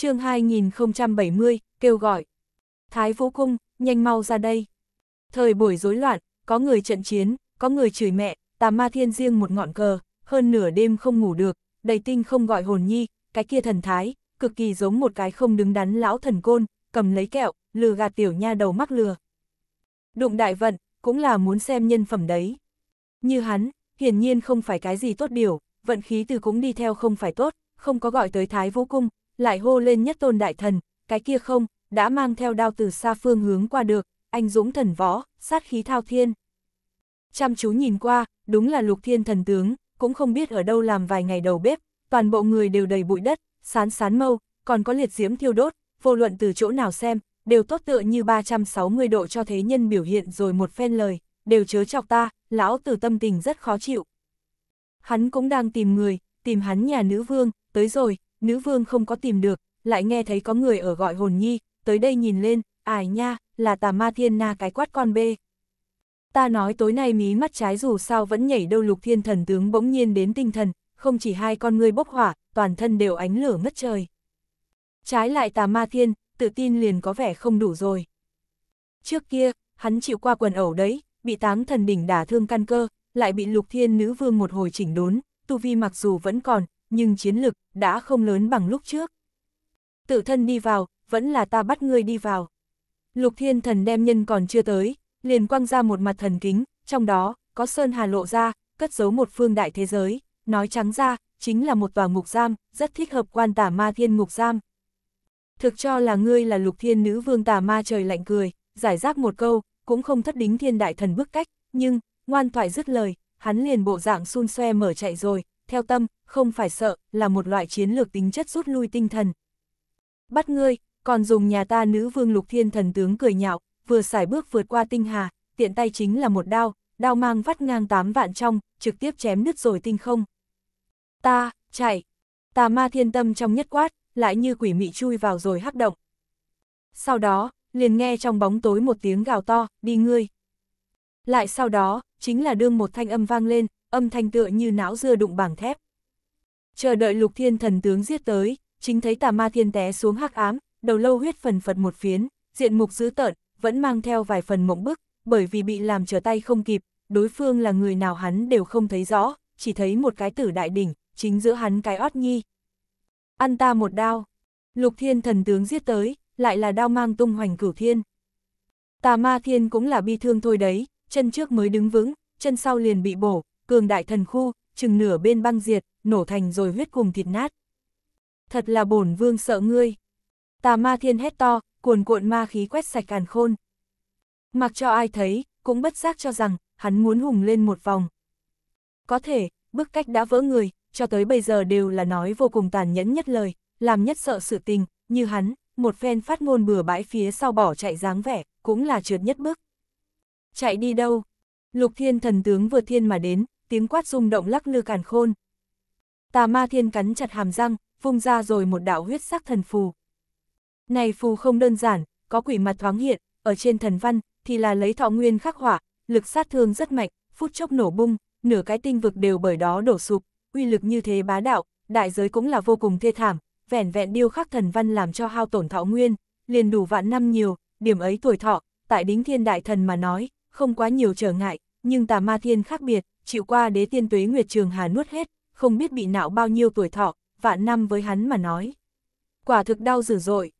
chương 2070, kêu gọi. Thái Vũ Cung, nhanh mau ra đây. Thời buổi rối loạn, có người trận chiến, có người chửi mẹ, tà ma thiên riêng một ngọn cờ, hơn nửa đêm không ngủ được, đầy tinh không gọi hồn nhi, cái kia thần thái, cực kỳ giống một cái không đứng đắn lão thần côn, cầm lấy kẹo, lừa gạt tiểu nha đầu mắc lừa. Đụng đại vận, cũng là muốn xem nhân phẩm đấy. Như hắn, hiển nhiên không phải cái gì tốt điều, vận khí từ cũng đi theo không phải tốt, không có gọi tới Thái Vũ Cung, lại hô lên nhất tôn đại thần, cái kia không, đã mang theo đao từ xa phương hướng qua được, anh dũng thần võ, sát khí thao thiên. Chăm chú nhìn qua, đúng là lục thiên thần tướng, cũng không biết ở đâu làm vài ngày đầu bếp, toàn bộ người đều đầy bụi đất, sán sán mâu, còn có liệt diễm thiêu đốt, vô luận từ chỗ nào xem, đều tốt tựa như 360 độ cho thế nhân biểu hiện rồi một phen lời, đều chớ chọc ta, lão tử tâm tình rất khó chịu. Hắn cũng đang tìm người, tìm hắn nhà nữ vương, tới rồi, nữ vương không có tìm được, lại nghe thấy có người ở gọi hồn nhi, tới đây nhìn lên, ải nha, là tà ma thiên na cái quát con bê. Ta nói tối nay mí mắt trái dù sao vẫn nhảy đâu lục thiên thần tướng bỗng nhiên đến tinh thần, không chỉ hai con ngươi bốc hỏa, toàn thân đều ánh lửa ngất trời. Trái lại tà ma thiên, tự tin liền có vẻ không đủ rồi. Trước kia, hắn chịu qua quần ẩu đấy, bị táng thần đỉnh đả thương căn cơ, lại bị lục thiên nữ vương một hồi chỉnh đốn, tu vi mặc dù vẫn còn, nhưng chiến lực đã không lớn bằng lúc trước. Tự thân đi vào, vẫn là ta bắt ngươi đi vào. Lục thiên thần đem nhân còn chưa tới, liền quăng ra một mặt thần kính, trong đó, có sơn hà lộ ra, cất giấu một phương đại thế giới, nói trắng ra, chính là một tòa ngục giam, rất thích hợp quan tả ma thiên ngục giam. Thực cho là ngươi là lục thiên nữ vương tà ma trời lạnh cười, giải rác một câu, cũng không thất đính thiên đại thần bức cách, nhưng, ngoan thoại dứt lời, hắn liền bộ dạng xun xoe mở chạy rồi, theo tâm, không phải sợ, là một loại chiến lược tính chất rút lui tinh thần. Bắt ngươi, còn dùng nhà ta nữ vương lục thiên thần tướng cười nhạo, vừa xài bước vượt qua tinh hà, tiện tay chính là một đao, đao mang vắt ngang tám vạn trong, trực tiếp chém nứt rồi tinh không. Ta, chạy, tà ma thiên tâm trong nhất quát, lại như quỷ mị chui vào rồi hắc động. Sau đó, liền nghe trong bóng tối một tiếng gào to, đi ngươi. Lại sau đó, chính là đương một thanh âm vang lên, âm thanh tựa như não dưa đụng bảng thép. Chờ đợi lục thiên thần tướng giết tới, chính thấy tà ma thiên té xuống hắc ám, đầu lâu huyết phần phật một phiến, diện mục dữ tợn, vẫn mang theo vài phần mộng bức, bởi vì bị làm trở tay không kịp, đối phương là người nào hắn đều không thấy rõ, chỉ thấy một cái tử đại đỉnh, chính giữa hắn cái ót nhi. Ăn ta một đao. Lục thiên thần tướng giết tới, lại là đao mang tung hoành cửu thiên. Tà ma thiên cũng là bi thương thôi đấy, chân trước mới đứng vững, chân sau liền bị bổ, cường đại thần khu, chừng nửa bên băng diệt, nổ thành rồi huyết cùng thịt nát. Thật là bổn vương sợ ngươi. Tà ma thiên hét to, cuồn cuộn ma khí quét sạch càn khôn. Mặc cho ai thấy, cũng bất giác cho rằng, hắn muốn hùng lên một vòng. Có thể, bức cách đã vỡ người, cho tới bây giờ đều là nói vô cùng tàn nhẫn nhất lời, làm nhất sợ sự tình, như hắn, một phen phát ngôn bừa bãi phía sau bỏ chạy dáng vẻ, cũng là trượt nhất bước. Chạy đi đâu? Lục thiên thần tướng vừa thiên mà đến, tiếng quát rung động lắc lư càn khôn. Tà ma thiên cắn chặt hàm răng, vung ra rồi một đạo huyết sắc thần phù. Này phù không đơn giản, có quỷ mặt thoáng hiện, ở trên thần văn, thì là lấy thọ nguyên khắc hỏa, lực sát thương rất mạnh, phút chốc nổ bung, nửa cái tinh vực đều bởi đó đổ sụp, uy lực như thế bá đạo, đại giới cũng là vô cùng thê thảm, vẻn vẹn điêu khắc thần văn làm cho hao tổn thọ nguyên, liền đủ vạn năm nhiều, điểm ấy tuổi thọ, tại đính thiên đại thần mà nói, không quá nhiều trở ngại, nhưng tà ma thiên khác biệt, chịu qua đế tiên tuế Nguyệt Trường Hà nuốt hết, không biết bị não bao nhiêu tuổi thọ, vạn năm với hắn mà nói. Quả thực đau dữ dội.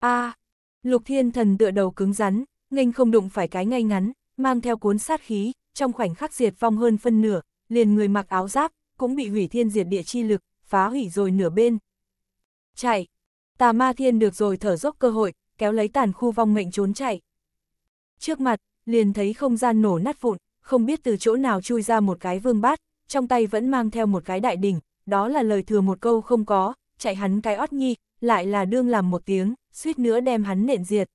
a à, lục thiên thần tựa đầu cứng rắn, nghênh không đụng phải cái ngay ngắn, mang theo cuốn sát khí, trong khoảnh khắc diệt vong hơn phân nửa, liền người mặc áo giáp, cũng bị hủy thiên diệt địa chi lực, phá hủy rồi nửa bên. Chạy! Tà ma thiên được rồi thở dốc cơ hội, kéo lấy tàn khu vong mệnh trốn chạy. Trước mặt, liền thấy không gian nổ nát vụn, không biết từ chỗ nào chui ra một cái vương bát, trong tay vẫn mang theo một cái đại đỉnh, đó là lời thừa một câu không có, chạy hắn cái ót nhi, lại là đương làm một tiếng, suýt nữa đem hắn nện diệt.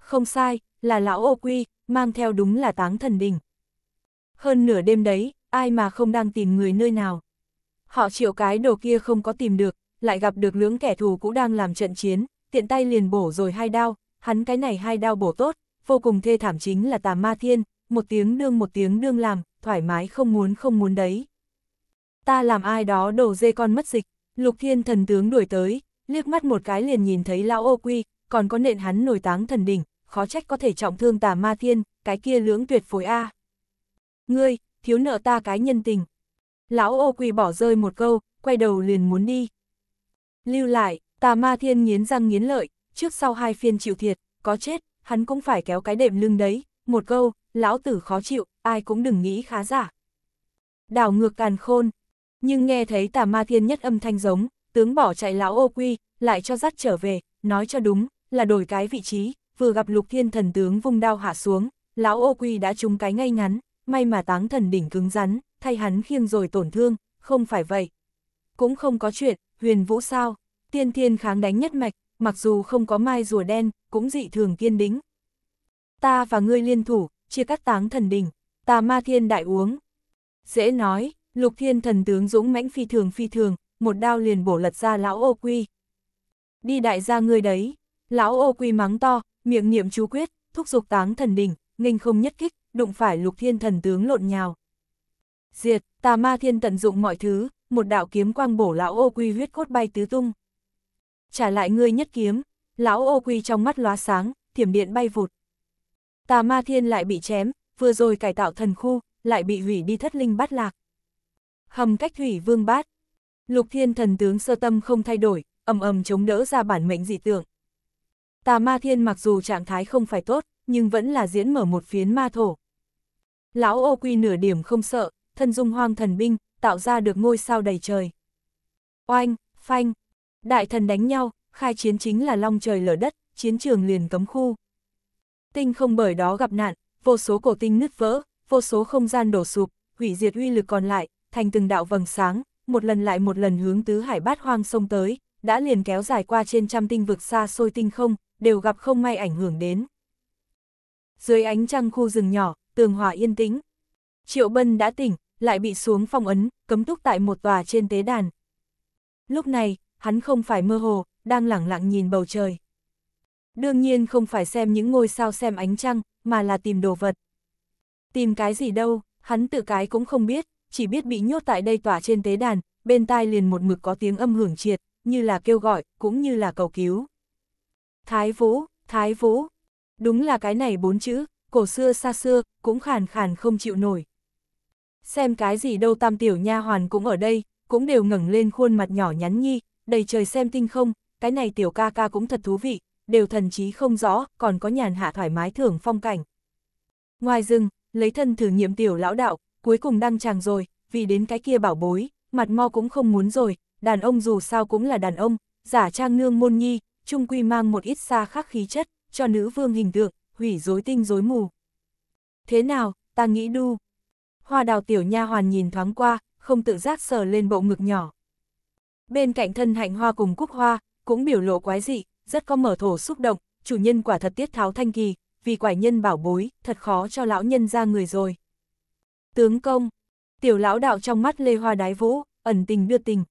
Không sai, là lão ô quy, mang theo đúng là táng thần đỉnh. Hơn nửa đêm đấy, ai mà không đang tìm người nơi nào. Họ triệu cái đồ kia không có tìm được, lại gặp được lưỡng kẻ thù cũng đang làm trận chiến, tiện tay liền bổ rồi hai đao, hắn cái này hai đao bổ tốt, vô cùng thê thảm chính là tà ma thiên, một tiếng đương một tiếng đương làm, thoải mái không muốn không muốn đấy. Ta làm ai đó đổ dê con mất dịch, lục thiên thần tướng đuổi tới, liếc mắt một cái liền nhìn thấy lão ô quy, còn có nện hắn nổi táng thần đỉnh, khó trách có thể trọng thương tà ma thiên, cái kia lưỡng tuyệt phối A. Ngươi, thiếu nợ ta cái nhân tình. Lão ô quy bỏ rơi một câu, quay đầu liền muốn đi. Lưu lại, tà ma thiên nghiến răng nghiến lợi, trước sau hai phiên chịu thiệt, có chết, hắn cũng phải kéo cái đệm lưng đấy, một câu, lão tử khó chịu, ai cũng đừng nghĩ khá giả. Đảo ngược càn khôn, nhưng nghe thấy tà ma thiên nhất âm thanh giống, tướng bỏ chạy lão ô quy, lại cho dắt trở về, nói cho đúng, là đổi cái vị trí, vừa gặp lục thiên thần tướng vung đao hạ xuống, lão ô quy đã trúng cái ngay ngắn, may mà táng thần đỉnh cứng rắn, thay hắn khiêng rồi tổn thương, không phải vậy. Cũng không có chuyện, huyền vũ sao, tiên thiên kháng đánh nhất mạch, mặc dù không có mai rùa đen, cũng dị thường kiên đính. Ta và ngươi liên thủ, chia cắt táng thần đỉnh, tà ma thiên đại uống. Dễ nói, lục thiên thần tướng dũng mãnh phi thường phi thường, một đao liền bổ lật ra lão ô quy. Đi đại gia ngươi đấy, lão ô quy mắng to, miệng niệm chú quyết, thúc giục táng thần đỉnh, nghênh không nhất kích, đụng phải lục thiên thần tướng lộn nhào. Diệt, tà ma thiên tận dụng mọi thứ, một đạo kiếm quang bổ lão ô quy huyết cốt bay tứ tung. Trả lại ngươi nhất kiếm, lão ô quy trong mắt lóa sáng, thiểm điện bay vụt tà ma thiên lại bị chém, vừa rồi cải tạo thần khu, lại bị hủy đi thất linh bát lạc. Hầm cách thủy vương bát. Lục thiên thần tướng sơ tâm không thay đổi, ầm ầm chống đỡ ra bản mệnh dị tượng. Tà ma thiên mặc dù trạng thái không phải tốt, nhưng vẫn là diễn mở một phiến ma thổ. Lão ô quy nửa điểm không sợ, thân dung hoang thần binh, tạo ra được ngôi sao đầy trời. Oanh, phanh, đại thần đánh nhau, khai chiến chính là long trời lở đất, chiến trường liền cấm khu. Tinh không bởi đó gặp nạn, vô số cổ tinh nứt vỡ, vô số không gian đổ sụp, hủy diệt uy lực còn lại, thành từng đạo vầng sáng, một lần lại một lần hướng tứ hải bát hoang sông tới, đã liền kéo dài qua trên trăm tinh vực xa xôi tinh không, đều gặp không may ảnh hưởng đến. Dưới ánh trăng khu rừng nhỏ, tường hòa yên tĩnh. Triệu Bân đã tỉnh, lại bị xuống phong ấn, cấm túc tại một tòa trên tế đàn. Lúc này, hắn không phải mơ hồ, đang lẳng lặng nhìn bầu trời. Đương nhiên không phải xem những ngôi sao xem ánh trăng, mà là tìm đồ vật. Tìm cái gì đâu, hắn tự cái cũng không biết, chỉ biết bị nhốt tại đây tỏa trên tế đàn, bên tai liền một mực có tiếng âm hưởng triệt, như là kêu gọi, cũng như là cầu cứu. Thái vũ, thái vũ, đúng là cái này bốn chữ, cổ xưa xa xưa, cũng khàn khàn không chịu nổi. Xem cái gì đâu tam tiểu nha hoàn cũng ở đây, cũng đều ngẩng lên khuôn mặt nhỏ nhắn nhi, đầy trời xem tinh không, cái này tiểu ca ca cũng thật thú vị, đều thần trí không rõ, còn có nhàn hạ thoải mái thưởng phong cảnh. Ngoài rừng, lấy thân thử nghiệm tiểu lão đạo, cuối cùng đăng tràng rồi, vì đến cái kia bảo bối, mặt mo cũng không muốn rồi, đàn ông dù sao cũng là đàn ông, giả trang nương môn nhi, trung quy mang một ít xa khắc khí chất, cho nữ vương hình tượng, hủy rối tinh rối mù. Thế nào, ta nghĩ đu. Hoa đào tiểu nha hoàn nhìn thoáng qua, không tự giác sờ lên bộ ngực nhỏ. Bên cạnh thân hạnh hoa cùng cúc hoa, cũng biểu lộ quái dị, rất có mở thổ xúc động, chủ nhân quả thật tiết tháo thanh kỳ, vì quải nhân bảo bối, thật khó cho lão nhân ra người rồi. Tướng công, tiểu lão đạo trong mắt lê hoa đái vũ, ẩn tình đưa tình.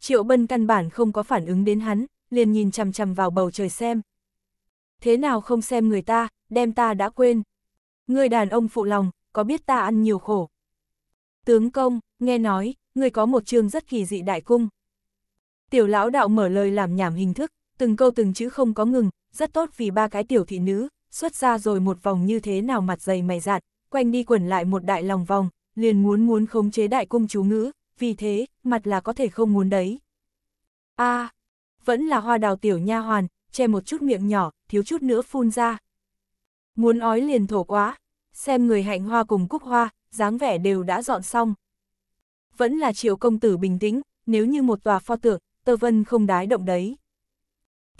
Triệu bân căn bản không có phản ứng đến hắn, liền nhìn chằm chằm vào bầu trời xem. Thế nào không xem người ta, đem ta đã quên. Người đàn ông phụ lòng, có biết ta ăn nhiều khổ. Tướng công, nghe nói, người có một chương rất kỳ dị đại cung. Tiểu lão đạo mở lời làm nhảm hình thức, từng câu từng chữ không có ngừng, rất tốt vì ba cái tiểu thị nữ, xuất ra rồi một vòng như thế nào mặt dày mày dạn, quanh đi quẩn lại một đại lòng vòng, liền muốn muốn khống chế đại cung chú ngữ, vì thế, mặt là có thể không muốn đấy. a vẫn là hoa đào tiểu nha hoàn, che một chút miệng nhỏ, thiếu chút nữa phun ra. Muốn ói liền thổ quá, xem người hạnh hoa cùng cúc hoa, dáng vẻ đều đã dọn xong. Vẫn là triệu công tử bình tĩnh, nếu như một tòa pho tượng, tơ vân không đái động đấy.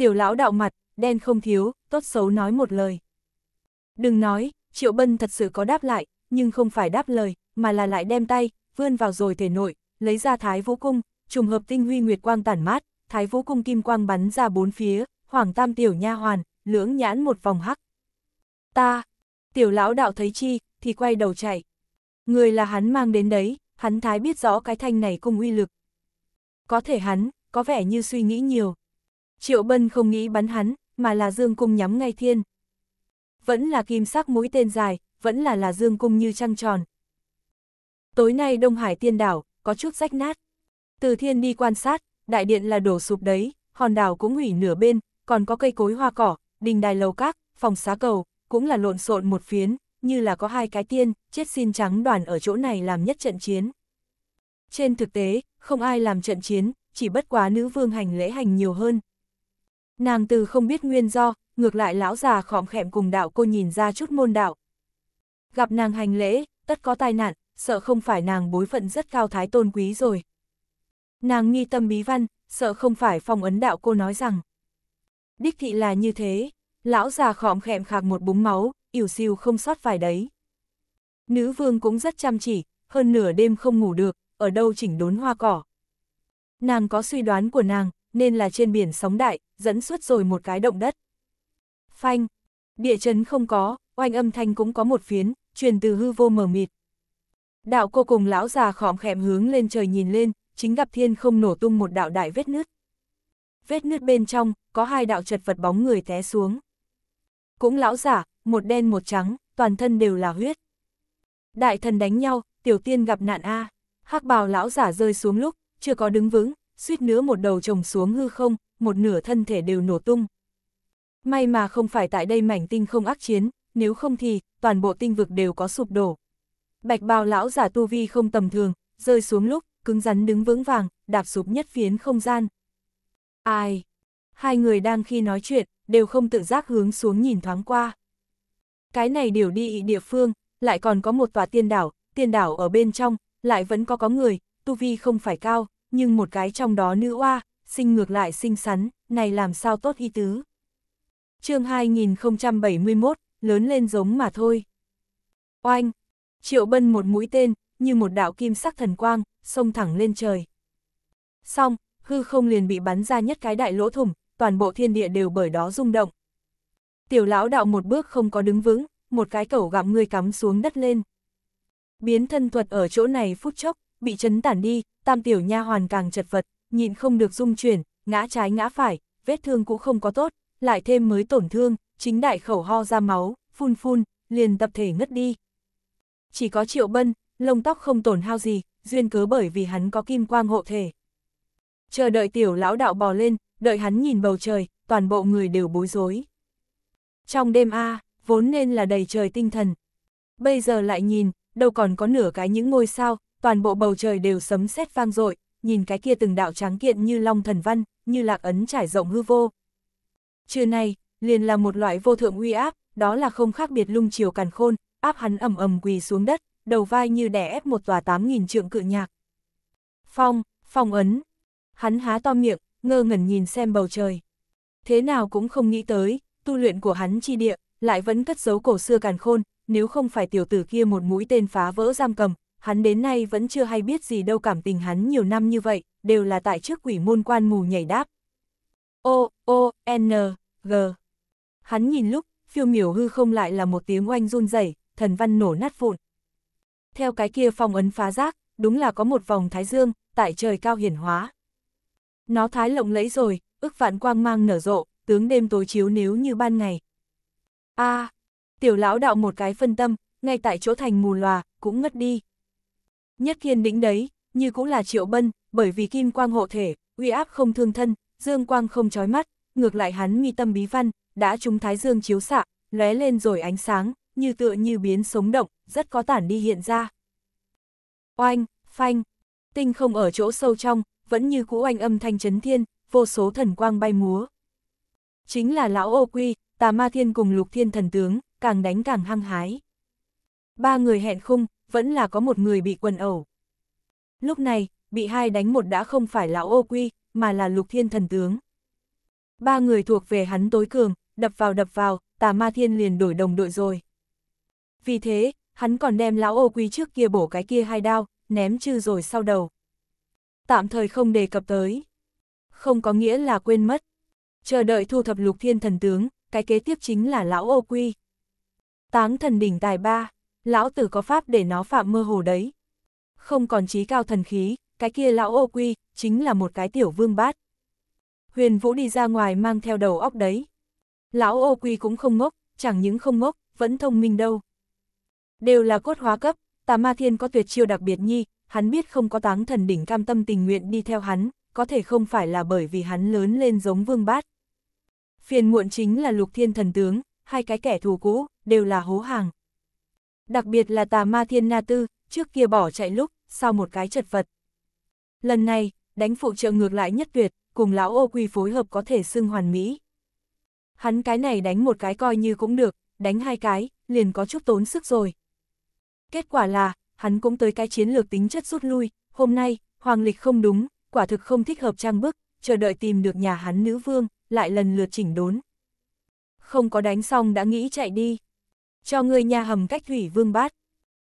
Tiểu lão đạo mặt, đen không thiếu, tốt xấu nói một lời. Đừng nói, Triệu Bân thật sự có đáp lại, nhưng không phải đáp lời, mà là lại đem tay, vươn vào rồi thể nội, lấy ra thái vũ cung, trùng hợp tinh huy nguyệt quang tản mát, thái vũ cung kim quang bắn ra bốn phía, hoàng tam tiểu nha hoàn, lưỡng nhãn một vòng hắc. Ta, tiểu lão đạo thấy chi, thì quay đầu chạy. Người là hắn mang đến đấy, hắn thái biết rõ cái thanh này cung uy lực. Có thể hắn, có vẻ như suy nghĩ nhiều, Triệu Bân không nghĩ bắn hắn, mà là dương cung nhắm ngay thiên. Vẫn là kim sắc mũi tên dài, vẫn là là dương cung như trăng tròn. Tối nay Đông Hải tiên đảo, có chút rách nát. Từ thiên đi quan sát, đại điện là đổ sụp đấy, hòn đảo cũng hủy nửa bên, còn có cây cối hoa cỏ, đình đài lầu các, phòng xá cầu, cũng là lộn xộn một phiến, như là có hai cái tiên, chết xin trắng đoàn ở chỗ này làm nhất trận chiến. Trên thực tế, không ai làm trận chiến, chỉ bất quá nữ vương hành lễ hành nhiều hơn, Nàng từ không biết nguyên do, ngược lại lão già khỏm khẹm cùng đạo cô nhìn ra chút môn đạo. Gặp nàng hành lễ, tất có tai nạn, sợ không phải nàng bối phận rất cao thái tôn quý rồi. Nàng nghi tâm bí văn, sợ không phải phong ấn đạo cô nói rằng. Đích thị là như thế, lão già khỏm khẹm khạc một búng máu, ỉu siêu không sót phải đấy. Nữ vương cũng rất chăm chỉ, hơn nửa đêm không ngủ được, ở đâu chỉnh đốn hoa cỏ. Nàng có suy đoán của nàng, nên là trên biển sóng đại, dẫn suốt rồi một cái động đất. Phanh, địa chấn không có, oanh âm thanh cũng có một phiến, truyền từ hư vô mờ mịt. Đạo cô cùng lão già khỏm khẹm hướng lên trời nhìn lên, chính gặp thiên không nổ tung một đạo đại vết nứt. Vết nứt bên trong, có hai đạo chật vật bóng người té xuống. Cũng lão giả, một đen một trắng, toàn thân đều là huyết. Đại thần đánh nhau, tiểu tiên gặp nạn A. hắc bào lão giả rơi xuống lúc, chưa có đứng vững, suýt nữa một đầu trồng xuống hư không, một nửa thân thể đều nổ tung. May mà không phải tại đây mảnh tinh không ác chiến, nếu không thì, toàn bộ tinh vực đều có sụp đổ. Bạch bào lão giả tu vi không tầm thường, rơi xuống lúc, cứng rắn đứng vững vàng, đạp sụp nhất phiến không gian. Ai? Hai người đang khi nói chuyện, đều không tự giác hướng xuống nhìn thoáng qua. Cái này điều đi địa phương, lại còn có một tòa tiên đảo, tiên đảo ở bên trong, lại vẫn có có người, tu vi không phải cao, nhưng một cái trong đó nữ oa, sinh ngược lại sinh sắn này làm sao tốt y tứ. chương 2071, lớn lên giống mà thôi. Oanh! Triệu bân một mũi tên, như một đạo kim sắc thần quang, xông thẳng lên trời. Xong, hư không liền bị bắn ra nhất cái đại lỗ thủng, toàn bộ thiên địa đều bởi đó rung động. Tiểu lão đạo một bước không có đứng vững, một cái cẩu gặm người cắm xuống đất lên. Biến thân thuật ở chỗ này phút chốc, bị chấn tản đi, tam tiểu nha hoàn càng chật vật, nhịn không được dung chuyển, ngã trái ngã phải, vết thương cũng không có tốt, lại thêm mới tổn thương, chính đại khẩu ho ra máu, phun phun, liền tập thể ngất đi. Chỉ có triệu bân, lông tóc không tổn hao gì, duyên cớ bởi vì hắn có kim quang hộ thể. Chờ đợi tiểu lão đạo bò lên, đợi hắn nhìn bầu trời, toàn bộ người đều bối rối. Trong đêm A, vốn nên là đầy trời tinh thần. Bây giờ lại nhìn, đâu còn có nửa cái những ngôi sao, toàn bộ bầu trời đều sấm sét vang dội, nhìn cái kia từng đạo tráng kiện như long thần văn, như lạc ấn trải rộng hư vô. Trưa nay, liền là một loại vô thượng uy áp, đó là không khác biệt lung chiều càn khôn, áp hắn ầm ầm quỳ xuống đất, đầu vai như đè ép một tòa tám nghìn trượng cự nhạc. Phong, phong ấn. Hắn há to miệng, ngơ ngẩn nhìn xem bầu trời. Thế nào cũng không nghĩ tới, tu luyện của hắn chi địa, lại vẫn cất giấu cổ xưa càn khôn, nếu không phải tiểu tử kia một mũi tên phá vỡ giam cầm, hắn đến nay vẫn chưa hay biết gì đâu cảm tình hắn nhiều năm như vậy, đều là tại trước quỷ môn quan mù nhảy đáp. O, O, N, G. Hắn nhìn lúc, phiêu miểu hư không lại là một tiếng oanh run rẩy thần văn nổ nát vụn. Theo cái kia phong ấn phá rác, đúng là có một vòng thái dương, tại trời cao hiển hóa. Nó thái lộng lẫy rồi, ức vạn quang mang nở rộ, tướng đêm tối chiếu nếu như ban ngày. a à, tiểu lão đạo một cái phân tâm, ngay tại chỗ thành mù lòa, cũng ngất đi. Nhất kiên đĩnh đấy, như cũng là triệu bân, bởi vì kim quang hộ thể, uy áp không thương thân, dương quang không chói mắt, ngược lại hắn mi tâm bí văn, đã trúng thái dương chiếu xạ, lóe lên rồi ánh sáng, như tựa như biến sống động, rất có tản đi hiện ra. Oanh, phanh, tinh không ở chỗ sâu trong, vẫn như cũ oanh âm thanh chấn thiên, vô số thần quang bay múa. Chính là lão ô quy, tà ma thiên cùng lục thiên thần tướng, càng đánh càng hăng hái. Ba người hẹn khung, vẫn là có một người bị quần ẩu. Lúc này, bị hai đánh một đã không phải lão ô quy, mà là lục thiên thần tướng. Ba người thuộc về hắn tối cường, đập vào đập vào, tà ma thiên liền đổi đồng đội rồi. Vì thế, hắn còn đem lão ô quy trước kia bổ cái kia hai đao, ném chư rồi sau đầu. Tạm thời không đề cập tới. Không có nghĩa là quên mất. Chờ đợi thu thập lục thiên thần tướng, cái kế tiếp chính là lão ô quy. Táng thần đỉnh tài ba lão tử có pháp để nó phạm mơ hồ đấy. Không còn trí cao thần khí, cái kia lão ô quy, chính là một cái tiểu vương bát. Huyền Vũ đi ra ngoài mang theo đầu óc đấy. Lão ô quy cũng không ngốc, chẳng những không ngốc, vẫn thông minh đâu. Đều là cốt hóa cấp, tà ma thiên có tuyệt chiêu đặc biệt nhi, hắn biết không có táng thần đỉnh cam tâm tình nguyện đi theo hắn, có thể không phải là bởi vì hắn lớn lên giống vương bát. Phiền muộn chính là lục thiên thần tướng, hai cái kẻ thù cũ, đều là hố hàng đặc biệt là tà ma thiên na tư, trước kia bỏ chạy lúc, sau một cái chật vật. Lần này, đánh phụ trợ ngược lại nhất tuyệt, cùng lão ô quy phối hợp có thể xưng hoàn mỹ. Hắn cái này đánh một cái coi như cũng được, đánh hai cái, liền có chút tốn sức rồi. Kết quả là, hắn cũng tới cái chiến lược tính chất rút lui, hôm nay, hoàng lịch không đúng, quả thực không thích hợp trang bức, chờ đợi tìm được nhà hắn nữ vương, lại lần lượt chỉnh đốn. Không có đánh xong đã nghĩ chạy đi. Cho ngươi nhà hầm cách thủy vương bát.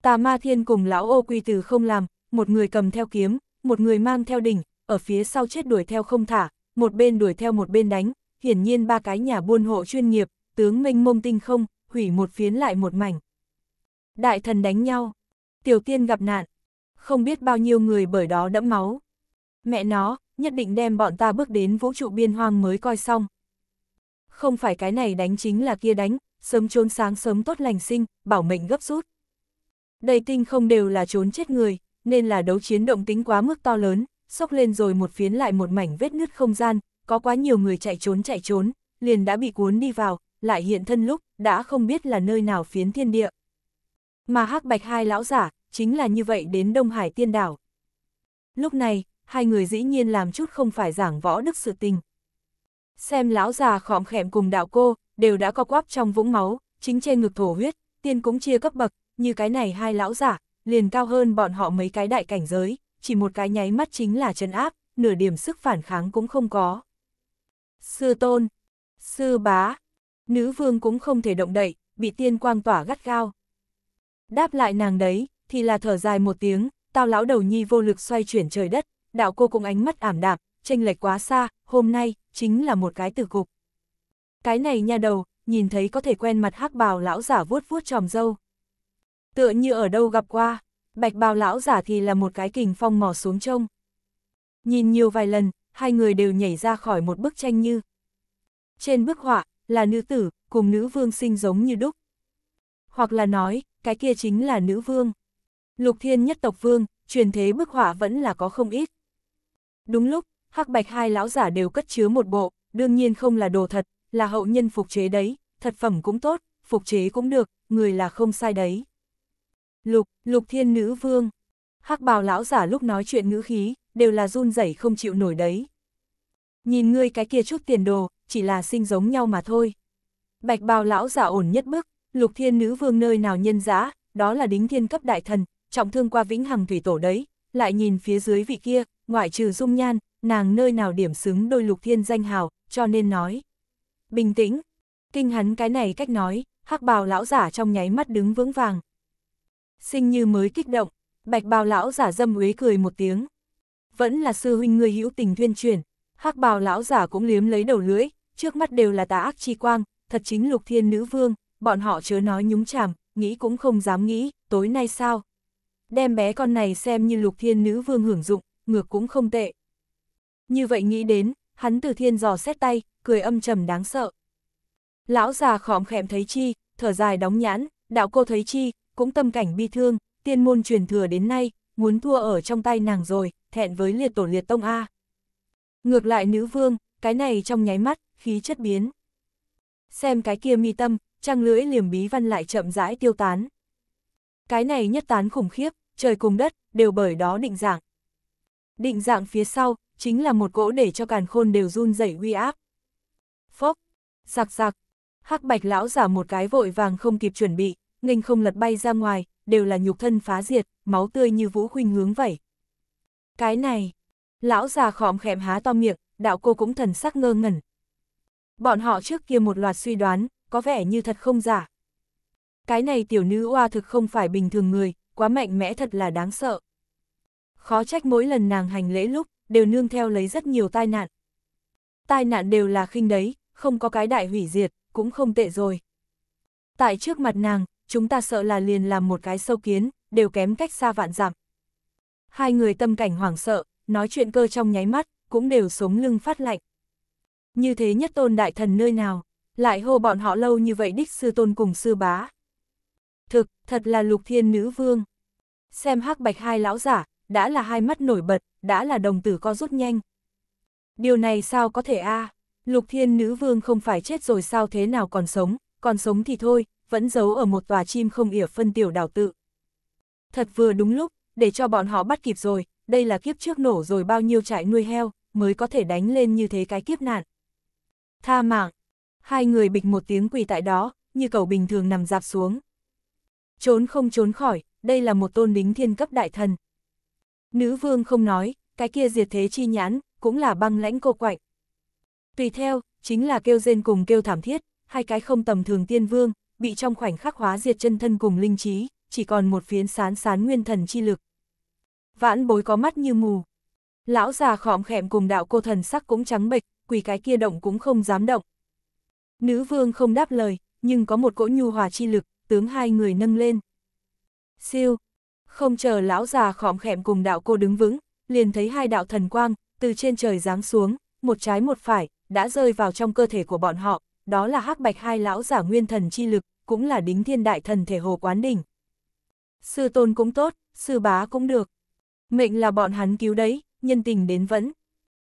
Tà ma thiên cùng lão ô quy từ không làm, một người cầm theo kiếm, một người mang theo đỉnh, ở phía sau chết đuổi theo không thả, một bên đuổi theo một bên đánh, hiển nhiên ba cái nhà buôn hộ chuyên nghiệp, tướng minh mông tinh không, hủy một phiến lại một mảnh. Đại thần đánh nhau, tiểu tiên gặp nạn, không biết bao nhiêu người bởi đó đẫm máu. Mẹ nó, nhất định đem bọn ta bước đến vũ trụ biên hoang mới coi xong. Không phải cái này đánh chính là kia đánh, sớm trốn sáng sớm tốt lành sinh, bảo mệnh gấp rút. Đầy tinh không đều là trốn chết người, nên là đấu chiến động tính quá mức to lớn, sốc lên rồi một phiến lại một mảnh vết nứt không gian, có quá nhiều người chạy trốn chạy trốn, liền đã bị cuốn đi vào, lại hiện thân lúc, đã không biết là nơi nào phiến thiên địa. Mà hắc bạch hai lão giả, chính là như vậy đến Đông Hải tiên đảo. Lúc này, hai người dĩ nhiên làm chút không phải giảng võ đức sự tình. Xem lão già khỏm khẽm cùng đạo cô, đều đã co quắp trong vũng máu, chính trên ngực thổ huyết, tiên cũng chia cấp bậc, như cái này hai lão giả, liền cao hơn bọn họ mấy cái đại cảnh giới, chỉ một cái nháy mắt chính là chân áp, nửa điểm sức phản kháng cũng không có. Sư tôn, sư bá, nữ vương cũng không thể động đậy, bị tiên quang tỏa gắt gao. Đáp lại nàng đấy, thì là thở dài một tiếng, tao lão đầu nhi vô lực xoay chuyển trời đất, đạo cô cũng ánh mắt ảm đạm, tranh lệch quá xa, hôm nay, chính là một cái tử cục. Cái này nha đầu, nhìn thấy có thể quen mặt hắc bào lão giả vuốt vuốt tròm dâu. Tựa như ở đâu gặp qua, bạch bào lão giả thì là một cái kình phong mò xuống trông. Nhìn nhiều vài lần, hai người đều nhảy ra khỏi một bức tranh như. Trên bức họa, là nữ tử, cùng nữ vương sinh giống như đúc. Hoặc là nói, cái kia chính là nữ vương. Lục thiên nhất tộc vương, truyền thế bức họa vẫn là có không ít. Đúng lúc, hắc bạch hai lão giả đều cất chứa một bộ, đương nhiên không là đồ thật, là hậu nhân phục chế đấy, thật phẩm cũng tốt, phục chế cũng được, người là không sai đấy. Lục, lục thiên nữ vương. hắc bào lão giả lúc nói chuyện ngữ khí, đều là run rẩy không chịu nổi đấy. Nhìn ngươi cái kia chút tiền đồ, chỉ là sinh giống nhau mà thôi. Bạch bào lão giả ổn nhất bước, lục thiên nữ vương nơi nào nhân giã, đó là đính thiên cấp đại thần, trọng thương qua vĩnh hằng thủy tổ đấy, lại nhìn phía dưới vị kia, ngoại trừ dung nhan, nàng nơi nào điểm xứng đôi lục thiên danh hào, cho nên nói bình tĩnh. Kinh hắn cái này cách nói, hắc bào lão giả trong nháy mắt đứng vững vàng. Sinh như mới kích động, bạch bào lão giả dâm uế cười một tiếng. Vẫn là sư huynh người hữu tình tuyên truyền, hắc bào lão giả cũng liếm lấy đầu lưỡi, trước mắt đều là tà ác chi quang, thật chính lục thiên nữ vương, bọn họ chớ nói nhúng chàm, nghĩ cũng không dám nghĩ, tối nay sao. Đem bé con này xem như lục thiên nữ vương hưởng dụng, ngược cũng không tệ. Như vậy nghĩ đến, hắn từ thiên giò xét tay, cười âm trầm đáng sợ. Lão già khỏm khẽm thấy chi, thở dài đóng nhãn, đạo cô thấy chi, cũng tâm cảnh bi thương, tiên môn truyền thừa đến nay, muốn thua ở trong tay nàng rồi, thẹn với liệt tổ liệt tông A. Ngược lại nữ vương, cái này trong nháy mắt, khí chất biến. Xem cái kia mi tâm, trăng lưỡi liềm bí văn lại chậm rãi tiêu tán. Cái này nhất tán khủng khiếp, trời cùng đất, đều bởi đó định dạng. Định dạng phía sau, chính là một cỗ để cho càn khôn đều run rẩy uy áp. Phốc, sặc sặc, hắc bạch lão giả một cái vội vàng không kịp chuẩn bị, nghênh không lật bay ra ngoài, đều là nhục thân phá diệt, máu tươi như vũ khuynh hướng vậy. Cái này, lão già khọm khẹm há to miệng, đạo cô cũng thần sắc ngơ ngẩn. Bọn họ trước kia một loạt suy đoán, có vẻ như thật không giả. Cái này tiểu nữ oa thực không phải bình thường người, quá mạnh mẽ thật là đáng sợ. Khó trách mỗi lần nàng hành lễ lúc, đều nương theo lấy rất nhiều tai nạn. Tai nạn đều là khinh đấy, không có cái đại hủy diệt, cũng không tệ rồi. Tại trước mặt nàng, chúng ta sợ là liền làm một cái sâu kiến, đều kém cách xa vạn dặm. Hai người tâm cảnh hoảng sợ, nói chuyện cơ trong nháy mắt, cũng đều sống lưng phát lạnh. Như thế nhất tôn đại thần nơi nào, lại hô bọn họ lâu như vậy đích sư tôn cùng sư bá. Thực, thật là lục thiên nữ vương. Xem hắc bạch hai lão giả, đã là hai mắt nổi bật, đã là đồng tử co rút nhanh. Điều này sao có thể a? À? Lục thiên nữ vương không phải chết rồi sao thế nào còn sống, còn sống thì thôi, vẫn giấu ở một tòa chim không ỉa phân tiểu đảo tự. Thật vừa đúng lúc, để cho bọn họ bắt kịp rồi, đây là kiếp trước nổ rồi bao nhiêu trại nuôi heo, mới có thể đánh lên như thế cái kiếp nạn. Tha mạng, hai người bịch một tiếng quỳ tại đó, như cầu bình thường nằm dạp xuống. Trốn không trốn khỏi, đây là một tôn đính thiên cấp đại thần, Nữ vương không nói, cái kia diệt thế chi nhãn, cũng là băng lãnh cô quạnh. Tùy theo, chính là kêu rên cùng kêu thảm thiết, hai cái không tầm thường tiên vương, bị trong khoảnh khắc hóa diệt chân thân cùng linh trí, chỉ còn một phiến sán sán nguyên thần chi lực. Vãn bối có mắt như mù. Lão già khọm khẹm cùng đạo cô thần sắc cũng trắng bệch, quỳ cái kia động cũng không dám động. Nữ vương không đáp lời, nhưng có một cỗ nhu hòa chi lực, tướng hai người nâng lên. Siêu, không chờ lão già khòm khẹm cùng đạo cô đứng vững, liền thấy hai đạo thần quang, từ trên trời giáng xuống, một trái một phải, đã rơi vào trong cơ thể của bọn họ, đó là hắc bạch hai lão giả nguyên thần chi lực, cũng là đính thiên đại thần thể hồ quán đỉnh. Sư tôn cũng tốt, sư bá cũng được. Mệnh là bọn hắn cứu đấy, nhân tình đến vẫn.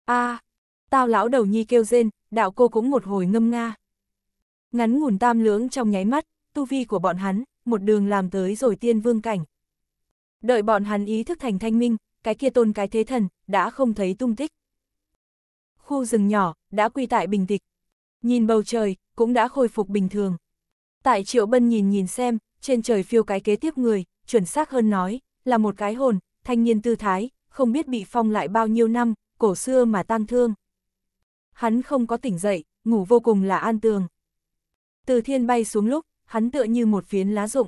a tao lão đầu nhi kêu rên, đạo cô cũng một hồi ngâm nga. Ngắn ngủn tam lưỡng trong nháy mắt, tu vi của bọn hắn, một đường làm tới rồi tiên vương cảnh, Đợi bọn hắn ý thức thành thanh minh, cái kia tôn cái thế thần, đã không thấy tung tích. Khu rừng nhỏ, đã quy tại bình tịch. Nhìn bầu trời, cũng đã khôi phục bình thường. Tại triệu bân nhìn nhìn xem, trên trời phiêu cái kế tiếp người, chuẩn xác hơn nói, là một cái hồn, thanh niên tư thái, không biết bị phong lại bao nhiêu năm, cổ xưa mà tang thương. Hắn không có tỉnh dậy, ngủ vô cùng là an tường. Từ thiên bay xuống lúc, hắn tựa như một phiến lá rụng.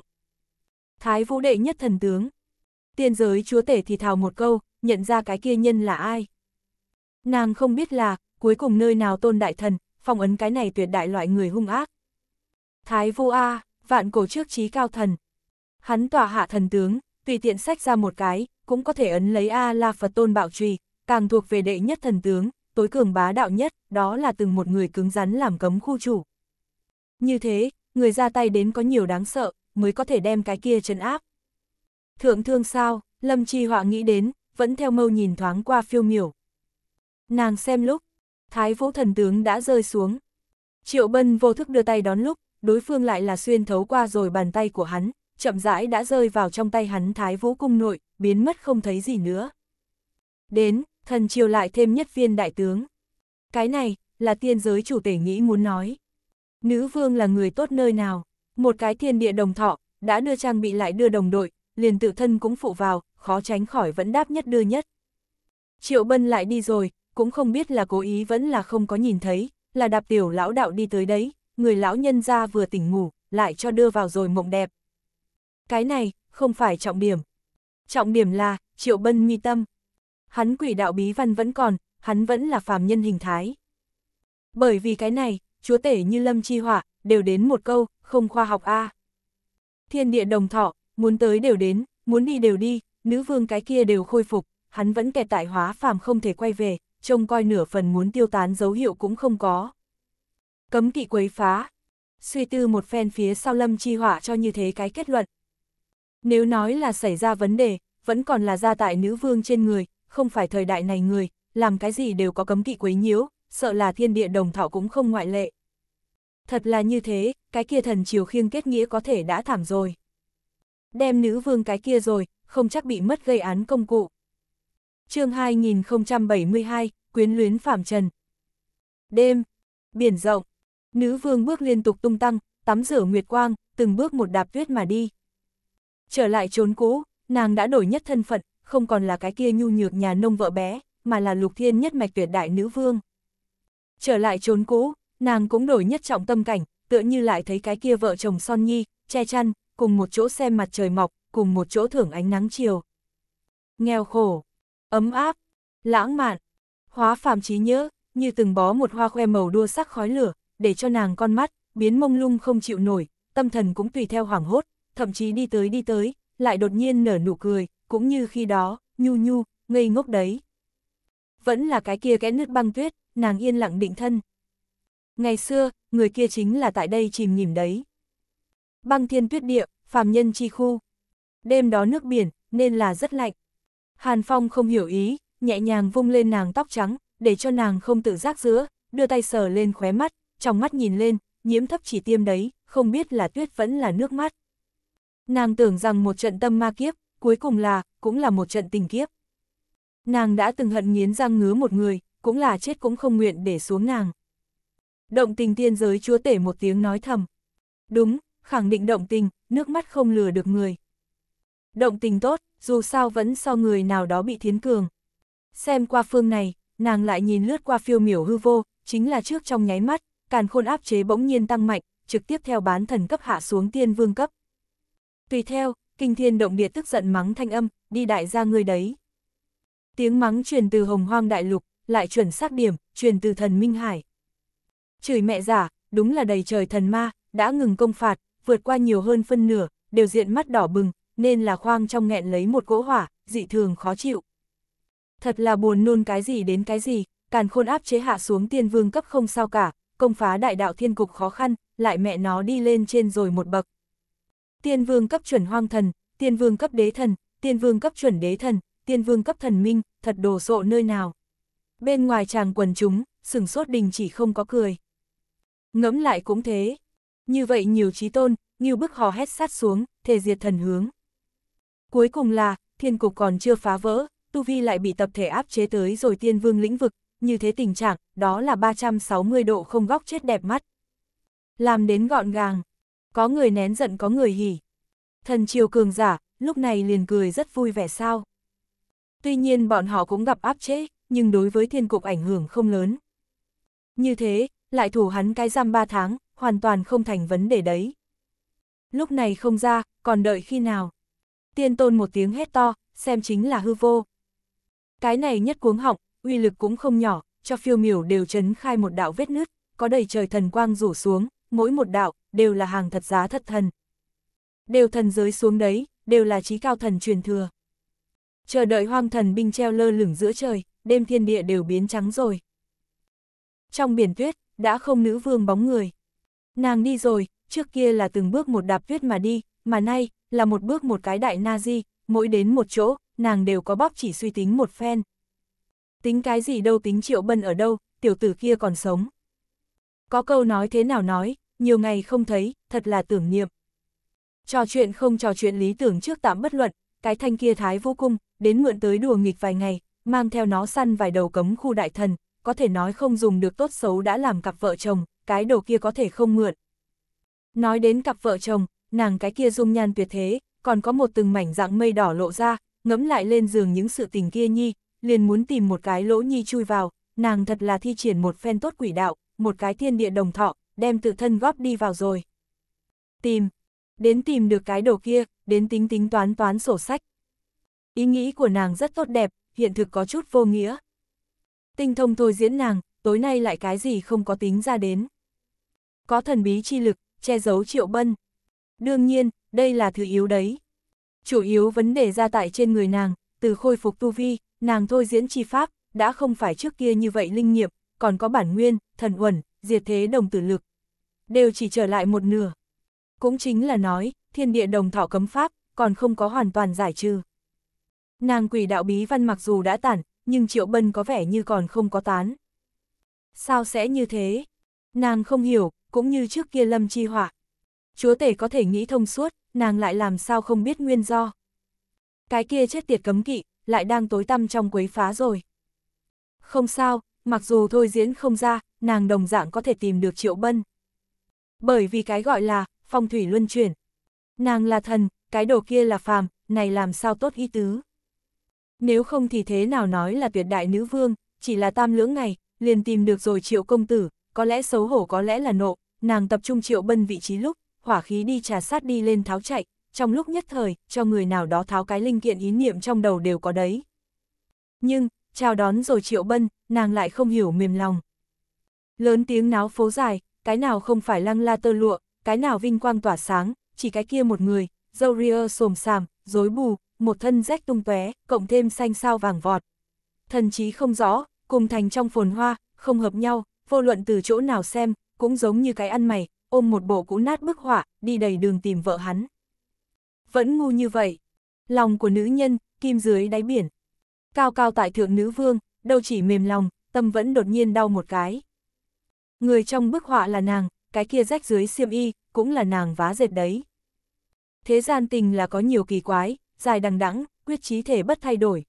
Thái vũ đệ nhất thần tướng, Tiên giới chúa tể thì thào một câu, nhận ra cái kia nhân là ai. Nàng không biết là, cuối cùng nơi nào tôn đại thần, phong ấn cái này tuyệt đại loại người hung ác. Thái vô A, vạn cổ trước trí cao thần. Hắn tỏa hạ thần tướng, tùy tiện sách ra một cái, cũng có thể ấn lấy A là Phật tôn bạo trùy, càng thuộc về đệ nhất thần tướng, tối cường bá đạo nhất, đó là từng một người cứng rắn làm cấm khu chủ. Như thế, người ra tay đến có nhiều đáng sợ, mới có thể đem cái kia trấn áp. Thượng thương sao, Lâm Chi Họa nghĩ đến, vẫn theo mâu nhìn thoáng qua phiêu miểu. Nàng xem lúc, thái vũ thần tướng đã rơi xuống. Triệu Bân vô thức đưa tay đón lúc, đối phương lại là xuyên thấu qua rồi bàn tay của hắn, chậm rãi đã rơi vào trong tay hắn thái vũ cung nội, biến mất không thấy gì nữa. Đến, thần triều lại thêm nhất viên đại tướng. Cái này, là tiên giới chủ tể nghĩ muốn nói. Nữ vương là người tốt nơi nào, một cái thiên địa đồng thọ, đã đưa trang bị lại đưa đồng đội, liền tự thân cũng phụ vào, khó tránh khỏi vẫn đáp nhất đưa nhất. Triệu Bân lại đi rồi, cũng không biết là cố ý vẫn là không có nhìn thấy, là đạp tiểu lão đạo đi tới đấy, người lão nhân ra vừa tỉnh ngủ, lại cho đưa vào rồi mộng đẹp. Cái này, không phải trọng điểm. Trọng điểm là, Triệu Bân mi tâm. Hắn quỷ đạo bí văn vẫn còn, hắn vẫn là phàm nhân hình thái. Bởi vì cái này, chúa tể như lâm chi hỏa, đều đến một câu, không khoa học a Thiên địa đồng thọ, muốn tới đều đến, muốn đi đều đi, nữ vương cái kia đều khôi phục, hắn vẫn kẹt tại hóa phàm không thể quay về, trông coi nửa phần muốn tiêu tán dấu hiệu cũng không có. Cấm kỵ quấy phá, suy tư một phen phía sau lâm chi hỏa cho như thế cái kết luận. Nếu nói là xảy ra vấn đề, vẫn còn là ra tại nữ vương trên người, không phải thời đại này người, làm cái gì đều có cấm kỵ quấy nhiễu, sợ là thiên địa đồng thảo cũng không ngoại lệ. Thật là như thế, cái kia thần chiều khiêng kết nghĩa có thể đã thảm rồi đem nữ vương cái kia rồi, không chắc bị mất gây án công cụ. chương 2072, quyến luyến phạm trần. Đêm, biển rộng, nữ vương bước liên tục tung tăng, tắm rửa nguyệt quang, từng bước một đạp tuyết mà đi. Trở lại trốn cũ, nàng đã đổi nhất thân phận, không còn là cái kia nhu nhược nhà nông vợ bé, mà là lục thiên nhất mạch tuyệt đại nữ vương. Trở lại trốn cũ, nàng cũng đổi nhất trọng tâm cảnh, tựa như lại thấy cái kia vợ chồng son nhi, che chăn, cùng một chỗ xem mặt trời mọc, cùng một chỗ thưởng ánh nắng chiều. Nghèo khổ, ấm áp, lãng mạn, hóa phàm trí nhớ, như từng bó một hoa khoe màu đua sắc khói lửa, để cho nàng con mắt, biến mông lung không chịu nổi, tâm thần cũng tùy theo hoảng hốt, thậm chí đi tới đi tới, lại đột nhiên nở nụ cười, cũng như khi đó, nhu nhu, ngây ngốc đấy. Vẫn là cái kia kẽ nước băng tuyết, nàng yên lặng định thân. Ngày xưa, người kia chính là tại đây chìm nghỉm đấy. Băng thiên tuyết địa, phàm nhân chi khu. Đêm đó nước biển, nên là rất lạnh. Hàn Phong không hiểu ý, nhẹ nhàng vung lên nàng tóc trắng, để cho nàng không tự giác giữa, đưa tay sờ lên khóe mắt, trong mắt nhìn lên, nhiễm thấp chỉ tiêm đấy, không biết là tuyết vẫn là nước mắt. Nàng tưởng rằng một trận tâm ma kiếp, cuối cùng là, cũng là một trận tình kiếp. Nàng đã từng hận nghiến răng ngứa một người, cũng là chết cũng không nguyện để xuống nàng. Động tình tiên giới chúa tể một tiếng nói thầm. Đúng, khẳng định động tình, nước mắt không lừa được người. Động tình tốt, dù sao vẫn so người nào đó bị thiến cường. Xem qua phương này, nàng lại nhìn lướt qua phiêu miểu hư vô, chính là trước trong nháy mắt, càn khôn áp chế bỗng nhiên tăng mạnh, trực tiếp theo bán thần cấp hạ xuống tiên vương cấp. Tùy theo, kinh thiên động địa tức giận mắng thanh âm, đi đại gia ngươi đấy. Tiếng mắng truyền từ hồng hoang đại lục, lại chuẩn xác điểm, truyền từ thần Minh Hải. Chửi mẹ giả, đúng là đầy trời thần ma, đã ngừng công phạt, vượt qua nhiều hơn phân nửa, đều diện mắt đỏ bừng, nên là khoang trong nghẹn lấy một cỗ hỏa, dị thường khó chịu. Thật là buồn nôn cái gì đến cái gì, càn khôn áp chế hạ xuống tiên vương cấp không sao cả, công phá đại đạo thiên cục khó khăn, lại mẹ nó đi lên trên rồi một bậc. Tiên vương cấp chuẩn hoang thần, tiên vương cấp đế thần, tiên vương cấp chuẩn đế thần, tiên vương cấp thần minh, thật đồ sộ nơi nào. Bên ngoài chàng quần chúng, sừng sốt đình chỉ không có cười. Ngẫm lại cũng thế, như vậy nhiều trí tôn, như bức hò hét sát xuống, thể diệt thần hướng. Cuối cùng là, thiên cục còn chưa phá vỡ, Tu Vi lại bị tập thể áp chế tới rồi tiên vương lĩnh vực, như thế tình trạng, đó là 360 độ không góc chết đẹp mắt. Làm đến gọn gàng, có người nén giận có người hỉ. Thần triều cường giả, lúc này liền cười rất vui vẻ sao. Tuy nhiên bọn họ cũng gặp áp chế, nhưng đối với thiên cục ảnh hưởng không lớn. Như thế, lại thủ hắn cái giam 3 tháng, hoàn toàn không thành vấn đề đấy. Lúc này không ra, còn đợi khi nào? Tiên tôn một tiếng hét to, xem chính là hư vô. Cái này nhất cuống họng, uy lực cũng không nhỏ, cho phiêu miểu đều chấn khai một đạo vết nứt, có đầy trời thần quang rủ xuống, mỗi một đạo, đều là hàng thật giá thật thần. Đều thần giới xuống đấy, đều là trí cao thần truyền thừa. Chờ đợi hoang thần binh treo lơ lửng giữa trời, đêm thiên địa đều biến trắng rồi. Trong biển tuyết, đã không nữ vương bóng người. Nàng đi rồi, trước kia là từng bước một đạp tuyết mà đi, mà nay, là một bước một cái đại Nazi, mỗi đến một chỗ, nàng đều có bóp chỉ suy tính một phen. Tính cái gì đâu tính triệu bân ở đâu, tiểu tử kia còn sống. Có câu nói thế nào nói, nhiều ngày không thấy, thật là tưởng niệm. Trò chuyện không trò chuyện lý tưởng trước tạm bất luận, cái thanh kia thái vô cung, đến mượn tới đùa nghịch vài ngày, mang theo nó săn vài đầu cấm khu đại thần, có thể nói không dùng được tốt xấu đã làm cặp vợ chồng, cái đồ kia có thể không mượn. Nói đến cặp vợ chồng, nàng cái kia dung nhan tuyệt thế, còn có một từng mảnh dạng mây đỏ lộ ra, ngẫm lại lên giường những sự tình kia nhi, liền muốn tìm một cái lỗ nhi chui vào, nàng thật là thi triển một phen tốt quỷ đạo, một cái thiên địa đồng thọ, đem tự thân góp đi vào rồi. Tìm, đến tìm được cái đồ kia, đến tính tính toán toán sổ sách. Ý nghĩ của nàng rất tốt đẹp, hiện thực có chút vô nghĩa. Tinh thông thôi diễn nàng, tối nay lại cái gì không có tính ra đến có thần bí chi lực, che giấu triệu bân. Đương nhiên, đây là thứ yếu đấy. Chủ yếu vấn đề ra tại trên người nàng, từ khôi phục tu vi, nàng thôi diễn chi pháp, đã không phải trước kia như vậy linh nghiệm, còn có bản nguyên, thần uẩn, diệt thế đồng tử lực. Đều chỉ trở lại một nửa. Cũng chính là nói, thiên địa đồng thọ cấm pháp, còn không có hoàn toàn giải trừ. Nàng quỷ đạo bí văn mặc dù đã tản, nhưng Triệu Bân có vẻ như còn không có tán. Sao sẽ như thế? Nàng không hiểu, cũng như trước kia lâm chi họa. Chúa tể có thể nghĩ thông suốt, nàng lại làm sao không biết nguyên do. Cái kia chết tiệt cấm kỵ, lại đang tối tăm trong quấy phá rồi. Không sao, mặc dù thôi diễn không ra, nàng đồng dạng có thể tìm được triệu bân. Bởi vì cái gọi là, phong thủy luân chuyển. Nàng là thần, cái đồ kia là phàm, này làm sao tốt ý tứ. Nếu không thì thế nào nói là tuyệt đại nữ vương, chỉ là tam lưỡng ngày, liền tìm được rồi triệu công tử, có lẽ xấu hổ có lẽ là nộ, nàng tập trung triệu bân vị trí lúc, hỏa khí đi trà sát đi lên tháo chạy, trong lúc nhất thời, cho người nào đó tháo cái linh kiện ý niệm trong đầu đều có đấy. Nhưng, chào đón rồi triệu bân, nàng lại không hiểu mềm lòng. Lớn tiếng náo phố dài, cái nào không phải lăng la tơ lụa, cái nào vinh quang tỏa sáng, chỉ cái kia một người, dâu ria xồm xàm, dối bù, một thân rách tung tóe, cộng thêm xanh sao vàng vọt. Thần chí không rõ, cùng thành trong phồn hoa, không hợp nhau, vô luận từ chỗ nào xem, cũng giống như cái ăn mày, ôm một bộ cũ nát bức họa, đi đầy đường tìm vợ hắn. Vẫn ngu như vậy. Lòng của nữ nhân, kim dưới đáy biển. Cao cao tại thượng nữ vương, đâu chỉ mềm lòng, tâm vẫn đột nhiên đau một cái. Người trong bức họa là nàng, cái kia rách dưới xiêm y, cũng là nàng vá dệt đấy. Thế gian tình là có nhiều kỳ quái, dài đằng đẵng, quyết trí thể bất thay đổi.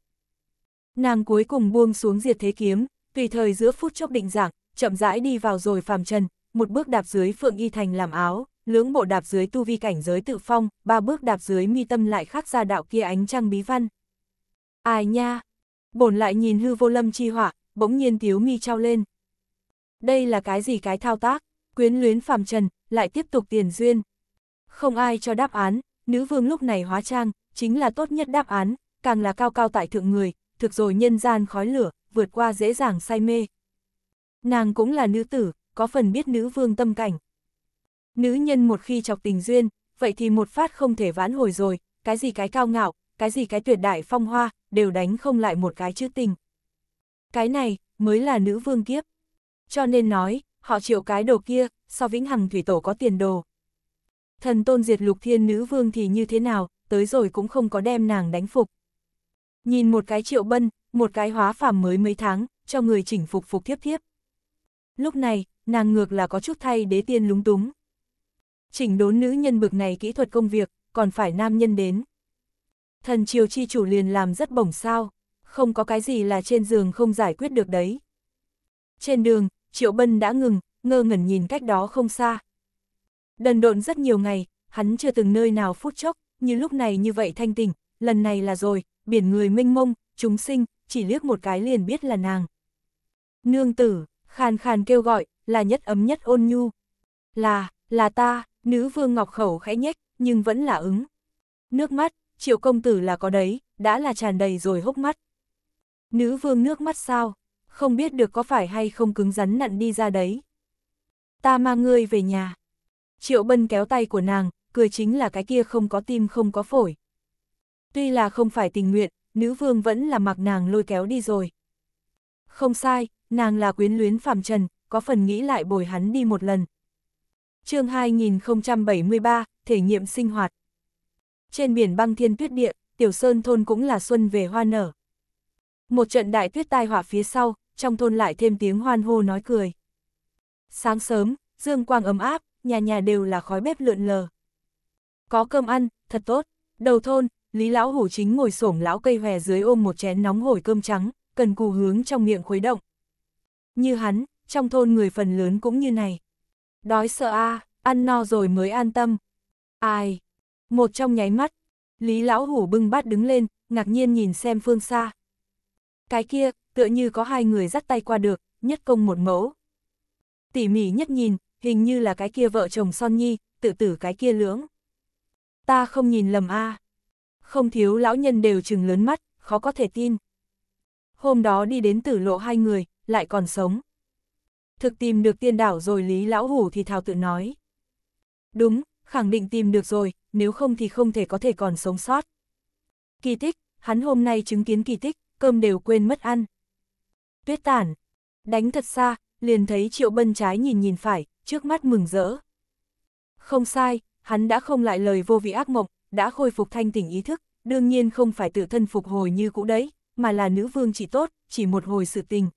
Nàng cuối cùng buông xuống diệt thế kiếm, tùy thời giữa phút chốc định dạng, chậm rãi đi vào rồi phàm trần, một bước đạp dưới phượng y thành làm áo, lưỡng bộ đạp dưới tu vi cảnh giới tự phong, ba bước đạp dưới mi tâm lại khắc ra đạo kia ánh trăng bí văn. Ai nha! Bổn lại nhìn hư vô lâm chi hỏa, bỗng nhiên tiếu mi trao lên. Đây là cái gì cái thao tác, quyến luyến phàm trần, lại tiếp tục tiền duyên. Không ai cho đáp án, nữ vương lúc này hóa trang, chính là tốt nhất đáp án, càng là cao cao tại thượng người, thực rồi nhân gian khói lửa, vượt qua dễ dàng say mê, Nàng cũng là nữ tử, có phần biết nữ vương tâm cảnh. Nữ nhân một khi chọc tình duyên, vậy thì một phát không thể vãn hồi rồi, cái gì cái cao ngạo, cái gì cái tuyệt đại phong hoa, đều đánh không lại một cái chữ tình. Cái này, mới là nữ vương kiếp. Cho nên nói, họ chịu cái đồ kia, so vĩnh hằng thủy tổ có tiền đồ. Thần tôn diệt lục thiên nữ vương thì như thế nào, tới rồi cũng không có đem nàng đánh phục. Nhìn một cái triệu bân, một cái hóa phàm mới mấy tháng, cho người chỉnh phục phục thiếp thiếp. Lúc này, nàng ngược là có chút thay đế tiên lúng túng. Chỉnh đốn nữ nhân bực này kỹ thuật công việc, còn phải nam nhân đến. Thần triều chi chủ liền làm rất bổng sao, không có cái gì là trên giường không giải quyết được đấy. Trên đường, Triệu Bân đã ngừng, ngơ ngẩn nhìn cách đó không xa. Đần độn rất nhiều ngày, hắn chưa từng nơi nào phút chốc, như lúc này như vậy thanh tỉnh, lần này là rồi, biển người mênh mông, chúng sinh, chỉ liếc một cái liền biết là nàng. Nương tử, khàn khàn kêu gọi, là nhất ấm nhất ôn nhu. Là, là ta, nữ vương ngọc khẩu khẽ nhếch, nhưng vẫn là ứng. Nước mắt, triệu công tử là có đấy, đã là tràn đầy rồi hốc mắt. Nữ vương nước mắt sao, không biết được có phải hay không cứng rắn nặn đi ra đấy. Ta mang ngươi về nhà. Triệu bân kéo tay của nàng, cười chính là cái kia không có tim không có phổi. Tuy là không phải tình nguyện, nữ vương vẫn là mặc nàng lôi kéo đi rồi. Không sai, nàng là quyến luyến phàm trần, có phần nghĩ lại bồi hắn đi một lần. chương 2073, thể nghiệm sinh hoạt. Trên biển băng thiên tuyết địa, Tiểu Sơn thôn cũng là xuân về hoa nở. Một trận đại tuyết tai họa phía sau, trong thôn lại thêm tiếng hoan hô nói cười. Sáng sớm, dương quang ấm áp, nhà nhà đều là khói bếp lượn lờ. Có cơm ăn, thật tốt. Đầu thôn, Lý Lão Hủ chính ngồi xổm lão cây hòe dưới ôm một chén nóng hổi cơm trắng, cần cù hướng trong miệng khuấy động, như hắn, trong thôn người phần lớn cũng như này. Đói sợ a à, ăn no rồi mới an tâm. Ai? Một trong nháy mắt, Lý Lão Hủ bưng bát đứng lên, ngạc nhiên nhìn xem phương xa. Cái kia, tựa như có hai người dắt tay qua được, nhất công một mẫu. Tỉ mỉ nhất nhìn, hình như là cái kia vợ chồng Son Nhi, tự tử cái kia lưỡng. Ta không nhìn lầm a à. Không thiếu lão nhân đều chừng lớn mắt, khó có thể tin. Hôm đó đi đến tử lộ hai người, lại còn sống. Thực tìm được tiên đảo rồi Lý Lão Hủ thì thào tự nói. Đúng, khẳng định tìm được rồi, nếu không thì không thể có thể còn sống sót. Kỳ tích, hắn hôm nay chứng kiến kỳ tích, cơm đều quên mất ăn. Tuyết tản, đánh thật xa, liền thấy Triệu Bân trái nhìn nhìn phải, trước mắt mừng rỡ. Không sai, hắn đã không lại lời vô vị ác mộng, đã khôi phục thanh tỉnh ý thức, đương nhiên không phải tự thân phục hồi như cũ đấy, mà là nữ vương chỉ tốt, chỉ một hồi sự tình,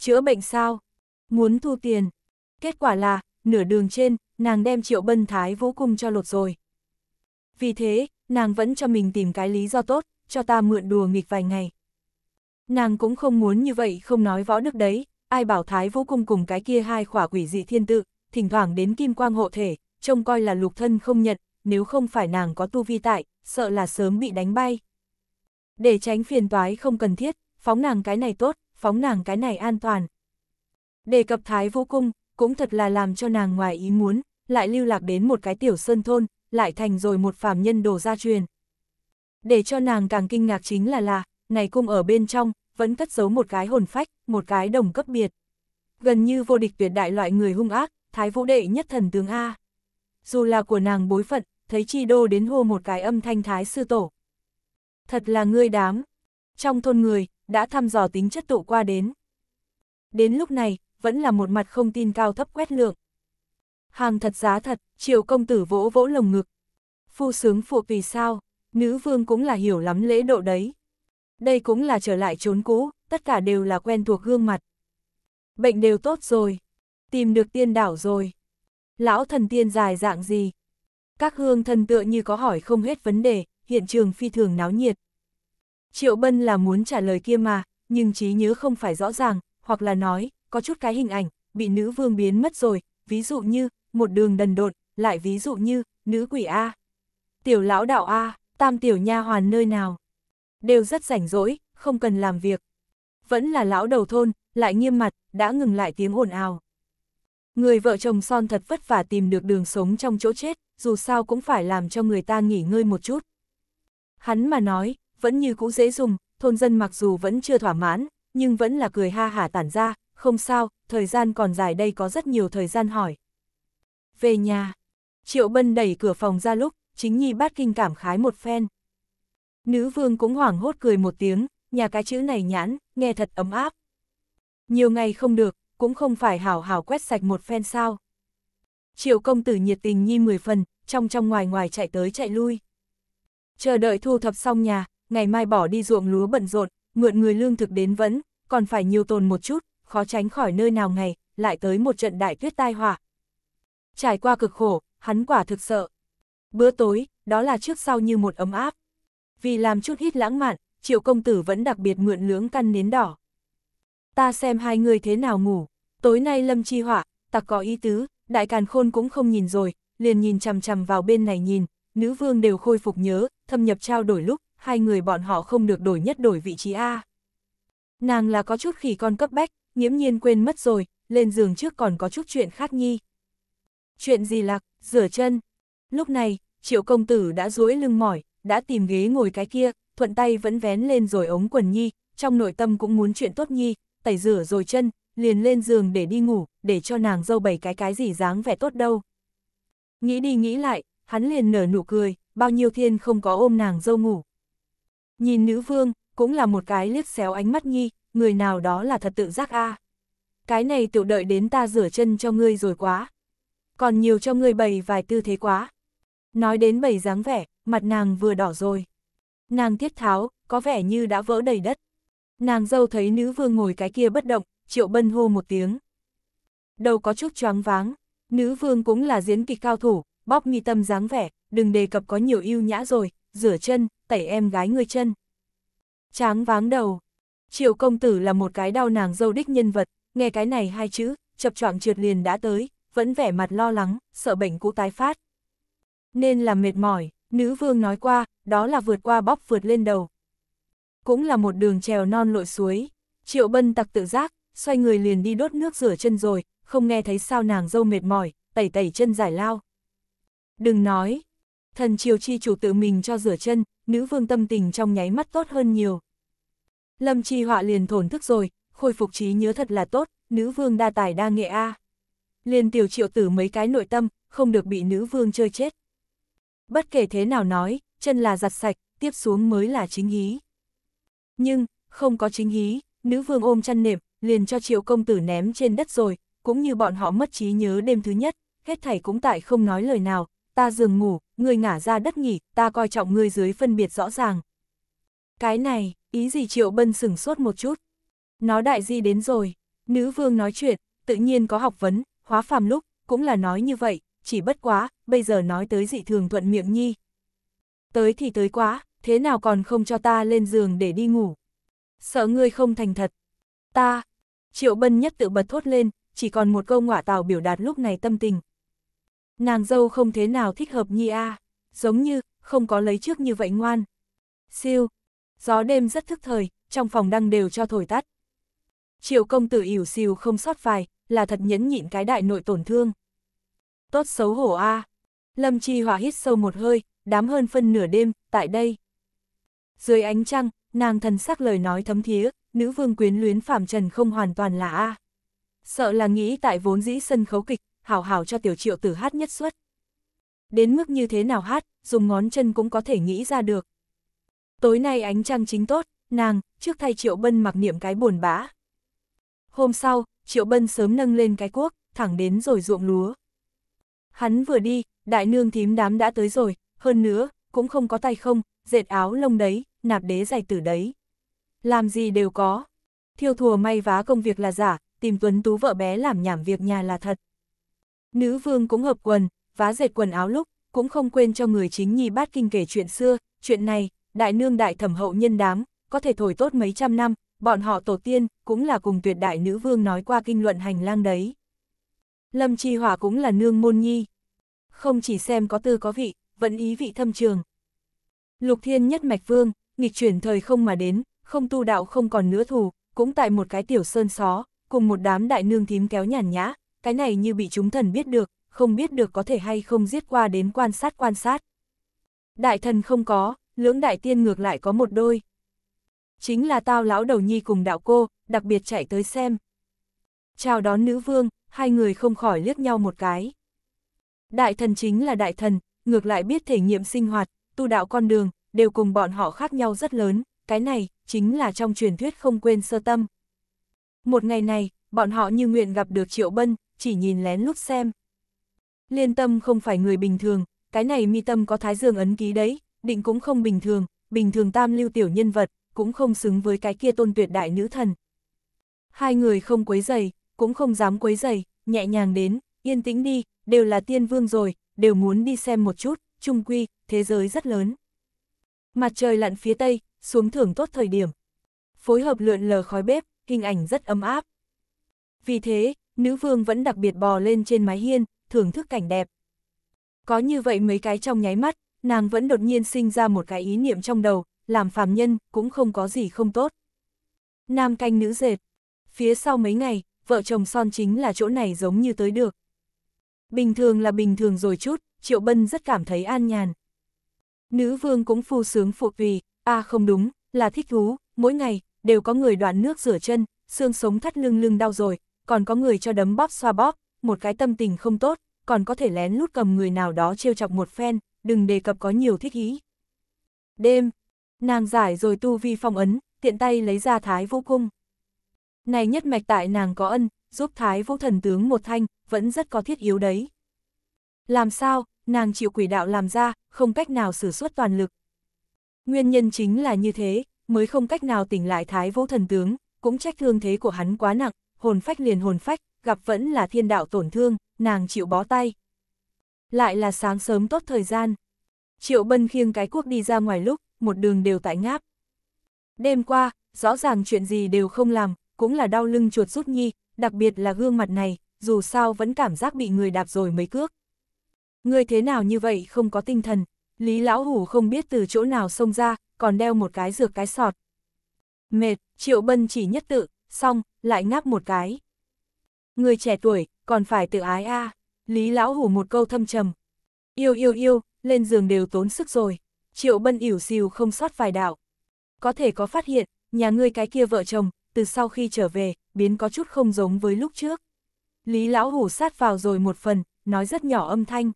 chữa bệnh sao? Muốn thu tiền. Kết quả là, nửa đường trên, nàng đem triệu bân thái vũ cung cho lột rồi. Vì thế, nàng vẫn cho mình tìm cái lý do tốt, cho ta mượn đùa nghịch vài ngày. Nàng cũng không muốn như vậy không nói võ đức đấy, ai bảo thái vũ cung cùng cái kia hai khỏa quỷ dị thiên tự, thỉnh thoảng đến kim quang hộ thể, trông coi là lục thân không nhận, nếu không phải nàng có tu vi tại, sợ là sớm bị đánh bay. Để tránh phiền toái không cần thiết, phóng nàng cái này tốt, phóng nàng cái này an toàn. Đề cập Thái Vũ Cung, cũng thật là làm cho nàng ngoài ý muốn, lại lưu lạc đến một cái tiểu sơn thôn, lại thành rồi một phàm nhân đồ gia truyền. Để cho nàng càng kinh ngạc chính là là, này cung ở bên trong, vẫn cất giấu một cái hồn phách, một cái đồng cấp biệt. Gần như vô địch tuyệt đại loại người hung ác, Thái Vũ Đệ nhất thần tướng A. Dù là của nàng bối phận, thấy chi đô đến hô một cái âm thanh Thái Sư Tổ. Thật là ngươi đám. Trong thôn người, đã thăm dò tính chất tụ qua đến. Đến lúc này, vẫn là một mặt không tin cao thấp quét lượng. Hàng thật giá thật, triều công tử vỗ vỗ lồng ngực. Phu sướng phụ vì sao, nữ vương cũng là hiểu lắm lễ độ đấy. Đây cũng là trở lại trốn cũ, tất cả đều là quen thuộc gương mặt. Bệnh đều tốt rồi, tìm được tiên đảo rồi. Lão thần tiên dài dạng gì? Các hương thần tựa như có hỏi không hết vấn đề, hiện trường phi thường náo nhiệt. Triệu Bân là muốn trả lời kia mà, nhưng trí nhớ không phải rõ ràng, hoặc là nói, có chút cái hình ảnh, bị nữ vương biến mất rồi, ví dụ như, một đường đần độn, lại ví dụ như, nữ quỷ A. Tiểu lão đạo A, tam tiểu nha hoàn nơi nào. Đều rất rảnh rỗi, không cần làm việc. Vẫn là lão đầu thôn, lại nghiêm mặt, đã ngừng lại tiếng ồn ào. Người vợ chồng son thật vất vả tìm được đường sống trong chỗ chết, dù sao cũng phải làm cho người ta nghỉ ngơi một chút. Hắn mà nói, vẫn như cũ dễ dùng, thôn dân mặc dù vẫn chưa thỏa mãn, nhưng vẫn là cười ha hả tản ra, không sao, thời gian còn dài đây có rất nhiều thời gian hỏi. Về nhà, Triệu Bân đẩy cửa phòng ra lúc, chính nhi bát kinh cảm khái một phen. Nữ vương cũng hoảng hốt cười một tiếng, nhà cái chữ này nhãn, nghe thật ấm áp. Nhiều ngày không được, cũng không phải hảo hảo quét sạch một phen sao. Triệu công tử nhiệt tình nhi mười phần, trong trong ngoài ngoài chạy tới chạy lui. Chờ đợi thu thập xong nhà, ngày mai bỏ đi ruộng lúa bận rộn, mượn người lương thực đến vẫn, còn phải nhiều tồn một chút, khó tránh khỏi nơi nào ngày, lại tới một trận đại tuyết tai họa. Trải qua cực khổ, hắn quả thực sợ. Bữa tối, đó là trước sau như một ấm áp. Vì làm chút hít lãng mạn, triệu công tử vẫn đặc biệt mượn lưỡng căn nến đỏ. Ta xem hai người thế nào ngủ, tối nay lâm chi họa, tặc có ý tứ, đại càn khôn cũng không nhìn rồi, liền nhìn chằm chằm vào bên này nhìn, nữ vương đều khôi phục nhớ, thâm nhập trao đổi lúc, hai người bọn họ không được đổi nhất đổi vị trí A. Nàng là có chút khỉ con cấp bách, nghiễm nhiên quên mất rồi, lên giường trước còn có chút chuyện khác nhi. Chuyện gì lạc, rửa chân. Lúc này, triệu công tử đã duỗi lưng mỏi, đã tìm ghế ngồi cái kia, thuận tay vẫn vén lên rồi ống quần nhi, trong nội tâm cũng muốn chuyện tốt nhi, tẩy rửa rồi chân, liền lên giường để đi ngủ, để cho nàng dâu bảy cái cái gì dáng vẻ tốt đâu. Nghĩ đi nghĩ lại, hắn liền nở nụ cười, bao nhiêu thiên không có ôm nàng dâu ngủ, Nhìn nữ vương, cũng là một cái liếc xéo ánh mắt nghi, người nào đó là thật tự giác a Cái này tự đợi đến ta rửa chân cho ngươi rồi quá. Còn nhiều cho ngươi bày vài tư thế quá. Nói đến bày dáng vẻ, mặt nàng vừa đỏ rồi. Nàng tiết tháo, có vẻ như đã vỡ đầy đất. Nàng dâu thấy nữ vương ngồi cái kia bất động, triệu bân hô một tiếng. Đầu có chút choáng váng, nữ vương cũng là diễn kịch cao thủ, bóp nghi tâm dáng vẻ, đừng đề cập có nhiều yêu nhã rồi, rửa chân, tẩy em gái người chân. Tráng váng đầu. Triệu công tử là một cái đau nàng dâu đích nhân vật, nghe cái này hai chữ, chập choạng trượt liền đã tới, vẫn vẻ mặt lo lắng, sợ bệnh cũ tái phát. Nên là mệt mỏi, nữ vương nói qua, đó là vượt qua bóc vượt lên đầu. Cũng là một đường trèo non lội suối, triệu bân tặc tự giác, xoay người liền đi đốt nước rửa chân rồi, không nghe thấy sao nàng dâu mệt mỏi, tẩy tẩy chân giải lao. Đừng nói, Thần triều chi chủ tự mình cho rửa chân, nữ vương tâm tình trong nháy mắt tốt hơn nhiều. Lâm chi họa liền thổn thức rồi, khôi phục trí nhớ thật là tốt, nữ vương đa tài đa nghệ a. Liền tiểu triệu tử mấy cái nội tâm, không được bị nữ vương chơi chết. Bất kể thế nào nói, chân là giặt sạch, tiếp xuống mới là chính hí. Nhưng, không có chính hí, nữ vương ôm chăn nệm, liền cho triệu công tử ném trên đất rồi, cũng như bọn họ mất trí nhớ đêm thứ nhất, hết thảy cũng tại không nói lời nào, ta giường ngủ, ngươi ngả ra đất nghỉ, ta coi trọng ngươi dưới phân biệt rõ ràng. Cái này, ý gì Triệu Bân sừng sốt một chút. Nó đại di đến rồi, nữ vương nói chuyện, tự nhiên có học vấn, hóa phàm lúc, cũng là nói như vậy, chỉ bất quá, bây giờ nói tới dị thường thuận miệng nhi. Tới thì tới quá, thế nào còn không cho ta lên giường để đi ngủ. Sợ ngươi không thành thật. Ta, Triệu Bân nhất tự bật thốt lên, chỉ còn một câu ngọa tào biểu đạt lúc này tâm tình, Nàng dâu không thế nào thích hợp Nhi A, giống như, không có lấy trước như vậy ngoan. Siêu, gió đêm rất thức thời, trong phòng đăng đều cho thổi tắt. Triệu công tử ỉu xìu không sót vài, là thật nhẫn nhịn cái đại nội tổn thương. Tốt xấu hổ A. Lâm Chi Hòa hít sâu một hơi, đám hơn phân nửa đêm, tại đây. Dưới ánh trăng, nàng thần sắc lời nói thấm thía, nữ vương quyến luyến phạm trần không hoàn toàn là A. Sợ là nghĩ tại vốn dĩ sân khấu kịch, hảo hảo cho tiểu triệu tử hát nhất suất. Đến mức như thế nào hát, dùng ngón chân cũng có thể nghĩ ra được. Tối nay ánh trăng chính tốt, nàng, trước thay triệu bân mặc niệm cái buồn bã. Hôm sau, triệu bân sớm nâng lên cái cuốc, thẳng đến rồi ruộng lúa. Hắn vừa đi, đại nương thím đám đã tới rồi, hơn nữa, cũng không có tay không, dệt áo lông đấy, nạp đế giày tử đấy. Làm gì đều có. Thiêu thùa may vá công việc là giả, tìm tuấn tú vợ bé làm nhảm việc nhà là thật. Nữ vương cũng hợp quần, vá dệt quần áo lúc, cũng không quên cho người chính nhi bát kinh kể chuyện xưa, chuyện này, đại nương đại thẩm hậu nhân đám, có thể thổi tốt mấy trăm năm, bọn họ tổ tiên, cũng là cùng tuyệt đại nữ vương nói qua kinh luận hành lang đấy. Lâm Chi Hỏa cũng là nương môn nhi. Không chỉ xem có tư có vị, vẫn ý vị thâm trường. Lục thiên nhất mạch vương, nghịch chuyển thời không mà đến, không tu đạo không còn nữa thù, cũng tại một cái tiểu sơn xó, cùng một đám đại nương thím kéo nhàn nhã, cái này như bị chúng thần biết được, không biết được có thể hay không giết qua đến quan sát quan sát. Đại thần không có, lưỡng đại tiên ngược lại có một đôi. Chính là tao lão đầu nhi cùng đạo cô, đặc biệt chạy tới xem. Chào đón nữ vương, hai người không khỏi liếc nhau một cái. Đại thần chính là đại thần, ngược lại biết thể nghiệm sinh hoạt, tu đạo con đường, đều cùng bọn họ khác nhau rất lớn, cái này, chính là trong truyền thuyết không quên sơ tâm. Một ngày này, bọn họ như nguyện gặp được Triệu Bân, chỉ nhìn lén lúc xem. Liên tâm không phải người bình thường, cái này mi tâm có thái dương ấn ký đấy, định cũng không bình thường, bình thường tam lưu tiểu nhân vật, cũng không xứng với cái kia tôn tuyệt đại nữ thần. Hai người không quấy dày, cũng không dám quấy dày, nhẹ nhàng đến, yên tĩnh đi, đều là tiên vương rồi, đều muốn đi xem một chút, trung quy, thế giới rất lớn. Mặt trời lặn phía tây, xuống thưởng tốt thời điểm. Phối hợp lượn lờ khói bếp, hình ảnh rất ấm áp. Vì thế, nữ vương vẫn đặc biệt bò lên trên mái hiên, thưởng thức cảnh đẹp. Có như vậy mấy cái trong nháy mắt, nàng vẫn đột nhiên sinh ra một cái ý niệm trong đầu, làm phàm nhân cũng không có gì không tốt. Nam canh nữ dệt. Phía sau mấy ngày, vợ chồng son chính là chỗ này giống như tới được. Bình thường là bình thường rồi chút, Triệu Bân rất cảm thấy an nhàn. Nữ vương cũng phu sướng phụ tùy, à không đúng, là thích thú, mỗi ngày, đều có người đoạn nước rửa chân, xương sống thắt lưng lưng đau rồi, còn có người cho đấm bóp xoa bóp, một cái tâm tình không tốt, còn có thể lén lút cầm người nào đó trêu chọc một phen, đừng đề cập có nhiều thích ý. Đêm, nàng giải rồi tu vi phong ấn, tiện tay lấy ra thái vũ cung. Này nhất mạch tại nàng có ân, giúp thái vũ thần tướng một thanh, vẫn rất có thiết yếu đấy. Làm sao, nàng chịu quỷ đạo làm ra, không cách nào sử xuất toàn lực. Nguyên nhân chính là như thế, mới không cách nào tỉnh lại thái vũ thần tướng, cũng trách thương thế của hắn quá nặng, hồn phách liền hồn phách, gặp vẫn là thiên đạo tổn thương, nàng chịu bó tay. Lại là sáng sớm tốt thời gian. Triệu Bân khiêng cái cuốc đi ra ngoài lúc, một đường đều tại ngáp. Đêm qua, rõ ràng chuyện gì đều không làm, cũng là đau lưng chuột rút nhi, đặc biệt là gương mặt này, dù sao vẫn cảm giác bị người đạp rồi mấy cước. Người thế nào như vậy không có tinh thần, Lý Lão Hủ không biết từ chỗ nào xông ra, còn đeo một cái dược cái sọt. Mệt, Triệu Bân chỉ nhất tự, xong, lại ngáp một cái. Người trẻ tuổi, còn phải tự ái a à. Lý lão hủ một câu thâm trầm. Yêu yêu yêu, lên giường đều tốn sức rồi. Triệu bân ỉu xìu không sót vài đạo. Có thể có phát hiện, nhà ngươi cái kia vợ chồng, từ sau khi trở về, biến có chút không giống với lúc trước. Lý lão hủ sát vào rồi một phần, nói rất nhỏ âm thanh.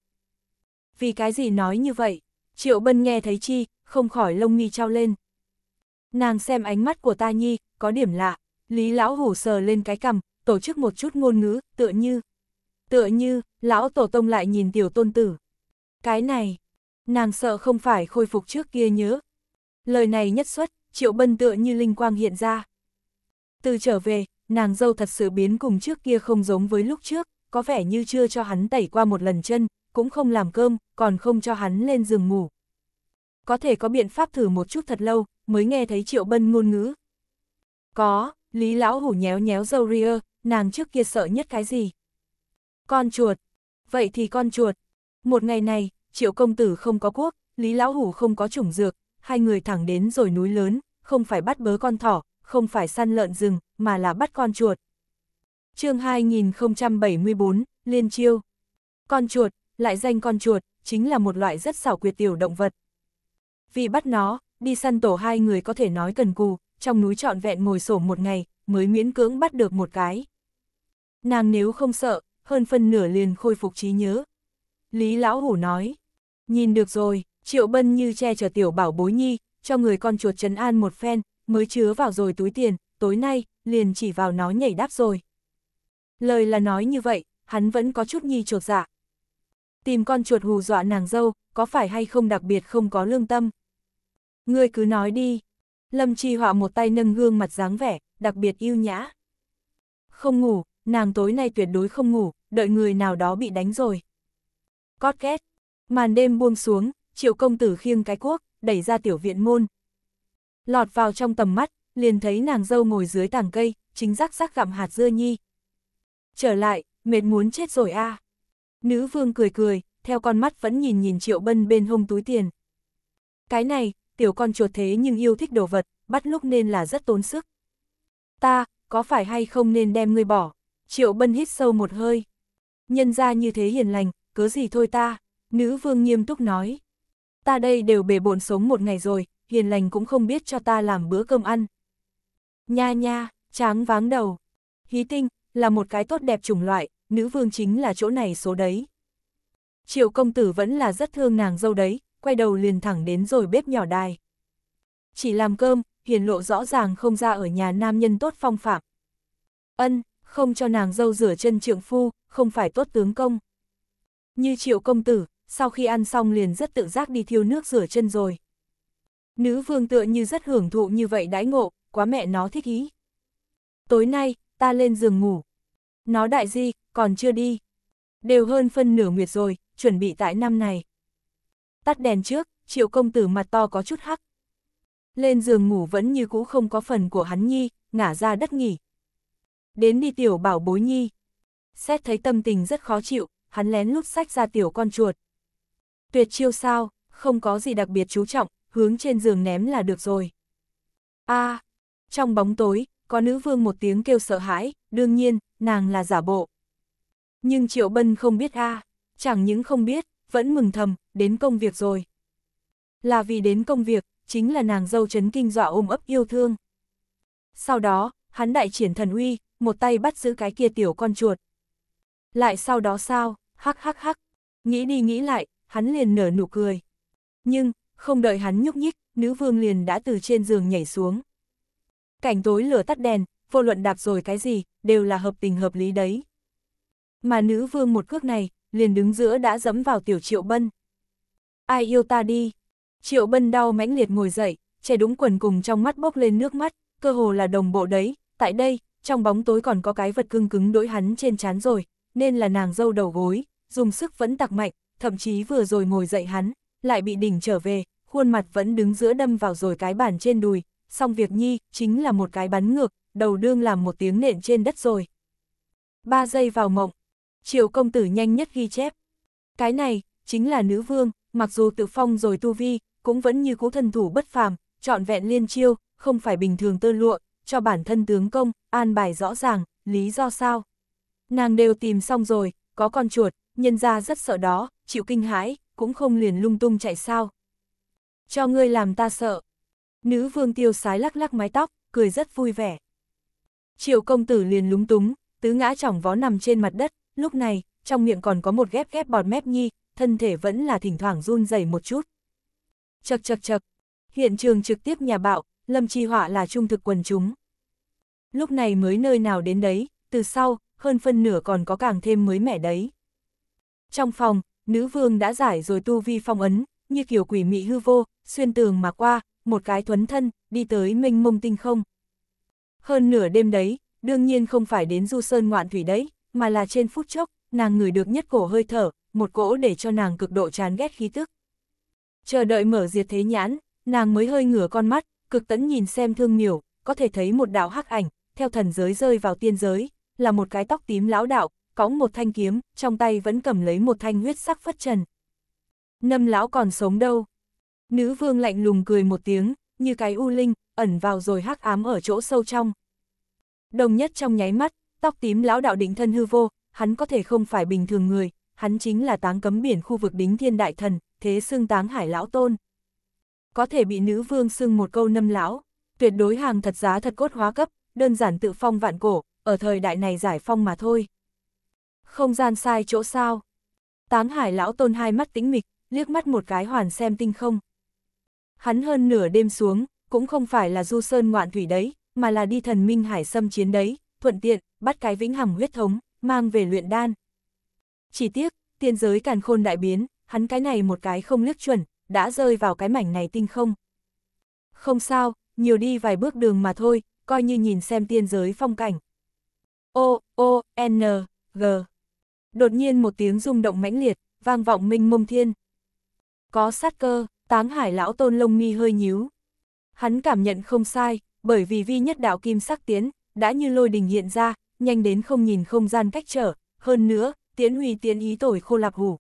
Vì cái gì nói như vậy? Triệu bân nghe thấy chi, không khỏi lông nghi trao lên. Nàng xem ánh mắt của ta nhi, có điểm lạ. Lý lão hủ sờ lên cái cằm, tổ chức một chút ngôn ngữ, tựa như. Tựa như, lão tổ tông lại nhìn tiểu tôn tử. Cái này, nàng sợ không phải khôi phục trước kia nhớ. Lời này nhất xuất, triệu bân tựa như linh quang hiện ra. Từ trở về, nàng dâu thật sự biến cùng trước kia không giống với lúc trước, có vẻ như chưa cho hắn tẩy qua một lần chân, cũng không làm cơm, còn không cho hắn lên giường ngủ. Có thể có biện pháp thử một chút thật lâu, mới nghe thấy Triệu Bân ngôn ngữ. Có, Lý lão hủ nhéo nhéo dâu ria, nàng trước kia sợ nhất cái gì? Con chuột. Vậy thì con chuột. Một ngày này, triệu công tử không có quốc, Lý lão hủ không có chủng dược, hai người thẳng đến rồi núi lớn, không phải bắt bớ con thỏ, không phải săn lợn rừng, mà là bắt con chuột. chương 2074, Liên Chiêu Con chuột, lại danh con chuột, chính là một loại rất xảo quyệt tiểu động vật. Vì bắt nó, đi săn tổ hai người có thể nói cần cù, trong núi trọn vẹn ngồi sổ một ngày, mới miễn cưỡng bắt được một cái. Nàng nếu không sợ, hơn phân nửa liền khôi phục trí nhớ. Lý Lão Hủ nói, nhìn được rồi, Triệu Bân như che chở tiểu bảo bối nhi, cho người con chuột trấn an một phen, mới chứa vào rồi túi tiền, tối nay, liền chỉ vào nó nhảy đáp rồi. Lời là nói như vậy, hắn vẫn có chút nhi chuột dạ. Tìm con chuột hù dọa nàng dâu, có phải hay không đặc biệt không có lương tâm? Ngươi cứ nói đi, Lâm Chi Họa một tay nâng gương mặt dáng vẻ, đặc biệt yêu nhã. Không ngủ, nàng tối nay tuyệt đối không ngủ, đợi người nào đó bị đánh rồi. Cót két, màn đêm buông xuống, triệu công tử khiêng cái cuốc, đẩy ra tiểu viện môn. Lọt vào trong tầm mắt, liền thấy nàng dâu ngồi dưới tàng cây, chính rắc rắc gặm hạt dưa nhi. Trở lại, mệt muốn chết rồi a. À. Nữ vương cười cười, theo con mắt vẫn nhìn nhìn triệu bân bên hông túi tiền. Cái này, tiểu con chuột thế nhưng yêu thích đồ vật, bắt lúc nên là rất tốn sức. Ta, có phải hay không nên đem ngươi bỏ? Triệu bân hít sâu một hơi. Nhân ra như thế hiền lành, cớ gì thôi ta, nữ vương nghiêm túc nói. Ta đây đều bể bộn sống một ngày rồi, hiền lành cũng không biết cho ta làm bữa cơm ăn. Nha nha, tráng váng đầu. Hí tinh, là một cái tốt đẹp chủng loại, nữ vương chính là chỗ này số đấy. Triệu công tử vẫn là rất thương nàng dâu đấy, quay đầu liền thẳng đến rồi bếp nhỏ đài. Chỉ làm cơm, hiền lộ rõ ràng không ra ở nhà nam nhân tốt phong phạm. Ân, không cho nàng dâu rửa chân trượng phu, không phải tốt tướng công. Như triệu công tử, sau khi ăn xong liền rất tự giác đi thiêu nước rửa chân rồi. Nữ vương tựa như rất hưởng thụ như vậy đãi ngộ, quá mẹ nó thích ý. Tối nay, ta lên giường ngủ. Nó đại di, còn chưa đi. Đều hơn phân nửa nguyệt rồi, chuẩn bị tại năm này tắt đèn trước, triệu công tử mặt to có chút hắc. Lên giường ngủ vẫn như cũ không có phần của hắn nhi, ngả ra đất nghỉ. Đến đi tiểu bảo bối nhi. Xét thấy tâm tình rất khó chịu, hắn lén lút sách ra tiểu con chuột. Tuyệt chiêu sao, không có gì đặc biệt chú trọng, hướng trên giường ném là được rồi. a à, trong bóng tối, có nữ vương một tiếng kêu sợ hãi, đương nhiên, nàng là giả bộ. Nhưng Triệu Bân không biết a à, chẳng những không biết, vẫn mừng thầm, đến công việc rồi. Là vì đến công việc, chính là nàng dâu chấn kinh dọa ôm ấp yêu thương. Sau đó, hắn đại triển thần uy, một tay bắt giữ cái kia tiểu con chuột. Lại sau đó sao, hắc hắc hắc, nghĩ đi nghĩ lại, hắn liền nở nụ cười. Nhưng, không đợi hắn nhúc nhích, nữ vương liền đã từ trên giường nhảy xuống. Cảnh tối lửa tắt đèn, vô luận đạp rồi cái gì, đều là hợp tình hợp lý đấy. Mà nữ vương một cước này, liền đứng giữa đã dẫm vào tiểu Triệu Bân. Ai yêu ta đi? Triệu Bân đau mãnh liệt ngồi dậy, che đúng quần cùng trong mắt bốc lên nước mắt, cơ hồ là đồng bộ đấy, tại đây, trong bóng tối còn có cái vật cưng cứng đối hắn trên chán rồi, nên là nàng dâu đầu gối, dùng sức vẫn tặc mạnh, thậm chí vừa rồi ngồi dậy hắn, lại bị đỉnh trở về, khuôn mặt vẫn đứng giữa đâm vào rồi cái bản trên đùi, xong việc nhi, chính là một cái bắn ngược, đầu đương làm một tiếng nện trên đất rồi. Ba giây vào mộng, Triều công tử nhanh nhất ghi chép. Cái này, chính là nữ vương, mặc dù tự phong rồi tu vi, cũng vẫn như cũ thần thủ bất phàm, trọn vẹn liên chiêu, không phải bình thường tơ lụa, cho bản thân tướng công, an bài rõ ràng, lý do sao. Nàng đều tìm xong rồi, có con chuột, nhân ra rất sợ đó, chịu kinh hãi, cũng không liền lung tung chạy sao. Cho ngươi làm ta sợ. Nữ vương tiêu sái lắc lắc mái tóc, cười rất vui vẻ. Triệu công tử liền lúng túng, tứ ngã chỏng vó nằm trên mặt đất, lúc này, trong miệng còn có một ghép ghép bọt mép nhi, thân thể vẫn là thỉnh thoảng run rẩy một chút. Chật chật chật, hiện trường trực tiếp nhà bạo, Lâm Chi Họa là trung thực quần chúng. Lúc này mới nơi nào đến đấy, từ sau, hơn phân nửa còn có càng thêm mới mẻ đấy. Trong phòng, nữ vương đã giải rồi tu vi phong ấn, như kiểu quỷ mị hư vô, xuyên tường mà qua, một cái thuấn thân, đi tới mênh mông tinh không. Hơn nửa đêm đấy, đương nhiên không phải đến du sơn ngoạn thủy đấy, mà là trên phút chốc, nàng ngửi được nhất cổ hơi thở, một cỗ để cho nàng cực độ chán ghét khí tức. Chờ đợi mở diệt thế nhãn, nàng mới hơi ngửa con mắt, cực tẫn nhìn xem thương miểu, có thể thấy một đạo hắc ảnh, theo thần giới rơi vào tiên giới, là một cái tóc tím lão đạo, cõng một thanh kiếm, trong tay vẫn cầm lấy một thanh huyết sắc phất trần. nâm lão còn sống đâu? Nữ vương lạnh lùng cười một tiếng, như cái u linh, ẩn vào rồi hắc ám ở chỗ sâu trong. Đồng nhất trong nháy mắt, Tóc tím lão đạo đính thân hư vô, hắn có thể không phải bình thường người, hắn chính là táng cấm biển khu vực đính thiên đại thần, thế xương táng hải lão tôn. Có thể bị nữ vương xưng một câu năm lão, tuyệt đối hàng thật giá thật cốt hóa cấp, đơn giản tự phong vạn cổ, ở thời đại này giải phong mà thôi. Không gian sai chỗ sao? Táng hải lão tôn hai mắt tĩnh mịch, liếc mắt một cái hoàn xem tinh không. Hắn hơn nửa đêm xuống, cũng không phải là du sơn ngoạn thủy đấy, mà là đi thần minh hải xâm chiến đấy, thuận tiện, bắt cái vĩnh hằng huyết thống, mang về luyện đan. Chỉ tiếc, tiên giới càn khôn đại biến, hắn cái này một cái không liếc chuẩn, đã rơi vào cái mảnh này tinh không. Không sao, nhiều đi vài bước đường mà thôi, coi như nhìn xem tiên giới phong cảnh. O, O, N, G. Đột nhiên một tiếng rung động mãnh liệt, vang vọng minh mông thiên. Có sát cơ, táng hải lão tôn lông mi hơi nhíu. Hắn cảm nhận không sai, bởi vì vi nhất đạo kim sắc tiến, đã như lôi đình hiện ra, nhanh đến không nhìn không gian cách trở, hơn nữa, tiến huy tiến ý tổi khô lạp hủ.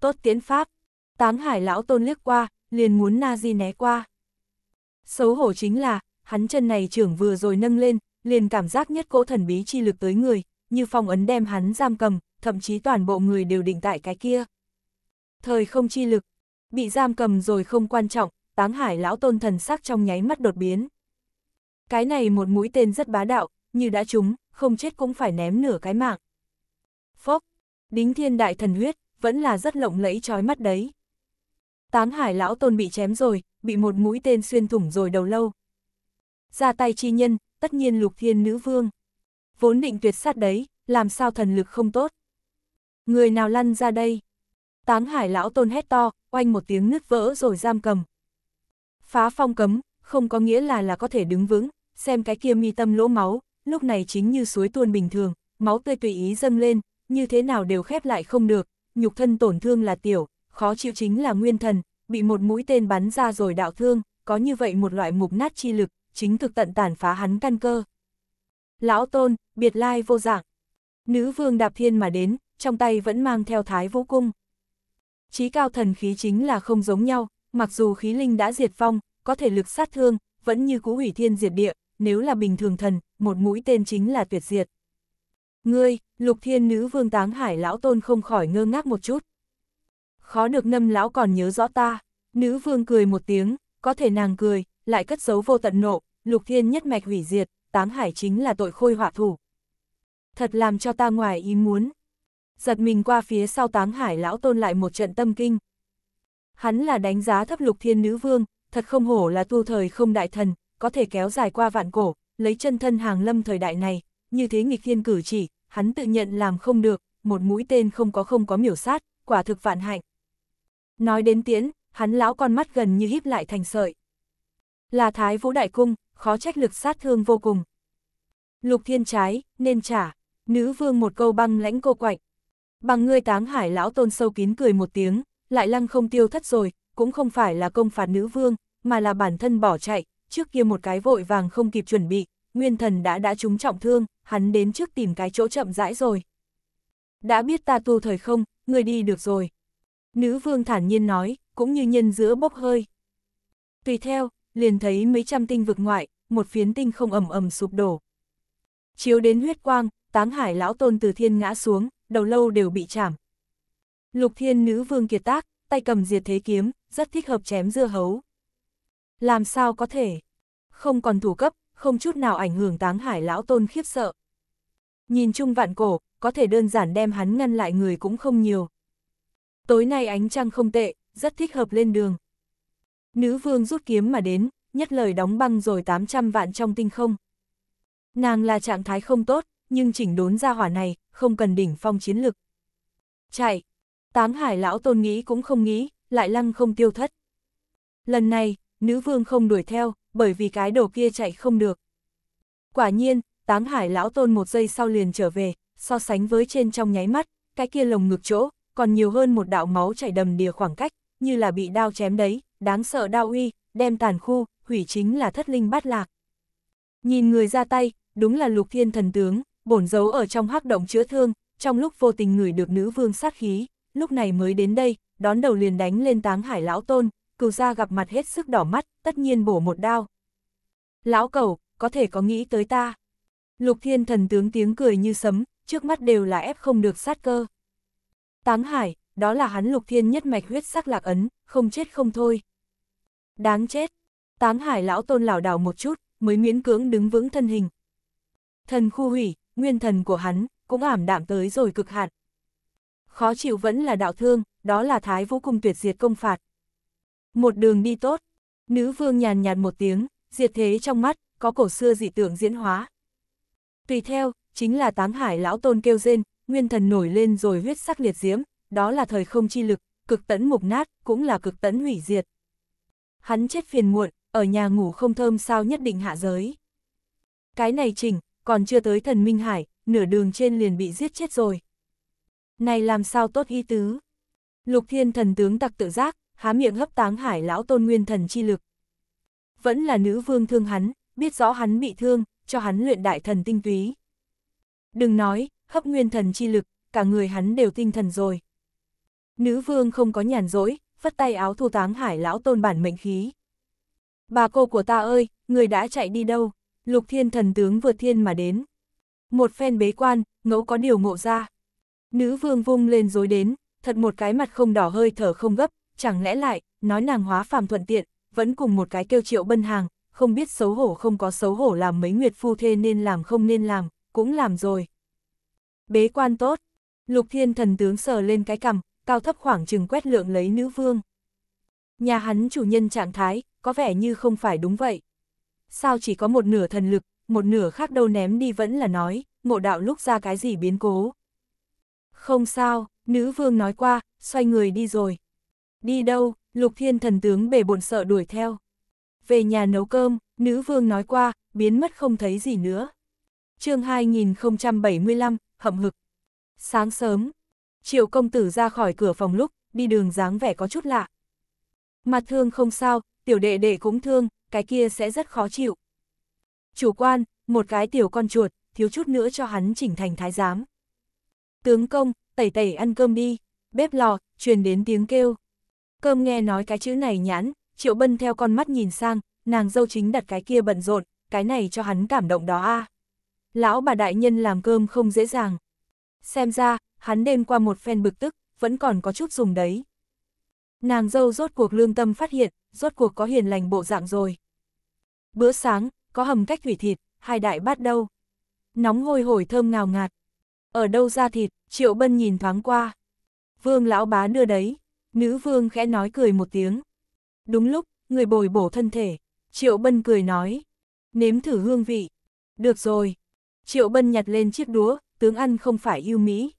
Tốt tiến pháp, táng hải lão tôn liếc qua, liền muốn na di né qua. Xấu hổ chính là, hắn chân này trưởng vừa rồi nâng lên, liền cảm giác nhất cỗ thần bí chi lực tới người, như phong ấn đem hắn giam cầm, thậm chí toàn bộ người đều định tại cái kia. Thời không chi lực, bị giam cầm rồi không quan trọng, táng hải lão tôn thần sắc trong nháy mắt đột biến. Cái này một mũi tên rất bá đạo, như đã trúng, không chết cũng phải ném nửa cái mạng. Phốc, đính thiên đại thần huyết, vẫn là rất lộng lẫy trói mắt đấy. Táng hải lão tôn bị chém rồi, bị một mũi tên xuyên thủng rồi đầu lâu. Ra tay chi nhân, tất nhiên lục thiên nữ vương. Vốn định tuyệt sát đấy, làm sao thần lực không tốt. Người nào lăn ra đây? Táng hải lão tôn hét to, oanh một tiếng nứt vỡ rồi giam cầm. Phá phong cấm, không có nghĩa là là có thể đứng vững, xem cái kia mi tâm lỗ máu, lúc này chính như suối tuôn bình thường, máu tươi tùy ý dâng lên, như thế nào đều khép lại không được, nhục thân tổn thương là tiểu, khó chịu chính là nguyên thần, bị một mũi tên bắn ra rồi đạo thương, có như vậy một loại mục nát chi lực, chính thực tận tàn phá hắn căn cơ. Lão tôn, biệt lai vô dạng. Nữ vương đạp thiên mà đến, trong tay vẫn mang theo thái vũ cung. Chí cao thần khí chính là không giống nhau, mặc dù khí linh đã diệt phong có thể lực sát thương, vẫn như cũ hủy thiên diệt địa, nếu là bình thường thần, một mũi tên chính là tuyệt diệt. Ngươi, lục thiên nữ vương táng hải lão tôn không khỏi ngơ ngác một chút. Khó được năm lão còn nhớ rõ ta, nữ vương cười một tiếng, có thể nàng cười, lại cất giấu vô tận nộ, lục thiên nhất mạch hủy diệt, táng hải chính là tội khôi hỏa thủ. Thật làm cho ta ngoài ý muốn. Giật mình qua phía sau táng hải lão tôn lại một trận tâm kinh. Hắn là đánh giá thấp lục thiên nữ vương, thật không hổ là tu thời không đại thần, có thể kéo dài qua vạn cổ, lấy chân thân hàng lâm thời đại này, như thế nghịch thiên cử chỉ, hắn tự nhận làm không được, một mũi tên không có không có miểu sát, quả thực vạn hạnh. Nói đến tiễn, hắn lão con mắt gần như híp lại thành sợi. Là thái vũ đại cung, khó trách lực sát thương vô cùng. Lục thiên trái, nên trả, nữ vương một câu băng lãnh cô quạnh. Bằng ngươi táng hải lão tôn sâu kín cười một tiếng, lại lăng không tiêu thất rồi, cũng không phải là công phạt nữ vương, mà là bản thân bỏ chạy, trước kia một cái vội vàng không kịp chuẩn bị, nguyên thần đã đã trúng trọng thương, hắn đến trước tìm cái chỗ chậm rãi rồi. Đã biết ta tu thời không, người đi được rồi. Nữ vương thản nhiên nói, cũng như nhân giữa bốc hơi. Tùy theo, liền thấy mấy trăm tinh vực ngoại, một phiến tinh không ầm ầm sụp đổ. Chiếu đến huyết quang, táng hải lão tôn từ thiên ngã xuống, đầu lâu đều bị chảm. Lục thiên nữ vương kiệt tác, tay cầm diệt thế kiếm, rất thích hợp chém dưa hấu. Làm sao có thể? Không còn thủ cấp, không chút nào ảnh hưởng táng hải lão tôn khiếp sợ. Nhìn chung vạn cổ, có thể đơn giản đem hắn ngăn lại người cũng không nhiều. Tối nay ánh trăng không tệ, rất thích hợp lên đường. Nữ vương rút kiếm mà đến, nhất lời đóng băng rồi 800 vạn trong tinh không. Nàng là trạng thái không tốt, nhưng chỉnh đốn ra hỏa này, không cần đỉnh phong chiến lực. Chạy! Táng hải lão tôn nghĩ cũng không nghĩ, lại lăng không tiêu thất. Lần này, nữ vương không đuổi theo, bởi vì cái đồ kia chạy không được. Quả nhiên, táng hải lão tôn một giây sau liền trở về, so sánh với trên trong nháy mắt, cái kia lồng ngực chỗ, còn nhiều hơn một đạo máu chảy đầm đìa khoảng cách, như là bị đao chém đấy, đáng sợ đao uy, đem tàn khu, hủy chính là thất linh bát lạc. Nhìn người ra tay, đúng là lục thiên thần tướng, bổn giấu ở trong hắc động chữa thương, trong lúc vô tình người được nữ vương sát khí, lúc này mới đến đây, đón đầu liền đánh lên táng hải lão tôn, cửu gia gặp mặt hết sức đỏ mắt, tất nhiên bổ một đao. Lão cẩu, có thể có nghĩ tới ta. Lục thiên thần tướng tiếng cười như sấm, trước mắt đều là ép không được sát cơ. Táng hải, đó là hắn lục thiên nhất mạch huyết sắc lạc ấn, không chết không thôi. Đáng chết, táng hải lão tôn lảo đảo một chút, mới miễn cưỡng đứng vững thân hình. Thần khu hủy, nguyên thần của hắn, cũng ảm đạm tới rồi cực hạn. Khó chịu vẫn là đạo thương, đó là thái vũ cung tuyệt diệt công phạt. Một đường đi tốt, nữ vương nhàn nhạt một tiếng, diệt thế trong mắt, có cổ xưa dị tưởng diễn hóa. Tùy theo, chính là táng hải lão tôn kêu rên, nguyên thần nổi lên rồi huyết sắc liệt diễm, đó là thời không chi lực, cực tẫn mục nát, cũng là cực tẫn hủy diệt. Hắn chết phiền muộn, ở nhà ngủ không thơm sao nhất định hạ giới. Cái này chỉnh, còn chưa tới thần Minh Hải, nửa đường trên liền bị giết chết rồi. Này làm sao tốt y tứ. Lục thiên thần tướng tặc tự giác, há miệng hấp táng hải lão tôn nguyên thần chi lực. Vẫn là nữ vương thương hắn, biết rõ hắn bị thương, cho hắn luyện đại thần tinh túy. Đừng nói, hấp nguyên thần chi lực, cả người hắn đều tinh thần rồi. Nữ vương không có nhàn dỗi, phất tay áo thu táng hải lão tôn bản mệnh khí. Bà cô của ta ơi, người đã chạy đi đâu? Lục thiên thần tướng vượt thiên mà đến. Một phen bế quan, ngẫu có điều ngộ ra. Nữ vương vung lên dối đến, thật một cái mặt không đỏ hơi thở không gấp, chẳng lẽ lại, nói nàng hóa phàm thuận tiện, vẫn cùng một cái kêu triệu bân hàng, không biết xấu hổ không có xấu hổ làm mấy nguyệt phu thê nên làm không nên làm, cũng làm rồi. Bế quan tốt, lục thiên thần tướng sờ lên cái cằm, cao thấp khoảng chừng quét lượng lấy nữ vương. Nhà hắn chủ nhân trạng thái, có vẻ như không phải đúng vậy. Sao chỉ có một nửa thần lực, một nửa khác đâu ném đi vẫn là nói, ngộ đạo lúc ra cái gì biến cố. Không sao, nữ vương nói qua, xoay người đi rồi, Đi đâu, lục thiên thần tướng bể bộn sợ đuổi theo. Về nhà nấu cơm, nữ vương nói qua, biến mất không thấy gì nữa. chương 2075, hậm hực. Sáng sớm, triệu công tử ra khỏi cửa phòng lúc, đi đường dáng vẻ có chút lạ. Mặt thương không sao, tiểu đệ đệ cũng thương, cái kia sẽ rất khó chịu. Chủ quan, một cái tiểu con chuột, thiếu chút nữa cho hắn chỉnh thành thái giám. Tướng công, tẩy tẩy ăn cơm đi, bếp lò, truyền đến tiếng kêu, Cơm nghe nói cái chữ này nhãn, Triệu Bân theo con mắt nhìn sang, nàng dâu chính đặt cái kia bận rộn, cái này cho hắn cảm động đó a. Lão bà đại nhân làm cơm không dễ dàng. Xem ra, hắn đêm qua một phen bực tức, vẫn còn có chút dùng đấy. Nàng dâu rốt cuộc lương tâm phát hiện, rốt cuộc có hiền lành bộ dạng rồi. Bữa sáng, có hầm cách thủy thịt, hai đại bát đâu. Nóng hôi hổi thơm ngào ngạt. Ở đâu ra thịt, Triệu Bân nhìn thoáng qua. Vương lão bá đưa đấy. Nữ vương khẽ nói cười một tiếng. Đúng lúc, người bồi bổ thân thể. Triệu Bân cười nói. Nếm thử hương vị. Được rồi. Triệu Bân nhặt lên chiếc đũa, tướng ăn không phải yêu mỹ.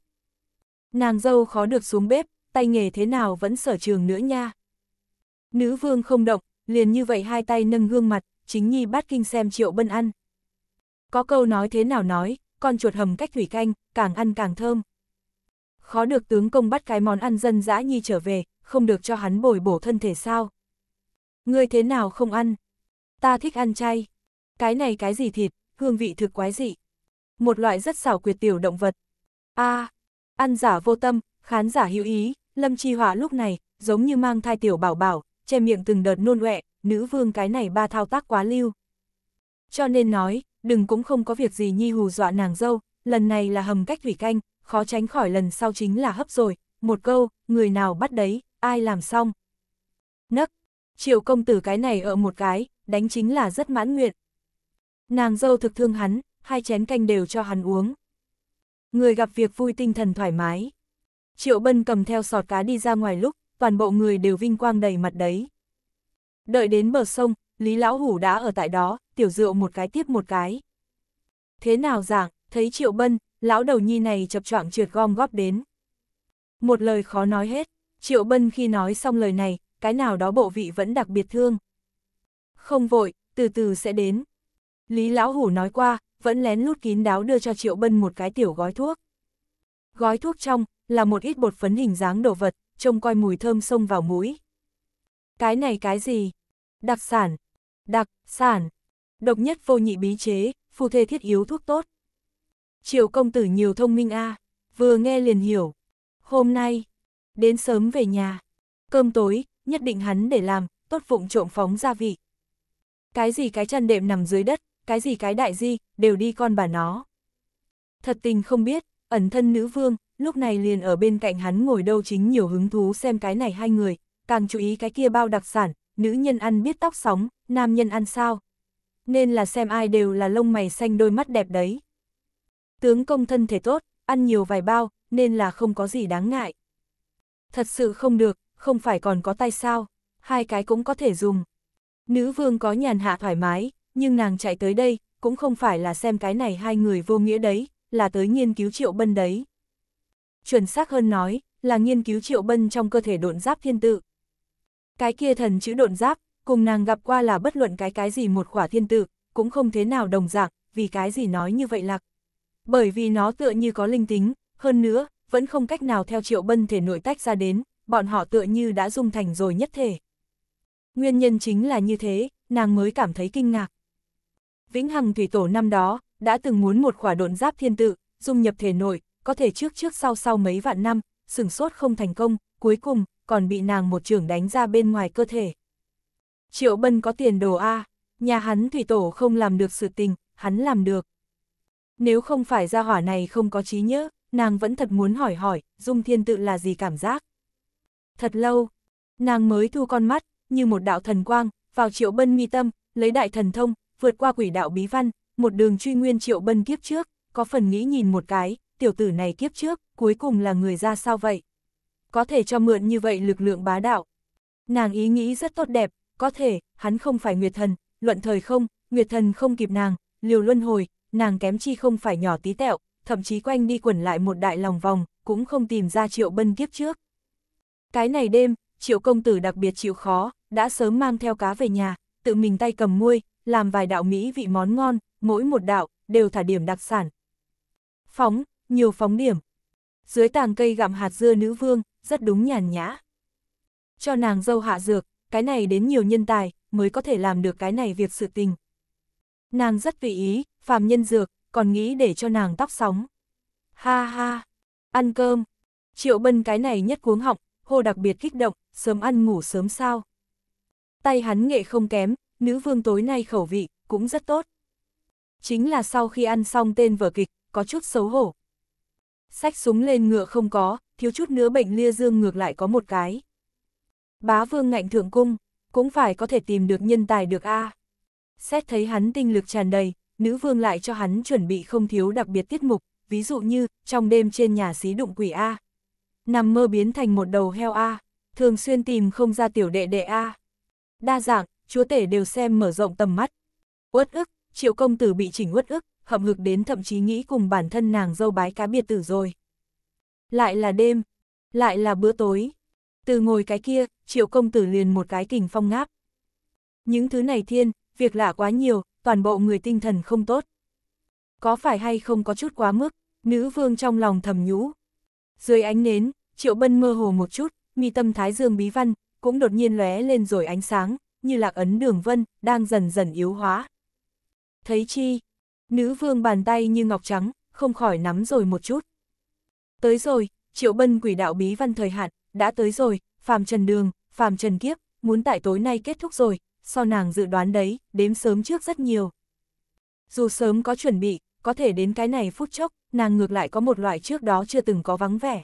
Nàng dâu khó được xuống bếp, tay nghề thế nào vẫn sở trường nữa nha. Nữ vương không động, liền như vậy hai tay nâng gương mặt, chính nhi bát kinh xem triệu bân ăn. Có câu nói thế nào nói, con chuột hầm cách thủy canh, càng ăn càng thơm khó được tướng công bắt cái món ăn dân dã nhi trở về, không được cho hắn bồi bổ thân thể sao. Ngươi thế nào không ăn? Ta thích ăn chay. Cái này cái gì thịt, hương vị thực quái dị. Một loại rất xảo quyệt tiểu động vật. a à, ăn giả vô tâm, khán giả hữu ý, Lâm Chi Họa lúc này, giống như mang thai tiểu bảo bảo, che miệng từng đợt nôn ọe, nữ vương cái này ba thao tác quá lưu. Cho nên nói, đừng cũng không có việc gì nhi hù dọa nàng dâu, lần này là hầm cách thủy canh, khó tránh khỏi lần sau chính là hấp rồi, một câu, người nào bắt đấy, ai làm xong. Nấc, triệu công tử cái này ở một cái, đánh chính là rất mãn nguyện. Nàng dâu thực thương hắn, hai chén canh đều cho hắn uống. Người gặp việc vui tinh thần thoải mái. Triệu bân cầm theo sọt cá đi ra ngoài lúc, toàn bộ người đều vinh quang đầy mặt đấy. Đợi đến bờ sông, Lý Lão Hủ đã ở tại đó, tiểu rượu một cái tiếp một cái. Thế nào giảng thấy Triệu Bân, lão đầu nhi này chập choạng trượt gom góp đến. Một lời khó nói hết, Triệu Bân khi nói xong lời này, cái nào đó bộ vị vẫn đặc biệt thương. Không vội, từ từ sẽ đến. Lý Lão Hủ nói qua, vẫn lén lút kín đáo đưa cho Triệu Bân một cái tiểu gói thuốc. Gói thuốc trong, là một ít bột phấn hình dáng đồ vật, trông coi mùi thơm xông vào mũi. Cái này cái gì? Đặc sản. Đặc, sản. Độc nhất vô nhị bí chế, phù thê thiết yếu thuốc tốt. Triều công tử nhiều thông minh a vừa nghe liền hiểu. Hôm nay, đến sớm về nhà, cơm tối, nhất định hắn để làm, tốt vụng trộm phóng gia vị. Cái gì cái chăn đệm nằm dưới đất, cái gì cái đại di, đều đi con bà nó. Thật tình không biết, ẩn thân nữ vương, lúc này liền ở bên cạnh hắn ngồi đâu chính nhiều hứng thú xem cái này hai người, càng chú ý cái kia bao đặc sản, nữ nhân ăn biết tóc sóng, nam nhân ăn sao. Nên là xem ai đều là lông mày xanh đôi mắt đẹp đấy tướng công thân thể tốt, ăn nhiều vài bao, nên là không có gì đáng ngại. Thật sự không được, không phải còn có tay sao, hai cái cũng có thể dùng. Nữ vương có nhàn hạ thoải mái, nhưng nàng chạy tới đây, cũng không phải là xem cái này hai người vô nghĩa đấy, là tới nghiên cứu triệu bân đấy. Chuẩn xác hơn nói, là nghiên cứu triệu bân trong cơ thể độn giáp thiên tự. Cái kia thần chữ độn giáp, cùng nàng gặp qua là bất luận cái cái gì một khỏa thiên tự, cũng không thế nào đồng dạng, vì cái gì nói như vậy lạc bởi vì nó tựa như có linh tính, hơn nữa, vẫn không cách nào theo triệu bân thể nội tách ra đến, bọn họ tựa như đã dung thành rồi nhất thể. Nguyên nhân chính là như thế, nàng mới cảm thấy kinh ngạc. Vĩnh Hằng Thủy Tổ năm đó, đã từng muốn một khỏa độn giáp thiên tự, dung nhập thể nội, có thể trước trước sau sau mấy vạn năm, sừng sốt không thành công, cuối cùng, còn bị nàng một trường đánh ra bên ngoài cơ thể. Triệu Bân có tiền đồ A, nhà hắn Thủy Tổ không làm được sự tình, hắn làm được. Nếu không phải gia hỏa này không có trí nhớ, nàng vẫn thật muốn hỏi hỏi, Dung Thiên Tự là gì cảm giác. Thật lâu, nàng mới thu con mắt, như một đạo thần quang, vào triệu bân mi tâm, lấy đại thần thông, vượt qua quỷ đạo bí văn, một đường truy nguyên triệu bân kiếp trước, có phần nghĩ nhìn một cái, tiểu tử này kiếp trước, cuối cùng là người ra sao vậy? Có thể cho mượn như vậy lực lượng bá đạo. Nàng ý nghĩ rất tốt đẹp, có thể, hắn không phải Nguyệt Thần, luận thời không, Nguyệt Thần không kịp nàng, liều luân hồi, nàng kém chi không phải nhỏ tí tẹo, thậm chí quanh đi quẩn lại một đại lòng vòng, cũng không tìm ra triệu bân kiếp trước. Cái này đêm, triệu công tử đặc biệt chịu khó, đã sớm mang theo cá về nhà, tự mình tay cầm muôi, làm vài đạo mỹ vị món ngon, mỗi một đạo, đều thả điểm đặc sản. Phóng, nhiều phóng điểm. Dưới tàng cây gặm hạt dưa nữ vương, rất đúng nhàn nhã. Cho nàng dâu hạ dược, cái này đến nhiều nhân tài, mới có thể làm được cái này việc sự tình. Nàng rất vị ý, phàm nhân dược, còn nghĩ để cho nàng tóc sóng. Ha ha, ăn cơm. Triệu bân cái này nhất cuống họng, hô đặc biệt kích động, sớm ăn ngủ sớm sao. Tay hắn nghệ không kém, nữ vương tối nay khẩu vị, cũng rất tốt. Chính là sau khi ăn xong tên vở kịch, có chút xấu hổ. Sách súng lên ngựa không có, thiếu chút nữa bệnh lia dương ngược lại có một cái. Bá vương ngạnh thượng cung, cũng phải có thể tìm được nhân tài được a. À. Xét thấy hắn tinh lực tràn đầy, nữ vương lại cho hắn chuẩn bị không thiếu đặc biệt tiết mục, ví dụ như, trong đêm trên nhà xí đụng quỷ A. Nằm mơ biến thành một đầu heo A, thường xuyên tìm không ra tiểu đệ đệ A. Đa dạng, chúa tể đều xem mở rộng tầm mắt. Uất ức, triệu công tử bị chỉnh uất ức, hậm hực đến thậm chí nghĩ cùng bản thân nàng dâu bái cá biệt tử rồi. Lại là đêm, lại là bữa tối. Từ ngồi cái kia, triệu công tử liền một cái kình phong ngáp. Những thứ này thiên, việc lạ quá nhiều, toàn bộ người tinh thần không tốt. Có phải hay không có chút quá mức, nữ vương trong lòng thầm nhũ. Dưới ánh nến, triệu bân mơ hồ một chút, mi tâm thái dương bí văn, cũng đột nhiên lóe lên rồi ánh sáng, như lạc ấn đường vân, đang dần dần yếu hóa. Thấy chi, nữ vương bàn tay như ngọc trắng, không khỏi nắm rồi một chút. Tới rồi, triệu bân quỷ đạo bí văn thời hạn, đã tới rồi, phàm trần đường, phàm trần kiếp, muốn tại tối nay kết thúc rồi, so nàng dự đoán đấy, đếm sớm trước rất nhiều. Dù sớm có chuẩn bị, có thể đến cái này phút chốc, nàng ngược lại có một loại trước đó chưa từng có vắng vẻ.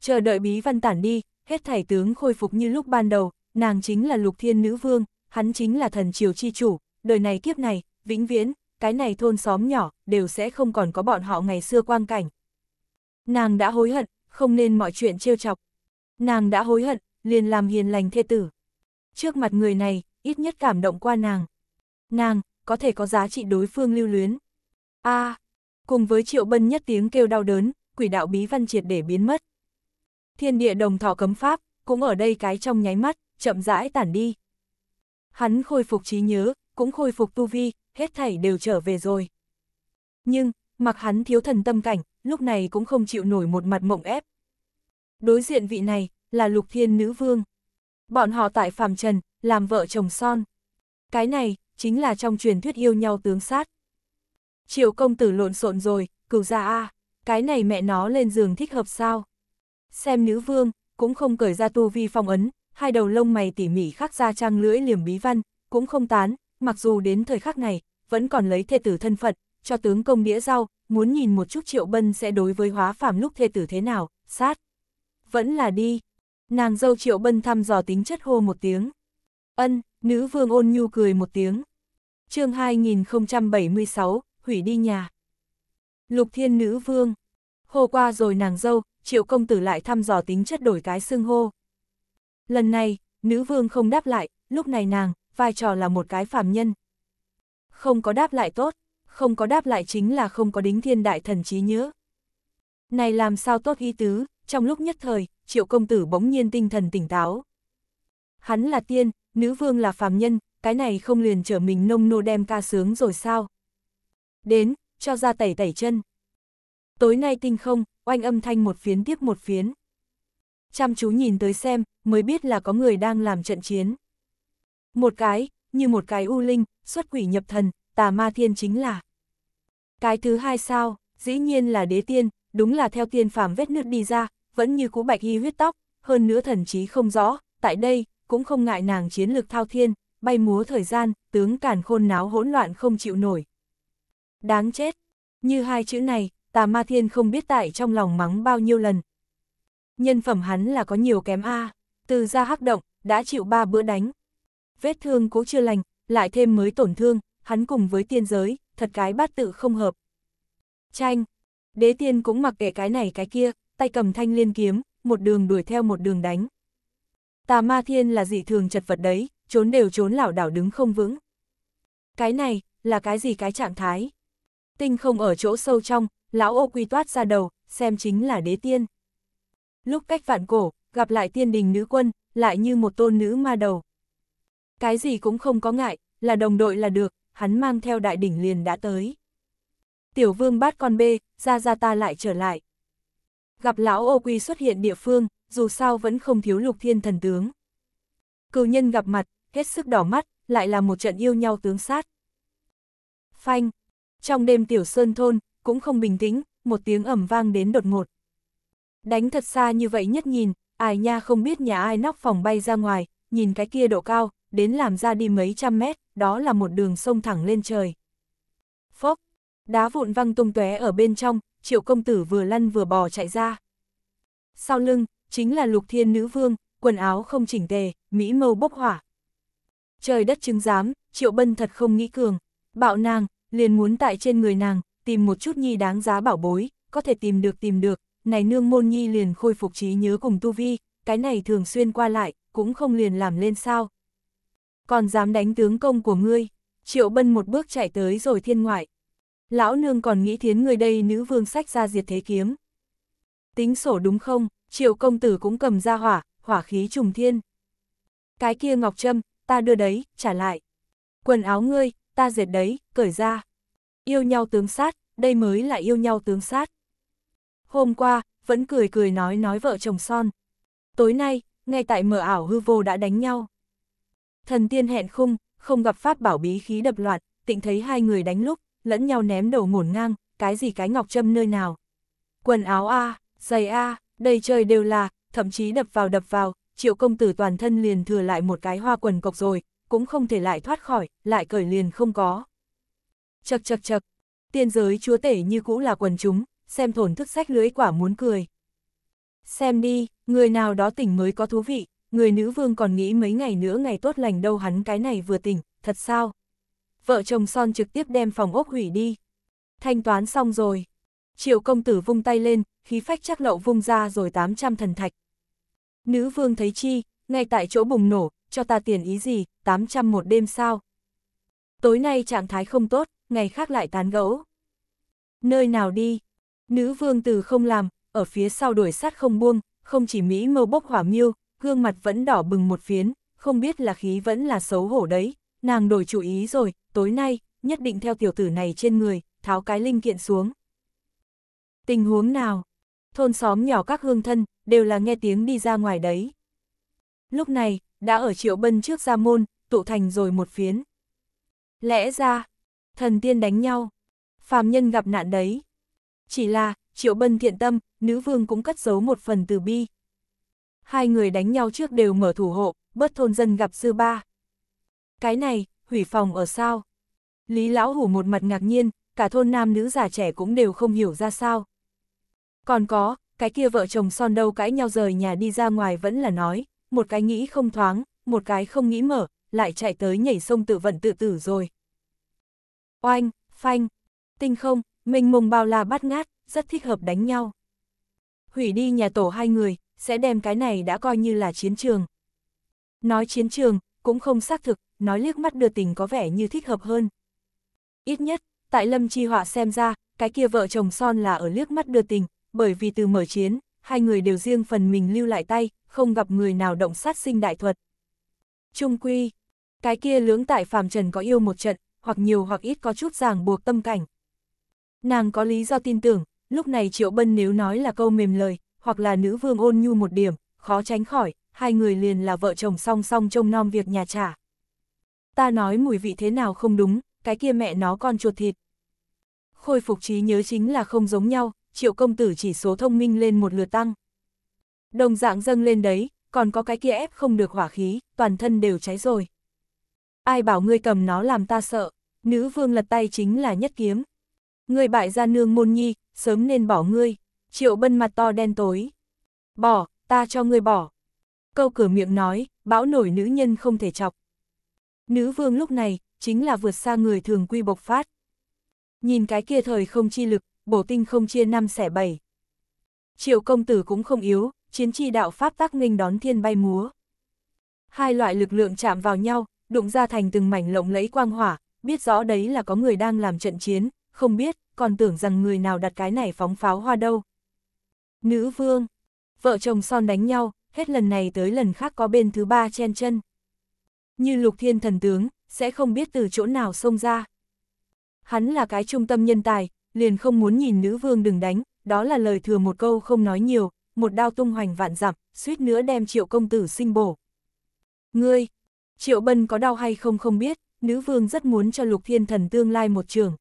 Chờ đợi bí văn tản đi, hết thảy tướng khôi phục như lúc ban đầu, nàng chính là lục thiên nữ vương, hắn chính là thần triều chi chủ, đời này kiếp này, vĩnh viễn, cái này thôn xóm nhỏ, đều sẽ không còn có bọn họ ngày xưa quang cảnh. Nàng đã hối hận, không nên mọi chuyện trêu chọc. Nàng đã hối hận, liền làm hiền lành thê tử trước mặt người này, ít nhất cảm động qua nàng. Nàng, có thể có giá trị đối phương lưu luyến. a à, cùng với triệu bân nhất tiếng kêu đau đớn, quỷ đạo bí văn triệt để biến mất. Thiên địa đồng thọ cấm pháp, cũng ở đây cái trong nháy mắt, chậm rãi tản đi. Hắn khôi phục trí nhớ, cũng khôi phục tu vi, hết thảy đều trở về rồi. Nhưng, mặc hắn thiếu thần tâm cảnh, lúc này cũng không chịu nổi một mặt mộng ép. Đối diện vị này, là lục thiên nữ vương. Bọn họ tại phàm trần, làm vợ chồng son. Cái này, chính là trong truyền thuyết yêu nhau tướng sát. Triệu công tử lộn xộn rồi, cửu ra a à, cái này mẹ nó lên giường thích hợp sao? Xem nữ vương, cũng không cởi ra tu vi phong ấn, hai đầu lông mày tỉ mỉ khắc ra trang lưỡi liềm bí văn, cũng không tán, mặc dù đến thời khắc này, vẫn còn lấy thê tử thân phận, cho tướng công đĩa rau, muốn nhìn một chút triệu bân sẽ đối với hóa phàm lúc thê tử thế nào, sát. Vẫn là đi, Nàng dâu triệu bân thăm dò tính chất hô một tiếng. Ân, nữ vương ôn nhu cười một tiếng. chương 2076, hủy đi nhà. Lục thiên nữ vương. Hô qua rồi nàng dâu, triệu công tử lại thăm dò tính chất đổi cái xưng hô. Lần này, nữ vương không đáp lại, lúc này nàng, vai trò là một cái phàm nhân. Không có đáp lại tốt, không có đáp lại chính là không có đính thiên đại thần trí nhớ. Này làm sao tốt ý tứ, trong lúc nhất thời, triệu công tử bỗng nhiên tinh thần tỉnh táo. Hắn là tiên, nữ vương là phàm nhân, cái này không liền trở mình nông nô đem ca sướng rồi sao? Đến, cho ra tẩy tẩy chân. Tối nay tinh không, oanh âm thanh một phiến tiếp một phiến. Chăm chú nhìn tới xem, mới biết là có người đang làm trận chiến. Một cái, như một cái u linh, xuất quỷ nhập thần, tà ma thiên chính là. Cái thứ hai sao, dĩ nhiên là đế tiên, đúng là theo tiên phàm vết nước đi ra, vẫn như cũ bạch y huyết tóc, hơn nữa thần trí không rõ, tại đây, cũng không ngại nàng chiến lực thao thiên, bay múa thời gian, tướng cản khôn náo hỗn loạn không chịu nổi. Đáng chết, như hai chữ này, tà ma thiên không biết tại trong lòng mắng bao nhiêu lần. Nhân phẩm hắn là có nhiều kém A, từ ra hắc động, đã chịu ba bữa đánh. Vết thương cố chưa lành, lại thêm mới tổn thương, hắn cùng với tiên giới, thật cái bát tự không hợp. Tranh, đế tiên cũng mặc kệ cái này cái kia, tay cầm thanh liên kiếm, một đường đuổi theo một đường đánh. Tà ma thiên là dị thường chật vật đấy, trốn đều trốn lảo đảo đứng không vững. Cái này, là cái gì cái trạng thái? Tinh không ở chỗ sâu trong, lão ô quy toát ra đầu, xem chính là đế tiên. Lúc cách vạn cổ, gặp lại tiên đình nữ quân, lại như một tôn nữ ma đầu. Cái gì cũng không có ngại, là đồng đội là được, hắn mang theo đại đỉnh liền đã tới. Tiểu vương bát con bê, ra ra ta lại trở lại gặp lão ô quy xuất hiện địa phương, dù sao vẫn không thiếu lục thiên thần tướng. Cừu nhân gặp mặt, hết sức đỏ mắt, lại là một trận yêu nhau tướng sát. Phanh, trong đêm tiểu sơn thôn, cũng không bình tĩnh, một tiếng ẩm vang đến đột ngột. Đánh thật xa như vậy nhất nhìn, ai nha không biết nhà ai nóc phòng bay ra ngoài, nhìn cái kia độ cao, đến làm ra đi mấy trăm mét, đó là một đường sông thẳng lên trời. Phốc, đá vụn văng tung tóe ở bên trong, triệu công tử vừa lăn vừa bò chạy ra. Sau lưng, chính là lục thiên nữ vương, quần áo không chỉnh tề, mỹ mâu bốc hỏa. Trời đất chứng giám, triệu bân thật không nghĩ cường, bạo nàng, liền muốn tại trên người nàng, tìm một chút nhi đáng giá bảo bối, có thể tìm được tìm được, này nương môn nhi liền khôi phục trí nhớ cùng tu vi, cái này thường xuyên qua lại, cũng không liền làm lên sao. Còn dám đánh tướng công của ngươi, triệu bân một bước chạy tới rồi thiên ngoại, Lão nương còn nghĩ thiến người đây nữ vương sách ra diệt thế kiếm. Tính sổ đúng không, triệu công tử cũng cầm ra hỏa, hỏa khí trùng thiên. Cái kia ngọc trâm, ta đưa đấy, trả lại. Quần áo ngươi, ta dệt đấy, cởi ra. Yêu nhau tướng sát, đây mới là yêu nhau tướng sát. Hôm qua, vẫn cười cười nói nói vợ chồng son. Tối nay, ngay tại mở ảo hư vô đã đánh nhau. Thần tiên hẹn khung, không gặp pháp bảo bí khí đập loạn, tịnh thấy hai người đánh lúc lẫn nhau ném đầu ngổn ngang, cái gì cái ngọc châm nơi nào. Quần áo A, giày A, đầy trời đều là, thậm chí đập vào đập vào, triệu công tử toàn thân liền thừa lại một cái hoa quần cọc rồi, cũng không thể lại thoát khỏi, lại cởi liền không có. Chật chật chật, tiên giới chúa tể như cũ là quần chúng, xem thổn thức sách lưới quả muốn cười. Xem đi, người nào đó tỉnh mới có thú vị, người nữ vương còn nghĩ mấy ngày nữa ngày tốt lành đâu hắn cái này vừa tỉnh, thật sao? vợ chồng son trực tiếp đem phòng ốc hủy đi. Thanh toán xong rồi. Triệu công tử vung tay lên, khí phách chắc lậu vung ra rồi 800 thần thạch. Nữ vương thấy chi, ngay tại chỗ bùng nổ, cho ta tiền ý gì, 800 một đêm sao. Tối nay trạng thái không tốt, ngày khác lại tán gẫu. Nơi nào đi? Nữ vương từ không làm, ở phía sau đuổi sát không buông, không chỉ Mỹ mâu bốc hỏa miêu, gương mặt vẫn đỏ bừng một phiến, không biết là khí vẫn là xấu hổ đấy, nàng đổi chủ ý rồi, tối nay, nhất định theo tiểu tử này trên người, tháo cái linh kiện xuống. Tình huống nào? Thôn xóm nhỏ các hương thân, đều là nghe tiếng đi ra ngoài đấy. Lúc này, đã ở triệu bân trước ra môn, tụ thành rồi một phiến. Lẽ ra, thần tiên đánh nhau, phàm nhân gặp nạn đấy. Chỉ là, triệu bân thiện tâm, nữ vương cũng cất giấu một phần từ bi. Hai người đánh nhau trước đều mở thủ hộ, bớt thôn dân gặp sư ba cái này, hủy phòng ở sao? Lý Lão Hủ một mặt ngạc nhiên, cả thôn nam nữ già trẻ cũng đều không hiểu ra sao. Còn có, cái kia vợ chồng son đâu cãi nhau rời nhà đi ra ngoài vẫn là nói, một cái nghĩ không thoáng, một cái không nghĩ mở, lại chạy tới nhảy sông tự vận tự tử rồi. Oanh, phanh, tinh không, mình mùng bao la bắt ngát, rất thích hợp đánh nhau. Hủy đi nhà tổ hai người, sẽ đem cái này đã coi như là chiến trường. Nói chiến trường, cũng không xác thực, nói liếc mắt đưa tình có vẻ như thích hợp hơn. Ít nhất, tại Lâm Chi Họa xem ra, cái kia vợ chồng son là ở liếc mắt đưa tình, bởi vì từ mở chiến, hai người đều riêng phần mình lưu lại tay, không gặp người nào động sát sinh đại thuật. Trung quy, cái kia lưỡng tại phàm trần có yêu một trận, hoặc nhiều hoặc ít có chút ràng buộc tâm cảnh. Nàng có lý do tin tưởng, lúc này Triệu Bân nếu nói là câu mềm lời, hoặc là nữ vương ôn nhu một điểm, khó tránh khỏi, hai người liền là vợ chồng song song trông nom việc nhà trả ta nói mùi vị thế nào không đúng, cái kia mẹ nó con chuột thịt. Khôi phục trí nhớ chính là không giống nhau, triệu công tử chỉ số thông minh lên một lượt tăng. Đồng dạng dâng lên đấy, còn có cái kia ép không được hỏa khí, toàn thân đều cháy rồi. Ai bảo ngươi cầm nó làm ta sợ, nữ vương lật tay chính là nhất kiếm. Ngươi bại ra nương môn nhi, sớm nên bỏ ngươi, triệu bân mặt to đen tối. Bỏ, ta cho ngươi bỏ. Câu cửa miệng nói, bão nổi nữ nhân không thể chọc. Nữ vương lúc này, chính là vượt xa người thường quy bộc phát. Nhìn cái kia thời không chi lực, bổ tinh không chia năm xẻ bảy. Triệu công tử cũng không yếu, chiến chi đạo pháp tác nghênh đón thiên bay múa. Hai loại lực lượng chạm vào nhau, đụng ra thành từng mảnh lộng lẫy quang hỏa, biết rõ đấy là có người đang làm trận chiến, không biết, còn tưởng rằng người nào đặt cái này phóng pháo hoa đâu. Nữ vương, vợ chồng son đánh nhau, hết lần này tới lần khác có bên thứ ba chen chân như lục thiên thần tướng, sẽ không biết từ chỗ nào xông ra. Hắn là cái trung tâm nhân tài, liền không muốn nhìn nữ vương đừng đánh, đó là lời thừa một câu không nói nhiều, một đao tung hoành vạn dặm, suýt nữa đem triệu công tử sinh bổ. Ngươi, triệu bân có đau hay không không biết, nữ vương rất muốn cho lục thiên thần tương lai một trường.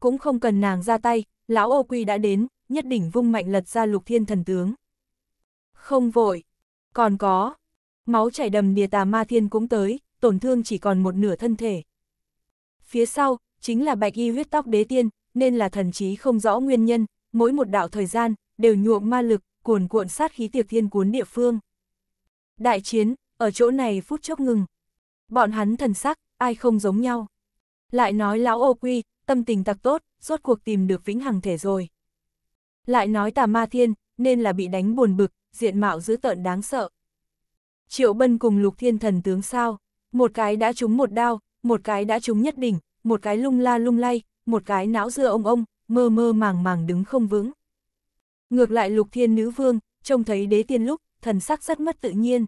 Cũng không cần nàng ra tay, lão ô quy đã đến, nhất đỉnh vung mạnh lật ra lục thiên thần tướng. Không vội, còn có, Máu chảy đầm đìa tà ma thiên cũng tới, tổn thương chỉ còn một nửa thân thể. Phía sau, chính là bạch y huyết tóc đế tiên, nên là thần trí không rõ nguyên nhân, mỗi một đạo thời gian, đều nhuộm ma lực, cuồn cuộn sát khí tiệc thiên cuốn địa phương. Đại chiến, ở chỗ này phút chốc ngừng. Bọn hắn thần sắc, ai không giống nhau. Lại nói lão ô quy, tâm tình tặc tốt, rốt cuộc tìm được vĩnh hằng thể rồi. Lại nói tà ma thiên, nên là bị đánh buồn bực, diện mạo dữ tợn đáng sợ. Triệu Bân cùng Lục Thiên Thần tướng sao, một cái đã trúng một đao, một cái đã trúng nhất đỉnh, một cái lung la lung lay, một cái não dưa ông ông, mơ mơ màng màng đứng không vững. Ngược lại Lục Thiên Nữ Vương, trông thấy đế tiên lúc, thần sắc rất mất tự nhiên.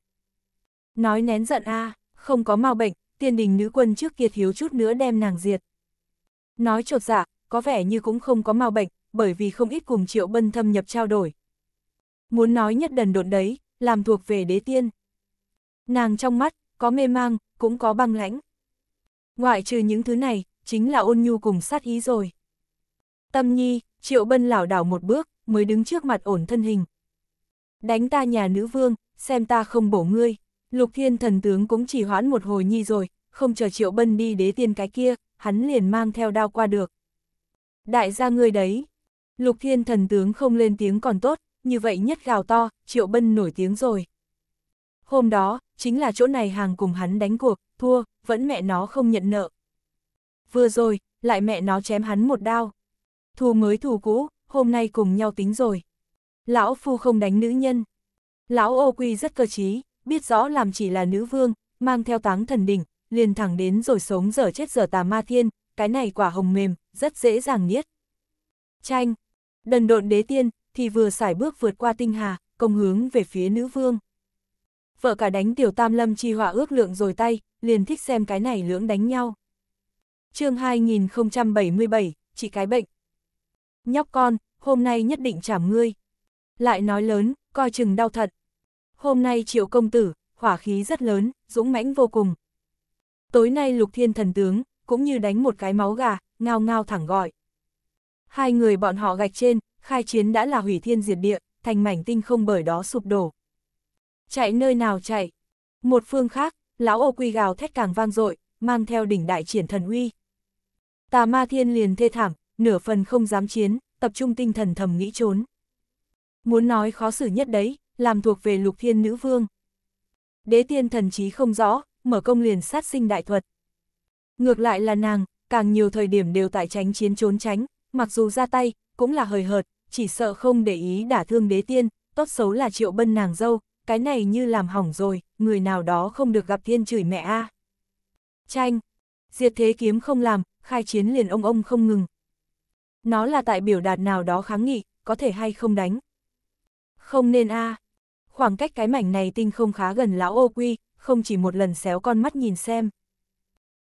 Nói nén giận a à, không có mau bệnh, tiên đình nữ quân trước kia thiếu chút nữa đem nàng diệt. Nói trột dạ, có vẻ như cũng không có mau bệnh, bởi vì không ít cùng triệu bân thâm nhập trao đổi. Muốn nói nhất đần đột đấy, làm thuộc về đế tiên. Nàng trong mắt, có mê mang, cũng có băng lãnh. Ngoại trừ những thứ này, chính là ôn nhu cùng sát ý rồi. Tâm nhi, triệu bân lảo đảo một bước, mới đứng trước mặt ổn thân hình. Đánh ta nhà nữ vương, xem ta không bổ ngươi. Lục thiên thần tướng cũng chỉ hoãn một hồi nhi rồi, không chờ triệu bân đi đế tiên cái kia, hắn liền mang theo đao qua được. Đại gia ngươi đấy. Lục thiên thần tướng không lên tiếng còn tốt, như vậy nhất gào to, triệu bân nổi tiếng rồi. Hôm đó, chính là chỗ này hàng cùng hắn đánh cuộc, thua, vẫn mẹ nó không nhận nợ. Vừa rồi, lại mẹ nó chém hắn một đao. Thù mới thù cũ, hôm nay cùng nhau tính rồi. Lão phu không đánh nữ nhân. Lão ô quy rất cơ trí, biết rõ làm chỉ là nữ vương, mang theo táng thần đỉnh, liền thẳng đến rồi sống dở chết dở tà ma thiên, cái này quả hồng mềm, rất dễ dàng niết. Tranh, đần độn đế tiên, thì vừa xài bước vượt qua tinh hà, công hướng về phía nữ vương vợ cả đánh tiểu tam lâm chi hỏa ước lượng rồi tay, liền thích xem cái này lưỡng đánh nhau. chương 2077, chị cái bệnh. Nhóc con, hôm nay nhất định trảm ngươi. Lại nói lớn, coi chừng đau thật. Hôm nay triệu công tử, hỏa khí rất lớn, dũng mãnh vô cùng. Tối nay lục thiên thần tướng, cũng như đánh một cái máu gà, ngao ngao thẳng gọi. Hai người bọn họ gạch trên, khai chiến đã là hủy thiên diệt địa, thành mảnh tinh không bởi đó sụp đổ, Chạy nơi nào chạy? Một phương khác, lão ô quy gào thét càng vang dội, mang theo đỉnh đại triển thần uy. Tà ma thiên liền thê thảm, nửa phần không dám chiến, tập trung tinh thần thầm nghĩ trốn. Muốn nói khó xử nhất đấy, làm thuộc về lục thiên nữ vương. Đế tiên thần trí không rõ, mở công liền sát sinh đại thuật. Ngược lại là nàng, càng nhiều thời điểm đều tại tránh chiến trốn tránh, mặc dù ra tay, cũng là hời hợt, chỉ sợ không để ý đả thương đế tiên, tốt xấu là triệu bân nàng dâu, cái này như làm hỏng rồi, người nào đó không được gặp thiên chửi mẹ a. À. Tranh, diệt thế kiếm không làm, khai chiến liền ông ông không ngừng. Nó là tại biểu đạt nào đó kháng nghị, có thể hay không đánh. Không nên a. À. Khoảng cách cái mảnh này tinh không khá gần lão ô quy, không chỉ một lần xéo con mắt nhìn xem.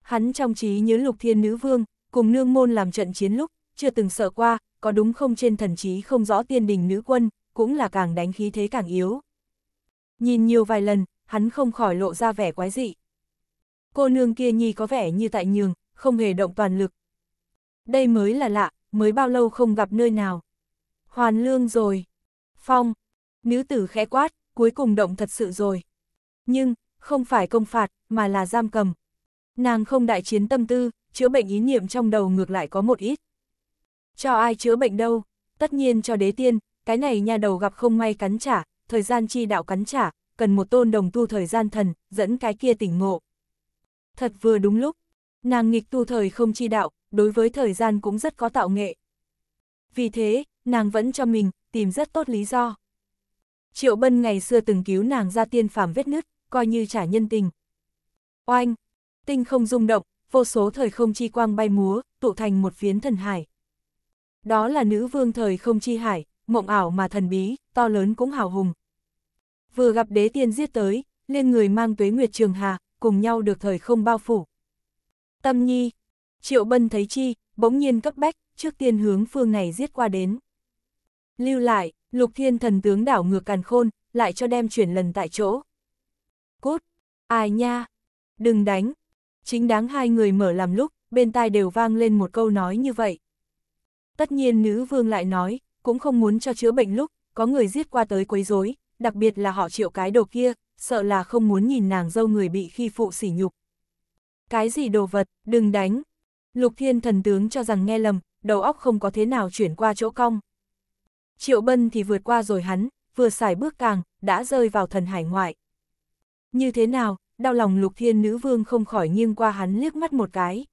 Hắn trong trí nhớ lục thiên nữ vương, cùng nương môn làm trận chiến lúc, chưa từng sợ qua, có đúng không trên thần trí không rõ tiên đình nữ quân, cũng là càng đánh khí thế càng yếu. Nhìn nhiều vài lần, hắn không khỏi lộ ra vẻ quái dị. Cô nương kia nhi có vẻ như tại nhường, không hề động toàn lực. Đây mới là lạ, mới bao lâu không gặp nơi nào. Hoàn lương rồi. Phong. Nữ tử khẽ quát, cuối cùng động thật sự rồi. Nhưng, không phải công phạt, mà là giam cầm. Nàng không đại chiến tâm tư, chữa bệnh ý niệm trong đầu ngược lại có một ít. Cho ai chữa bệnh đâu, tất nhiên cho đế tiên, cái này nhà đầu gặp không may cắn trả, thời gian chi đạo cắn trả, cần một tôn đồng tu thời gian thần, dẫn cái kia tỉnh ngộ. Thật vừa đúng lúc, nàng nghịch tu thời không chi đạo, đối với thời gian cũng rất có tạo nghệ. Vì thế, nàng vẫn cho mình, tìm rất tốt lý do. Triệu Bân ngày xưa từng cứu nàng ra tiên phàm vết nứt, coi như trả nhân tình. Oanh, tinh không rung động, vô số thời không chi quang bay múa, tụ thành một phiến thần hải. Đó là nữ vương thời không chi hải, mộng ảo mà thần bí, to lớn cũng hào hùng vừa gặp đế tiên giết tới, lên người mang tuế nguyệt trường hà, cùng nhau được thời không bao phủ. Tâm nhi, triệu bân thấy chi, bỗng nhiên cấp bách, trước tiên hướng phương này giết qua đến. Lưu lại, lục thiên thần tướng đảo ngược càn khôn, lại cho đem chuyển lần tại chỗ. Cút, ai nha, đừng đánh, chính đáng hai người mở làm lúc, bên tai đều vang lên một câu nói như vậy. Tất nhiên nữ vương lại nói, cũng không muốn cho chữa bệnh lúc, có người giết qua tới quấy rối, đặc biệt là họ triệu cái đồ kia, sợ là không muốn nhìn nàng dâu người bị khi phụ sỉ nhục. Cái gì đồ vật, đừng đánh. Lục thiên thần tướng cho rằng nghe lầm, đầu óc không có thế nào chuyển qua chỗ cong. Triệu bân thì vượt qua rồi hắn, vừa xài bước càng, đã rơi vào thần hải ngoại. Như thế nào, đau lòng lục thiên nữ vương không khỏi nghiêng qua hắn liếc mắt một cái.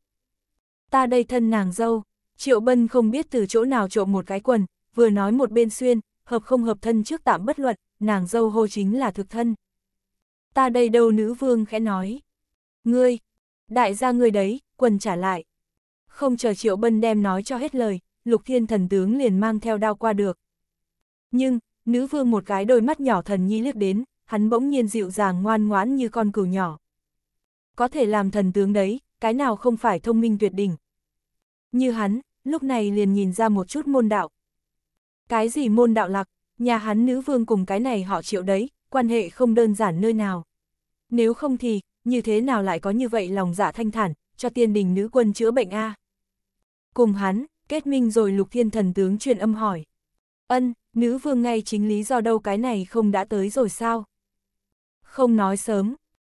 Ta đây thân nàng dâu, triệu bân không biết từ chỗ nào trộm một cái quần, vừa nói một bên xuyên, hợp không hợp thân trước tạm bất luận, nàng dâu hô chính là thực thân. Ta đây đâu nữ vương khẽ nói. Ngươi, đại gia ngươi đấy, quần trả lại. Không chờ triệu bân đem nói cho hết lời, lục thiên thần tướng liền mang theo đao qua được. Nhưng, nữ vương một cái đôi mắt nhỏ thần nhi liếc đến, hắn bỗng nhiên dịu dàng ngoan ngoãn như con cừu nhỏ. Có thể làm thần tướng đấy, cái nào không phải thông minh tuyệt đỉnh. Như hắn, lúc này liền nhìn ra một chút môn đạo. Cái gì môn đạo lạc, Nhà hắn nữ vương cùng cái này họ triệu đấy, quan hệ không đơn giản nơi nào. Nếu không thì, như thế nào lại có như vậy lòng dạ thanh thản, cho tiên đình nữ quân chữa bệnh A. Cùng hắn, kết minh rồi lục thiên thần tướng truyền âm hỏi. Ân, nữ vương ngay chính lý do đâu cái này không đã tới rồi sao? Không nói sớm.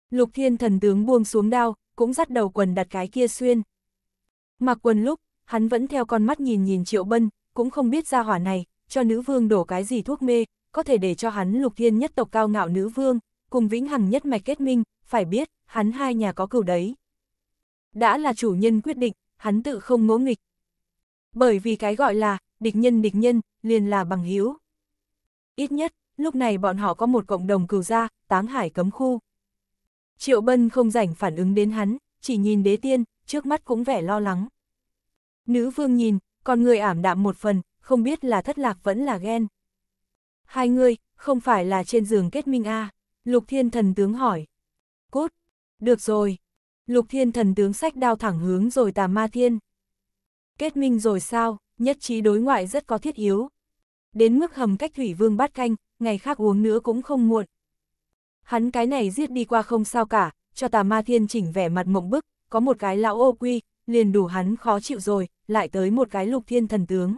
Lục thiên thần tướng buông xuống đao, cũng dắt đầu quần đặt cái kia xuyên. Mặc quần lúc, hắn vẫn theo con mắt nhìn nhìn triệu bân, cũng không biết ra hỏa này, cho nữ vương đổ cái gì thuốc mê, có thể để cho hắn lục thiên nhất tộc cao ngạo nữ vương, cùng vĩnh hằng nhất mạch kết minh, phải biết, hắn hai nhà có cừu đấy. Đã là chủ nhân quyết định, hắn tự không ngỗ nghịch. Bởi vì cái gọi là, địch nhân địch nhân, liền là bằng hữu Ít nhất, lúc này bọn họ có một cộng đồng cừu gia, táng hải cấm khu. Triệu Bân không rảnh phản ứng đến hắn, chỉ nhìn đế tiên, trước mắt cũng vẻ lo lắng. Nữ vương nhìn, còn người ảm đạm một phần, không biết là thất lạc vẫn là ghen. Hai người, không phải là trên giường kết minh a Lục Thiên Thần tướng hỏi. cút được rồi. Lục Thiên Thần tướng sách đao thẳng hướng rồi tà ma thiên. Kết minh rồi sao, nhất trí đối ngoại rất có thiết yếu. Đến mức hầm cách thủy vương bát canh, ngày khác uống nữa cũng không muộn. Hắn cái này giết đi qua không sao cả, cho tà ma thiên chỉnh vẻ mặt mộng bức, có một cái lão ô quy, liền đủ hắn khó chịu rồi, lại tới một cái lục thiên thần tướng.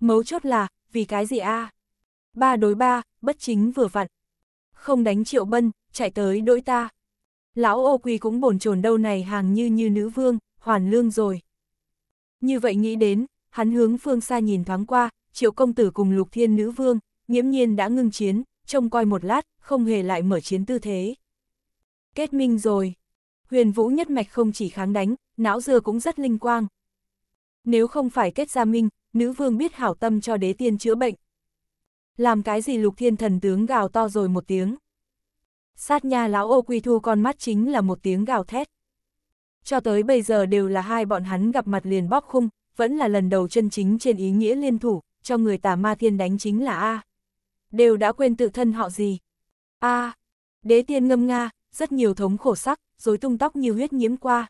Mấu chốt là, vì cái gì a? Ba đối ba, bất chính vừa vặn. Không đánh triệu bân, chạy tới đối ta. Lão ô quy cũng bồn chồn đâu này hàng như như nữ vương, hoàn lương rồi. Như vậy nghĩ đến, hắn hướng phương xa nhìn thoáng qua, triệu công tử cùng lục thiên nữ vương, nghiễm nhiên đã ngưng chiến, trông coi một lát, không hề lại mở chiến tư thế. Kết minh rồi. Huyền vũ nhất mạch không chỉ kháng đánh, não dừa cũng rất linh quang. Nếu không phải kết gia minh, nữ vương biết hảo tâm cho đế tiên chữa bệnh. Làm cái gì lục thiên thần tướng gào to rồi một tiếng. Sát nha lão ô quy thu con mắt chính là một tiếng gào thét. Cho tới bây giờ đều là hai bọn hắn gặp mặt liền bóp khung, vẫn là lần đầu chân chính trên ý nghĩa liên thủ, cho người tà ma thiên đánh chính là A. Đều đã quên tự thân họ gì. A. Đế tiên ngâm nga, rất nhiều thống khổ sắc, rồi tung tóc như huyết nhiễm qua.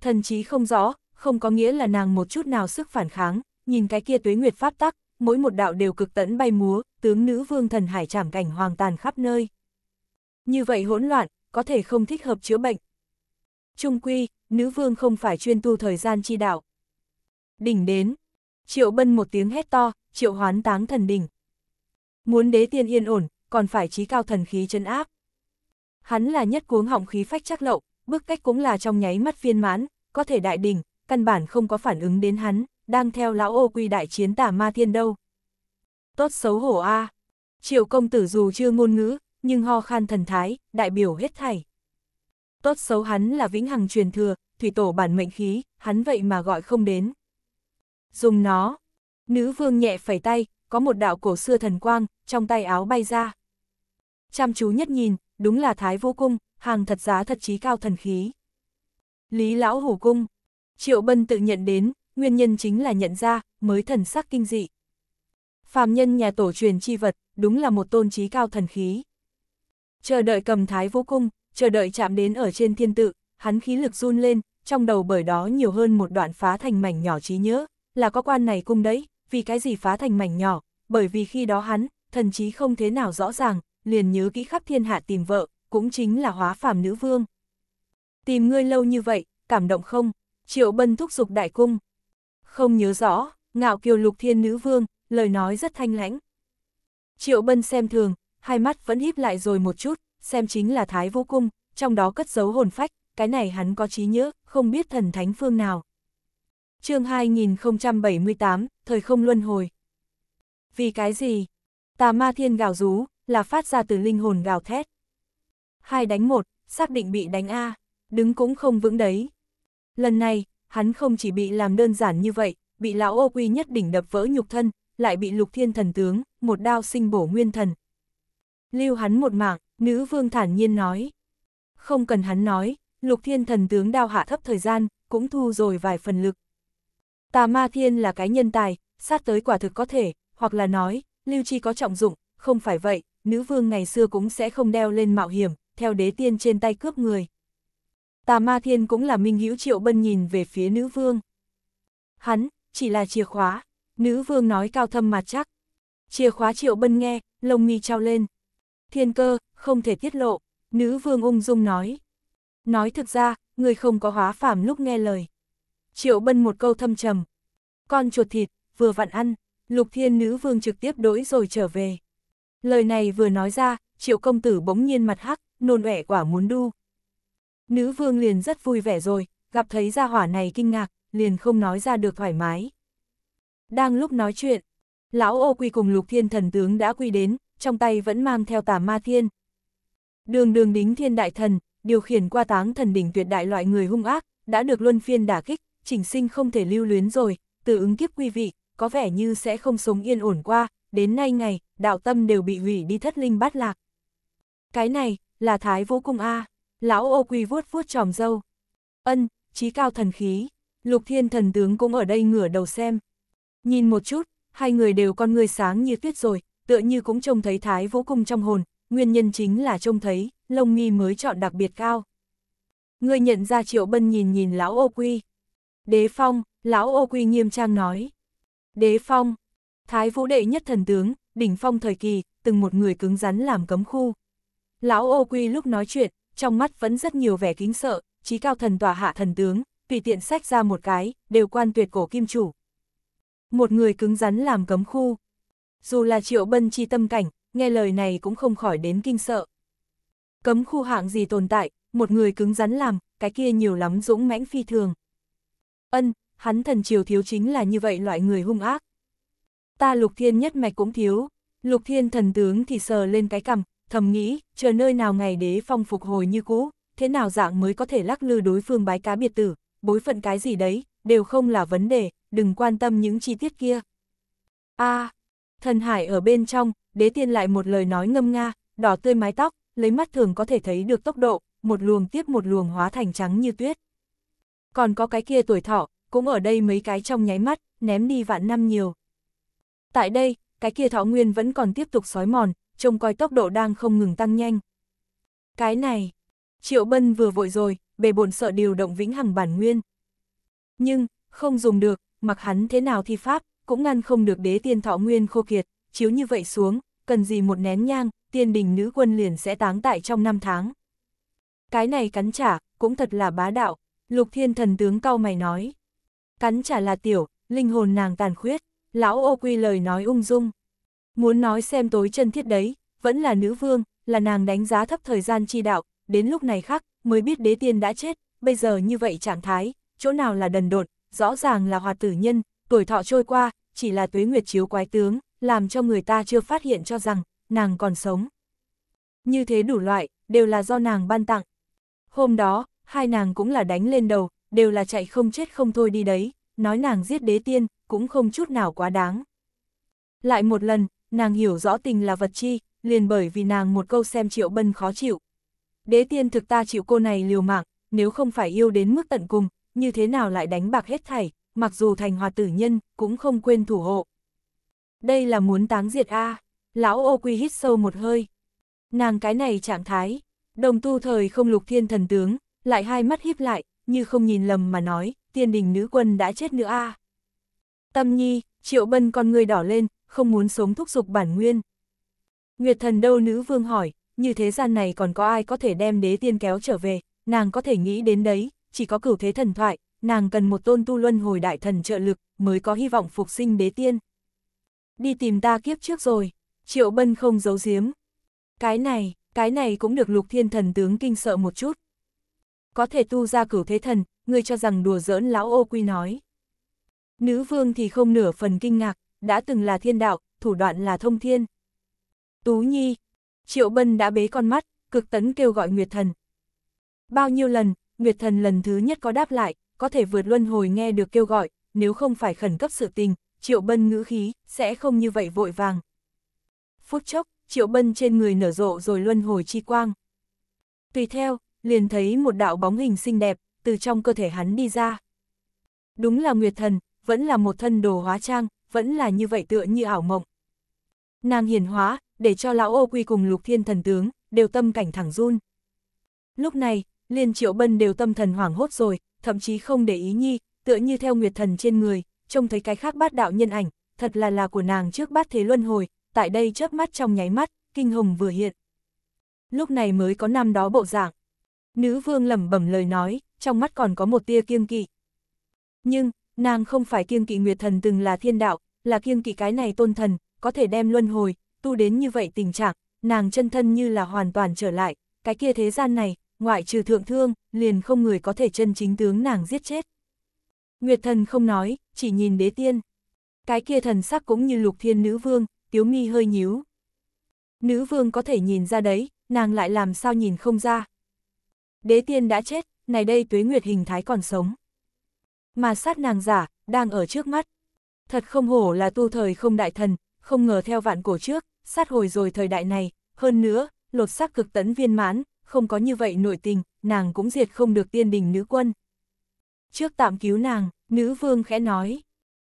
Thần chí không rõ, không có nghĩa là nàng một chút nào sức phản kháng, nhìn cái kia tuế nguyệt pháp tắc, mỗi một đạo đều cực tẫn bay múa, tướng nữ vương thần hải trảm cảnh hoàng tàn khắp nơi. Như vậy hỗn loạn, có thể không thích hợp chữa bệnh. Trung quy, nữ vương không phải chuyên tu thời gian chi đạo. Đỉnh đến, triệu bân một tiếng hét to, triệu hoán táng thần đỉnh. Muốn đế tiên yên ổn, còn phải trí cao thần khí chân áp. Hắn là nhất cuống họng khí phách chắc lậu, bước cách cũng là trong nháy mắt viên mãn, có thể đại đỉnh, căn bản không có phản ứng đến hắn, đang theo lão ô quy đại chiến tả ma thiên đâu. Tốt xấu hổ a à. Triệu công tử dù chưa ngôn ngữ, nhưng ho khan thần thái, đại biểu hết thảy. Tốt xấu hắn là vĩnh hằng truyền thừa, thủy tổ bản mệnh khí, hắn vậy mà gọi không đến. Dùng nó. Nữ vương nhẹ phẩy tay, có một đạo cổ xưa thần quang, trong tay áo bay ra. Chăm chú nhất nhìn, đúng là thái vô cung, hàng thật giá thật trí cao thần khí. Lý lão hủ cung. Triệu Bân tự nhận đến, nguyên nhân chính là nhận ra, mới thần sắc kinh dị. Phạm nhân nhà tổ truyền chi vật, đúng là một tôn trí cao thần khí. Chờ đợi cầm thái vô cung, chờ đợi chạm đến ở trên thiên tự, hắn khí lực run lên, trong đầu bởi đó nhiều hơn một đoạn phá thành mảnh nhỏ trí nhớ, là có quan này cung đấy, vì cái gì phá thành mảnh nhỏ, bởi vì khi đó hắn, thần trí không thế nào rõ ràng, liền nhớ kỹ khắp thiên hạ tìm vợ, cũng chính là hóa phàm nữ vương. Tìm ngươi lâu như vậy, cảm động không? Triệu Bân thúc dục đại cung, không nhớ rõ, ngạo kiều lục thiên nữ vương, lời nói rất thanh lãnh. Triệu bân xem thường, hai mắt vẫn híp lại rồi một chút, xem chính là thái vô cung, trong đó cất giấu hồn phách, cái này hắn có trí nhớ, không biết thần thánh phương nào. chương 2078, thời không luân hồi. Vì cái gì? Tà ma thiên gào rú, là phát ra từ linh hồn gào thét. Hai đánh một, xác định bị đánh A, đứng cũng không vững đấy. Lần này, hắn không chỉ bị làm đơn giản như vậy, bị lão ô quy nhất đỉnh đập vỡ nhục thân, lại bị lục thiên thần tướng, một đao sinh bổ nguyên thần. Lưu hắn một mạng, nữ vương thản nhiên nói. Không cần hắn nói, lục thiên thần tướng đao hạ thấp thời gian, cũng thu rồi vài phần lực. Tà ma thiên là cái nhân tài, sát tới quả thực có thể, hoặc là nói, lưu chi có trọng dụng, không phải vậy, nữ vương ngày xưa cũng sẽ không đeo lên mạo hiểm, theo đế tiên trên tay cướp người. Tà ma thiên cũng là minh hữu triệu bân nhìn về phía nữ vương. Hắn, chỉ là chìa khóa, nữ vương nói cao thâm mà chắc. Chìa khóa triệu bân nghe, lông mi trao lên. Thiên cơ, không thể tiết lộ, nữ vương ung dung nói. Nói thực ra, người không có hóa phàm lúc nghe lời. Triệu bân một câu thâm trầm. Con chuột thịt, vừa vặn ăn, lục thiên nữ vương trực tiếp đổi rồi trở về. Lời này vừa nói ra, triệu công tử bỗng nhiên mặt hắc, nôn ẻ quả muốn đu. Nữ vương liền rất vui vẻ rồi, gặp thấy gia hỏa này kinh ngạc, liền không nói ra được thoải mái. Đang lúc nói chuyện, lão ô quy cùng lục thiên thần tướng đã quy đến, trong tay vẫn mang theo tà ma thiên. Đường đường đính thiên đại thần, điều khiển qua táng thần đỉnh tuyệt đại loại người hung ác, đã được luân phiên đả kích, chỉnh sinh không thể lưu luyến rồi, từ ứng kiếp quy vị, có vẻ như sẽ không sống yên ổn qua, đến nay ngày, đạo tâm đều bị hủy đi thất linh bát lạc. Cái này, là Thái Vũ Cung A. Lão ô quy vuốt vuốt tròm dâu. Ân, trí cao thần khí. Lục thiên thần tướng cũng ở đây ngửa đầu xem. Nhìn một chút, hai người đều con người sáng như tuyết rồi, tựa như cũng trông thấy thái vô cùng trong hồn, nguyên nhân chính là trông thấy, lông mi mới chọn đặc biệt cao. Người nhận ra triệu bân nhìn nhìn lão ô quy. Đế phong, lão ô quy nghiêm trang nói. Đế phong, thái vũ đệ nhất thần tướng, đỉnh phong thời kỳ, từng một người cứng rắn làm cấm khu. Lão ô quy lúc nói chuyện, trong mắt vẫn rất nhiều vẻ kính sợ, trí cao thần tòa hạ thần tướng, tùy tiện sách ra một cái, đều quan tuyệt cổ kim chủ. Một người cứng rắn làm cấm khu. Dù là triệu bân chi tâm cảnh, nghe lời này cũng không khỏi đến kinh sợ. Cấm khu hạng gì tồn tại, một người cứng rắn làm, cái kia nhiều lắm dũng mãnh phi thường. Ân, hắn thần triều thiếu chính là như vậy loại người hung ác. Ta lục thiên nhất mạch cũng thiếu, lục thiên thần tướng thì sờ lên cái cằm, thầm nghĩ, chờ nơi nào ngày đế phong phục hồi như cũ, thế nào dạng mới có thể lắc lư đối phương bái cá biệt tử, bối phận cái gì đấy, đều không là vấn đề, đừng quan tâm những chi tiết kia. a thần hải ở bên trong, đế tiên lại một lời nói ngâm nga, đỏ tươi mái tóc, lấy mắt thường có thể thấy được tốc độ, một luồng tiếp một luồng hóa thành trắng như tuyết. Còn có cái kia tuổi thọ, cũng ở đây mấy cái trong nháy mắt, ném đi vạn năm nhiều. Tại đây, cái kia thọ nguyên vẫn còn tiếp tục sói mòn, trông coi tốc độ đang không ngừng tăng nhanh. Cái này, Triệu Bân vừa vội rồi, bề bổn sợ điều động vĩnh hằng bản nguyên. Nhưng, không dùng được, mặc hắn thế nào thi pháp, cũng ngăn không được đế tiên thọ nguyên khô kiệt, chiếu như vậy xuống, cần gì một nén nhang, tiên đình nữ quân liền sẽ táng tại trong năm tháng. Cái này cắn trả, cũng thật là bá đạo, lục thiên thần tướng cau mày nói. Cắn trả là tiểu, linh hồn nàng tàn khuyết, lão ô quy lời nói ung dung. Muốn nói xem tối chân thiết đấy, vẫn là nữ vương, là nàng đánh giá thấp thời gian chi đạo, đến lúc này khắc mới biết đế tiên đã chết, bây giờ như vậy trạng thái, chỗ nào là đần đột, rõ ràng là hoạt tử nhân, tuổi thọ trôi qua, chỉ là tuế nguyệt chiếu quái tướng, làm cho người ta chưa phát hiện cho rằng, nàng còn sống. Như thế đủ loại, đều là do nàng ban tặng. Hôm đó, hai nàng cũng là đánh lên đầu, đều là chạy không chết không thôi đi đấy, nói nàng giết đế tiên, cũng không chút nào quá đáng. Lại một lần, nàng hiểu rõ tình là vật chi, liền bởi vì nàng một câu xem triệu bân khó chịu. Đế tiên thực ta chịu cô này liều mạng, nếu không phải yêu đến mức tận cùng, như thế nào lại đánh bạc hết thảy, mặc dù thành hòa tử nhân, cũng không quên thủ hộ. Đây là muốn táng diệt A, lão ô quy hít sâu một hơi. Nàng cái này trạng thái, đồng tu thời không lục thiên thần tướng, lại hai mắt híp lại, như không nhìn lầm mà nói, tiên đình nữ quân đã chết nữa A. Tâm nhi, triệu bân con người đỏ lên, không muốn sống thúc dục bản nguyên. Nguyệt thần đâu nữ vương hỏi, như thế gian này còn có ai có thể đem đế tiên kéo trở về, nàng có thể nghĩ đến đấy, chỉ có cửu thế thần thoại, nàng cần một tôn tu luân hồi đại thần trợ lực, mới có hy vọng phục sinh đế tiên. Đi tìm ta kiếp trước rồi, triệu bân không giấu giếm. Cái này, cái này cũng được lục thiên thần tướng kinh sợ một chút. Có thể tu ra cửu thế thần, ngươi cho rằng đùa giỡn lão ô quy nói. Nữ vương thì không nửa phần kinh ngạc, đã từng là thiên đạo, thủ đoạn là thông thiên. Tú Nhi, Triệu Bân đã bế con mắt, cực tấn kêu gọi Nguyệt Thần. Bao nhiêu lần, Nguyệt Thần lần thứ nhất có đáp lại, có thể vượt luân hồi nghe được kêu gọi, nếu không phải khẩn cấp sự tình, Triệu Bân ngữ khí, sẽ không như vậy vội vàng. Phút chốc, Triệu Bân trên người nở rộ rồi luân hồi chi quang. Tùy theo, liền thấy một đạo bóng hình xinh đẹp, từ trong cơ thể hắn đi ra. Đúng là Nguyệt Thần, vẫn là một thân đồ hóa trang, vẫn là như vậy tựa như ảo mộng. Nàng hiền hóa, để cho lão ô quy cùng lục thiên thần tướng, đều tâm cảnh thẳng run. Lúc này, liên triệu bân đều tâm thần hoảng hốt rồi, thậm chí không để ý nhi, tựa như theo nguyệt thần trên người, trông thấy cái khác bát đạo nhân ảnh, thật là là của nàng trước bát thế luân hồi, tại đây chớp mắt trong nháy mắt, kinh hồng vừa hiện. Lúc này mới có năm đó bộ dạng. Nữ vương lẩm bẩm lời nói, trong mắt còn có một tia kiêng kỵ. Nhưng, nàng không phải kiêng kỵ Nguyệt Thần từng là thiên đạo, là kiêng kỵ cái này tôn thần, có thể đem luân hồi, tu đến như vậy tình trạng, nàng chân thân như là hoàn toàn trở lại, cái kia thế gian này, ngoại trừ thượng thương, liền không người có thể chân chính tướng nàng giết chết. Nguyệt Thần không nói, chỉ nhìn đế tiên. Cái kia thần sắc cũng như lục thiên nữ vương, tiếu mi hơi nhíu. Nữ vương có thể nhìn ra đấy, nàng lại làm sao nhìn không ra. Đế tiên đã chết, này đây tuế nguyệt hình thái còn sống mà sát nàng giả, đang ở trước mắt. Thật không hổ là tu thời không đại thần, không ngờ theo vạn cổ trước, sát hồi rồi thời đại này, hơn nữa, lột sắc cực tấn viên mãn, không có như vậy nội tình, nàng cũng diệt không được tiên đình nữ quân. Trước tạm cứu nàng, nữ vương khẽ nói,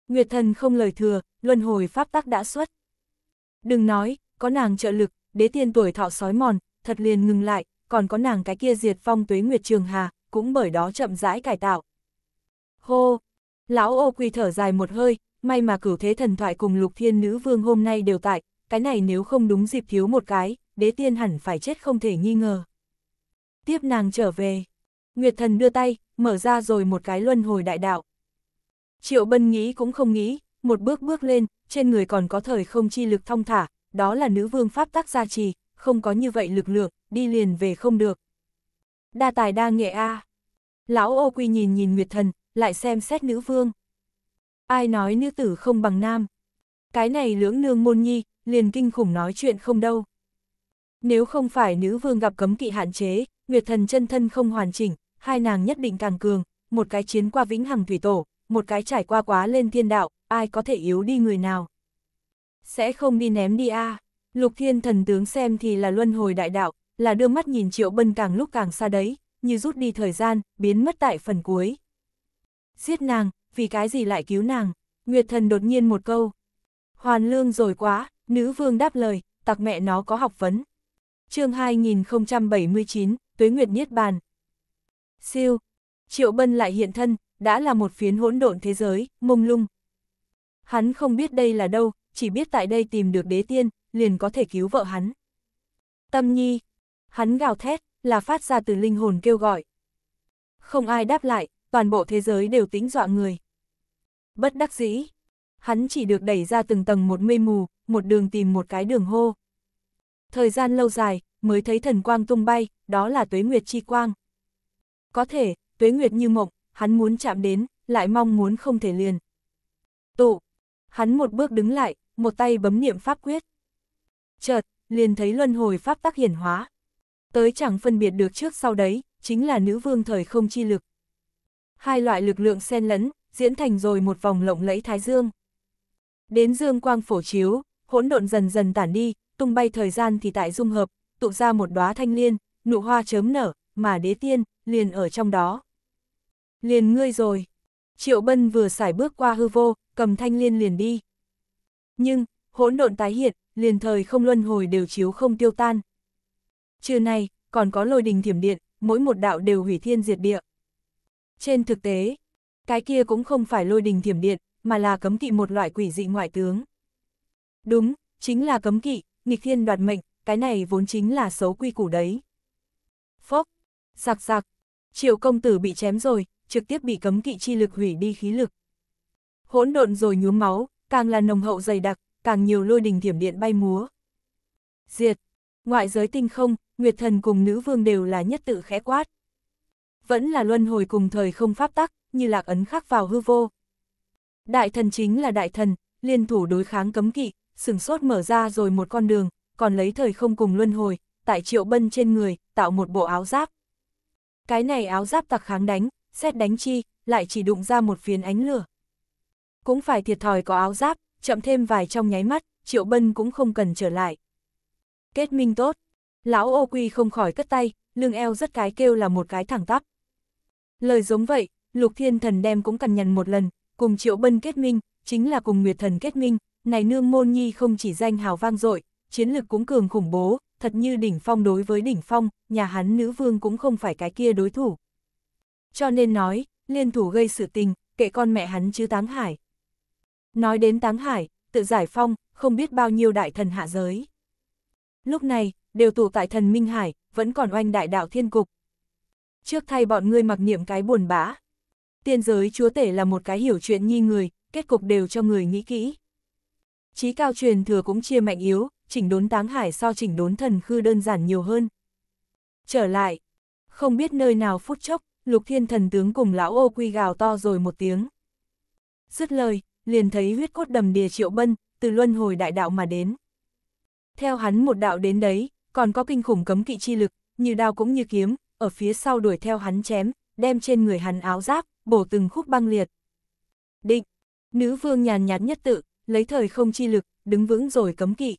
Nguyệt thần không lời thừa, luân hồi pháp tắc đã xuất. Đừng nói, có nàng trợ lực, đế tiên tuổi thọ sói mòn, thật liền ngừng lại, còn có nàng cái kia diệt phong tuế Nguyệt Trường Hà, cũng bởi đó chậm rãi cải tạo, Hô! Lão ô quỳ thở dài một hơi, may mà cửu thế thần thoại cùng lục thiên nữ vương hôm nay đều tại, cái này nếu không đúng dịp thiếu một cái, đế tiên hẳn phải chết không thể nghi ngờ. Tiếp nàng trở về. Nguyệt thần đưa tay, mở ra rồi một cái luân hồi đại đạo. Triệu bân nghĩ cũng không nghĩ, một bước bước lên, trên người còn có thời không chi lực thong thả, đó là nữ vương pháp tác gia trì, không có như vậy lực lượng, đi liền về không được. Đa tài đa nghệ A. Lão ô quy nhìn nhìn Nguyệt thần, lại xem xét nữ vương. Ai nói nữ tử không bằng nam? Cái này lưỡng nương môn nhi, liền kinh khủng nói chuyện không đâu. Nếu không phải nữ vương gặp cấm kỵ hạn chế, Nguyệt thần chân thân không hoàn chỉnh, hai nàng nhất định càng cường, một cái chiến qua vĩnh hằng thủy tổ, một cái trải qua quá lên thiên đạo, ai có thể yếu đi người nào. Sẽ không đi ném đi a à. lục thiên thần tướng xem thì là luân hồi đại đạo, là đưa mắt nhìn triệu bân càng lúc càng xa đấy, như rút đi thời gian, biến mất tại phần cuối. Giết nàng, vì cái gì lại cứu nàng? Nguyệt thần đột nhiên một câu. Hoàn lương rồi quá, nữ vương đáp lời, tặc mẹ nó có học vấn. chương 2079, Tuế Nguyệt Niết Bàn. Siêu, Triệu Bân lại hiện thân, đã là một phiến hỗn độn thế giới, mông lung. Hắn không biết đây là đâu, chỉ biết tại đây tìm được đế tiên, liền có thể cứu vợ hắn. Tâm nhi, hắn gào thét, là phát ra từ linh hồn kêu gọi. Không ai đáp lại, toàn bộ thế giới đều tính dọa người. Bất đắc dĩ, hắn chỉ được đẩy ra từng tầng một mây mù, một đường tìm một cái đường hô. Thời gian lâu dài, mới thấy thần quang tung bay, đó là tuế nguyệt chi quang. Có thể, tuế nguyệt như mộng, hắn muốn chạm đến, lại mong muốn không thể liền. Tụ, hắn một bước đứng lại, một tay bấm niệm pháp quyết. Chợt, liền thấy luân hồi pháp tác hiển hóa. Tới chẳng phân biệt được trước sau đấy, chính là nữ vương thời không chi lực hai loại lực lượng xen lẫn, diễn thành rồi một vòng lộng lẫy thái dương. Đến dương quang phổ chiếu, hỗn độn dần dần tản đi, tung bay thời gian thì tại dung hợp, tụ ra một đóa thanh liên, nụ hoa chớm nở, mà đế tiên, liền ở trong đó. Liền ngươi rồi. Triệu Bân vừa xài bước qua hư vô, cầm thanh liên liền đi. Nhưng, hỗn độn tái hiện, liền thời không luân hồi đều chiếu không tiêu tan. Trưa nay, còn có lôi đình thiểm điện, mỗi một đạo đều hủy thiên diệt địa. Trên thực tế, cái kia cũng không phải lôi đình thiểm điện, mà là cấm kỵ một loại quỷ dị ngoại tướng. Đúng, chính là cấm kỵ, nghịch thiên đoạt mệnh, cái này vốn chính là xấu quy củ đấy. Phốc, sạc sạc, triệu công tử bị chém rồi, trực tiếp bị cấm kỵ chi lực hủy đi khí lực. Hỗn độn rồi nhuốm máu, càng là nồng hậu dày đặc, càng nhiều lôi đình thiểm điện bay múa. Diệt, ngoại giới tinh không, Nguyệt Thần cùng nữ vương đều là nhất tự khẽ quát vẫn là luân hồi cùng thời không pháp tắc, như lạc ấn khắc vào hư vô. Đại thần chính là đại thần, liên thủ đối kháng cấm kỵ, sừng sốt mở ra rồi một con đường, còn lấy thời không cùng luân hồi, tại triệu bân trên người, tạo một bộ áo giáp. Cái này áo giáp tặc kháng đánh, xét đánh chi, lại chỉ đụng ra một phiến ánh lửa. Cũng phải thiệt thòi có áo giáp, chậm thêm vài trong nháy mắt, triệu bân cũng không cần trở lại. Kết minh tốt, lão ô quy không khỏi cất tay, lưng eo rất cái kêu là một cái thẳng tắp. Lời giống vậy, Lục Thiên Thần đem cũng cằn nhằn một lần, cùng Triệu Bân kết minh, chính là cùng Nguyệt Thần kết minh, này nương môn nhi không chỉ danh hào vang dội, chiến lực cũng cường khủng bố, thật như đỉnh phong đối với đỉnh phong, nhà hắn nữ vương cũng không phải cái kia đối thủ. Cho nên nói, liên thủ gây sự tình, kệ con mẹ hắn chứ Táng Hải. Nói đến Táng Hải, tự giải phong, không biết bao nhiêu đại thần hạ giới. Lúc này, đều tụ tại thần Minh Hải, vẫn còn oanh đại đạo thiên cục, trước thay bọn ngươi mặc niệm cái buồn bã. Tiên giới chúa tể là một cái hiểu chuyện nhi người, kết cục đều cho người nghĩ kỹ. Chí cao truyền thừa cũng chia mạnh yếu, chỉnh đốn táng hải so chỉnh đốn thần khư đơn giản nhiều hơn. Trở lại, không biết nơi nào phút chốc, lục thiên thần tướng cùng lão ô quy gào to rồi một tiếng. Dứt lời, liền thấy huyết cốt đầm đìa triệu bân, từ luân hồi đại đạo mà đến. Theo hắn một đạo đến đấy, còn có kinh khủng cấm kỵ chi lực, như đao cũng như kiếm, ở phía sau đuổi theo hắn chém, đem trên người hắn áo giáp, bổ từng khúc băng liệt. Định, nữ vương nhàn nhạt nhất tự, lấy thời không chi lực, đứng vững rồi cấm kỵ.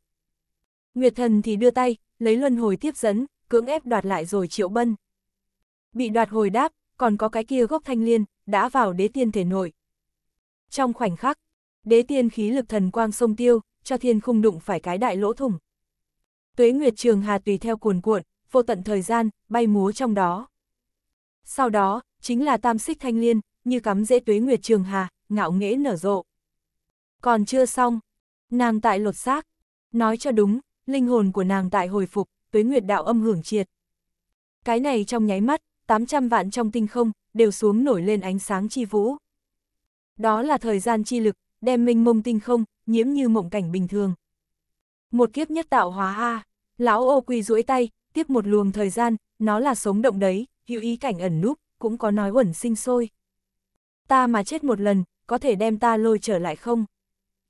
Nguyệt thần thì đưa tay, lấy luân hồi tiếp dẫn, cưỡng ép đoạt lại rồi triệu bân. Bị đoạt hồi đáp, còn có cái kia gốc thanh liên, đã vào đế tiên thể nội. Trong khoảnh khắc, đế tiên khí lực thần quang sông tiêu, cho thiên khung đụng phải cái đại lỗ thủng. Tuế Nguyệt Trường Hà tùy theo cuồn cuộn, vô tận thời gian, bay múa trong đó. Sau đó, chính là tam xích thanh liên, như cắm dễ tuế nguyệt trường hà, ngạo nghễ nở rộ. Còn chưa xong, nàng tại lột xác. Nói cho đúng, linh hồn của nàng tại hồi phục, tuế nguyệt đạo âm hưởng triệt. Cái này trong nháy mắt, 800 vạn trong tinh không, đều xuống nổi lên ánh sáng chi vũ. Đó là thời gian chi lực, đem minh mông tinh không, nhiễm như mộng cảnh bình thường. Một kiếp nhất tạo hóa a lão ô quy duỗi tay, tiếp một luồng thời gian, nó là sống động đấy, hữu ý cảnh ẩn núp, cũng có nói uẩn sinh sôi. Ta mà chết một lần, có thể đem ta lôi trở lại không?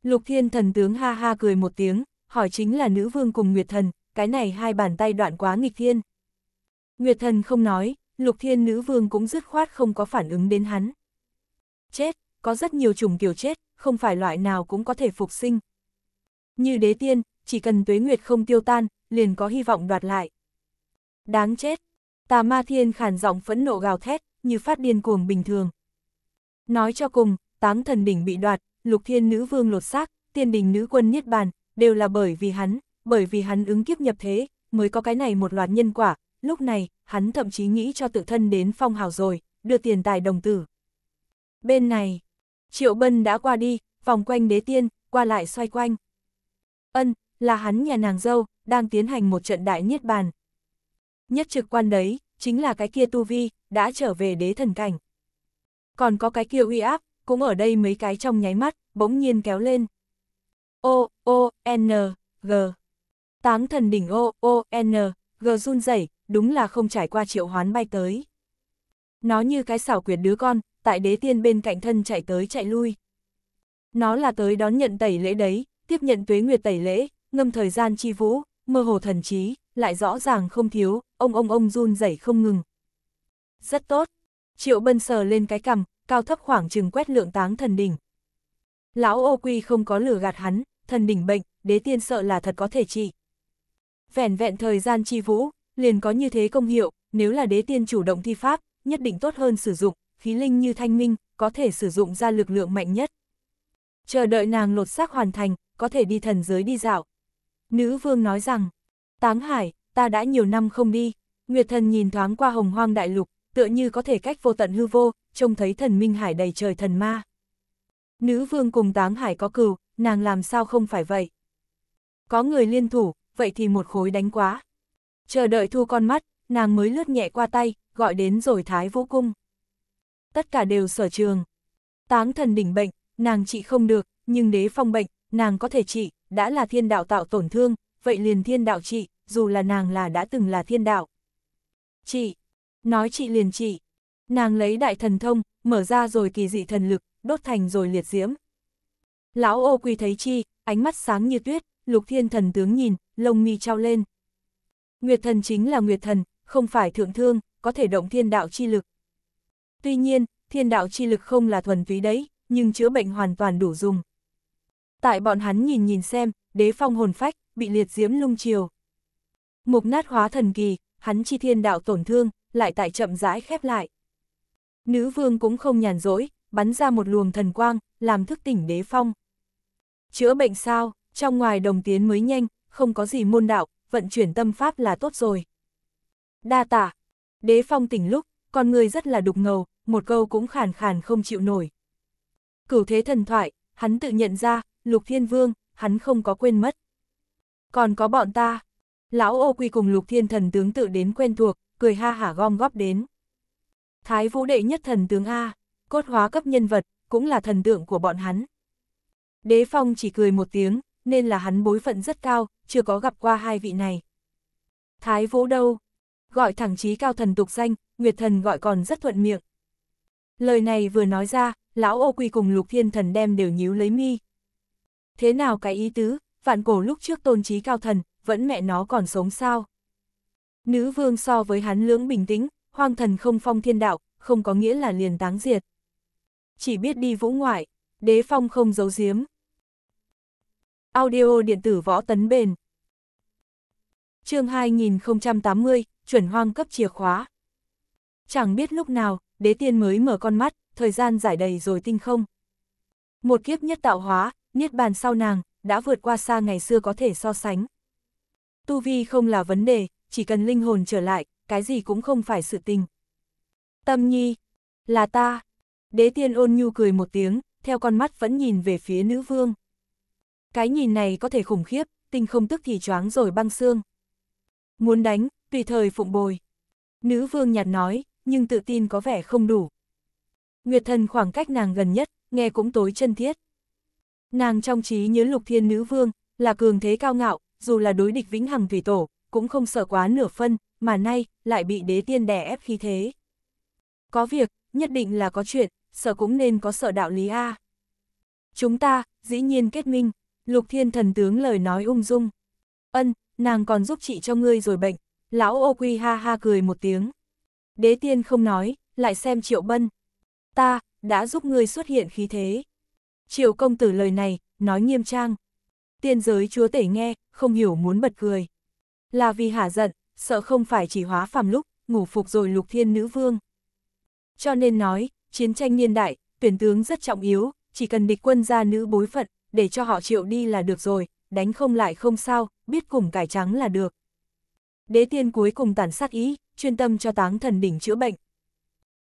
Lục thiên thần tướng ha ha cười một tiếng, hỏi chính là nữ vương cùng Nguyệt thần, cái này hai bàn tay đoạn quá nghịch thiên. Nguyệt thần không nói, lục thiên nữ vương cũng dứt khoát không có phản ứng đến hắn. Chết, có rất nhiều chủng kiểu chết, không phải loại nào cũng có thể phục sinh. Như đế tiên, chỉ cần tuế nguyệt không tiêu tan, liền có hy vọng đoạt lại. Đáng chết! Tà ma thiên khàn giọng phẫn nộ gào thét, như phát điên cuồng bình thường. Nói cho cùng, táng thần đỉnh bị đoạt, lục thiên nữ vương lột xác, tiên đình nữ quân niết bàn, đều là bởi vì hắn, bởi vì hắn ứng kiếp nhập thế, mới có cái này một loạt nhân quả, lúc này, hắn thậm chí nghĩ cho tự thân đến phong hào rồi, đưa tiền tài đồng tử. Bên này, Triệu Bân đã qua đi, vòng quanh đế tiên, qua lại xoay quanh. Ân, là hắn nhà nàng dâu, đang tiến hành một trận đại niết bàn, Nhất trực quan đấy, chính là cái kia tu vi, đã trở về đế thần cảnh. Còn có cái kia uy áp, cũng ở đây mấy cái trong nháy mắt, bỗng nhiên kéo lên. O, O, N, G. Táng thần đỉnh O, O, N, G run rẩy đúng là không trải qua triệu hoán bay tới. Nó như cái xảo quyệt đứa con, tại đế tiên bên cạnh thân chạy tới chạy lui. Nó là tới đón nhận tẩy lễ đấy, tiếp nhận tuế nguyệt tẩy lễ, ngâm thời gian chi vũ, mơ hồ thần trí, lại rõ ràng không thiếu, ông ông ông run rẩy không ngừng. Rất tốt. Triệu Bân sờ lên cái cằm, cao thấp khoảng chừng quét lượng táng thần đỉnh. Lão ô quy không có lừa gạt hắn, thần đỉnh bệnh, đế tiên sợ là thật có thể trị. Vẻn vẹn thời gian chi vũ, liền có như thế công hiệu, nếu là đế tiên chủ động thi pháp, nhất định tốt hơn sử dụng, khí linh như thanh minh, có thể sử dụng ra lực lượng mạnh nhất. Chờ đợi nàng lột xác hoàn thành, có thể đi thần giới đi dạo. Nữ vương nói rằng, Táng hải, ta đã nhiều năm không đi, Nguyệt thần nhìn thoáng qua hồng hoang đại lục, tựa như có thể cách vô tận hư vô, trông thấy thần minh hải đầy trời thần ma. Nữ vương cùng táng hải có cừu, nàng làm sao không phải vậy? Có người liên thủ, vậy thì một khối đánh quá. Chờ đợi thu con mắt, nàng mới lướt nhẹ qua tay, gọi đến rồi thái vũ cung. Tất cả đều sở trường. Táng thần đỉnh bệnh, nàng trị không được, nhưng đế phong bệnh, nàng có thể trị, đã là thiên đạo tạo tổn thương, vậy liền thiên đạo chị, dù là nàng là đã từng là thiên đạo. Chị, nói chị liền chị, nàng lấy đại thần thông, mở ra rồi kỳ dị thần lực, đốt thành rồi liệt diễm. Lão ô quy thấy chi, ánh mắt sáng như tuyết, lục thiên thần tướng nhìn, lông mi trao lên. Nguyệt thần chính là nguyệt thần, không phải thượng thương, có thể động thiên đạo chi lực. Tuy nhiên, thiên đạo chi lực không là thuần túy đấy, nhưng chữa bệnh hoàn toàn đủ dùng. Tại bọn hắn nhìn nhìn xem, đế phong hồn phách, bị liệt diễm lung chiều. Mục nát hóa thần kỳ, hắn chi thiên đạo tổn thương, lại tại chậm rãi khép lại. Nữ vương cũng không nhàn rỗi, bắn ra một luồng thần quang, làm thức tỉnh đế phong. Chữa bệnh sao, trong ngoài đồng tiến mới nhanh, không có gì môn đạo, vận chuyển tâm pháp là tốt rồi. Đa tả, đế phong tỉnh lúc, con người rất là đục ngầu, một câu cũng khàn khàn không chịu nổi. Cửu thế thần thoại, hắn tự nhận ra, lục thiên vương, hắn không có quên mất còn có bọn ta. Lão ô quy cùng lục thiên thần tướng tự đến quen thuộc, cười ha hả gom góp đến. Thái vũ đệ nhất thần tướng A, cốt hóa cấp nhân vật, cũng là thần tượng của bọn hắn. Đế phong chỉ cười một tiếng, nên là hắn bối phận rất cao, chưa có gặp qua hai vị này. Thái vũ đâu? Gọi thẳng chí cao thần tục danh, Nguyệt thần gọi còn rất thuận miệng. Lời này vừa nói ra, lão ô quy cùng lục thiên thần đem đều nhíu lấy mi. Thế nào cái ý tứ, vạn cổ lúc trước tôn trí cao thần, vẫn mẹ nó còn sống sao. Nữ vương so với hắn lưỡng bình tĩnh, hoang thần không phong thiên đạo, không có nghĩa là liền táng diệt. Chỉ biết đi vũ ngoại, đế phong không giấu giếm. Audio điện tử võ tấn bền. chương 2080, chuẩn hoang cấp chìa khóa. Chẳng biết lúc nào, đế tiên mới mở con mắt, thời gian giải đầy rồi tinh không. Một kiếp nhất tạo hóa, niết bàn sau nàng, đã vượt qua xa ngày xưa có thể so sánh. Tu vi không là vấn đề, chỉ cần linh hồn trở lại, cái gì cũng không phải sự tình. Tâm nhi, là ta. Đế tiên ôn nhu cười một tiếng, theo con mắt vẫn nhìn về phía nữ vương. Cái nhìn này có thể khủng khiếp, tinh không tức thì choáng rồi băng xương. Muốn đánh, tùy thời phụng bồi. Nữ vương nhạt nói, nhưng tự tin có vẻ không đủ. Nguyệt thần khoảng cách nàng gần nhất, nghe cũng tối chân thiết. Nàng trong trí nhớ lục thiên nữ vương, là cường thế cao ngạo, dù là đối địch vĩnh hằng thủy tổ, cũng không sợ quá nửa phân, mà nay, lại bị đế tiên đè ép khi thế. Có việc, nhất định là có chuyện, sợ cũng nên có sợ đạo lý A. Chúng ta, dĩ nhiên kết minh, lục thiên thần tướng lời nói ung dung. Ân, nàng còn giúp chị cho ngươi rồi bệnh, lão ô quy ha ha cười một tiếng. Đế tiên không nói, lại xem triệu bân. Ta, đã giúp ngươi xuất hiện khí thế triều công tử lời này, nói nghiêm trang. Tiên giới chúa tể nghe, không hiểu muốn bật cười. Là vì hả giận, sợ không phải chỉ hóa phàm lúc, ngủ phục rồi lục thiên nữ vương. Cho nên nói, chiến tranh niên đại, tuyển tướng rất trọng yếu, chỉ cần địch quân ra nữ bối phận, để cho họ triệu đi là được rồi, đánh không lại không sao, biết cùng cải trắng là được. Đế tiên cuối cùng tản sát ý, chuyên tâm cho táng thần đỉnh chữa bệnh.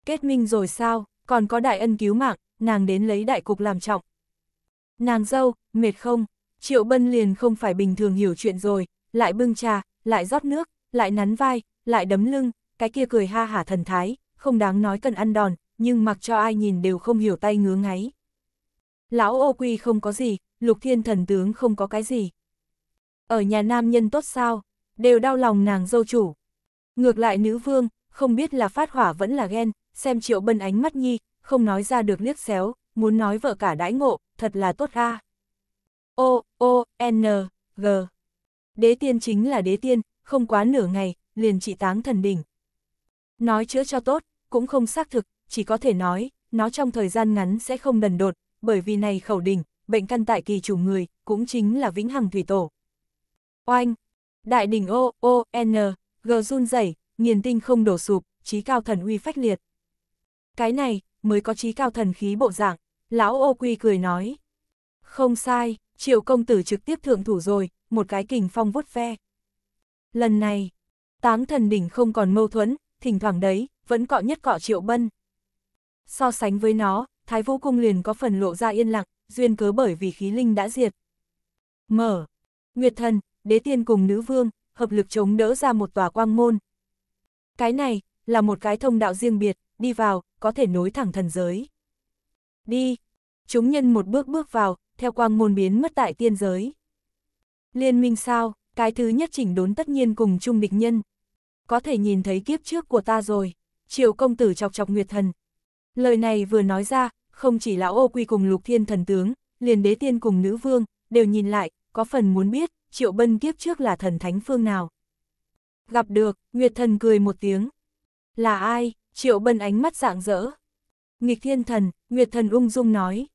Kết minh rồi sao? còn có đại ân cứu mạng, nàng đến lấy đại cục làm trọng. Nàng dâu, mệt không? Triệu Bân liền không phải bình thường hiểu chuyện rồi, lại bưng trà, lại rót nước, lại nắn vai, lại đấm lưng, cái kia cười ha hả thần thái, không đáng nói cần ăn đòn, nhưng mặc cho ai nhìn đều không hiểu tay ngứa ngáy. Lão ô quy không có gì, lục thiên thần tướng không có cái gì. Ở nhà nam nhân tốt sao, đều đau lòng nàng dâu chủ. Ngược lại nữ vương, không biết là phát hỏa vẫn là ghen, xem triệu bân ánh mắt nhi, không nói ra được liếc xéo, muốn nói vợ cả đãi ngộ, thật là tốt a. O, O, N, G. Đế tiên chính là đế tiên, không quá nửa ngày, liền trị táng thần đỉnh. Nói chữa cho tốt, cũng không xác thực, chỉ có thể nói, nó trong thời gian ngắn sẽ không đần đột, bởi vì này khẩu đỉnh, bệnh căn tại kỳ chủ người, cũng chính là vĩnh hằng thủy tổ. Oanh, đại đỉnh O, O, N, G run rẩy, nghiền tinh không đổ sụp, trí cao thần uy phách liệt cái này, mới có trí cao thần khí bộ dạng, lão ô quy cười nói. Không sai, triệu công tử trực tiếp thượng thủ rồi, một cái kình phong vuốt ve. Lần này, táng thần đỉnh không còn mâu thuẫn, thỉnh thoảng đấy, vẫn cọ nhất cọ triệu bân. So sánh với nó, thái vũ cung liền có phần lộ ra yên lặng, duyên cớ bởi vì khí linh đã diệt. Mở, nguyệt thần, đế tiên cùng nữ vương, hợp lực chống đỡ ra một tòa quang môn. Cái này, là một cái thông đạo riêng biệt, đi vào, có thể nối thẳng thần giới. Đi! Chúng nhân một bước bước vào, theo quang môn biến mất tại tiên giới. Liên minh sao, cái thứ nhất chỉnh đốn tất nhiên cùng chung địch nhân. Có thể nhìn thấy kiếp trước của ta rồi, triệu công tử chọc chọc nguyệt thần. Lời này vừa nói ra, không chỉ lão ô quy cùng lục thiên thần tướng, liền đế tiên cùng nữ vương, đều nhìn lại, có phần muốn biết, triệu bân kiếp trước là thần thánh phương nào. Gặp được, nguyệt thần cười một tiếng. Là ai? Triệu Bân ánh mắt rạng rỡ. Nghịch thiên thần, Nguyệt thần ung dung nói.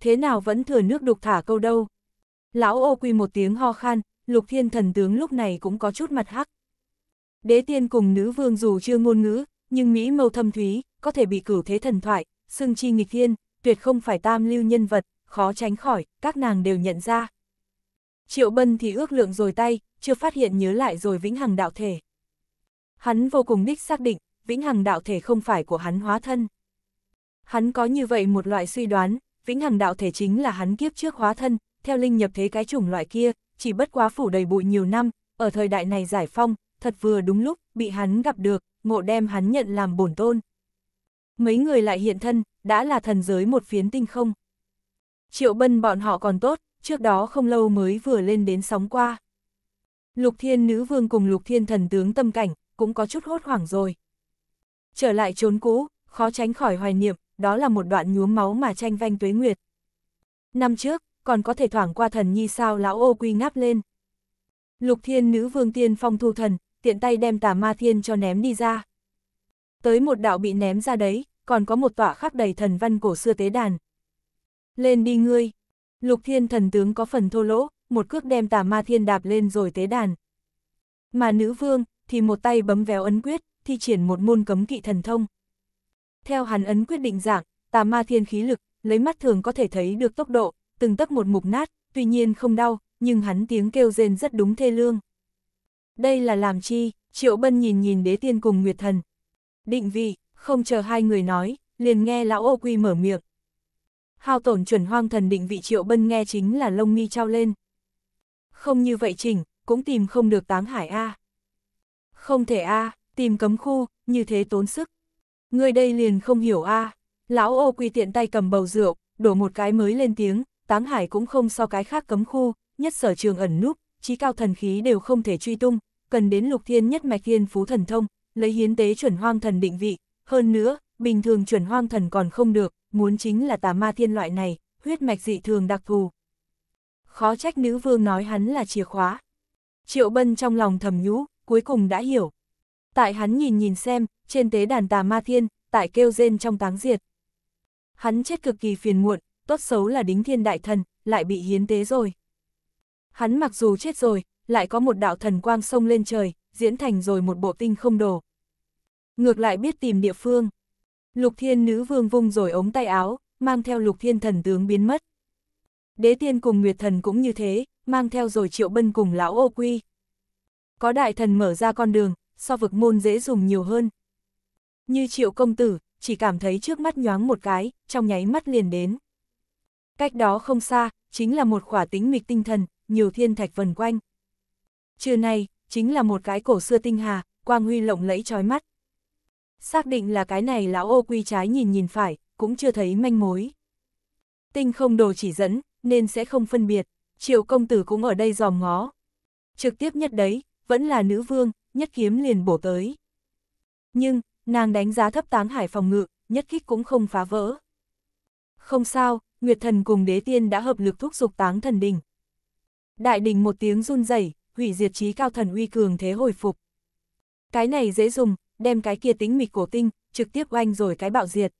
Thế nào vẫn thừa nước đục thả câu đâu. Lão ô quy một tiếng ho khan, lục thiên thần tướng lúc này cũng có chút mặt hắc. Đế tiên cùng nữ vương dù chưa ngôn ngữ, nhưng Mỹ mâu thâm thúy, có thể bị cử thế thần thoại, xưng chi nghịch thiên, tuyệt không phải tam lưu nhân vật, khó tránh khỏi, các nàng đều nhận ra. Triệu Bân thì ước lượng rồi tay, chưa phát hiện nhớ lại rồi vĩnh hằng đạo thể. Hắn vô cùng đích xác định, vĩnh hằng đạo thể không phải của hắn hóa thân. Hắn có như vậy một loại suy đoán, vĩnh hằng đạo thể chính là hắn kiếp trước hóa thân, theo linh nhập thế cái chủng loại kia, chỉ bất quá phủ đầy bụi nhiều năm, ở thời đại này giải phong, thật vừa đúng lúc, bị hắn gặp được, ngộ đem hắn nhận làm bổn tôn. Mấy người lại hiện thân, đã là thần giới một phiến tinh không. Triệu bân bọn họ còn tốt, trước đó không lâu mới vừa lên đến sóng qua. Lục thiên nữ vương cùng lục thiên thần tướng tâm cảnh, cũng có chút hốt hoảng rồi. Trở lại chốn cũ, khó tránh khỏi hoài niệm, đó là một đoạn nhuốm máu mà tranh vanh tuế nguyệt. Năm trước, còn có thể thoảng qua thần nhi sao lão ô quy ngáp lên. Lục thiên nữ vương tiên phong thu thần, tiện tay đem tà ma thiên cho ném đi ra. Tới một đạo bị ném ra đấy, còn có một tọa khắc đầy thần văn cổ xưa tế đàn. Lên đi ngươi! Lục thiên thần tướng có phần thô lỗ, một cước đem tà ma thiên đạp lên rồi tế đàn. Mà nữ vương, thì một tay bấm véo ấn quyết, thi triển một môn cấm kỵ thần thông. Theo hắn ấn quyết định dạng, tà ma thiên khí lực, lấy mắt thường có thể thấy được tốc độ, từng tấc một mục nát, tuy nhiên không đau, nhưng hắn tiếng kêu rên rất đúng thê lương. Đây là làm chi, Triệu Bân nhìn nhìn đế tiên cùng Nguyệt Thần. Định vị, không chờ hai người nói, liền nghe lão ô quy mở miệng. Hao tổn chuẩn hoang thần định vị Triệu Bân nghe chính là lông mi trao lên. Không như vậy chỉnh, cũng tìm không được táng hải A. Không thể A, tìm cấm khu, như thế tốn sức. Người đây liền không hiểu a à. Lão ô quy tiện tay cầm bầu rượu, đổ một cái mới lên tiếng, táng hải cũng không so cái khác cấm khu, nhất sở trường ẩn núp, trí cao thần khí đều không thể truy tung, cần đến lục thiên nhất mạch thiên phú thần thông, lấy hiến tế chuẩn hoang thần định vị, hơn nữa, bình thường chuẩn hoang thần còn không được, muốn chính là tà ma thiên loại này, huyết mạch dị thường đặc thù. Khó trách nữ vương nói hắn là chìa khóa. Triệu Bân trong lòng thầm nhũ, cuối cùng đã hiểu, Tại hắn nhìn nhìn xem, trên tế đàn tà ma thiên, tại kêu rên trong táng diệt. Hắn chết cực kỳ phiền muộn, tốt xấu là đính thiên đại thần, lại bị hiến tế rồi. Hắn mặc dù chết rồi, lại có một đạo thần quang sông lên trời, diễn thành rồi một bộ tinh không đổ. Ngược lại biết tìm địa phương. Lục thiên nữ vương vung rồi ống tay áo, mang theo lục thiên thần tướng biến mất. Đế tiên cùng nguyệt thần cũng như thế, mang theo rồi triệu bân cùng lão ô quy. Có đại thần mở ra con đường, so vực môn dễ dùng nhiều hơn. Như triệu công tử, chỉ cảm thấy trước mắt nhoáng một cái, trong nháy mắt liền đến. Cách đó không xa, chính là một khỏa tính mịch tinh thần, nhiều thiên thạch vần quanh. Trưa nay, chính là một cái cổ xưa tinh hà, quang huy lộng lẫy trói mắt. Xác định là cái này lão ô quy trái nhìn nhìn phải, cũng chưa thấy manh mối. Tinh không đồ chỉ dẫn, nên sẽ không phân biệt, triệu công tử cũng ở đây dòm ngó. Trực tiếp nhất đấy, vẫn là nữ vương, nhất kiếm liền bổ tới. Nhưng, nàng đánh giá thấp táng hải phòng ngự, nhất kích cũng không phá vỡ. Không sao, Nguyệt Thần cùng đế tiên đã hợp lực thúc giục táng thần đình. Đại đình một tiếng run rẩy hủy diệt trí cao thần uy cường thế hồi phục. Cái này dễ dùng, đem cái kia tính mịch cổ tinh, trực tiếp oanh rồi cái bạo diệt.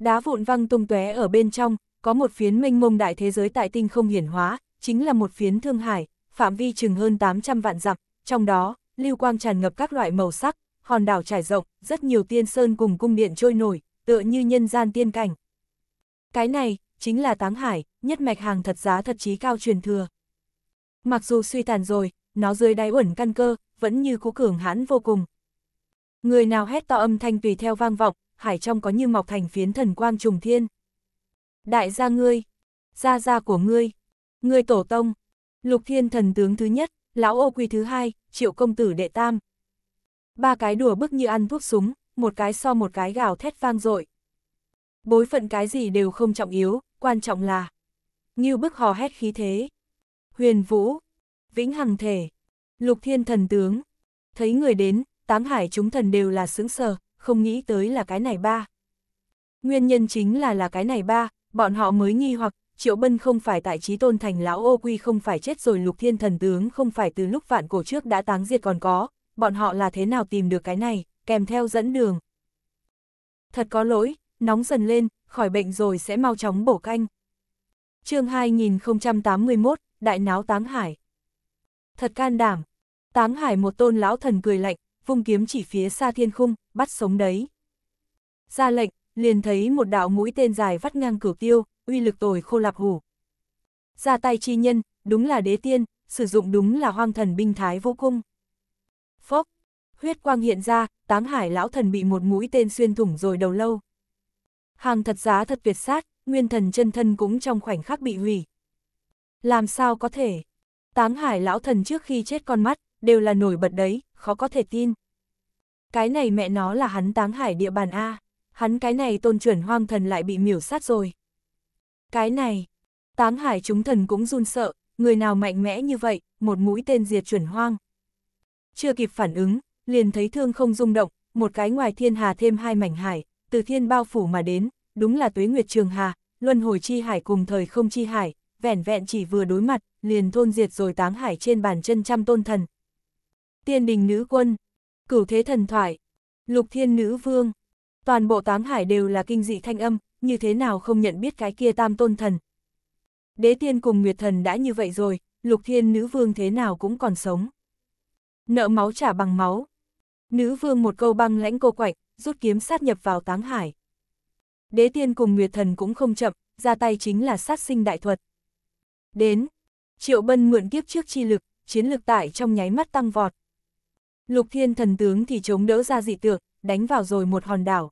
Đá vụn văng tung tóe ở bên trong, có một phiến mênh mông đại thế giới tại tinh không hiển hóa, chính là một phiến thương hải, phạm vi chừng hơn 800 vạn dặm, trong đó, lưu quang tràn ngập các loại màu sắc, hòn đảo trải rộng, rất nhiều tiên sơn cùng cung điện trôi nổi, tựa như nhân gian tiên cảnh. Cái này, chính là Táng Hải, nhất mạch hàng thật giá thật chí cao truyền thừa. Mặc dù suy tàn rồi, nó dưới đáy uẩn căn cơ, vẫn như cố cường hãn vô cùng. Người nào hét to âm thanh tùy theo vang vọng, hải trong có như mọc thành phiến thần quang trùng thiên. Đại gia ngươi, gia gia của ngươi, ngươi tổ tông, lục thiên thần tướng thứ nhất, lão ô quy thứ hai, triệu công tử đệ tam. Ba cái đùa bức như ăn thuốc súng, một cái so một cái gào thét vang dội Bối phận cái gì đều không trọng yếu, quan trọng là như bức hò hét khí thế. Huyền Vũ, Vĩnh Hằng Thể, Lục Thiên Thần Tướng. Thấy người đến, tám hải chúng thần đều là sướng sờ, không nghĩ tới là cái này ba. Nguyên nhân chính là là cái này ba, bọn họ mới nghi hoặc Triệu Bân không phải tại trí tôn thành lão ô quy không phải chết rồi lục thiên thần tướng không phải từ lúc vạn cổ trước đã táng diệt còn có, bọn họ là thế nào tìm được cái này, kèm theo dẫn đường. Thật có lỗi, nóng dần lên, khỏi bệnh rồi sẽ mau chóng bổ canh. chương 2081, Đại náo Táng Hải. Thật can đảm, Táng Hải một tôn lão thần cười lạnh, vung kiếm chỉ phía xa thiên khung, bắt sống đấy. Ra lệnh, liền thấy một đạo mũi tên dài vắt ngang cửu tiêu, uy lực tồi khô lạp hủ. Ra tay chi nhân, đúng là đế tiên, sử dụng đúng là hoang thần binh thái vô cung. Phốc, huyết quang hiện ra, táng hải lão thần bị một mũi tên xuyên thủng rồi đầu lâu. Hàng thật giá thật tuyệt sát, nguyên thần chân thân cũng trong khoảnh khắc bị hủy. Làm sao có thể? Táng hải lão thần trước khi chết con mắt, đều là nổi bật đấy, khó có thể tin. Cái này mẹ nó là hắn táng hải địa bàn A, hắn cái này tôn chuẩn hoang thần lại bị miểu sát rồi. Cái này, tám hải chúng thần cũng run sợ, người nào mạnh mẽ như vậy, một mũi tên diệt chuẩn hoang. Chưa kịp phản ứng, liền thấy thương không rung động, một cái ngoài thiên hà thêm hai mảnh hải, từ thiên bao phủ mà đến, đúng là tuế nguyệt trường hà, luân hồi chi hải cùng thời không chi hải, vẻn vẹn chỉ vừa đối mặt, liền thôn diệt rồi tám hải trên bàn chân trăm tôn thần. Tiên đình nữ quân, cửu thế thần thoại, lục thiên nữ vương, toàn bộ tám hải đều là kinh dị thanh âm, như thế nào không nhận biết cái kia tam tôn thần. Đế tiên cùng Nguyệt thần đã như vậy rồi, lục thiên nữ vương thế nào cũng còn sống. Nợ máu trả bằng máu. Nữ vương một câu băng lãnh cô quạch, rút kiếm sát nhập vào táng hải. Đế tiên cùng Nguyệt thần cũng không chậm, ra tay chính là sát sinh đại thuật. Đến, triệu bân mượn kiếp trước chi lực, chiến lực tại trong nháy mắt tăng vọt. Lục thiên thần tướng thì chống đỡ ra dị tượng, đánh vào rồi một hòn đảo.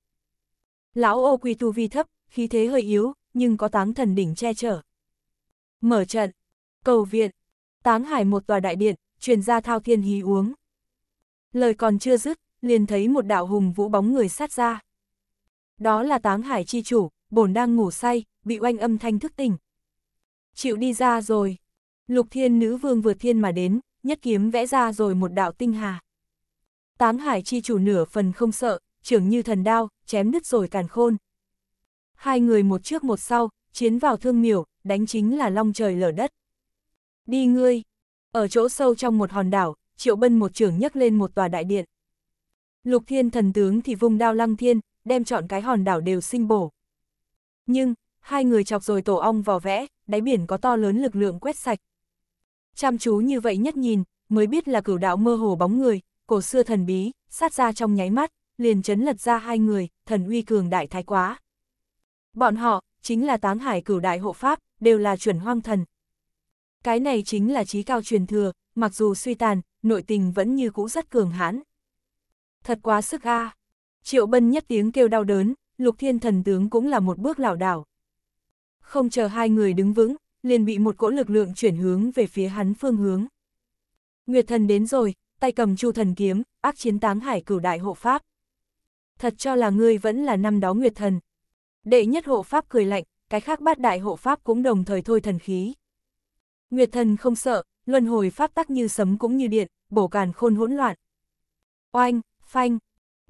Lão ô quy tu vi thấp, khí thế hơi yếu, nhưng có táng thần đỉnh che chở. Mở trận, cầu viện, táng hải một tòa đại điện, truyền ra thao thiên hí uống. Lời còn chưa dứt, liền thấy một đạo hùng vũ bóng người sát ra. Đó là táng hải chi chủ, bổn đang ngủ say, bị oanh âm thanh thức tỉnh. Chịu đi ra rồi. Lục thiên nữ vương vượt thiên mà đến, nhất kiếm vẽ ra rồi một đạo tinh hà. Táng hải chi chủ nửa phần không sợ, trưởng như thần đao, chém nứt rồi càn khôn. Hai người một trước một sau, chiến vào thương miểu, đánh chính là long trời lở đất. Đi ngươi! Ở chỗ sâu trong một hòn đảo, Triệu Bân một trưởng nhấc lên một tòa đại điện. Lục thiên thần tướng thì vùng đao lăng thiên, đem chọn cái hòn đảo đều sinh bổ. Nhưng, hai người chọc rồi tổ ong vò vẽ, đáy biển có to lớn lực lượng quét sạch. Chăm chú như vậy nhất nhìn, mới biết là cửu đạo mơ hồ bóng người, cổ xưa thần bí, sát ra trong nháy mắt, liền chấn lật ra hai người, thần uy cường đại thái quá. Bọn họ, chính là táng hải cửu đại hộ pháp, đều là chuẩn hoang thần. Cái này chính là trí cao truyền thừa, mặc dù suy tàn, nội tình vẫn như cũ rất cường hãn. Thật quá sức a Triệu bân nhất tiếng kêu đau đớn, lục thiên thần tướng cũng là một bước lảo đảo. Không chờ hai người đứng vững, liền bị một cỗ lực lượng chuyển hướng về phía hắn phương hướng. Nguyệt thần đến rồi, tay cầm chu thần kiếm, ác chiến táng hải cửu đại hộ pháp thật cho là ngươi vẫn là năm đó nguyệt thần. Đệ nhất hộ pháp cười lạnh, cái khác bát đại hộ pháp cũng đồng thời thôi thần khí. Nguyệt thần không sợ, luân hồi pháp tắc như sấm cũng như điện, bổ càn khôn hỗn loạn. Oanh, phanh,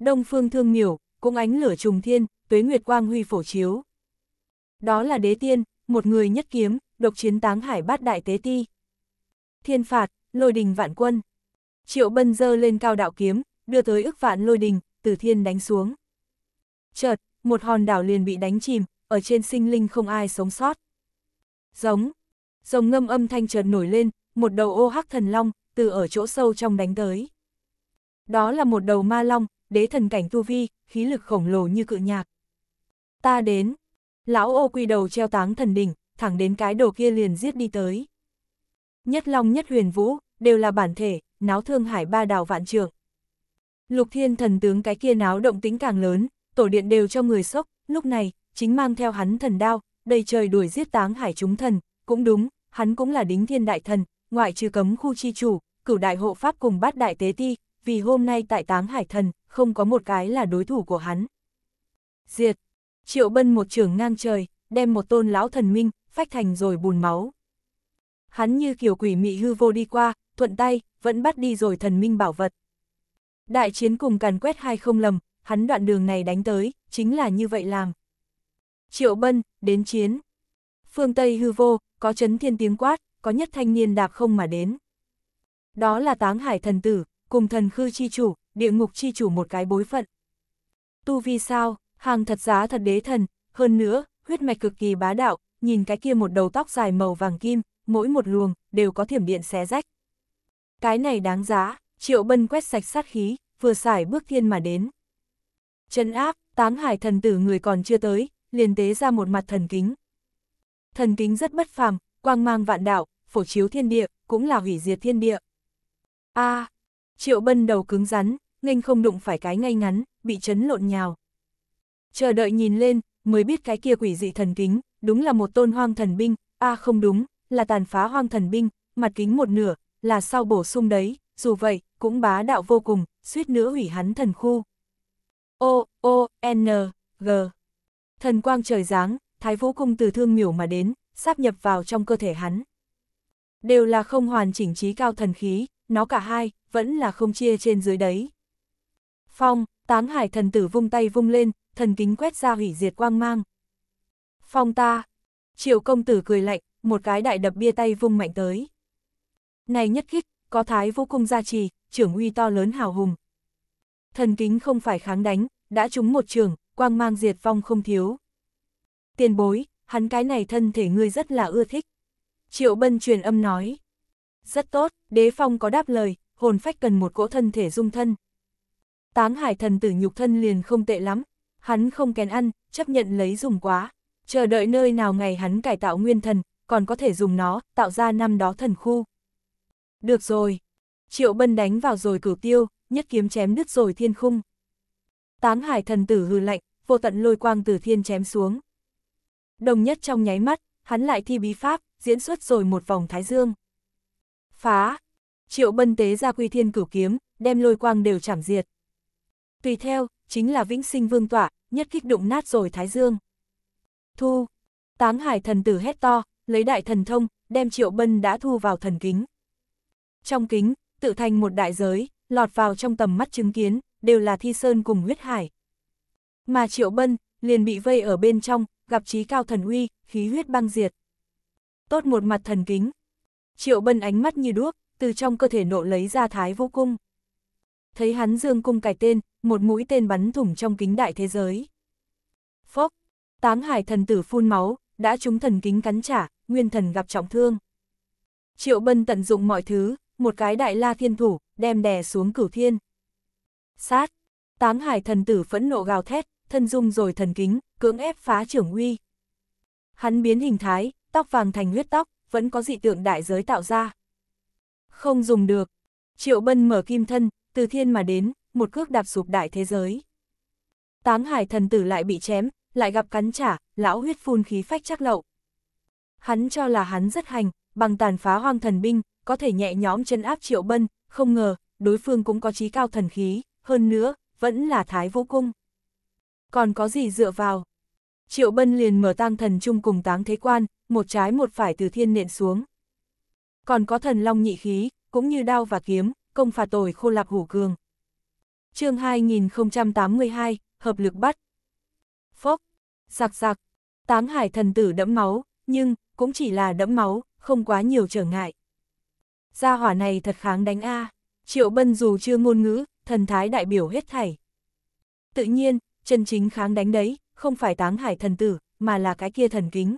đông phương thương miểu, cũng ánh lửa trùng thiên, tuế nguyệt quang huy phổ chiếu. Đó là đế tiên, một người nhất kiếm, độc chiến táng hải bát đại tế ti. Thiên phạt, lôi đình vạn quân. Triệu bân dơ lên cao đạo kiếm, đưa tới ức vạn lôi đình, từ thiên đánh xuống. Chợt, một hòn đảo liền bị đánh chìm, ở trên sinh linh không ai sống sót. Giống, rồng ngâm âm thanh chợt nổi lên, một đầu ô hắc thần long, từ ở chỗ sâu trong đánh tới. Đó là một đầu ma long, đế thần cảnh tu vi, khí lực khổng lồ như cự nhạc. Ta đến, lão ô quy đầu treo táng thần đỉnh, thẳng đến cái đồ kia liền giết đi tới. Nhất long nhất huyền vũ, đều là bản thể, náo thương hải ba đảo vạn trường, Lục thiên thần tướng cái kia náo động tính càng lớn, tổ điện đều cho người sốc, lúc này, chính mang theo hắn thần đao, đầy trời đuổi giết táng hải chúng thần, cũng đúng, hắn cũng là đính thiên đại thần, ngoại trừ cấm khu chi chủ, cửu đại hộ pháp cùng bát đại tế ti, vì hôm nay tại táng hải thần, không có một cái là đối thủ của hắn. Diệt! Triệu bân một trường ngang trời, đem một tôn lão thần minh, phách thành rồi bùn máu. Hắn như kiểu quỷ mị hư vô đi qua, thuận tay, vẫn bắt đi rồi thần minh bảo vật. Đại chiến cùng càn quét hai không lầm, hắn đoạn đường này đánh tới, chính là như vậy làm. Triệu Bân, đến chiến. Phương Tây hư vô, có chấn thiên tiếng quát, có nhất thanh niên đạp không mà đến. Đó là táng hải thần tử, cùng thần khư chi chủ, địa ngục chi chủ một cái bối phận. Tu vi sao, hàng thật giá thật đế thần, hơn nữa, huyết mạch cực kỳ bá đạo, nhìn cái kia một đầu tóc dài màu vàng kim, mỗi một luồng, đều có thiểm điện xé rách. Cái này đáng giá. Triệu Bân quét sạch sát khí, vừa xài bước thiên mà đến. Chân áp, táng hải thần tử người còn chưa tới, liền tế ra một mặt thần kính. Thần kính rất bất phàm, quang mang vạn đạo, phổ chiếu thiên địa, cũng là hủy diệt thiên địa. a à, Triệu Bân đầu cứng rắn, nghênh không đụng phải cái ngay ngắn, bị chấn lộn nhào. Chờ đợi nhìn lên, mới biết cái kia quỷ dị thần kính, đúng là một tôn hoang thần binh, a à không đúng, là tàn phá hoang thần binh, mặt kính một nửa, là sau bổ sung đấy dù vậy, cũng bá đạo vô cùng, suýt nữa hủy hắn thần khu. O, O, N, G. Thần quang trời giáng, thái vũ cung từ thương miểu mà đến, sáp nhập vào trong cơ thể hắn. Đều là không hoàn chỉnh trí cao thần khí, nó cả hai, vẫn là không chia trên dưới đấy. Phong, táng hải thần tử vung tay vung lên, thần kính quét ra hủy diệt quang mang. Phong ta, triệu công tử cười lạnh, một cái đại đập bia tay vung mạnh tới. Này nhất khích, có thái vô cung gia trì, trưởng uy to lớn hào hùng. Thần kính không phải kháng đánh, đã trúng một trường, quang mang diệt vong không thiếu. Tiền bối, hắn cái này thân thể ngươi rất là ưa thích. Triệu bân truyền âm nói. Rất tốt, đế phong có đáp lời, hồn phách cần một cỗ thân thể dung thân. Táng hải thần tử nhục thân liền không tệ lắm, hắn không kén ăn, chấp nhận lấy dùng quá. Chờ đợi nơi nào ngày hắn cải tạo nguyên thần, còn có thể dùng nó, tạo ra năm đó thần khu. Được rồi. Triệu Bân đánh vào rồi cửu tiêu, nhất kiếm chém đứt rồi thiên khung. Tán hải thần tử hừ lạnh, vô tận lôi quang từ thiên chém xuống. Đồng nhất trong nháy mắt, hắn lại thi bí pháp, diễn xuất rồi một vòng thái dương. Phá! Triệu bân tế ra quy thiên cửu kiếm, đem lôi quang đều chảm diệt. Tùy theo, chính là vĩnh sinh vương tỏa, nhất kích đụng nát rồi thái dương. Thu! Táng hải thần tử hét to, lấy đại thần thông, đem triệu bân đã thu vào thần kính trong kính, tự thành một đại giới, lọt vào trong tầm mắt chứng kiến, đều là thi sơn cùng huyết hải. Mà Triệu Bân, liền bị vây ở bên trong, gặp trí cao thần uy, khí huyết băng diệt. Tốt một mặt thần kính. Triệu Bân ánh mắt như đuốc, từ trong cơ thể nộ lấy ra thái vô cung. Thấy hắn dương cung cải tên, một mũi tên bắn thủng trong kính đại thế giới. Phốc, táng hải thần tử phun máu, đã trúng thần kính cắn trả, nguyên thần gặp trọng thương. Triệu Bân tận dụng mọi thứ, một cái đại la thiên thủ, đem đè xuống cửu thiên. Sát! Tám hải thần tử phẫn nộ gào thét, thân dung rồi thần kính, cưỡng ép phá trưởng uy. Hắn biến hình thái, tóc vàng thành huyết tóc, vẫn có dị tượng đại giới tạo ra. Không dùng được. Triệu bân mở kim thân, từ thiên mà đến, một cước đạp sụp đại thế giới. Tám hải thần tử lại bị chém, lại gặp cắn trả, lão huyết phun khí phách chắc lậu. Hắn cho là hắn rất hành, bằng tàn phá hoang thần binh, có thể nhẹ nhõm chân áp triệu bân, không ngờ, đối phương cũng có trí cao thần khí, hơn nữa, vẫn là thái vũ cung. Còn có gì dựa vào? Triệu bân liền mở tang thần chung cùng táng thế quan, một trái một phải từ thiên nện xuống. Còn có thần long nhị khí, cũng như đao và kiếm, công phạt tồi khô lạc hủ cường. chương 2082, hợp lực bắt. Phốc, giặc giặc, táng hải thần tử đẫm máu, nhưng, cũng chỉ là đẫm máu, không quá nhiều trở ngại gia hỏa này thật kháng đánh A, Triệu Bân dù chưa ngôn ngữ, thần thái đại biểu hết thảy. Tự nhiên, chân chính kháng đánh đấy, không phải táng hải thần tử, mà là cái kia thần kính.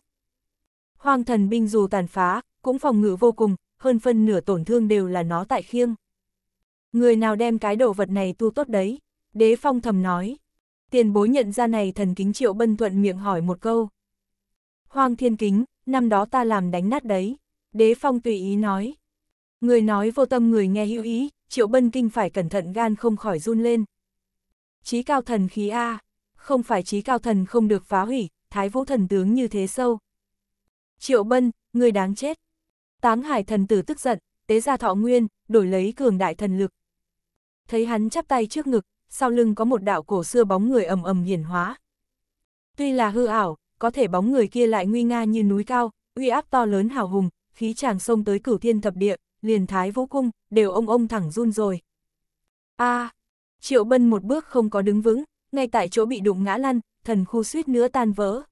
Hoàng thần binh dù tàn phá, cũng phòng ngự vô cùng, hơn phân nửa tổn thương đều là nó tại khiêng. Người nào đem cái đồ vật này tu tốt đấy, đế phong thầm nói. Tiền bối nhận ra này thần kính triệu bân thuận miệng hỏi một câu. Hoàng thiên kính, năm đó ta làm đánh nát đấy. Đế phong tùy ý nói. Người nói vô tâm người nghe hữu ý, Triệu Bân Kinh phải cẩn thận gan không khỏi run lên. Chí cao thần khí A, không phải chí cao thần không được phá hủy, thái vũ thần tướng như thế sâu. Triệu Bân, người đáng chết. Táng hải thần tử tức giận, tế ra thọ nguyên, đổi lấy cường đại thần lực. Thấy hắn chắp tay trước ngực, sau lưng có một đạo cổ xưa bóng người ầm ầm hiển hóa. Tuy là hư ảo, có thể bóng người kia lại nguy nga như núi cao, uy áp to lớn hào hùng, khí tràng sông tới cửu thiên thập địa, liền thái vũ cung, đều ông ông thẳng run rồi. a à, triệu bân một bước không có đứng vững, ngay tại chỗ bị đụng ngã lăn, thần khu suýt nữa tan vỡ.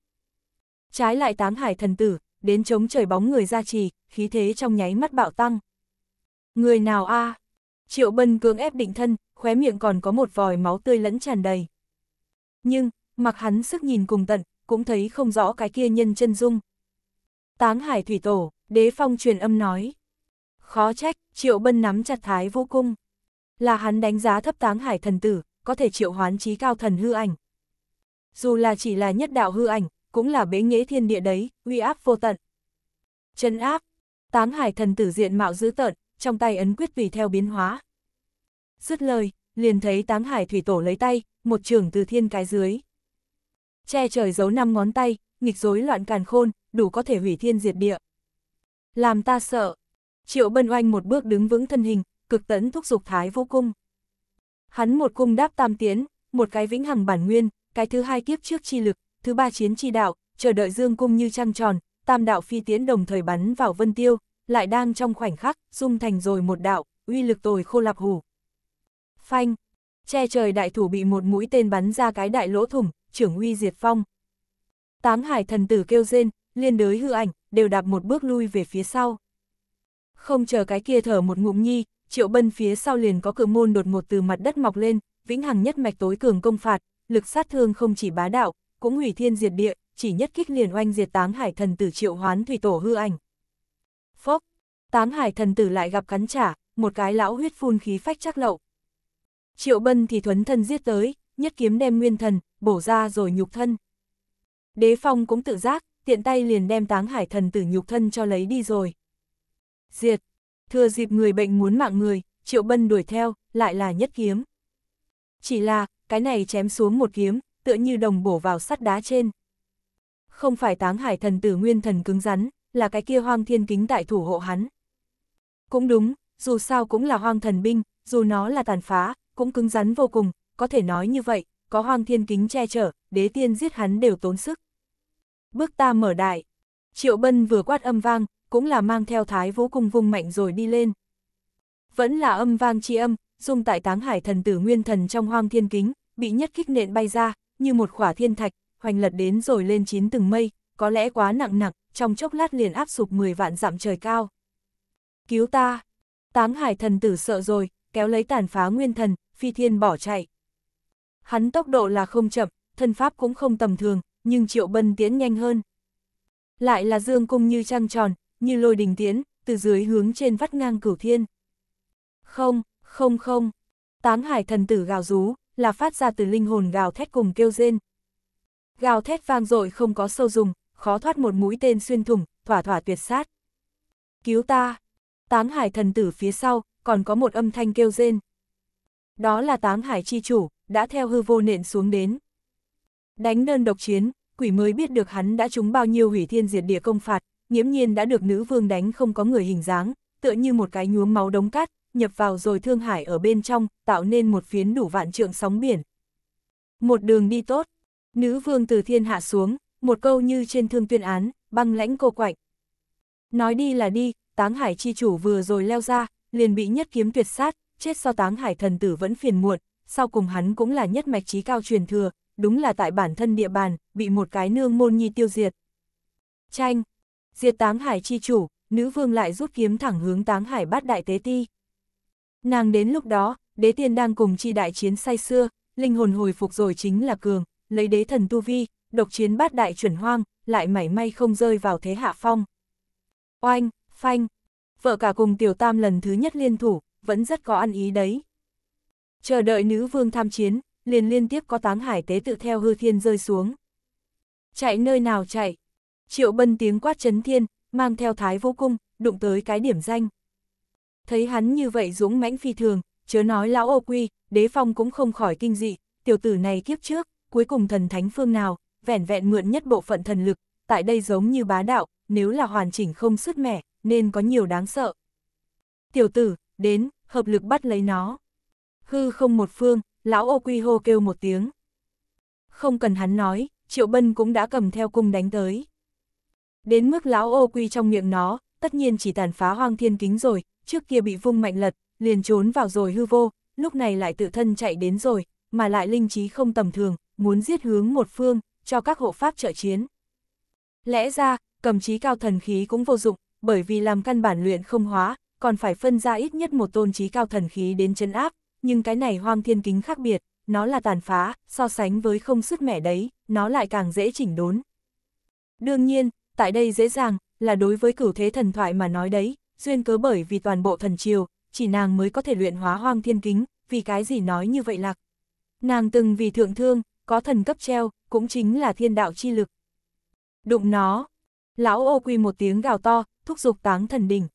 Trái lại táng hải thần tử, đến chống trời bóng người ra trì, khí thế trong nháy mắt bạo tăng. Người nào a à? Triệu bân cưỡng ép định thân, khóe miệng còn có một vòi máu tươi lẫn tràn đầy. Nhưng, mặc hắn sức nhìn cùng tận, cũng thấy không rõ cái kia nhân chân dung. Táng hải thủy tổ, đế phong truyền âm nói. Khó trách, Triệu Bân nắm chặt Thái Vũ Cung. Là hắn đánh giá thấp táng hải thần tử, có thể triệu hoán trí cao thần hư ảnh. Dù là chỉ là nhất đạo hư ảnh, cũng là bế nghĩa thiên địa đấy, uy áp vô tận. Chân áp, táng hải thần tử diện mạo dữ tợn, trong tay ấn quyết vì theo biến hóa. Dứt lời, liền thấy táng hải thủy tổ lấy tay, một trường từ thiên cái dưới. Che trời giấu năm ngón tay, nghịch rối loạn càn khôn, đủ có thể hủy thiên diệt địa. Làm ta sợ, Triệu Bân Oanh một bước đứng vững thân hình, cực tấn thúc dục thái vô cung. Hắn một cung đáp tam tiến, một cái vĩnh hằng bản nguyên, cái thứ hai kiếp trước chi lực, thứ ba chiến chi đạo, chờ đợi dương cung như trăng tròn, tam đạo phi tiến đồng thời bắn vào vân tiêu, lại đang trong khoảnh khắc, dung thành rồi một đạo, uy lực tồi khô lạp hủ. Phanh, che trời đại thủ bị một mũi tên bắn ra cái đại lỗ thủng, trưởng uy diệt phong. táng hải thần tử kêu rên, liên đới hư ảnh, đều đạp một bước lui về phía sau. Không chờ cái kia thở một ngụm nhi, triệu bân phía sau liền có cự môn đột ngột từ mặt đất mọc lên, vĩnh hằng nhất mạch tối cường công phạt, lực sát thương không chỉ bá đạo, cũng hủy thiên diệt địa, chỉ nhất kích liền oanh diệt táng hải thần tử triệu hoán thủy tổ hư ảnh. Phốc, táng hải thần tử lại gặp cắn trả, một cái lão huyết phun khí phách chắc lậu. Triệu bân thì thuấn thân giết tới, nhất kiếm đem nguyên thần, bổ ra rồi nhục thân. Đế phong cũng tự giác, tiện tay liền đem táng hải thần tử nhục thân cho lấy đi rồi diệt. Thừa dịp người bệnh muốn mạng người, Triệu Bân đuổi theo, lại là nhất kiếm. Chỉ là, cái này chém xuống một kiếm, tựa như đồng bổ vào sắt đá trên. Không phải táng hải thần tử nguyên thần cứng rắn, là cái kia hoang thiên kính tại thủ hộ hắn. Cũng đúng, dù sao cũng là hoang thần binh, dù nó là tàn phá, cũng cứng rắn vô cùng, có thể nói như vậy, có hoang thiên kính che chở, đế tiên giết hắn đều tốn sức. Bước ta mở đại. Triệu Bân vừa quát âm vang, cũng là mang theo thái vô cùng vung mạnh rồi đi lên. Vẫn là âm vang chi âm, dung tại táng hải thần tử nguyên thần trong hoang thiên kính, bị nhất kích nện bay ra, như một khỏa thiên thạch, hoành lật đến rồi lên chín từng mây, có lẽ quá nặng nặng, trong chốc lát liền áp sụp 10 vạn dặm trời cao. Cứu ta! Táng hải thần tử sợ rồi, kéo lấy tàn phá nguyên thần, phi thiên bỏ chạy. Hắn tốc độ là không chậm, thân pháp cũng không tầm thường, nhưng triệu bân tiến nhanh hơn. Lại là dương cung như trăng tròn, như lôi đình tiễn, từ dưới hướng trên vắt ngang cửu thiên. Không, không không, táng hải thần tử gào rú, là phát ra từ linh hồn gào thét cùng kêu rên. Gào thét vang dội không có sâu dùng, khó thoát một mũi tên xuyên thủng, thỏa thỏa tuyệt sát. Cứu ta! Táng hải thần tử phía sau, còn có một âm thanh kêu rên. Đó là táng hải chi chủ, đã theo hư vô nện xuống đến. Đánh đơn độc chiến, quỷ mới biết được hắn đã trúng bao nhiêu hủy thiên diệt địa công phạt, nghiễm nhiên đã được nữ vương đánh không có người hình dáng, tựa như một cái nhuốm máu đống cát, nhập vào rồi thương hải ở bên trong, tạo nên một phiến đủ vạn trượng sóng biển. Một đường đi tốt, nữ vương từ thiên hạ xuống, một câu như trên thương tuyên án, băng lãnh cô quạnh. Nói đi là đi, táng hải chi chủ vừa rồi leo ra, liền bị nhất kiếm tuyệt sát, chết so táng hải thần tử vẫn phiền muộn, sau cùng hắn cũng là nhất mạch trí cao truyền thừa, đúng là tại bản thân địa bàn, bị một cái nương môn nhi tiêu diệt. Tranh, diệt táng hải chi chủ, nữ vương lại rút kiếm thẳng hướng táng hải bát đại tế ti. Nàng đến lúc đó, đế tiên đang cùng chi đại chiến say xưa, linh hồn hồi phục rồi chính là cường, lấy đế thần tu vi, độc chiến bát đại chuẩn hoang, lại mảy may không rơi vào thế hạ phong. Oanh, phanh, vợ cả cùng tiểu tam lần thứ nhất liên thủ, vẫn rất có ăn ý đấy. Chờ đợi nữ vương tham chiến, liền liên tiếp có táng hải tế tự theo hư thiên rơi xuống. Chạy nơi nào chạy, Triệu bân tiếng quát chấn thiên, mang theo thái vô cung, đụng tới cái điểm danh. Thấy hắn như vậy dũng mãnh phi thường, chớ nói lão ô quy, đế phong cũng không khỏi kinh dị, tiểu tử này kiếp trước, cuối cùng thần thánh phương nào, vẻn vẹn mượn nhất bộ phận thần lực, tại đây giống như bá đạo, nếu là hoàn chỉnh không sứt mẻ, nên có nhiều đáng sợ. Tiểu tử, đến, hợp lực bắt lấy nó. Hư không một phương, lão ô quy hô kêu một tiếng. Không cần hắn nói, triệu bân cũng đã cầm theo cung đánh tới. Đến mức lão ô quy trong miệng nó, tất nhiên chỉ tàn phá hoang thiên kính rồi, trước kia bị vung mạnh lật, liền trốn vào rồi hư vô, lúc này lại tự thân chạy đến rồi, mà lại linh trí không tầm thường, muốn giết hướng một phương, cho các hộ pháp trợ chiến. Lẽ ra, cầm trí cao thần khí cũng vô dụng, bởi vì làm căn bản luyện không hóa, còn phải phân ra ít nhất một tôn trí cao thần khí đến chấn áp, nhưng cái này hoang thiên kính khác biệt, nó là tàn phá, so sánh với không sức mẻ đấy, nó lại càng dễ chỉnh đốn. Đương nhiên, tại đây dễ dàng, là đối với cửu thế thần thoại mà nói đấy, duyên cớ bởi vì toàn bộ thần triều, chỉ nàng mới có thể luyện hóa hoang thiên kính, vì cái gì nói như vậy lạc. Nàng từng vì thượng thương, có thần cấp treo, cũng chính là thiên đạo chi lực. Đụng nó, lão ô quy một tiếng gào to, thúc giục táng thần đỉnh.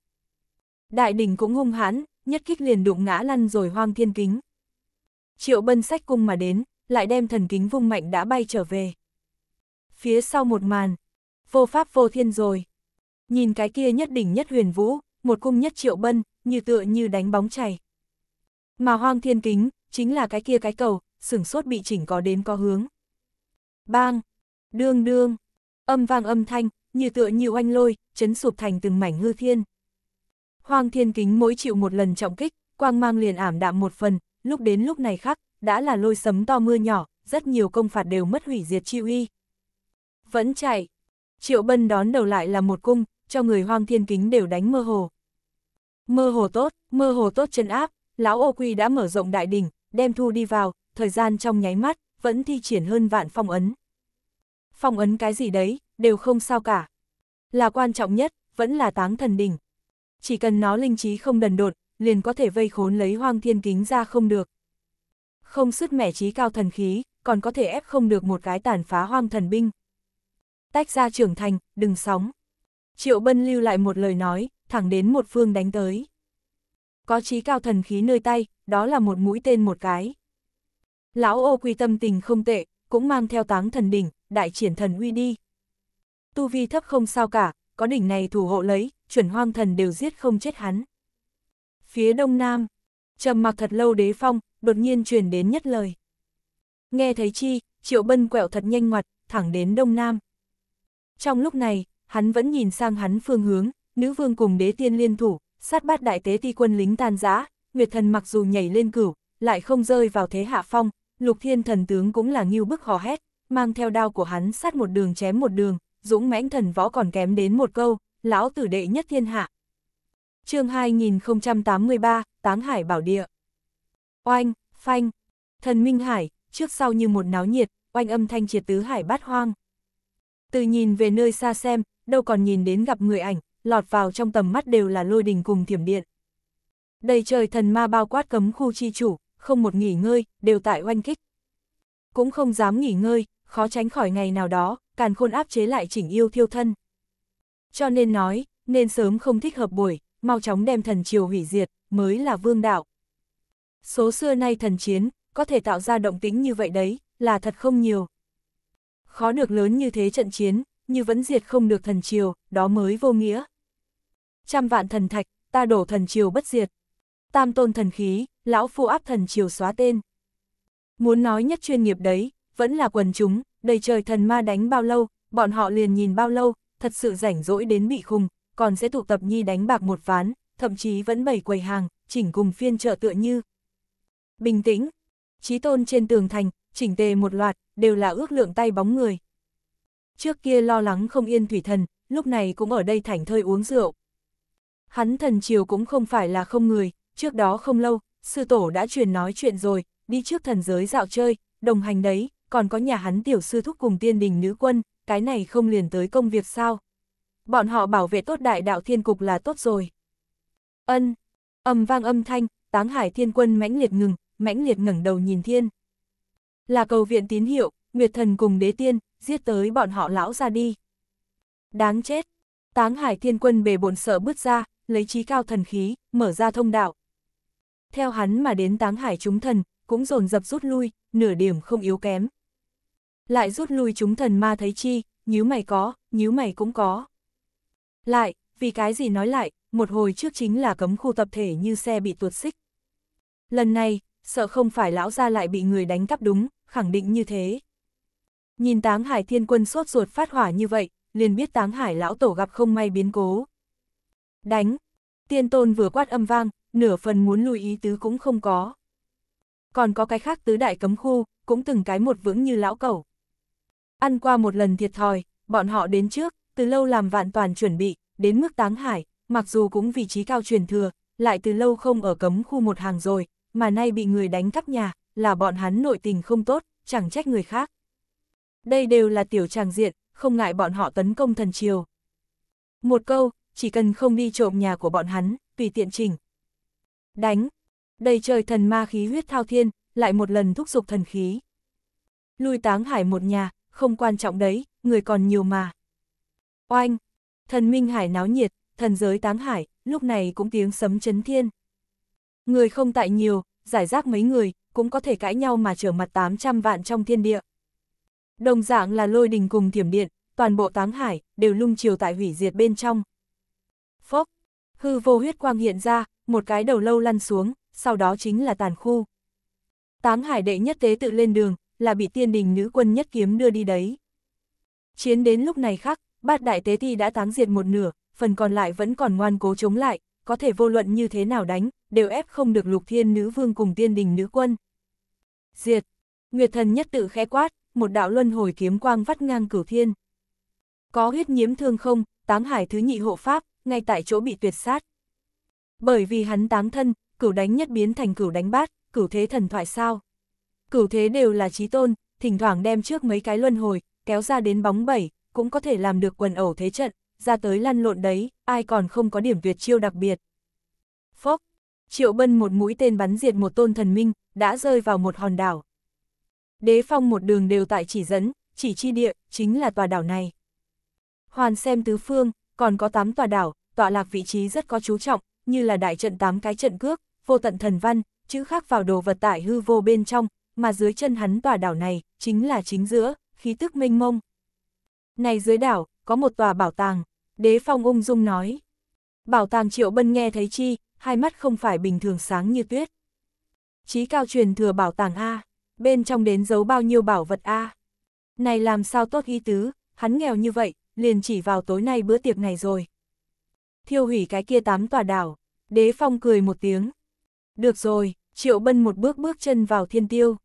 Đại đỉnh cũng hung hãn, nhất kích liền đụng ngã lăn rồi hoang thiên kính. Triệu bân sách cung mà đến, lại đem thần kính vung mạnh đã bay trở về. Phía sau một màn, vô pháp vô thiên rồi. Nhìn cái kia nhất đỉnh nhất huyền vũ, một cung nhất triệu bân, như tựa như đánh bóng chảy. Mà hoang thiên kính, chính là cái kia cái cầu, sửng sốt bị chỉnh có đến có hướng. Bang, đương đương, âm vang âm thanh, như tựa như oanh lôi, chấn sụp thành từng mảnh hư thiên. Hoang thiên kính mỗi chịu một lần trọng kích, quang mang liền ảm đạm một phần, lúc đến lúc này khác, đã là lôi sấm to mưa nhỏ, rất nhiều công phạt đều mất hủy diệt chi uy. Vẫn chạy, Triệu Bân đón đầu lại là một cung, cho người hoang thiên kính đều đánh mơ hồ. Mơ hồ tốt, mơ hồ tốt chân áp, lão ô quy đã mở rộng đại đỉnh, đem thu đi vào, thời gian trong nháy mắt, vẫn thi triển hơn vạn phong ấn. Phong ấn cái gì đấy, đều không sao cả. Là quan trọng nhất, vẫn là táng thần đỉnh. Chỉ cần nó linh trí không đần đột, liền có thể vây khốn lấy hoang thiên kính ra không được. Không sứt mẻ trí cao thần khí, còn có thể ép không được một cái tàn phá hoang thần binh tách ra trưởng thành, đừng sóng. Triệu Bân lưu lại một lời nói, thẳng đến một phương đánh tới. Có trí cao thần khí nơi tay, đó là một mũi tên một cái. Lão ô quy tâm tình không tệ, cũng mang theo táng thần đỉnh, đại triển thần uy đi. Tu vi thấp không sao cả, có đỉnh này thủ hộ lấy, chuẩn hoang thần đều giết không chết hắn. Phía đông nam, trầm mặc thật lâu đế phong, đột nhiên truyền đến nhất lời. Nghe thấy chi, triệu bân quẹo thật nhanh ngoặt, thẳng đến đông nam. Trong lúc này, hắn vẫn nhìn sang hắn phương hướng, nữ vương cùng đế tiên liên thủ, sát bát đại tế ti quân lính tan giã, Nguyệt thần mặc dù nhảy lên cửu, lại không rơi vào thế hạ phong, lục thiên thần tướng cũng là nghiêu bức hò hét, mang theo đao của hắn sát một đường chém một đường, dũng mãnh thần võ còn kém đến một câu, lão tử đệ nhất thiên hạ. chương 2083, Táng Hải Bảo Địa Oanh, phanh, thần Minh Hải, trước sau như một náo nhiệt, oanh âm thanh triệt tứ hải bát hoang. Từ nhìn về nơi xa xem, đâu còn nhìn đến gặp người ảnh, lọt vào trong tầm mắt đều là lôi đình cùng thiểm điện. Đầy trời thần ma bao quát cấm khu chi chủ, không một nghỉ ngơi, đều tại oanh kích. Cũng không dám nghỉ ngơi, khó tránh khỏi ngày nào đó, càn khôn áp chế lại chỉnh yêu thiêu thân. Cho nên nói, nên sớm không thích hợp buổi, mau chóng đem thần triều hủy diệt, mới là vương đạo. Số xưa nay thần chiến, có thể tạo ra động tĩnh như vậy đấy, là thật không nhiều. Khó được lớn như thế trận chiến, như vẫn diệt không được thần triều, đó mới vô nghĩa. Trăm vạn thần thạch, ta đổ thần triều bất diệt. Tam tôn thần khí, lão phu áp thần triều xóa tên. Muốn nói nhất chuyên nghiệp đấy, vẫn là quần chúng, đầy trời thần ma đánh bao lâu, bọn họ liền nhìn bao lâu, thật sự rảnh rỗi đến bị khùng, còn sẽ tụ tập nhi đánh bạc một ván, thậm chí vẫn bày quầy hàng, chỉnh cùng phiên chợ tựa như. Bình tĩnh, trí tôn trên tường thành, chỉnh tề một loạt, đều là ước lượng tay bóng người. Trước kia lo lắng không yên thủy thần, lúc này cũng ở đây thảnh thơi uống rượu. Hắn thần chiều cũng không phải là không người, trước đó không lâu, sư tổ đã truyền nói chuyện rồi, đi trước thần giới dạo chơi, đồng hành đấy, còn có nhà hắn tiểu sư thúc cùng tiên đình nữ quân, cái này không liền tới công việc sao. Bọn họ bảo vệ tốt đại đạo thiên cục là tốt rồi. Ân, âm vang âm thanh, táng hải thiên quân mãnh liệt ngừng, mãnh liệt ngẩng đầu nhìn thiên là cầu viện tín hiệu, Nguyệt Thần cùng đế tiên, giết tới bọn họ lão ra đi. Đáng chết! Táng hải thiên quân bề bổn sợ bước ra, lấy trí cao thần khí, mở ra thông đạo. Theo hắn mà đến táng hải chúng thần, cũng dồn dập rút lui, nửa điểm không yếu kém. Lại rút lui chúng thần ma thấy chi, nhíu mày có, nhíu mày cũng có. Lại, vì cái gì nói lại, một hồi trước chính là cấm khu tập thể như xe bị tuột xích. Lần này, sợ không phải lão ra lại bị người đánh cắp đúng, khẳng định như thế. Nhìn táng hải thiên quân sốt ruột phát hỏa như vậy, liền biết táng hải lão tổ gặp không may biến cố. Đánh! Tiên tôn vừa quát âm vang, nửa phần muốn lùi ý tứ cũng không có. Còn có cái khác tứ đại cấm khu, cũng từng cái một vững như lão cẩu. Ăn qua một lần thiệt thòi, bọn họ đến trước, từ lâu làm vạn toàn chuẩn bị, đến mức táng hải, mặc dù cũng vị trí cao truyền thừa, lại từ lâu không ở cấm khu một hàng rồi, mà nay bị người đánh cắp nhà, là bọn hắn nội tình không tốt, chẳng trách người khác. Đây đều là tiểu tràng diện, không ngại bọn họ tấn công thần triều. Một câu, chỉ cần không đi trộm nhà của bọn hắn, tùy tiện trình. Đánh, đây trời thần ma khí huyết thao thiên, lại một lần thúc giục thần khí. Lui táng hải một nhà, không quan trọng đấy, người còn nhiều mà. Oanh, thần minh hải náo nhiệt, thần giới táng hải, lúc này cũng tiếng sấm chấn thiên. Người không tại nhiều, giải rác mấy người, cũng có thể cãi nhau mà trở mặt 800 vạn trong thiên địa. Đồng dạng là lôi đình cùng thiểm điện, toàn bộ táng hải, đều lung chiều tại hủy diệt bên trong. Phốc, hư vô huyết quang hiện ra, một cái đầu lâu lăn xuống, sau đó chính là tàn khu. Táng hải đệ nhất tế tự lên đường, là bị tiên đình nữ quân nhất kiếm đưa đi đấy. Chiến đến lúc này khắc, bát đại tế thi đã táng diệt một nửa, phần còn lại vẫn còn ngoan cố chống lại, có thể vô luận như thế nào đánh, đều ép không được lục thiên nữ vương cùng tiên đình nữ quân. Diệt! Nguyệt thần nhất tự khẽ quát, một đạo luân hồi kiếm quang vắt ngang cửu thiên. Có huyết nhiễm thương không, táng hải thứ nhị hộ pháp, ngay tại chỗ bị tuyệt sát. Bởi vì hắn táng thân, cửu đánh nhất biến thành cửu đánh bát, cửu thế thần thoại sao. Cửu thế đều là trí tôn, thỉnh thoảng đem trước mấy cái luân hồi, kéo ra đến bóng bảy, cũng có thể làm được quần ẩu thế trận, ra tới lăn lộn đấy, ai còn không có điểm tuyệt chiêu đặc biệt. Phốc, Triệu Bân một mũi tên bắn diệt một tôn thần minh, đã rơi vào một hòn đảo. Đế phong một đường đều tại chỉ dẫn, chỉ chi địa, chính là tòa đảo này. Hoàn xem tứ phương, còn có tám tòa đảo, tọa lạc vị trí rất có chú trọng, như là đại trận tám cái trận cước, vô tận thần văn, chữ khắc vào đồ vật tại hư vô bên trong, mà dưới chân hắn tòa đảo này, chính là chính giữa, khí tức mênh mông. Này dưới đảo, có một tòa bảo tàng, đế phong ung dung nói. Bảo tàng triệu bân nghe thấy chi, hai mắt không phải bình thường sáng như tuyết. Chí cao truyền thừa bảo tàng A, bên trong đến giấu bao nhiêu bảo vật A. Này làm sao tốt ý tứ, hắn nghèo như vậy, liền chỉ vào tối nay bữa tiệc này rồi. Thiêu hủy cái kia tám tòa đảo, đế phong cười một tiếng. Được rồi, triệu bân một bước bước chân vào thiên tiêu.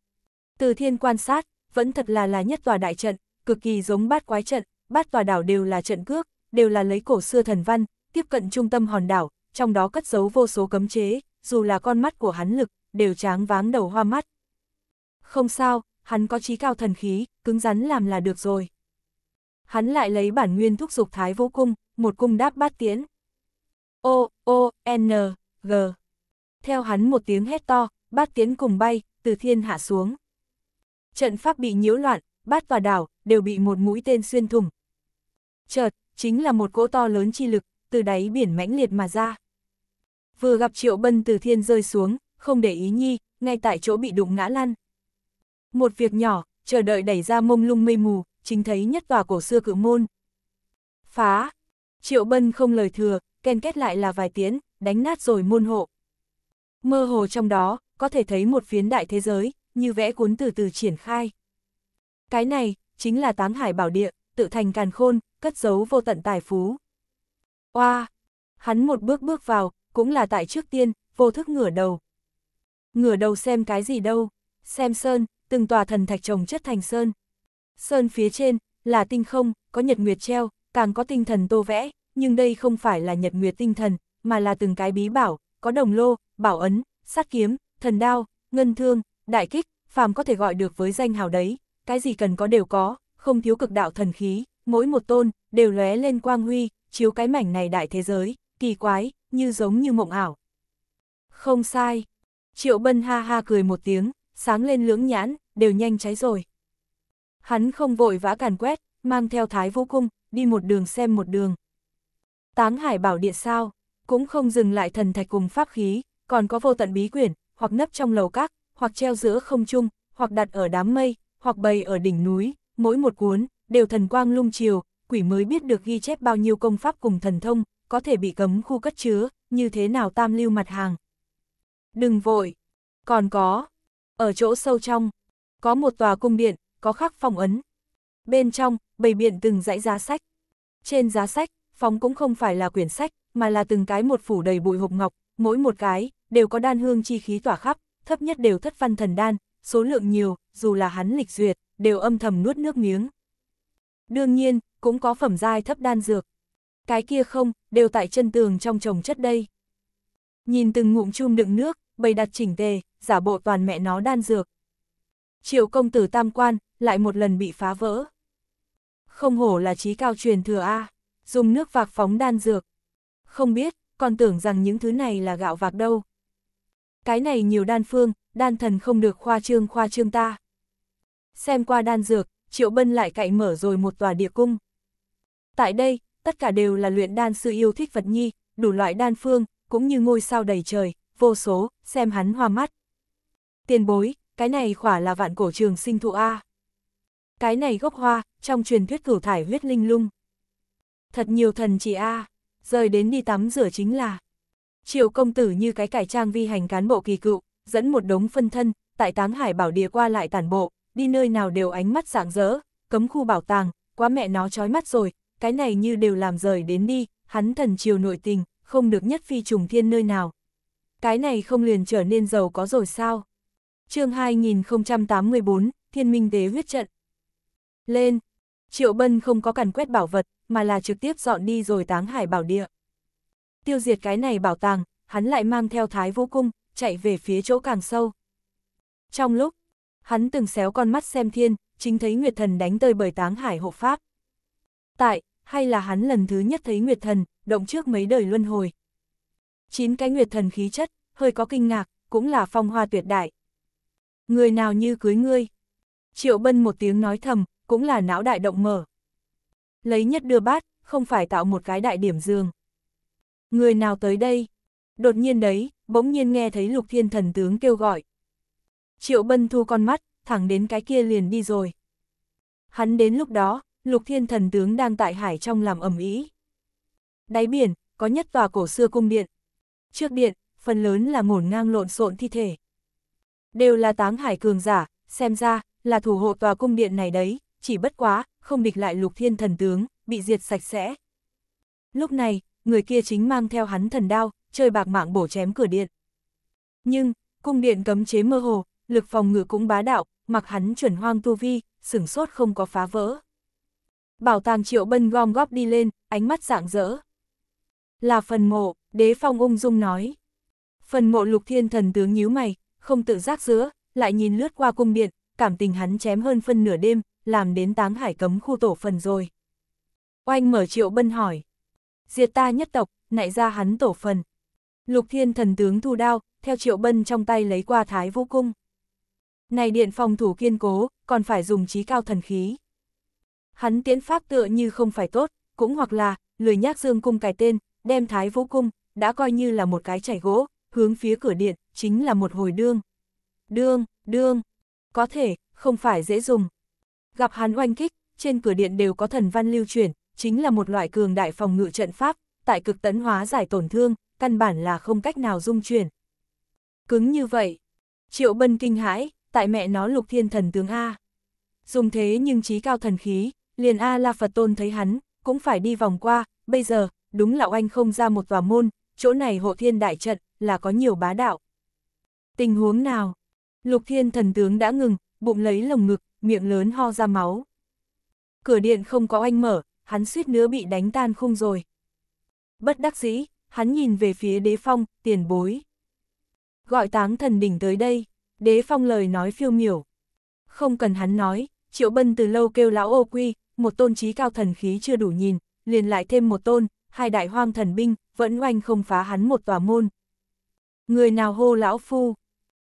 Từ thiên quan sát, vẫn thật là là nhất tòa đại trận, cực kỳ giống bát quái trận, bát tòa đảo đều là trận cước, đều là lấy cổ xưa thần văn, tiếp cận trung tâm hòn đảo, trong đó cất giấu vô số cấm chế, dù là con mắt của hắn lực, đều tráng váng đầu hoa mắt. Không sao, hắn có trí cao thần khí, cứng rắn làm là được rồi. Hắn lại lấy bản nguyên thúc dục thái vô cung, một cung đáp bát tiến. O, O, N, G. Theo hắn một tiếng hét to, bát tiến cùng bay, từ thiên hạ xuống. Trận pháp bị nhiễu loạn, bát và đảo, đều bị một mũi tên xuyên thủng. Chợt, chính là một cỗ to lớn chi lực, từ đáy biển mãnh liệt mà ra vừa gặp Triệu Bân từ thiên rơi xuống, không để ý nhi, ngay tại chỗ bị đụng ngã lăn. Một việc nhỏ, chờ đợi đẩy ra mông lung mây mù, chính thấy nhất tòa cổ xưa cự môn. Phá! Triệu Bân không lời thừa, ken kết lại là vài tiếng, đánh nát rồi môn hộ. Mơ hồ trong đó, có thể thấy một phiến đại thế giới, như vẽ cuốn từ từ triển khai. Cái này, chính là táng hải bảo địa, tự thành càn khôn, cất giấu vô tận tài phú. Oa! Hắn một bước bước vào, cũng là tại trước tiên, vô thức ngửa đầu. Ngửa đầu xem cái gì đâu, xem sơn, từng tòa thần thạch trồng chất thành sơn. Sơn phía trên, là tinh không, có nhật nguyệt treo, càng có tinh thần tô vẽ, nhưng đây không phải là nhật nguyệt tinh thần, mà là từng cái bí bảo, có đồng lô, bảo ấn, sát kiếm, thần đao, ngân thương, đại kích, phàm có thể gọi được với danh hào đấy, cái gì cần có đều có, không thiếu cực đạo thần khí, mỗi một tôn, đều lóe lên quang huy, chiếu cái mảnh này đại thế giới, kỳ quái, như giống như mộng ảo. Không sai. Triệu Bân ha ha cười một tiếng, sáng lên lưỡng nhãn, đều nhanh cháy rồi. Hắn không vội vã càn quét, mang theo thái vũ cung, đi một đường xem một đường. Táng hải bảo địa sao, cũng không dừng lại thần thạch cùng pháp khí, còn có vô tận bí quyển, hoặc nấp trong lầu các, hoặc treo giữa không trung, hoặc đặt ở đám mây, hoặc bày ở đỉnh núi, mỗi một cuốn, đều thần quang lung chiều, quỷ mới biết được ghi chép bao nhiêu công pháp cùng thần thông, có thể bị cấm khu cất chứa, như thế nào tam lưu mặt hàng. Đừng vội. Còn có, ở chỗ sâu trong, có một tòa cung điện, có khắc phong ấn. Bên trong, bày biện từng dãy giá sách. Trên giá sách, phóng cũng không phải là quyển sách, mà là từng cái một phủ đầy bụi hộp ngọc, mỗi một cái, đều có đan hương chi khí tỏa khắp, thấp nhất đều thất văn thần đan, số lượng nhiều, dù là hắn lịch duyệt, đều âm thầm nuốt nước miếng. Đương nhiên, cũng có phẩm giai thấp đan dược. Cái kia không, đều tại chân tường trong trồng chất đây. Nhìn từng ngụm chum đựng nước, bày đặt chỉnh tề, giả bộ toàn mẹ nó đan dược. Triệu công tử tam quan, lại một lần bị phá vỡ. Không hổ là trí cao truyền thừa A, dùng nước vạc phóng đan dược. Không biết, còn tưởng rằng những thứ này là gạo vạc đâu. Cái này nhiều đan phương, đan thần không được khoa trương khoa trương ta. Xem qua đan dược, Triệu Bân lại cậy mở rồi một tòa địa cung. Tại đây, tất cả đều là luyện đan sư yêu thích vật nhi, đủ loại đan phương, cũng như ngôi sao đầy trời, vô số, xem hắn hoa mắt. Tiền bối, cái này khỏa là vạn cổ trường sinh thụ A. Cái này gốc hoa, trong truyền thuyết cửu thải huyết linh lung. Thật nhiều thần chị A, rời đến đi tắm rửa chính là. Triệu công tử như cái cải trang vi hành cán bộ kỳ cựu, dẫn một đống phân thân, tại táng hải bảo địa qua lại tản bộ, đi nơi nào đều ánh mắt rạng rỡ, cấm khu bảo tàng, quá mẹ nó trói mắt rồi, cái này như đều làm rời đến đi, hắn thần triều nội tình, không được nhất phi trùng thiên nơi nào. Cái này không liền trở nên giàu có rồi sao? chương 2084, Thiên Minh đế huyết trận. Lên! Triệu Bân không có cần quét bảo vật, mà là trực tiếp dọn đi rồi táng hải bảo địa. Tiêu diệt cái này bảo tàng, hắn lại mang theo thái vô cung, chạy về phía chỗ càng sâu. Trong lúc, hắn từng xéo con mắt xem thiên, chính thấy Nguyệt Thần đánh tơi bởi táng hải hộ pháp tại, hay là hắn lần thứ nhất thấy Nguyệt Thần, động trước mấy đời luân hồi. Chín cái Nguyệt Thần khí chất, hơi có kinh ngạc, cũng là phong hoa tuyệt đại. Người nào như cưới ngươi? Triệu Bân một tiếng nói thầm, cũng là não đại động mở. Lấy nhất đưa bát, không phải tạo một cái đại điểm dương. Người nào tới đây? Đột nhiên đấy, bỗng nhiên nghe thấy lục thiên thần tướng kêu gọi. Triệu Bân thu con mắt, thẳng đến cái kia liền đi rồi. Hắn đến lúc đó, lục thiên thần tướng đang tại hải trong làm ẩm ý. Đáy biển, có nhất tòa cổ xưa cung điện. Trước điện, phần lớn là ngổn ngang lộn xộn thi thể. Đều là táng hải cường giả, xem ra, là thủ hộ tòa cung điện này đấy, chỉ bất quá, không địch lại lục thiên thần tướng, bị diệt sạch sẽ. Lúc này, người kia chính mang theo hắn thần đao, chơi bạc mạng bổ chém cửa điện. Nhưng, cung điện cấm chế mơ hồ, lực phòng ngự cũng bá đạo, mặc hắn chuẩn hoang tu vi, sửng sốt không có phá vỡ. Bảo tàng triệu bân gom góp đi lên, ánh mắt rạng rỡ. Là phần mộ, đế phong ung dung nói. Phần mộ lục thiên thần tướng nhíu mày, không tự giác giữa, lại nhìn lướt qua cung điện, cảm tình hắn chém hơn phân nửa đêm, làm đến táng hải cấm khu tổ phần rồi. Oanh mở triệu bân hỏi. Diệt ta nhất tộc, nại ra hắn tổ phần. Lục thiên thần tướng thu đao, theo triệu bân trong tay lấy qua thái vũ cung. Này điện phòng thủ kiên cố, còn phải dùng trí cao thần khí hắn tiến pháp tựa như không phải tốt, cũng hoặc là, lười nhác dương cung cài tên, đem thái vũ cung, đã coi như là một cái chảy gỗ, hướng phía cửa điện, chính là một hồi đương. Đương, đương, có thể, không phải dễ dùng. Gặp hắn oanh kích, trên cửa điện đều có thần văn lưu chuyển, chính là một loại cường đại phòng ngự trận pháp, tại cực tấn hóa giải tổn thương, căn bản là không cách nào dung chuyển. Cứng như vậy, triệu bân kinh hãi, tại mẹ nó lục thiên thần tướng A. Dùng thế nhưng trí cao thần khí, liền A-la Phật Tôn thấy hắn, cũng phải đi vòng qua, bây giờ, đúng là oanh không ra một tòa môn, chỗ này hộ thiên đại trận, là có nhiều bá đạo. Tình huống nào? Lục thiên thần tướng đã ngừng, bụng lấy lồng ngực, miệng lớn ho ra máu. Cửa điện không có oanh mở, hắn suýt nữa bị đánh tan khung rồi. Bất đắc dĩ, hắn nhìn về phía đế phong, tiền bối. Gọi táng thần đỉnh tới đây, đế phong lời nói phiêu miểu. Không cần hắn nói, triệu bân từ lâu kêu lão ô quy, một tôn trí cao thần khí chưa đủ nhìn, liền lại thêm một tôn, hai đại hoang thần binh, vẫn oanh không phá hắn một tòa môn. Người nào hô lão phu?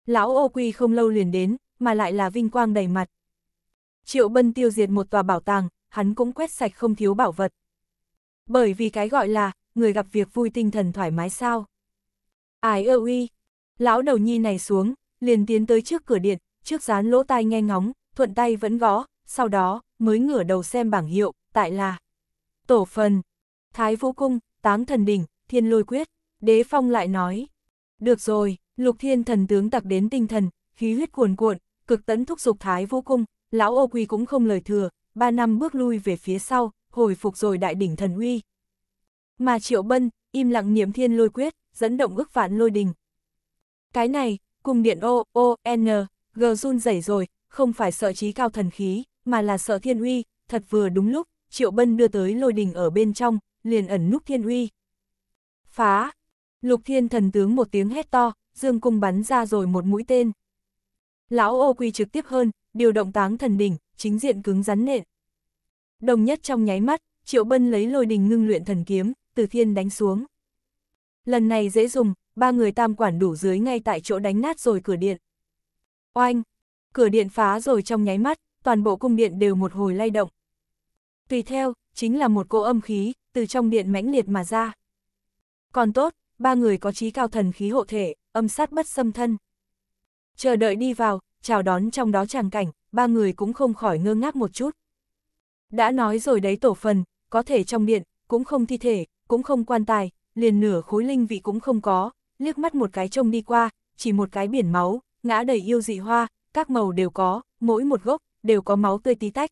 Lão ô quy không lâu liền đến, mà lại là vinh quang đầy mặt. Triệu bân tiêu diệt một tòa bảo tàng, hắn cũng quét sạch không thiếu bảo vật. Bởi vì cái gọi là, người gặp việc vui tinh thần thoải mái sao. ai ơ uy, lão đầu nhi này xuống, liền tiến tới trước cửa điện, trước dán lỗ tai nghe ngóng, thuận tay vẫn gõ, sau đó mới ngửa đầu xem bảng hiệu, tại là Tổ phần, Thái Vũ Cung, Táng Thần Đỉnh, Thiên Lôi Quyết, Đế Phong lại nói. Được rồi, Lục Thiên Thần tướng tặc đến tinh thần, khí huyết cuồn cuộn, cực tấn thúc dục Thái Vũ Cung, lão ô quy cũng không lời thừa, ba năm bước lui về phía sau, hồi phục rồi đại đỉnh thần uy. Mà Triệu Bân, im lặng niệm Thiên Lôi Quyết, dẫn động ước vạn lôi đình. Cái này, cùng điện ô, ô, n, g run rẩy rồi, không phải sợ trí cao thần khí, mà là sợ Thiên Uy, thật vừa đúng lúc, Triệu Bân đưa tới lôi đình ở bên trong, liền ẩn núp Thiên Uy. Phá! Lục Thiên thần tướng một tiếng hét to, dương cung bắn ra rồi một mũi tên. Lão ô quy trực tiếp hơn, điều động táng thần đỉnh, chính diện cứng rắn nện. Đồng nhất trong nháy mắt, Triệu Bân lấy lôi đình ngưng luyện thần kiếm, từ thiên đánh xuống. Lần này dễ dùng, ba người tam quản đủ dưới ngay tại chỗ đánh nát rồi cửa điện. Oanh! Cửa điện phá rồi trong nháy mắt, toàn bộ cung điện đều một hồi lay động. Tùy theo, chính là một cỗ âm khí, từ trong điện mãnh liệt mà ra. Còn tốt, ba người có trí cao thần khí hộ thể, âm sát bất xâm thân. Chờ đợi đi vào, chào đón trong đó tràng cảnh, ba người cũng không khỏi ngơ ngác một chút. Đã nói rồi đấy tổ phần, có thể trong điện, cũng không thi thể, cũng không quan tài, liền nửa khối linh vị cũng không có, liếc mắt một cái trông đi qua, chỉ một cái biển máu, ngã đầy yêu dị hoa, các màu đều có, mỗi một gốc, đều có máu tươi tí tách.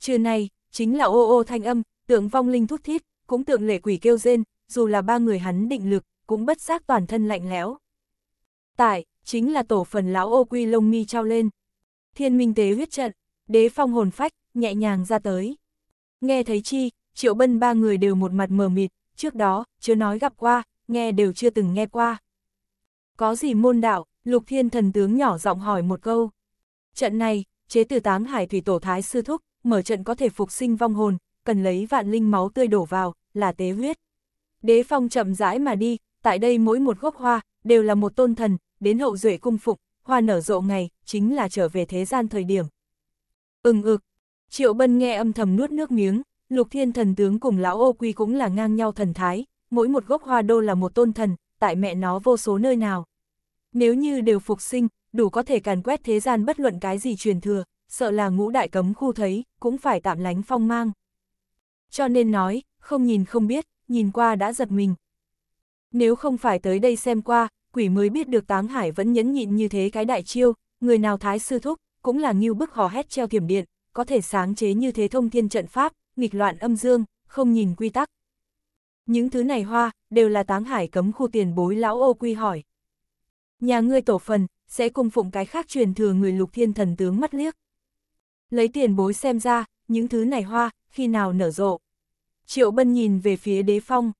Trưa nay, chính là ô ô thanh âm, tượng vong linh thút thít, cũng tượng lệ quỷ kêu rên, dù là ba người hắn định lực, cũng bất giác toàn thân lạnh lẽo. Tại, chính là tổ phần lão ô quy lông mi trao lên. Thiên minh tế huyết trận, đế phong hồn phách, nhẹ nhàng ra tới. Nghe thấy chi, triệu bân ba người đều một mặt mờ mịt, trước đó, chưa nói gặp qua, nghe đều chưa từng nghe qua. Có gì môn đạo, lục thiên thần tướng nhỏ giọng hỏi một câu. Trận này, chế từ táng hải thủy tổ thái sư thúc, mở trận có thể phục sinh vong hồn, cần lấy vạn linh máu tươi đổ vào, là tế huyết. Đế phong chậm rãi mà đi, tại đây mỗi một gốc hoa, đều là một tôn thần, đến hậu duệ cung phục, hoa nở rộ ngày, chính là trở về thế gian thời điểm. Ừng ực, triệu bân nghe âm thầm nuốt nước miếng, lục thiên thần tướng cùng lão ô quy cũng là ngang nhau thần thái, mỗi một gốc hoa đô là một tôn thần, tại mẹ nó vô số nơi nào. Nếu như đều phục sinh, đủ có thể càn quét thế gian bất luận cái gì truyền thừa, sợ là ngũ đại cấm khu thấy, cũng phải tạm lánh phong mang. Cho nên nói, không nhìn không biết, nhìn qua đã giật mình. Nếu không phải tới đây xem qua, quỷ mới biết được táng hải vẫn nhẫn nhịn như thế cái đại chiêu, người nào thái sư thúc, cũng là nghiêu bức hò hét treo thiểm điện, có thể sáng chế như thế thông thiên trận pháp, nghịch loạn âm dương, không nhìn quy tắc. Những thứ này hoa, đều là táng hải cấm khu tiền bối lão ô quy hỏi. Nhà ngươi tổ phần, sẽ cung phụng cái khác truyền thừa người lục thiên thần tướng mắt liếc. Lấy tiền bối xem ra, những thứ này hoa, khi nào nở rộ. Triệu Bân nhìn về phía đế phong.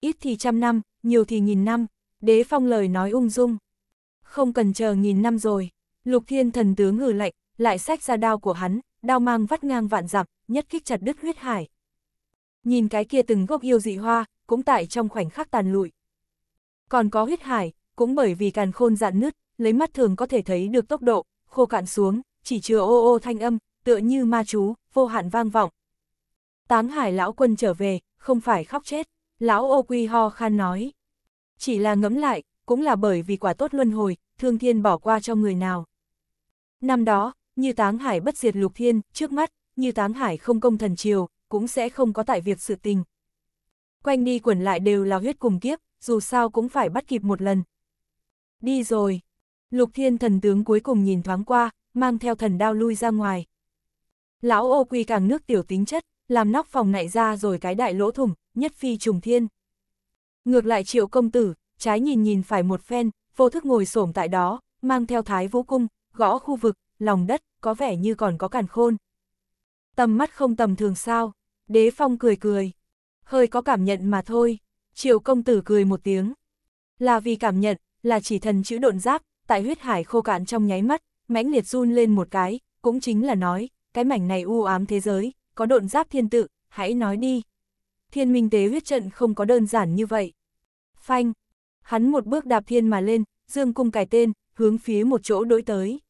Ít thì trăm năm, nhiều thì nghìn năm, đế phong lời nói ung dung. Không cần chờ nghìn năm rồi, lục thiên thần tướng ngử lạnh, lại xách ra đao của hắn, đao mang vắt ngang vạn dặm, nhất kích chặt đứt huyết hải. Nhìn cái kia từng gốc yêu dị hoa, cũng tại trong khoảnh khắc tàn lụi. Còn có huyết hải, cũng bởi vì càn khôn dạn nứt, lấy mắt thường có thể thấy được tốc độ, khô cạn xuống, chỉ chứa ô ô thanh âm, tựa như ma chú, vô hạn vang vọng. Táng hải lão quân trở về, không phải khóc chết, lão ô quy ho khan nói. Chỉ là ngẫm lại, cũng là bởi vì quả tốt luân hồi, thương thiên bỏ qua cho người nào. Năm đó, như táng hải bất diệt lục thiên, trước mắt, như táng hải không công thần triều, cũng sẽ không có tại việc sự tình. Quanh đi quẩn lại đều là huyết cùng kiếp, dù sao cũng phải bắt kịp một lần. Đi rồi. Lục Thiên thần tướng cuối cùng nhìn thoáng qua, mang theo thần đao lui ra ngoài. Lão ô quy càng nước tiểu tính chất, làm nóc phòng nảy ra rồi cái đại lỗ thủng, nhất phi trùng thiên. Ngược lại triệu công tử, trái nhìn nhìn phải một phen, vô thức ngồi xổm tại đó, mang theo thái vũ cung, gõ khu vực, lòng đất, có vẻ như còn có càn khôn. Tầm mắt không tầm thường sao, đế phong cười cười, hơi có cảm nhận mà thôi, triệu công tử cười một tiếng. Là vì cảm nhận, là chỉ thần chữ độn giáp, tại huyết hải khô cạn trong nháy mắt, mãnh liệt run lên một cái, cũng chính là nói, cái mảnh này u ám thế giới, có độn giáp thiên tự, hãy nói đi. Thiên minh tế huyết trận không có đơn giản như vậy. Phanh, hắn một bước đạp thiên mà lên, dương cung cài tên, hướng phía một chỗ đối tới.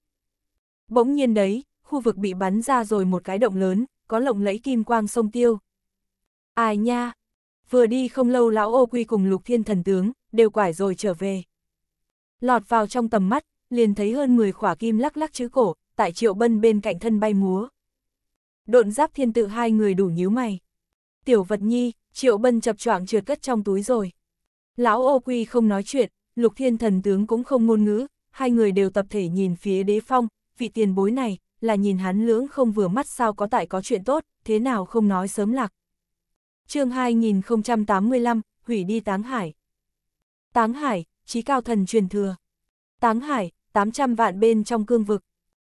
Bỗng nhiên đấy, khu vực bị bắn ra rồi một cái động lớn, có lộng lẫy kim quang sông tiêu. Ai nha, vừa đi không lâu lão ô quy cùng lục thiên thần tướng, đều quải rồi trở về lọt vào trong tầm mắt, liền thấy hơn 10 khỏa kim lắc lắc chữ cổ, tại triệu bân bên cạnh thân bay múa. Độn giáp thiên tự hai người đủ nhíu mày. Tiểu vật nhi, triệu bân chập choạng trượt cất trong túi rồi. Lão ô quy không nói chuyện, lục thiên thần tướng cũng không ngôn ngữ, hai người đều tập thể nhìn phía đế phong, vị tiền bối này, là nhìn hắn lưỡng không vừa mắt sao có tại có chuyện tốt, thế nào không nói sớm lạc. chương 2085, hủy đi táng hải. Táng hải, trí cao thần truyền thừa. Táng hải, 800 vạn bên trong cương vực.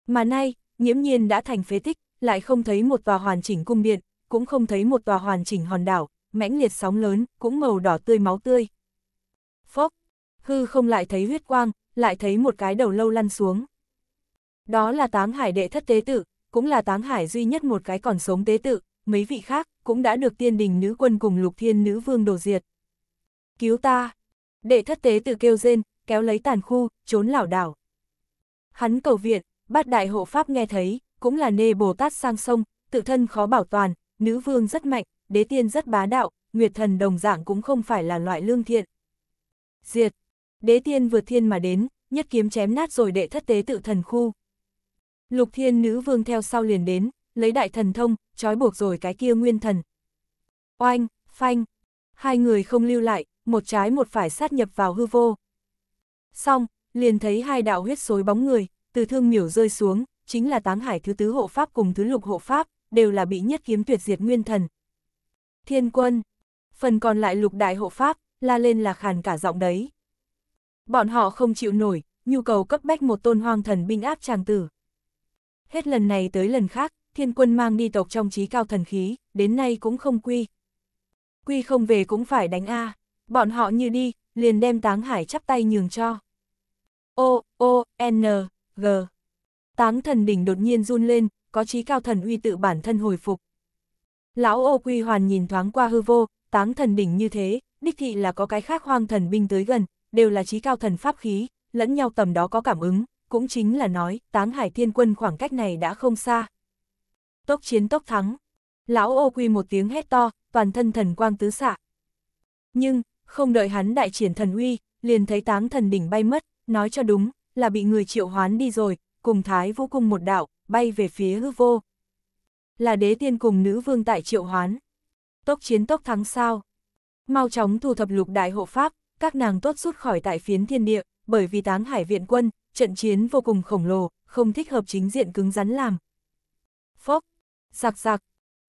Mà nay, nhiễm nhiên đã thành phế tích, lại không thấy một tòa hoàn chỉnh cung điện, cũng không thấy một tòa hoàn chỉnh hòn đảo, mãnh liệt sóng lớn, cũng màu đỏ tươi máu tươi. Phốc, hư không lại thấy huyết quang, lại thấy một cái đầu lâu lăn xuống. Đó là táng hải đệ thất tế tự, cũng là táng hải duy nhất một cái còn sống tế tự, mấy vị khác cũng đã được tiên đình nữ quân cùng lục thiên nữ vương đổ diệt. Cứu ta! Đệ thất tế tự kêu rên, kéo lấy tàn khu, trốn lảo đảo. Hắn cầu viện, bát đại hộ pháp nghe thấy, cũng là nê Bồ Tát sang sông, tự thân khó bảo toàn, nữ vương rất mạnh, đế tiên rất bá đạo, nguyệt thần đồng dạng cũng không phải là loại lương thiện. Diệt, đế tiên vượt thiên mà đến, nhất kiếm chém nát rồi đệ thất tế tự thần khu. Lục thiên nữ vương theo sau liền đến, lấy đại thần thông, trói buộc rồi cái kia nguyên thần. Oanh, phanh, hai người không lưu lại, một trái một phải sát nhập vào hư vô. Xong, liền thấy hai đạo huyết xối bóng người, từ thương miểu rơi xuống, chính là táng hải thứ tứ hộ pháp cùng thứ lục hộ pháp, đều là bị nhất kiếm tuyệt diệt nguyên thần. Thiên quân, phần còn lại lục đại hộ pháp, la lên là khàn cả giọng đấy. Bọn họ không chịu nổi, nhu cầu cấp bách một tôn hoang thần binh áp chàng tử. Hết lần này tới lần khác, thiên quân mang đi tộc trong trí cao thần khí, đến nay cũng không quy. Quy không về cũng phải đánh A bọn họ như đi, liền đem Táng Hải chắp tay nhường cho. O, O, N, G. Táng thần đỉnh đột nhiên run lên, có trí cao thần uy tự bản thân hồi phục. Lão ô quy hoàn nhìn thoáng qua hư vô, táng thần đỉnh như thế, đích thị là có cái khác hoang thần binh tới gần, đều là trí cao thần pháp khí, lẫn nhau tầm đó có cảm ứng, cũng chính là nói, táng hải thiên quân khoảng cách này đã không xa. Tốc chiến tốc thắng, lão ô quy một tiếng hét to, toàn thân thần quang tứ xạ. Nhưng, không đợi hắn đại triển thần uy, liền thấy táng thần đỉnh bay mất, nói cho đúng, là bị người triệu hoán đi rồi, cùng thái vũ cung một đạo, bay về phía hư vô. Là đế tiên cùng nữ vương tại triệu hoán. Tốc chiến tốc thắng sao. Mau chóng thu thập lục đại hộ pháp, các nàng tốt rút khỏi tại phiến thiên địa, bởi vì táng hải viện quân, trận chiến vô cùng khổng lồ, không thích hợp chính diện cứng rắn làm. Phốc, giặc giặc,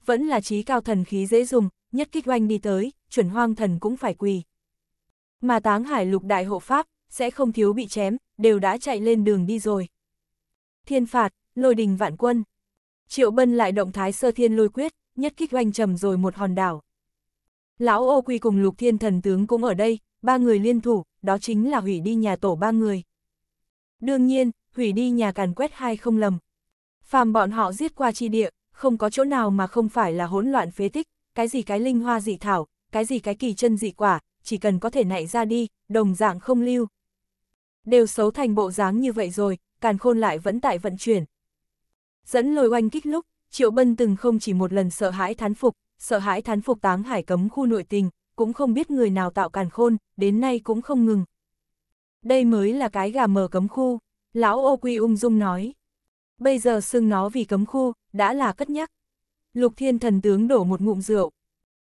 vẫn là trí cao thần khí dễ dùng, nhất kích oanh đi tới, chuẩn hoang thần cũng phải quỳ. Mà táng hải lục đại hộ pháp, sẽ không thiếu bị chém, đều đã chạy lên đường đi rồi. Thiên phạt, lôi đình vạn quân. Triệu Bân lại động thái sơ thiên lôi quyết, nhất kích oanh trầm rồi một hòn đảo. Lão ô quy cùng lục thiên thần tướng cũng ở đây, ba người liên thủ, đó chính là hủy đi nhà tổ ba người. Đương nhiên, hủy đi nhà càn quét hai không lầm. Phàm bọn họ giết qua chi địa, không có chỗ nào mà không phải là hỗn loạn phế tích, cái gì cái linh hoa dị thảo, cái gì cái kỳ chân dị quả, chỉ cần có thể nảy ra đi, đồng dạng không lưu. Đều xấu thành bộ dáng như vậy rồi, càn khôn lại vẫn tại vận chuyển. Dẫn lôi oanh kích lúc, Triệu Bân từng không chỉ một lần sợ hãi thán phục, sợ hãi thán phục táng hải cấm khu nội tình, cũng không biết người nào tạo càn khôn, đến nay cũng không ngừng. Đây mới là cái gà mờ cấm khu, lão ô quy ung dung nói. Bây giờ xưng nó vì cấm khu, đã là cất nhắc. Lục thiên thần tướng đổ một ngụm rượu.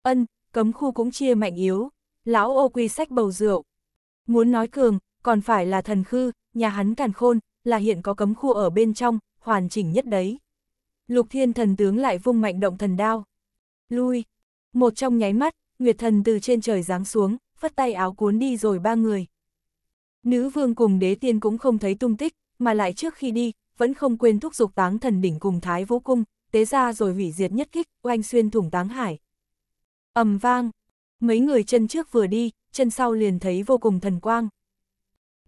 Ân, cấm khu cũng chia mạnh yếu, lão ô quy sách bầu rượu. Muốn nói cường, còn phải là thần khư, nhà hắn càn khôn, là hiện có cấm khu ở bên trong, hoàn chỉnh nhất đấy. Lục thiên thần tướng lại vung mạnh động thần đao. Lui, một trong nháy mắt, Nguyệt thần từ trên trời giáng xuống, phất tay áo cuốn đi rồi ba người. Nữ vương cùng đế tiên cũng không thấy tung tích, mà lại trước khi đi, vẫn không quên thúc giục táng thần đỉnh cùng thái vũ cung, tế ra rồi hủy diệt nhất kích, oanh xuyên thủng táng hải, ầm vang, mấy người chân trước vừa đi, chân sau liền thấy vô cùng thần quang.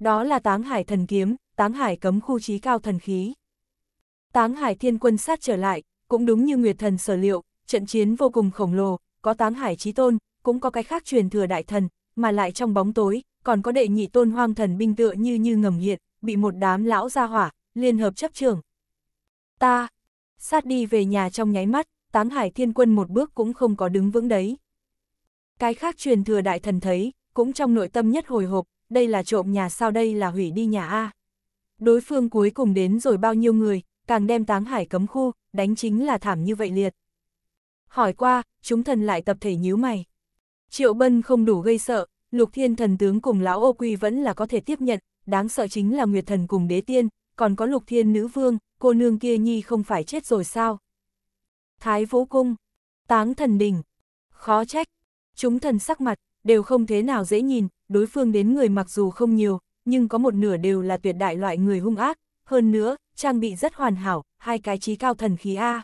Đó là táng hải thần kiếm, táng hải cấm khu trí cao thần khí. Táng hải thiên quân sát trở lại, cũng đúng như Nguyệt thần sở liệu, trận chiến vô cùng khổng lồ, có táng hải trí tôn, cũng có cái khác truyền thừa đại thần, mà lại trong bóng tối, còn có đệ nhị tôn hoang thần binh tựa như như ngầm hiện, bị một đám lão ra hỏa, liên hợp chấp trưởng Ta, sát đi về nhà trong nháy mắt, tán hải thiên quân một bước cũng không có đứng vững đấy. Cái khác truyền thừa đại thần thấy, cũng trong nội tâm nhất hồi hộp, đây là trộm nhà sao đây là hủy đi nhà A. Đối phương cuối cùng đến rồi bao nhiêu người, càng đem táng hải cấm khu, đánh chính là thảm như vậy liệt. Hỏi qua, chúng thần lại tập thể nhíu mày. Triệu Bân không đủ gây sợ, Lục Thiên thần tướng cùng lão ô quy vẫn là có thể tiếp nhận, đáng sợ chính là Nguyệt thần cùng đế tiên, còn có Lục Thiên nữ vương, cô nương kia nhi không phải chết rồi sao? Thái Vũ Cung, Táng Thần Đỉnh, khó trách, chúng thần sắc mặt, đều không thế nào dễ nhìn, đối phương đến người mặc dù không nhiều, nhưng có một nửa đều là tuyệt đại loại người hung ác, hơn nữa, trang bị rất hoàn hảo, hai cái trí cao thần khí A.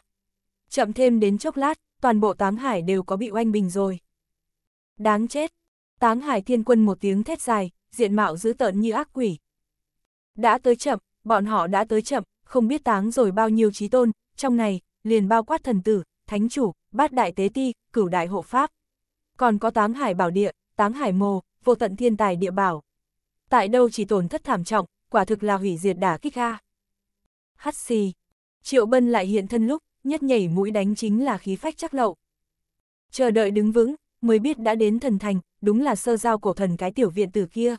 Chậm thêm đến chốc lát, toàn bộ táng hải đều có bị oanh bình rồi. Đáng chết, táng hải thiên quân một tiếng thét dài, diện mạo dữ tợn như ác quỷ. Đã tới chậm, bọn họ đã tới chậm, không biết táng rồi bao nhiêu trí tôn, trong này, liền bao quát thần tử, thánh chủ, bát đại tế ti, cửu đại hộ pháp. Còn có táng hải bảo địa, táng hải mồ, vô tận thiên tài địa bảo. Tại đâu chỉ tổn thất thảm trọng, quả thực là hủy diệt đả kích a. Hắt xì. Triệu Bân lại hiện thân lúc, nhất nhảy mũi đánh chính là khí phách chắc lậu. Chờ đợi đứng vững, mới biết đã đến thần thành, đúng là sơ giao cổ thần cái tiểu viện tử kia.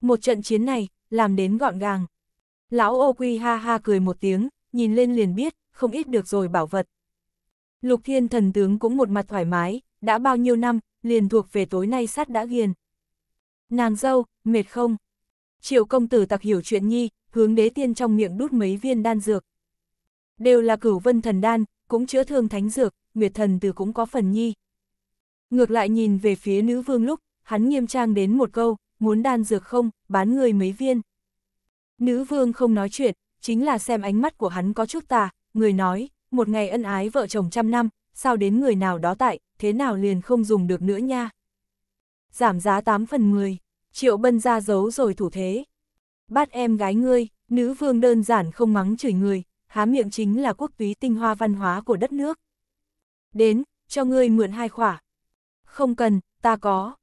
Một trận chiến này, làm đến gọn gàng. Lão ô quy ha ha cười một tiếng, nhìn lên liền biết, không ít được rồi bảo vật. Lục Thiên thần tướng cũng một mặt thoải mái, đã bao nhiêu năm, liền thuộc về tối nay sát đã ghiền. Nàng dâu, mệt không? Triệu công tử tặc hiểu chuyện nhi, hướng đế tiên trong miệng đút mấy viên đan dược. Đều là cửu vân thần đan, cũng chữa thương thánh dược, nguyệt thần tử cũng có phần nhi. Ngược lại nhìn về phía nữ vương lúc, hắn nghiêm trang đến một câu, muốn đan dược không, bán người mấy viên. Nữ vương không nói chuyện, chính là xem ánh mắt của hắn có chút tà, người nói, một ngày ân ái vợ chồng trăm năm, sao đến người nào đó tại, thế nào liền không dùng được nữa nha. Giảm giá 8 phần 10, triệu bân ra giấu rồi thủ thế. Bắt em gái ngươi, nữ vương đơn giản không mắng chửi người, há miệng chính là quốc túy tinh hoa văn hóa của đất nước. Đến, cho ngươi mượn hai khỏa. Không cần, ta có.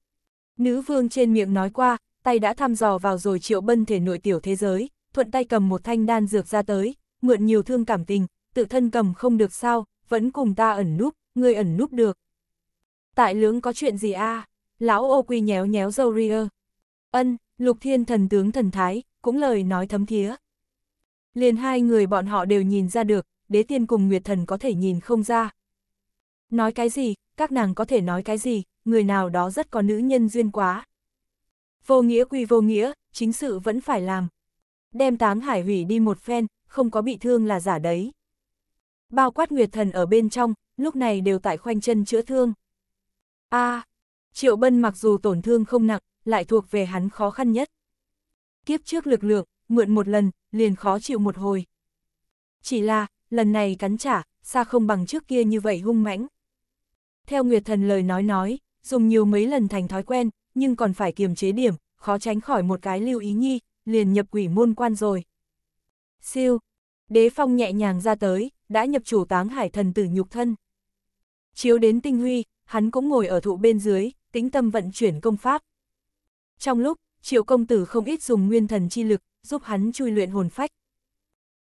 Nữ vương trên miệng nói qua, tay đã thăm dò vào rồi triệu bân thể nội tiểu thế giới, thuận tay cầm một thanh đan dược ra tới, mượn nhiều thương cảm tình, tự thân cầm không được sao, vẫn cùng ta ẩn núp, ngươi ẩn núp được. Tại lưỡng có chuyện gì a à? Lão ô quy nhéo nhéo dâu ria. Ân, lục thiên thần tướng thần thái, cũng lời nói thấm thía. Liền hai người bọn họ đều nhìn ra được, đế tiên cùng nguyệt thần có thể nhìn không ra. Nói cái gì, các nàng có thể nói cái gì, người nào đó rất có nữ nhân duyên quá. Vô nghĩa quy vô nghĩa, chính sự vẫn phải làm. Đem táng hải hủy đi một phen, không có bị thương là giả đấy bao quát Nguyệt Thần ở bên trong, lúc này đều tại khoanh chân chữa thương. A, à, Triệu Bân mặc dù tổn thương không nặng, lại thuộc về hắn khó khăn nhất. Kiếp trước lực lượng, mượn một lần, liền khó chịu một hồi. Chỉ là, lần này cắn trả, xa không bằng trước kia như vậy hung mãnh. Theo Nguyệt Thần lời nói nói, dùng nhiều mấy lần thành thói quen, nhưng còn phải kiềm chế điểm, khó tránh khỏi một cái lưu ý nhi, liền nhập quỷ môn quan rồi. Siêu, Đế Phong nhẹ nhàng ra tới, đã nhập chủ táng hải thần tử nhục thân. Chiếu đến tinh huy, hắn cũng ngồi ở thụ bên dưới, tính tâm vận chuyển công pháp. Trong lúc, triệu công tử không ít dùng nguyên thần chi lực, giúp hắn chui luyện hồn phách.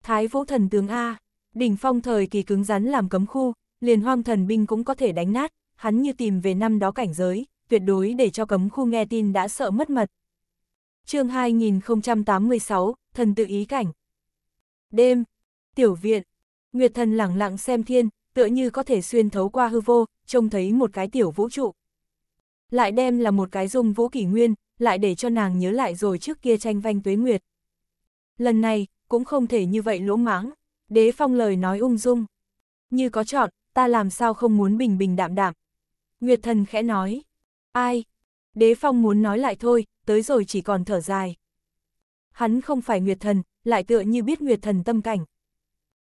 Thái vũ thần tướng A, đỉnh phong thời kỳ cứng rắn làm cấm khu, liền hoang thần binh cũng có thể đánh nát, hắn như tìm về năm đó cảnh giới, tuyệt đối để cho cấm khu nghe tin đã sợ mất mật. chương 2086, thần tự ý cảnh. Đêm, tiểu viện. Nguyệt thần lẳng lặng xem thiên, tựa như có thể xuyên thấu qua hư vô, trông thấy một cái tiểu vũ trụ. Lại đem là một cái dung vũ kỷ nguyên, lại để cho nàng nhớ lại rồi trước kia tranh vanh tuế nguyệt. Lần này, cũng không thể như vậy lỗ mãng, đế phong lời nói ung dung. Như có chọn, ta làm sao không muốn bình bình đạm đạm. Nguyệt thần khẽ nói, ai? Đế phong muốn nói lại thôi, tới rồi chỉ còn thở dài. Hắn không phải Nguyệt thần, lại tựa như biết Nguyệt thần tâm cảnh,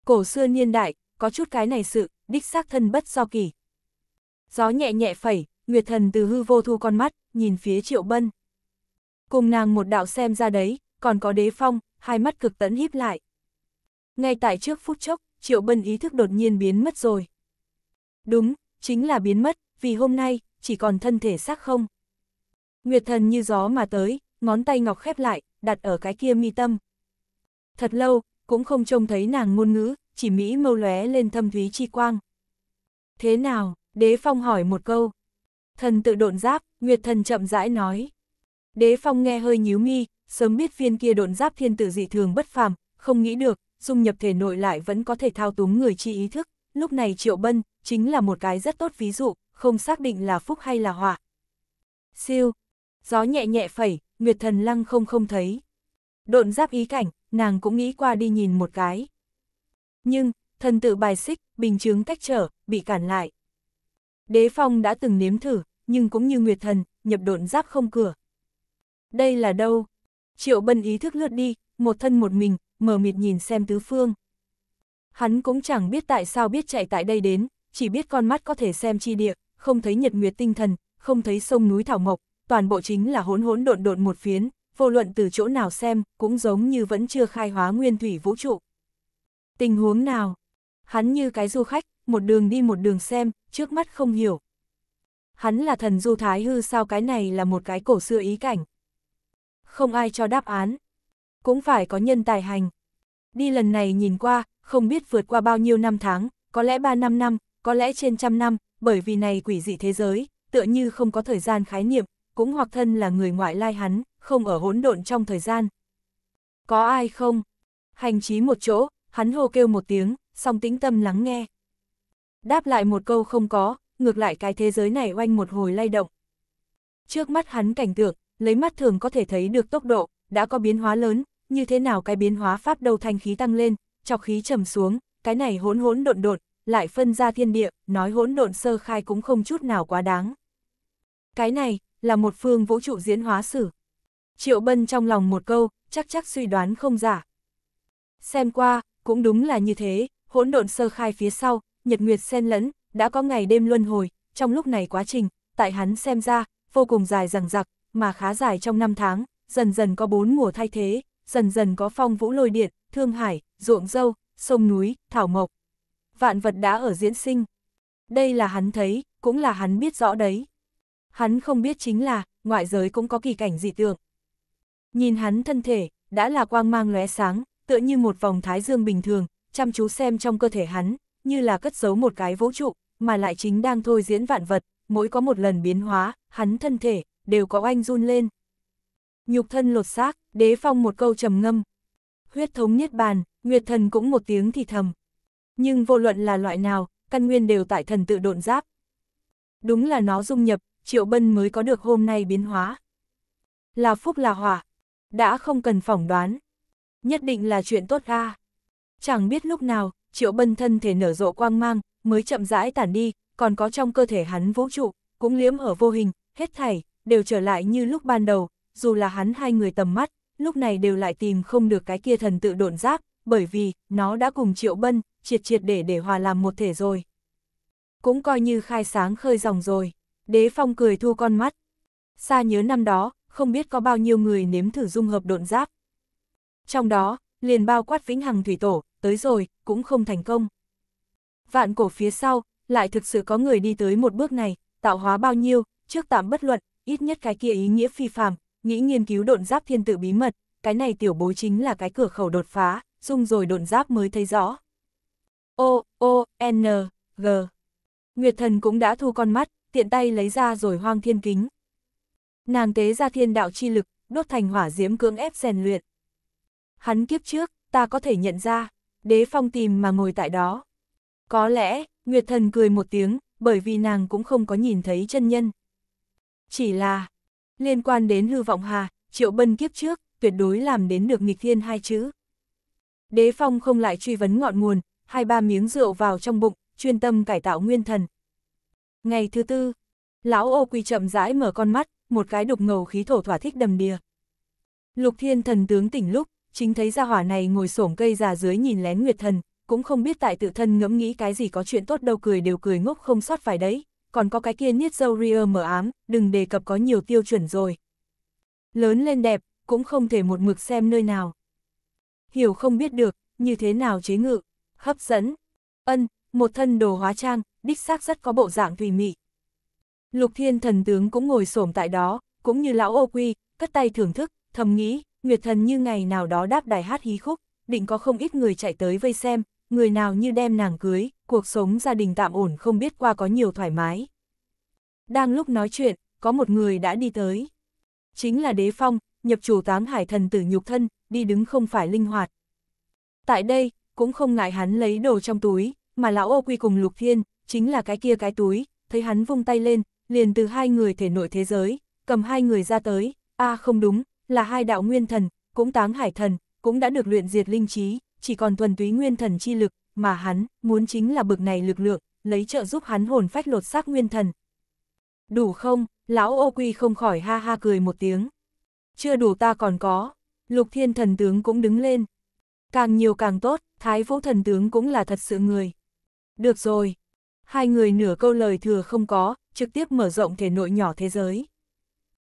cổ xưa niên đại, có chút cái này sự, đích xác thân bất do kỳ. Gió nhẹ nhẹ phẩy, Nguyệt Thần từ hư vô thu con mắt, nhìn phía Triệu Bân. Cùng nàng một đạo xem ra đấy, còn có đế phong, hai mắt cực tấn híp lại. Ngay tại trước phút chốc, Triệu Bân ý thức đột nhiên biến mất rồi. Đúng, chính là biến mất, vì hôm nay, chỉ còn thân thể xác không. Nguyệt Thần như gió mà tới, ngón tay ngọc khép lại, đặt ở cái kia mi tâm. Thật lâu, cũng không trông thấy nàng ngôn ngữ, chỉ Mỹ mâu lóe lên thâm thúy chi quang. Thế nào, đế phong hỏi một câu. Thần tự độn giáp, Nguyệt thần chậm rãi nói. Đế phong nghe hơi nhíu mi, sớm biết viên kia độn giáp thiên tử dị thường bất phàm, không nghĩ được, dung nhập thể nội lại vẫn có thể thao túng người chi ý thức. Lúc này Triệu Bân, chính là một cái rất tốt ví dụ, không xác định là phúc hay là họa. Siêu, gió nhẹ nhẹ phẩy, Nguyệt thần lăng không không thấy. Độn giáp ý cảnh, nàng cũng nghĩ qua đi nhìn một cái. Nhưng, thần tự bài xích, bình chứng cách trở, bị cản lại. Đế phong đã từng nếm thử, nhưng cũng như nguyệt thần, nhập độn giáp không cửa. Đây là đâu? Triệu bân ý thức lướt đi, một thân một mình, mở mịt nhìn xem tứ phương. Hắn cũng chẳng biết tại sao biết chạy tại đây đến, chỉ biết con mắt có thể xem chi địa, không thấy nhật nguyệt tinh thần, không thấy sông núi thảo mộc, toàn bộ chính là hỗn hỗn độn độn một phiến, vô luận từ chỗ nào xem, cũng giống như vẫn chưa khai hóa nguyên thủy vũ trụ. Tình huống nào? Hắn như cái du khách, một đường đi một đường xem, trước mắt không hiểu. Hắn là thần du thái hư sao cái này là một cái cổ xưa ý cảnh. Không ai cho đáp án. Cũng phải có nhân tài hành. Đi lần này nhìn qua, không biết vượt qua bao nhiêu năm tháng, có lẽ 3 năm năm, có lẽ trên trăm năm, bởi vì này quỷ dị thế giới, tựa như không có thời gian khái niệm, cũng hoặc thân là người ngoại lai hắn, không ở hỗn độn trong thời gian. Có ai không? Hành trí một chỗ, hắn hô kêu một tiếng, song tĩnh tâm lắng nghe. Đáp lại một câu không có, ngược lại cái thế giới này oanh một hồi lay động. Trước mắt hắn cảnh tượng, lấy mắt thường có thể thấy được tốc độ, đã có biến hóa lớn, như thế nào cái biến hóa pháp đầu thanh khí tăng lên, chọc khí trầm xuống, cái này hỗn hỗn độn độn, lại phân ra thiên địa, nói hỗn độn sơ khai cũng không chút nào quá đáng cái này, là một phương vũ trụ diễn hóa sử. Triệu Bân trong lòng một câu, chắc chắc suy đoán không giả. Xem qua, cũng đúng là như thế, hỗn độn sơ khai phía sau, nhật nguyệt xen lẫn, đã có ngày đêm luân hồi, trong lúc này quá trình, tại hắn xem ra, vô cùng dài rằng giặc, mà khá dài trong năm tháng, dần dần có bốn mùa thay thế, dần dần có phong vũ lôi điện, thương hải, ruộng dâu, sông núi, thảo mộc. Vạn vật đã ở diễn sinh. Đây là hắn thấy, cũng là hắn biết rõ đấy. Hắn không biết chính là, ngoại giới cũng có kỳ cảnh dị tượng. Nhìn hắn thân thể, đã là quang mang lóe sáng, tựa như một vòng thái dương bình thường, chăm chú xem trong cơ thể hắn, như là cất giấu một cái vũ trụ, mà lại chính đang thôi diễn vạn vật, mỗi có một lần biến hóa, hắn thân thể, đều có anh run lên. Nhục thân lột xác, đế phong một câu trầm ngâm. Huyết thống nhất bàn, nguyệt thần cũng một tiếng thì thầm. Nhưng vô luận là loại nào, căn nguyên đều tại thần tự độn giáp. Đúng là nó dung nhập, Triệu Bân mới có được hôm nay biến hóa. Là phúc là hỏa, đã không cần phỏng đoán. Nhất định là chuyện tốt a. Chẳng biết lúc nào, Triệu Bân thân thể nở rộ quang mang, mới chậm rãi tản đi, còn có trong cơ thể hắn vũ trụ, cũng liếm ở vô hình, hết thảy, đều trở lại như lúc ban đầu, dù là hắn hai người tầm mắt, lúc này đều lại tìm không được cái kia thần tự độn giáp, bởi vì, nó đã cùng Triệu Bân, triệt triệt để để hòa làm một thể rồi. Cũng coi như khai sáng khơi dòng rồi. Đế Phong cười thu con mắt. Xa nhớ năm đó, không biết có bao nhiêu người nếm thử dung hợp độn giáp. Trong đó, liền bao quát vĩnh hằng thủy tổ, tới rồi, cũng không thành công. Vạn cổ phía sau, lại thực sự có người đi tới một bước này, tạo hóa bao nhiêu, trước tạm bất luận, ít nhất cái kia ý nghĩa phi phàm, nghĩ nghiên cứu độn giáp thiên tự bí mật, cái này tiểu bối chính là cái cửa khẩu đột phá, dung rồi độn giáp mới thấy rõ. O, O, N, G. Nguyệt thần cũng đã thu con mắt, tiện tay lấy ra rồi hoang thiên kính. Nàng tế ra thiên đạo chi lực, đốt thành hỏa diễm cưỡng ép rèn luyện. Hắn kiếp trước, ta có thể nhận ra, đế phong tìm mà ngồi tại đó. Có lẽ, Nguyệt Thần cười một tiếng, bởi vì nàng cũng không có nhìn thấy chân nhân. Chỉ là, liên quan đến hư vọng hà, triệu bân kiếp trước, tuyệt đối làm đến được nghịch thiên hai chữ. Đế phong không lại truy vấn ngọn nguồn, hai ba miếng rượu vào trong bụng, chuyên tâm cải tạo nguyên thần, Ngày thứ tư, lão ô quy chậm rãi mở con mắt, một cái đục ngầu khí thổ thỏa thích đầm đìa. Lục thiên thần tướng tỉnh lúc, chính thấy ra hỏa này ngồi xổm cây già dưới nhìn lén nguyệt thần, cũng không biết tại tự thân ngẫm nghĩ cái gì có chuyện tốt đâu cười đều cười ngốc không sót phải đấy, còn có cái kia niết dâu ria mở ám, đừng đề cập có nhiều tiêu chuẩn rồi. Lớn lên đẹp, cũng không thể một mực xem nơi nào. Hiểu không biết được, như thế nào chế ngự, hấp dẫn. Ân, một thân đồ hóa trang, đích xác rất có bộ dạng tùy mị. Lục thiên thần tướng cũng ngồi xổm tại đó, cũng như lão ô quy, cất tay thưởng thức, thầm nghĩ, nguyệt thần như ngày nào đó đáp đài hát hí khúc, định có không ít người chạy tới vây xem, người nào như đem nàng cưới, cuộc sống gia đình tạm ổn không biết qua có nhiều thoải mái. Đang lúc nói chuyện, có một người đã đi tới. Chính là đế phong, nhập chủ tám hải thần tử nhục thân, đi đứng không phải linh hoạt. Tại đây, cũng không ngại hắn lấy đồ trong túi, mà lão ô quy cùng lục thiên, chính là cái kia cái túi, thấy hắn vung tay lên, liền từ hai người thể nội thế giới, cầm hai người ra tới, a không đúng, là hai đạo nguyên thần, cũng táng hải thần, cũng đã được luyện diệt linh trí, chỉ còn thuần túy nguyên thần chi lực, mà hắn, muốn chính là bực này lực lượng, lấy trợ giúp hắn hồn phách lột xác nguyên thần. Đủ không, lão ô quy không khỏi ha ha cười một tiếng. Chưa đủ ta còn có, lục thiên thần tướng cũng đứng lên. Càng nhiều càng tốt, thái vũ thần tướng cũng là thật sự người. Được rồi, hai người nửa câu lời thừa không có, trực tiếp mở rộng thể nội nhỏ thế giới.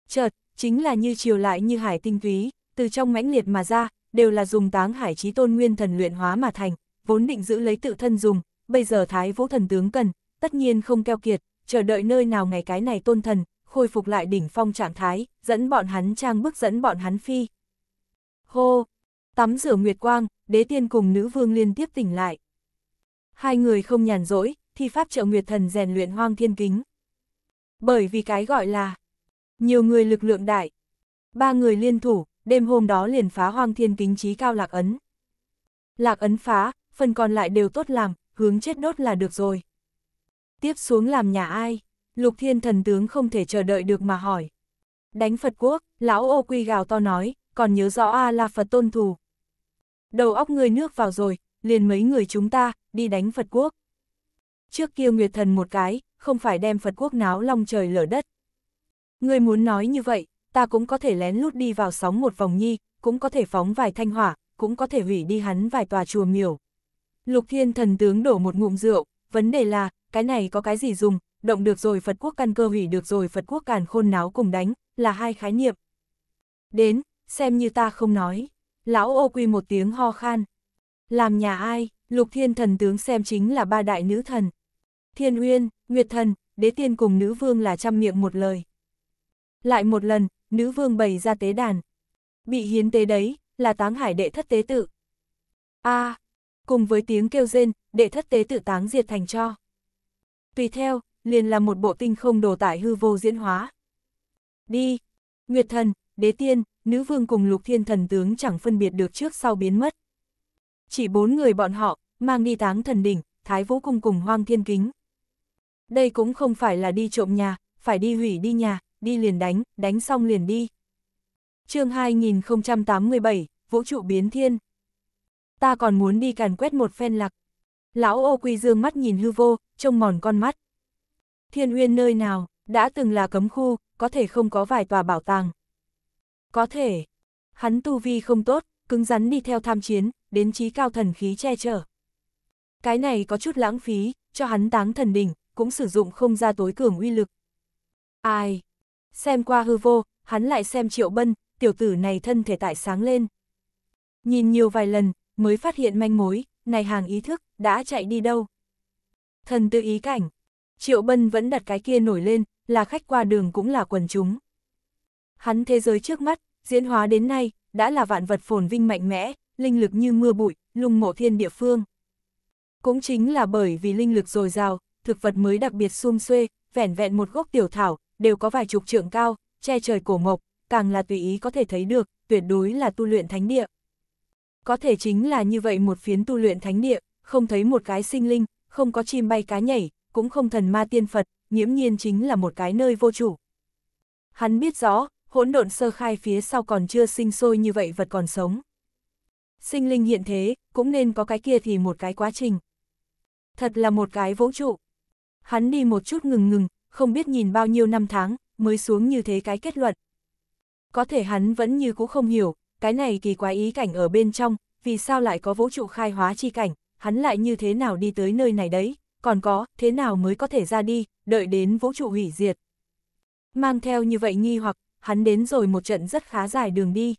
Chợt, chính là như chiều lại như hải tinh túy, từ trong mãnh liệt mà ra, đều là dùng táng hải trí tôn nguyên thần luyện hóa mà thành, vốn định giữ lấy tự thân dùng, bây giờ thái vũ thần tướng cần, tất nhiên không keo kiệt, chờ đợi nơi nào ngày cái này tôn thần, khôi phục lại đỉnh phong trạng thái, dẫn bọn hắn trang bước dẫn bọn hắn phi. Hô! Tắm rửa nguyệt quang, đế tiên cùng nữ vương liên tiếp tỉnh lại. Hai người không nhàn rỗi, thi pháp trợ nguyệt thần rèn luyện hoang thiên kính. Bởi vì cái gọi là nhiều người lực lượng đại, ba người liên thủ, đêm hôm đó liền phá hoang thiên kính trí cao lạc ấn. Lạc ấn phá, phần còn lại đều tốt làm, hướng chết đốt là được rồi. Tiếp xuống làm nhà ai? Lục thiên thần tướng không thể chờ đợi được mà hỏi. Đánh Phật quốc, lão ô quy gào to nói, còn nhớ rõ A là Phật tôn thù. Đầu óc người nước vào rồi, liền mấy người chúng ta, đi đánh Phật quốc. Trước kia Nguyệt Thần một cái, không phải đem Phật quốc náo long trời lở đất. Người muốn nói như vậy, ta cũng có thể lén lút đi vào sóng một vòng nhi, cũng có thể phóng vài thanh hỏa, cũng có thể hủy đi hắn vài tòa chùa miểu. Lục Thiên Thần tướng đổ một ngụm rượu, vấn đề là, cái này có cái gì dùng, động được rồi Phật quốc căn cơ hủy được rồi Phật quốc càn khôn náo cùng đánh, là hai khái niệm. Đến, xem như ta không nói. Lão ô quy một tiếng ho khan. Làm nhà ai, lục thiên thần tướng xem chính là ba đại nữ thần. Thiên uyên Nguyệt Thần, Đế Tiên cùng Nữ Vương là trăm miệng một lời. Lại một lần, Nữ Vương bày ra tế đàn. Bị hiến tế đấy, là táng hải đệ thất tế tự. a à, cùng với tiếng kêu rên, đệ thất tế tự táng diệt thành cho. Tùy theo, liền là một bộ tinh không đồ tải hư vô diễn hóa. Đi, Nguyệt Thần, Đế Tiên, Nữ Vương cùng Lục Thiên Thần tướng chẳng phân biệt được trước sau biến mất. Chỉ bốn người bọn họ, mang đi táng thần đỉnh, Thái Vũ cùng cùng Hoang Thiên Kính đây cũng không phải là đi trộm nhà, phải đi hủy đi nhà, đi liền đánh, đánh xong liền đi. chương 2087, Vũ trụ biến thiên. Ta còn muốn đi càn quét một phen lạc. Lão ô quy dương mắt nhìn hư vô, trông mòn con mắt. Thiên uyên nơi nào, đã từng là cấm khu, có thể không có vài tòa bảo tàng. Có thể, hắn tu vi không tốt, cứng rắn đi theo tham chiến, đến trí cao thần khí che chở. Cái này có chút lãng phí, cho hắn táng thần đỉnh, cũng sử dụng không ra tối cường uy lực. Ai? Xem qua hư vô, hắn lại xem triệu bân, tiểu tử này thân thể tại sáng lên. Nhìn nhiều vài lần, mới phát hiện manh mối, này hàng ý thức, đã chạy đi đâu. Thần tự ý cảnh, triệu bân vẫn đặt cái kia nổi lên, là khách qua đường cũng là quần chúng. Hắn thế giới trước mắt, diễn hóa đến nay, đã là vạn vật phồn vinh mạnh mẽ, linh lực như mưa bụi, lung mộ thiên địa phương. Cũng chính là bởi vì linh lực dồi dào, thực vật mới đặc biệt sum xuê, vẻn vẹn một gốc tiểu thảo, đều có vài chục trượng cao, che trời cổ mộc, càng là tùy ý có thể thấy được, tuyệt đối là tu luyện thánh địa. Có thể chính là như vậy một phiến tu luyện thánh địa, không thấy một cái sinh linh, không có chim bay cá nhảy, cũng không thần ma tiên Phật, nhiễm nhiên chính là một cái nơi vô chủ. Hắn biết rõ, hỗn độn sơ khai phía sau còn chưa sinh sôi như vậy vật còn sống. Sinh linh hiện thế, cũng nên có cái kia thì một cái quá trình. Thật là một cái vũ trụ hắn đi một chút ngừng ngừng, không biết nhìn bao nhiêu năm tháng, mới xuống như thế cái kết luận. Có thể hắn vẫn như cũ không hiểu, cái này kỳ quái ý cảnh ở bên trong, vì sao lại có vũ trụ khai hóa chi cảnh, hắn lại như thế nào đi tới nơi này đấy, còn có, thế nào mới có thể ra đi, đợi đến vũ trụ hủy diệt. Mang theo như vậy nghi hoặc, hắn đến rồi một trận rất khá dài đường đi.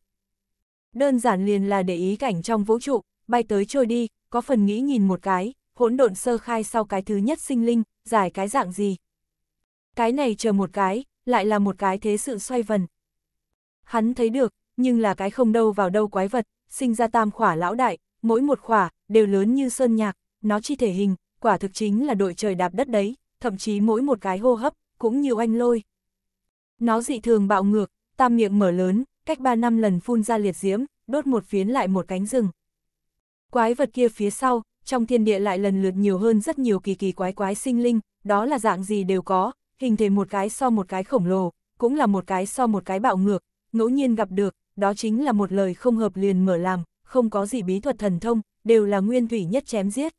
Đơn giản liền là để ý cảnh trong vũ trụ, bay tới trôi đi, có phần nghĩ nhìn một cái, hỗn độn sơ khai sau cái thứ nhất sinh linh, giải cái dạng gì. Cái này chờ một cái, lại là một cái thế sự xoay vần. Hắn thấy được, nhưng là cái không đâu vào đâu quái vật, sinh ra tam khỏa lão đại, mỗi một khỏa, đều lớn như sơn nhạc, nó chi thể hình, quả thực chính là đội trời đạp đất đấy, thậm chí mỗi một cái hô hấp, cũng như anh lôi. Nó dị thường bạo ngược, tam miệng mở lớn, cách ba năm lần phun ra liệt diễm, đốt một phiến lại một cánh rừng. Quái vật kia phía sau, trong thiên địa lại lần lượt nhiều hơn rất nhiều kỳ kỳ quái quái sinh linh, đó là dạng gì đều có, hình thể một cái so một cái khổng lồ, cũng là một cái so một cái bạo ngược, ngẫu nhiên gặp được, đó chính là một lời không hợp liền mở làm, không có gì bí thuật thần thông, đều là nguyên thủy nhất chém giết.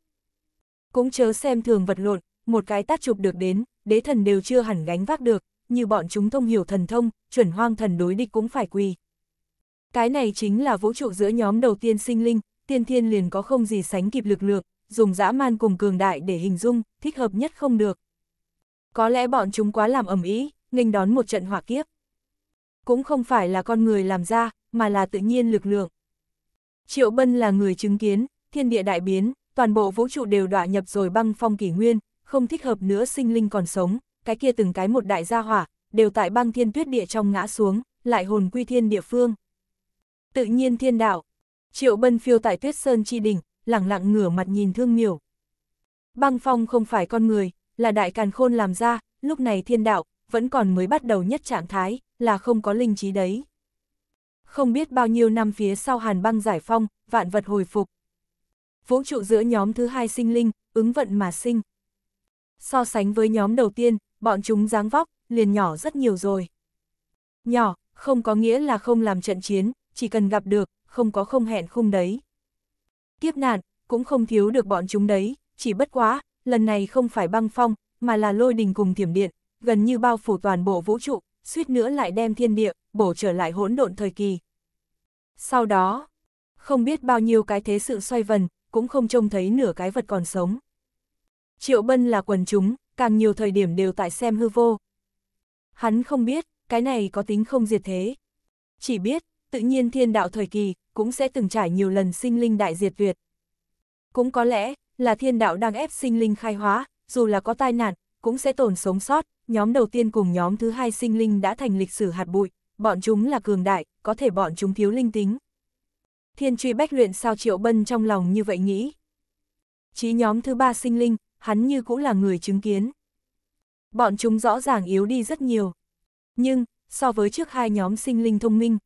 Cũng chớ xem thường vật lộn, một cái tát chụp được đến, đế thần đều chưa hẳn gánh vác được, như bọn chúng thông hiểu thần thông, chuẩn hoang thần đối địch cũng phải quỳ. Cái này chính là vũ trụ giữa nhóm đầu tiên sinh linh, tiên thiên liền có không gì sánh kịp lực lượng, dùng dã man cùng cường đại để hình dung, thích hợp nhất không được. Có lẽ bọn chúng quá làm ẩm ý, nghênh đón một trận hỏa kiếp. Cũng không phải là con người làm ra, mà là tự nhiên lực lượng. Triệu Bân là người chứng kiến, thiên địa đại biến, toàn bộ vũ trụ đều đọa nhập rồi băng phong kỷ nguyên, không thích hợp nữa sinh linh còn sống, cái kia từng cái một đại gia hỏa, đều tại băng thiên tuyết địa trong ngã xuống, lại hồn quy thiên địa phương. Tự nhiên thiên đạo, Triệu Bân phiêu tại tuyết sơn chi đỉnh, lẳng lặng ngửa mặt nhìn thương miểu. Băng phong không phải con người, là đại càn khôn làm ra, lúc này thiên đạo, vẫn còn mới bắt đầu nhất trạng thái, là không có linh trí đấy. Không biết bao nhiêu năm phía sau hàn băng giải phong, vạn vật hồi phục. Vũ trụ giữa nhóm thứ hai sinh linh, ứng vận mà sinh. So sánh với nhóm đầu tiên, bọn chúng dáng vóc, liền nhỏ rất nhiều rồi. Nhỏ, không có nghĩa là không làm trận chiến, chỉ cần gặp được, không có không hẹn khung đấy. Kiếp nạn, cũng không thiếu được bọn chúng đấy, chỉ bất quá, lần này không phải băng phong, mà là lôi đình cùng thiểm điện, gần như bao phủ toàn bộ vũ trụ, suýt nữa lại đem thiên địa, bổ trở lại hỗn độn thời kỳ. Sau đó, không biết bao nhiêu cái thế sự xoay vần, cũng không trông thấy nửa cái vật còn sống. Triệu Bân là quần chúng, càng nhiều thời điểm đều tại xem hư vô. Hắn không biết, cái này có tính không diệt thế. Chỉ biết, tự nhiên thiên đạo thời kỳ cũng sẽ từng trải nhiều lần sinh linh đại diệt tuyệt. Cũng có lẽ là thiên đạo đang ép sinh linh khai hóa, dù là có tai nạn, cũng sẽ tồn sống sót, nhóm đầu tiên cùng nhóm thứ hai sinh linh đã thành lịch sử hạt bụi, bọn chúng là cường đại, có thể bọn chúng thiếu linh tính. Thiên truy bách luyện sao triệu bân trong lòng như vậy nghĩ. Chí nhóm thứ ba sinh linh, hắn như cũng là người chứng kiến. Bọn chúng rõ ràng yếu đi rất nhiều. Nhưng, so với trước hai nhóm sinh linh thông minh,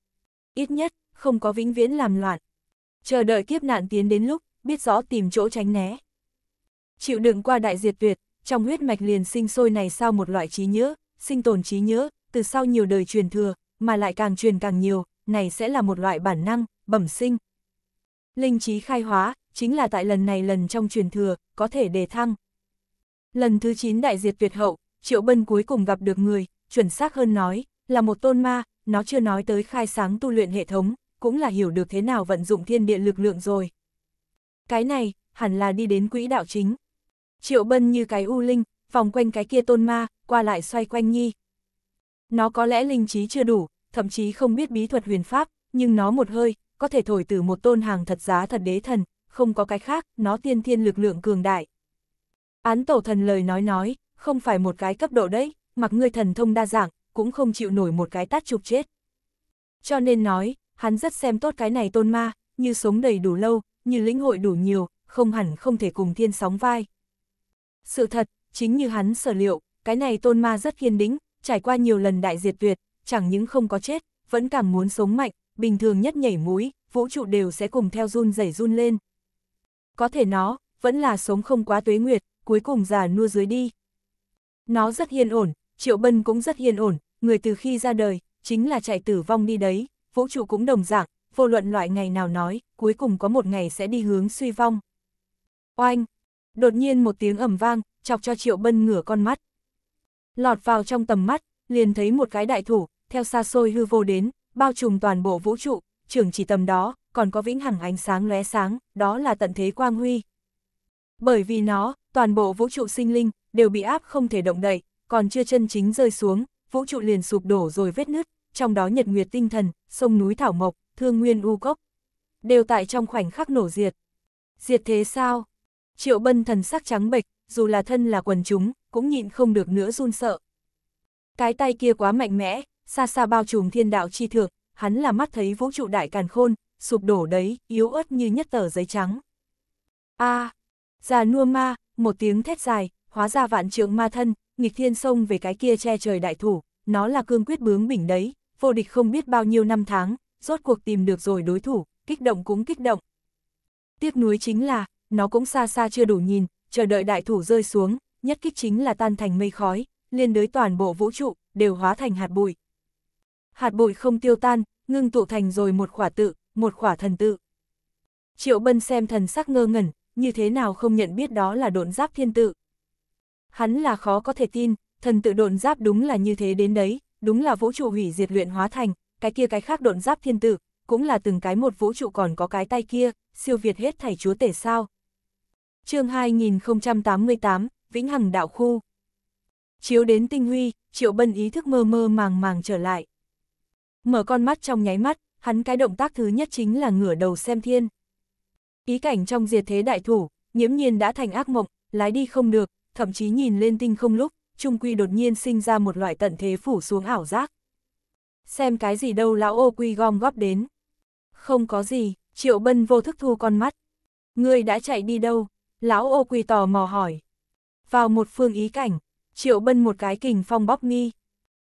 ít nhất, không có vĩnh viễn làm loạn. Chờ đợi kiếp nạn tiến đến lúc, biết rõ tìm chỗ tránh né. Chịu đựng qua đại diệt tuyệt, trong huyết mạch liền sinh sôi này sao một loại trí nhớ, sinh tồn trí nhớ, từ sau nhiều đời truyền thừa, mà lại càng truyền càng nhiều, này sẽ là một loại bản năng, bẩm sinh. Linh trí khai hóa, chính là tại lần này lần trong truyền thừa, có thể đề thăng. Lần thứ 9 đại diệt tuyệt hậu, Triệu Bân cuối cùng gặp được người, chuẩn xác hơn nói, là một tôn ma, nó chưa nói tới khai sáng tu luyện hệ thống, cũng là hiểu được thế nào vận dụng thiên địa lực lượng rồi. Cái này, hẳn là đi đến quỹ đạo chính. Triệu Bân như cái u linh, vòng quanh cái kia tôn ma, qua lại xoay quanh nhi. Nó có lẽ linh trí chưa đủ, thậm chí không biết bí thuật huyền pháp, nhưng nó một hơi, có thể thổi từ một tôn hàng thật giá thật đế thần, không có cái khác, nó tiên thiên lực lượng cường đại. Án tổ thần lời nói nói, không phải một cái cấp độ đấy, mặc ngươi thần thông đa dạng, cũng không chịu nổi một cái tát chụp chết. Cho nên nói, hắn rất xem tốt cái này tôn ma, như sống đầy đủ lâu, như lĩnh hội đủ nhiều, không hẳn không thể cùng thiên sóng vai. Sự thật, chính như hắn sở liệu, cái này tôn ma rất kiên đĩnh, trải qua nhiều lần đại diệt tuyệt, chẳng những không có chết, vẫn càng muốn sống mạnh, bình thường nhất nhảy mũi, vũ trụ đều sẽ cùng theo run rẩy run lên. Có thể nó, vẫn là sống không quá tuế nguyệt, cuối cùng già nua dưới đi. Nó rất hiền ổn, Triệu Bân cũng rất hiền ổn, người từ khi ra đời, chính là chạy tử vong đi đấy, vũ trụ cũng đồng dạng, vô luận loại ngày nào nói, cuối cùng có một ngày sẽ đi hướng suy vong. Oanh! Đột nhiên một tiếng ẩm vang, chọc cho Triệu Bân ngửa con mắt. Lọt vào trong tầm mắt, liền thấy một cái đại thủ, theo xa xôi hư vô đến, bao trùm toàn bộ vũ trụ, trưởng chỉ tầm đó, còn có vĩnh hằng ánh sáng lóe sáng, đó là tận thế quang huy. Bởi vì nó, toàn bộ vũ trụ sinh linh, đều bị áp không thể động đậy, còn chưa chân chính rơi xuống, vũ trụ liền sụp đổ rồi vết nứt, trong đó nhật nguyệt tinh thần, sông núi thảo mộc, thương nguyên u cốc. Đều tại trong khoảnh khắc nổ diệt. Diệt thế sao? Triệu bân thần sắc trắng bệch, dù là thân là quần chúng, cũng nhịn không được nữa run sợ. Cái tay kia quá mạnh mẽ, xa xa bao trùm thiên đạo chi thượng, hắn là mắt thấy vũ trụ đại càn khôn, sụp đổ đấy, yếu ớt như nhất tờ giấy trắng. A, à, già nua ma, một tiếng thét dài, hóa ra vạn trượng ma thân, nghịch thiên sông về cái kia che trời đại thủ, nó là cương quyết bướng bỉnh đấy, vô địch không biết bao nhiêu năm tháng, rốt cuộc tìm được rồi đối thủ, kích động cũng kích động. Tiếc núi chính là, nó cũng xa xa chưa đủ nhìn, chờ đợi đại thủ rơi xuống, nhất kích chính là tan thành mây khói, liên đới toàn bộ vũ trụ, đều hóa thành hạt bụi. Hạt bụi không tiêu tan, ngưng tụ thành rồi một khỏa tự, một khỏa thần tự. Triệu Bân xem thần sắc ngơ ngẩn, như thế nào không nhận biết đó là độn giáp thiên tự hắn là khó có thể tin, thần tự độn giáp đúng là như thế đến đấy, đúng là vũ trụ hủy diệt luyện hóa thành, cái kia cái khác độn giáp thiên tử, cũng là từng cái một vũ trụ còn có cái tay kia, siêu việt hết thảy chúa tể sao. chương 2088, Vĩnh Hằng Đạo Khu Chiếu đến tinh huy, triệu bân ý thức mơ mơ màng màng trở lại. Mở con mắt trong nháy mắt, hắn cái động tác thứ nhất chính là ngửa đầu xem thiên. Ý cảnh trong diệt thế đại thủ, nhiễm nhiên đã thành ác mộng, lái đi không được, thậm chí nhìn lên tinh không lúc, trung quy đột nhiên sinh ra một loại tận thế phủ xuống ảo giác. Xem cái gì đâu lão ô quy gom góp đến. Không có gì, triệu bân vô thức thu con mắt. người đã chạy đi đâu? Lão ô quy tò mò hỏi. Vào một phương ý cảnh, triệu bân một cái kình phong bóc nghi.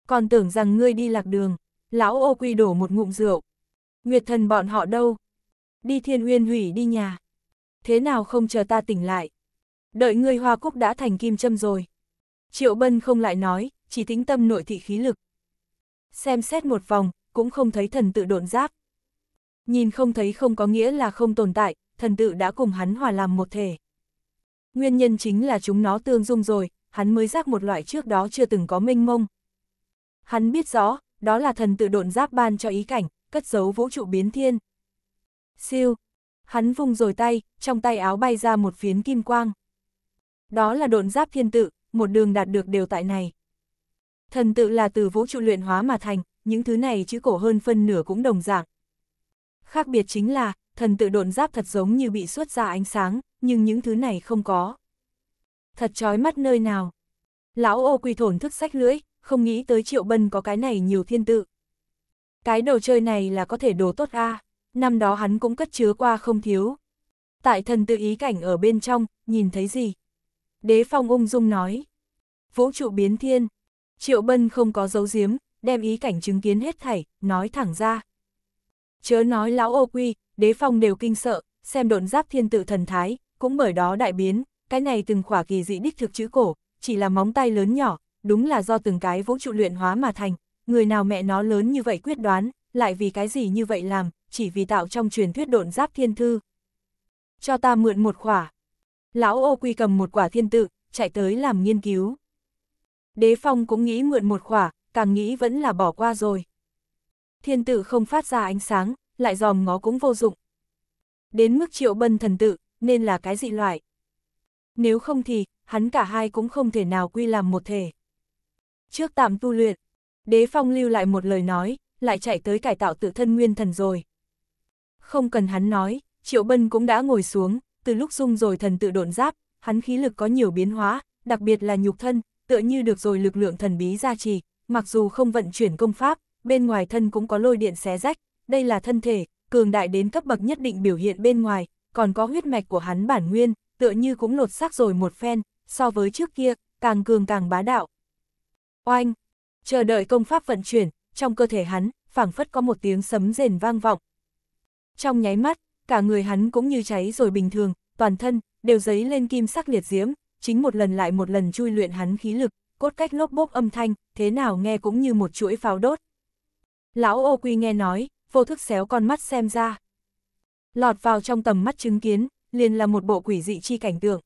Còn tưởng rằng ngươi đi lạc đường, lão ô quy đổ một ngụm rượu. Nguyệt thần bọn họ đâu? Đi thiên uyên hủy đi nhà. Thế nào không chờ ta tỉnh lại? đợi ngươi hoa cúc đã thành kim châm rồi. Triệu Bân không lại nói, chỉ tính tâm nội thị khí lực. Xem xét một vòng, cũng không thấy thần tự độn giáp. Nhìn không thấy không có nghĩa là không tồn tại, thần tự đã cùng hắn hòa làm một thể. Nguyên nhân chính là chúng nó tương dung rồi, hắn mới giác một loại trước đó chưa từng có mênh mông. Hắn biết rõ, đó là thần tự độn giáp ban cho ý cảnh, cất giấu vũ trụ biến thiên. Siêu! Hắn vung rồi tay, trong tay áo bay ra một phiến kim quang đó là độn giáp thiên tự, một đường đạt được đều tại này. Thần tự là từ vũ trụ luyện hóa mà thành, những thứ này chữ cổ hơn phân nửa cũng đồng dạng. Khác biệt chính là, thần tự độn giáp thật giống như bị xuất ra ánh sáng, nhưng những thứ này không có. Thật chói mắt nơi nào. Lão ô quy thổn thức sách lưỡi, không nghĩ tới triệu bân có cái này nhiều thiên tự. Cái đồ chơi này là có thể đồ tốt a năm đó hắn cũng cất chứa qua không thiếu. Tại thần tự ý cảnh ở bên trong, nhìn thấy gì? Đế Phong ung dung nói. Vũ trụ biến thiên. Triệu Bân không có dấu giếm, đem ý cảnh chứng kiến hết thảy, nói thẳng ra. Chớ nói lão ô quy, đế phong đều kinh sợ, xem độn giáp thiên tự thần thái, cũng bởi đó đại biến, cái này từng khỏa kỳ dị đích thực chữ cổ, chỉ là móng tay lớn nhỏ, đúng là do từng cái vũ trụ luyện hóa mà thành, người nào mẹ nó lớn như vậy quyết đoán, lại vì cái gì như vậy làm, chỉ vì tạo trong truyền thuyết độn giáp thiên thư. Cho ta mượn một khỏa lão ô quy cầm một quả thiên tự, chạy tới làm nghiên cứu. Đế phong cũng nghĩ mượn một quả, càng nghĩ vẫn là bỏ qua rồi. Thiên tự không phát ra ánh sáng, lại dòm ngó cũng vô dụng. Đến mức triệu bân thần tự, nên là cái dị loại. Nếu không thì, hắn cả hai cũng không thể nào quy làm một thể. Trước tạm tu luyện, đế phong lưu lại một lời nói, lại chạy tới cải tạo tự thân nguyên thần rồi. Không cần hắn nói, Triệu Bân cũng đã ngồi xuống, từ lúc dung rồi thần tự độn giáp, hắn khí lực có nhiều biến hóa, đặc biệt là nhục thân, tựa như được rồi lực lượng thần bí gia trì, mặc dù không vận chuyển công pháp, bên ngoài thân cũng có lôi điện xé rách, đây là thân thể, cường đại đến cấp bậc nhất định biểu hiện bên ngoài, còn có huyết mạch của hắn bản nguyên, tựa như cũng lột xác rồi một phen, so với trước kia, càng cường càng bá đạo. Oanh! Chờ đợi công pháp vận chuyển, trong cơ thể hắn, phảng phất có một tiếng sấm rền vang vọng. Trong nháy mắt, cả người hắn cũng như cháy rồi bình thường, toàn thân, đều dấy lên kim sắc liệt diễm, chính một lần lại một lần chui luyện hắn khí lực, cốt cách lốp bốp âm thanh, thế nào nghe cũng như một chuỗi pháo đốt. Lão ô quy nghe nói, vô thức xéo con mắt xem ra. Lọt vào trong tầm mắt chứng kiến, liền là một bộ quỷ dị chi cảnh tượng.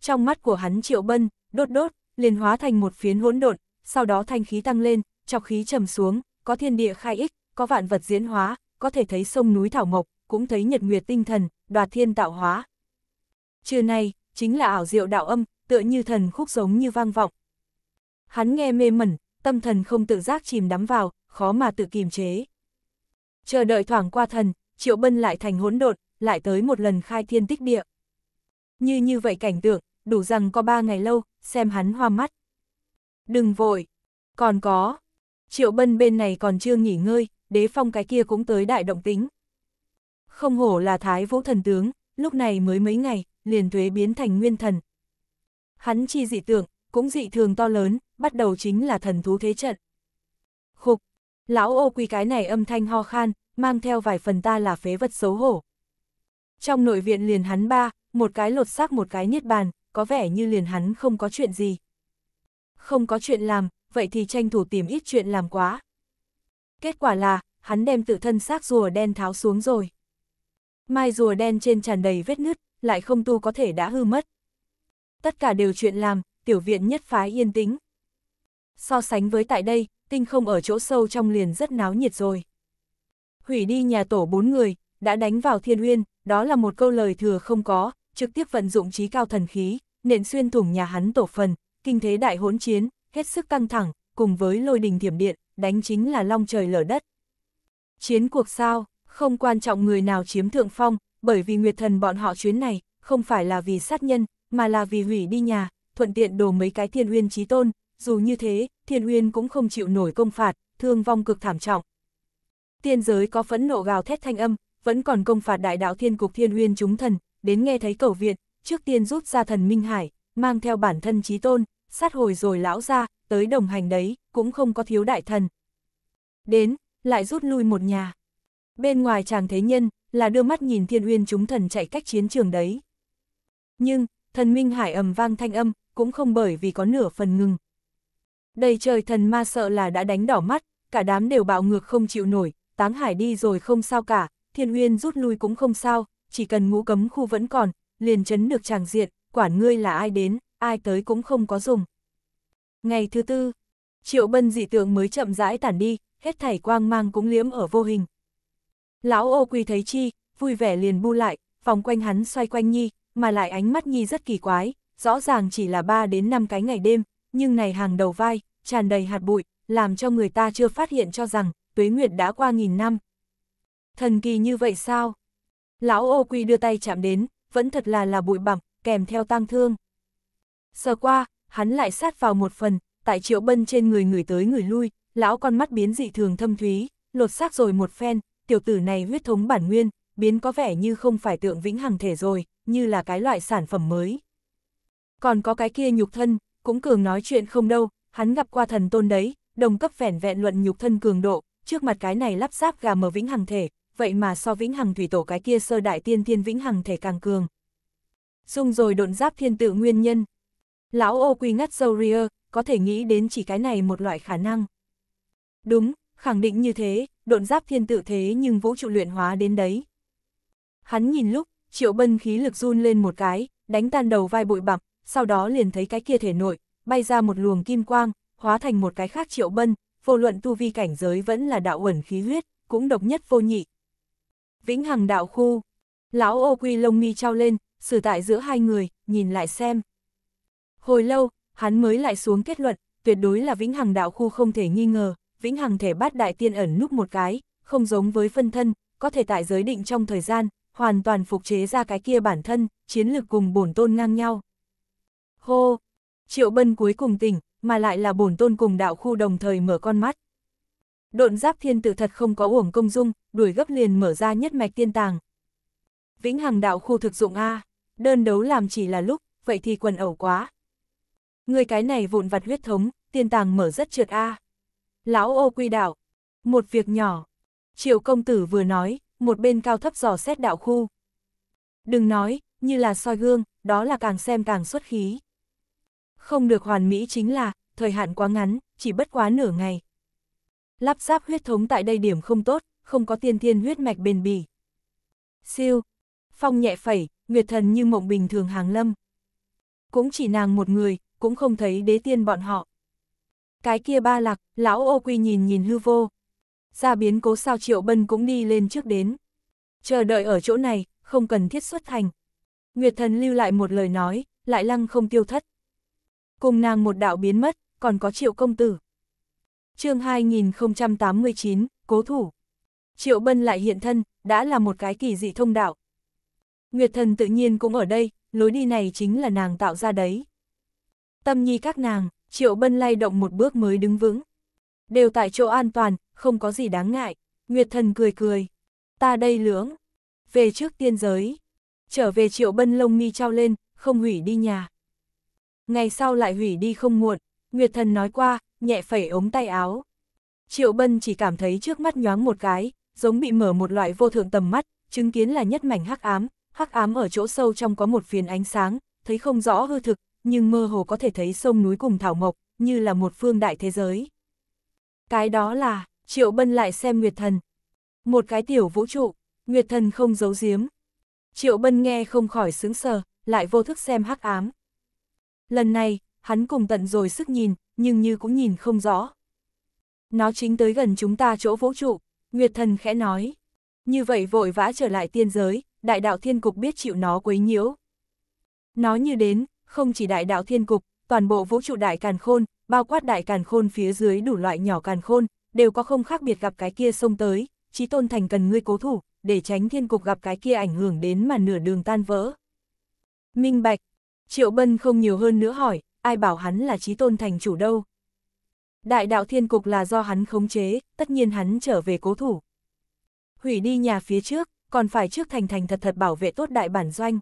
Trong mắt của hắn triệu bân, đốt đốt, liền hóa thành một phiến hỗn độn, sau đó thanh khí tăng lên, chọc khí trầm xuống, có thiên địa khai ích, có vạn vật diễn hóa, có thể thấy sông núi thảo mộc, cũng thấy nhật nguyệt tinh thần, đoạt thiên tạo hóa. Trưa nay, chính là ảo diệu đạo âm, tựa như thần khúc giống như vang vọng. Hắn nghe mê mẩn, tâm thần không tự giác chìm đắm vào, khó mà tự kiềm chế. Chờ đợi thoảng qua thần, triệu bân lại thành hỗn độn, lại tới một lần khai thiên tích địa. Như như vậy cảnh tượng, đủ rằng có ba ngày lâu, xem hắn hoa mắt. Đừng vội, còn có. Triệu bân bên này còn chưa nghỉ ngơi, đế phong cái kia cũng tới đại động tính. Không hổ là thái vũ thần tướng, lúc này mới mấy ngày, liền thuế biến thành nguyên thần. Hắn chi dị tượng, cũng dị thường to lớn, bắt đầu chính là thần thú thế trận. Khục, lão ô quy cái này âm thanh ho khan, mang theo vài phần ta là phế vật xấu hổ. Trong nội viện liền hắn ba, một cái lột xác một cái niết bàn, có vẻ như liền hắn không có chuyện gì. Không có chuyện làm, vậy thì tranh thủ tìm ít chuyện làm quá. Kết quả là, hắn đem tự thân xác rùa đen tháo xuống rồi. Mai rùa đen trên tràn đầy vết nứt, lại không tu có thể đã hư mất. Tất cả đều chuyện làm, tiểu viện nhất phái yên tĩnh. So sánh với tại đây, tinh không ở chỗ sâu trong liền rất náo nhiệt rồi. Hủy đi nhà tổ bốn người, đã đánh vào thiên uyên, đó là một câu lời thừa không có, trực tiếp vận dụng trí cao thần khí, nện xuyên thủng nhà hắn tổ phần, kinh thế đại hỗn chiến, hết sức căng thẳng, cùng với lôi đình thiểm điện, đánh chính là long trời lở đất. Chiến cuộc sao? không quan trọng người nào chiếm thượng phong, bởi vì Nguyệt Thần bọn họ chuyến này, không phải là vì sát nhân, mà là vì hủy đi nhà, thuận tiện đổ mấy cái thiên uyên trí tôn, dù như thế, thiên uyên cũng không chịu nổi công phạt, thương vong cực thảm trọng. Tiên giới có phẫn nộ gào thét thanh âm, vẫn còn công phạt đại đạo thiên cục thiên uyên chúng thần, đến nghe thấy cầu viện, trước tiên rút ra thần Minh Hải, mang theo bản thân trí tôn, sát hồi rồi lão ra, tới đồng hành đấy, cũng không có thiếu đại thần. Đến, lại rút lui một nhà. Bên ngoài chàng thế nhân, là đưa mắt nhìn thiên uyên chúng thần chạy cách chiến trường đấy. Nhưng, thần minh hải ầm vang thanh âm, cũng không bởi vì có nửa phần ngừng. Đầy trời thần ma sợ là đã đánh đỏ mắt, cả đám đều bạo ngược không chịu nổi, táng hải đi rồi không sao cả, thiên uyên rút lui cũng không sao, chỉ cần ngũ cấm khu vẫn còn, liền chấn được chàng diện, quản ngươi là ai đến, ai tới cũng không có dùng. Ngày thứ tư, triệu bân dị tượng mới chậm rãi tản đi, hết thảy quang mang cũng liếm ở vô hình. Lão ô quy thấy chi, vui vẻ liền bu lại, vòng quanh hắn xoay quanh Nhi, mà lại ánh mắt Nhi rất kỳ quái, rõ ràng chỉ là 3 đến 5 cái ngày đêm, nhưng này hàng đầu vai, tràn đầy hạt bụi, làm cho người ta chưa phát hiện cho rằng, tuế nguyệt đã qua nghìn năm. Thần kỳ như vậy sao? Lão ô quy đưa tay chạm đến, vẫn thật là là bụi bặm kèm theo tang thương. Sờ qua, hắn lại sát vào một phần, tại triệu bân trên người người tới người lui, lão con mắt biến dị thường thâm thúy, lột xác rồi một phen, tiểu tử này huyết thống bản nguyên, biến có vẻ như không phải tượng vĩnh hằng thể rồi, như là cái loại sản phẩm mới. Còn có cái kia nhục thân, cũng cường nói chuyện không đâu, hắn gặp qua thần tôn đấy, đồng cấp vẻn vẹn luận nhục thân cường độ, trước mặt cái này lắp ráp gà mờ vĩnh hằng thể, vậy mà so vĩnh hằng thủy tổ cái kia sơ đại tiên thiên vĩnh hằng thể càng cường. Dùng rồi độn giáp thiên tự nguyên nhân. Lão ô quy ngắt dâu ria, có thể nghĩ đến chỉ cái này một loại khả năng. Đúng, khẳng định như thế, độn giáp thiên tự thế nhưng vũ trụ luyện hóa đến đấy. Hắn nhìn lúc, triệu bân khí lực run lên một cái, đánh tan đầu vai bụi bặm, sau đó liền thấy cái kia thể nội, bay ra một luồng kim quang, hóa thành một cái khác triệu bân, vô luận tu vi cảnh giới vẫn là đạo ẩn khí huyết, cũng độc nhất vô nhị. Vĩnh hằng đạo khu, lão ô quy lông mi trao lên, xử tại giữa hai người, nhìn lại xem. Hồi lâu, hắn mới lại xuống kết luận, tuyệt đối là vĩnh hằng đạo khu không thể nghi ngờ, vĩnh hằng thể bát đại tiên ẩn núp một cái, không giống với phân thân, có thể tại giới định trong thời gian, hoàn toàn phục chế ra cái kia bản thân, chiến lược cùng bổn tôn ngang nhau. Hô! Triệu Bân cuối cùng tỉnh, mà lại là bổn tôn cùng đạo khu đồng thời mở con mắt. Độn giáp thiên tử thật không có uổng công dung, đuổi gấp liền mở ra nhất mạch tiên tàng. Vĩnh hằng đạo khu thực dụng A, đơn đấu làm chỉ là lúc, vậy thì quần ẩu quá. Người cái này vụn vặt huyết thống, tiên tàng mở rất trượt A lão ô quy đạo. Một việc nhỏ. Triệu công tử vừa nói, một bên cao thấp dò xét đạo khu. Đừng nói, như là soi gương, đó là càng xem càng xuất khí. Không được hoàn mỹ chính là, thời hạn quá ngắn, chỉ bất quá nửa ngày. Lắp ráp huyết thống tại đây điểm không tốt, không có tiên thiên huyết mạch bền bỉ. Siêu. Phong nhẹ phẩy, nguyệt thần như mộng bình thường hàng lâm. Cũng chỉ nàng một người, cũng không thấy đế tiên bọn họ cái kia ba lạc, lão ô quy nhìn nhìn hư vô. Ra biến cố sao triệu bân cũng đi lên trước đến. Chờ đợi ở chỗ này, không cần thiết xuất thành. Nguyệt thần lưu lại một lời nói, lại lăng không tiêu thất. Cùng nàng một đạo biến mất, còn có triệu công tử. chương 2089, cố thủ. Triệu bân lại hiện thân, đã là một cái kỳ dị thông đạo. Nguyệt thần tự nhiên cũng ở đây, lối đi này chính là nàng tạo ra đấy. Tâm nhi các nàng, Triệu Bân lay động một bước mới đứng vững. Đều tại chỗ an toàn, không có gì đáng ngại. Nguyệt thần cười cười. Ta đây lưỡng. Về trước tiên giới. Trở về Triệu Bân lông mi trao lên, không hủy đi nhà. Ngày sau lại hủy đi không muộn. Nguyệt thần nói qua, nhẹ phẩy ống tay áo. Triệu Bân chỉ cảm thấy trước mắt nhoáng một cái, giống bị mở một loại vô thượng tầm mắt, chứng kiến là nhất mảnh hắc ám, hắc ám ở chỗ sâu trong có một phiền ánh sáng, thấy không rõ hư thực, nhưng mơ hồ có thể thấy sông núi cùng thảo mộc, như là một phương đại thế giới. Cái đó là, Triệu Bân lại xem Nguyệt Thần. Một cái tiểu vũ trụ, Nguyệt Thần không giấu giếm. Triệu Bân nghe không khỏi sướng sờ, lại vô thức xem hắc ám. Lần này, hắn cùng tận rồi sức nhìn, nhưng như cũng nhìn không rõ. Nó chính tới gần chúng ta chỗ vũ trụ, Nguyệt Thần khẽ nói. Như vậy vội vã trở lại tiên giới, đại đạo thiên cục biết chịu nó quấy nhiễu. Nó như đến, không chỉ đại đạo thiên cục, toàn bộ vũ trụ đại càn khôn, bao quát đại càn khôn phía dưới đủ loại nhỏ càn khôn, đều có không khác biệt gặp cái kia xông tới, chí tôn thành cần ngươi cố thủ, để tránh thiên cục gặp cái kia ảnh hưởng đến mà nửa đường tan vỡ. Minh Bạch, Triệu Bân không nhiều hơn nữa hỏi, ai bảo hắn là chí tôn thành chủ đâu. Đại đạo thiên cục là do hắn khống chế, tất nhiên hắn trở về cố thủ. Hủy đi nhà phía trước, còn phải trước thành thành thật thật bảo vệ tốt đại bản doanh,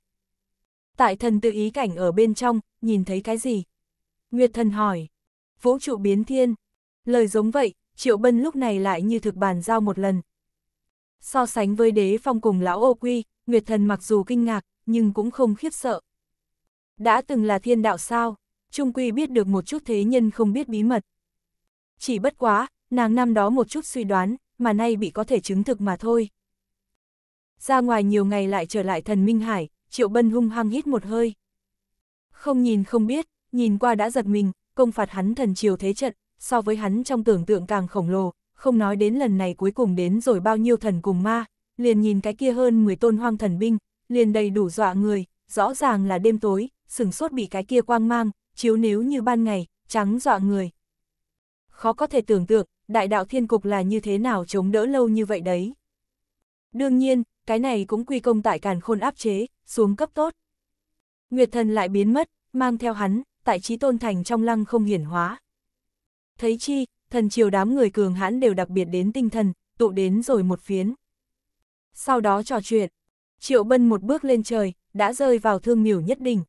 Tại thần tự ý cảnh ở bên trong, nhìn thấy cái gì? Nguyệt thần hỏi. Vũ trụ biến thiên. Lời giống vậy, Triệu Bân lúc này lại như thực bàn giao một lần. So sánh với đế phong cùng lão ô quy, Nguyệt thần mặc dù kinh ngạc, nhưng cũng không khiếp sợ. Đã từng là thiên đạo sao, Trung Quy biết được một chút thế nhân không biết bí mật. Chỉ bất quá, nàng năm đó một chút suy đoán, mà nay bị có thể chứng thực mà thôi. Ra ngoài nhiều ngày lại trở lại thần Minh Hải, Triệu Bân hung hăng hít một hơi. Không nhìn không biết, nhìn qua đã giật mình, công phạt hắn thần chiều thế trận, so với hắn trong tưởng tượng càng khổng lồ, không nói đến lần này cuối cùng đến rồi bao nhiêu thần cùng ma, liền nhìn cái kia hơn 10 tôn hoang thần binh, liền đầy đủ dọa người, rõ ràng là đêm tối, sừng sốt bị cái kia quang mang, chiếu nếu như ban ngày, trắng dọa người. Khó có thể tưởng tượng, đại đạo thiên cục là như thế nào chống đỡ lâu như vậy đấy. Đương nhiên, cái này cũng quy công tại càn khôn áp chế, xuống cấp tốt. Nguyệt thần lại biến mất, mang theo hắn, tại trí tôn thành trong lăng không hiển hóa. Thấy chi, thần triều đám người cường hãn đều đặc biệt đến tinh thần, tụ đến rồi một phiến. Sau đó trò chuyện, triệu bân một bước lên trời, đã rơi vào thương miểu nhất đỉnh.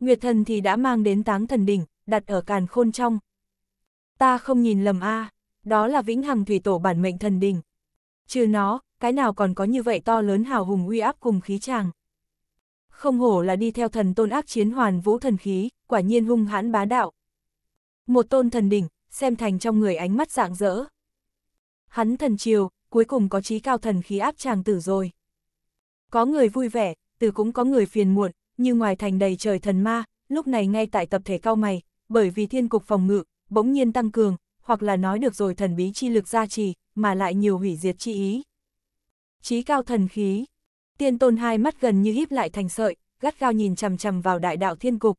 Nguyệt thần thì đã mang đến táng thần đỉnh, đặt ở càn khôn trong. Ta không nhìn lầm a đó là vĩnh hằng thủy tổ bản mệnh thần đỉnh. Trừ nó, cái nào còn có như vậy to lớn hào hùng uy áp cùng khí chàng. Không hổ là đi theo thần tôn ác chiến hoàn vũ thần khí, quả nhiên hung hãn bá đạo. Một tôn thần đỉnh, xem thành trong người ánh mắt rạng rỡ. Hắn thần chiều, cuối cùng có trí cao thần khí áp chàng tử rồi. Có người vui vẻ, từ cũng có người phiền muộn, như ngoài thành đầy trời thần ma, lúc này ngay tại tập thể cao mày, bởi vì thiên cục phòng ngự, bỗng nhiên tăng cường, hoặc là nói được rồi thần bí chi lực gia trì, mà lại nhiều hủy diệt chi ý, trí cao thần khí. Tiên tôn hai mắt gần như híp lại thành sợi, gắt gao nhìn chằm chằm vào đại đạo thiên cục.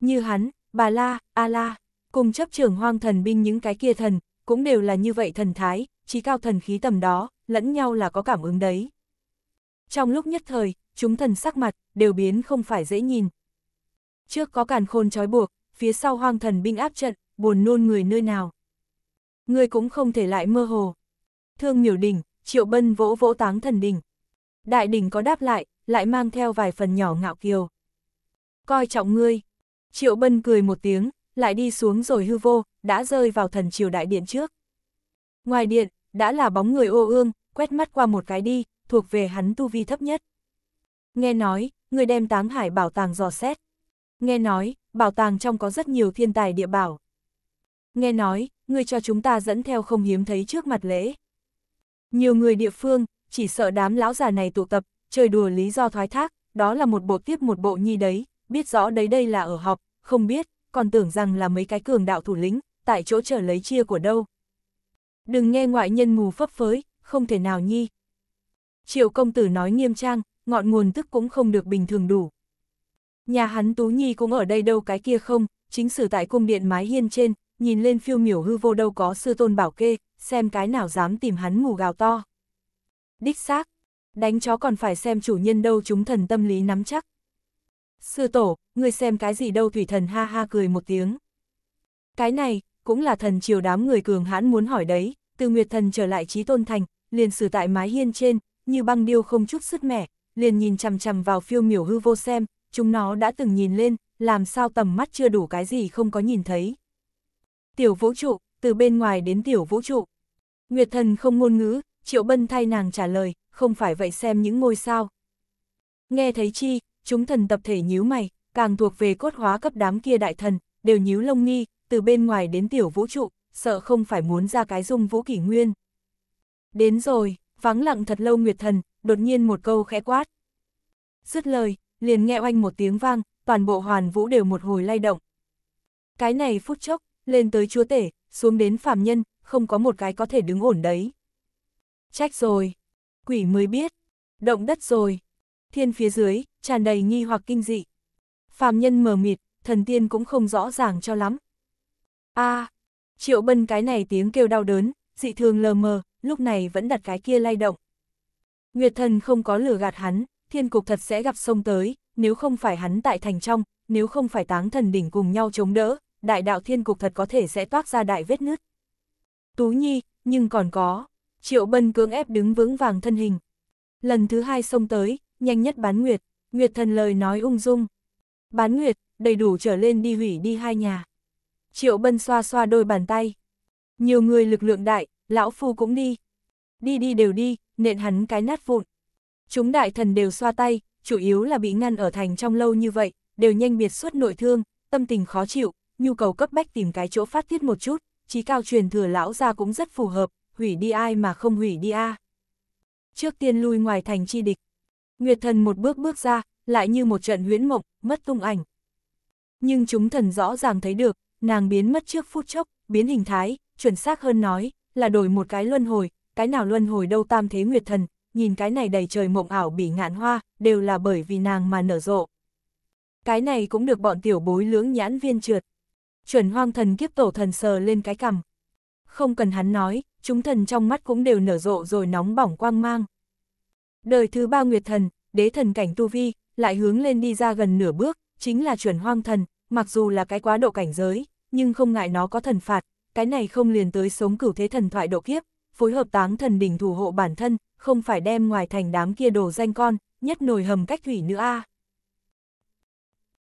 Như hắn, bà La, A La, cùng chấp trưởng hoang thần binh những cái kia thần, cũng đều là như vậy thần thái, trí cao thần khí tầm đó, lẫn nhau là có cảm ứng đấy. Trong lúc nhất thời, chúng thần sắc mặt, đều biến không phải dễ nhìn. Trước có càn khôn trói buộc, phía sau hoang thần binh áp trận, buồn nôn người nơi nào. Người cũng không thể lại mơ hồ. Thương nhiều đỉnh, Triệu Bân vỗ vỗ táng thần đỉnh. Đại đỉnh có đáp lại, lại mang theo vài phần nhỏ ngạo kiều. Coi trọng ngươi. Triệu Bân cười một tiếng, lại đi xuống rồi hư vô, đã rơi vào thần triều đại điện trước. Ngoài điện, đã là bóng người ô ương, quét mắt qua một cái đi, thuộc về hắn tu vi thấp nhất. Nghe nói, người đem táng hải bảo tàng dò xét. Nghe nói, bảo tàng trong có rất nhiều thiên tài địa bảo. Nghe nói, người cho chúng ta dẫn theo không hiếm thấy trước mặt lễ. Nhiều người địa phương, chỉ sợ đám lão già này tụ tập, chơi đùa lý do thoái thác, đó là một bộ tiếp một bộ nhi đấy, biết rõ đấy đây là ở học, không biết, còn tưởng rằng là mấy cái cường đạo thủ lĩnh, tại chỗ chờ lấy chia của đâu. Đừng nghe ngoại nhân mù phấp phới, không thể nào nhi. Triệu công tử nói nghiêm trang, ngọn nguồn tức cũng không được bình thường đủ. Nhà hắn Tú Nhi cũng ở đây đâu cái kia không, chính sử tại cung điện mái hiên trên, nhìn lên phiêu miểu hư vô đâu có sư tôn bảo kê, xem cái nào dám tìm hắn ngủ gào to. Đích xác, đánh chó còn phải xem chủ nhân đâu chúng thần tâm lý nắm chắc. Sư tổ, ngươi xem cái gì đâu thủy thần ha ha cười một tiếng. Cái này, cũng là thần triều đám người cường hãn muốn hỏi đấy, từ nguyệt thần trở lại trí tôn thành, liền xử tại mái hiên trên, như băng điêu không chút sức mẻ, liền nhìn chằm chằm vào phiêu miểu hư vô xem, chúng nó đã từng nhìn lên, làm sao tầm mắt chưa đủ cái gì không có nhìn thấy. Tiểu vũ trụ, từ bên ngoài đến tiểu vũ trụ. Nguyệt thần không ngôn ngữ, Triệu Bân thay nàng trả lời, không phải vậy xem những ngôi sao. Nghe thấy chi, chúng thần tập thể nhíu mày, càng thuộc về cốt hóa cấp đám kia đại thần, đều nhíu lông nghi, từ bên ngoài đến tiểu vũ trụ, sợ không phải muốn ra cái dung vũ kỷ nguyên. Đến rồi, vắng lặng thật lâu Nguyệt thần, đột nhiên một câu khẽ quát. Dứt lời, liền nghe oanh một tiếng vang, toàn bộ hoàn vũ đều một hồi lay động. Cái này phút chốc, lên tới chúa tể, xuống đến phàm nhân, không có một cái có thể đứng ổn đấy. Trách rồi, quỷ mới biết, động đất rồi, thiên phía dưới, tràn đầy nghi hoặc kinh dị. Phàm nhân mờ mịt, thần tiên cũng không rõ ràng cho lắm. a à, triệu bân cái này tiếng kêu đau đớn, dị thường lờ mờ, lúc này vẫn đặt cái kia lay động. Nguyệt thần không có lửa gạt hắn, thiên cục thật sẽ gặp sông tới, nếu không phải hắn tại thành trong, nếu không phải táng thần đỉnh cùng nhau chống đỡ, đại đạo thiên cục thật có thể sẽ toát ra đại vết nứt. Tú Nhi, nhưng còn có, Triệu Bân cưỡng ép đứng vững vàng thân hình. Lần thứ hai xông tới, nhanh nhất bán Nguyệt, Nguyệt thần lời nói ung dung. Bán Nguyệt, đầy đủ trở lên đi hủy đi hai nhà. Triệu Bân xoa xoa đôi bàn tay. Nhiều người lực lượng đại, lão phu cũng đi. Đi đi đều đi, nện hắn cái nát vụn. Chúng đại thần đều xoa tay, chủ yếu là bị ngăn ở thành trong lâu như vậy, đều nhanh biệt suốt nội thương, tâm tình khó chịu, nhu cầu cấp bách tìm cái chỗ phát tiết một chút, trí cao truyền thừa lão ra cũng rất phù hợp, hủy đi ai mà không hủy đi a. Trước tiên lui ngoài thành chi địch, Nguyệt thần một bước bước ra, lại như một trận huyễn mộng, mất tung ảnh. Nhưng chúng thần rõ ràng thấy được, nàng biến mất trước phút chốc, biến hình thái, chuẩn xác hơn nói, là đổi một cái luân hồi, cái nào luân hồi đâu tam thế Nguyệt thần, nhìn cái này đầy trời mộng ảo bỉ ngạn hoa, đều là bởi vì nàng mà nở rộ. Cái này cũng được bọn tiểu bối lưỡng nhãn viên trượt. Chuẩn hoang thần kiếp tổ thần sờ lên cái cằm. Không cần hắn nói, chúng thần trong mắt cũng đều nở rộ rồi nóng bỏng quang mang. Đời thứ ba nguyệt thần, đế thần cảnh tu vi, lại hướng lên đi ra gần nửa bước, chính là chuẩn hoang thần, mặc dù là cái quá độ cảnh giới, nhưng không ngại nó có thần phạt, cái này không liền tới sống cửu thế thần thoại độ kiếp, phối hợp táng thần đỉnh thủ hộ bản thân, không phải đem ngoài thành đám kia đồ danh con, nhất nồi hầm cách thủy nữa a.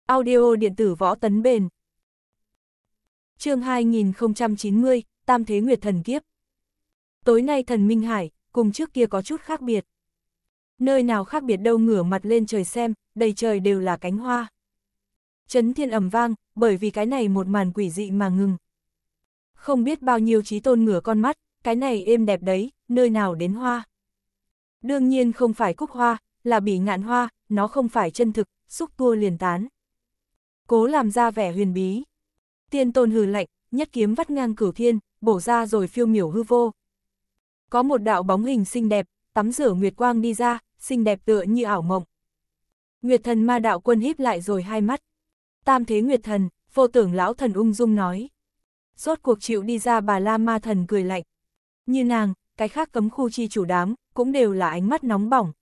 Audio điện tử võ tấn bền chương 2090, Tam Thế Nguyệt Thần Kiếp. Tối nay thần Minh Hải, cùng trước kia có chút khác biệt. Nơi nào khác biệt đâu ngửa mặt lên trời xem, đầy trời đều là cánh hoa. Chấn thiên ẩm vang, bởi vì cái này một màn quỷ dị mà ngừng. Không biết bao nhiêu trí tôn ngửa con mắt, cái này êm đẹp đấy, nơi nào đến hoa. Đương nhiên không phải cúc hoa, là bỉ ngạn hoa, nó không phải chân thực, xúc tua liền tán. Cố làm ra vẻ huyền bí. Tiên tôn hừ lạnh, nhất kiếm vắt ngang cửu thiên, bổ ra rồi phiêu miểu hư vô. Có một đạo bóng hình xinh đẹp, tắm rửa nguyệt quang đi ra, xinh đẹp tựa như ảo mộng. Nguyệt thần ma đạo quân híp lại rồi hai mắt. Tam thế nguyệt thần, vô tưởng lão thần ung dung nói. Rốt cuộc chịu đi ra bà la ma thần cười lạnh. Như nàng, cái khác cấm khu chi chủ đám, cũng đều là ánh mắt nóng bỏng.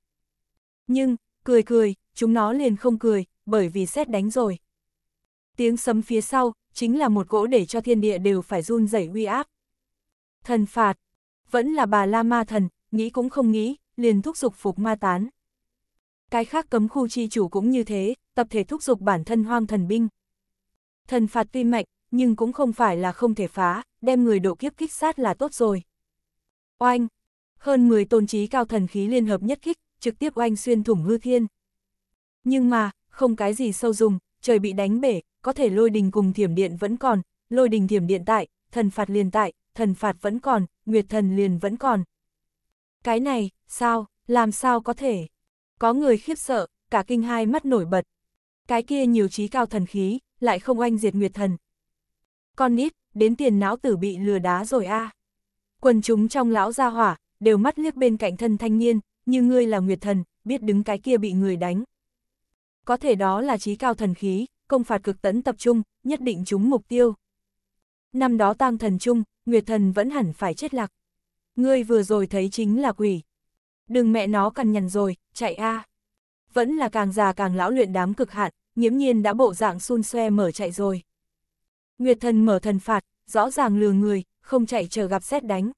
Nhưng, cười cười, chúng nó liền không cười, bởi vì xét đánh rồi. Tiếng sấm phía sau, chính là một gỗ để cho thiên địa đều phải run rẩy uy áp. Thần phạt, vẫn là bà La Ma thần, nghĩ cũng không nghĩ, liền thúc giục phục ma tán. Cái khác cấm khu chi chủ cũng như thế, tập thể thúc giục bản thân hoang thần binh. Thần phạt tuy mạnh, nhưng cũng không phải là không thể phá, đem người độ kiếp kích sát là tốt rồi. Oanh! Hơn 10 tôn trí cao thần khí liên hợp nhất kích, trực tiếp oanh xuyên thủng hư thiên. Nhưng mà, không cái gì sâu dùng, trời bị đánh bể, có thể lôi đình cùng thiểm điện vẫn còn, lôi đình thiểm điện tại, thần phạt liền tại, thần phạt vẫn còn, nguyệt thần liền vẫn còn. Cái này, sao, làm sao có thể? Có người khiếp sợ, cả kinh hai mắt nổi bật. Cái kia nhiều trí cao thần khí, lại không oanh diệt nguyệt thần. Con nít, đến tiền não tử bị lừa đá rồi a. À. Quần chúng trong lão gia hỏa, đều mắt liếc bên cạnh thân thanh niên, như ngươi là nguyệt thần, biết đứng cái kia bị người đánh. Có thể đó là trí cao thần khí, công phạt cực tấn tập trung, nhất định chúng mục tiêu. Năm đó tang thần chung, Nguyệt thần vẫn hẳn phải chết lạc. Ngươi vừa rồi thấy chính là quỷ. Đừng mẹ nó cằn nhằn rồi, chạy a. À. Vẫn là càng già càng lão luyện đám cực hạn, nghiễm nhiên đã bộ dạng xun xoe mở chạy rồi. Nguyệt thần mở thần phạt, rõ ràng lừa người, không chạy chờ gặp xét đánh.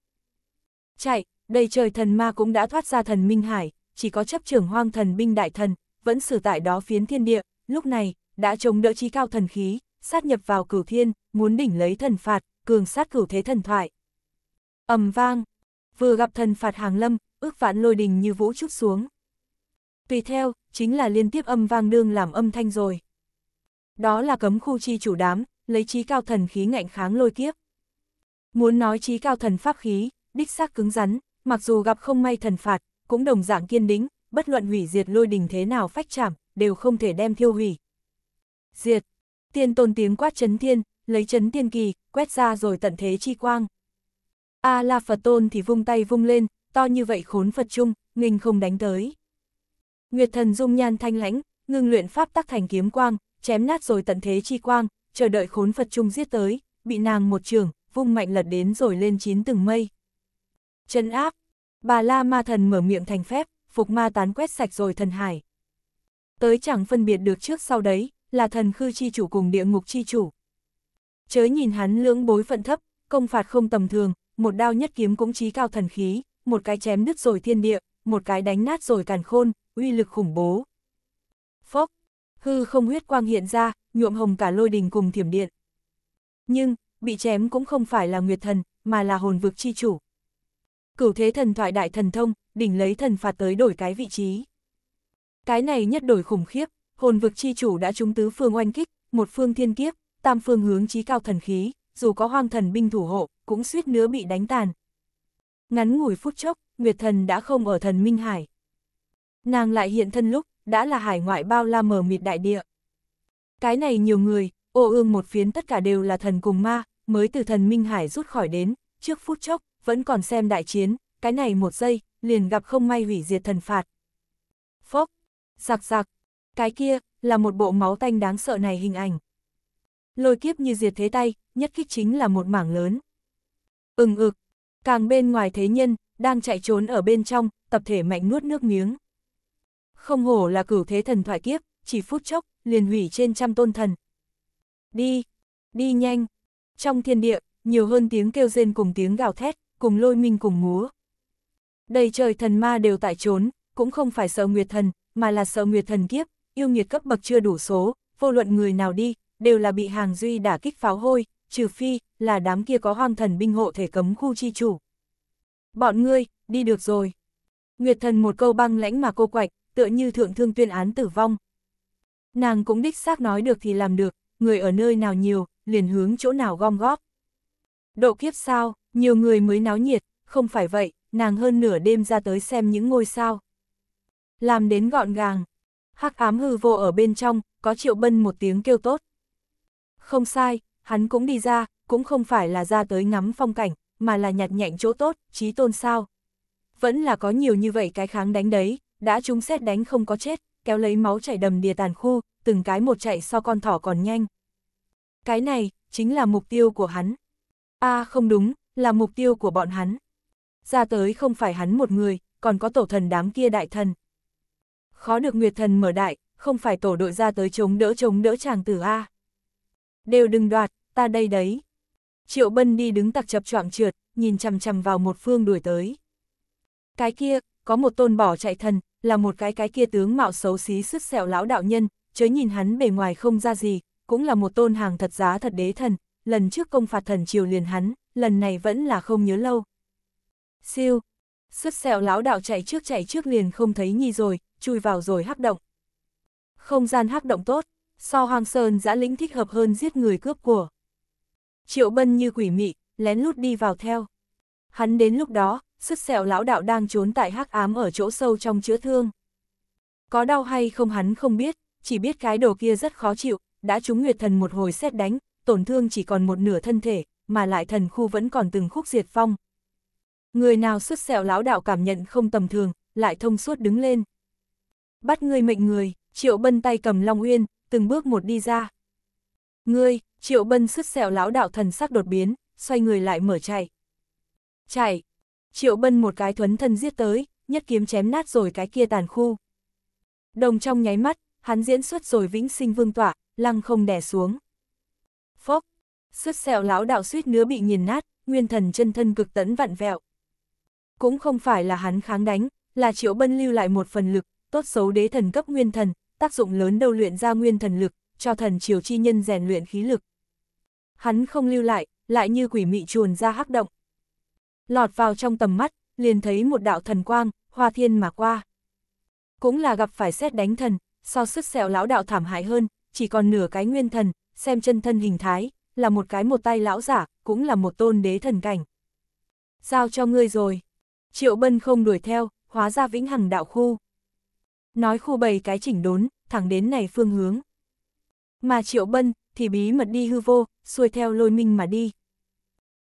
Chạy, đây trời thần ma cũng đã thoát ra thần Minh Hải, chỉ có chấp trưởng hoang thần binh đại thần, vẫn xử tại đó phiến thiên địa, lúc này, đã chống đỡ trí cao thần khí, sát nhập vào cửu thiên, muốn đỉnh lấy thần phạt, cường sát cửu thế thần thoại. ầm vang, vừa gặp thần phạt hàng lâm, ước vạn lôi đình như vũ trúc xuống. Tùy theo, chính là liên tiếp âm vang đương làm âm thanh rồi. Đó là cấm khu chi chủ đám, lấy trí cao thần khí ngạnh kháng lôi kiếp. Muốn nói trí cao thần pháp khí, đích xác cứng rắn, mặc dù gặp không may thần phạt, cũng đồng dạng kiên đính, bất luận hủy diệt lôi đình thế nào phách chạm, đều không thể đem thiêu hủy, diệt. Tiên tôn tiếng quát chấn thiên, lấy chấn thiên kỳ, quét ra rồi tận thế chi quang. A à la Phật tôn thì vung tay vung lên, to như vậy khốn Phật chung, nghênh không đánh tới. Nguyệt thần dung nhan thanh lãnh, ngưng luyện pháp tắc thành kiếm quang, chém nát rồi tận thế chi quang, chờ đợi khốn Phật chung giết tới, bị nàng một trường, vung mạnh lật đến rồi lên chín từng mây. Chân áp, bà la ma thần mở miệng thành phép, phục ma tán quét sạch rồi thần hải. Tới chẳng phân biệt được trước sau đấy, là thần khư chi chủ cùng địa ngục chi chủ. Chớ nhìn hắn lưỡng bối phận thấp, công phạt không tầm thường, một đao nhất kiếm cũng chí cao thần khí, một cái chém đứt rồi thiên địa, một cái đánh nát rồi càn khôn, uy lực khủng bố. Phốc, hư không huyết quang hiện ra, nhuộm hồng cả lôi đình cùng thiểm điện. Nhưng, bị chém cũng không phải là nguyệt thần, mà là hồn vực chi chủ. Cửu thế thần thoại đại thần thông, đỉnh lấy thần phạt tới đổi cái vị trí. Cái này nhất đổi khủng khiếp, hồn vực chi chủ đã trúng tứ phương oanh kích, một phương thiên kiếp, tam phương hướng chí cao thần khí, dù có hoang thần binh thủ hộ, cũng suýt nữa bị đánh tàn. Ngắn ngủi phút chốc, Nguyệt thần đã không ở thần Minh Hải. Nàng lại hiện thân lúc, đã là hải ngoại bao la mờ mịt đại địa. Cái này nhiều người, ô ương một phiến tất cả đều là thần cùng ma, mới từ thần Minh Hải rút khỏi đến, trước phút chốc, vẫn còn xem đại chiến, cái này một giây, liền gặp không may hủy diệt thần phạt. Phốc, sạc sạc cái kia, là một bộ máu tanh đáng sợ này hình ảnh. Lôi kiếp như diệt thế tay, nhất kích chính là một mảng lớn. Ừng ực, càng bên ngoài thế nhân, đang chạy trốn ở bên trong, tập thể mạnh nuốt nước miếng. Không hổ là cửu thế thần thoại kiếp, chỉ phút chốc, liền hủy trên trăm tôn thần. Đi, đi nhanh. Trong thiên địa, nhiều hơn tiếng kêu rên cùng tiếng gào thét, cùng lôi minh cùng múa. Đầy trời thần ma đều tại trốn, cũng không phải sợ nguyệt thần, mà là sợ nguyệt thần kiếp, yêu nghiệt cấp bậc chưa đủ số, vô luận người nào đi, đều là bị hàng duy đả kích pháo hôi, trừ phi, là đám kia có hoang thần binh hộ thể cấm khu chi chủ. Bọn ngươi, đi được rồi. Nguyệt thần một câu băng lãnh mà cô quạch, tựa như thượng thương tuyên án tử vong. Nàng cũng đích xác nói được thì làm được, người ở nơi nào nhiều, liền hướng chỗ nào gom góp. Độ kiếp sao, nhiều người mới náo nhiệt, không phải vậy, nàng hơn nửa đêm ra tới xem những ngôi sao. Làm đến gọn gàng, hắc ám hư vô ở bên trong, có triệu bân một tiếng kêu tốt. Không sai, hắn cũng đi ra, cũng không phải là ra tới ngắm phong cảnh, mà là nhặt nhạnh chỗ tốt, trí tôn sao. Vẫn là có nhiều như vậy cái kháng đánh đấy, đã chúng xét đánh không có chết, kéo lấy máu chảy đầm đìa tàn khu, từng cái một chạy so con thỏ còn nhanh. Cái này, chính là mục tiêu của hắn. a à, không đúng, là mục tiêu của bọn hắn. Ra tới không phải hắn một người, còn có tổ thần đám kia đại thần khó được Nguyệt Thần mở đại, không phải tổ đội ra tới chống đỡ chống đỡ chàng tử A. Đều đừng đoạt, ta đây đấy. Triệu Bân đi đứng tặc chập choạng trượt, nhìn chằm chằm vào một phương đuổi tới. Cái kia, có một tôn bỏ chạy thần, là một cái cái kia tướng mạo xấu xí sứt sẹo lão đạo nhân, chớ nhìn hắn bề ngoài không ra gì, cũng là một tôn hàng thật giá thật đế thần, lần trước công phạt thần triều liền hắn, lần này vẫn là không nhớ lâu. Siêu, sứt sẹo lão đạo chạy trước chạy trước liền không thấy nhi rồi, chui vào rồi hắc động. Không gian hắc động tốt, so hoang sơn giã lĩnh thích hợp hơn giết người cướp của. Triệu Bân như quỷ mị, lén lút đi vào theo. Hắn đến lúc đó, sức sẹo lão đạo đang trốn tại hắc ám ở chỗ sâu trong chữa thương. Có đau hay không hắn không biết, chỉ biết cái đồ kia rất khó chịu, đã trúng nguyệt thần một hồi xét đánh, tổn thương chỉ còn một nửa thân thể, mà lại thần khu vẫn còn từng khúc diệt phong. Người nào sức sẹo lão đạo cảm nhận không tầm thường, lại thông suốt đứng lên, bắt ngươi mệnh người, triệu bân tay cầm Long Uyên, từng bước một đi ra. Ngươi, triệu bân sứt sẹo lão đạo thần sắc đột biến, xoay người lại mở chạy. Chạy, triệu bân một cái thuấn thân giết tới, nhất kiếm chém nát rồi cái kia tàn khu. Đồng trong nháy mắt, hắn diễn xuất rồi vĩnh sinh vương tỏa, lăng không đè xuống. Phốc, sứt sẹo lão đạo suýt nữa bị nghiền nát, nguyên thần chân thân cực tấn vặn vẹo. Cũng không phải là hắn kháng đánh, là triệu bân lưu lại một phần lực, tốt xấu đế thần cấp nguyên thần, tác dụng lớn đầu luyện ra nguyên thần lực, cho thần triều chi nhân rèn luyện khí lực. Hắn không lưu lại, lại như quỷ mị chuồn ra hắc động. Lọt vào trong tầm mắt, liền thấy một đạo thần quang, hoa thiên mà qua. Cũng là gặp phải xét đánh thần, so sức sẹo lão đạo thảm hại hơn, chỉ còn nửa cái nguyên thần, xem chân thân hình thái, là một cái một tay lão giả, cũng là một tôn đế thần cảnh. Giao cho ngươi rồi. Triệu Bân không đuổi theo, hóa ra vĩnh hằng đạo khu. Nói khu bày cái chỉnh đốn, thẳng đến này phương hướng. Mà Triệu Bân thì bí mật đi hư vô, xuôi theo lôi minh mà đi.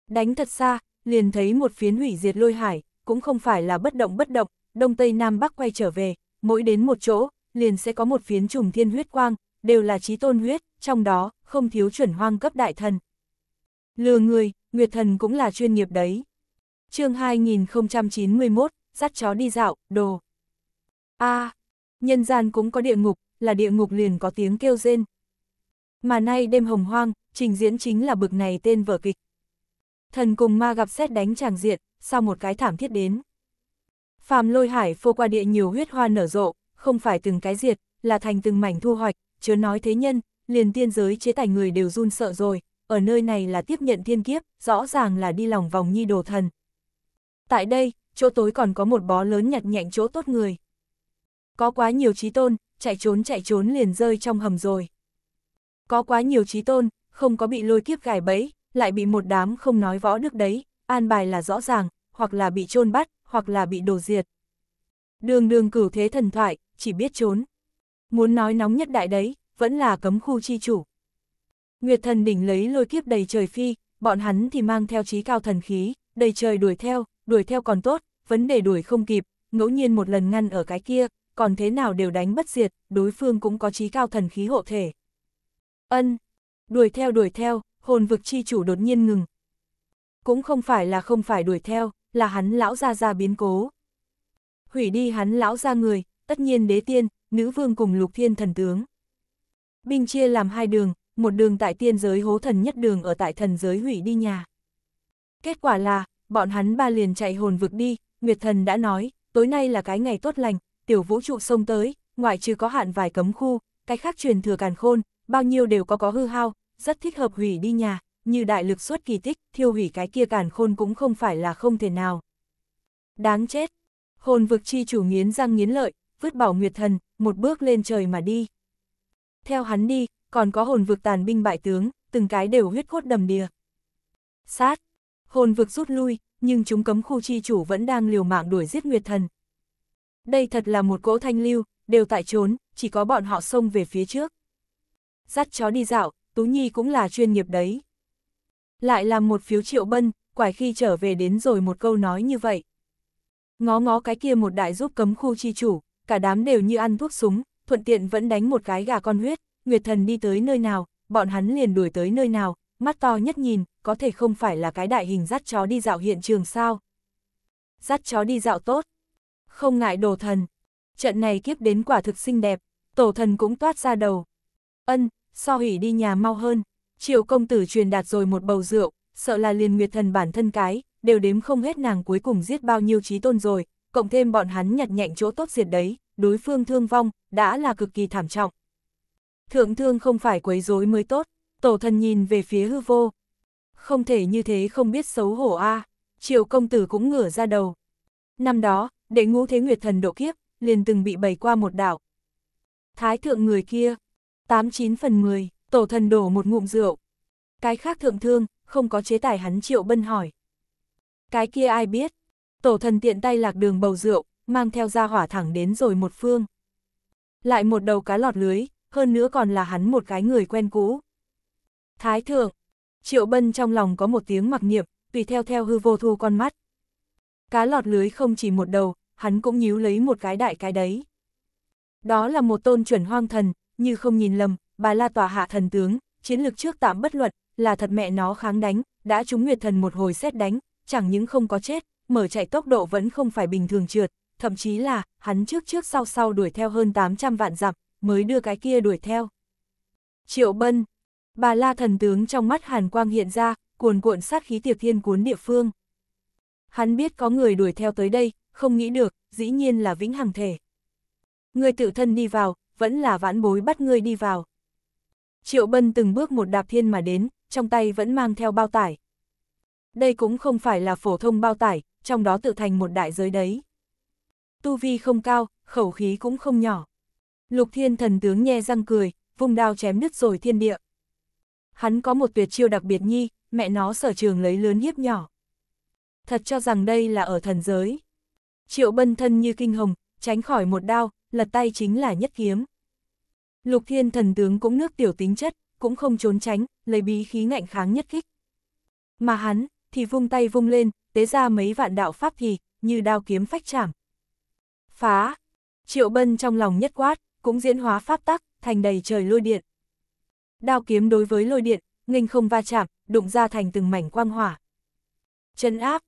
Đánh thật xa, liền thấy một phiến hủy diệt lôi hải, cũng không phải là bất động bất động, đông tây nam bắc quay trở về, mỗi đến một chỗ, liền sẽ có một phiến trùng thiên huyết quang, đều là trí tôn huyết, trong đó không thiếu chuẩn hoang cấp đại thần. Lừa người, Nguyệt thần cũng là chuyên nghiệp đấy. Chương 2091, dắt chó đi dạo, đồ. A, à, nhân gian cũng có địa ngục, là địa ngục liền có tiếng kêu rên. Mà nay đêm hồng hoang, trình diễn chính là bực này tên vở kịch. Thần cùng ma gặp xét đánh chàng diện, sau một cái thảm thiết đến. Phàm lôi hải phô qua địa nhiều huyết hoa nở rộ, không phải từng cái diệt, là thành từng mảnh thu hoạch, chớ nói thế nhân, liền tiên giới chế tài người đều run sợ rồi, ở nơi này là tiếp nhận thiên kiếp, rõ ràng là đi lòng vòng nhi đồ thần. Tại đây, chỗ tối còn có một bó lớn nhặt nhạnh chỗ tốt người. Có quá nhiều trí tôn, chạy trốn chạy trốn liền rơi trong hầm rồi. Có quá nhiều trí tôn, không có bị lôi kiếp gài bẫy, lại bị một đám không nói võ đức đấy, an bài là rõ ràng, hoặc là bị chôn bắt, hoặc là bị đổ diệt. Đường đường cửu thế thần thoại, chỉ biết trốn. Muốn nói nóng nhất đại đấy, vẫn là cấm khu chi chủ. Nguyệt thần đỉnh lấy lôi kiếp đầy trời phi, bọn hắn thì mang theo trí cao thần khí, đầy trời đuổi theo, đuổi theo còn tốt, vấn đề đuổi không kịp, ngẫu nhiên một lần ngăn ở cái kia, còn thế nào đều đánh bất diệt, đối phương cũng có trí cao thần khí hộ thể. Ân, đuổi theo đuổi theo, hồn vực chi chủ đột nhiên ngừng. Cũng không phải là không phải đuổi theo, là hắn lão ra ra biến cố. Hủy đi hắn lão ra người, tất nhiên đế tiên, nữ vương cùng lục thiên thần tướng. Binh chia làm hai đường, một đường tại tiên giới hố thần nhất đường ở tại thần giới hủy đi nhà. Kết quả là, bọn hắn ba liền chạy hồn vực đi, Nguyệt thần đã nói, tối nay là cái ngày tốt lành, tiểu vũ trụ sông tới, ngoại trừ có hạn vài cấm khu, cái khác truyền thừa càn khôn, bao nhiêu đều có có hư hao, rất thích hợp hủy đi nhà, như đại lực suất kỳ tích, thiêu hủy cái kia càn khôn cũng không phải là không thể nào. Đáng chết! Hồn vực chi chủ nghiến răng nghiến lợi, vứt bảo nguyệt thần, một bước lên trời mà đi. Theo hắn đi, còn có hồn vực tàn binh bại tướng, từng cái đều huyết cốt đầm đìa. Sát! Hồn vực rút lui, nhưng chúng cấm khu chi chủ vẫn đang liều mạng đuổi giết nguyệt thần, đây thật là một cỗ thanh lưu, đều tại trốn, chỉ có bọn họ xông về phía trước. Dắt chó đi dạo, Tú Nhi cũng là chuyên nghiệp đấy. Lại làm một phiếu triệu bân, quải khi trở về đến rồi một câu nói như vậy. Ngó ngó cái kia một đại giúp cấm khu chi chủ, cả đám đều như ăn thuốc súng, thuận tiện vẫn đánh một cái gà con huyết, Nguyệt Thần đi tới nơi nào, bọn hắn liền đuổi tới nơi nào, mắt to nhất nhìn, có thể không phải là cái đại hình dắt chó đi dạo hiện trường sao. Dắt chó đi dạo tốt, không ngại đồ thần. Trận này kiếp đến quả thực xinh đẹp, tổ thần cũng toát ra đầu. Ân, so hủy đi nhà mau hơn, triệu công tử truyền đạt rồi một bầu rượu, sợ là liền nguyệt thần bản thân cái, đều đếm không hết nàng cuối cùng giết bao nhiêu trí tôn rồi, cộng thêm bọn hắn nhặt nhạnh chỗ tốt diệt đấy, đối phương thương vong, đã là cực kỳ thảm trọng. Thượng thương không phải quấy rối mới tốt, tổ thần nhìn về phía hư vô. Không thể như thế không biết xấu hổ a à, triệu công tử cũng ngửa ra đầu. Năm đó, để ngũ thế nguyệt thần độ kiếp, liền từng bị bày qua một đảo. Thái thượng người kia, 89 phần 10, tổ thần đổ một ngụm rượu. Cái khác thượng thương, không có chế tài hắn triệu bân hỏi. Cái kia ai biết, tổ thần tiện tay lạc đường bầu rượu, mang theo ra hỏa thẳng đến rồi một phương. Lại một đầu cá lọt lưới, hơn nữa còn là hắn một cái người quen cũ. Thái thượng, triệu bân trong lòng có một tiếng mặc niệm, tùy theo theo hư vô thu con mắt. Cá lọt lưới không chỉ một đầu, hắn cũng nhíu lấy một cái đại cái đấy. Đó là một tôn chuẩn hoang thần, như không nhìn lầm, bà la tòa hạ thần tướng, chiến lược trước tạm bất luận là thật mẹ nó kháng đánh, đã trúng nguyệt thần một hồi xét đánh, chẳng những không có chết, mở chạy tốc độ vẫn không phải bình thường trượt, thậm chí là, hắn trước trước sau sau đuổi theo hơn 800 vạn dặm, mới đưa cái kia đuổi theo. Triệu Bân, bà la thần tướng trong mắt hàn quang hiện ra, cuồn cuộn sát khí tiệp thiên cuốn địa phương hắn biết có người đuổi theo tới đây, không nghĩ được, dĩ nhiên là vĩnh hằng thể. Người tự thân đi vào, vẫn là vãn bối bắt người đi vào. Triệu Bân từng bước một đạp thiên mà đến, trong tay vẫn mang theo bao tải. Đây cũng không phải là phổ thông bao tải, trong đó tự thành một đại giới đấy. Tu vi không cao, khẩu khí cũng không nhỏ. Lục thiên thần tướng nhe răng cười, vùng đao chém đứt rồi thiên địa. Hắn có một tuyệt chiêu đặc biệt nhi, mẹ nó sở trường lấy lớn hiếp nhỏ thật cho rằng đây là ở thần giới. Triệu bân thân như kinh hồng, tránh khỏi một đao, lật tay chính là nhất kiếm. Lục thiên thần tướng cũng nước tiểu tính chất, cũng không trốn tránh, lấy bí khí ngạnh kháng nhất kích. Mà hắn, thì vung tay vung lên, tế ra mấy vạn đạo pháp thì, như đao kiếm phách chảm. Phá! Triệu bân trong lòng nhất quát, cũng diễn hóa pháp tắc, thành đầy trời lôi điện. Đao kiếm đối với lôi điện, nghênh không va chạm, đụng ra thành từng mảnh quang hỏa. Chân áp,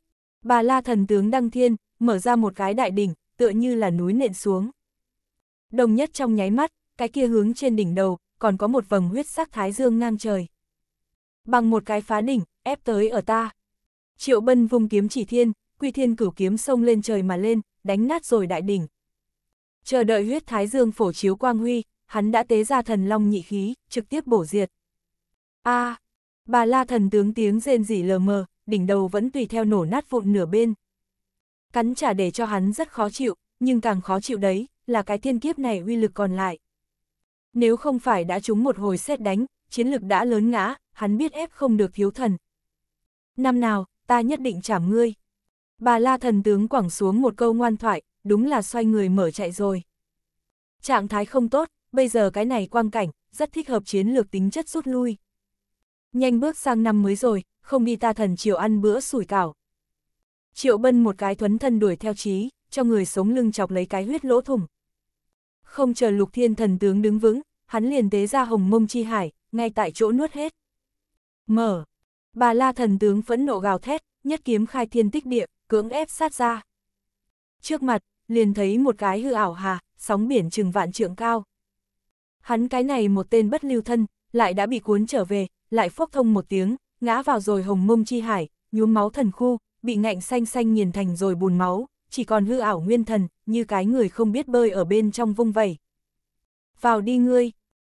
Bà la thần tướng đăng thiên, mở ra một cái đại đỉnh, tựa như là núi nện xuống. Đồng nhất trong nháy mắt, cái kia hướng trên đỉnh đầu, còn có một vầng huyết sắc thái dương ngang trời. Bằng một cái phá đỉnh, ép tới ở ta. Triệu bân vung kiếm chỉ thiên, quy thiên cửu kiếm sông lên trời mà lên, đánh nát rồi đại đỉnh. Chờ đợi huyết thái dương phổ chiếu quang huy, hắn đã tế ra thần long nhị khí, trực tiếp bổ diệt. a à, bà la thần tướng tiếng rên rỉ lờ mờ, đỉnh đầu vẫn tùy theo nổ nát vụn nửa bên. Cắn trả để cho hắn rất khó chịu, nhưng càng khó chịu đấy, là cái thiên kiếp này uy lực còn lại. Nếu không phải đã trúng một hồi xét đánh, chiến lực đã lớn ngã, hắn biết ép không được thiếu thần. Năm nào, ta nhất định chảm ngươi. Bà la thần tướng quẳng xuống một câu ngoan thoại, đúng là xoay người mở chạy rồi. Trạng thái không tốt, bây giờ cái này quang cảnh, rất thích hợp chiến lược tính chất rút lui. Nhanh bước sang năm mới rồi, không đi ta thần chiều ăn bữa sủi cảo. Triệu bân một cái thuấn thân đuổi theo trí, cho người sống lưng chọc lấy cái huyết lỗ thủng. Không chờ lục thiên thần tướng đứng vững, hắn liền tế ra hồng mông chi hải, ngay tại chỗ nuốt hết. Mở! Bà la thần tướng phẫn nộ gào thét, nhất kiếm khai thiên tích địa, cưỡng ép sát ra. Trước mặt, liền thấy một cái hư ảo hà, sóng biển chừng vạn trượng cao. Hắn cái này một tên bất lưu thân, lại đã bị cuốn trở về, lại phốc thông một tiếng, ngã vào rồi hồng mông chi hải, nhuốm máu thần khu, bị ngạnh xanh xanh nghiền thành rồi bùn máu, chỉ còn hư ảo nguyên thần, như cái người không biết bơi ở bên trong vung vẩy. Vào đi ngươi!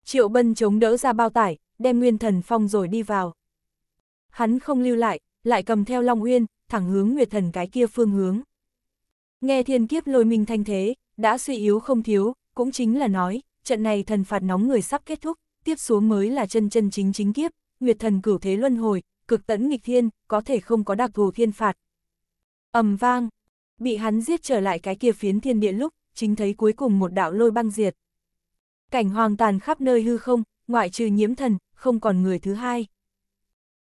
Triệu Bân chống đỡ ra bao tải, đem nguyên thần phong rồi đi vào. Hắn không lưu lại, lại cầm theo Long Uyên, thẳng hướng Nguyệt Thần cái kia phương hướng. Nghe thiên kiếp lôi minh thanh thế, đã suy yếu không thiếu, cũng chính là nói, trận này thần phạt nóng người sắp kết thúc, tiếp xuống mới là chân chân chính chính kiếp, Nguyệt Thần cửu thế luân hồi, cực tấn nghịch thiên, có thể không có đặc thù thiên phạt. ầm vang, bị hắn giết trở lại cái kia phiến thiên địa lúc, chính thấy cuối cùng một đạo lôi băng diệt. Cảnh hoàng tàn khắp nơi hư không, ngoại trừ nhiễm thần, không còn người thứ hai.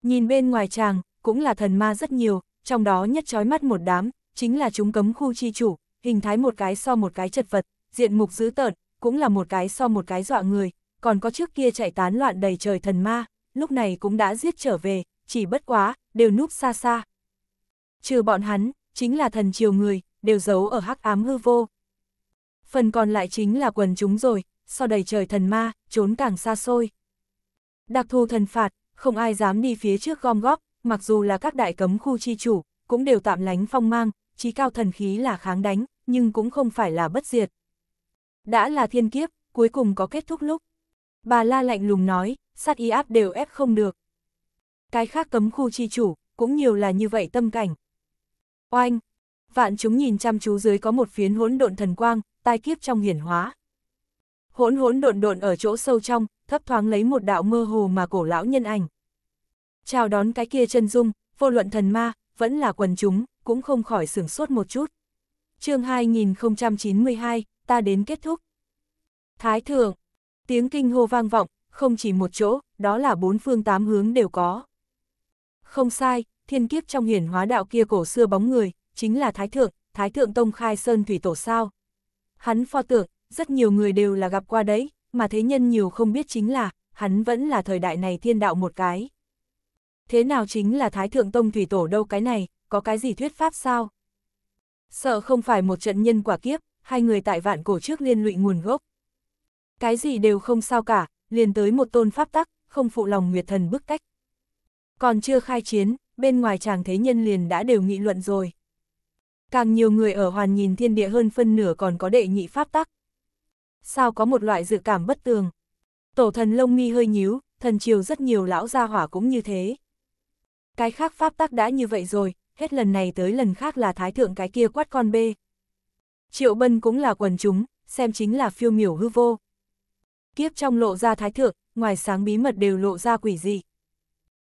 Nhìn bên ngoài chàng, cũng là thần ma rất nhiều, trong đó nhất trói mắt một đám, chính là chúng cấm khu chi chủ, hình thái một cái so một cái chật vật, diện mục dữ tợn, cũng là một cái so một cái dọa người, còn có trước kia chạy tán loạn đầy trời thần ma, lúc này cũng đã giết trở về, chỉ bất quá, đều núp xa xa. Trừ bọn hắn, chính là thần triều người, đều giấu ở hắc ám hư vô. Phần còn lại chính là quần chúng rồi, sau đầy trời thần ma, trốn càng xa xôi. Đặc thù thần phạt, không ai dám đi phía trước gom góp, mặc dù là các đại cấm khu chi chủ, cũng đều tạm lánh phong mang, trí cao thần khí là kháng đánh, nhưng cũng không phải là bất diệt. Đã là thiên kiếp, cuối cùng có kết thúc lúc. Bà La lạnh lùng nói, sát y áp đều ép không được. Cái khác cấm khu chi chủ, cũng nhiều là như vậy tâm cảnh. Oanh! Vạn chúng nhìn chăm chú dưới có một phiến hỗn độn thần quang, tai kiếp trong hiển hóa. Hỗn hỗn độn độn ở chỗ sâu trong, thấp thoáng lấy một đạo mơ hồ mà cổ lão nhân ảnh. Chào đón cái kia chân dung, vô luận thần ma, vẫn là quần chúng, cũng không khỏi sửng sốt một chút. chương 2092, ta đến kết thúc. Thái thượng, tiếng kinh hô vang vọng, không chỉ một chỗ, đó là bốn phương tám hướng đều có. Không sai, thiên kiếp trong hiển hóa đạo kia cổ xưa bóng người, chính là Thái Thượng, Thái Thượng Tông Khai Sơn Thủy Tổ sao. Hắn pho tượng, rất nhiều người đều là gặp qua đấy, mà thế nhân nhiều không biết chính là, hắn vẫn là thời đại này thiên đạo một cái. Thế nào chính là Thái Thượng Tông Thủy Tổ đâu cái này, có cái gì thuyết pháp sao? Sợ không phải một trận nhân quả kiếp, hai người tại vạn cổ trước liên lụy nguồn gốc. Cái gì đều không sao cả, liền tới một tôn pháp tắc, không phụ lòng Nguyệt Thần bức cách. Còn chưa khai chiến, bên ngoài chàng thế nhân liền đã đều nghị luận rồi. Càng nhiều người ở hoàn nhìn thiên địa hơn phân nửa còn có đệ nhị pháp tắc. Sao có một loại dự cảm bất tường? Tổ thần lông mi hơi nhíu, thần triều rất nhiều lão gia hỏa cũng như thế. Cái khác pháp tắc đã như vậy rồi, hết lần này tới lần khác là thái thượng cái kia quát con bê. Triệu Bân cũng là quần chúng, xem chính là phiêu miểu hư vô kiếp trong lộ ra thái thượng, ngoài sáng bí mật đều lộ ra quỷ dị.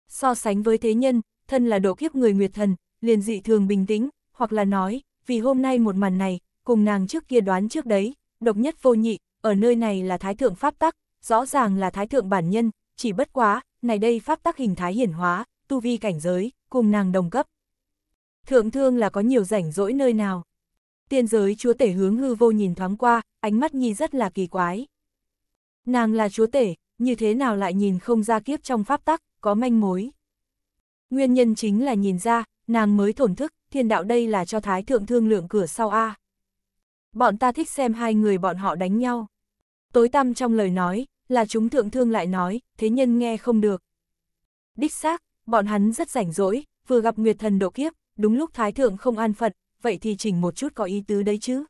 So sánh với thế nhân, thân là độ kiếp người nguyệt thần, liền dị thường bình tĩnh, hoặc là nói, vì hôm nay một màn này, cùng nàng trước kia đoán trước đấy, độc nhất vô nhị, ở nơi này là thái thượng pháp tắc, rõ ràng là thái thượng bản nhân, chỉ bất quá, này đây pháp tắc hình thái hiển hóa, tu vi cảnh giới, cùng nàng đồng cấp. Thượng thương là có nhiều rảnh rỗi nơi nào. Tiên giới chúa tể hướng hư vô nhìn thoáng qua, ánh mắt nhi rất là kỳ quái. Nàng là chúa tể, như thế nào lại nhìn không ra kiếp trong pháp tắc, có manh mối. Nguyên nhân chính là nhìn ra, nàng mới thổn thức, thiên đạo đây là cho thái thượng thương lượng cửa sau A. Bọn ta thích xem hai người bọn họ đánh nhau. Tối tăm trong lời nói, là chúng thượng thương lại nói, thế nhân nghe không được. Đích xác, bọn hắn rất rảnh rỗi, vừa gặp Nguyệt Thần độ kiếp, đúng lúc thái thượng không an phận, vậy thì chỉnh một chút có ý tứ đấy chứ.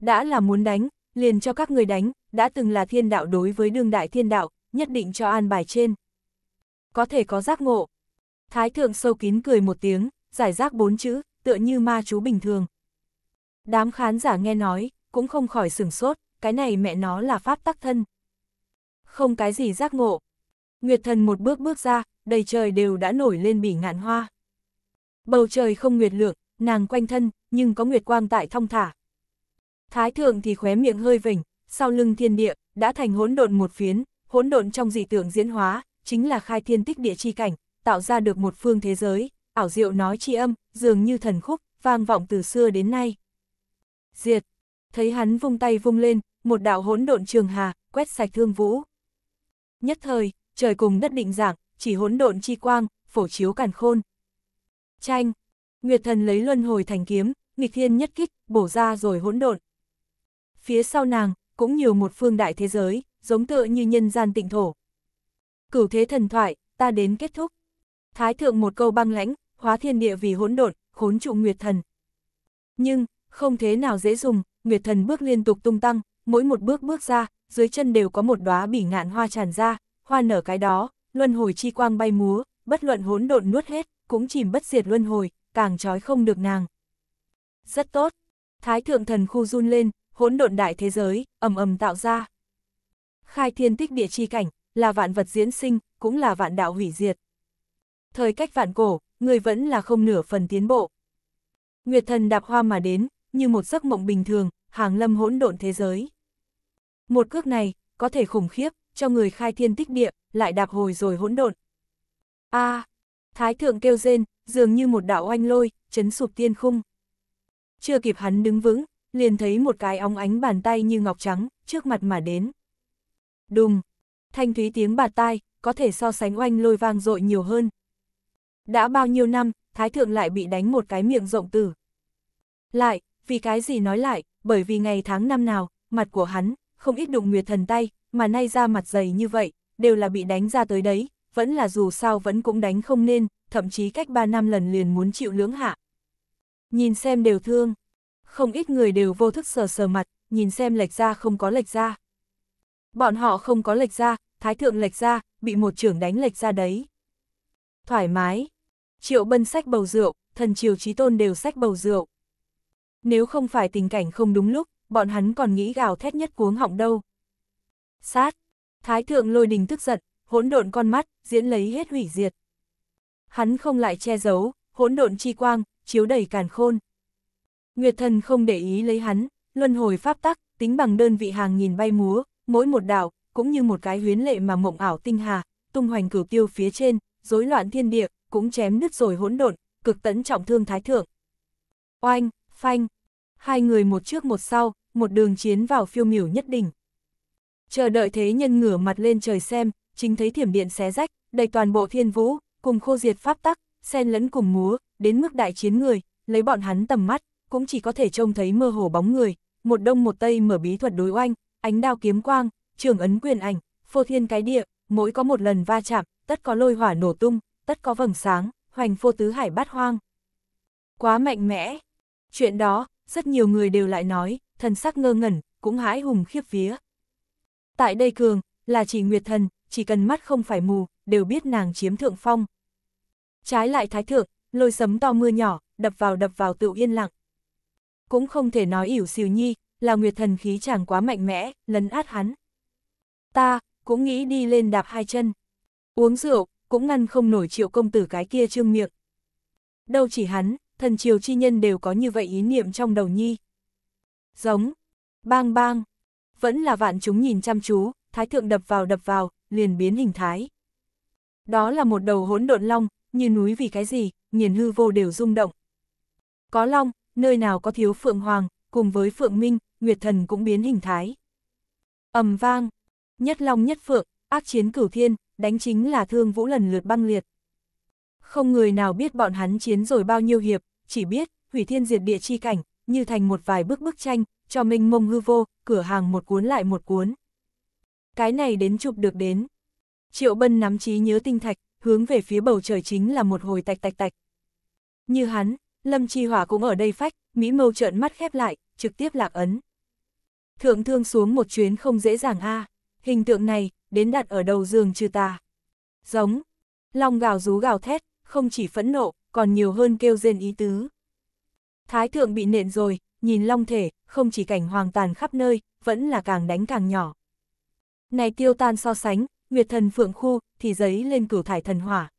Đã là muốn đánh, liền cho các người đánh, đã từng là thiên đạo đối với đương đại thiên đạo, nhất định cho an bài trên. Có thể có giác ngộ. Thái thượng sâu kín cười một tiếng, giải giác bốn chữ, tựa như ma chú bình thường. Đám khán giả nghe nói, cũng không khỏi sửng sốt, cái này mẹ nó là pháp tắc thân. Không cái gì giác ngộ. Nguyệt thần một bước bước ra, đầy trời đều đã nổi lên bỉ ngạn hoa. Bầu trời không nguyệt lượng, nàng quanh thân, nhưng có nguyệt quang tại thong thả. Thái thượng thì khóe miệng hơi vỉnh, sau lưng thiên địa, đã thành hỗn độn một phiến, hỗn độn trong dị tưởng diễn hóa, chính là khai thiên tích địa chi cảnh, tạo ra được một phương thế giới, ảo diệu nói chi âm, dường như thần khúc, vang vọng từ xưa đến nay. Diệt! Thấy hắn vung tay vung lên, một đạo hỗn độn trường hà, quét sạch thương vũ. Nhất thời, trời cùng đất định dạng chỉ hỗn độn chi quang, phổ chiếu càn khôn. Tranh! Nguyệt thần lấy luân hồi thành kiếm, nghịch thiên nhất kích, bổ ra rồi hỗn độn. Phía sau nàng, cũng nhiều một phương đại thế giới, giống tựa như nhân gian tịnh thổ. Cửu thế thần thoại, ta đến kết thúc. Thái thượng một câu băng lãnh, hóa thiên địa vì hỗn độn, khốn trụ nguyệt thần. Nhưng, không thế nào dễ dùng, nguyệt thần bước liên tục tung tăng, mỗi một bước bước ra, dưới chân đều có một đóa bỉ ngạn hoa tràn ra, hoa nở cái đó, luân hồi chi quang bay múa, bất luận hỗn độn nuốt hết, cũng chìm bất diệt luân hồi, càng trói không được nàng. Rất tốt. Thái thượng thần khu run lên, hỗn độn đại thế giới, ầm ầm tạo ra. Khai thiên tích địa chi cảnh, là vạn vật diễn sinh, cũng là vạn đạo hủy diệt. Thời cách vạn cổ, người vẫn là không nửa phần tiến bộ. Nguyệt thần đạp hoa mà đến, như một giấc mộng bình thường, hàng lâm hỗn độn thế giới. Một cước này, có thể khủng khiếp, cho người khai thiên tích địa, lại đạp hồi rồi hỗn độn. a à, Thái thượng kêu rên, dường như một đạo oanh lôi, chấn sụp tiên khung. Chưa kịp hắn đứng vững, liền thấy một cái óng ánh bàn tay như ngọc trắng, trước mặt mà đến. Đùng! Thanh thúy tiếng bạt tai, có thể so sánh oanh lôi vang dội nhiều hơn. Đã bao nhiêu năm, Thái Thượng lại bị đánh một cái miệng rộng tử. Lại, vì cái gì nói lại, bởi vì ngày tháng năm nào, mặt của hắn, không ít đụng nguyệt thần tay, mà nay ra mặt dày như vậy, đều là bị đánh ra tới đấy, vẫn là dù sao vẫn cũng đánh không nên, thậm chí cách ba năm lần liền muốn chịu lưỡng hạ. Nhìn xem đều thương, không ít người đều vô thức sờ sờ mặt, nhìn xem lệch ra không có lệch ra. Bọn họ không có lệch ra, thái thượng lệch ra, bị một trưởng đánh lệch ra đấy. Thoải mái. Triệu bân sách bầu rượu, thần triều trí tôn đều sách bầu rượu. Nếu không phải tình cảnh không đúng lúc, bọn hắn còn nghĩ gào thét nhất cuống họng đâu. Sát. Thái thượng lôi đình tức giận, hỗn độn con mắt, diễn lấy hết hủy diệt. Hắn không lại che giấu, hỗn độn chi quang, chiếu đầy càn khôn. Nguyệt thần không để ý lấy hắn, luân hồi pháp tắc, tính bằng đơn vị hàng nghìn bay múa, mỗi một đạo cũng như một cái huyến lệ mà mộng ảo tinh hà, tung hoành cửu tiêu phía trên, rối loạn thiên địa, cũng chém nứt rồi hỗn độn, cực tấn trọng thương thái thượng. Oanh, phanh, hai người một trước một sau, một đường chiến vào phiêu miểu nhất đỉnh. Chờ đợi thế nhân ngửa mặt lên trời xem, chính thấy thiểm điện xé rách, đầy toàn bộ thiên vũ, cùng khô diệt pháp tắc, xen lẫn cùng múa, đến mức đại chiến người, lấy bọn hắn tầm mắt, cũng chỉ có thể trông thấy mơ hồ bóng người, một đông một tây mở bí thuật đối oanh, ánh đao kiếm quang, trường ấn quyền ảnh, phô thiên cái địa, mỗi có một lần va chạm, tất có lôi hỏa nổ tung, tất có vầng sáng, hoành phô tứ hải bát hoang. Quá mạnh mẽ. Chuyện đó, rất nhiều người đều lại nói, thần sắc ngơ ngẩn, cũng hãi hùng khiếp vía. Tại đây cường, là chỉ nguyệt thần, chỉ cần mắt không phải mù, đều biết nàng chiếm thượng phong. Trái lại thái thượng, lôi sấm to mưa nhỏ, đập vào đập vào tự yên lặng, cũng không thể nói ỉu xìu nhi, là nguyệt thần khí chẳng quá mạnh mẽ, lấn át hắn. Ta, cũng nghĩ đi lên đạp hai chân. Uống rượu, cũng ngăn không nổi triệu công tử cái kia trương miệng. Đâu chỉ hắn, thần triều chi nhân đều có như vậy ý niệm trong đầu nhi. Giống, bang bang, vẫn là vạn chúng nhìn chăm chú, thái thượng đập vào đập vào, liền biến hình thái. Đó là một đầu hỗn độn long, như núi vì cái gì, nghiền hư vô đều rung động. Có long, nơi nào có thiếu Phượng Hoàng, cùng với Phượng Minh, Nguyệt Thần cũng biến hình thái. ầm vang, nhất long nhất phượng, ác chiến cửu thiên, đánh chính là thương vũ lần lượt băng liệt. Không người nào biết bọn hắn chiến rồi bao nhiêu hiệp, chỉ biết, hủy thiên diệt địa chi cảnh, như thành một vài bức bức tranh, cho minh mông hư vô, cửa hàng một cuốn lại một cuốn. Cái này đến chụp được đến. Triệu Bân nắm trí nhớ tinh thạch, hướng về phía bầu trời chính là một hồi tạch tạch tạch. Như hắn, Lâm Chi Hỏa cũng ở đây phách, Mỹ Mâu trợn mắt khép lại, trực tiếp lạc ấn. Thượng thương xuống một chuyến không dễ dàng a à. hình tượng này, đến đặt ở đầu giường trừ ta. Giống, long gào rú gào thét, không chỉ phẫn nộ, còn nhiều hơn kêu rên ý tứ. Thái thượng bị nện rồi, nhìn long thể, không chỉ cảnh hoàng tàn khắp nơi, vẫn là càng đánh càng nhỏ. Này tiêu tan so sánh, nguyệt thần phượng khu, thì giấy lên cửu thải thần hỏa.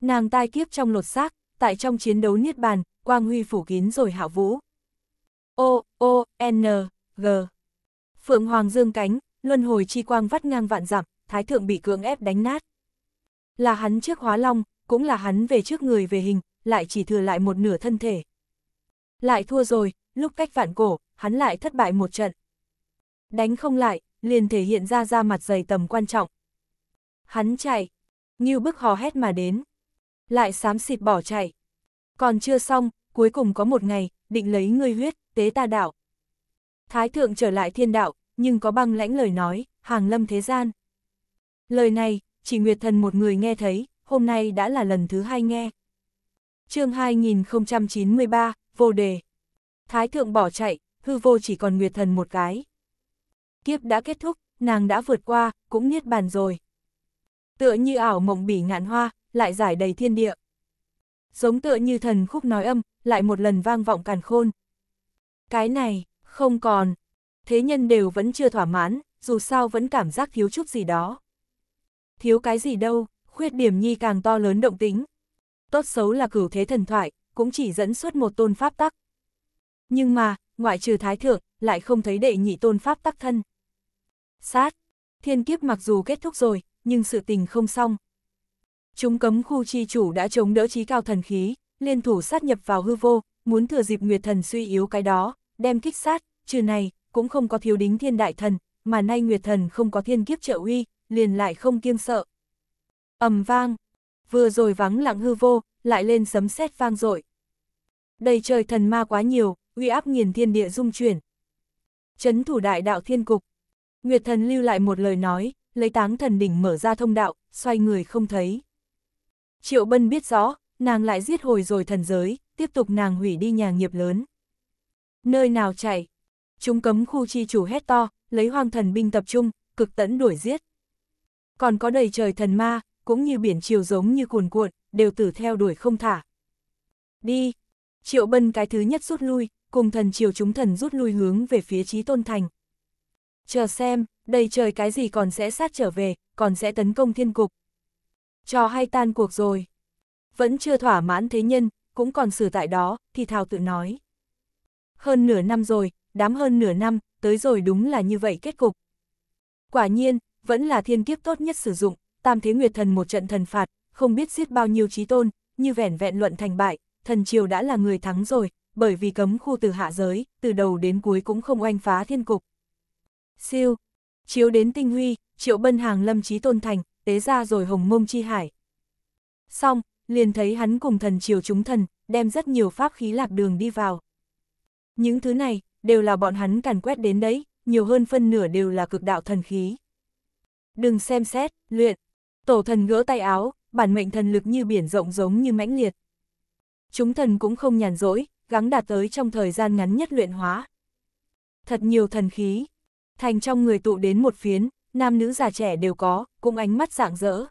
Nàng tai kiếp trong lột xác, tại trong chiến đấu Niết Bàn, quang huy phủ kín rồi hạo vũ. O, O, N, G. Phượng Hoàng dương cánh, luân hồi chi quang vắt ngang vạn dặm, thái thượng bị cưỡng ép đánh nát. Là hắn trước hóa long, cũng là hắn về trước người về hình, lại chỉ thừa lại một nửa thân thể. Lại thua rồi, lúc cách vạn cổ, hắn lại thất bại một trận. Đánh không lại, liền thể hiện ra ra mặt dày tầm quan trọng. Hắn chạy, như bức hò hét mà đến lại xám xịt bỏ chạy. Còn chưa xong, cuối cùng có một ngày, định lấy ngươi huyết, tế ta đạo. Thái thượng trở lại thiên đạo, nhưng có băng lãnh lời nói, hàng lâm thế gian. Lời này, chỉ Nguyệt Thần một người nghe thấy, hôm nay đã là lần thứ hai nghe. chương 2093, vô đề. Thái thượng bỏ chạy, hư vô chỉ còn Nguyệt Thần một cái. Kiếp đã kết thúc, nàng đã vượt qua, cũng niết bàn rồi. Tựa như ảo mộng bỉ ngạn hoa, lại giải đầy thiên địa. Giống tựa như thần khúc nói âm, lại một lần vang vọng càn khôn. Cái này, không còn. Thế nhân đều vẫn chưa thỏa mãn, dù sao vẫn cảm giác thiếu chút gì đó. Thiếu cái gì đâu, khuyết điểm nhi càng to lớn động tính. Tốt xấu là cửu thế thần thoại, cũng chỉ dẫn suốt một tôn pháp tắc. Nhưng mà, ngoại trừ thái thượng, lại không thấy đệ nhị tôn pháp tắc thân. Sát, thiên kiếp mặc dù kết thúc rồi, nhưng sự tình không xong, Chúng cấm khu chi chủ đã chống đỡ trí cao thần khí, liên thủ sát nhập vào hư vô, muốn thừa dịp Nguyệt Thần suy yếu cái đó, đem kích sát, trừ này, cũng không có thiếu đính thiên đại thần, mà nay Nguyệt Thần không có thiên kiếp trợ uy, liền lại không kiêng sợ. ầm vang, vừa rồi vắng lặng hư vô, lại lên sấm sét vang dội Đầy trời thần ma quá nhiều, uy áp nghiền thiên địa dung chuyển. Chấn thủ đại đạo thiên cục. Nguyệt Thần lưu lại một lời nói, lấy táng thần đỉnh mở ra thông đạo, xoay người không thấy. Triệu Bân biết rõ, nàng lại giết hồi rồi thần giới, tiếp tục nàng hủy đi nhà nghiệp lớn. Nơi nào chạy? Chúng cấm khu chi chủ hét to, lấy hoang thần binh tập trung, cực tẫn đuổi giết. Còn có đầy trời thần ma, cũng như biển chiều giống như cuồn cuộn, đều tử theo đuổi không thả. Đi! Triệu Bân cái thứ nhất rút lui, cùng thần chiều chúng thần rút lui hướng về phía trí tôn thành. Chờ xem, đầy trời cái gì còn sẽ sát trở về, còn sẽ tấn công thiên cục, cho hay tan cuộc rồi. Vẫn chưa thỏa mãn thế nhân, cũng còn xử tại đó, thì thào tự nói. Hơn nửa năm rồi, đám hơn nửa năm, tới rồi đúng là như vậy kết cục. Quả nhiên, vẫn là thiên kiếp tốt nhất sử dụng, Tam Thế Nguyệt Thần một trận thần phạt, không biết giết bao nhiêu trí tôn, như vẻn vẹn luận thành bại, thần triều đã là người thắng rồi, bởi vì cấm khu từ hạ giới, từ đầu đến cuối cũng không oanh phá thiên cục. Siêu, chiếu đến tinh huy, triệu bân hàng lâm trí tôn thành, tế ra rồi hồng mông chi hải. Xong, liền thấy hắn cùng thần triều chúng thần, đem rất nhiều pháp khí lạc đường đi vào. Những thứ này, đều là bọn hắn càn quét đến đấy, nhiều hơn phân nửa đều là cực đạo thần khí. Đừng xem xét, luyện. Tổ thần gỡ tay áo, bản mệnh thần lực như biển rộng giống như mãnh liệt. Chúng thần cũng không nhàn rỗi, gắng đạt tới trong thời gian ngắn nhất luyện hóa. Thật nhiều thần khí, thành trong người tụ đến một phiến, nam nữ già trẻ đều có, cũng ánh mắt rạng rỡ.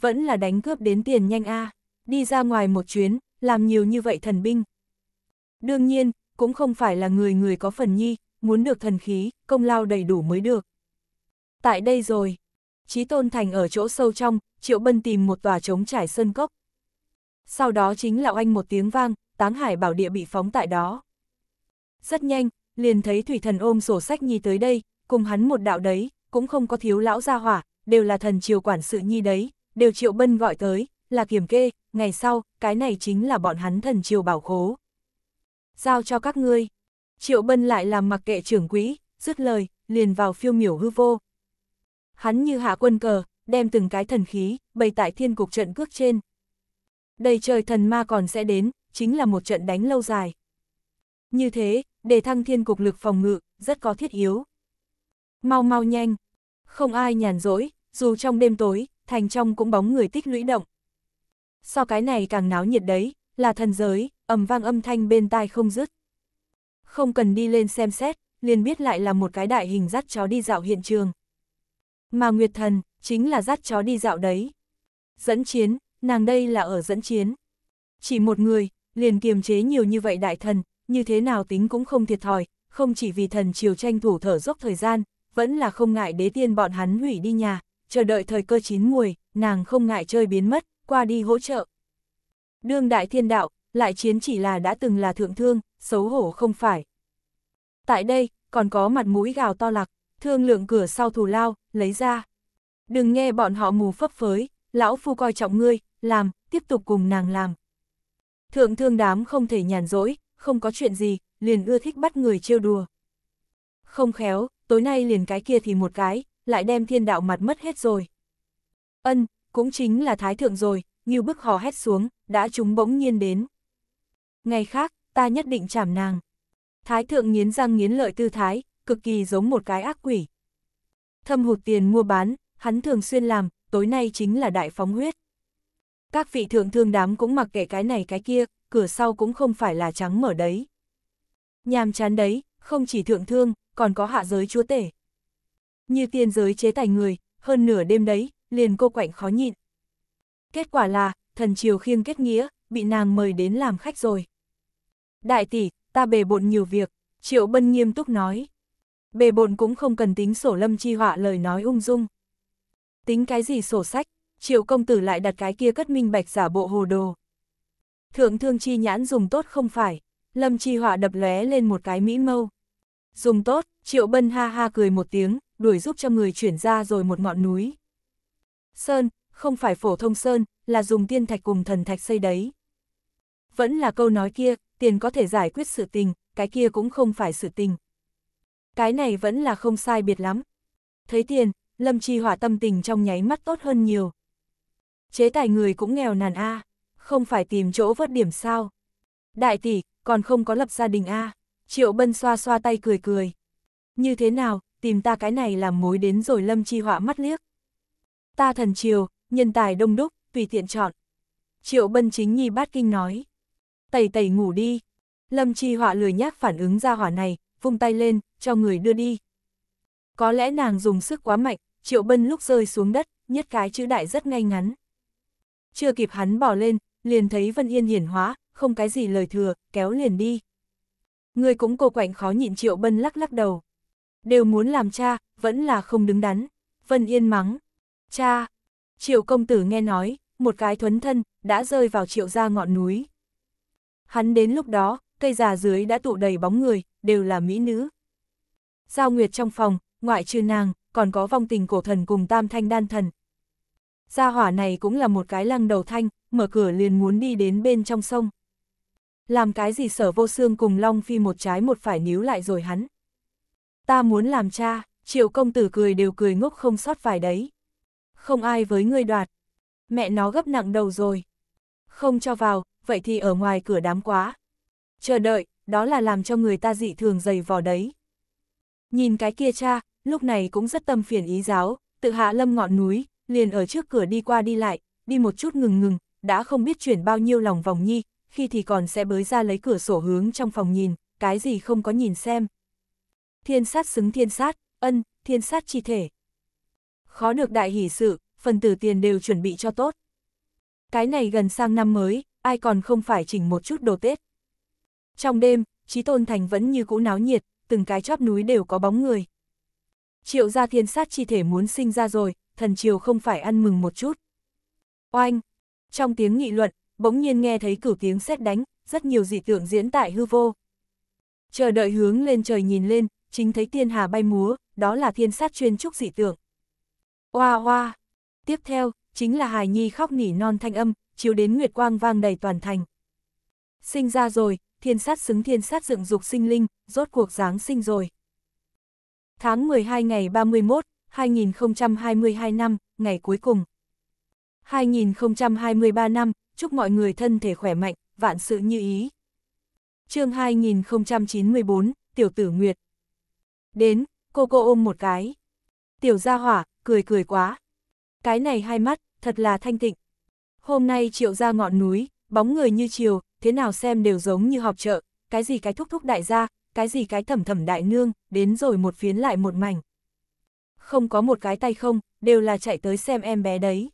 Vẫn là đánh cướp đến tiền nhanh a, à, đi ra ngoài một chuyến, làm nhiều như vậy thần binh. Đương nhiên, cũng không phải là người người có phần nhi, muốn được thần khí, công lao đầy đủ mới được. Tại đây rồi, Chí Tôn Thành ở chỗ sâu trong, Triệu Bân tìm một tòa trống trải sơn cốc. Sau đó chính lão anh một tiếng vang, táng hải bảo địa bị phóng tại đó. Rất nhanh, liền thấy Thủy Thần ôm sổ sách nhi tới đây, cùng hắn một đạo đấy, cũng không có thiếu lão gia hỏa, đều là thần triều quản sự nhi đấy, đều triệu bân gọi tới, là kiểm kê, ngày sau, cái này chính là bọn hắn thần triều bảo khố. Giao cho các ngươi. Triệu bân lại làm mặc kệ trưởng quỹ, dứt lời, liền vào phiêu miểu hư vô. Hắn như hạ quân cờ, đem từng cái thần khí, bày tại thiên cục trận cước trên. Đầy trời thần ma còn sẽ đến, chính là một trận đánh lâu dài. Như thế, để thăng thiên cục lực phòng ngự, rất có thiết yếu mau mau nhanh. Không ai nhàn rỗi, dù trong đêm tối, thành trong cũng bóng người tích lũy động. Sau cái này càng náo nhiệt đấy, là thần giới, ầm vang âm thanh bên tai không dứt. Không cần đi lên xem xét, liền biết lại là một cái đại hình dắt chó đi dạo hiện trường. Mà Nguyệt Thần, chính là dắt chó đi dạo đấy. Dẫn chiến, nàng đây là ở dẫn chiến. Chỉ một người, liền kiềm chế nhiều như vậy đại thần, như thế nào tính cũng không thiệt thòi, không chỉ vì thần chiều tranh thủ thở dốc thời gian, vẫn là không ngại đế tiên bọn hắn hủy đi nhà, chờ đợi thời cơ chín muồi, nàng không ngại chơi biến mất, qua đi hỗ trợ. Đương đại thiên đạo, lại chiến chỉ là đã từng là thượng thương, xấu hổ không phải. Tại đây, còn có mặt mũi gào to lạc, thương lượng cửa sau thù lao, lấy ra. Đừng nghe bọn họ mù phấp phới, lão phu coi trọng ngươi, làm, tiếp tục cùng nàng làm. Thượng thương đám không thể nhàn rỗi, không có chuyện gì, liền ưa thích bắt người trêu đùa. Không khéo, tối nay liền cái kia thì một cái, lại đem thiên đạo mặt mất hết rồi. Ân, cũng chính là thái thượng rồi, như bức hò hét xuống, đã chúng bỗng nhiên đến. Ngày khác, ta nhất định chảm nàng. Thái thượng nghiến răng nghiến lợi tư thái, cực kỳ giống một cái ác quỷ. Thâm hụt tiền mua bán, hắn thường xuyên làm, tối nay chính là đại phóng huyết. Các vị thượng thương đám cũng mặc kệ cái này cái kia, cửa sau cũng không phải là trắng mở đấy. Nhàm chán đấy, không chỉ thượng thương, còn có hạ giới chúa tể. Như tiên giới chế tài người, hơn nửa đêm đấy, liền cô quạnh khó nhịn. Kết quả là, thần triều khiêng kết nghĩa, bị nàng mời đến làm khách rồi. Đại tỷ, ta bề bộn nhiều việc, Triệu Bân nghiêm túc nói. Bề bộn cũng không cần tính sổ lâm chi họa lời nói ung dung. Tính cái gì sổ sách, Triệu công tử lại đặt cái kia cất minh bạch giả bộ hồ đồ. Thượng thương chi nhãn dùng tốt không phải, lâm chi họa đập lóe lên một cái mỹ mâu. Dùng tốt, Triệu Bân ha ha cười một tiếng, đuổi giúp cho người chuyển ra rồi một ngọn núi. Sơn, không phải phổ thông sơn, là dùng tiên thạch cùng thần thạch xây đấy. Vẫn là câu nói kia, tiền có thể giải quyết sự tình, cái kia cũng không phải sự tình. Cái này vẫn là không sai biệt lắm. Thấy tiền, Lâm Chi Hỏa tâm tình trong nháy mắt tốt hơn nhiều. Chế tài người cũng nghèo nàn a, không phải tìm chỗ vớt điểm sao? Đại tỷ, còn không có lập gia đình a. Triệu Bân xoa xoa tay cười cười. Như thế nào, tìm ta cái này làm mối đến rồi lâm chi họa mắt liếc. Ta thần triều, nhân tài đông đúc, tùy tiện chọn. Triệu bân chính nhi bát kinh nói. Tẩy tẩy ngủ đi. Lâm chi họa lười nhác phản ứng ra hỏa này, vung tay lên, cho người đưa đi. Có lẽ nàng dùng sức quá mạnh, triệu bân lúc rơi xuống đất, nhất cái chữ đại rất ngay ngắn. Chưa kịp hắn bỏ lên, liền thấy Vân Yên hiển hóa, không cái gì lời thừa, kéo liền đi. Người cũng cô quạnh khó nhịn triệu bân lắc lắc đầu đều muốn làm cha, vẫn là không đứng đắn. Vân Yên mắng, cha, triệu công tử nghe nói, một cái thuấn thân, đã rơi vào triệu ra ngọn núi. Hắn đến lúc đó, cây già dưới đã tụ đầy bóng người, đều là mỹ nữ. Giao Nguyệt trong phòng, ngoại trừ nàng, còn có vong tình cổ thần cùng tam thanh đan thần. Gia hỏa này cũng là một cái lăng đầu thanh, mở cửa liền muốn đi đến bên trong sông. Làm cái gì sở vô xương cùng Long Phi một trái một phải níu lại rồi hắn. Ta muốn làm cha, triệu công tử cười đều cười ngốc không sót vài đấy. Không ai với ngươi đoạt. Mẹ nó gấp nặng đầu rồi. Không cho vào, vậy thì ở ngoài cửa đám quá. Chờ đợi, đó là làm cho người ta dị thường dày vò đấy. Nhìn cái kia cha, lúc này cũng rất tâm phiền ý giáo, tự hạ lâm ngọn núi, liền ở trước cửa đi qua đi lại, đi một chút ngừng ngừng, đã không biết chuyển bao nhiêu lòng vòng nhi, khi thì còn sẽ bới ra lấy cửa sổ hướng trong phòng nhìn, cái gì không có nhìn xem, thiên sát xứng thiên sát, ân, thiên sát chi thể. Khó được đại hỷ sự, phần tử tiền đều chuẩn bị cho tốt. Cái này gần sang năm mới, ai còn không phải chỉnh một chút đồ Tết. Trong đêm, Chí Tôn Thành vẫn như cũ náo nhiệt, từng cái chóp núi đều có bóng người. Triệu gia thiên sát chi thể muốn sinh ra rồi, thần triều không phải ăn mừng một chút. Oanh! Trong tiếng nghị luận, bỗng nhiên nghe thấy cửu tiếng sét đánh, rất nhiều dị tượng diễn tại hư vô. Chờ đợi hướng lên trời nhìn lên, chính thấy thiên hà bay múa, đó là thiên sát chuyên trúc dị tượng. Hoa hoa! Tiếp theo, chính là hài nhi khóc nỉ non thanh âm, chiếu đến nguyệt quang vang đầy toàn thành. Sinh ra rồi, thiên sát xứng thiên sát dựng dục sinh linh, rốt cuộc Giáng sinh rồi. Tháng 12 ngày 31, 2022 năm, ngày cuối cùng. 2023 năm, chúc mọi người thân thể khỏe mạnh, vạn sự như ý. chương 2094, Tiểu tử Nguyệt, Đến, cô cô ôm một cái. Tiểu gia hỏa, cười cười quá. Cái này hai mắt, thật là thanh tịnh. Hôm nay triệu ra ngọn núi, bóng người như chiều, thế nào xem đều giống như họp chợ, cái gì cái thúc thúc đại gia, cái gì cái thẩm thẩm đại nương, đến rồi một phiến lại một mảnh. Không có một cái tay không, đều là chạy tới xem em bé đấy.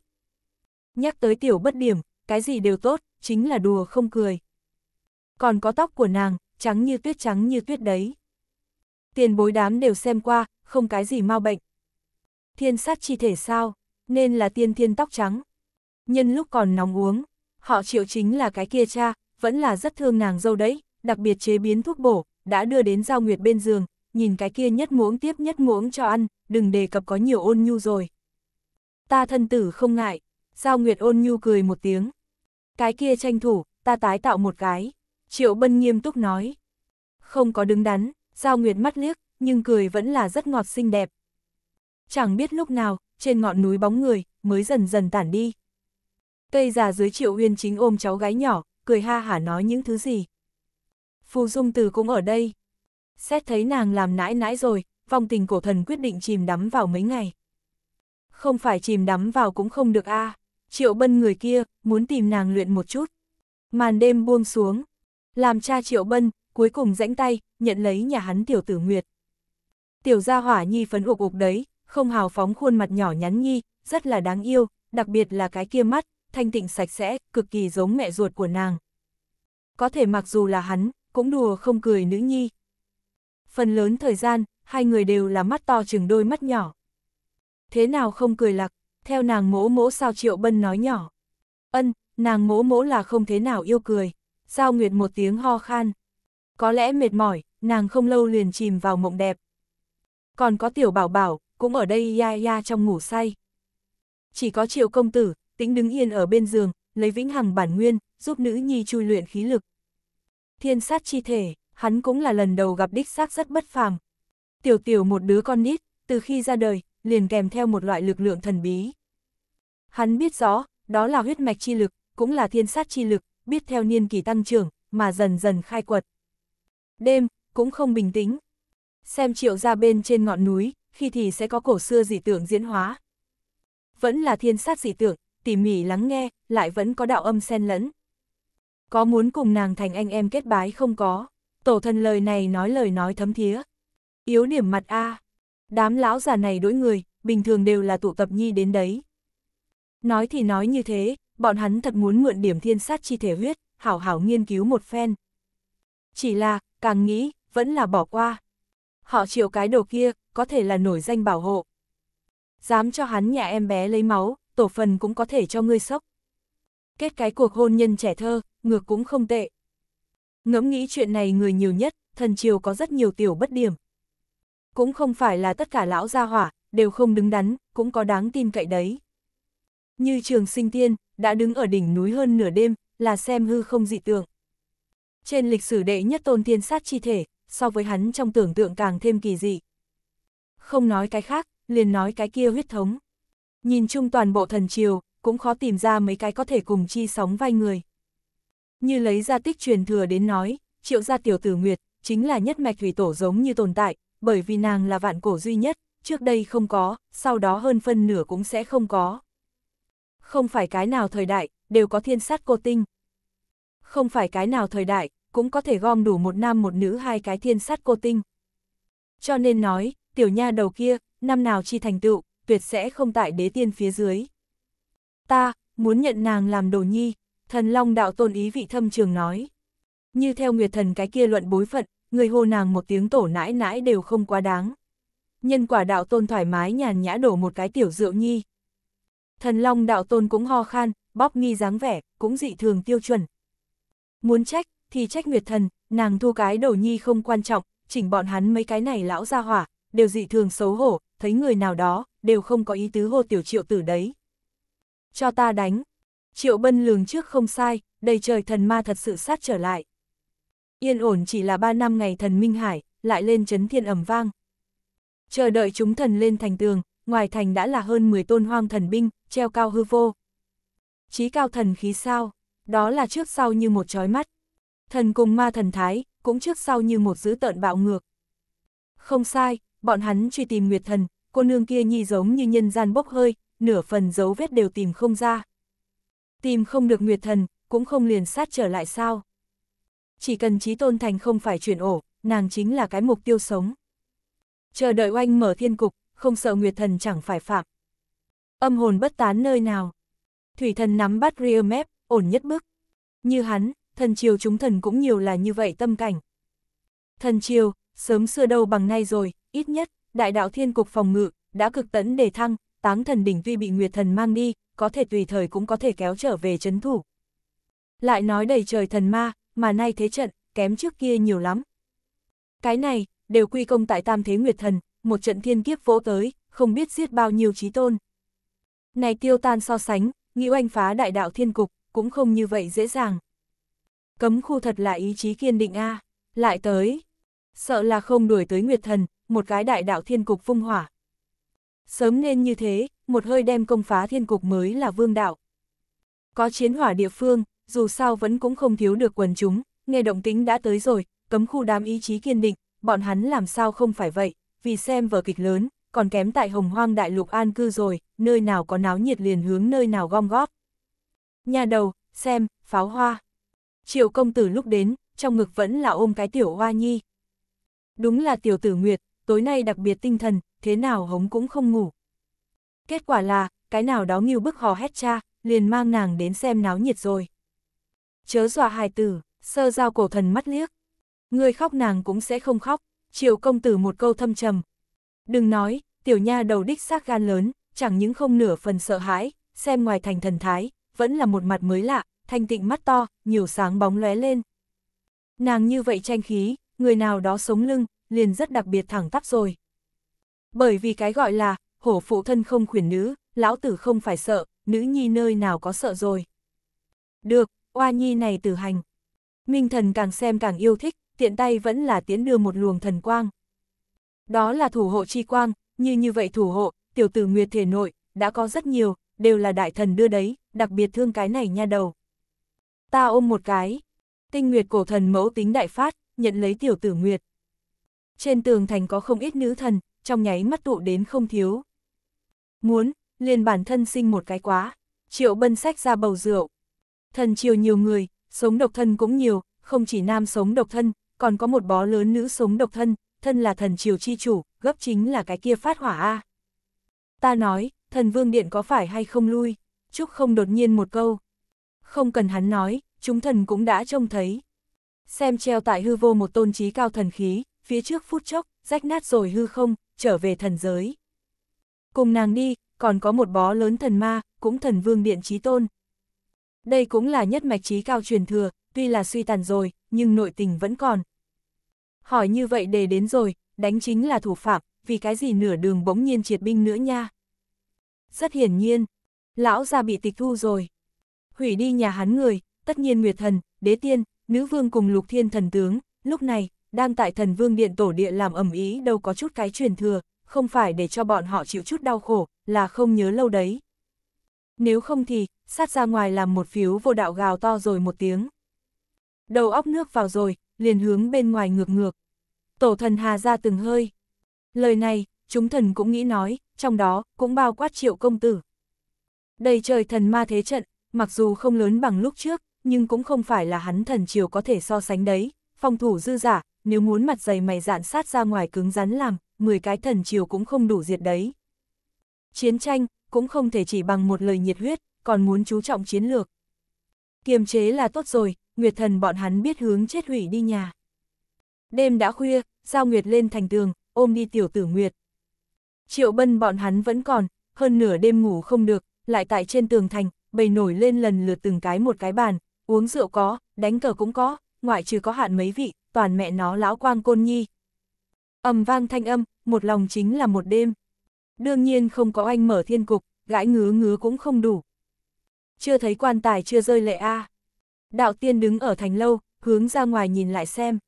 Nhắc tới tiểu bất điểm, cái gì đều tốt, chính là đùa không cười. Còn có tóc của nàng, trắng như tuyết trắng như tuyết đấy. Tiền bối đám đều xem qua, không cái gì mau bệnh. Thiên sát chi thể sao, nên là tiên thiên tóc trắng. Nhân lúc còn nóng uống, họ triệu chính là cái kia cha, vẫn là rất thương nàng dâu đấy, đặc biệt chế biến thuốc bổ, đã đưa đến giao nguyệt bên giường, nhìn cái kia nhất muỗng tiếp nhất muỗng cho ăn, đừng đề cập có nhiều ôn nhu rồi. Ta thân tử không ngại, giao nguyệt ôn nhu cười một tiếng. Cái kia tranh thủ, ta tái tạo một cái, triệu bân nghiêm túc nói. Không có đứng đắn, Giao Nguyệt mắt liếc, nhưng cười vẫn là rất ngọt xinh đẹp. Chẳng biết lúc nào, trên ngọn núi bóng người, mới dần dần tản đi. Cây già dưới triệu uyên chính ôm cháu gái nhỏ, cười ha hả nói những thứ gì. Phù Dung Từ cũng ở đây. Xét thấy nàng làm nãi nãi rồi, vòng tình cổ thần quyết định chìm đắm vào mấy ngày. Không phải chìm đắm vào cũng không được a à. triệu bân người kia, muốn tìm nàng luyện một chút. Màn đêm buông xuống, làm cha triệu bân, cuối cùng rãnh tay, nhận lấy nhà hắn tiểu tử Nguyệt. Tiểu gia hỏa nhi phấn ục ục đấy, không hào phóng khuôn mặt nhỏ nhắn nhi, rất là đáng yêu, đặc biệt là cái kia mắt, thanh tịnh sạch sẽ, cực kỳ giống mẹ ruột của nàng. Có thể mặc dù là hắn, cũng đùa không cười nữ nhi. Phần lớn thời gian, hai người đều là mắt to chừng đôi mắt nhỏ. Thế nào không cười lạc, theo nàng mỗ mỗ sao triệu bân nói nhỏ. Ân, nàng mỗ mỗ là không thế nào yêu cười, sao nguyệt một tiếng ho khan có lẽ mệt mỏi, nàng không lâu liền chìm vào mộng đẹp. Còn có tiểu bảo bảo, cũng ở đây ya ya trong ngủ say. Chỉ có triệu công tử, tĩnh đứng yên ở bên giường, lấy vĩnh hằng bản nguyên, giúp nữ nhi chui luyện khí lực. Thiên sát chi thể, hắn cũng là lần đầu gặp đích xác rất bất phàm. Tiểu tiểu một đứa con nít, từ khi ra đời, liền kèm theo một loại lực lượng thần bí. Hắn biết rõ, đó là huyết mạch chi lực, cũng là thiên sát chi lực, biết theo niên kỳ tăng trưởng, mà dần dần khai quật đêm, cũng không bình tĩnh. Xem triệu ra bên trên ngọn núi, khi thì sẽ có cổ xưa dị tưởng diễn hóa. Vẫn là thiên sát dị tưởng, tỉ mỉ lắng nghe, lại vẫn có đạo âm xen lẫn. Có muốn cùng nàng thành anh em kết bái không có, tổ thần lời này nói lời nói thấm thía. Yếu điểm mặt A, đám lão già này đối người, bình thường đều là tụ tập nhi đến đấy. Nói thì nói như thế, bọn hắn thật muốn mượn điểm thiên sát chi thể huyết, hảo hảo nghiên cứu một phen. Chỉ là, càng nghĩ, vẫn là bỏ qua. Họ chiều cái đồ kia, có thể là nổi danh bảo hộ. Dám cho hắn nhà em bé lấy máu, tổ phần cũng có thể cho ngươi sốc. Kết cái cuộc hôn nhân trẻ thơ, ngược cũng không tệ. Ngẫm nghĩ chuyện này người nhiều nhất, thần triều có rất nhiều tiểu bất điểm. Cũng không phải là tất cả lão gia hỏa, đều không đứng đắn, cũng có đáng tin cậy đấy. Như trường sinh tiên, đã đứng ở đỉnh núi hơn nửa đêm, là xem hư không dị tượng. Trên lịch sử đệ nhất tôn thiên sát chi thể, so với hắn trong tưởng tượng càng thêm kỳ dị. Không nói cái khác, liền nói cái kia huyết thống. Nhìn chung toàn bộ thần triều, cũng khó tìm ra mấy cái có thể cùng chi sóng vai người. Như lấy ra tích truyền thừa đến nói, triệu gia tiểu tử Nguyệt, chính là nhất mạch thủy tổ giống như tồn tại, bởi vì nàng là vạn cổ duy nhất, trước đây không có, sau đó hơn phân nửa cũng sẽ không có. Không phải cái nào thời đại, đều có thiên sát cô tinh, không phải cái nào thời đại, cũng có thể gom đủ một nam một nữ hai cái thiên sát cô tinh. Cho nên nói, tiểu nha đầu kia, năm nào chi thành tựu, tuyệt sẽ không tại đế tiên phía dưới. Ta, muốn nhận nàng làm đồ nhi, thần long đạo tôn ý vị thâm trường nói. Như theo nguyệt thần cái kia luận bối phận, người hô nàng một tiếng tổ nãi nãi đều không quá đáng. Nhân quả đạo tôn thoải mái nhàn nhã đổ một cái tiểu rượu nhi. Thần long đạo tôn cũng ho khan, bóp nghi dáng vẻ, cũng dị thường tiêu chuẩn, Muốn trách, thì trách Nguyệt Thần, nàng thu cái đầu nhi không quan trọng, chỉnh bọn hắn mấy cái này lão ra hỏa, đều dị thường xấu hổ, thấy người nào đó, đều không có ý tứ hô tiểu triệu tử đấy. Cho ta đánh. Triệu bân lường trước không sai, đầy trời thần ma thật sự sát trở lại. Yên ổn chỉ là ba năm ngày thần Minh Hải, lại lên chấn thiên ẩm vang. Chờ đợi chúng thần lên thành tường, ngoài thành đã là hơn 10 tôn hoang thần binh, treo cao hư vô. Chí cao thần khí sao? đó là trước sau như một chói mắt. Thần cùng ma thần thái, cũng trước sau như một dữ tợn bạo ngược. Không sai, bọn hắn truy tìm Nguyệt Thần, cô nương kia nhi giống như nhân gian bốc hơi, nửa phần dấu vết đều tìm không ra. Tìm không được Nguyệt Thần, cũng không liền sát trở lại sao. Chỉ cần trí tôn thành không phải chuyển ổ, nàng chính là cái mục tiêu sống. Chờ đợi oanh mở thiên cục, không sợ Nguyệt Thần chẳng phải phạm. Âm hồn bất tán nơi nào. Thủy thần nắm bắt rear map, ổn nhất mức. Như hắn, thần triều chúng thần cũng nhiều là như vậy tâm cảnh. Thần triều, sớm xưa đâu bằng nay rồi, ít nhất, đại đạo thiên cục phòng ngự, đã cực tấn đề thăng, táng thần đỉnh tuy bị nguyệt thần mang đi, có thể tùy thời cũng có thể kéo trở về chấn thủ. Lại nói đầy trời thần ma, mà nay thế trận, kém trước kia nhiều lắm. Cái này, đều quy công tại tam thế nguyệt thần, một trận thiên kiếp vỗ tới, không biết giết bao nhiêu trí tôn. Này tiêu tan so sánh, nghĩ oanh phá đại đạo thiên cục cũng không như vậy dễ dàng. Cấm khu thật là ý chí kiên định a à. lại tới. Sợ là không đuổi tới Nguyệt Thần, một cái đại đạo thiên cục phung hỏa. Sớm nên như thế, một hơi đem công phá thiên cục mới là vương đạo. Có chiến hỏa địa phương, dù sao vẫn cũng không thiếu được quần chúng, nghe động tính đã tới rồi, cấm khu đám ý chí kiên định, bọn hắn làm sao không phải vậy, vì xem vở kịch lớn, còn kém tại hồng hoang đại lục an cư rồi, nơi nào có náo nhiệt liền hướng nơi nào gom góp nhà đầu, xem, pháo hoa. Triệu công tử lúc đến, trong ngực vẫn là ôm cái tiểu hoa nhi. Đúng là tiểu tử Nguyệt, tối nay đặc biệt tinh thần, thế nào hống cũng không ngủ. Kết quả là, cái nào đó nghiêu bức hò hét cha, liền mang nàng đến xem náo nhiệt rồi. Chớ dọa hài tử, sơ giao cổ thần mắt liếc. Người khóc nàng cũng sẽ không khóc, triệu công tử một câu thâm trầm. Đừng nói, tiểu nha đầu đích xác gan lớn, chẳng những không nửa phần sợ hãi, xem ngoài thành thần thái, vẫn là một mặt mới lạ, thanh tịnh mắt to, nhiều sáng bóng lóe lên. Nàng như vậy tranh khí, người nào đó sống lưng, liền rất đặc biệt thẳng tắp rồi. Bởi vì cái gọi là, hổ phụ thân không khuyển nữ, lão tử không phải sợ, nữ nhi nơi nào có sợ rồi. Được, oa nhi này tử hành. Minh thần càng xem càng yêu thích, tiện tay vẫn là tiến đưa một luồng thần quang. Đó là thủ hộ chi quang, như như vậy thủ hộ, tiểu tử nguyệt thể nội, đã có rất nhiều, đều là đại thần đưa đấy, đặc biệt thương cái này nha đầu. Ta ôm một cái. Tinh Nguyệt cổ thần mẫu tính đại phát, nhận lấy tiểu tử Nguyệt. Trên tường thành có không ít nữ thần, trong nháy mắt tụ đến không thiếu. Muốn, liền bản thân sinh một cái quá. Triệu bân sách ra bầu rượu. Thần triều nhiều người, sống độc thân cũng nhiều, không chỉ nam sống độc thân, còn có một bó lớn nữ sống độc thân, thân là thần triều chi chủ, gấp chính là cái kia phát hỏa A. Ta nói, thần vương điện có phải hay không lui, Chúc không đột nhiên một câu. Không cần hắn nói, chúng thần cũng đã trông thấy. Xem treo tại hư vô một tôn trí cao thần khí, phía trước phút chốc, rách nát rồi hư không, trở về thần giới. Cùng nàng đi, còn có một bó lớn thần ma, cũng thần vương điện trí tôn. Đây cũng là nhất mạch trí cao truyền thừa, tuy là suy tàn rồi, nhưng nội tình vẫn còn. Hỏi như vậy để đến rồi, đánh chính là thủ phạm, vì cái gì nửa đường bỗng nhiên triệt binh nữa nha. Rất hiển nhiên, lão gia bị tịch thu rồi. Hủy đi nhà hắn người, tất nhiên Nguyệt Thần, Đế Tiên, Nữ Vương cùng Lục Thiên Thần Tướng, lúc này, đang tại Thần Vương Điện Tổ Địa làm ẩm ý đâu có chút cái truyền thừa, không phải để cho bọn họ chịu chút đau khổ, là không nhớ lâu đấy. Nếu không thì, sát ra ngoài làm một phiếu vô đạo gào to rồi một tiếng. Đầu óc nước vào rồi, liền hướng bên ngoài ngược ngược. Tổ thần hà ra từng hơi. Lời này, chúng thần cũng nghĩ nói, trong đó cũng bao quát triệu công tử. Đầy trời thần ma thế trận, mặc dù không lớn bằng lúc trước, nhưng cũng không phải là hắn thần triều có thể so sánh đấy, phòng thủ dư giả, nếu muốn mặt dày mày dạn sát ra ngoài cứng rắn làm, 10 cái thần triều cũng không đủ diệt đấy. Chiến tranh, cũng không thể chỉ bằng một lời nhiệt huyết, còn muốn chú trọng chiến lược. Kiềm chế là tốt rồi, Nguyệt thần bọn hắn biết hướng chết hủy đi nhà. Đêm đã khuya, Giao Nguyệt lên thành tường, ôm đi tiểu tử Nguyệt, Triệu bân bọn hắn vẫn còn, hơn nửa đêm ngủ không được, lại tại trên tường thành, bầy nổi lên lần lượt từng cái một cái bàn, uống rượu có, đánh cờ cũng có, ngoại trừ có hạn mấy vị, toàn mẹ nó lão quang côn nhi. Ầm vang thanh âm, một lòng chính là một đêm. Đương nhiên không có anh mở thiên cục, gãi ngứa ngứa cũng không đủ. Chưa thấy quan tài chưa rơi lệ a. Đạo tiên đứng ở thành lâu, hướng ra ngoài nhìn lại xem.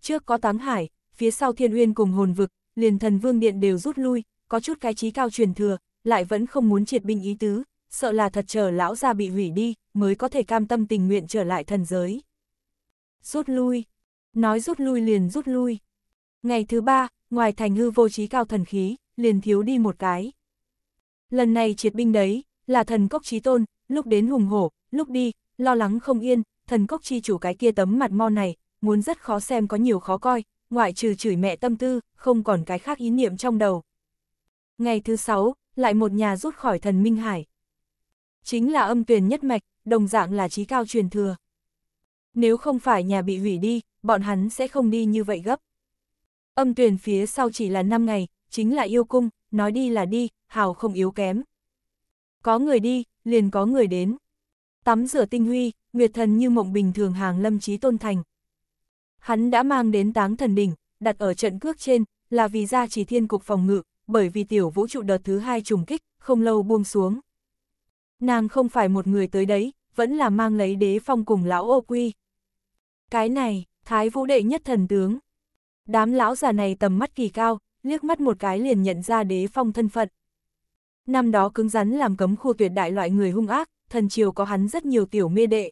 Trước có táng hải, phía sau thiên uyên cùng hồn vực, liền thần vương điện đều rút lui, có chút cái trí cao truyền thừa, lại vẫn không muốn triệt binh ý tứ, sợ là thật chờ lão ra bị hủy đi, mới có thể cam tâm tình nguyện trở lại thần giới. Rút lui, nói rút lui liền rút lui. Ngày thứ ba, ngoài thành hư vô trí cao thần khí, liền thiếu đi một cái. Lần này triệt binh đấy, là thần cốc trí tôn, lúc đến hùng hổ, lúc đi, lo lắng không yên, thần cốc chi chủ cái kia tấm mặt mo này, muốn rất khó xem có nhiều khó coi, ngoại trừ chửi mẹ tâm tư, không còn cái khác ý niệm trong đầu. Ngày thứ sáu, lại một nhà rút khỏi thần Minh Hải. Chính là âm tuyền nhất mạch, đồng dạng là trí cao truyền thừa. Nếu không phải nhà bị hủy đi, bọn hắn sẽ không đi như vậy gấp. Âm tuyển phía sau chỉ là 5 ngày, chính là yêu cung, nói đi là đi, hào không yếu kém. Có người đi, liền có người đến. Tắm rửa tinh huy, nguyệt thần như mộng bình thường hàng lâm trí tôn thành hắn đã mang đến táng thần đỉnh, đặt ở trận cước trên, là vì gia trì thiên cục phòng ngự, bởi vì tiểu vũ trụ đợt thứ hai trùng kích, không lâu buông xuống. Nàng không phải một người tới đấy, vẫn là mang lấy đế phong cùng lão ô quy. Cái này, thái vũ đệ nhất thần tướng. Đám lão già này tầm mắt kỳ cao, liếc mắt một cái liền nhận ra đế phong thân phận. Năm đó cứng rắn làm cấm khu tuyệt đại loại người hung ác, thần triều có hắn rất nhiều tiểu mê đệ.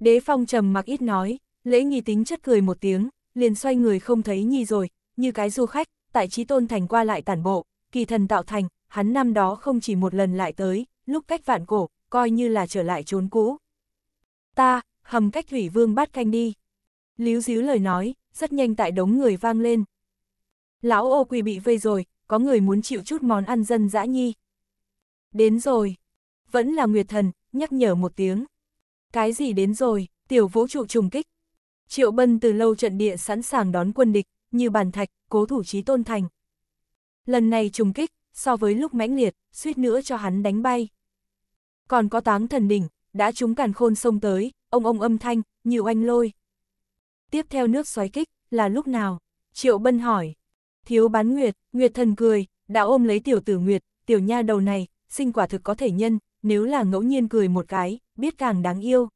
Đế phong trầm mặc ít nói, Lễ nghi tính chất cười một tiếng, liền xoay người không thấy nhi rồi, như cái du khách, tại trí tôn thành qua lại tản bộ, kỳ thần tạo thành, hắn năm đó không chỉ một lần lại tới, lúc cách vạn cổ, coi như là trở lại trốn cũ. Ta, hầm cách thủy vương bắt canh đi. Líu díu lời nói, rất nhanh tại đống người vang lên. Lão ô quỳ bị vây rồi, có người muốn chịu chút món ăn dân dã nhi. Đến rồi. Vẫn là Nguyệt Thần, nhắc nhở một tiếng. Cái gì đến rồi, tiểu vũ trụ trùng kích, Triệu Bân từ lâu trận địa sẵn sàng đón quân địch, như bàn thạch, cố thủ trí tôn thành. Lần này trùng kích, so với lúc mãnh liệt, suýt nữa cho hắn đánh bay. Còn có táng thần đỉnh, đã trúng càn khôn sông tới, ông ông âm thanh, như oanh lôi. Tiếp theo nước xoáy kích, là lúc nào? Triệu Bân hỏi. Thiếu bán Nguyệt, Nguyệt thần cười, đã ôm lấy tiểu tử Nguyệt, tiểu nha đầu này, sinh quả thực có thể nhân, nếu là ngẫu nhiên cười một cái, biết càng đáng yêu.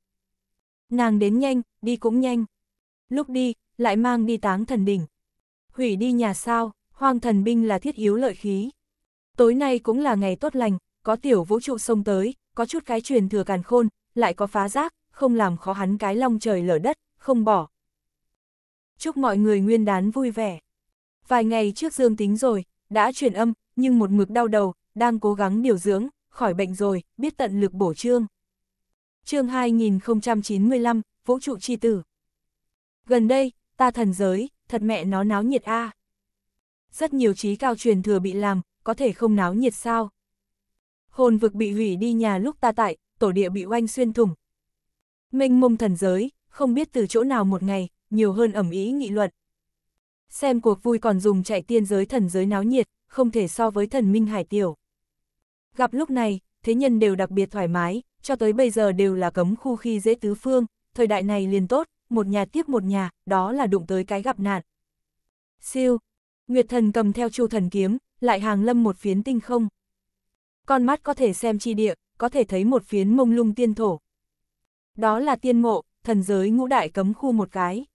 Nàng đến nhanh, đi cũng nhanh lúc đi, lại mang đi táng thần đỉnh. Hủy đi nhà sao, hoang thần binh là thiết yếu lợi khí. Tối nay cũng là ngày tốt lành, có tiểu vũ trụ sông tới, có chút cái truyền thừa càn khôn, lại có phá giác, không làm khó hắn cái long trời lở đất, không bỏ. Chúc mọi người nguyên đán vui vẻ. Vài ngày trước dương tính rồi, đã truyền âm, nhưng một mực đau đầu, đang cố gắng điều dưỡng, khỏi bệnh rồi, biết tận lực bổ trương. Chương 2095, Vũ trụ chi tử. Gần đây, ta thần giới, thật mẹ nó náo nhiệt a. À. Rất nhiều trí cao truyền thừa bị làm, có thể không náo nhiệt sao? Hồn vực bị hủy đi nhà lúc ta tại, tổ địa bị oanh xuyên thủng. minh mông thần giới, không biết từ chỗ nào một ngày, nhiều hơn ẩm ý nghị luận. Xem cuộc vui còn dùng chạy tiên giới thần giới náo nhiệt, không thể so với thần minh hải tiểu. Gặp lúc này, thế nhân đều đặc biệt thoải mái, cho tới bây giờ đều là cấm khu khi dễ tứ phương, thời đại này liền tốt, một nhà tiếp một nhà, đó là đụng tới cái gặp nạn. Siêu, Nguyệt Thần cầm theo chu thần kiếm, lại hàng lâm một phiến tinh không. Con mắt có thể xem chi địa, có thể thấy một phiến mông lung tiên thổ. Đó là tiên mộ, thần giới ngũ đại cấm khu một cái.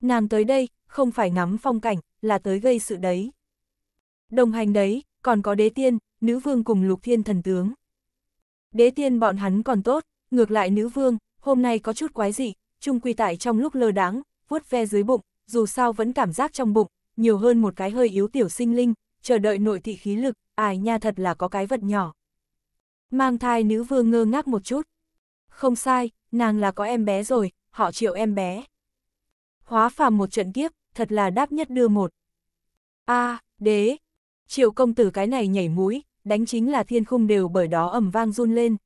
Nàng tới đây, không phải ngắm phong cảnh, là tới gây sự đấy. Đồng hành đấy, còn có đế tiên, nữ vương cùng lục thiên thần tướng. Đế tiên bọn hắn còn tốt, ngược lại nữ vương, hôm nay có chút quái dị, chung quy tại trong lúc lơ đáng, vuốt ve dưới bụng, dù sao vẫn cảm giác trong bụng, nhiều hơn một cái hơi yếu tiểu sinh linh, chờ đợi nội thị khí lực, ai nha thật là có cái vật nhỏ. Mang thai nữ vương ngơ ngác một chút. Không sai, nàng là có em bé rồi, họ triệu em bé. Hóa phàm một trận kiếp, thật là đáp nhất đưa một. a à, đế, triệu công tử cái này nhảy mũi, đánh chính là thiên khung đều bởi đó ẩm vang run lên.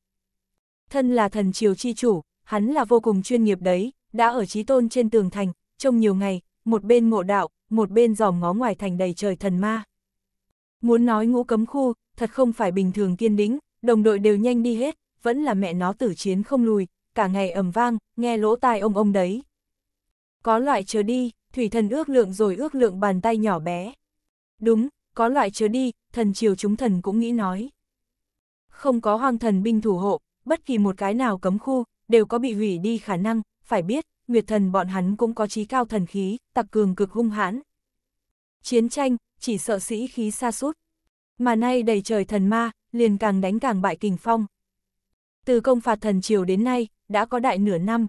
Thân là thần triều chi chủ, hắn là vô cùng chuyên nghiệp đấy, đã ở trí tôn trên tường thành, trong nhiều ngày, một bên ngộ đạo, một bên dòm ngó ngoài thành đầy trời thần ma. Muốn nói ngũ cấm khu, thật không phải bình thường kiên đĩnh, đồng đội đều nhanh đi hết, vẫn là mẹ nó tử chiến không lùi, cả ngày ầm vang, nghe lỗ tai ông ông đấy. Có loại chờ đi, thủy thần ước lượng rồi ước lượng bàn tay nhỏ bé. Đúng, có loại chờ đi, thần triều chúng thần cũng nghĩ nói. Không có hoang thần binh thủ hộ, bất kỳ một cái nào cấm khu, đều có bị hủy đi khả năng, phải biết, Nguyệt thần bọn hắn cũng có trí cao thần khí, tặc cường cực hung hãn. Chiến tranh, chỉ sợ sĩ khí xa sút Mà nay đầy trời thần ma, liền càng đánh càng bại kình phong. Từ công phạt thần triều đến nay, đã có đại nửa năm.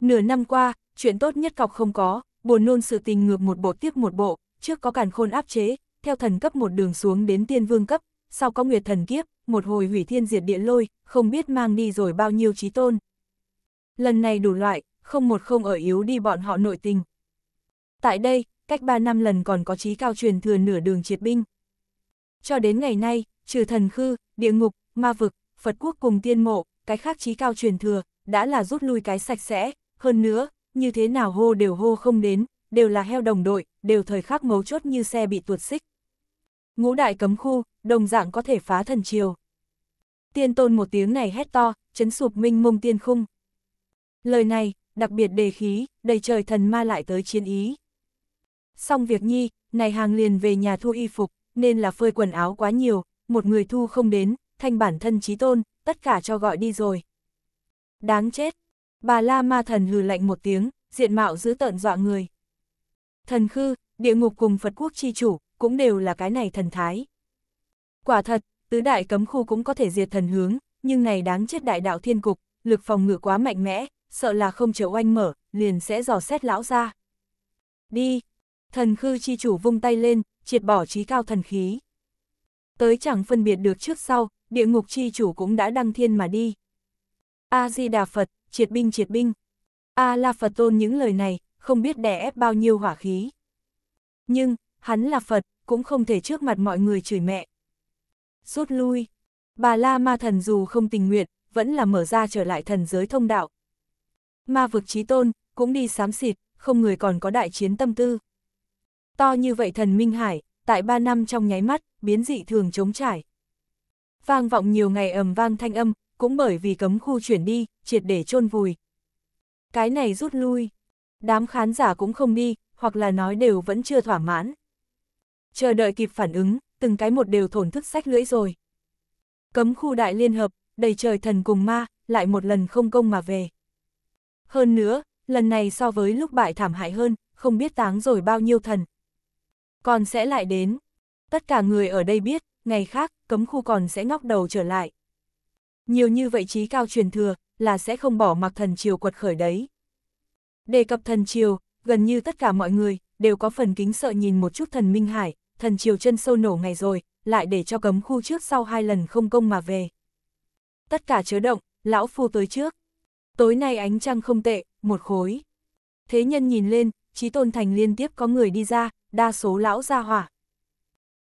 Nửa năm qua, chuyện tốt nhất cọc không có, buồn nôn sự tình ngược một bộ tiếp một bộ, trước có càn khôn áp chế, theo thần cấp một đường xuống đến tiên vương cấp, sau có nguyệt thần kiếp, một hồi hủy thiên diệt địa lôi, không biết mang đi rồi bao nhiêu trí tôn. Lần này đủ loại, không một không ở yếu đi bọn họ nội tình. Tại đây, cách 3 năm lần còn có trí cao truyền thừa nửa đường triệt binh. Cho đến ngày nay, trừ thần khư, địa ngục, ma vực, Phật quốc cùng tiên mộ, cái khác trí cao truyền thừa, đã là rút lui cái sạch sẽ, hơn nữa, như thế nào hô đều hô không đến, đều là heo đồng đội, đều thời khắc mấu chốt như xe bị tuột xích. Ngũ đại cấm khu, đồng dạng có thể phá thần triều Tiên tôn một tiếng này hét to, chấn sụp minh mông tiên khung. Lời này, đặc biệt đề khí, đầy trời thần ma lại tới chiến ý. Xong việc nhi, này hàng liền về nhà thu y phục, nên là phơi quần áo quá nhiều, một người thu không đến, thanh bản thân trí tôn, tất cả cho gọi đi rồi. Đáng chết! Bà La Ma Thần hừ lạnh một tiếng, diện mạo giữ tợn dọa người. Thần khư, địa ngục cùng Phật quốc chi chủ, cũng đều là cái này thần thái. Quả thật, tứ đại cấm khu cũng có thể diệt thần hướng, nhưng này đáng chết đại đạo thiên cục, lực phòng ngự quá mạnh mẽ, sợ là không chờ oanh mở, liền sẽ dò xét lão ra. Đi! Thần khư chi chủ vung tay lên, triệt bỏ trí cao thần khí. Tới chẳng phân biệt được trước sau, địa ngục chi chủ cũng đã đăng thiên mà đi. A-di-đà Phật, triệt binh triệt binh. A-la Phật tôn những lời này, không biết đè ép bao nhiêu hỏa khí. Nhưng, hắn là Phật, cũng không thể trước mặt mọi người chửi mẹ, rút lui. Bà La Ma Thần dù không tình nguyện, vẫn là mở ra trở lại thần giới thông đạo. Ma vực trí tôn, cũng đi xám xịt, không người còn có đại chiến tâm tư. To như vậy thần Minh Hải, tại ba năm trong nháy mắt, biến dị thường chống trải. Vang vọng nhiều ngày ầm vang thanh âm, cũng bởi vì cấm khu chuyển đi, triệt để chôn vùi. Cái này rút lui, đám khán giả cũng không đi, hoặc là nói đều vẫn chưa thỏa mãn. Chờ đợi kịp phản ứng, từng cái một đều thổn thức sách lưỡi rồi. Cấm khu đại liên hợp, đầy trời thần cùng ma, lại một lần không công mà về. Hơn nữa, lần này so với lúc bại thảm hại hơn, không biết táng rồi bao nhiêu thần. Còn sẽ lại đến. Tất cả người ở đây biết, ngày khác, cấm khu còn sẽ ngóc đầu trở lại. Nhiều như vậy trí cao truyền thừa, là sẽ không bỏ mặc thần triều quật khởi đấy. Đề cập thần triều, gần như tất cả mọi người, đều có phần kính sợ nhìn một chút thần Minh Hải, thần chiều chân sâu nổ ngày rồi, lại để cho cấm khu trước sau hai lần không công mà về. Tất cả chớ động, lão phu tới trước. Tối nay ánh trăng không tệ, một khối. Thế nhân nhìn lên, trí tôn thành liên tiếp có người đi ra, đa số lão ra hỏa.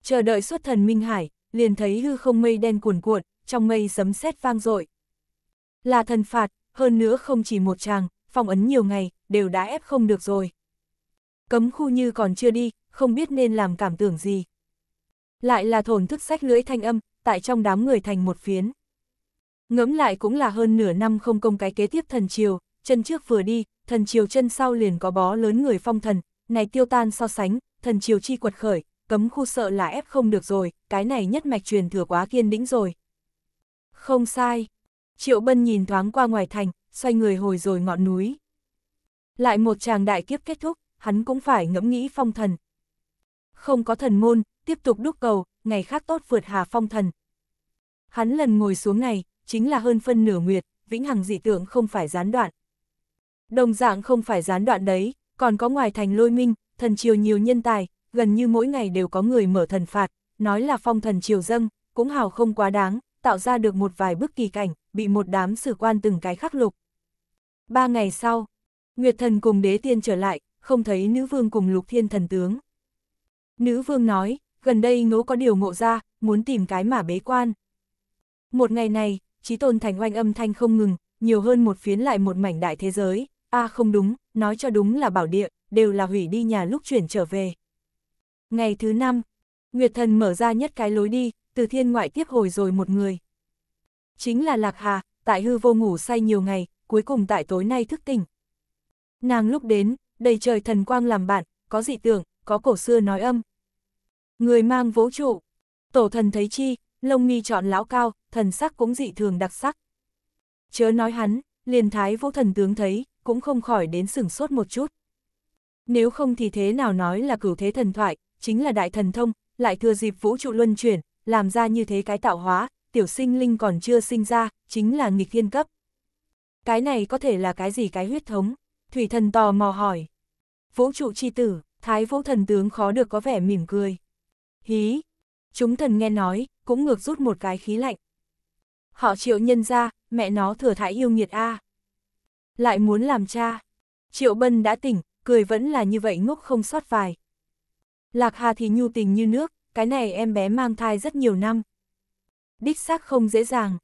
Chờ đợi xuất thần Minh Hải, liền thấy hư không mây đen cuồn cuộn, trong mây sấm sét vang dội Là thần phạt, hơn nữa không chỉ một chàng, phong ấn nhiều ngày, đều đã ép không được rồi. Cấm khu như còn chưa đi, không biết nên làm cảm tưởng gì. Lại là thổn thức sách lưỡi thanh âm, tại trong đám người thành một phiến. Ngẫm lại cũng là hơn nửa năm không công cái kế tiếp thần triều, chân trước vừa đi, thần triều chân sau liền có bó lớn người phong thần, này tiêu tan so sánh, thần triều chi quật khởi, cấm khu sợ là ép không được rồi, cái này nhất mạch truyền thừa quá kiên đĩnh rồi. Không sai. Triệu Bân nhìn thoáng qua ngoài thành, xoay người hồi rồi ngọn núi. Lại một chàng đại kiếp kết thúc, hắn cũng phải ngẫm nghĩ phong thần, không có thần môn, tiếp tục đúc cầu, ngày khác tốt vượt hà phong thần. Hắn lần ngồi xuống này, chính là hơn phân nửa nguyệt, vĩnh hằng dị tượng không phải gián đoạn. Đồng dạng không phải gián đoạn đấy, còn có ngoài thành lôi minh, thần triều nhiều nhân tài, gần như mỗi ngày đều có người mở thần phạt, nói là phong thần triều dâng, cũng hào không quá đáng, tạo ra được một vài bức kỳ cảnh, bị một đám sử quan từng cái khắc lục. Ba ngày sau, Nguyệt thần cùng đế tiên trở lại, không thấy nữ vương cùng lục thiên thần tướng. Nữ vương nói, gần đây ngỗ có điều ngộ ra, muốn tìm cái mà bế quan. Một ngày này, trí tôn thành oanh âm thanh không ngừng, nhiều hơn một phiến lại một mảnh đại thế giới, a à không đúng, nói cho đúng là bảo địa, đều là hủy đi nhà lúc chuyển trở về. Ngày thứ năm, Nguyệt Thần mở ra nhất cái lối đi, từ thiên ngoại tiếp hồi rồi một người. Chính là Lạc Hà, tại hư vô ngủ say nhiều ngày, cuối cùng tại tối nay thức tỉnh. Nàng lúc đến, đầy trời thần quang làm bạn, có dị tưởng, có cổ xưa nói âm, Người mang vũ trụ. Tổ thần thấy chi, lông mi chọn lão cao, thần sắc cũng dị thường đặc sắc. Chớ nói hắn, liền thái vũ thần tướng thấy, cũng không khỏi đến sửng sốt một chút. Nếu không thì thế nào nói là cửu thế thần thoại, chính là đại thần thông, lại thừa dịp vũ trụ luân chuyển, làm ra như thế cái tạo hóa, tiểu sinh linh còn chưa sinh ra, chính là nghịch thiên cấp. Cái này có thể là cái gì cái huyết thống? Thủy thần tò mò hỏi. Vũ trụ chi tử, thái vũ thần tướng khó được có vẻ mỉm cười. Hí! Chúng thần nghe nói, cũng ngược rút một cái khí lạnh. Họ triệu nhân ra, mẹ nó thừa thái yêu nghiệt a Lại muốn làm cha. Triệu bân đã tỉnh, cười vẫn là như vậy ngốc không sót vài. Lạc Hà thì nhu tình như nước, cái này em bé mang thai rất nhiều năm. Đích xác không dễ dàng.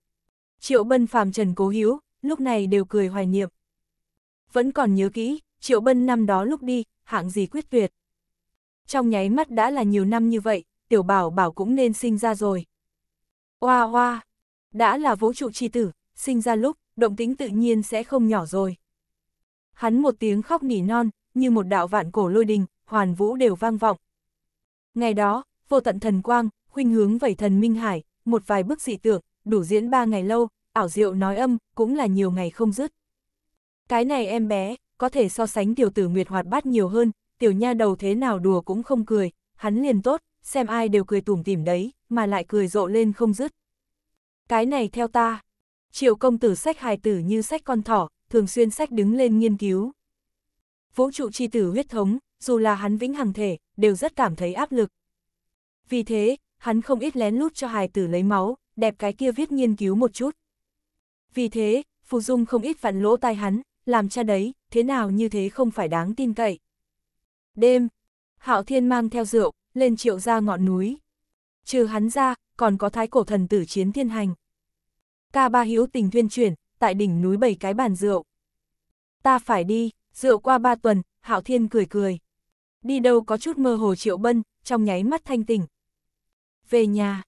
Triệu bân phàm trần cố hiếu, lúc này đều cười hoài niệm. Vẫn còn nhớ kỹ, triệu bân năm đó lúc đi, hạng gì quyết tuyệt. Trong nháy mắt đã là nhiều năm như vậy, tiểu bảo bảo cũng nên sinh ra rồi. Hoa hoa, đã là vũ trụ chi tử, sinh ra lúc, động tính tự nhiên sẽ không nhỏ rồi. Hắn một tiếng khóc nỉ non, như một đạo vạn cổ lôi đình, hoàn vũ đều vang vọng. Ngày đó, vô tận thần quang, khuynh hướng vẩy thần Minh Hải, một vài bức dị tượng, đủ diễn ba ngày lâu, ảo diệu nói âm, cũng là nhiều ngày không dứt. Cái này em bé, có thể so sánh tiểu tử Nguyệt hoạt bát nhiều hơn, tiểu nha đầu thế nào đùa cũng không cười, hắn liền tốt, xem ai đều cười tủm tỉm đấy, mà lại cười rộ lên không dứt. Cái này theo ta. Triệu công tử sách hài tử như sách con thỏ, thường xuyên sách đứng lên nghiên cứu. Vũ trụ chi tử huyết thống, dù là hắn vĩnh hằng thể, đều rất cảm thấy áp lực. Vì thế, hắn không ít lén lút cho hài tử lấy máu, đẹp cái kia viết nghiên cứu một chút. Vì thế, Phù Dung không ít vặn lỗ tai hắn, làm cha đấy, thế nào như thế không phải đáng tin cậy. Đêm, Hạo Thiên mang theo rượu, lên triệu ra ngọn núi. Trừ hắn ra, còn có thái cổ thần tử chiến thiên hành. Ca ba hiếu tình thuyên chuyển, tại đỉnh núi bảy cái bàn rượu. Ta phải đi, rượu qua ba tuần, hạo thiên cười cười. Đi đâu có chút mơ hồ triệu bân, trong nháy mắt thanh tỉnh. Về nhà,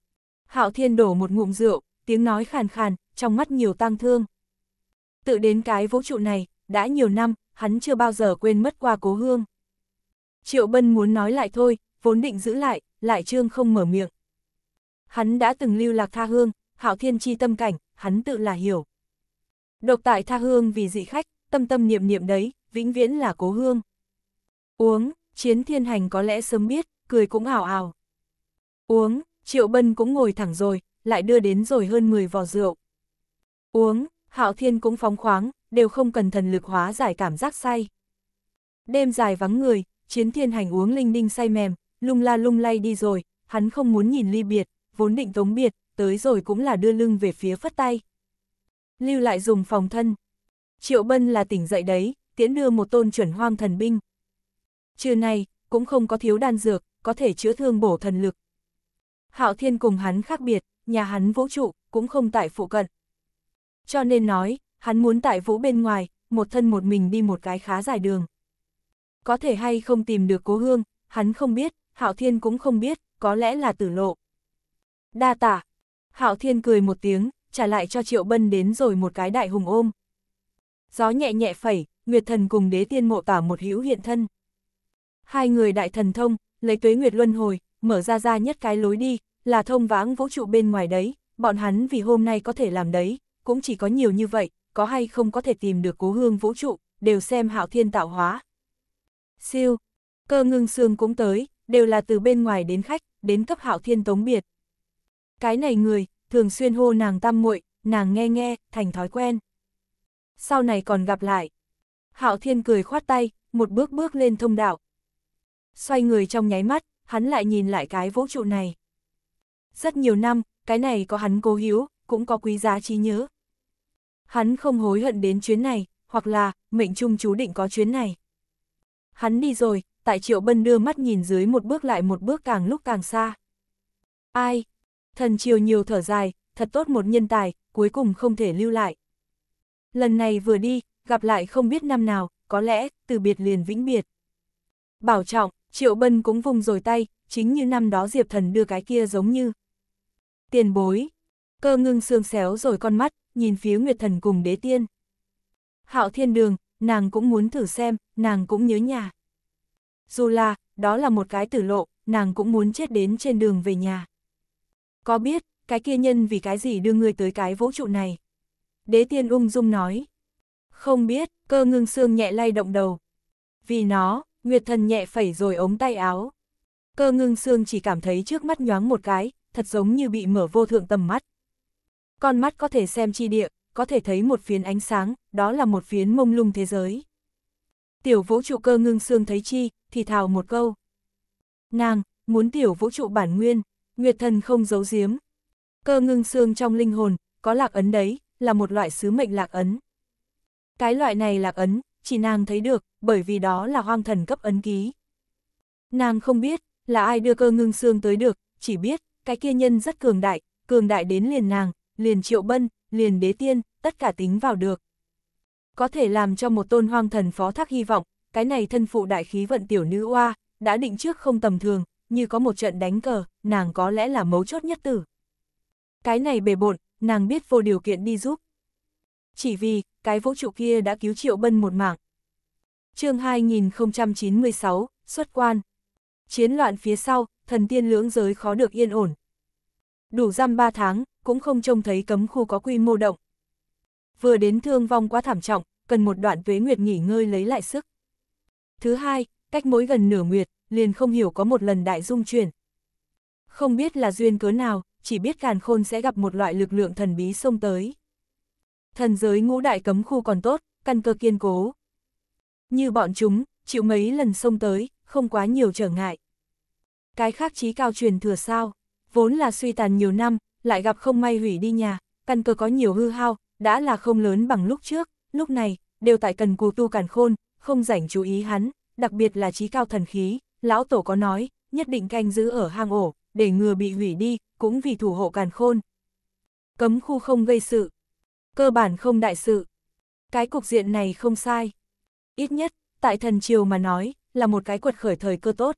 hạo thiên đổ một ngụm rượu, tiếng nói khàn khàn, trong mắt nhiều tang thương. Tự đến cái vũ trụ này, đã nhiều năm, hắn chưa bao giờ quên mất qua cố hương. Triệu Bân muốn nói lại thôi, vốn định giữ lại, lại trương không mở miệng. Hắn đã từng lưu lạc tha hương, Hạo thiên chi tâm cảnh, hắn tự là hiểu. Độc tại tha hương vì dị khách, tâm tâm niệm niệm đấy, vĩnh viễn là cố hương. Uống, chiến thiên hành có lẽ sớm biết, cười cũng ảo ảo. Uống, triệu bân cũng ngồi thẳng rồi, lại đưa đến rồi hơn 10 vò rượu. Uống, hạo thiên cũng phóng khoáng, đều không cần thần lực hóa giải cảm giác say. Đêm dài vắng người, chiến thiên hành uống linh đinh say mềm, lung la lung lay đi rồi, hắn không muốn nhìn ly biệt, vốn định tống biệt, tới rồi cũng là đưa lưng về phía phất tay. Lưu lại dùng phòng thân. Triệu Bân là tỉnh dậy đấy, tiễn đưa một tôn chuẩn hoang thần binh. Trưa nay, cũng không có thiếu đan dược, có thể chữa thương bổ thần lực. Hạo Thiên cùng hắn khác biệt, nhà hắn vũ trụ, cũng không tại phụ cận. Cho nên nói, hắn muốn tại vũ bên ngoài, một thân một mình đi một cái khá dài đường. Có thể hay không tìm được cố hương, hắn không biết, Hạo Thiên cũng không biết, có lẽ là tử lộ. Đa tả. Hạo Thiên cười một tiếng, trả lại cho Triệu Bân đến rồi một cái đại hùng ôm. Gió nhẹ nhẹ phẩy, Nguyệt Thần cùng đế tiên mộ tả một hữu hiện thân. Hai người đại thần thông, lấy tuế Nguyệt Luân hồi, mở ra ra nhất cái lối đi, là thông vãng vũ trụ bên ngoài đấy, bọn hắn vì hôm nay có thể làm đấy, cũng chỉ có nhiều như vậy, có hay không có thể tìm được cố hương vũ trụ, đều xem hạo thiên tạo hóa. Siêu, cơ ngưng xương cũng tới, đều là từ bên ngoài đến khách, đến cấp hạo thiên tống biệt. Cái này người, thường xuyên hô nàng tam muội nàng nghe nghe, thành thói quen. Sau này còn gặp lại. Hạo thiên cười khoát tay, một bước bước lên thông đạo. Xoay người trong nháy mắt, hắn lại nhìn lại cái vũ trụ này. Rất nhiều năm, cái này có hắn cố hiếu, cũng có quý giá trí nhớ. Hắn không hối hận đến chuyến này, hoặc là, mệnh trung chú định có chuyến này. Hắn đi rồi, tại Triệu Bân đưa mắt nhìn dưới một bước lại một bước càng lúc càng xa. Ai? Thần Triều nhiều thở dài, thật tốt một nhân tài, cuối cùng không thể lưu lại. Lần này vừa đi, gặp lại không biết năm nào, có lẽ, từ biệt liền vĩnh biệt. Bảo trọng, Triệu Bân cũng vùng rồi tay, chính như năm đó Diệp Thần đưa cái kia giống như. Tiền bối, cơ ngưng xương xéo rồi con mắt, nhìn phía Nguyệt Thần cùng đế tiên. Hạo thiên đường, nàng cũng muốn thử xem, nàng cũng nhớ nhà. Dù là, đó là một cái tử lộ, nàng cũng muốn chết đến trên đường về nhà. Có biết, cái kia nhân vì cái gì đưa người tới cái vũ trụ này? Đế tiên ung dung nói. Không biết, cơ ngưng xương nhẹ lay động đầu. Vì nó, Nguyệt thần nhẹ phẩy rồi ống tay áo. Cơ ngưng xương chỉ cảm thấy trước mắt nhoáng một cái, thật giống như bị mở vô thượng tầm mắt. Con mắt có thể xem chi địa, có thể thấy một phiến ánh sáng, đó là một phiến mông lung thế giới. Tiểu vũ trụ cơ ngưng xương thấy chi, thì thào một câu. Nàng, muốn tiểu vũ trụ bản nguyên, nguyệt thần không giấu giếm. Cơ ngưng xương trong linh hồn, có lạc ấn đấy, là một loại sứ mệnh lạc ấn. Cái loại này lạc ấn, chỉ nàng thấy được, bởi vì đó là hoang thần cấp ấn ký. Nàng không biết, là ai đưa cơ ngưng xương tới được, chỉ biết, cái kia nhân rất cường đại, cường đại đến liền nàng, liền triệu bân, liền đế tiên, tất cả tính vào được. Có thể làm cho một tôn hoang thần phó thác hy vọng, cái này thân phụ đại khí vận tiểu nữ oa, đã định trước không tầm thường, như có một trận đánh cờ, nàng có lẽ là mấu chốt nhất tử. Cái này bề bộn, nàng biết vô điều kiện đi giúp. Chỉ vì, cái vũ trụ kia đã cứu Triệu Bân một mạng. chương 2096, xuất quan. Chiến loạn phía sau, thần tiên lưỡng giới khó được yên ổn, đủ giam 3 tháng, cũng không trông thấy cấm khu có quy mô động. Vừa đến thương vong quá thảm trọng, cần một đoạn tuế nguyệt nghỉ ngơi lấy lại sức. Thứ hai, cách mỗi gần nửa nguyệt, liền không hiểu có một lần đại dung chuyển. Không biết là duyên cớ nào, chỉ biết càn khôn sẽ gặp một loại lực lượng thần bí xông tới. Thần giới ngũ đại cấm khu còn tốt, căn cơ kiên cố. Như bọn chúng, chịu mấy lần xông tới, không quá nhiều trở ngại. Cái khác trí cao truyền thừa sao? vốn là suy tàn nhiều năm, lại gặp không may hủy đi nhà, căn cơ có nhiều hư hao, đã là không lớn bằng lúc trước, lúc này, đều tại cần cù tu càn khôn, không rảnh chú ý hắn, đặc biệt là trí cao thần khí, lão tổ có nói, nhất định canh giữ ở hang ổ, để ngừa bị hủy đi, cũng vì thủ hộ càn khôn. Cấm khu không gây sự, cơ bản không đại sự. Cái cục diện này không sai. Ít nhất, tại thần triều mà nói, là một cái quật khởi thời cơ tốt.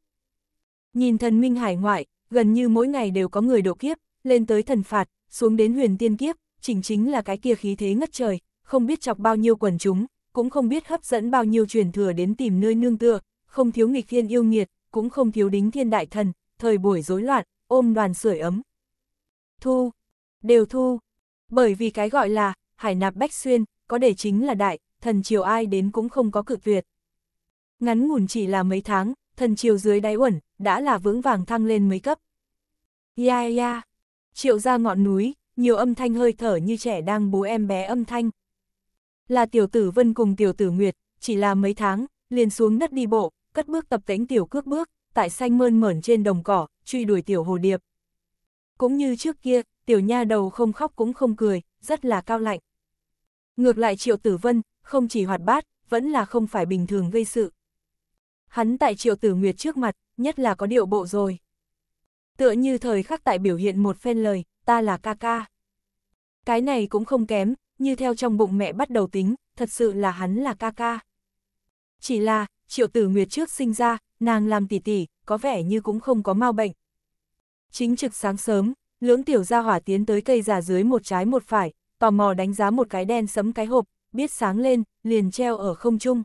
Nhìn thần minh hải ngoại, gần như mỗi ngày đều có người độ kiếp, lên tới thần phạt, xuống đến huyền tiên kiếp, chỉnh chính là cái kia khí thế ngất trời, không biết chọc bao nhiêu quần chúng, cũng không biết hấp dẫn bao nhiêu truyền thừa đến tìm nơi nương tựa, không thiếu nghịch thiên yêu nghiệt, cũng không thiếu đính thiên đại thần, thời buổi rối loạn, ôm đoàn sưởi ấm. Thu, đều thu, bởi vì cái gọi là hải nạp bách xuyên, có để chính là đại, thần triều ai đến cũng không có cự tuyệt. Ngắn ngủn chỉ là mấy tháng, thần chiều dưới đáy uẩn, đã là vững vàng thăng lên mấy cấp. Ya yeah, ya, yeah. triệu ra ngọn núi, nhiều âm thanh hơi thở như trẻ đang bú em bé âm thanh. Là tiểu tử Vân cùng tiểu tử Nguyệt, chỉ là mấy tháng, liền xuống đất đi bộ, cất bước tập tễnh tiểu cước bước, tại xanh mơn mởn trên đồng cỏ, truy đuổi tiểu hồ điệp. Cũng như trước kia, tiểu nha đầu không khóc cũng không cười, rất là cao lạnh. Ngược lại triệu tử Vân, không chỉ hoạt bát, vẫn là không phải bình thường gây sự hắn tại triệu tử nguyệt trước mặt, nhất là có điệu bộ rồi. Tựa như thời khắc tại biểu hiện một phen lời, ta là ca ca. Cái này cũng không kém, như theo trong bụng mẹ bắt đầu tính, thật sự là hắn là ca ca. Chỉ là, triệu tử nguyệt trước sinh ra, nàng làm tỉ tỉ, có vẻ như cũng không có mau bệnh. Chính trực sáng sớm, lưỡng tiểu gia hỏa tiến tới cây giả dưới một trái một phải, tò mò đánh giá một cái đen sấm cái hộp, biết sáng lên, liền treo ở không trung.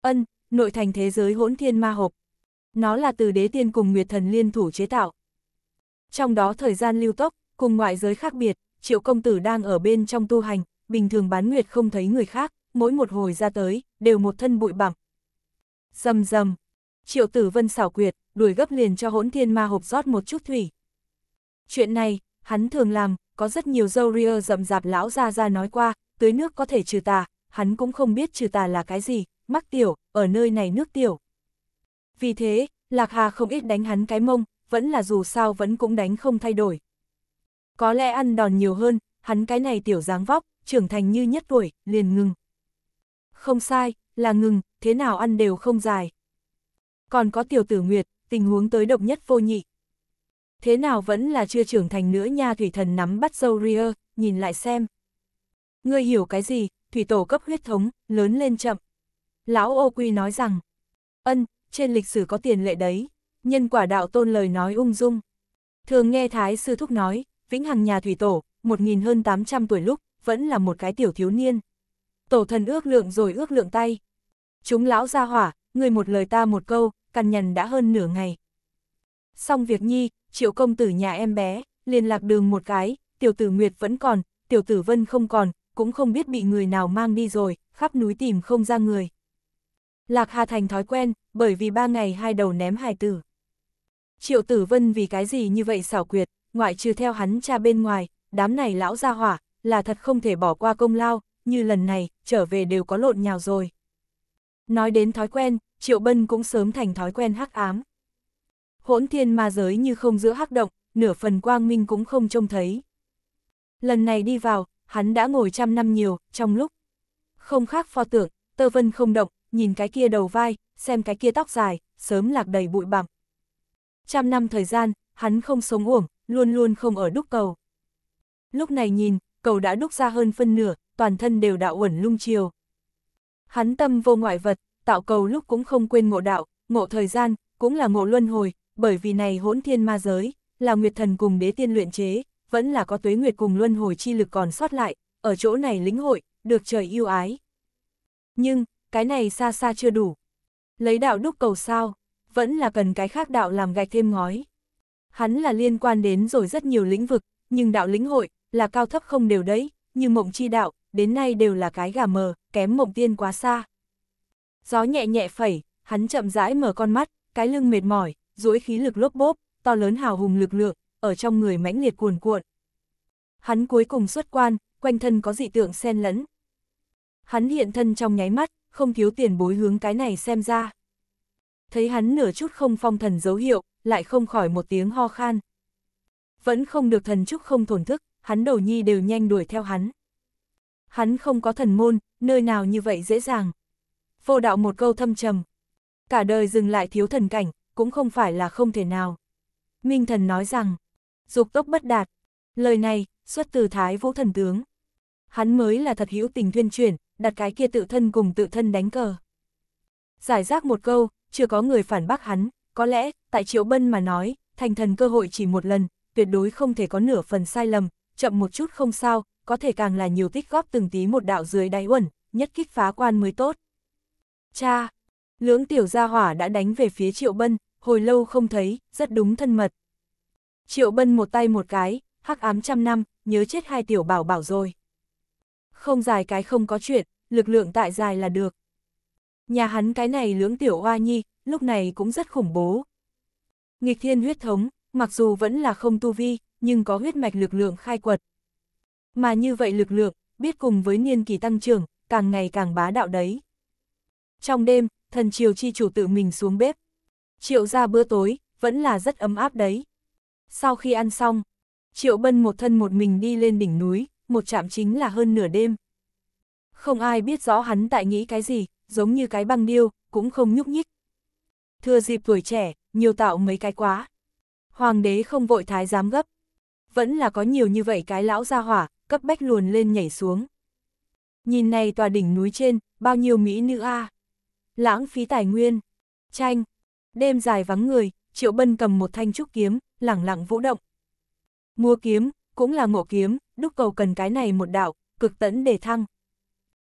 Ân, nội thành thế giới hỗn thiên ma hộp. Nó là từ đế tiên cùng nguyệt thần liên thủ chế tạo. Trong đó thời gian lưu tốc, cùng ngoại giới khác biệt, triệu công tử đang ở bên trong tu hành, bình thường bán nguyệt không thấy người khác, mỗi một hồi ra tới, đều một thân bụi bặm. Dầm dầm, triệu tử vân xảo quyệt, đuổi gấp liền cho hỗn thiên ma hộp rót một chút thủy. Chuyện này, hắn thường làm, có rất nhiều dâu ria rậm rạp lão ra ra nói qua, tưới nước có thể trừ tà, hắn cũng không biết trừ tà là cái gì, mắc tiểu, ở nơi này nước tiểu. Vì thế, Lạc Hà không ít đánh hắn cái mông, vẫn là dù sao vẫn cũng đánh không thay đổi. Có lẽ ăn đòn nhiều hơn, hắn cái này tiểu dáng vóc, trưởng thành như nhất tuổi, liền ngừng. Không sai, là ngừng, thế nào ăn đều không dài. Còn có tiểu tử nguyệt, tình huống tới độc nhất vô nhị. Thế nào vẫn là chưa trưởng thành nữa nha thủy thần nắm bắt dâu ria, nhìn lại xem. Ngươi hiểu cái gì, thủy tổ cấp huyết thống, lớn lên chậm. Lão ô quy nói rằng, ân, trên lịch sử có tiền lệ đấy, nhân quả đạo tôn lời nói ung dung. Thường nghe Thái Sư Thúc nói, vĩnh hằng nhà thủy tổ, một nghìn hơn tám trăm tuổi lúc, vẫn là một cái tiểu thiếu niên. Tổ thần ước lượng rồi ước lượng tay. Chúng lão ra hỏa, người một lời ta một câu, cằn nhằn đã hơn nửa ngày. Xong việc nhi, triệu công tử nhà em bé, liên lạc đường một cái, tiểu tử Nguyệt vẫn còn, tiểu tử Vân không còn, cũng không biết bị người nào mang đi rồi, khắp núi tìm không ra người. Lạc Hà Thành thói quen, bởi vì ba ngày hai đầu ném hài tử. Triệu Tử Vân vì cái gì như vậy xảo quyệt, ngoại trừ theo hắn cha bên ngoài, đám này lão ra hỏa, là thật không thể bỏ qua công lao, như lần này, trở về đều có lộn nhào rồi. Nói đến thói quen, Triệu Bân cũng sớm thành thói quen hắc ám. Hỗn thiên ma giới như không giữa hắc động, nửa phần quang minh cũng không trông thấy. Lần này đi vào, hắn đã ngồi trăm năm nhiều, trong lúc không khác pho tượng, tơ vân không động, nhìn cái kia đầu vai, xem cái kia tóc dài, sớm lạc đầy bụi bặm. Trăm năm thời gian, hắn không sống uổng, luôn luôn không ở đúc cầu. Lúc này nhìn, cầu đã đúc ra hơn phân nửa, toàn thân đều đạo uẩn lung chiều. Hắn tâm vô ngoại vật, tạo cầu lúc cũng không quên ngộ đạo, ngộ thời gian, cũng là ngộ luân hồi, bởi vì này hỗn thiên ma giới, là nguyệt thần cùng đế tiên luyện chế, vẫn là có tuế nguyệt cùng luân hồi chi lực còn sót lại, ở chỗ này lĩnh hội, được trời yêu ái. Nhưng, cái này xa xa chưa đủ. Lấy đạo đúc cầu sao, vẫn là cần cái khác đạo làm gạch thêm ngói. Hắn là liên quan đến rồi rất nhiều lĩnh vực, nhưng đạo lĩnh hội là cao thấp không đều đấy, như mộng chi đạo, đến nay đều là cái gà mờ, kém mộng tiên quá xa. Gió nhẹ nhẹ phẩy, hắn chậm rãi mở con mắt, cái lưng mệt mỏi, duỗi khí lực lốp bốp, to lớn hào hùng lực lượng, ở trong người mãnh liệt cuồn cuộn. Hắn cuối cùng xuất quan, quanh thân có dị tượng xen lẫn. Hắn hiện thân trong nháy mắt, không thiếu tiền bối hướng cái này xem ra. Thấy hắn nửa chút không phong thần dấu hiệu, lại không khỏi một tiếng ho khan. Vẫn không được thần trúc không thổn thức, hắn đầu nhi đều nhanh đuổi theo hắn. Hắn không có thần môn, nơi nào như vậy dễ dàng. Vô đạo một câu thâm trầm. Cả đời dừng lại thiếu thần cảnh, cũng không phải là không thể nào. Minh thần nói rằng, dục tốc bất đạt. Lời này, xuất từ Thái Vũ Thần Tướng. Hắn mới là thật hữu tình thuyên chuyển, đặt cái kia tự thân cùng tự thân đánh cờ. Giải rác một câu, chưa có người phản bác hắn, có lẽ, tại Triệu Bân mà nói, thành thần cơ hội chỉ một lần, tuyệt đối không thể có nửa phần sai lầm, chậm một chút không sao, có thể càng là nhiều tích góp từng tí một đạo dưới đáy uẩn, nhất kích phá quan mới tốt. Cha, lưỡng tiểu gia hỏa đã đánh về phía Triệu Bân, hồi lâu không thấy, rất đúng thân mật. Triệu Bân một tay một cái, hắc ám trăm năm, nhớ chết hai tiểu bảo bảo rồi. Không dài cái không có chuyện, lực lượng tại dài là được. Nhà hắn cái này lưỡng tiểu oa nhi, lúc này cũng rất khủng bố. Nghịch thiên huyết thống, mặc dù vẫn là không tu vi, nhưng có huyết mạch lực lượng khai quật. Mà như vậy lực lượng, biết cùng với niên kỳ tăng trưởng, càng ngày càng bá đạo đấy. Trong đêm, thần triều chi chủ tự mình xuống bếp. Triệu ra bữa tối, vẫn là rất ấm áp đấy. Sau khi ăn xong, Triệu Bân một thân một mình đi lên đỉnh núi, một chạm chính là hơn nửa đêm. Không ai biết rõ hắn tại nghĩ cái gì, giống như cái băng điêu, cũng không nhúc nhích. thưa dịp tuổi trẻ, nhiều tạo mấy cái quá. Hoàng đế không vội thái giám gấp. Vẫn là có nhiều như vậy cái lão ra hỏa, cấp bách luồn lên nhảy xuống. Nhìn này tòa đỉnh núi trên, bao nhiêu mỹ nữ a Lãng phí tài nguyên. Tranh. Đêm dài vắng người, Triệu Bân cầm một thanh trúc kiếm, lẳng lặng vũ động. mua kiếm, cũng là ngộ kiếm, đúc cầu cần cái này một đạo, cực tẫn để thăng.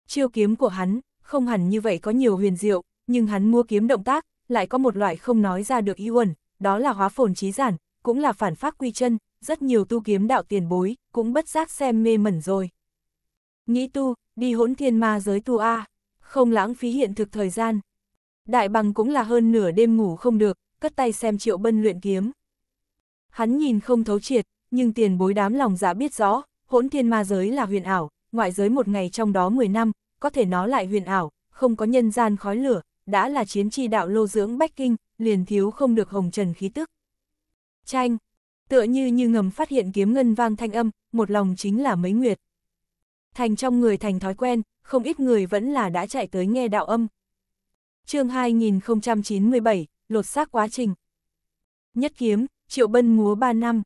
Chiêu kiếm của hắn, không hẳn như vậy có nhiều huyền diệu, nhưng hắn mua kiếm động tác, lại có một loại không nói ra được y uẩn, đó là hóa phồn trí giản, cũng là phản phát quy chân, rất nhiều tu kiếm đạo tiền bối, cũng bất giác xem mê mẩn rồi. Nghĩ tu, đi hỗn thiên ma giới tu A, không lãng phí hiện thực thời gian. Đại bằng cũng là hơn nửa đêm ngủ không được, cất tay xem triệu bân luyện kiếm hắn nhìn không thấu triệt, nhưng tiền bối đám lòng dạ biết rõ, hỗn thiên ma giới là huyền ảo, ngoại giới một ngày trong đó 10 năm, có thể nó lại huyền ảo, không có nhân gian khói lửa, đã là chiến tri đạo lô dưỡng bách kinh, liền thiếu không được hồng trần khí tức. tranh tựa như như ngầm phát hiện kiếm ngân vang thanh âm, một lòng chính là mấy nguyệt. Thành trong người thành thói quen, không ít người vẫn là đã chạy tới nghe đạo âm. chương 2097, lột xác quá trình. Nhất kiếm, Triệu Bân múa ba năm.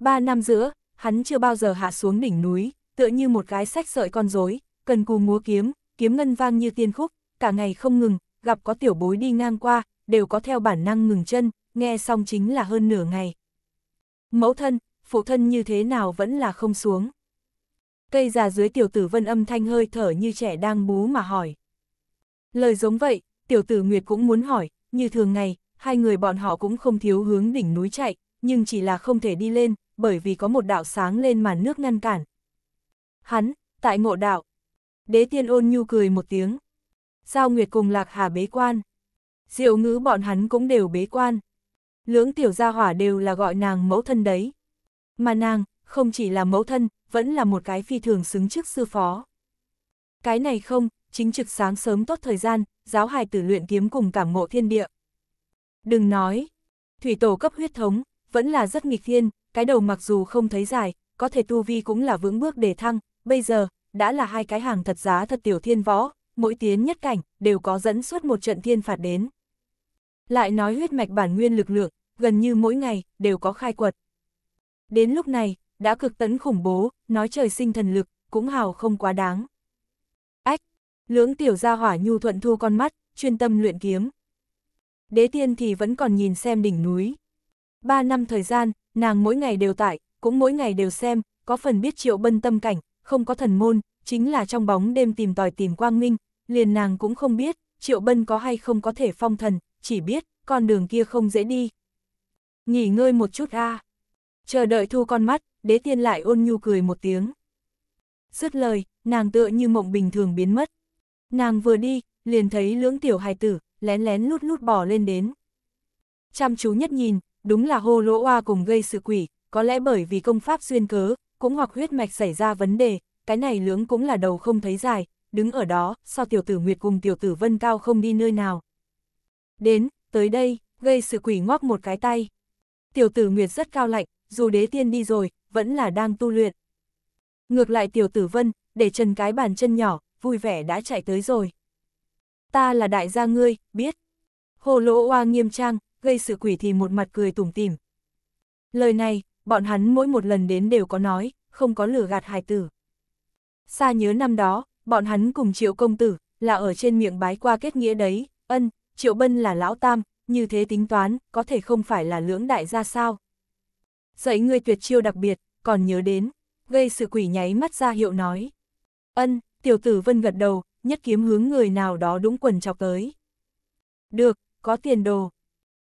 ba năm giữa, hắn chưa bao giờ hạ xuống đỉnh núi, tựa như một gái sách sợi con rối, cần cù múa kiếm, kiếm ngân vang như tiên khúc, cả ngày không ngừng, gặp có tiểu bối đi ngang qua, đều có theo bản năng ngừng chân, nghe xong chính là hơn nửa ngày. Mẫu thân, phụ thân như thế nào vẫn là không xuống. Cây già dưới tiểu tử vân âm thanh hơi thở như trẻ đang bú mà hỏi. Lời giống vậy, tiểu tử Nguyệt cũng muốn hỏi, như thường ngày, hai người bọn họ cũng không thiếu hướng đỉnh núi chạy, nhưng chỉ là không thể đi lên, bởi vì có một đạo sáng lên màn nước ngăn cản. Hắn, tại ngộ đạo. Đế tiên ôn nhu cười một tiếng. Giao Nguyệt cùng Lạc Hà bế quan. Diệu ngữ bọn hắn cũng đều bế quan. Lưỡng tiểu gia hỏa đều là gọi nàng mẫu thân đấy. Mà nàng, không chỉ là mẫu thân, vẫn là một cái phi thường xứng trước sư phó. Cái này không, chính trực sáng sớm tốt thời gian, giáo hài tử luyện kiếm cùng cảm ngộ thiên địa, Đừng nói, thủy tổ cấp huyết thống, vẫn là rất nghịch thiên, cái đầu mặc dù không thấy dài, có thể tu vi cũng là vững bước để thăng, bây giờ, đã là hai cái hàng thật giá thật tiểu thiên võ, mỗi tiến nhất cảnh, đều có dẫn suốt một trận thiên phạt đến. Lại nói huyết mạch bản nguyên lực lượng, gần như mỗi ngày, đều có khai quật. Đến lúc này, đã cực tấn khủng bố, nói trời sinh thần lực, cũng hào không quá đáng. Ách, lưỡng tiểu gia hỏa nhu thuận thu con mắt, chuyên tâm luyện kiếm, Đế tiên thì vẫn còn nhìn xem đỉnh núi. Ba năm thời gian, nàng mỗi ngày đều tại, cũng mỗi ngày đều xem, có phần biết triệu bân tâm cảnh, không có thần môn, chính là trong bóng đêm tìm tòi tìm quang minh, liền nàng cũng không biết, triệu bân có hay không có thể phong thần, chỉ biết, con đường kia không dễ đi. Nghỉ ngơi một chút a Chờ đợi thu con mắt, đế tiên lại ôn nhu cười một tiếng. Dứt lời, nàng tựa như mộng bình thường biến mất. Nàng vừa đi, liền thấy lưỡng tiểu hài tử, lén lén lút lút bỏ lên đến. Chăm chú nhất nhìn, đúng là hô lỗ oa cùng gây sự quỷ, có lẽ bởi vì công pháp xuyên cớ, cũng hoặc huyết mạch xảy ra vấn đề, cái này lưỡng cũng là đầu không thấy dài, đứng ở đó, sao tiểu tử Nguyệt cùng tiểu tử Vân Cao không đi nơi nào. Đến, tới đây, gây sự quỷ ngoắc một cái tay. Tiểu tử Nguyệt rất cao lạnh, dù đế tiên đi rồi, vẫn là đang tu luyện. Ngược lại tiểu tử Vân, để trần cái bàn chân nhỏ, vui vẻ đã chạy tới rồi ta là đại gia ngươi, biết. Hồ lỗ oa nghiêm trang, gây sự quỷ thì một mặt cười tủm tỉm. Lời này, bọn hắn mỗi một lần đến đều có nói, không có lừa gạt hài tử. Xa nhớ năm đó, bọn hắn cùng triệu công tử, là ở trên miệng bái qua kết nghĩa đấy, ân, triệu bân là lão tam, như thế tính toán, có thể không phải là lưỡng đại gia sao. Dạy ngươi tuyệt chiêu đặc biệt, còn nhớ đến, gây sự quỷ nháy mắt ra hiệu nói. Ân, tiểu tử vân gật đầu, nhất kiếm hướng người nào đó đúng quần chọc tới. Được, có tiền đồ.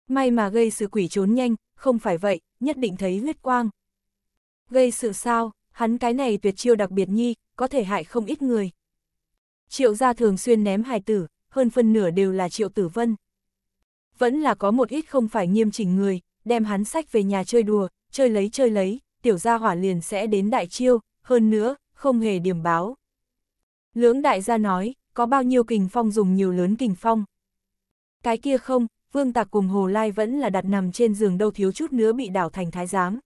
May mà gây sự quỷ trốn nhanh, không phải vậy, nhất định thấy huyết quang. Gây sự sao, hắn cái này tuyệt chiêu đặc biệt nhi, có thể hại không ít người. Triệu gia thường xuyên ném hài tử, hơn phân nửa đều là triệu tử vân. Vẫn là có một ít không phải nghiêm chỉnh người, đem hắn sách về nhà chơi đùa, chơi lấy chơi lấy, tiểu gia hỏa liền sẽ đến đại chiêu, hơn nữa, không hề điểm báo. Lưỡng đại gia nói, có bao nhiêu kình phong dùng nhiều lớn kình phong. Cái kia không, vương tạc cùng hồ lai vẫn là đặt nằm trên giường đâu thiếu chút nữa bị đảo thành thái giám.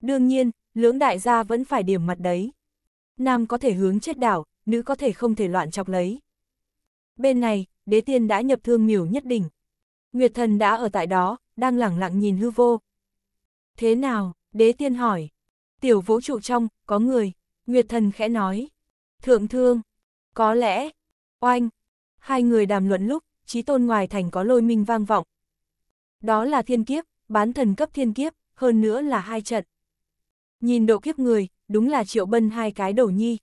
Đương nhiên, lưỡng đại gia vẫn phải điểm mặt đấy. Nam có thể hướng chết đảo, nữ có thể không thể loạn chọc lấy. Bên này, đế tiên đã nhập thương miểu nhất đỉnh. Nguyệt thần đã ở tại đó, đang lẳng lặng nhìn hư vô. Thế nào, đế tiên hỏi. Tiểu vũ trụ trong, có người. Nguyệt thần khẽ nói. Thượng thương, có lẽ, oanh. Hai người đàm luận lúc, trí tôn ngoài thành có lôi minh vang vọng. Đó là thiên kiếp, bán thần cấp thiên kiếp, hơn nữa là hai trận. Nhìn độ kiếp người, đúng là triệu bân hai cái đầu nhi.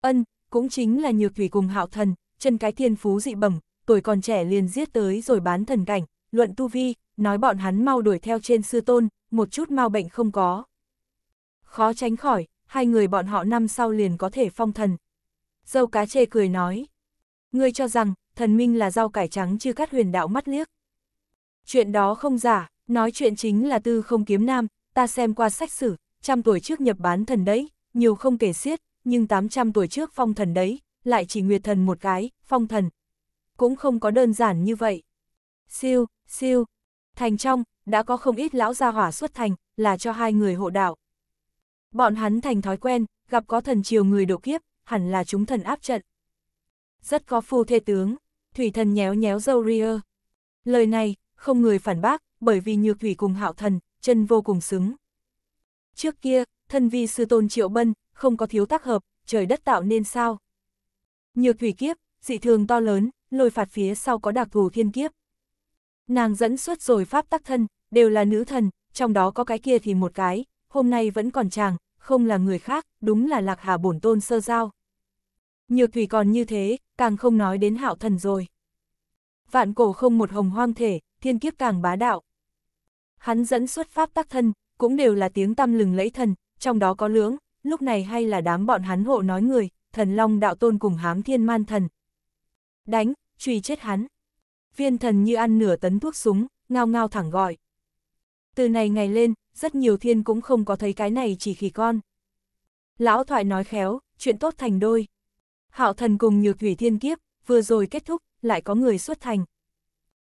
Ân, cũng chính là nhược thủy cùng hạo thần, chân cái thiên phú dị bẩm, tuổi còn trẻ liền giết tới rồi bán thần cảnh, luận tu vi, nói bọn hắn mau đuổi theo trên sư tôn, một chút mau bệnh không có. Khó tránh khỏi, hai người bọn họ năm sau liền có thể phong thần. Dâu cá chê cười nói. Ngươi cho rằng, thần minh là rau cải trắng chưa cắt huyền đạo mắt liếc. Chuyện đó không giả, nói chuyện chính là tư không kiếm nam, ta xem qua sách sử, trăm tuổi trước nhập bán thần đấy, nhiều không kể xiết, nhưng 800 tuổi trước phong thần đấy, lại chỉ nguyệt thần một cái, phong thần. Cũng không có đơn giản như vậy. Siêu, siêu, thành trong, đã có không ít lão gia hỏa xuất thành, là cho hai người hộ đạo. Bọn hắn thành thói quen, gặp có thần triều người độ kiếp, hẳn là chúng thần áp trận. Rất có phu thê tướng, thủy thần nhéo nhéo dâu ria. Lời này, không người phản bác, bởi vì nhược thủy cùng hạo thần, chân vô cùng xứng. Trước kia, thân vi sư tôn triệu bân, không có thiếu tác hợp, trời đất tạo nên sao. Nhược thủy kiếp, dị thường to lớn, lôi phạt phía sau có đặc thù thiên kiếp. Nàng dẫn xuất rồi pháp tắc thân, đều là nữ thần, trong đó có cái kia thì một cái, hôm nay vẫn còn chàng, không là người khác, đúng là lạc hà bổn tôn sơ giao. Nhược thủy còn như thế, càng không nói đến hạo thần rồi. Vạn cổ không một hồng hoang thể, thiên kiếp càng bá đạo. Hắn dẫn xuất pháp tác thân, cũng đều là tiếng tăm lừng lẫy thần, trong đó có lưỡng, lúc này hay là đám bọn hắn hộ nói người, thần long đạo tôn cùng hám thiên man thần. Đánh, truy chết hắn. Viên thần như ăn nửa tấn thuốc súng, ngao ngao thẳng gọi. Từ này ngày lên, rất nhiều thiên cũng không có thấy cái này chỉ khỉ con. Lão thoại nói khéo, chuyện tốt thành đôi. Hạo thần cùng nhược thủy thiên kiếp, vừa rồi kết thúc, lại có người xuất thành.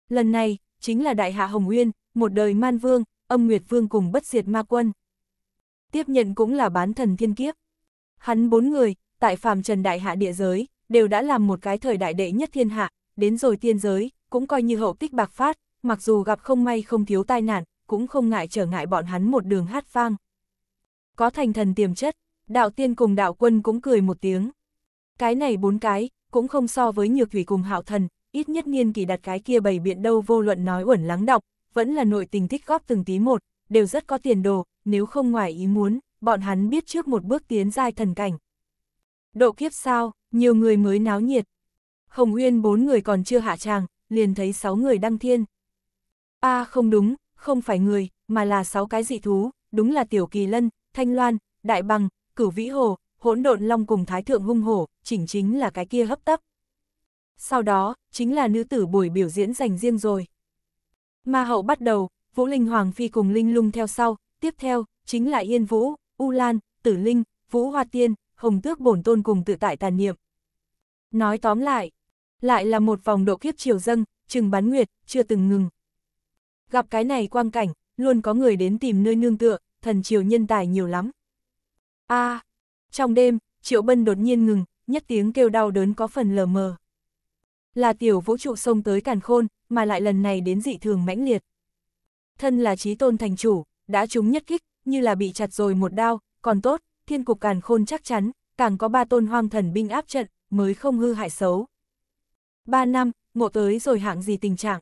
Lần này, chính là đại hạ Hồng Nguyên, một đời man vương, âm nguyệt vương cùng bất diệt ma quân. Tiếp nhận cũng là bán thần thiên kiếp. Hắn bốn người, tại phàm trần đại hạ địa giới, đều đã làm một cái thời đại đệ nhất thiên hạ, đến rồi tiên giới, cũng coi như hậu tích bạc phát, mặc dù gặp không may không thiếu tai nạn, cũng không ngại trở ngại bọn hắn một đường hát vang. Có thành thần tiềm chất, đạo tiên cùng đạo quân cũng cười một tiếng. Cái này bốn cái, cũng không so với nhược thủy cùng hạo thần, ít nhất niên kỳ đặt cái kia bày biện đâu vô luận nói uẩn lắng đọc, vẫn là nội tình thích góp từng tí một, đều rất có tiền đồ, nếu không ngoài ý muốn, bọn hắn biết trước một bước tiến giai thần cảnh. Độ kiếp sao, nhiều người mới náo nhiệt. Hồng Uyên bốn người còn chưa hạ tràng, liền thấy sáu người đăng thiên. a không đúng, không phải người, mà là sáu cái dị thú, đúng là Tiểu Kỳ Lân, Thanh Loan, Đại Bằng, Cửu Vĩ Hồ, Hỗn Độn Long cùng Thái Thượng Hung Hổ, chỉnh chính là cái kia hấp tấp. Sau đó, chính là nữ tử buổi biểu diễn dành riêng rồi. Ma hậu bắt đầu, Vũ Linh Hoàng Phi cùng Linh Lung theo sau, tiếp theo, chính là Yên Vũ, U Lan, Tử Linh, Vũ Hoa Tiên, Hồng Tước Bổn Tôn cùng tự tại tàn niệm. Nói tóm lại, lại là một vòng độ kiếp chiều dâng, trừng bán nguyệt, chưa từng ngừng gặp cái này quang cảnh, luôn có người đến tìm nơi nương tựa, thần triều nhân tài nhiều lắm. a à, trong đêm, Triệu Bân đột nhiên ngừng, nhất tiếng kêu đau đớn có phần lờ mờ. Là tiểu vũ trụ sông tới càn khôn, mà lại lần này đến dị thường mãnh liệt. Thân là trí tôn thành chủ, đã trúng nhất kích, như là bị chặt rồi một đao, còn tốt, thiên cục càn khôn chắc chắn, càng có ba tôn hoang thần binh áp trận, mới không hư hại xấu. Ba năm, ngộ tới rồi hạng gì tình trạng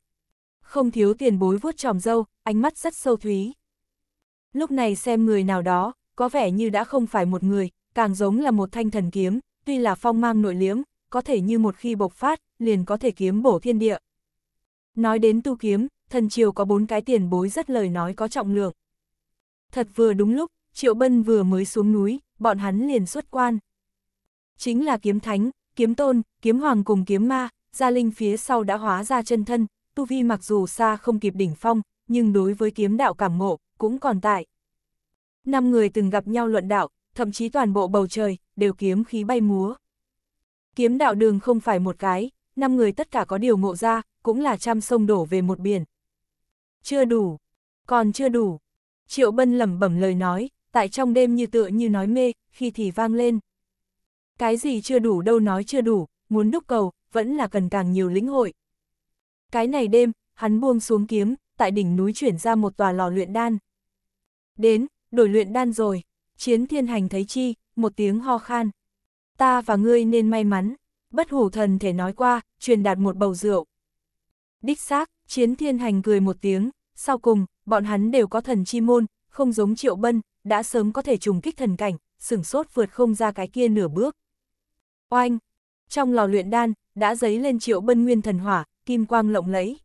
không thiếu tiền bối vuốt tròm dâu, ánh mắt rất sâu thúy. Lúc này xem người nào đó, có vẻ như đã không phải một người, càng giống là một thanh thần kiếm, tuy là phong mang nội liếm, có thể như một khi bộc phát, liền có thể kiếm bổ thiên địa. Nói đến tu kiếm, thần triều có bốn cái tiền bối rất lời nói có trọng lượng. Thật vừa đúng lúc, Triệu Bân vừa mới xuống núi, bọn hắn liền xuất quan. Chính là kiếm thánh, kiếm tôn, kiếm hoàng cùng kiếm ma, gia linh phía sau đã hóa ra chân thân, tu vi mặc dù xa không kịp đỉnh phong, nhưng đối với kiếm đạo cảm ngộ, cũng còn tại. Năm người từng gặp nhau luận đạo, thậm chí toàn bộ bầu trời, đều kiếm khí bay múa. Kiếm đạo đường không phải một cái, năm người tất cả có điều ngộ ra, cũng là trăm sông đổ về một biển. Chưa đủ, còn chưa đủ. Triệu Bân lẩm bẩm lời nói, tại trong đêm như tựa như nói mê, khi thì vang lên. Cái gì chưa đủ đâu nói chưa đủ, muốn đúc cầu, vẫn là cần càng nhiều lĩnh hội. Cái này đêm, hắn buông xuống kiếm, tại đỉnh núi chuyển ra một tòa lò luyện đan. Đến, đổi luyện đan rồi. Chiến thiên hành thấy chi, một tiếng ho khan. Ta và ngươi nên may mắn. Bất hủ thần thể nói qua, truyền đạt một bầu rượu. Đích xác, chiến thiên hành cười một tiếng, sau cùng, bọn hắn đều có thần chi môn, không giống triệu bân, đã sớm có thể trùng kích thần cảnh, sửng sốt vượt không ra cái kia nửa bước. Oanh! Trong lò luyện đan, đã giấy lên triệu bân nguyên thần hỏa, kim quang lộng lẫy.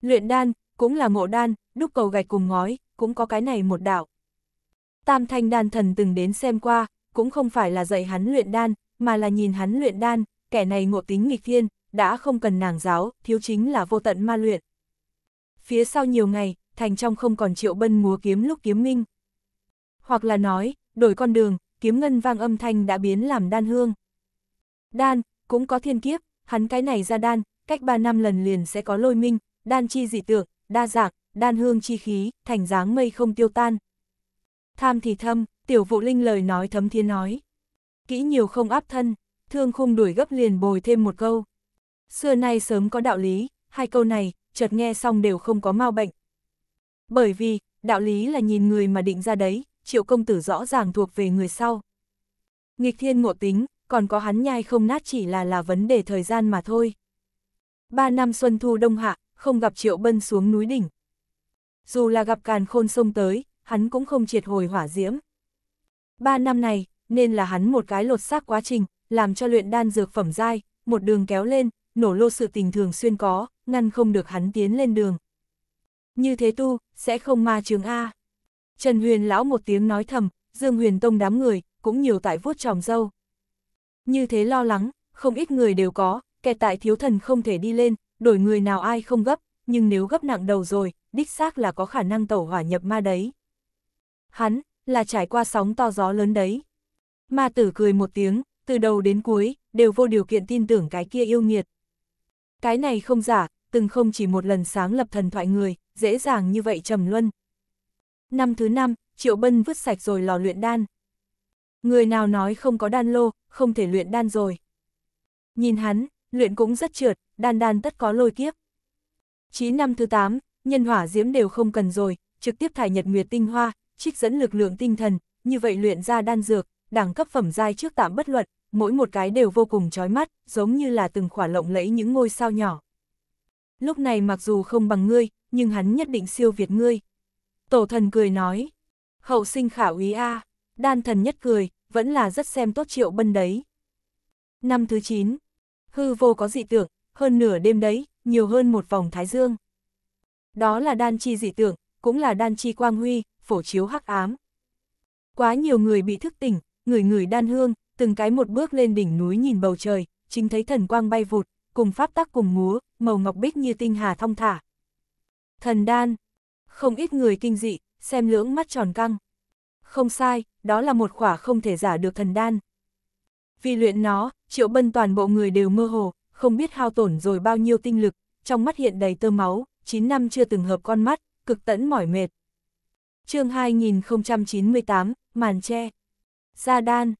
Luyện đan, cũng là ngộ đan, đúc cầu gạch cùng ngói, cũng có cái này một đạo. Tam thanh đan thần từng đến xem qua, cũng không phải là dạy hắn luyện đan, mà là nhìn hắn luyện đan, kẻ này ngộ tính nghịch thiên, đã không cần nàng giáo, thiếu chính là vô tận ma luyện. Phía sau nhiều ngày, thành trong không còn triệu bân múa kiếm lúc kiếm minh. Hoặc là nói, đổi con đường, kiếm ngân vang âm thanh đã biến làm đan hương. Đan, cũng có thiên kiếp, hắn cái này ra đan, cách 3 năm lần liền sẽ có lôi minh, đan chi dị tượng, đa dạng, đan hương chi khí, thành dáng mây không tiêu tan. Tham thì thâm, tiểu vụ linh lời nói thấm thiên nói. Kỹ nhiều không áp thân, thương khung đuổi gấp liền bồi thêm một câu. Xưa nay sớm có đạo lý, hai câu này, chợt nghe xong đều không có mau bệnh. Bởi vì, đạo lý là nhìn người mà định ra đấy, triệu công tử rõ ràng thuộc về người sau. Nghịch thiên ngộ tính, còn có hắn nhai không nát chỉ là là vấn đề thời gian mà thôi. Ba năm xuân thu đông hạ, không gặp Triệu Bân xuống núi đỉnh. Dù là gặp càn khôn sông tới, hắn cũng không triệt hồi hỏa diễm. Ba năm này, nên là hắn một cái lột xác quá trình, làm cho luyện đan dược phẩm dai, một đường kéo lên, nổ lô sự tình thường xuyên có, ngăn không được hắn tiến lên đường. Như thế tu, sẽ không ma trường A. Trần Huyền lão một tiếng nói thầm, Dương Huyền Tông đám người, cũng nhiều tại vuốt tròm dâu. Như thế lo lắng, không ít người đều có, kẻ tại thiếu thần không thể đi lên, đổi người nào ai không gấp, nhưng nếu gấp nặng đầu rồi, đích xác là có khả năng tẩu hỏa nhập ma đấy. Hắn, là trải qua sóng to gió lớn đấy. Ma tử cười một tiếng, từ đầu đến cuối, đều vô điều kiện tin tưởng cái kia yêu nghiệt. Cái này không giả, từng không chỉ một lần sáng lập thần thoại người, dễ dàng như vậy trầm luân. Năm thứ năm, Triệu Bân vứt sạch rồi lò luyện đan. Người nào nói không có đan lô, không thể luyện đan rồi. Nhìn hắn, luyện cũng rất trượt, đan đan tất có lôi kiếp. 9 năm thứ 8, nhân hỏa diễm đều không cần rồi, trực tiếp thải nhật nguyệt tinh hoa, trích dẫn lực lượng tinh thần, như vậy luyện ra đan dược, đẳng cấp phẩm giai trước tạm bất luận, mỗi một cái đều vô cùng chói mắt, giống như là từng khỏa lộng lẫy những ngôi sao nhỏ. Lúc này mặc dù không bằng ngươi, nhưng hắn nhất định siêu việt ngươi. Tổ thần cười nói, hậu sinh khả ý a, đan thần nhất cười, vẫn là rất xem tốt triệu bân đấy. Năm thứ 9, hư vô có dị tưởng, hơn nửa đêm đấy, nhiều hơn một vòng thái dương. Đó là đan chi dị tưởng, cũng là đan chi quang huy, phổ chiếu hắc ám. Quá nhiều người bị thức tỉnh, người người đan hương, từng cái một bước lên đỉnh núi nhìn bầu trời, chính thấy thần quang bay vụt, cùng pháp tắc cùng múa, màu ngọc bích như tinh hà thong thả. Thần đan, không ít người kinh dị, xem lưỡng mắt tròn căng. Không sai, đó là một khỏa không thể giả được thần đan, vì luyện nó, Triệu Bân toàn bộ người đều mơ hồ, không biết hao tổn rồi bao nhiêu tinh lực, trong mắt hiện đầy tơ máu, 9 năm chưa từng hợp con mắt, cực tẫn mỏi mệt. chương 2098, màn tre. Gia đan.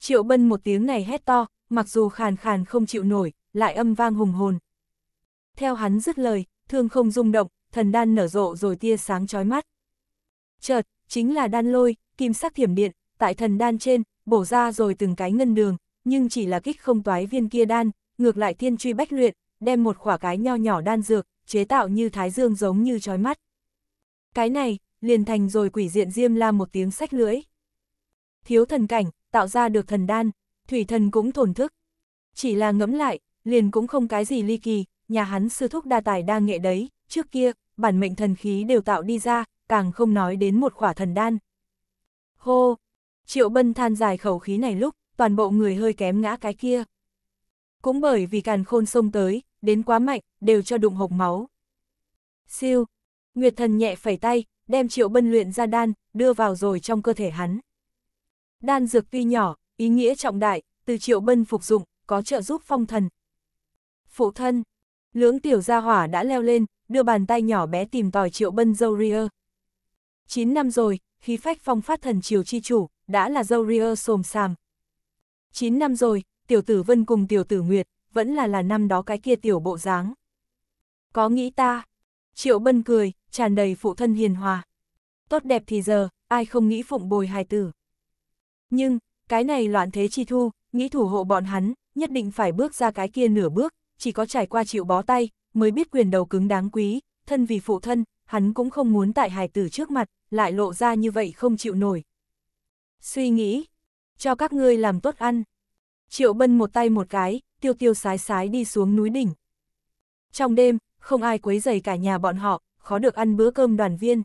Triệu Bân một tiếng này hét to, mặc dù khàn khàn không chịu nổi, lại âm vang hùng hồn. Theo hắn dứt lời, thương không rung động, thần đan nở rộ rồi tia sáng chói mắt. Chợt, chính là đan lôi, kim sắc thiểm điện, tại thần đan trên, bổ ra rồi từng cái ngân đường, nhưng chỉ là kích không toái viên kia đan, ngược lại thiên truy bách luyện, đem một khỏa cái nho nhỏ đan dược, chế tạo như thái dương giống như trói mắt. Cái này, liền thành rồi quỷ diện diêm la một tiếng sách lưỡi. Thiếu thần cảnh, tạo ra được thần đan, thủy thần cũng thổn thức. Chỉ là ngẫm lại, liền cũng không cái gì ly kỳ, nhà hắn sư thúc đa tài đa nghệ đấy, trước kia, bản mệnh thần khí đều tạo đi ra, càng không nói đến một khỏa thần đan. Hô, Triệu Bân than dài khẩu khí này lúc, toàn bộ người hơi kém ngã cái kia. Cũng bởi vì càn khôn sông tới, đến quá mạnh, đều cho đụng hộc máu. Siêu, Nguyệt Thần nhẹ phẩy tay, đem Triệu Bân luyện ra đan, đưa vào rồi trong cơ thể hắn. Đan dược tuy nhỏ, ý nghĩa trọng đại, từ Triệu Bân phục dụng, có trợ giúp phong thần. Phụ thân, lưỡng tiểu gia hỏa đã leo lên, đưa bàn tay nhỏ bé tìm tòi Triệu Bân dâu ria. 9 năm rồi, khí phách phong phát thần triều chi chủ, đã là dâu ria xồm xàm. 9 năm rồi, tiểu tử Vân cùng tiểu tử Nguyệt, vẫn là là năm đó cái kia tiểu bộ dáng. Có nghĩ ta? Triệu Bân cười, tràn đầy phụ thân hiền hòa. Tốt đẹp thì giờ, ai không nghĩ phụng bồi hài tử. Nhưng, cái này loạn thế chi thu, nghĩ thủ hộ bọn hắn, nhất định phải bước ra cái kia nửa bước, chỉ có trải qua chịu bó tay, mới biết quyền đầu cứng đáng quý, thân vì phụ thân, hắn cũng không muốn tại hài tử trước mặt, lại lộ ra như vậy không chịu nổi, Suy nghĩ, cho các ngươi làm tốt ăn. Triệu Bân một tay một cái, tiêu tiêu sái sái đi xuống núi đỉnh. Trong đêm, không ai quấy rầy cả nhà bọn họ, khó được ăn bữa cơm đoàn viên.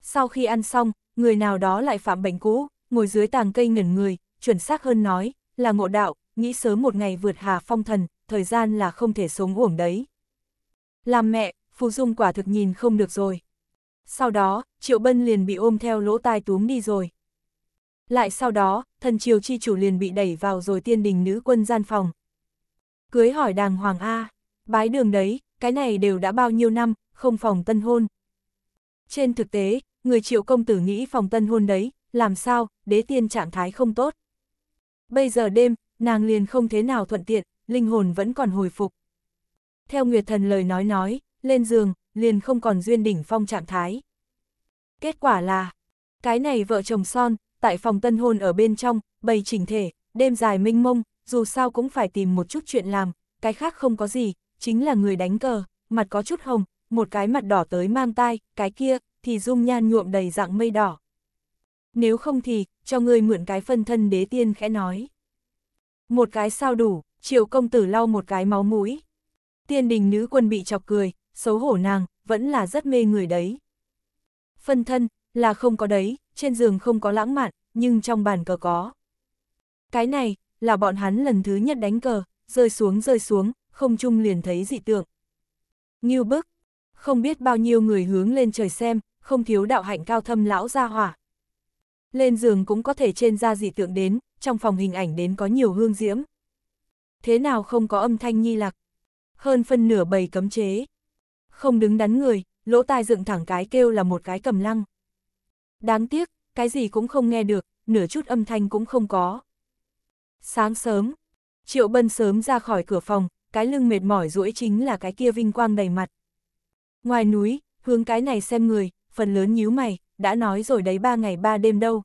Sau khi ăn xong, người nào đó lại phạm bệnh cũ, ngồi dưới tàng cây ngẩn người, chuẩn xác hơn nói, là ngộ đạo, nghĩ sớm một ngày vượt hà phong thần, thời gian là không thể sống uổng đấy. Làm mẹ, Phù Dung quả thực nhìn không được rồi. Sau đó, Triệu Bân liền bị ôm theo lỗ tai túm đi rồi. Lại sau đó, thần triều chi chủ liền bị đẩy vào rồi tiên đình nữ quân gian phòng. Cưới hỏi đàng hoàng A, bái đường đấy, cái này đều đã bao nhiêu năm, không phòng tân hôn. Trên thực tế, người triệu công tử nghĩ phòng tân hôn đấy, làm sao, đế tiên trạng thái không tốt. Bây giờ đêm, nàng liền không thế nào thuận tiện, linh hồn vẫn còn hồi phục. Theo Nguyệt Thần lời nói nói, lên giường, liền không còn duyên đỉnh phong trạng thái. Kết quả là, cái này vợ chồng son, tại phòng tân hôn ở bên trong, bày chỉnh thể, đêm dài minh mông, dù sao cũng phải tìm một chút chuyện làm, cái khác không có gì, chính là người đánh cờ, mặt có chút hồng, một cái mặt đỏ tới mang tai, cái kia, thì dung nhan nhuộm đầy dạng mây đỏ. Nếu không thì, cho người mượn cái phân thân đế tiên khẽ nói. Một cái sao đủ, triệu công tử lau một cái máu mũi. Tiên đình nữ quân bị chọc cười, xấu hổ nàng, vẫn là rất mê người đấy. Phân thân, là không có đấy, trên giường không có lãng mạn, nhưng trong bàn cờ có. Cái này, là bọn hắn lần thứ nhất đánh cờ, rơi xuống rơi xuống, không chung liền thấy dị tượng. Nghiêu bức, không biết bao nhiêu người hướng lên trời xem, không thiếu đạo hạnh cao thâm lão gia hỏa. Lên giường cũng có thể trên ra dị tượng đến, trong phòng hình ảnh đến có nhiều hương diễm. Thế nào không có âm thanh nhi lạc? Hơn phân nửa bầy cấm chế. Không đứng đắn người, lỗ tai dựng thẳng cái kêu là một cái cầm lăng. Đáng tiếc, cái gì cũng không nghe được, nửa chút âm thanh cũng không có. Sáng sớm, Triệu Bân sớm ra khỏi cửa phòng, cái lưng mệt mỏi duỗi chính là cái kia vinh quang đầy mặt. Ngoài núi, hướng cái này xem người, phần lớn nhíu mày, đã nói rồi đấy ba ngày ba đêm đâu.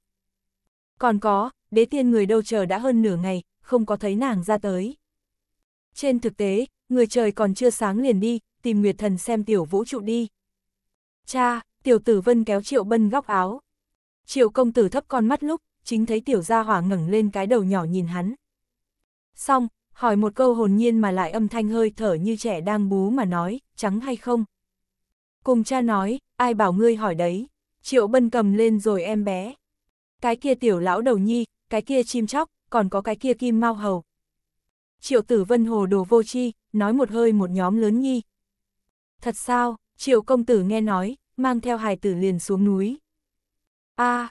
Còn có, đế tiên người đâu chờ đã hơn nửa ngày, không có thấy nàng ra tới. Trên thực tế, người trời còn chưa sáng liền đi, tìm Nguyệt Thần xem tiểu vũ trụ đi. Cha, tiểu tử vân kéo triệu bân góc áo. Triệu công tử thấp con mắt lúc, chính thấy tiểu gia hỏa ngẩng lên cái đầu nhỏ nhìn hắn. Xong, hỏi một câu hồn nhiên mà lại âm thanh hơi thở như trẻ đang bú mà nói, trắng hay không? Cùng cha nói, ai bảo ngươi hỏi đấy? Triệu bân cầm lên rồi em bé. Cái kia tiểu lão đầu nhi, cái kia chim chóc, còn có cái kia kim mau hầu. Triệu tử vân hồ đồ vô chi, nói một hơi một nhóm lớn nhi. Thật sao, triệu công tử nghe nói, mang theo hài tử liền xuống núi. A, à,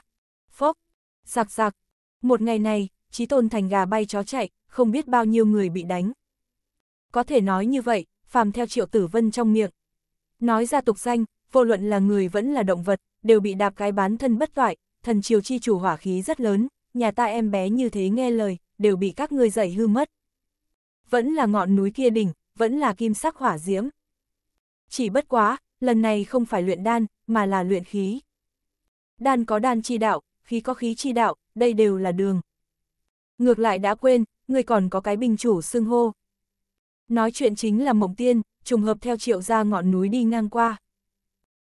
phốc, giặc giặc. Một ngày này, trí tôn thành gà bay chó chạy, không biết bao nhiêu người bị đánh. Có thể nói như vậy, phàm theo triệu tử vân trong miệng. Nói ra tục danh, vô luận là người vẫn là động vật, đều bị đạp cái bán thân bất toại, thần triều chi chủ hỏa khí rất lớn, nhà ta em bé như thế nghe lời, đều bị các ngươi dạy hư mất. Vẫn là ngọn núi kia đỉnh, vẫn là kim sắc hỏa diễm. Chỉ bất quá, lần này không phải luyện đan, mà là luyện khí đan có đan chi đạo, khí có khí chi đạo, đây đều là đường. Ngược lại đã quên, người còn có cái bình chủ xưng hô. Nói chuyện chính là mộng tiên, trùng hợp theo triệu ra ngọn núi đi ngang qua.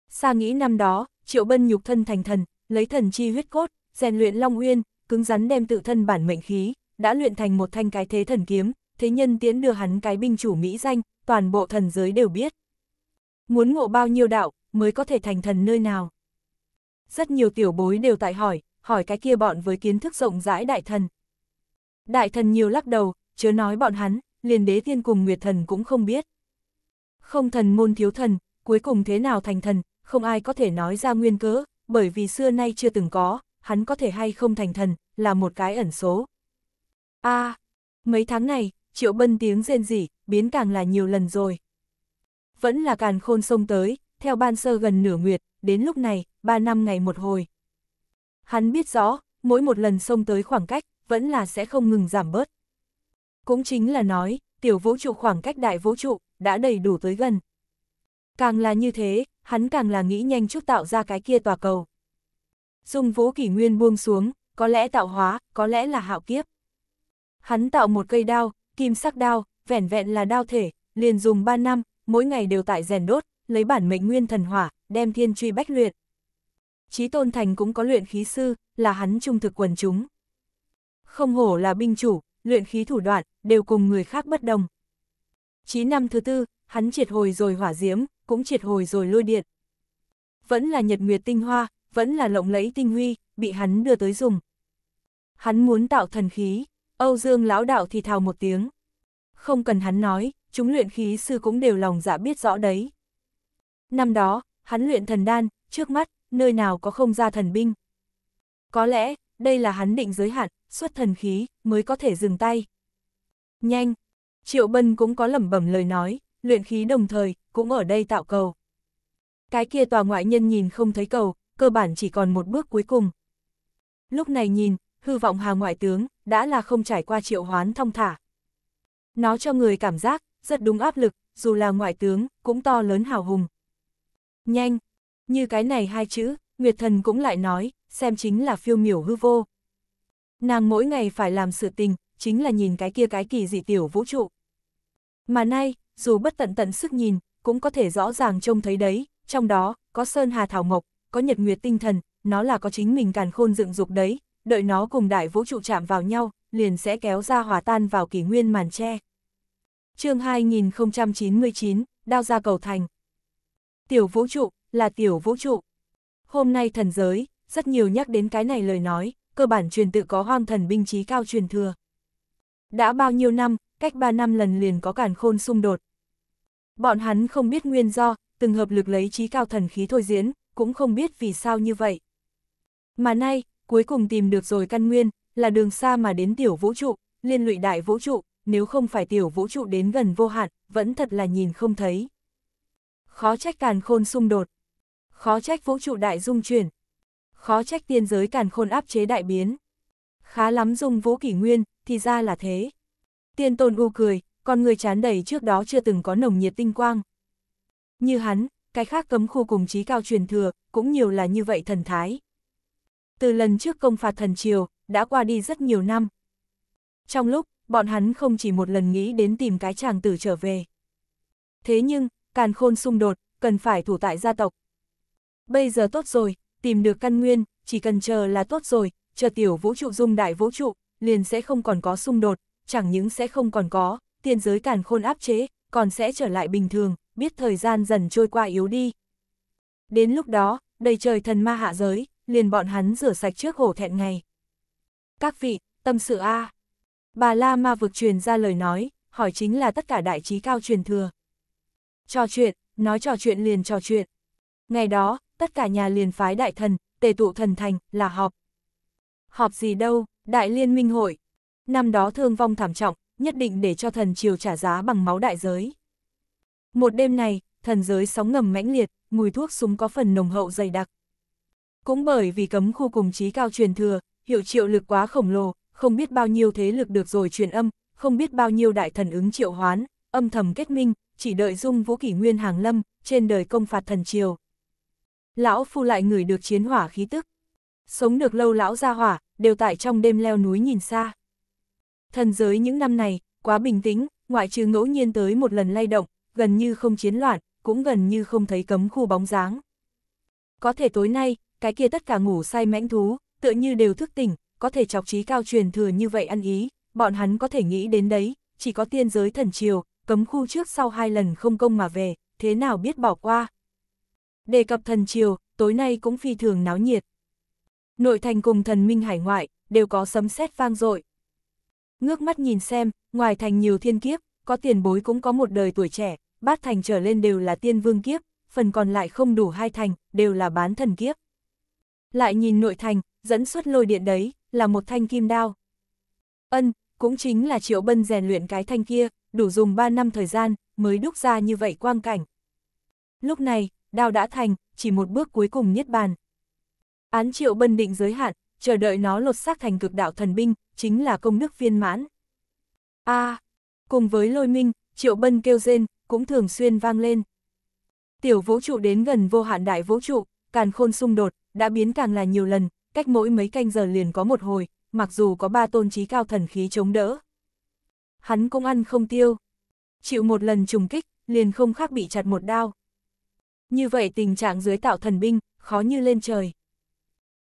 xa nghĩ năm đó, triệu bân nhục thân thành thần, lấy thần chi huyết cốt, rèn luyện long uyên, cứng rắn đem tự thân bản mệnh khí, đã luyện thành một thanh cái thế thần kiếm, thế nhân tiến đưa hắn cái binh chủ mỹ danh, toàn bộ thần giới đều biết. Muốn ngộ bao nhiêu đạo, mới có thể thành thần nơi nào rất nhiều tiểu bối đều tại hỏi, hỏi cái kia bọn với kiến thức rộng rãi đại thần. Đại thần nhiều lắc đầu, chớ nói bọn hắn, liền đế thiên cùng nguyệt thần cũng không biết. Không thần môn thiếu thần, cuối cùng thế nào thành thần, không ai có thể nói ra nguyên cớ, bởi vì xưa nay chưa từng có, hắn có thể hay không thành thần, là một cái ẩn số. a mấy tháng này, triệu bân tiếng rên rỉ, biến càng là nhiều lần rồi. Vẫn là càn khôn sông tới, theo ban sơ gần nửa nguyệt, đến lúc này, ba năm ngày một hồi. Hắn biết rõ, mỗi một lần xông tới khoảng cách, vẫn là sẽ không ngừng giảm bớt. Cũng chính là nói, tiểu vũ trụ khoảng cách đại vũ trụ, đã đầy đủ tới gần. Càng là như thế, hắn càng là nghĩ nhanh chút tạo ra cái kia tòa cầu. Dung vũ kỷ nguyên buông xuống, có lẽ tạo hóa, có lẽ là hạo kiếp. Hắn tạo một cây đao, kim sắc đao, vẻn vẹn là đao thể, liền dùng 3 năm, mỗi ngày đều tại rèn đốt, lấy bản mệnh nguyên thần hỏa, đem thiên truy bách luyện. Chí Tôn Thành cũng có luyện khí sư, là hắn trung thực quần chúng. Không hổ là binh chủ, luyện khí thủ đoạn, đều cùng người khác bất đồng. Chí năm thứ tư, hắn triệt hồi rồi hỏa diễm, cũng triệt hồi rồi lôi điện. Vẫn là nhật nguyệt tinh hoa, vẫn là lộng lẫy tinh huy, bị hắn đưa tới dùng. Hắn muốn tạo thần khí, Âu Dương lão đạo thì thào một tiếng. Không cần hắn nói, chúng luyện khí sư cũng đều lòng dạ biết rõ đấy. Năm đó, hắn luyện thần đan, trước mắt, nơi nào có không ra thần binh. Có lẽ, đây là hắn định giới hạn, xuất thần khí, mới có thể dừng tay. Nhanh! Triệu Bân cũng có lẩm bẩm lời nói, luyện khí đồng thời, cũng ở đây tạo cầu. Cái kia tòa ngoại nhân nhìn không thấy cầu, cơ bản chỉ còn một bước cuối cùng. Lúc này nhìn, hư vọng hà ngoại tướng, đã là không trải qua triệu hoán thông thả. Nó cho người cảm giác, rất đúng áp lực, dù là ngoại tướng, cũng to lớn hào hùng. Nhanh, như cái này hai chữ, Nguyệt Thần cũng lại nói, xem chính là phiêu miểu hư vô. Nàng mỗi ngày phải làm sự tình, chính là nhìn cái kia cái kỳ dị tiểu vũ trụ. Mà nay, dù bất tận tận sức nhìn, cũng có thể rõ ràng trông thấy đấy, trong đó, có sơn hà thảo mộc, có nhật nguyệt tinh thần, nó là có chính mình càn khôn dựng dục đấy, đợi nó cùng đại vũ trụ chạm vào nhau, liền sẽ kéo ra hòa tan vào kỷ nguyên màn tre. chương 2099, đao gia cầu thành. Tiểu vũ trụ, là tiểu vũ trụ. Hôm nay thần giới, rất nhiều nhắc đến cái này lời nói, cơ bản truyền tự có hoang thần binh trí cao truyền thừa. Đã bao nhiêu năm, cách 3 năm lần liền có cản khôn xung đột. Bọn hắn không biết nguyên do, từng hợp lực lấy trí cao thần khí thôi diễn, cũng không biết vì sao như vậy. Mà nay, cuối cùng tìm được rồi căn nguyên, là đường xa mà đến tiểu vũ trụ, liên lụy đại vũ trụ, nếu không phải tiểu vũ trụ đến gần vô hạn, vẫn thật là nhìn không thấy. Khó trách càn khôn xung đột. Khó trách vũ trụ đại dung chuyển. Khó trách tiên giới càn khôn áp chế đại biến. Khá lắm dung vũ kỷ nguyên, thì ra là thế. Tiên tôn u cười, con người chán đầy trước đó chưa từng có nồng nhiệt tinh quang. Như hắn, cái khác cấm khu cùng trí cao truyền thừa, cũng nhiều là như vậy thần thái. Từ lần trước công phạt thần triều, đã qua đi rất nhiều năm. Trong lúc, bọn hắn không chỉ một lần nghĩ đến tìm cái chàng tử trở về. Thế nhưng, càn khôn xung đột, cần phải thủ tại gia tộc, bây giờ tốt rồi, tìm được căn nguyên, chỉ cần chờ là tốt rồi, chờ tiểu vũ trụ dung đại vũ trụ, liền sẽ không còn có xung đột, chẳng những sẽ không còn có, tiên giới càn khôn áp chế, còn sẽ trở lại bình thường, biết thời gian dần trôi qua yếu đi. Đến lúc đó, đầy trời thần ma hạ giới, liền bọn hắn rửa sạch trước hổ thẹn ngày. Các vị, tâm sự A. Bà La Ma vực truyền ra lời nói, hỏi chính là tất cả đại trí cao truyền thừa. Trò chuyện, nói trò chuyện liền trò chuyện. Ngày đó, tất cả nhà liền phái đại thần, tề tụ thần thành, là họp. Họp gì đâu, đại liên minh hội. Năm đó thương vong thảm trọng, nhất định để cho thần triều trả giá bằng máu đại giới. Một đêm này, thần giới sóng ngầm mãnh liệt, mùi thuốc súng có phần nồng hậu dày đặc. Cũng bởi vì cấm khu cùng trí cao truyền thừa, hiệu triệu lực quá khổng lồ, không biết bao nhiêu thế lực được rồi truyền âm, không biết bao nhiêu đại thần ứng triệu hoán, âm thầm kết minh, chỉ đợi dung vũ kỷ nguyên hàng lâm, trên đời công phạt thần triều lão phu lại ngửi được chiến hỏa khí tức. Sống được lâu lão ra hỏa, đều tại trong đêm leo núi nhìn xa. Thần giới những năm này, quá bình tĩnh, ngoại trừ ngẫu nhiên tới một lần lay động, gần như không chiến loạn, cũng gần như không thấy cấm khu bóng dáng. Có thể tối nay, cái kia tất cả ngủ say mãnh thú, tựa như đều thức tỉnh, có thể chọc trí cao truyền thừa như vậy ăn ý, bọn hắn có thể nghĩ đến đấy, chỉ có tiên giới thần triều, cấm khu trước sau hai lần không công mà về, thế nào biết bỏ qua, đề cập thần triều, tối nay cũng phi thường náo nhiệt. Nội thành cùng thần minh hải ngoại, đều có sấm sét vang dội. Ngước mắt nhìn xem, ngoài thành nhiều thiên kiếp, có tiền bối cũng có một đời tuổi trẻ, bát thành trở lên đều là tiên vương kiếp, phần còn lại không đủ hai thành, đều là bán thần kiếp. Lại nhìn nội thành, dẫn xuất lôi điện đấy, là một thanh kim đao. Ân, cũng chính là triệu bân rèn luyện cái thanh kia, đủ dùng 3 năm thời gian, mới đúc ra như vậy quang cảnh. Lúc này, đao đã thành, chỉ một bước cuối cùng niết bàn. Án triệu bân định giới hạn, chờ đợi nó lột xác thành cực đạo thần binh, chính là công đức viên mãn. a à, cùng với lôi minh, triệu bân kêu rên, cũng thường xuyên vang lên. Tiểu vũ trụ đến gần vô hạn đại vũ trụ, càn khôn xung đột, đã biến càng là nhiều lần, cách mỗi mấy canh giờ liền có một hồi, mặc dù có ba tôn trí cao thần khí chống đỡ. Hắn cũng ăn không tiêu. Chịu một lần trùng kích, liền không khác bị chặt một đao, như vậy tình trạng dưới tạo thần binh, khó như lên trời.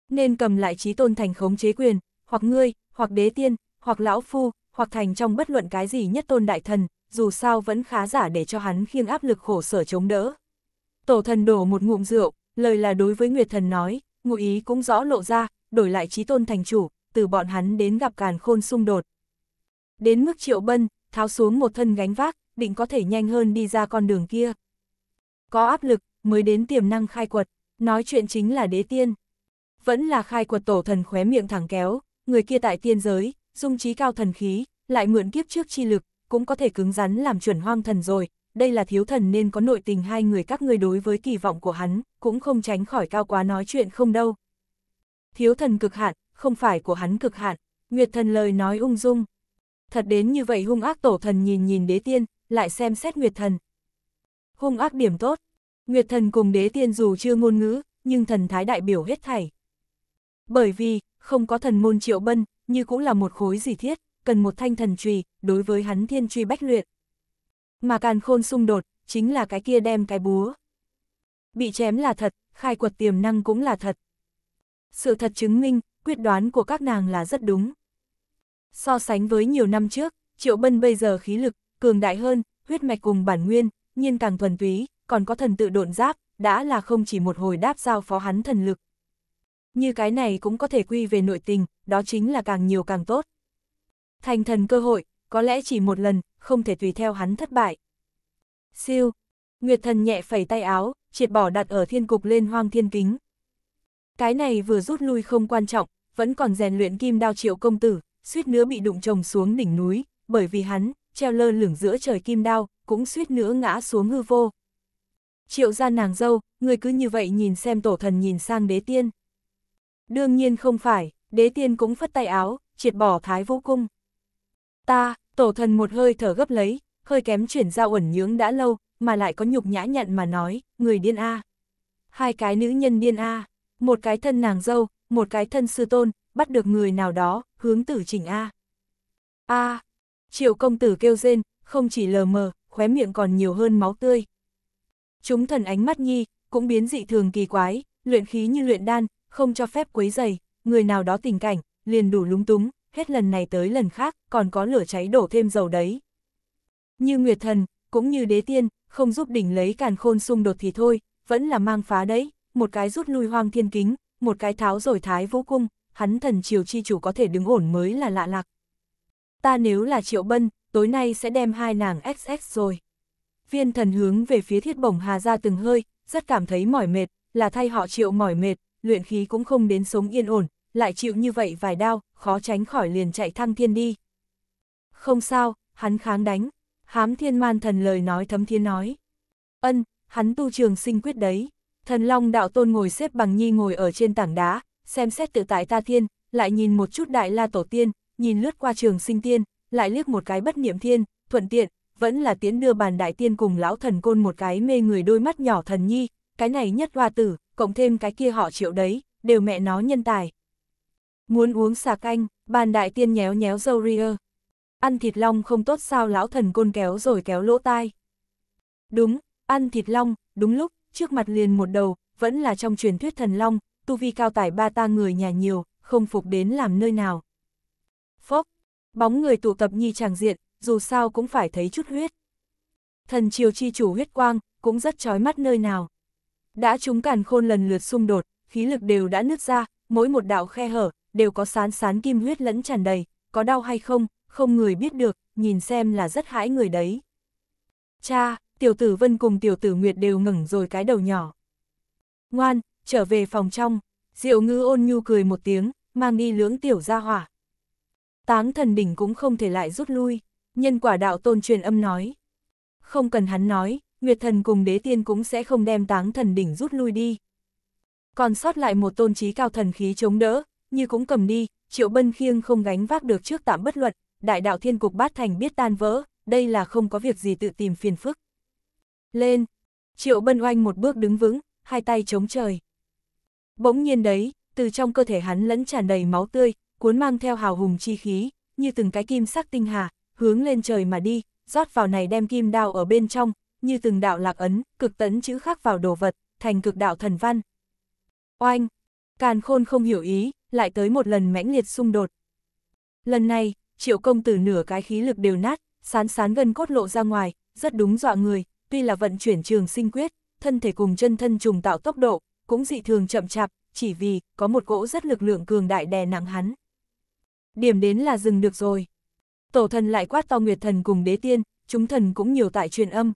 Nên cầm lại trí tôn thành khống chế quyền, hoặc ngươi, hoặc đế tiên, hoặc lão phu, hoặc thành trong bất luận cái gì nhất tôn đại thần, dù sao vẫn khá giả để cho hắn khiêng áp lực khổ sở chống đỡ. Tổ thần đổ một ngụm rượu, lời là đối với Nguyệt thần nói, ngụ ý cũng rõ lộ ra, đổi lại trí tôn thành chủ, từ bọn hắn đến gặp càn khôn xung đột. Đến mức triệu bân, tháo xuống một thân gánh vác, định có thể nhanh hơn đi ra con đường kia. Có áp lực, mới đến tiềm năng khai quật, nói chuyện chính là đế tiên. Vẫn là khai quật tổ thần khóe miệng thẳng kéo, người kia tại tiên giới, dung trí cao thần khí, lại mượn kiếp trước chi lực, cũng có thể cứng rắn làm chuẩn hoang thần rồi, đây là thiếu thần nên có nội tình hai người các ngươi đối với kỳ vọng của hắn, cũng không tránh khỏi cao quá nói chuyện không đâu. Thiếu thần cực hạn, không phải của hắn cực hạn, Nguyệt thần lời nói ung dung. Thật đến như vậy hung ác tổ thần nhìn nhìn đế tiên, lại xem xét Nguyệt thần. Hung ác điểm tốt, Nguyệt thần cùng đế tiên dù chưa ngôn ngữ, nhưng thần thái đại biểu hết thảy. Bởi vì, không có thần môn triệu bân, như cũng là một khối gì thiết, cần một thanh thần trùy, đối với hắn thiên truy bách luyện. Mà càn khôn xung đột, chính là cái kia đem cái búa. Bị chém là thật, khai quật tiềm năng cũng là thật. Sự thật chứng minh, quyết đoán của các nàng là rất đúng. So sánh với nhiều năm trước, Triệu Bân bây giờ khí lực, cường đại hơn, huyết mạch cùng bản nguyên, nhiên càng thuần túy, còn có thần tự độn giáp, đã là không chỉ một hồi đáp giao phó hắn thần lực. Như cái này cũng có thể quy về nội tình, đó chính là càng nhiều càng tốt. Thành thần cơ hội, có lẽ chỉ một lần, không thể tùy theo hắn thất bại. Siêu, Nguyệt thần nhẹ phẩy tay áo, triệt bỏ đặt ở thiên cục lên hoang thiên kính. Cái này vừa rút lui không quan trọng, vẫn còn rèn luyện kim đao triệu công tử, suýt nữa bị đụng trồng xuống đỉnh núi, bởi vì hắn, treo lơ lửng giữa trời kim đao, cũng suýt nữa ngã xuống hư vô, Triệu gia nàng dâu, người cứ như vậy nhìn xem tổ thần nhìn sang đế tiên. Đương nhiên không phải, đế tiên cũng phất tay áo, triệt bỏ thái vô cung. Ta, tổ thần một hơi thở gấp lấy, hơi kém chuyển ra uẩn nhướng đã lâu, mà lại có nhục nhã nhận mà nói, người điên A. Hai cái nữ nhân điên A, một cái thân nàng dâu, một cái thân sư tôn, bắt được người nào đó, hướng tử chỉnh A. A, triệu công tử kêu rên, không chỉ lờ mờ, khóe miệng còn nhiều hơn máu tươi. Chúng thần ánh mắt nhi, cũng biến dị thường kỳ quái, luyện khí như luyện đan, không cho phép quấy dày, người nào đó tình cảnh, liền đủ lúng túng, hết lần này tới lần khác, còn có lửa cháy đổ thêm dầu đấy. Như Nguyệt Thần, cũng như Đế Tiên, không giúp đỉnh lấy càn khôn xung đột thì thôi, vẫn là mang phá đấy, một cái rút lui hoang thiên kính, một cái tháo rồi thái vũ cung, hắn thần triều chi chủ có thể đứng ổn mới là lạ lạc. Ta nếu là Triệu Bân, tối nay sẽ đem hai nàng XX rồi viên thần hướng về phía thiết bổng hà ra từng hơi, rất cảm thấy mỏi mệt, là thay họ chịu mỏi mệt, luyện khí cũng không đến sống yên ổn, lại chịu như vậy vài đao, khó tránh khỏi liền chạy thăng thiên đi. Không sao, hắn kháng đánh, hám thiên man thần lời nói thấm thiên nói. Ân, hắn tu trường sinh quyết đấy, thần long đạo tôn ngồi xếp bằng nhi ngồi ở trên tảng đá, xem xét tự tại ta thiên, lại nhìn một chút đại la tổ tiên, nhìn lướt qua trường sinh tiên, lại liếc một cái bất niệm thiên, thuận tiện, vẫn là tiến đưa bàn đại tiên cùng lão thần côn một cái mê người đôi mắt nhỏ thần nhi, cái này nhất hoa tử, cộng thêm cái kia họ triệu đấy, đều mẹ nó nhân tài. Muốn uống xà canh, bàn đại tiên nhéo nhéo dâu ria. Ăn thịt long không tốt sao lão thần côn kéo rồi kéo lỗ tai. Đúng, ăn thịt long, đúng lúc, trước mặt liền một đầu, vẫn là trong truyền thuyết thần long, tu vi cao tải ba ta người nhà nhiều, không phục đến làm nơi nào. Phốc, bóng người tụ tập nhi tràng diện, dù sao cũng phải thấy chút huyết. Thần triều chi chủ huyết quang, cũng rất chói mắt nơi nào. Đã chúng càn khôn lần lượt xung đột, khí lực đều đã nứt ra, mỗi một đạo khe hở, đều có sán sán kim huyết lẫn tràn đầy, có đau hay không, không người biết được, nhìn xem là rất hãi người đấy. Cha, tiểu tử Vân cùng tiểu tử Nguyệt đều ngẩng rồi cái đầu nhỏ. Ngoan, trở về phòng trong, diệu ngư ôn nhu cười một tiếng, mang đi lưỡng tiểu ra hỏa. Táng thần đỉnh cũng không thể lại rút lui. Nhân quả đạo tôn truyền âm nói. Không cần hắn nói, Nguyệt thần cùng đế tiên cũng sẽ không đem táng thần đỉnh rút lui đi. Còn sót lại một tôn trí cao thần khí chống đỡ, như cũng cầm đi, triệu bân khiêng không gánh vác được trước tạm bất luật, đại đạo thiên cục bát thành biết tan vỡ, đây là không có việc gì tự tìm phiền phức. Lên, triệu bân oanh một bước đứng vững, hai tay chống trời. Bỗng nhiên đấy, từ trong cơ thể hắn lẫn tràn đầy máu tươi, cuốn mang theo hào hùng chi khí, như từng cái kim sắc tinh hà, hướng lên trời mà đi, rót vào này đem kim đao ở bên trong, như từng đạo lạc ấn, cực tấn chữ khắc vào đồ vật, thành cực đạo thần văn. Oanh! Càn khôn không hiểu ý, lại tới một lần mãnh liệt xung đột. Lần này, triệu công tử nửa cái khí lực đều nát, sán sán gần cốt lộ ra ngoài, rất đúng dọa người, tuy là vận chuyển trường sinh quyết, thân thể cùng chân thân trùng tạo tốc độ, cũng dị thường chậm chạp, chỉ vì có một gỗ rất lực lượng cường đại đè nặng hắn. Điểm đến là dừng được rồi tổ thần lại quát to nguyệt thần cùng đế tiên, chúng thần cũng nhiều tại truyền âm.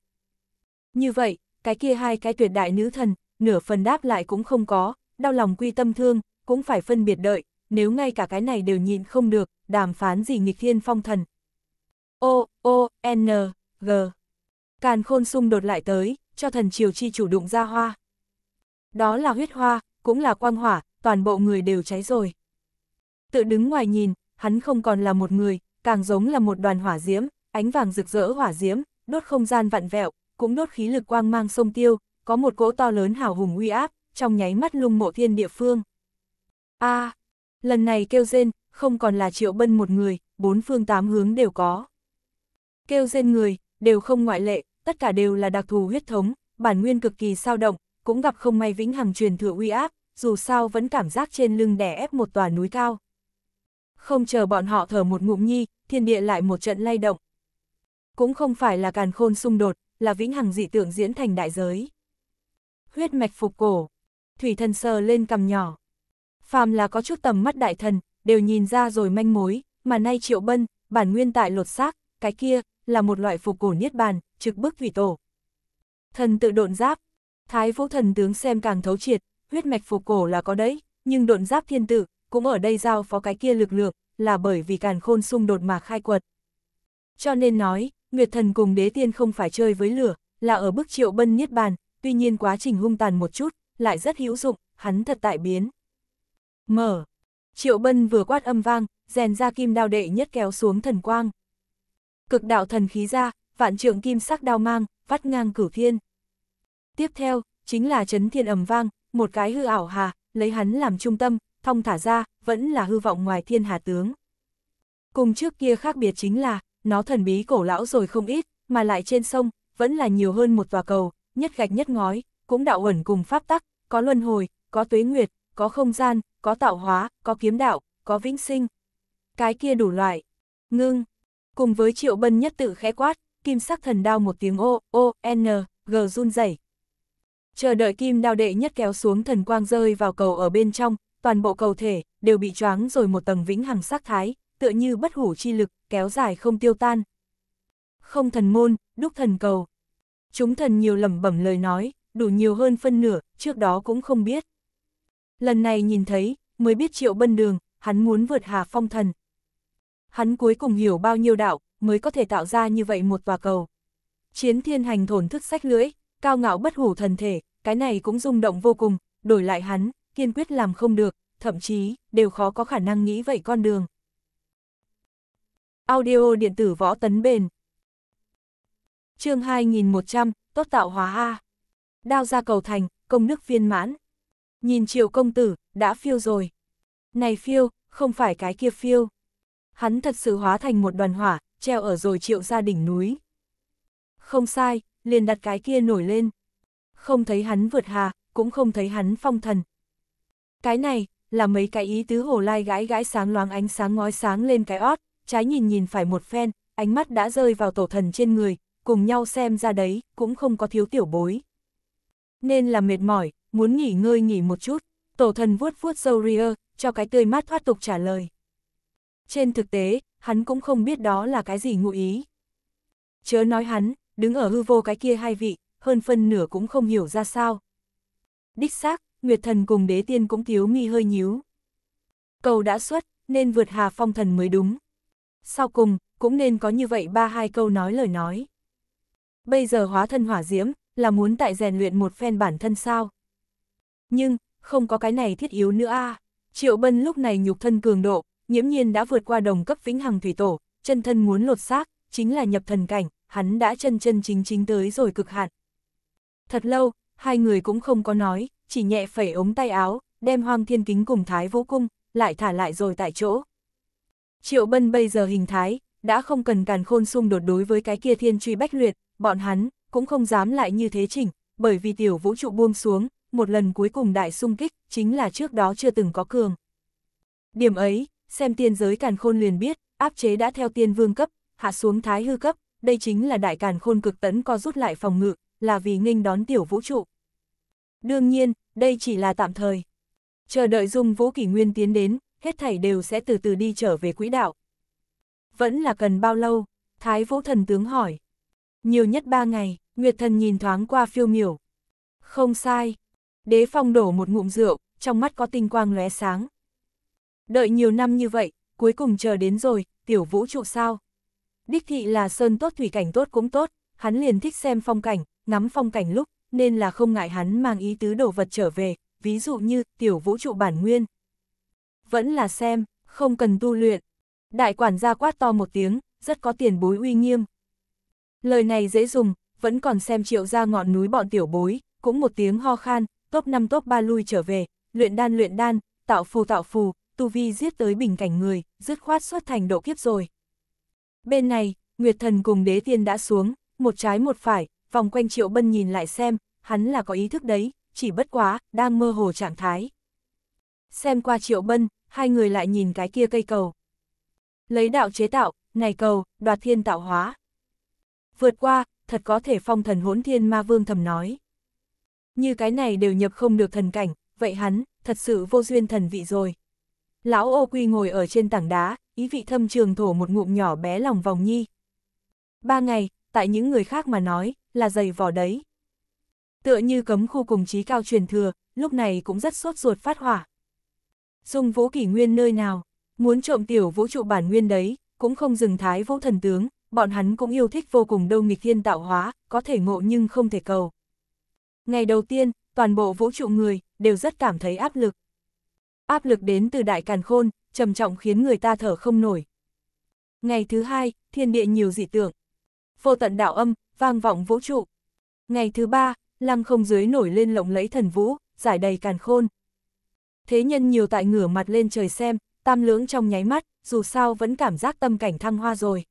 Như vậy, cái kia hai cái tuyệt đại nữ thần, nửa phần đáp lại cũng không có, đau lòng quy tâm thương, cũng phải phân biệt đợi, nếu ngay cả cái này đều nhịn không được, đàm phán gì nghịch thiên phong thần. O, O, N, G. Càn khôn xung đột lại tới, cho thần triều chi chủ đụng ra hoa. Đó là huyết hoa, cũng là quang hỏa, toàn bộ người đều cháy rồi. Tự đứng ngoài nhìn, hắn không còn là một người, càng giống là một đoàn hỏa diễm, ánh vàng rực rỡ hỏa diễm, đốt không gian vặn vẹo, cũng đốt khí lực quang mang sông tiêu, có một cỗ to lớn hào hùng uy áp, trong nháy mắt lung mộ thiên địa phương. A, à, lần này kêu rên, không còn là triệu bân một người, bốn phương tám hướng đều có. Kêu rên người, đều không ngoại lệ, tất cả đều là đặc thù huyết thống, bản nguyên cực kỳ sao động, cũng gặp không may vĩnh hằng truyền thừa uy áp, dù sao vẫn cảm giác trên lưng đè ép một tòa núi cao. Không chờ bọn họ thở một ngụm nhi, thiên địa lại một trận lay động. Cũng không phải là càn khôn xung đột, là vĩnh hằng dị tượng diễn thành đại giới. Huyết mạch phục cổ, thủy thần sờ lên cầm nhỏ. Phàm là có chút tầm mắt đại thần, đều nhìn ra rồi manh mối, mà nay triệu bân, bản nguyên tại lột xác, cái kia, là một loại phục cổ niết bàn, trực bức thủy tổ. Thần tự độn giáp, thái vũ thần tướng xem càng thấu triệt, huyết mạch phục cổ là có đấy, nhưng độn giáp thiên tự cũng ở đây giao phó cái kia lực lượng, là bởi vì càn khôn xung đột mà khai quật. Cho nên nói, Nguyệt Thần cùng đế tiên không phải chơi với lửa, là ở bức triệu bân niết bàn, tuy nhiên quá trình hung tàn một chút, lại rất hữu dụng, hắn thật tại biến. Mở. Triệu bân vừa quát âm vang, rèn ra kim đao đệ nhất kéo xuống thần quang. Cực đạo thần khí ra, vạn trượng kim sắc đao mang, vắt ngang cửu thiên. Tiếp theo, chính là chấn thiên ầm vang, một cái hư ảo hà, lấy hắn làm trung tâm, thong thả ra, vẫn là hư vọng ngoài thiên hà tướng. Cùng trước kia khác biệt chính là, nó thần bí cổ lão rồi không ít, mà lại trên sông, vẫn là nhiều hơn một tòa cầu, nhất gạch nhất ngói, cũng đạo ẩn cùng pháp tắc, có luân hồi, có tuế nguyệt, có không gian, có tạo hóa, có kiếm đạo, có vĩnh sinh. Cái kia đủ loại. Ngưng. Cùng với triệu bân nhất tự khẽ quát, kim sắc thần đao một tiếng ô, ô, n, g run rẩy. Chờ đợi kim đao đệ nhất kéo xuống thần quang rơi vào cầu ở bên trong, toàn bộ cầu thể đều bị choáng rồi một tầng vĩnh hằng sắc thái, tựa như bất hủ chi lực, kéo dài không tiêu tan. Không thần môn, đúc thần cầu. Chúng thần nhiều lẩm bẩm lời nói, đủ nhiều hơn phân nửa, trước đó cũng không biết. Lần này nhìn thấy, mới biết triệu bân đường, hắn muốn vượt hà phong thần. Hắn cuối cùng hiểu bao nhiêu đạo, mới có thể tạo ra như vậy một tòa cầu. Chiến thiên hành thổn thức sách lưỡi, cao ngạo bất hủ thần thể, cái này cũng rung động vô cùng, đổi lại hắn, kiên quyết làm không được, thậm chí, đều khó có khả năng nghĩ vậy con đường. Audio điện tử võ tấn bền chương 2100, tốt tạo hóa A. Đao ra cầu thành, công đức viên mãn. Nhìn triệu công tử, đã phiêu rồi. Này phiêu, không phải cái kia phiêu. Hắn thật sự hóa thành một đoàn hỏa, treo ở rồi triệu ra đỉnh núi. Không sai, liền đặt cái kia nổi lên. Không thấy hắn vượt hà, cũng không thấy hắn phong thần, cái này, là mấy cái ý tứ hồ lai gái gái sáng loáng ánh sáng ngói sáng lên cái ót, trái nhìn nhìn phải một phen, ánh mắt đã rơi vào tổ thần trên người, cùng nhau xem ra đấy, cũng không có thiếu tiểu bối. Nên là mệt mỏi, muốn nghỉ ngơi nghỉ một chút, tổ thần vuốt vuốt dâu ria, cho cái tươi mát thoát tục trả lời. Trên thực tế, hắn cũng không biết đó là cái gì ngụ ý. Chớ nói hắn, đứng ở hư vô cái kia hai vị, hơn phân nửa cũng không hiểu ra sao. Đích xác, Nguyệt Thần cùng đế tiên cũng thiếu nghi hơi nhíu. Cầu đã xuất, nên vượt Hà Phong Thần mới đúng. Sau cùng, cũng nên có như vậy ba hai câu nói lời nói. Bây giờ hóa thân hỏa diễm, là muốn tại rèn luyện một phen bản thân sao. Nhưng, không có cái này thiết yếu nữa a à. Triệu Bân lúc này nhục thân cường độ, nhiễm nhiên đã vượt qua đồng cấp vĩnh hằng thủy tổ, chân thân muốn lột xác, chính là nhập thần cảnh, hắn đã chân chân chính chính tới rồi cực hạn. Thật lâu, hai người cũng không có nói, chỉ nhẹ phẩy ống tay áo, đem hoang thiên kính cùng thái vũ cung, lại thả lại rồi tại chỗ. Triệu bân bây giờ hình thái, đã không cần càn khôn xung đột đối với cái kia thiên truy bách luyện, bọn hắn, cũng không dám lại như thế chỉnh, bởi vì tiểu vũ trụ buông xuống, một lần cuối cùng đại xung kích, chính là trước đó chưa từng có cường. Điểm ấy, xem tiên giới càn khôn liền biết, áp chế đã theo tiên vương cấp, hạ xuống thái hư cấp, đây chính là đại càn khôn cực tấn co rút lại phòng ngự, là vì nghênh đón tiểu vũ trụ. Đương nhiên, đây chỉ là tạm thời. Chờ đợi Dung Vũ Kỷ Nguyên tiến đến, hết thảy đều sẽ từ từ đi trở về quỹ đạo. Vẫn là cần bao lâu? Thái Vũ Thần Tướng hỏi. Nhiều nhất ba ngày, Nguyệt Thần nhìn thoáng qua phiêu miểu. Không sai. Đế Phong đổ một ngụm rượu, trong mắt có tinh quang lóe sáng. Đợi nhiều năm như vậy, cuối cùng chờ đến rồi, tiểu vũ trụ sao? Đích thị là sơn tốt thủy cảnh tốt cũng tốt, hắn liền thích xem phong cảnh, ngắm phong cảnh lúc, nên là không ngại hắn mang ý tứ đồ vật trở về, ví dụ như tiểu vũ trụ bản nguyên. Vẫn là xem, không cần tu luyện. Đại quản gia quát to một tiếng, rất có tiền bối uy nghiêm. Lời này dễ dùng, vẫn còn xem triệu ra ngọn núi bọn tiểu bối, cũng một tiếng ho khan, top 5 top 3 lui trở về, luyện đan luyện đan, tạo phù tạo phù, tu vi giết tới bình cảnh người, dứt khoát xuất thành độ kiếp rồi. Bên này, Nguyệt Thần cùng đế tiên đã xuống, một trái một phải, vòng quanh Triệu Bân nhìn lại xem, hắn là có ý thức đấy, chỉ bất quá, đang mơ hồ trạng thái. Xem qua Triệu Bân, hai người lại nhìn cái kia cây cầu. Lấy đạo chế tạo, này cầu, đoạt thiên tạo hóa. Vượt qua, thật có thể phong thần hỗn thiên ma vương thầm nói. Như cái này đều nhập không được thần cảnh, vậy hắn, thật sự vô duyên thần vị rồi. Lão ô quy ngồi ở trên tảng đá, ý vị thâm trường thổ một ngụm nhỏ bé lòng vòng nhi. Ba ngày, tại những người khác mà nói, là dày vỏ đấy. Tựa như cấm khu cùng trí cao truyền thừa, lúc này cũng rất sốt ruột phát hỏa. Dùng vũ kỷ nguyên nơi nào, muốn trộm tiểu vũ trụ bản nguyên đấy, cũng không dừng thái vũ thần tướng, bọn hắn cũng yêu thích vô cùng đâu nghịch thiên tạo hóa, có thể ngộ nhưng không thể cầu. Ngày đầu tiên, toàn bộ vũ trụ người đều rất cảm thấy áp lực. Áp lực đến từ đại càn khôn, trầm trọng khiến người ta thở không nổi. Ngày thứ hai, thiên địa nhiều dị tượng vô tận đạo âm, vang vọng vũ trụ. Ngày thứ ba, lăng không dưới nổi lên lộng lẫy thần vũ, giải đầy càn khôn. Thế nhân nhiều tại ngửa mặt lên trời xem, tam lưỡng trong nháy mắt, dù sao vẫn cảm giác tâm cảnh thăng hoa rồi.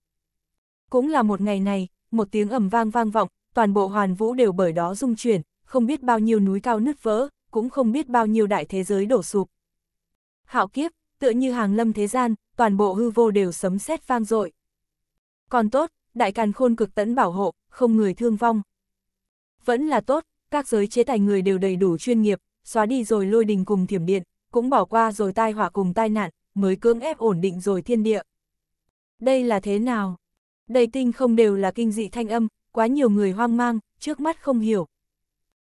Cũng là một ngày này, một tiếng ầm vang vang vọng, toàn bộ hoàn vũ đều bởi đó rung chuyển, không biết bao nhiêu núi cao nứt vỡ, cũng không biết bao nhiêu đại thế giới đổ sụp. Hạo kiếp, tựa như hàng lâm thế gian, toàn bộ hư vô đều sấm sét vang dội. Còn tốt, đại càn khôn cực tẫn bảo hộ, không người thương vong. Vẫn là tốt, các giới chế tài người đều đầy đủ chuyên nghiệp, xóa đi rồi lôi đình cùng thiểm điện, cũng bỏ qua rồi tai họa cùng tai nạn, mới cưỡng ép ổn định rồi thiên địa. Đây là thế nào? Đầy tinh không đều là kinh dị thanh âm, quá nhiều người hoang mang, trước mắt không hiểu.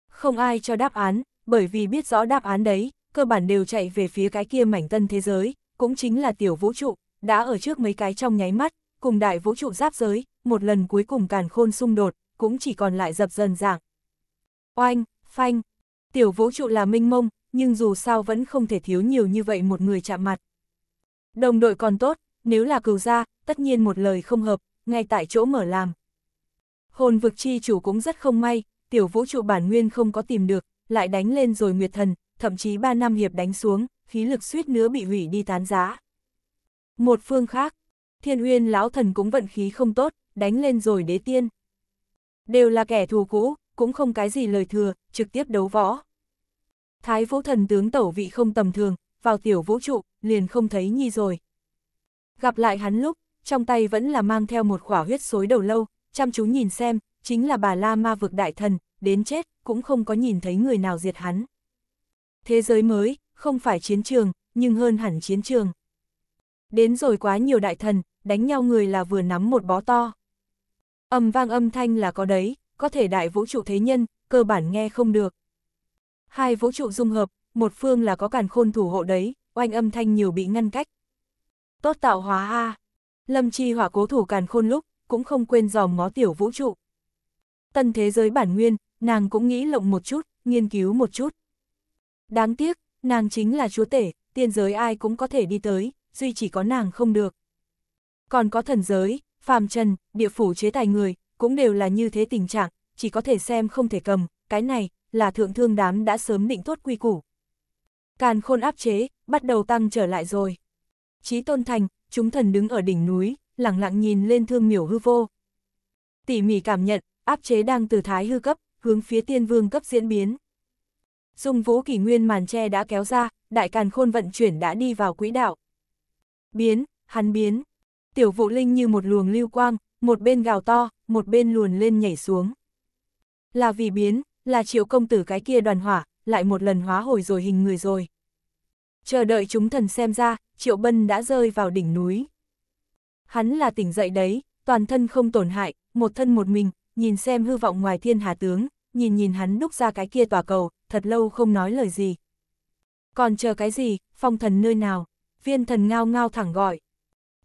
Không ai cho đáp án, bởi vì biết rõ đáp án đấy, cơ bản đều chạy về phía cái kia mảnh tân thế giới, cũng chính là tiểu vũ trụ, đã ở trước mấy cái trong nháy mắt, cùng đại vũ trụ giáp giới, một lần cuối cùng càn khôn xung đột, cũng chỉ còn lại dập dần dạng. Oanh, phanh, tiểu vũ trụ là minh mông, nhưng dù sao vẫn không thể thiếu nhiều như vậy một người chạm mặt. Đồng đội còn tốt, nếu là cừu gia tất nhiên một lời không hợp, ngay tại chỗ mở làm. Hồn vực chi chủ cũng rất không may, tiểu vũ trụ bản nguyên không có tìm được, lại đánh lên rồi nguyệt thần, thậm chí ba năm hiệp đánh xuống, khí lực suýt nữa bị hủy đi tán giá. Một phương khác, thiên Huyên lão thần cũng vận khí không tốt, đánh lên rồi đế tiên. Đều là kẻ thù cũ, cũng không cái gì lời thừa, trực tiếp đấu võ. Thái vũ thần tướng tẩu vị không tầm thường, vào tiểu vũ trụ, liền không thấy nhi rồi. Gặp lại hắn lúc, trong tay vẫn là mang theo một khỏa huyết xối đầu lâu, chăm chú nhìn xem, chính là bà La Ma vực đại thần, đến chết, cũng không có nhìn thấy người nào diệt hắn. Thế giới mới, không phải chiến trường, nhưng hơn hẳn chiến trường. Đến rồi quá nhiều đại thần, đánh nhau người là vừa nắm một bó to. Âm vang âm thanh là có đấy, có thể đại vũ trụ thế nhân, cơ bản nghe không được. Hai vũ trụ dung hợp, một phương là có càn khôn thủ hộ đấy, oanh âm thanh nhiều bị ngăn cách. Tốt tạo hóa a Lâm Chi hỏa cố thủ càn khôn lúc, cũng không quên dòm ngó tiểu vũ trụ. Tân thế giới bản nguyên, nàng cũng nghĩ lộng một chút, nghiên cứu một chút. Đáng tiếc, nàng chính là chúa tể, tiên giới ai cũng có thể đi tới, duy chỉ có nàng không được. Còn có thần giới, phàm trần, địa phủ chế tài người, cũng đều là như thế tình trạng, chỉ có thể xem không thể cầm, cái này là thượng thương đám đã sớm định tốt quy củ. Càn khôn áp chế, bắt đầu tăng trở lại rồi. Chí tôn thành, chúng thần đứng ở đỉnh núi, lặng lặng nhìn lên thương miểu hư vô. Tỉ mỉ cảm nhận, áp chế đang từ thái hư cấp, hướng phía tiên vương cấp diễn biến. Dung vũ kỷ nguyên màn tre đã kéo ra, đại càn khôn vận chuyển đã đi vào quỹ đạo. Biến, hắn biến, tiểu Vũ linh như một luồng lưu quang, một bên gào to, một bên luồn lên nhảy xuống. Là vì biến, là triệu công tử cái kia đoàn hỏa, lại một lần hóa hồi rồi hình người rồi. Chờ đợi chúng thần xem ra, triệu bân đã rơi vào đỉnh núi. Hắn là tỉnh dậy đấy, toàn thân không tổn hại, một thân một mình, nhìn xem hư vọng ngoài thiên hà tướng, nhìn nhìn hắn đúc ra cái kia tòa cầu, thật lâu không nói lời gì. Còn chờ cái gì, phong thần nơi nào, viên thần ngao ngao thẳng gọi.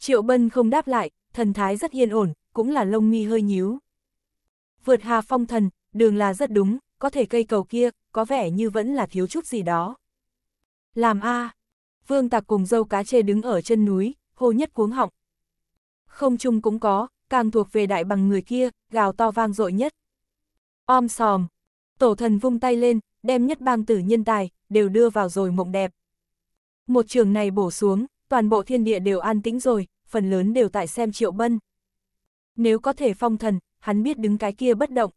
Triệu Bân không đáp lại, thần thái rất yên ổn, cũng là lông mi hơi nhíu. Vượt hà phong thần, đường là rất đúng, có thể cây cầu kia, có vẻ như vẫn là thiếu chút gì đó. Làm a à, Vương Tạc cùng dâu cá chê đứng ở chân núi, hô nhất cuống họng. Không chung cũng có, càng thuộc về đại bằng người kia, gào to vang dội nhất. Om sòm. Tổ thần vung tay lên, đem nhất bang tử nhân tài, đều đưa vào rồi mộng đẹp. Một trường này bổ xuống, toàn bộ thiên địa đều an tĩnh rồi, phần lớn đều tại xem Triệu Bân. Nếu có thể phong thần, hắn biết đứng cái kia bất động.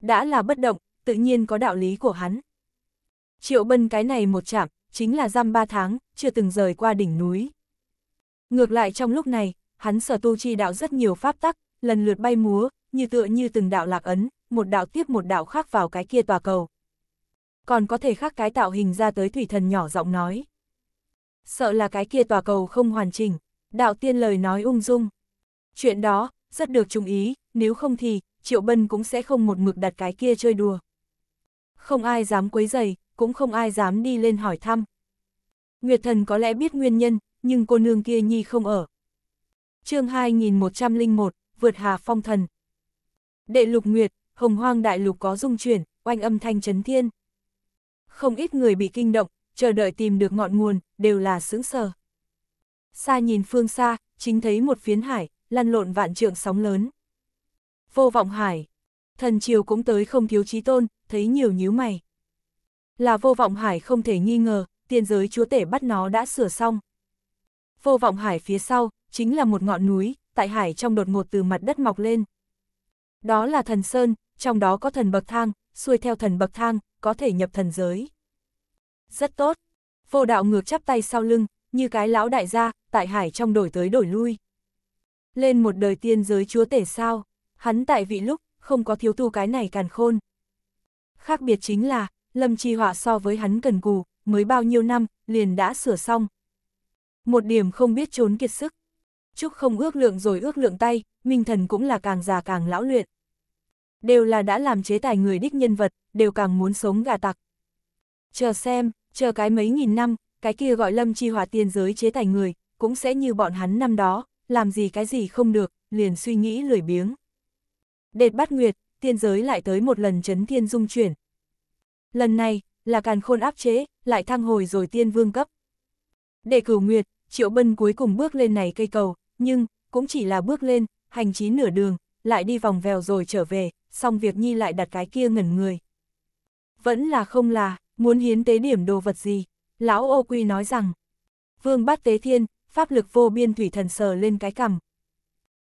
Đã là bất động, tự nhiên có đạo lý của hắn. Triệu Bân cái này một chạm, chính là giam ba tháng, chưa từng rời qua đỉnh núi. Ngược lại trong lúc này, hắn sở tu chi đạo rất nhiều pháp tắc, lần lượt bay múa, như tựa như từng đạo lạc ấn, một đạo tiếp một đạo khác vào cái kia tòa cầu. Còn có thể khác cái tạo hình ra tới thủy thần nhỏ giọng nói. Sợ là cái kia tòa cầu không hoàn chỉnh, đạo tiên lời nói ung dung. Chuyện đó, rất được chú ý, nếu không thì, Triệu Bân cũng sẽ không một mực đặt cái kia chơi đùa. Không ai dám quấy giày, cũng không ai dám đi lên hỏi thăm. Nguyệt thần có lẽ biết nguyên nhân, nhưng cô nương kia nhi không ở. chương 2101, Vượt Hà Phong Thần Đệ lục Nguyệt, hồng hoang đại lục có dung chuyển, oanh âm thanh chấn thiên. Không ít người bị kinh động, chờ đợi tìm được ngọn nguồn, đều là sững sờ xa nhìn phương xa, chính thấy một phiến hải, lăn lộn vạn trượng sóng lớn. Vô vọng hải, thần triều cũng tới không thiếu trí tôn, thấy nhiều nhíu mày. Là vô vọng hải không thể nghi ngờ, tiên giới chúa tể bắt nó đã sửa xong. Vô vọng hải phía sau, chính là một ngọn núi, tại hải trong đột ngột từ mặt đất mọc lên. Đó là thần sơn, trong đó có thần bậc thang, xuôi theo thần bậc thang, có thể nhập thần giới. Rất tốt. Vô đạo ngược chắp tay sau lưng, như cái lão đại gia, tại hải trong đổi tới đổi lui. Lên một đời tiên giới chúa tể sao, hắn tại vị lúc, không có thiếu tu cái này càn khôn. Khác biệt chính là, Lâm Chi Họa so với hắn cần cù, mới bao nhiêu năm, liền đã sửa xong. Một điểm không biết trốn kiệt sức. Trúc không ước lượng rồi ước lượng tay, Minh Thần cũng là càng già càng lão luyện. Đều là đã làm chế tài người đích nhân vật, đều càng muốn sống gà tặc. Chờ xem, chờ cái mấy nghìn năm, cái kia gọi Lâm Chi Họa tiên giới chế tài người, cũng sẽ như bọn hắn năm đó, làm gì cái gì không được, liền suy nghĩ lười biếng. Đệt bắt nguyệt, tiên giới lại tới một lần chấn thiên dung chuyển. Lần này, là càn khôn áp chế, lại thăng hồi rồi tiên vương cấp. Để cửu nguyệt, triệu bân cuối cùng bước lên này cây cầu, nhưng, cũng chỉ là bước lên, hành trí nửa đường, lại đi vòng vèo rồi trở về, xong việc nhi lại đặt cái kia ngẩn người. Vẫn là không là, muốn hiến tế điểm đồ vật gì, lão ô quy nói rằng. Vương bát tế thiên, pháp lực vô biên thủy thần sờ lên cái cằm.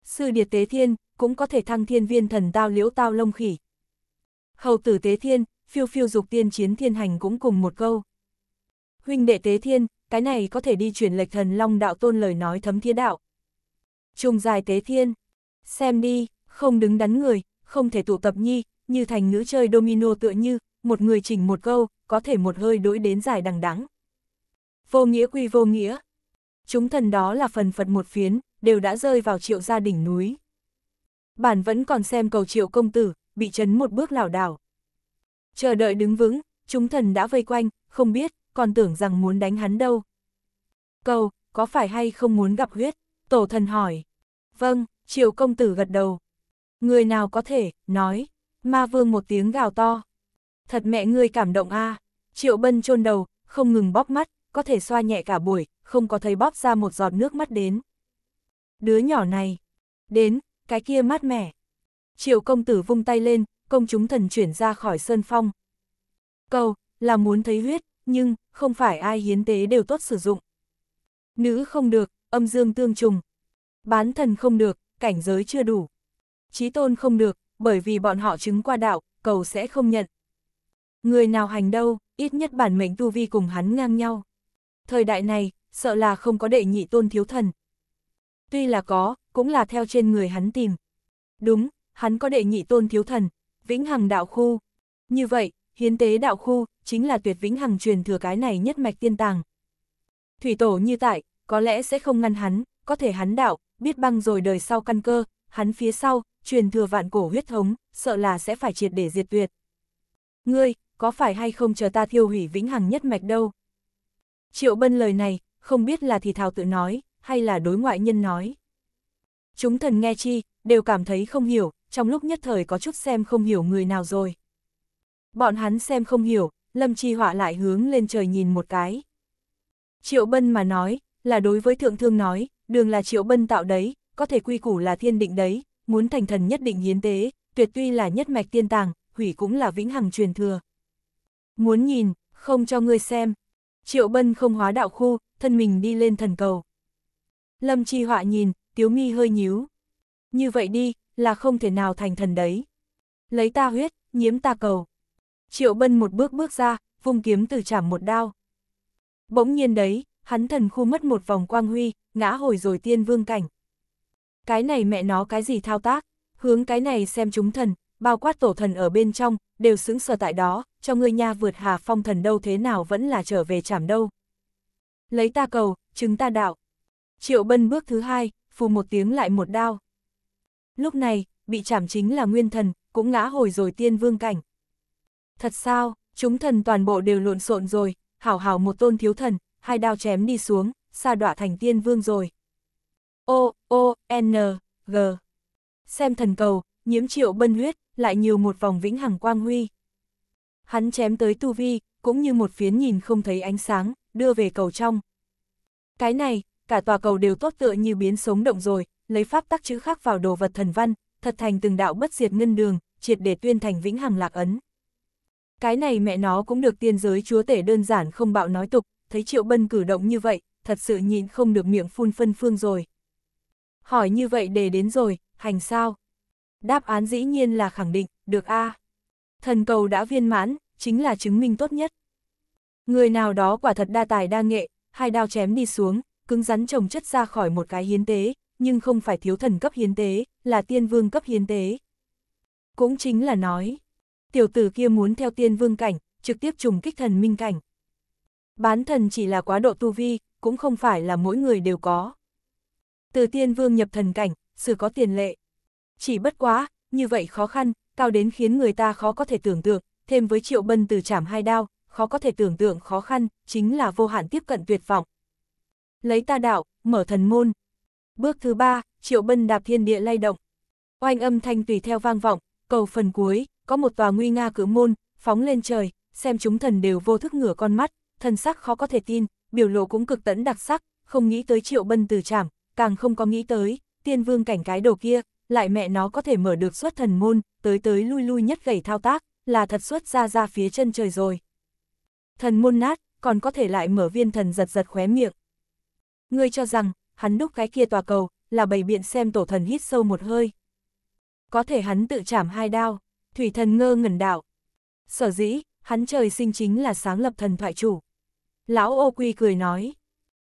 Sư điệt tế thiên, cũng có thể thăng thiên viên thần tao liễu tao lông khỉ. Hầu tử tế thiên, phiêu phiêu dục tiên chiến thiên hành cũng cùng một câu. Huynh đệ tế thiên, cái này có thể đi chuyển lệch thần long đạo tôn lời nói thấm thiên đạo. Trung dài tế thiên, xem đi, không đứng đắn người, không thể tụ tập nhi, như thành nữ chơi domino tựa như, một người chỉnh một câu, có thể một hơi đối đến dài đằng đắng. Vô nghĩa quy vô nghĩa, chúng thần đó là phần phật một phiến, đều đã rơi vào triệu gia đỉnh núi. Bản vẫn còn xem cầu triệu công tử, bị chấn một bước lảo đảo. Chờ đợi đứng vững, chúng thần đã vây quanh, không biết, còn tưởng rằng muốn đánh hắn đâu. Cầu, có phải hay không muốn gặp huyết? Tổ thần hỏi. Vâng, triệu công tử gật đầu. Người nào có thể, nói. Ma vương một tiếng gào to. Thật mẹ ngươi cảm động a à. Triệu bân chôn đầu, không ngừng bóp mắt, có thể xoa nhẹ cả buổi, không có thấy bóp ra một giọt nước mắt đến. Đứa nhỏ này, đến, cái kia mát mẻ. Triệu công tử vung tay lên, công chúng thần chuyển ra khỏi sơn phong. Câu, là muốn thấy huyết, nhưng, không phải ai hiến tế đều tốt sử dụng. Nữ không được, âm dương tương trùng. Bán thần không được, cảnh giới chưa đủ. Chí tôn không được, bởi vì bọn họ chứng qua đạo, cầu sẽ không nhận. Người nào hành đâu, ít nhất bản mệnh tu vi cùng hắn ngang nhau. Thời đại này, sợ là không có đệ nhị tôn thiếu thần. Tuy là có, cũng là theo trên người hắn tìm. Đúng, hắn có đệ nhị tôn thiếu thần, vĩnh hằng đạo khu. Như vậy, hiến tế đạo khu, chính là tuyệt vĩnh hằng truyền thừa cái này nhất mạch tiên tàng. Thủy tổ như tại, có lẽ sẽ không ngăn hắn, có thể hắn đạo, biết băng rồi đời sau căn cơ, hắn phía sau, truyền thừa vạn cổ huyết thống, sợ là sẽ phải triệt để diệt tuyệt. Ngươi, có phải hay không chờ ta thiêu hủy vĩnh hằng nhất mạch đâu? Triệu Bân lời này, không biết là thì thào tự nói, hay là đối ngoại nhân nói. Chúng thần nghe chi, đều cảm thấy không hiểu, trong lúc nhất thời có chút xem không hiểu người nào rồi. Bọn hắn xem không hiểu, Lâm Chi Họa lại hướng lên trời nhìn một cái. Triệu Bân mà nói, là đối với thượng thương nói, đường là Triệu Bân tạo đấy, có thể quy củ là thiên định đấy, muốn thành thần nhất định hiến tế, tuyệt tuy là nhất mạch tiên tàng, hủy cũng là vĩnh hằng truyền thừa. Muốn nhìn, không cho ngươi xem. Triệu Bân không hóa đạo khu, thân mình đi lên thần cầu. Lâm Chi Họa nhìn, Tiếu Mi hơi nhíu. Như vậy đi, là không thể nào thành thần đấy. Lấy ta huyết, nhiễm ta cầu. Triệu Bân một bước bước ra, vung kiếm từ chảm một đao. Bỗng nhiên đấy, hắn thần khu mất một vòng quang huy, ngã hồi rồi tiên vương cảnh. Cái này mẹ nó cái gì thao tác, hướng cái này xem chúng thần, bao quát tổ thần ở bên trong, đều xứng sở tại đó, cho người nha vượt hà phong thần đâu thế nào vẫn là trở về chảm đâu lấy ta cầu, chứng ta đạo. Triệu bân bước thứ hai, phù một tiếng lại một đao. Lúc này, bị chảm chính là nguyên thần, cũng ngã hồi rồi tiên vương cảnh. Thật sao, chúng thần toàn bộ đều lộn xộn rồi, hảo hảo một tôn thiếu thần, hai đao chém đi xuống, xa đọa thành tiên vương rồi. O, O, N, G. Xem thần cầu, nhiễm triệu bân huyết, lại nhiều một vòng vĩnh hằng quang huy. Hắn chém tới tu vi, cũng như một phiến nhìn không thấy ánh sáng, đưa về cầu trong. Cái này, cả tòa cầu đều tốt tựa như biến sống động rồi, lấy pháp tắc chữ khắc vào đồ vật thần văn, thật thành từng đạo bất diệt ngân đường, triệt để tuyên thành vĩnh hằng lạc ấn. Cái này mẹ nó cũng được tiên giới chúa tể đơn giản không bạo nói tục, thấy Triệu Bân cử động như vậy, thật sự nhịn không được miệng phun phân phương rồi. Hỏi như vậy để đến rồi, hành sao? Đáp án dĩ nhiên là khẳng định, được a. À. Thần cầu đã viên mãn, chính là chứng minh tốt nhất. Người nào đó quả thật đa tài đa nghệ, hai đao chém đi xuống, cứng rắn chồng chất ra khỏi một cái hiến tế, nhưng không phải thiếu thần cấp hiến tế, là tiên vương cấp hiến tế. Cũng chính là nói, tiểu tử kia muốn theo tiên vương cảnh, trực tiếp trùng kích thần minh cảnh. Bán thần chỉ là quá độ tu vi, cũng không phải là mỗi người đều có. Từ tiên vương nhập thần cảnh, sự có tiền lệ. Chỉ bất quá, như vậy khó khăn, cao đến khiến người ta khó có thể tưởng tượng, thêm với triệu bân từ chảm hai đao, khó có thể tưởng tượng khó khăn, chính là vô hạn tiếp cận tuyệt vọng. Lấy ta đạo, mở thần môn. Bước thứ ba, triệu bân đạp thiên địa lay động. Oanh âm thanh tùy theo vang vọng, cầu phần cuối, có một tòa nguy nga cử môn, phóng lên trời, xem chúng thần đều vô thức ngửa con mắt, thần sắc khó có thể tin, biểu lộ cũng cực tẫn đặc sắc, không nghĩ tới triệu bân từ chảm, càng không có nghĩ tới, tiên vương cảnh cái đồ kia, lại mẹ nó có thể mở được xuất thần môn, tới tới lui lui nhất gầy thao tác, là thật xuất ra ra phía chân trời rồi thần môn nát, còn có thể lại mở viên thần giật giật khóe miệng. Ngươi cho rằng, hắn đúc cái kia tòa cầu, là bày biện xem tổ thần hít sâu một hơi. Có thể hắn tự chảm hai đao, thủy thần ngơ ngẩn đạo. Sở dĩ, hắn trời sinh chính là sáng lập thần thoại chủ. Lão ô quy cười nói.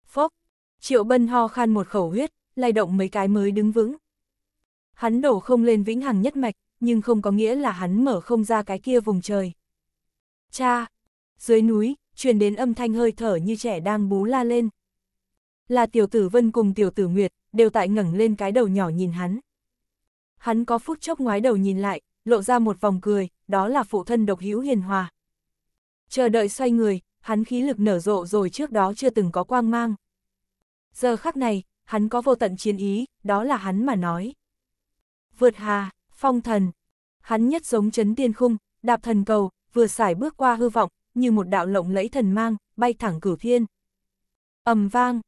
Phốc, triệu bân ho khan một khẩu huyết, lay động mấy cái mới đứng vững. Hắn đổ không lên vĩnh hằng nhất mạch, nhưng không có nghĩa là hắn mở không ra cái kia vùng trời. Cha, dưới núi, truyền đến âm thanh hơi thở như trẻ đang bú la lên. Là tiểu tử Vân cùng tiểu tử Nguyệt, đều tại ngẩng lên cái đầu nhỏ nhìn hắn. Hắn có phút chốc ngoái đầu nhìn lại, lộ ra một vòng cười, đó là phụ thân độc hữu hiền hòa. Chờ đợi xoay người, hắn khí lực nở rộ rồi trước đó chưa từng có quang mang. Giờ khắc này, hắn có vô tận chiến ý, đó là hắn mà nói. Vượt hà, phong thần, hắn nhất giống chấn tiên khung, đạp thần cầu, vừa xải bước qua hư vọng, như một đạo lộng lẫy thần mang, bay thẳng cửu thiên. ầm vang,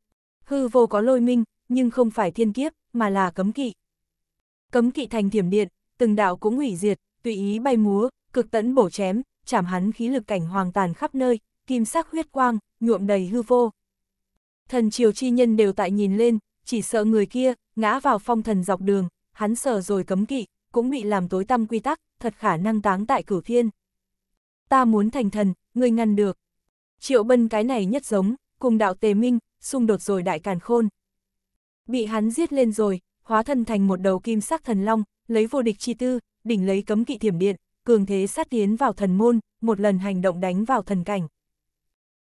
hư vô có lôi minh, nhưng không phải thiên kiếp, mà là cấm kỵ. Cấm kỵ thành thiểm điện, từng đạo cũng hủy diệt, tùy ý bay múa, cực tấn bổ chém, chảm hắn khí lực cảnh hoàng tàn khắp nơi, kim sắc huyết quang, nhuộm đầy hư vô. Thần triều chi nhân đều tại nhìn lên, chỉ sợ người kia, ngã vào phong thần dọc đường, hắn sợ rồi cấm kỵ, cũng bị làm tối tăm quy tắc, thật khả năng táng tại cửu thiên. Ta muốn thành thần, người ngăn được. Triệu Bân cái này nhất giống, cùng đạo Tề Minh, xung đột rồi đại càn khôn. Bị hắn giết lên rồi, hóa thân thành một đầu kim sắc thần long, lấy vô địch chi tư, đỉnh lấy cấm kỵ thiểm điện, cường thế sát tiến vào thần môn, một lần hành động đánh vào thần cảnh.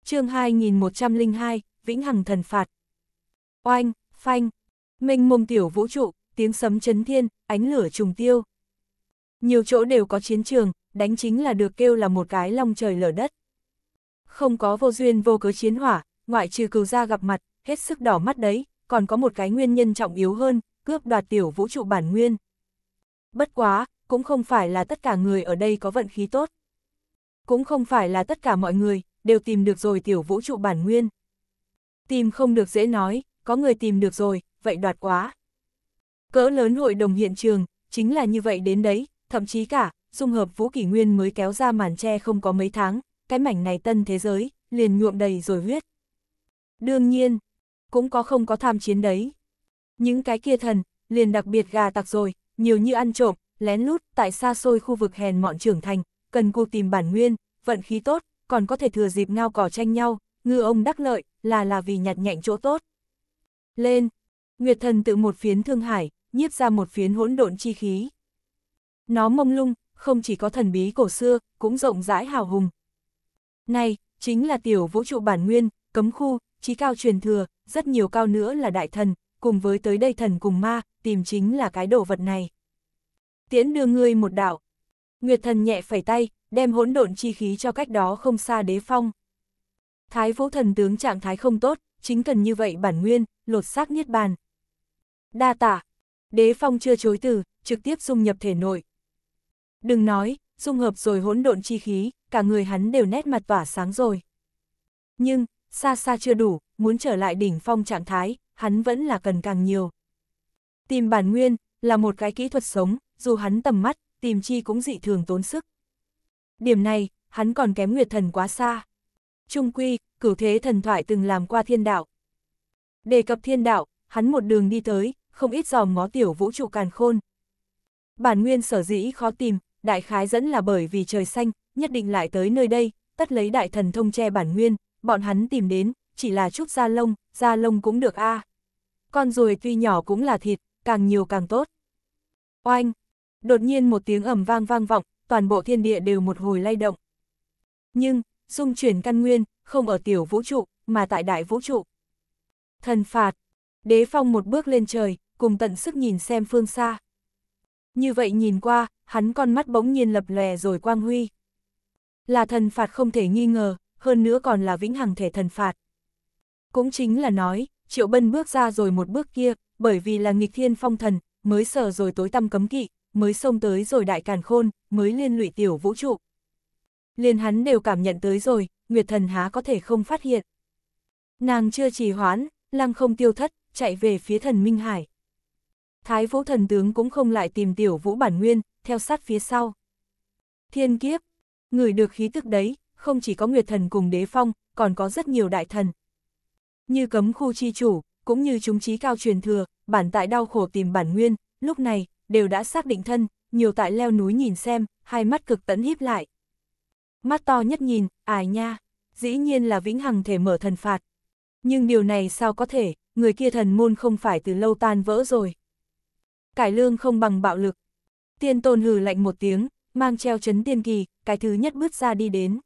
chương 2102, Vĩnh Hằng Thần Phạt. Oanh, phanh, minh mông tiểu vũ trụ, tiếng sấm chấn thiên, ánh lửa trùng tiêu. Nhiều chỗ đều có chiến trường, đánh chính là được kêu là một cái long trời lở đất không có vô duyên vô cớ chiến hỏa, ngoại trừ cừu ra gặp mặt, hết sức đỏ mắt đấy, còn có một cái nguyên nhân trọng yếu hơn, cướp đoạt tiểu vũ trụ bản nguyên. Bất quá, cũng không phải là tất cả người ở đây có vận khí tốt. Cũng không phải là tất cả mọi người, đều tìm được rồi tiểu vũ trụ bản nguyên. Tìm không được dễ nói, có người tìm được rồi, vậy đoạt quá. Cỡ lớn hội đồng hiện trường, chính là như vậy đến đấy, thậm chí cả, dung hợp vũ kỷ nguyên mới kéo ra màn tre không có mấy tháng, cái mảnh này tân thế giới, liền nhuộm đầy rồi huyết. Đương nhiên, cũng có không có tham chiến đấy. Những cái kia thần, liền đặc biệt gà tặc rồi, nhiều như ăn trộm, lén lút tại xa xôi khu vực hèn mọn trưởng thành, cần cù tìm bản nguyên, vận khí tốt, còn có thể thừa dịp ngao cỏ tranh nhau, ngư ông đắc lợi, là là vì nhặt nhạnh chỗ tốt. Lên, Nguyệt thần tự một phiến thương hải, nhiếp ra một phiến hỗn độn chi khí. Nó mông lung, không chỉ có thần bí cổ xưa, cũng rộng rãi hào hùng, này, chính là tiểu vũ trụ bản nguyên, cấm khu, trí cao truyền thừa, rất nhiều cao nữa là đại thần, cùng với tới đây thần cùng ma, tìm chính là cái đồ vật này. Tiễn đưa ngươi một đạo. Nguyệt thần nhẹ phẩy tay, đem hỗn độn chi khí cho cách đó không xa đế phong. Thái vũ thần tướng trạng thái không tốt, chính cần như vậy bản nguyên, lột xác niết bàn. Đa tả, đế phong chưa chối từ, trực tiếp dung nhập thể nội. Đừng nói, dung hợp rồi hỗn độn chi khí, cả người hắn đều nét mặt tỏa sáng rồi. Nhưng, xa xa chưa đủ, muốn trở lại đỉnh phong trạng thái, hắn vẫn là cần càng nhiều. Tìm bản nguyên, là một cái kỹ thuật sống, dù hắn tầm mắt, tìm chi cũng dị thường tốn sức. Điểm này, hắn còn kém nguyệt thần quá xa. Trung quy, cửu thế thần thoại từng làm qua thiên đạo. Đề cập thiên đạo, hắn một đường đi tới, không ít dòm ngó tiểu vũ trụ càn khôn. Bản nguyên sở dĩ khó tìm, đại khái dẫn là bởi vì trời xanh, nhất định lại tới nơi đây, tất lấy đại thần thông che bản nguyên, bọn hắn tìm đến, chỉ là chút da lông, da lông cũng được a. Con ruồi tuy nhỏ cũng là thịt, càng nhiều càng tốt. Oanh! Đột nhiên một tiếng ầm vang vang vọng, toàn bộ thiên địa đều một hồi lay động. Nhưng, dung chuyển căn nguyên, không ở tiểu vũ trụ, mà tại đại vũ trụ. Thần phạt! Đế phong một bước lên trời, cùng tận sức nhìn xem phương xa. Như vậy nhìn qua, hắn con mắt bỗng nhiên lập lè rồi quang huy. Là thần phạt không thể nghi ngờ, hơn nữa còn là vĩnh hằng thể thần phạt. Cũng chính là nói, Triệu Bân bước ra rồi một bước kia, bởi vì là nghịch thiên phong thần, mới sở rồi tối tăm cấm kỵ, mới xông tới rồi đại càn khôn, mới liên lụy tiểu vũ trụ. Liên hắn đều cảm nhận tới rồi, Nguyệt thần há có thể không phát hiện. Nàng chưa trì hoãn, lăng không tiêu thất, chạy về phía thần Minh Hải. Thái vũ thần tướng cũng không lại tìm tiểu vũ bản nguyên, theo sát phía sau. Thiên kiếp, Người được khí tức đấy, không chỉ có Nguyệt Thần cùng Đế Phong, còn có rất nhiều đại thần. Như cấm khu chi chủ, cũng như chúng trí cao truyền thừa, bản tại đau khổ tìm bản nguyên, lúc này, đều đã xác định thân, nhiều tại leo núi nhìn xem, hai mắt cực tấn híp lại. Mắt to nhất nhìn, ai nha, dĩ nhiên là vĩnh hằng thể mở thần phạt. Nhưng điều này sao có thể, người kia thần môn không phải từ lâu tan vỡ rồi. Cải lương không bằng bạo lực. Tiên tôn hừ lạnh một tiếng, mang treo chấn tiên kỳ, cái thứ nhất bước ra đi đến.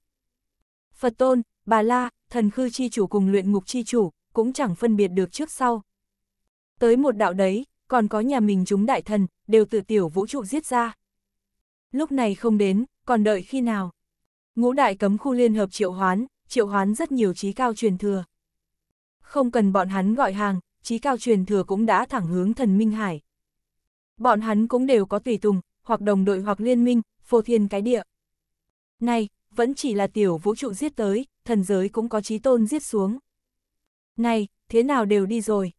Phật tôn, bà la, thần khư chi chủ cùng luyện ngục chi chủ, cũng chẳng phân biệt được trước sau. Tới một đạo đấy, còn có nhà mình chúng đại thần, đều tự tiểu vũ trụ giết ra. Lúc này không đến, còn đợi khi nào? Ngũ đại cấm khu liên hợp triệu hoán, triệu hoán rất nhiều trí cao truyền thừa. Không cần bọn hắn gọi hàng, trí cao truyền thừa cũng đã thẳng hướng thần Minh Hải. Bọn hắn cũng đều có tùy tùng, hoặc đồng đội hoặc liên minh, phô thiên cái địa. Nay, vẫn chỉ là tiểu vũ trụ giết tới, thần giới cũng có trí tôn giết xuống. Này, thế nào đều đi rồi.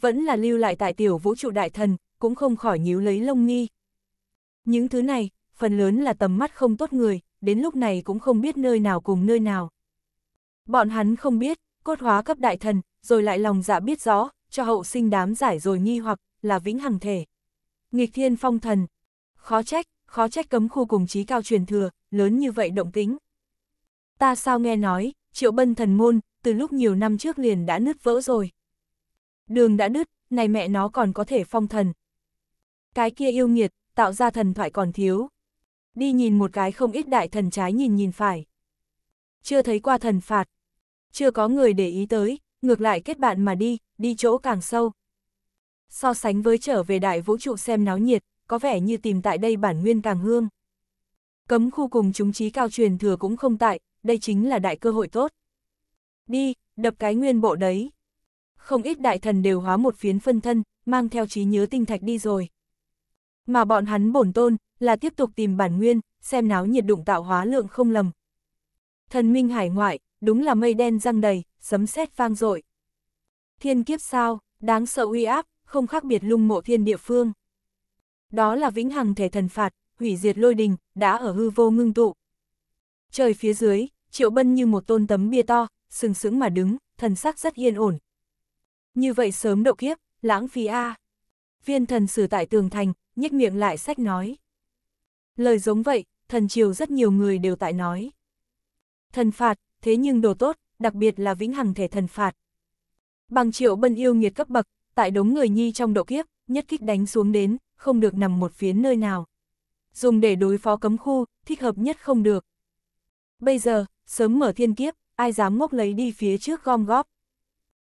Vẫn là lưu lại tại tiểu vũ trụ đại thần, cũng không khỏi nhíu lấy lông nghi. Những thứ này, phần lớn là tầm mắt không tốt người, đến lúc này cũng không biết nơi nào cùng nơi nào. Bọn hắn không biết, cốt hóa cấp đại thần, rồi lại lòng dạ biết rõ, cho hậu sinh đám giải rồi nghi hoặc là vĩnh hằng thể. Nghịch thiên phong thần, khó trách, khó trách cấm khu cùng trí cao truyền thừa, lớn như vậy động tính. Ta sao nghe nói, triệu bân thần môn, từ lúc nhiều năm trước liền đã nứt vỡ rồi. Đường đã nứt, này mẹ nó còn có thể phong thần. Cái kia yêu nghiệt, tạo ra thần thoại còn thiếu. Đi nhìn một cái không ít đại thần trái nhìn nhìn phải. Chưa thấy qua thần phạt. Chưa có người để ý tới, ngược lại kết bạn mà đi, đi chỗ càng sâu. So sánh với trở về đại vũ trụ xem náo nhiệt, có vẻ như tìm tại đây bản nguyên tàng hương. Cấm khu cùng chúng trí cao truyền thừa cũng không tại, đây chính là đại cơ hội tốt. Đi, đập cái nguyên bộ đấy. Không ít đại thần đều hóa một phiến phân thân, mang theo trí nhớ tinh thạch đi rồi. Mà bọn hắn bổn tôn, là tiếp tục tìm bản nguyên, xem náo nhiệt đụng tạo hóa lượng không lầm. Thần minh hải ngoại, đúng là mây đen răng đầy, sấm sét vang dội Thiên kiếp sao, đáng sợ uy áp, không khác biệt lung mộ thiên địa phương. Đó là vĩnh hằng thể thần phạt, hủy diệt lôi đình, đã ở hư vô ngưng tụ. Trời phía dưới, Triệu Bân như một tôn tấm bia to, sừng sững mà đứng, thần sắc rất yên ổn. Như vậy sớm độ kiếp, lãng phí A. Viên thần sử tại tường thành, nhếch miệng lại sách nói. Lời giống vậy, thần triều rất nhiều người đều tại nói. Thần phạt, thế nhưng đồ tốt, đặc biệt là vĩnh hằng thể thần phạt. Bằng triệu bân yêu nghiệt cấp bậc, tại đống người nhi trong độ kiếp, nhất kích đánh xuống đến, không được nằm một phía nơi nào. Dùng để đối phó cấm khu, thích hợp nhất không được. Bây giờ, sớm mở thiên kiếp, ai dám ngốc lấy đi phía trước gom góp.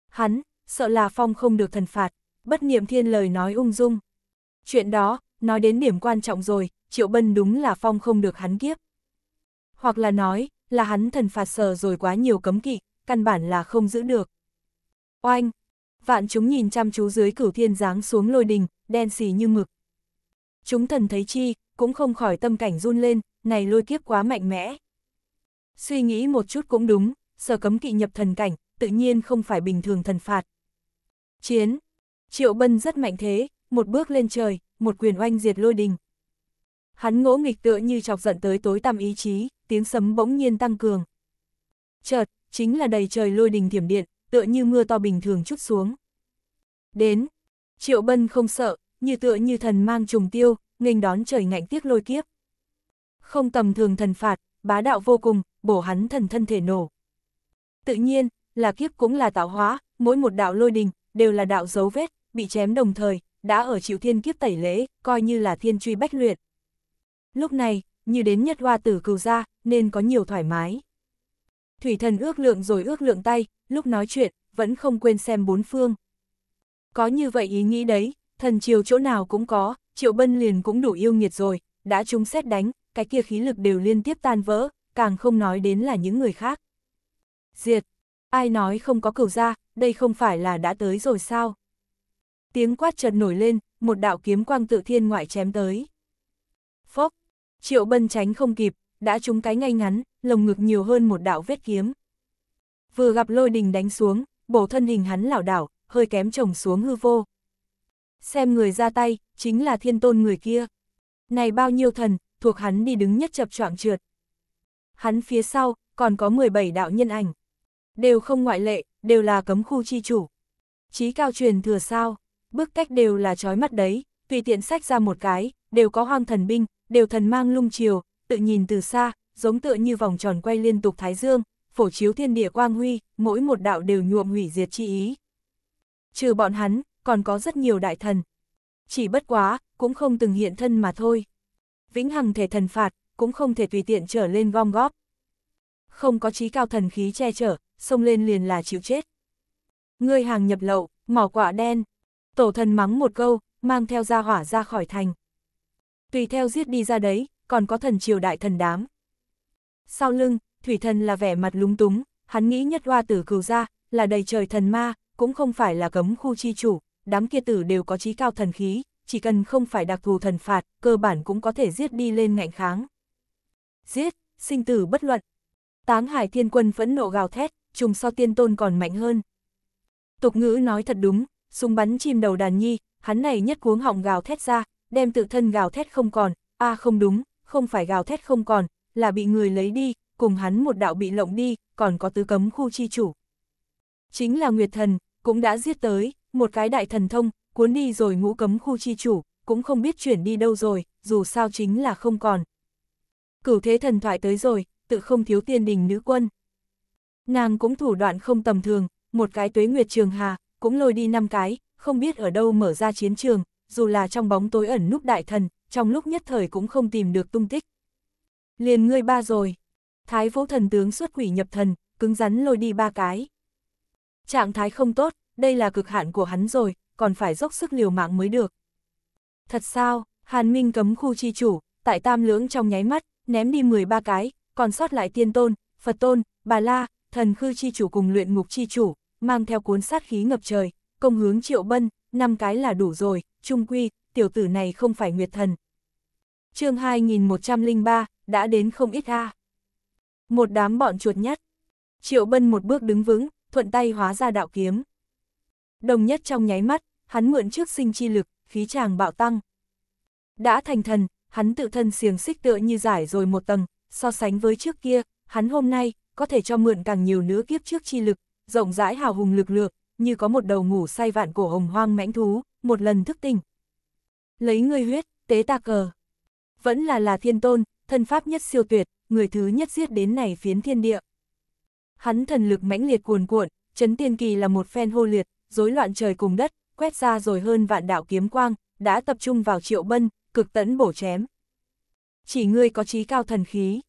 Hắn, sợ là Phong không được thần phạt, bất niệm thiên lời nói ung dung. Chuyện đó, nói đến điểm quan trọng rồi, Triệu Bân đúng là Phong không được hắn kiếp. Hoặc là nói, là hắn thần phạt sờ rồi quá nhiều cấm kỵ, căn bản là không giữ được. Oanh! Vạn chúng nhìn chăm chú dưới cửu thiên giáng xuống lôi đình, đen xì như mực, chúng thần thấy chi, cũng không khỏi tâm cảnh run lên, này lôi kiếp quá mạnh mẽ. Suy nghĩ một chút cũng đúng, sở cấm kỵ nhập thần cảnh, tự nhiên không phải bình thường thần phạt. Chiến, triệu bân rất mạnh thế, một bước lên trời, một quyền oanh diệt lôi đình. Hắn ngỗ nghịch tựa như chọc giận tới tối tăm ý chí, tiếng sấm bỗng nhiên tăng cường. Chợt, chính là đầy trời lôi đình thiểm điện, tựa như mưa to bình thường chút xuống. Đến, triệu bân không sợ, như tựa như thần mang trùng tiêu, nghênh đón trời ngạnh tiếc lôi kiếp. Không tầm thường thần phạt, bá đạo vô cùng, bổ hắn thần thân thể nổ. Tự nhiên, là kiếp cũng là tạo hóa, mỗi một đạo lôi đình, đều là đạo dấu vết, bị chém đồng thời, đã ở chịu thiên kiếp tẩy lễ, coi như là thiên truy bách luyện. Lúc này, như đến nhất hoa tử cừu ra, nên có nhiều thoải mái. Thủy thần ước lượng rồi ước lượng tay, lúc nói chuyện, vẫn không quên xem bốn phương. Có như vậy ý nghĩ đấy, Thần triều chỗ nào cũng có, triệu bân liền cũng đủ yêu nghiệt rồi, đã chúng xét đánh, cái kia khí lực đều liên tiếp tan vỡ, càng không nói đến là những người khác. Diệt! Ai nói không có cửu ra, đây không phải là đã tới rồi sao? Tiếng quát chợt nổi lên, một đạo kiếm quang tự thiên ngoại chém tới. Phốc! Triệu bân tránh không kịp, đã trúng cái ngay ngắn, lồng ngực nhiều hơn một đạo vết kiếm. Vừa gặp lôi đình đánh xuống, bổ thân hình hắn lảo đảo, hơi kém trồng xuống hư vô. Xem người ra tay, chính là thiên tôn người kia. Này bao nhiêu thần, thuộc hắn đi đứng nhất chập choạng trượt. Hắn phía sau, còn có 17 đạo nhân ảnh. Đều không ngoại lệ, đều là cấm khu chi chủ. Chí cao truyền thừa sao, bước cách đều là trói mắt đấy, tùy tiện sách ra một cái, đều có hoang thần binh, đều thần mang lung chiều, tự nhìn từ xa, giống tựa như vòng tròn quay liên tục thái dương, phổ chiếu thiên địa quang huy, mỗi một đạo đều nhuộm hủy diệt chi ý. Trừ bọn hắn, còn có rất nhiều đại thần. Chỉ bất quá, cũng không từng hiện thân mà thôi. Vĩnh hằng thể thần phạt, cũng không thể tùy tiện trở lên gom góp. Không có trí cao thần khí che chở, xông lên liền là chịu chết. Ngươi hàng nhập lậu, mỏ quả đen. Tổ thần mắng một câu, mang theo gia hỏa ra khỏi thành. Tùy theo giết đi ra đấy, còn có thần triều đại thần đám. Sau lưng, thủy thần là vẻ mặt lúng túng, hắn nghĩ nhất hoa tử cừu ra, là đầy trời thần ma, cũng không phải là cấm khu chi chủ đám kia tử đều có trí cao thần khí, chỉ cần không phải đặc thù thần phạt, cơ bản cũng có thể giết đi lên ngạnh kháng. Giết, sinh tử bất luận. Táng hải thiên quân phẫn nộ gào thét, trùng so tiên tôn còn mạnh hơn. Tục ngữ nói thật đúng, súng bắn chim đầu đàn nhi, hắn này nhất cuống họng gào thét ra, đem tự thân gào thét không còn, a à không đúng, không phải gào thét không còn, là bị người lấy đi, cùng hắn một đạo bị lộng đi, còn có tứ cấm khu chi chủ. Chính là Nguyệt Thần, cũng đã giết tới, một cái đại thần thông, cuốn đi rồi ngũ cấm khu chi chủ, cũng không biết chuyển đi đâu rồi, dù sao chính là không còn. Cửu thế thần thoại tới rồi, tự không thiếu tiên đình nữ quân. Nàng cũng thủ đoạn không tầm thường, một cái tuế nguyệt trường hà, cũng lôi đi năm cái, không biết ở đâu mở ra chiến trường, dù là trong bóng tối ẩn núp đại thần, trong lúc nhất thời cũng không tìm được tung tích. Liền ngươi ba rồi. Thái vũ thần tướng xuất quỷ nhập thần, cứng rắn lôi đi ba cái. Trạng thái không tốt, đây là cực hạn của hắn rồi, còn phải dốc sức liều mạng mới được. Thật sao, Hàn Minh cấm khu chi chủ, tại tam lưỡng trong nháy mắt, ném đi 13 cái, còn sót lại tiên tôn, Phật tôn, bà la, thần khư chi chủ cùng luyện ngục chi chủ, mang theo cuốn sát khí ngập trời, công hướng triệu bân, năm cái là đủ rồi, trung quy, tiểu tử này không phải nguyệt thần. chương 2103, đã đến không ít a Một đám bọn chuột nhắt. Triệu bân một bước đứng vững, thuận tay hóa ra đạo kiếm. Đồng nhất trong nháy mắt, hắn mượn trước sinh chi lực, khí chàng bạo tăng. Đã thành thần, hắn tự thân xiềng xích tựa như giải rồi một tầng, so sánh với trước kia, hắn hôm nay, có thể cho mượn càng nhiều nữa kiếp trước chi lực, rộng rãi hào hùng lực lượng, như có một đầu ngủ say vạn cổ hồng hoang mãnh thú, một lần thức tỉnh. Lấy người huyết, tế ta cờ. Vẫn là là thiên tôn, thân pháp nhất siêu tuyệt, người thứ nhất giết đến này phiến thiên địa. Hắn thần lực mãnh liệt cuồn cuộn, chấn tiên kỳ là một phen hô liệt, rối loạn trời cùng đất, quét ra rồi hơn vạn đạo kiếm quang, đã tập trung vào triệu bân, cực tẫn bổ chém. Chỉ ngươi có trí cao thần khí.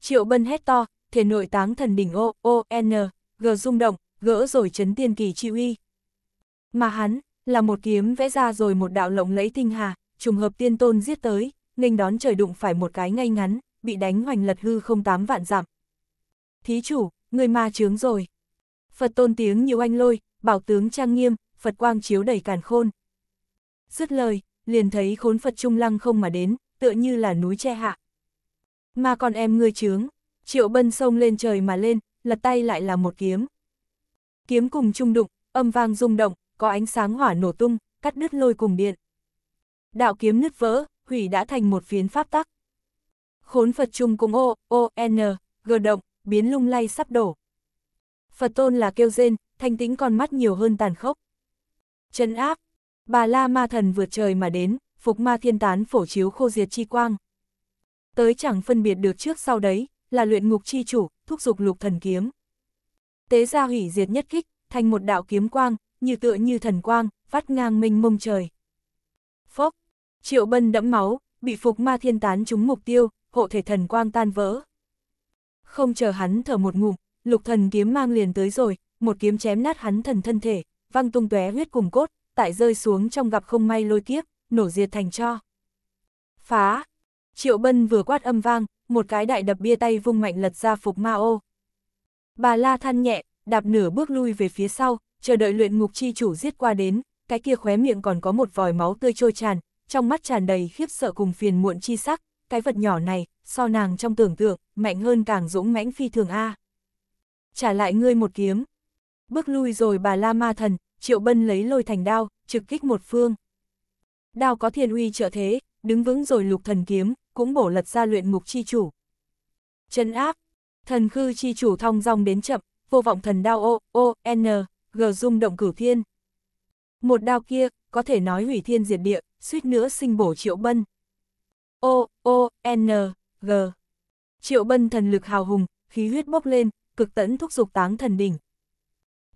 Triệu bân hét to, thể nội táng thần đỉnh O, O, N, G rung động, gỡ rồi chấn tiên kỳ chi uy. Mà hắn, là một kiếm vẽ ra rồi một đạo lộng lẫy tinh hà, trùng hợp tiên tôn giết tới, nghênh đón trời đụng phải một cái ngay ngắn, bị đánh hoành lật hư không tám vạn dặm. Thí chủ, người ma chướng rồi. Phật tôn tiếng như anh lôi, bảo tướng trang nghiêm, Phật quang chiếu đầy càn khôn. Dứt lời, liền thấy khốn Phật trung lăng không mà đến, tựa như là núi che hạ. Mà còn em ngươi chướng, triệu bân sông lên trời mà lên, lật tay lại là một kiếm. Kiếm cùng trung đụng, âm vang rung động, có ánh sáng hỏa nổ tung, cắt đứt lôi cùng điện. Đạo kiếm nứt vỡ, hủy đã thành một phiến pháp tắc. Khốn Phật trung cũng ô, ô, n, g động, biến lung lay sắp đổ. Phật tôn là kêu rên, thanh tĩnh con mắt nhiều hơn tàn khốc. Chân áp, bà la ma thần vượt trời mà đến, phục ma thiên tán phổ chiếu khô diệt chi quang. Tới chẳng phân biệt được trước sau đấy, là luyện ngục chi chủ, thúc dục lục thần kiếm. Tế ra hủy diệt nhất kích, thành một đạo kiếm quang, như tựa như thần quang, vắt ngang minh mông trời. Phốc, triệu bân đẫm máu, bị phục ma thiên tán trúng mục tiêu, hộ thể thần quang tan vỡ. Không chờ hắn thở một ngụm, lục thần kiếm mang liền tới rồi, một kiếm chém nát hắn thần thân thể, văng tung tóe huyết cùng cốt, tại rơi xuống trong gặp không may lôi kiếp, nổ diệt thành cho. Phá! Triệu Bân vừa quát âm vang, một cái đại đập bia tay vung mạnh lật ra phục ma ô. Bà La than nhẹ, đạp nửa bước lui về phía sau, chờ đợi luyện ngục chi chủ giết qua đến, cái kia khóe miệng còn có một vòi máu tươi trôi tràn, trong mắt tràn đầy khiếp sợ cùng phiền muộn chi sắc, cái vật nhỏ này, so nàng trong tưởng tượng, mạnh hơn càng dũng mãnh phi thường a. Trả lại ngươi một kiếm, Bước lui rồi bà La Ma Thần, Triệu Bân lấy lôi thành đao, trực kích một phương. Đao có thiên uy trợ thế, đứng vững rồi lục thần kiếm, cũng bổ lật ra luyện ngục chi chủ. Chân áp, thần khư chi chủ thong dong đến chậm, vô vọng thần đao ô, ô, n, g rung động cửu thiên. Một đao kia, có thể nói hủy thiên diệt địa, suýt nữa sinh bổ triệu bân. Ô, ô, n, g. Triệu bân thần lực hào hùng, khí huyết bốc lên, cực tẫn thúc dục táng thần đỉnh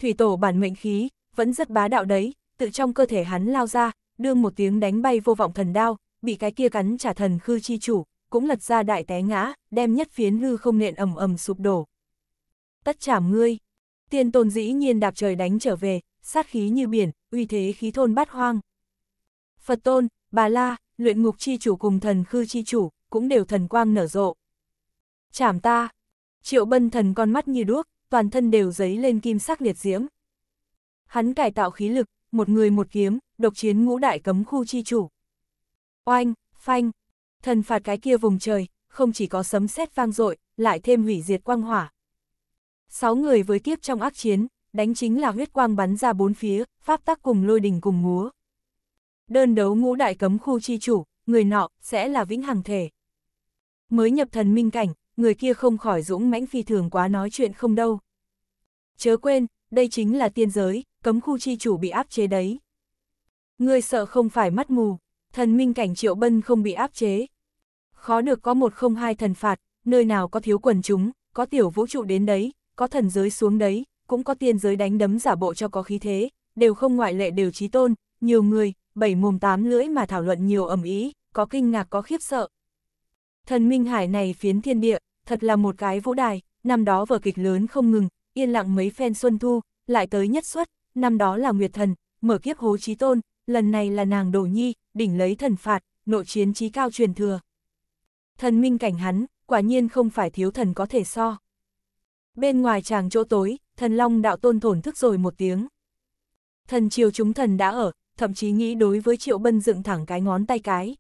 thủy tổ bản mệnh khí, vẫn rất bá đạo đấy, tự trong cơ thể hắn lao ra, đương một tiếng đánh bay vô vọng thần đao, bị cái kia cắn trả thần khư chi chủ, cũng lật ra đại té ngã, đem nhất phiến hư không nện ầm ầm sụp đổ. Tất chảm ngươi, tiên tôn dĩ nhiên đạp trời đánh trở về, sát khí như biển, uy thế khí thôn bát hoang. Phật tôn, bà la, luyện ngục chi chủ cùng thần khư chi chủ, cũng đều thần quang nở rộ. Chảm ta, triệu bân thần con mắt như đuốc, toàn thân đều dấy lên kim sắc liệt diễm. Hắn cải tạo khí lực, một người một kiếm, độc chiến ngũ đại cấm khu chi chủ. Oanh, phanh, thần phạt cái kia vùng trời, không chỉ có sấm sét vang dội, lại thêm hủy diệt quang hỏa. Sáu người với kiếp trong ác chiến, đánh chính là huyết quang bắn ra bốn phía, pháp tắc cùng lôi đình cùng múa. Đơn đấu ngũ đại cấm khu chi chủ, người nọ sẽ là vĩnh hằng thể. Mới nhập thần minh cảnh, người kia không khỏi dũng mãnh phi thường quá nói chuyện không đâu. Chớ quên, đây chính là tiên giới, cấm khu chi chủ bị áp chế đấy. người sợ không phải mắt mù, thần minh cảnh triệu bân không bị áp chế. Khó được có một không hai thần phạt, nơi nào có thiếu quần chúng, có tiểu vũ trụ đến đấy, có thần giới xuống đấy, cũng có tiên giới đánh đấm giả bộ cho có khí thế, đều không ngoại lệ đều trí tôn, nhiều người, bảy mồm tám lưỡi mà thảo luận nhiều ẩm ý, có kinh ngạc có khiếp sợ, Thần Minh Hải này phiến thiên địa, thật là một cái vũ đài, năm đó vở kịch lớn không ngừng, yên lặng mấy phen xuân thu, lại tới nhất xuất, năm đó là Nguyệt Thần, mở kiếp hố trí tôn, lần này là nàng Đổ Nhi, đỉnh lấy thần phạt, nội chiến trí cao truyền thừa. Thần Minh cảnh hắn, quả nhiên không phải thiếu thần có thể so. Bên ngoài chàng chỗ tối, thần Long đạo tôn thổn thức rồi một tiếng. Thần triều chúng thần đã ở, thậm chí nghĩ đối với triệu bân dựng thẳng cái ngón tay cái.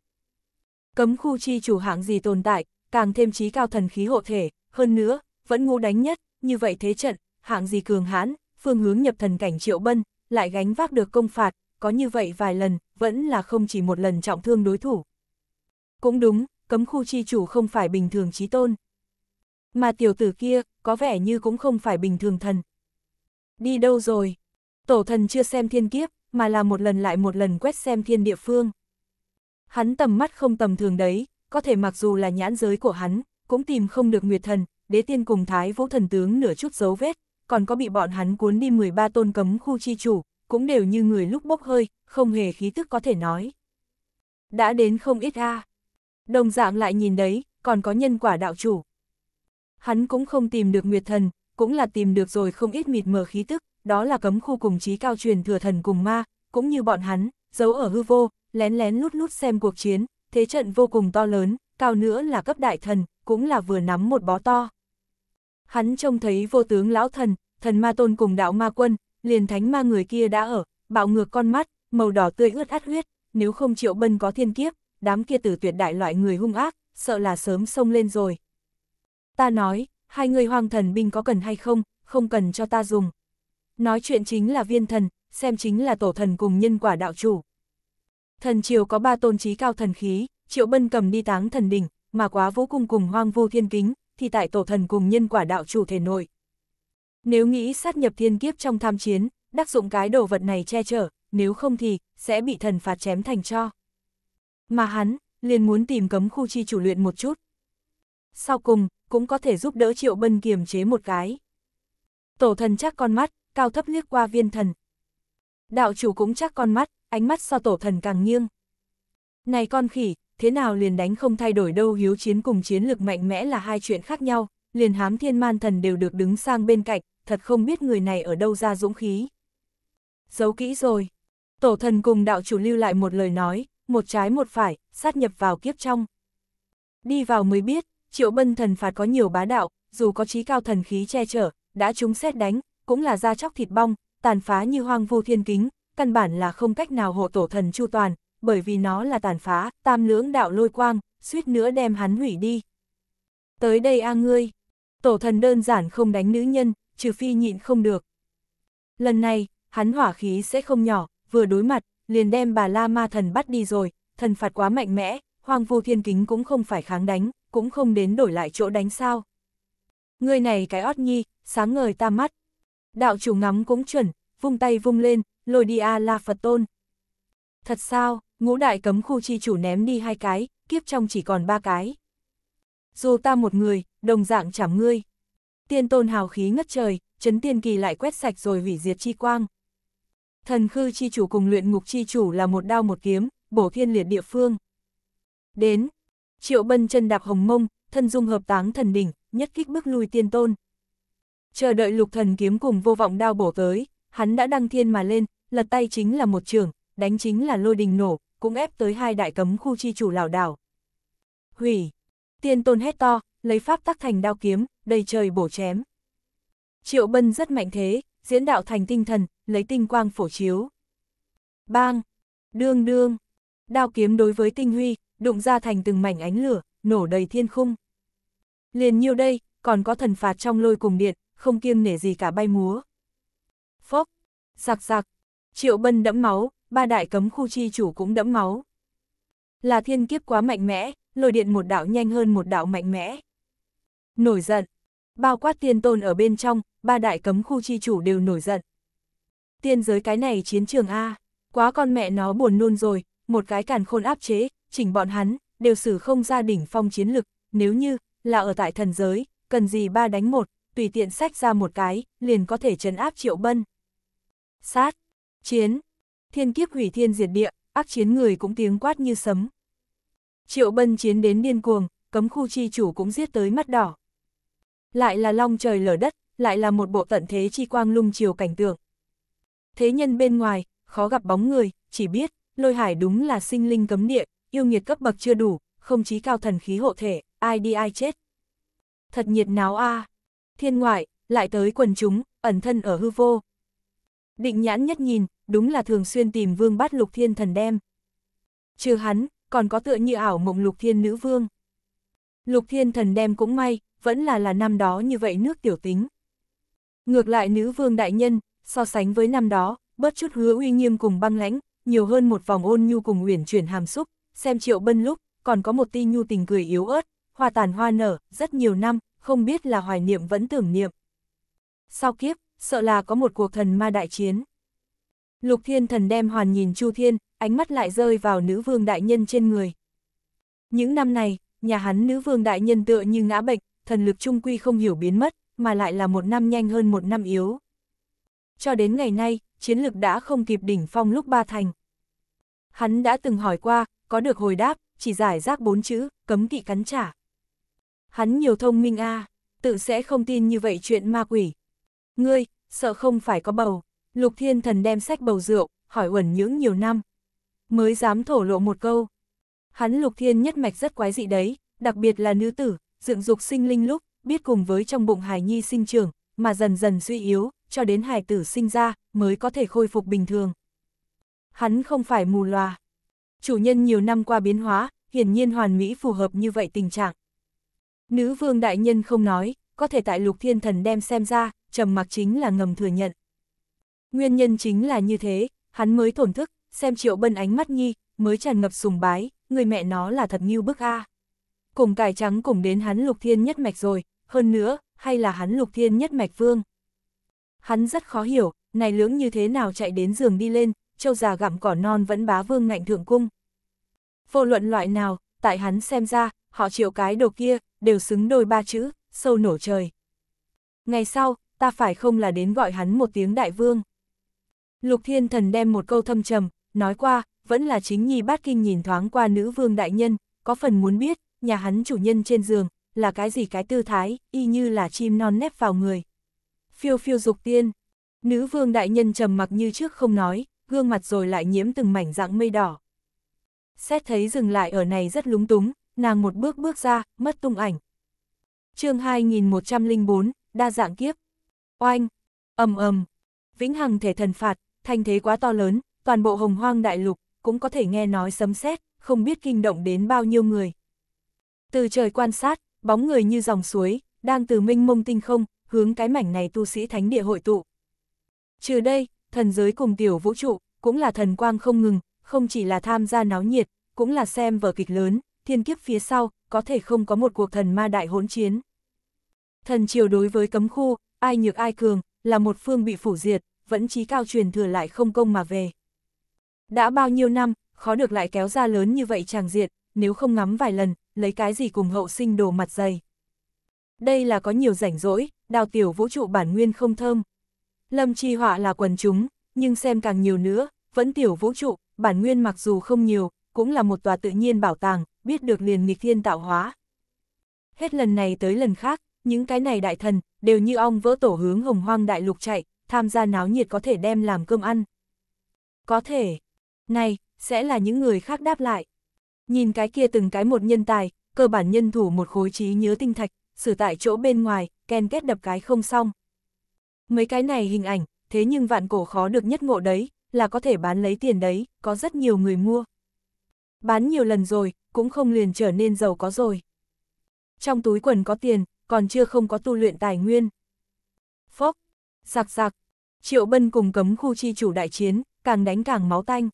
Cấm khu chi chủ hạng gì tồn tại, càng thêm trí cao thần khí hộ thể, hơn nữa, vẫn ngũ đánh nhất, như vậy thế trận, hạng gì cường hãn, phương hướng nhập thần cảnh triệu bân, lại gánh vác được công phạt, có như vậy vài lần, vẫn là không chỉ một lần trọng thương đối thủ. Cũng đúng, cấm khu chi chủ không phải bình thường trí tôn. Mà tiểu tử kia, có vẻ như cũng không phải bình thường thần. Đi đâu rồi? Tổ thần chưa xem thiên kiếp, mà là một lần lại một lần quét xem thiên địa phương. Hắn tầm mắt không tầm thường đấy, có thể mặc dù là nhãn giới của hắn, cũng tìm không được Nguyệt Thần, Đế Tiên cùng Thái Vũ Thần Tướng nửa chút dấu vết, còn có bị bọn hắn cuốn đi 13 tôn cấm khu chi chủ, cũng đều như người lúc bốc hơi, không hề khí tức có thể nói. Đã đến không ít a Đồng dạng lại nhìn đấy, còn có nhân quả đạo chủ. Hắn cũng không tìm được Nguyệt Thần, cũng là tìm được rồi không ít mịt mờ khí tức, đó là cấm khu cùng chí cao truyền thừa thần cùng ma, cũng như bọn hắn, giấu ở hư vô, lén lén lút lút xem cuộc chiến, thế trận vô cùng to lớn, cao nữa là cấp đại thần, cũng là vừa nắm một bó to. Hắn trông thấy vô tướng lão thần, thần ma tôn cùng đạo ma quân, liền thánh ma người kia đã ở, bạo ngược con mắt, màu đỏ tươi ướt át huyết, nếu không triệu bân có thiên kiếp, đám kia tử tuyệt đại loại người hung ác, sợ là sớm xông lên rồi. Ta nói, hai người hoàng thần binh có cần hay không, không cần cho ta dùng. Nói chuyện chính là viên thần, xem chính là tổ thần cùng nhân quả đạo chủ. Thần triều có ba tôn trí cao thần khí, Triệu Bân cầm đi táng thần đỉnh, mà quá vũ cung cùng hoang vu thiên kính, thì tại tổ thần cùng nhân quả đạo chủ thể nội. Nếu nghĩ sát nhập thiên kiếp trong tham chiến, đắc dụng cái đồ vật này che chở, nếu không thì, sẽ bị thần phạt chém thành cho. Mà hắn, liền muốn tìm cấm khu chi chủ luyện một chút. Sau cùng, cũng có thể giúp đỡ Triệu Bân kiềm chế một cái. Tổ thần chắc con mắt, cao thấp liếc qua viên thần. Đạo chủ cũng chắc con mắt, ánh mắt so tổ thần càng nghiêng. Này con khỉ, thế nào liền đánh không thay đổi đâu hiếu chiến cùng chiến lực mạnh mẽ là hai chuyện khác nhau, liền hám thiên man thần đều được đứng sang bên cạnh, thật không biết người này ở đâu ra dũng khí. Giấu kỹ rồi. Tổ thần cùng đạo chủ lưu lại một lời nói, một trái một phải, sát nhập vào kiếp trong. Đi vào mới biết, triệu bân thần phạt có nhiều bá đạo, dù có trí cao thần khí che chở, đã chúng xét đánh, cũng là da chóc thịt bong, tàn phá như hoang vu thiên kính, căn bản là không cách nào hộ tổ thần chu toàn, bởi vì nó là tàn phá, tam lưỡng đạo lôi quang, suýt nữa đem hắn hủy đi. Tới đây a ngươi, tổ thần đơn giản không đánh nữ nhân, trừ phi nhịn không được. Lần này, hắn hỏa khí sẽ không nhỏ, vừa đối mặt, liền đem bà La Ma thần bắt đi rồi, thần phạt quá mạnh mẽ, hoang vu thiên kính cũng không phải kháng đánh, cũng không đến đổi lại chỗ đánh sao. Người này cái ót nhi, sáng ngời ta mắt. Đạo chủ ngắm cũng chuẩn, vung tay vung lên, lôi đi A La Phật Tôn. Thật sao, ngũ đại cấm khu chi chủ ném đi hai cái, kiếp trong chỉ còn ba cái. Dù ta một người, đồng dạng chảm ngươi. Tiên tôn hào khí ngất trời, chấn tiên kỳ lại quét sạch rồi hủy diệt chi quang. Thần khư chi chủ cùng luyện ngục chi chủ là một đao một kiếm, bổ thiên liệt địa phương. Đến, triệu bân chân đạp hồng mông, thân dung hợp táng thần đỉnh, nhất kích bước lui tiên tôn. Chờ đợi lục thần kiếm cùng vô vọng đao bổ tới, hắn đã đăng thiên mà lên, lật tay chính là một trường, đánh chính là lôi đình nổ, cũng ép tới hai đại cấm khu chi chủ lảo đảo. Hủy! Tiên tôn hét to, lấy pháp tắc thành đao kiếm, đầy trời bổ chém. Triệu Bân rất mạnh thế, diễn đạo thành tinh thần, lấy tinh quang phổ chiếu. Bang! Đương đương! Đao kiếm đối với tinh huy, đụng ra thành từng mảnh ánh lửa, nổ đầy thiên khung. Liền nhiêu đây, còn có thần phạt trong lôi cùng điện, không kiêng nể gì cả bay múa. Phốc, giặc giặc, triệu bân đẫm máu, ba đại cấm khu chi chủ cũng đẫm máu. Là thiên kiếp quá mạnh mẽ, lôi điện một đạo nhanh hơn một đạo mạnh mẽ. Nổi giận, bao quát tiên tôn ở bên trong, ba đại cấm khu chi chủ đều nổi giận. Tiên giới cái này chiến trường A, quá con mẹ nó buồn nôn rồi, một cái càn khôn áp chế, chỉnh bọn hắn, đều xử không ra đỉnh phong chiến lực, nếu như, là ở tại thần giới, cần gì ba đánh một, tùy tiện sách ra một cái, liền có thể trấn áp triệu bân sát, chiến, thiên kiếp hủy thiên diệt địa, ác chiến người cũng tiếng quát như sấm. Triệu bân chiến đến điên cuồng, cấm khu chi chủ cũng giết tới mắt đỏ. Lại là long trời lở đất, lại là một bộ tận thế chi quang lung chiều cảnh tượng. Thế nhân bên ngoài, khó gặp bóng người, chỉ biết, lôi hải đúng là sinh linh cấm địa, yêu nghiệt cấp bậc chưa đủ, không chí cao thần khí hộ thể, ai đi ai chết. Thật nhiệt náo a à. Thiên ngoại, lại tới quần chúng, ẩn thân ở hư vô, Định nhãn nhất nhìn, đúng là thường xuyên tìm vương bắt lục thiên thần đem. Trừ hắn, còn có tựa như ảo mộng lục thiên nữ vương. Lục thiên thần đem cũng may, vẫn là là năm đó như vậy nước tiểu tính. Ngược lại nữ vương đại nhân, so sánh với năm đó, bớt chút hứa uy nghiêm cùng băng lãnh, nhiều hơn một vòng ôn nhu cùng uyển chuyển hàm xúc, xem triệu bân lúc, còn có một ti nhu tình cười yếu ớt, hoa tàn hoa nở, rất nhiều năm, không biết là hoài niệm vẫn tưởng niệm. Sau kiếp, sợ là có một cuộc thần ma đại chiến. Lục thiên thần đem hoàn nhìn Chu Thiên, ánh mắt lại rơi vào nữ vương đại nhân trên người. Những năm này, nhà hắn nữ vương đại nhân tựa như ngã bệnh, thần lực trung quy không hiểu biến mất, mà lại là một năm nhanh hơn một năm yếu. Cho đến ngày nay, chiến lực đã không kịp đỉnh phong lúc ba thành. Hắn đã từng hỏi qua, có được hồi đáp, chỉ giải rác bốn chữ, cấm kỵ cắn trả. Hắn nhiều thông minh a à, tự sẽ không tin như vậy chuyện ma quỷ, Ngươi, sợ không phải có bầu. Lục thiên thần đem sách bầu rượu, hỏi uẩn nhưỡng nhiều năm. Mới dám thổ lộ một câu. Hắn lục thiên nhất mạch rất quái dị đấy, đặc biệt là nữ tử, dựng dục sinh linh lúc, biết cùng với trong bụng hài nhi sinh trưởng, mà dần dần suy yếu, cho đến hài tử sinh ra, mới có thể khôi phục bình thường. Hắn không phải mù loà. Chủ nhân nhiều năm qua biến hóa, hiển nhiên hoàn mỹ phù hợp như vậy tình trạng. Nữ vương đại nhân không nói, có thể tại lục thiên thần đem xem ra, trầm mặc chính là ngầm thừa nhận. Nguyên nhân chính là như thế, hắn mới thổn thức, xem triệu bân ánh mắt nhi, mới tràn ngập sùng bái, người mẹ nó là thật như bức a. Cùng cải trắng cùng đến hắn lục thiên nhất mạch rồi, hơn nữa, hay là hắn lục thiên nhất mạch vương. Hắn rất khó hiểu, này lưỡng như thế nào chạy đến giường đi lên, châu già gặm cỏ non vẫn bá vương ngạnh thượng cung. Vô luận loại nào, tại hắn xem ra, họ triệu cái đồ kia, đều xứng đôi ba chữ, sâu nổ trời. Ngày sau, ta phải không là đến gọi hắn một tiếng đại vương. Lục thiên thần đem một câu thâm trầm, nói qua, vẫn là chính nhi bát kinh nhìn thoáng qua nữ vương đại nhân, có phần muốn biết, nhà hắn chủ nhân trên giường, là cái gì cái tư thái, y như là chim non nép vào người. Phiêu phiêu dục tiên, nữ vương đại nhân trầm mặc như trước không nói, gương mặt rồi lại nhiễm từng mảnh dạng mây đỏ. Xét thấy dừng lại ở này rất lúng túng, nàng một bước bước ra, mất tung ảnh, chương 2104, đa dạng kiếp. Oanh, ầm ầm, vĩnh hằng thể thần phạt, thanh thế quá to lớn, toàn bộ hồng hoang đại lục, cũng có thể nghe nói sấm sét, không biết kinh động đến bao nhiêu người. Từ trời quan sát, bóng người như dòng suối, đang từ minh mông tinh không, hướng cái mảnh này tu sĩ thánh địa hội tụ. Trừ đây, thần giới cùng tiểu vũ trụ, cũng là thần quang không ngừng, không chỉ là tham gia náo nhiệt, cũng là xem vở kịch lớn, thiên kiếp phía sau, có thể không có một cuộc thần ma đại hỗn chiến. Thần triều đối với cấm khu, ai nhược ai cường, là một phương bị phủ diệt, vẫn trí cao truyền thừa lại không công mà về. Đã bao nhiêu năm, khó được lại kéo ra lớn như vậy chàng diệt, nếu không ngắm vài lần, lấy cái gì cùng hậu sinh đồ mặt dày. Đây là có nhiều rảnh rỗi, đào tiểu vũ trụ bản nguyên không thơm. Lâm Chi Họa là quần chúng, nhưng xem càng nhiều nữa, vẫn tiểu vũ trụ, bản nguyên mặc dù không nhiều, cũng là một tòa tự nhiên bảo tàng, biết được liền nghịch thiên tạo hóa. Hết lần này tới lần khác, những cái này đại thần, đều như ong vỡ tổ hướng hồng hoang đại lục chạy, tham gia náo nhiệt có thể đem làm cơm ăn. Có thể, này, sẽ là những người khác đáp lại. Nhìn cái kia từng cái một nhân tài, cơ bản nhân thủ một khối trí nhớ tinh thạch, xử tại chỗ bên ngoài, ken kết đập cái không xong. Mấy cái này hình ảnh, thế nhưng vạn cổ khó được nhất ngộ đấy, là có thể bán lấy tiền đấy, có rất nhiều người mua bán nhiều lần rồi, cũng không liền trở nên giàu có rồi. Trong túi quần có tiền, còn chưa không có tu luyện tài nguyên. Phốc, sạc sạc, triệu bân cùng cấm khu chi chủ đại chiến, càng đánh càng máu tanh.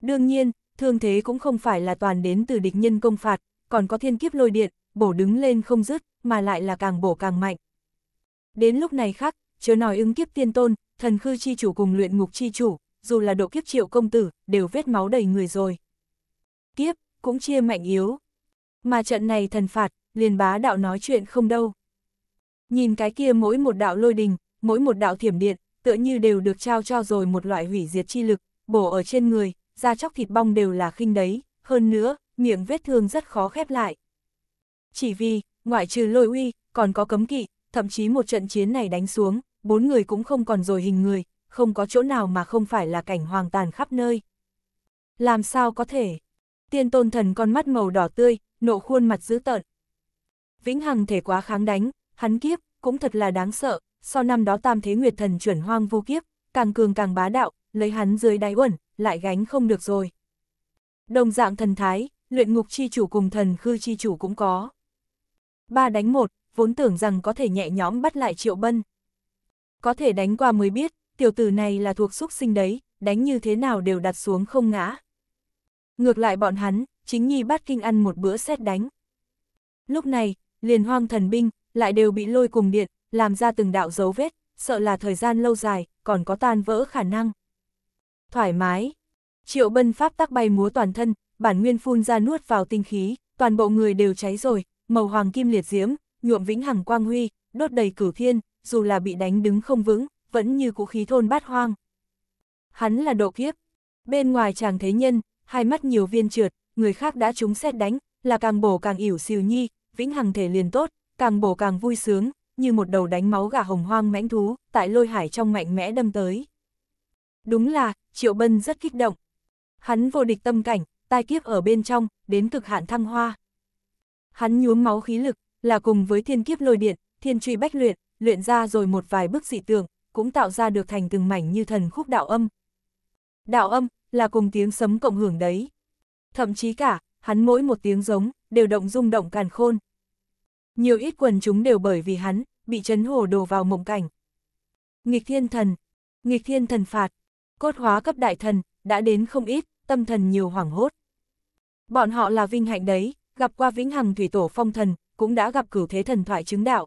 Đương nhiên, thương thế cũng không phải là toàn đến từ địch nhân công phạt, còn có thiên kiếp lôi điện, bổ đứng lên không dứt, mà lại là càng bổ càng mạnh. Đến lúc này khác, chớ nói ứng kiếp tiên tôn, thần khư chi chủ cùng luyện ngục chi chủ, dù là độ kiếp triệu công tử, đều vết máu đầy người rồi tiếp, cũng chia mạnh yếu. Mà trận này thần phạt, liền bá đạo nói chuyện không đâu. Nhìn cái kia mỗi một đạo lôi đình, mỗi một đạo thiểm điện, tựa như đều được trao cho rồi một loại hủy diệt chi lực, bổ ở trên người, da chóc thịt bong đều là khinh đấy, hơn nữa, miệng vết thương rất khó khép lại. Chỉ vì, ngoại trừ lôi uy, còn có cấm kỵ, thậm chí một trận chiến này đánh xuống, bốn người cũng không còn rồi hình người, không có chỗ nào mà không phải là cảnh hoàng tàn khắp nơi. Làm sao có thể? Tiên tôn thần con mắt màu đỏ tươi, nộ khuôn mặt dữ tợn. Vĩnh hằng thể quá kháng đánh, hắn kiếp, cũng thật là đáng sợ, Sau năm đó tam thế nguyệt thần chuẩn hoang vô kiếp, càng cường càng bá đạo, lấy hắn dưới đáy uẩn, lại gánh không được rồi. Đồng dạng thần thái, luyện ngục chi chủ cùng thần khư chi chủ cũng có. Ba đánh một, vốn tưởng rằng có thể nhẹ nhõm bắt lại triệu bân. Có thể đánh qua mới biết, tiểu tử này là thuộc xúc sinh đấy, đánh như thế nào đều đặt xuống không ngã. Ngược lại bọn hắn, chính nhi bắt kinh ăn một bữa xét đánh. Lúc này, liền hoang thần binh, lại đều bị lôi cùng điện, làm ra từng đạo dấu vết, sợ là thời gian lâu dài, còn có tan vỡ khả năng. Thoải mái. Triệu bân pháp tắc bay múa toàn thân, bản nguyên phun ra nuốt vào tinh khí, toàn bộ người đều cháy rồi, màu hoàng kim liệt diễm, nhuộm vĩnh hằng quang huy, đốt đầy cửu thiên, dù là bị đánh đứng không vững, vẫn như cũ khí thôn bát hoang. Hắn là độ kiếp. Bên ngoài chàng thế nhân, hai mắt nhiều viên trượt, người khác đã trúng xét đánh, là càng bổ càng ỉu xìu nhi, vĩnh hằng thể liền tốt, càng bổ càng vui sướng, như một đầu đánh máu gà hồng hoang mãnh thú, tại lôi hải trong mạnh mẽ đâm tới. Đúng là, Triệu Bân rất kích động. Hắn vô địch tâm cảnh, tai kiếp ở bên trong, đến cực hạn thăng hoa. Hắn nhuốm máu khí lực, là cùng với thiên kiếp lôi điện, thiên truy bách luyện, luyện ra rồi một vài bước dị tượng, cũng tạo ra được thành từng mảnh như thần khúc đạo âm, đạo âm, là cùng tiếng sấm cộng hưởng đấy. Thậm chí cả, hắn mỗi một tiếng giống, đều động rung động càn khôn. Nhiều ít quần chúng đều bởi vì hắn, bị chấn hồ đồ vào mộng cảnh. Nghịch thiên thần, nghịch thiên thần phạt, cốt hóa cấp đại thần, đã đến không ít, tâm thần nhiều hoảng hốt. Bọn họ là vinh hạnh đấy, gặp qua vĩnh hằng thủy tổ phong thần, cũng đã gặp cửu thế thần thoại chứng đạo.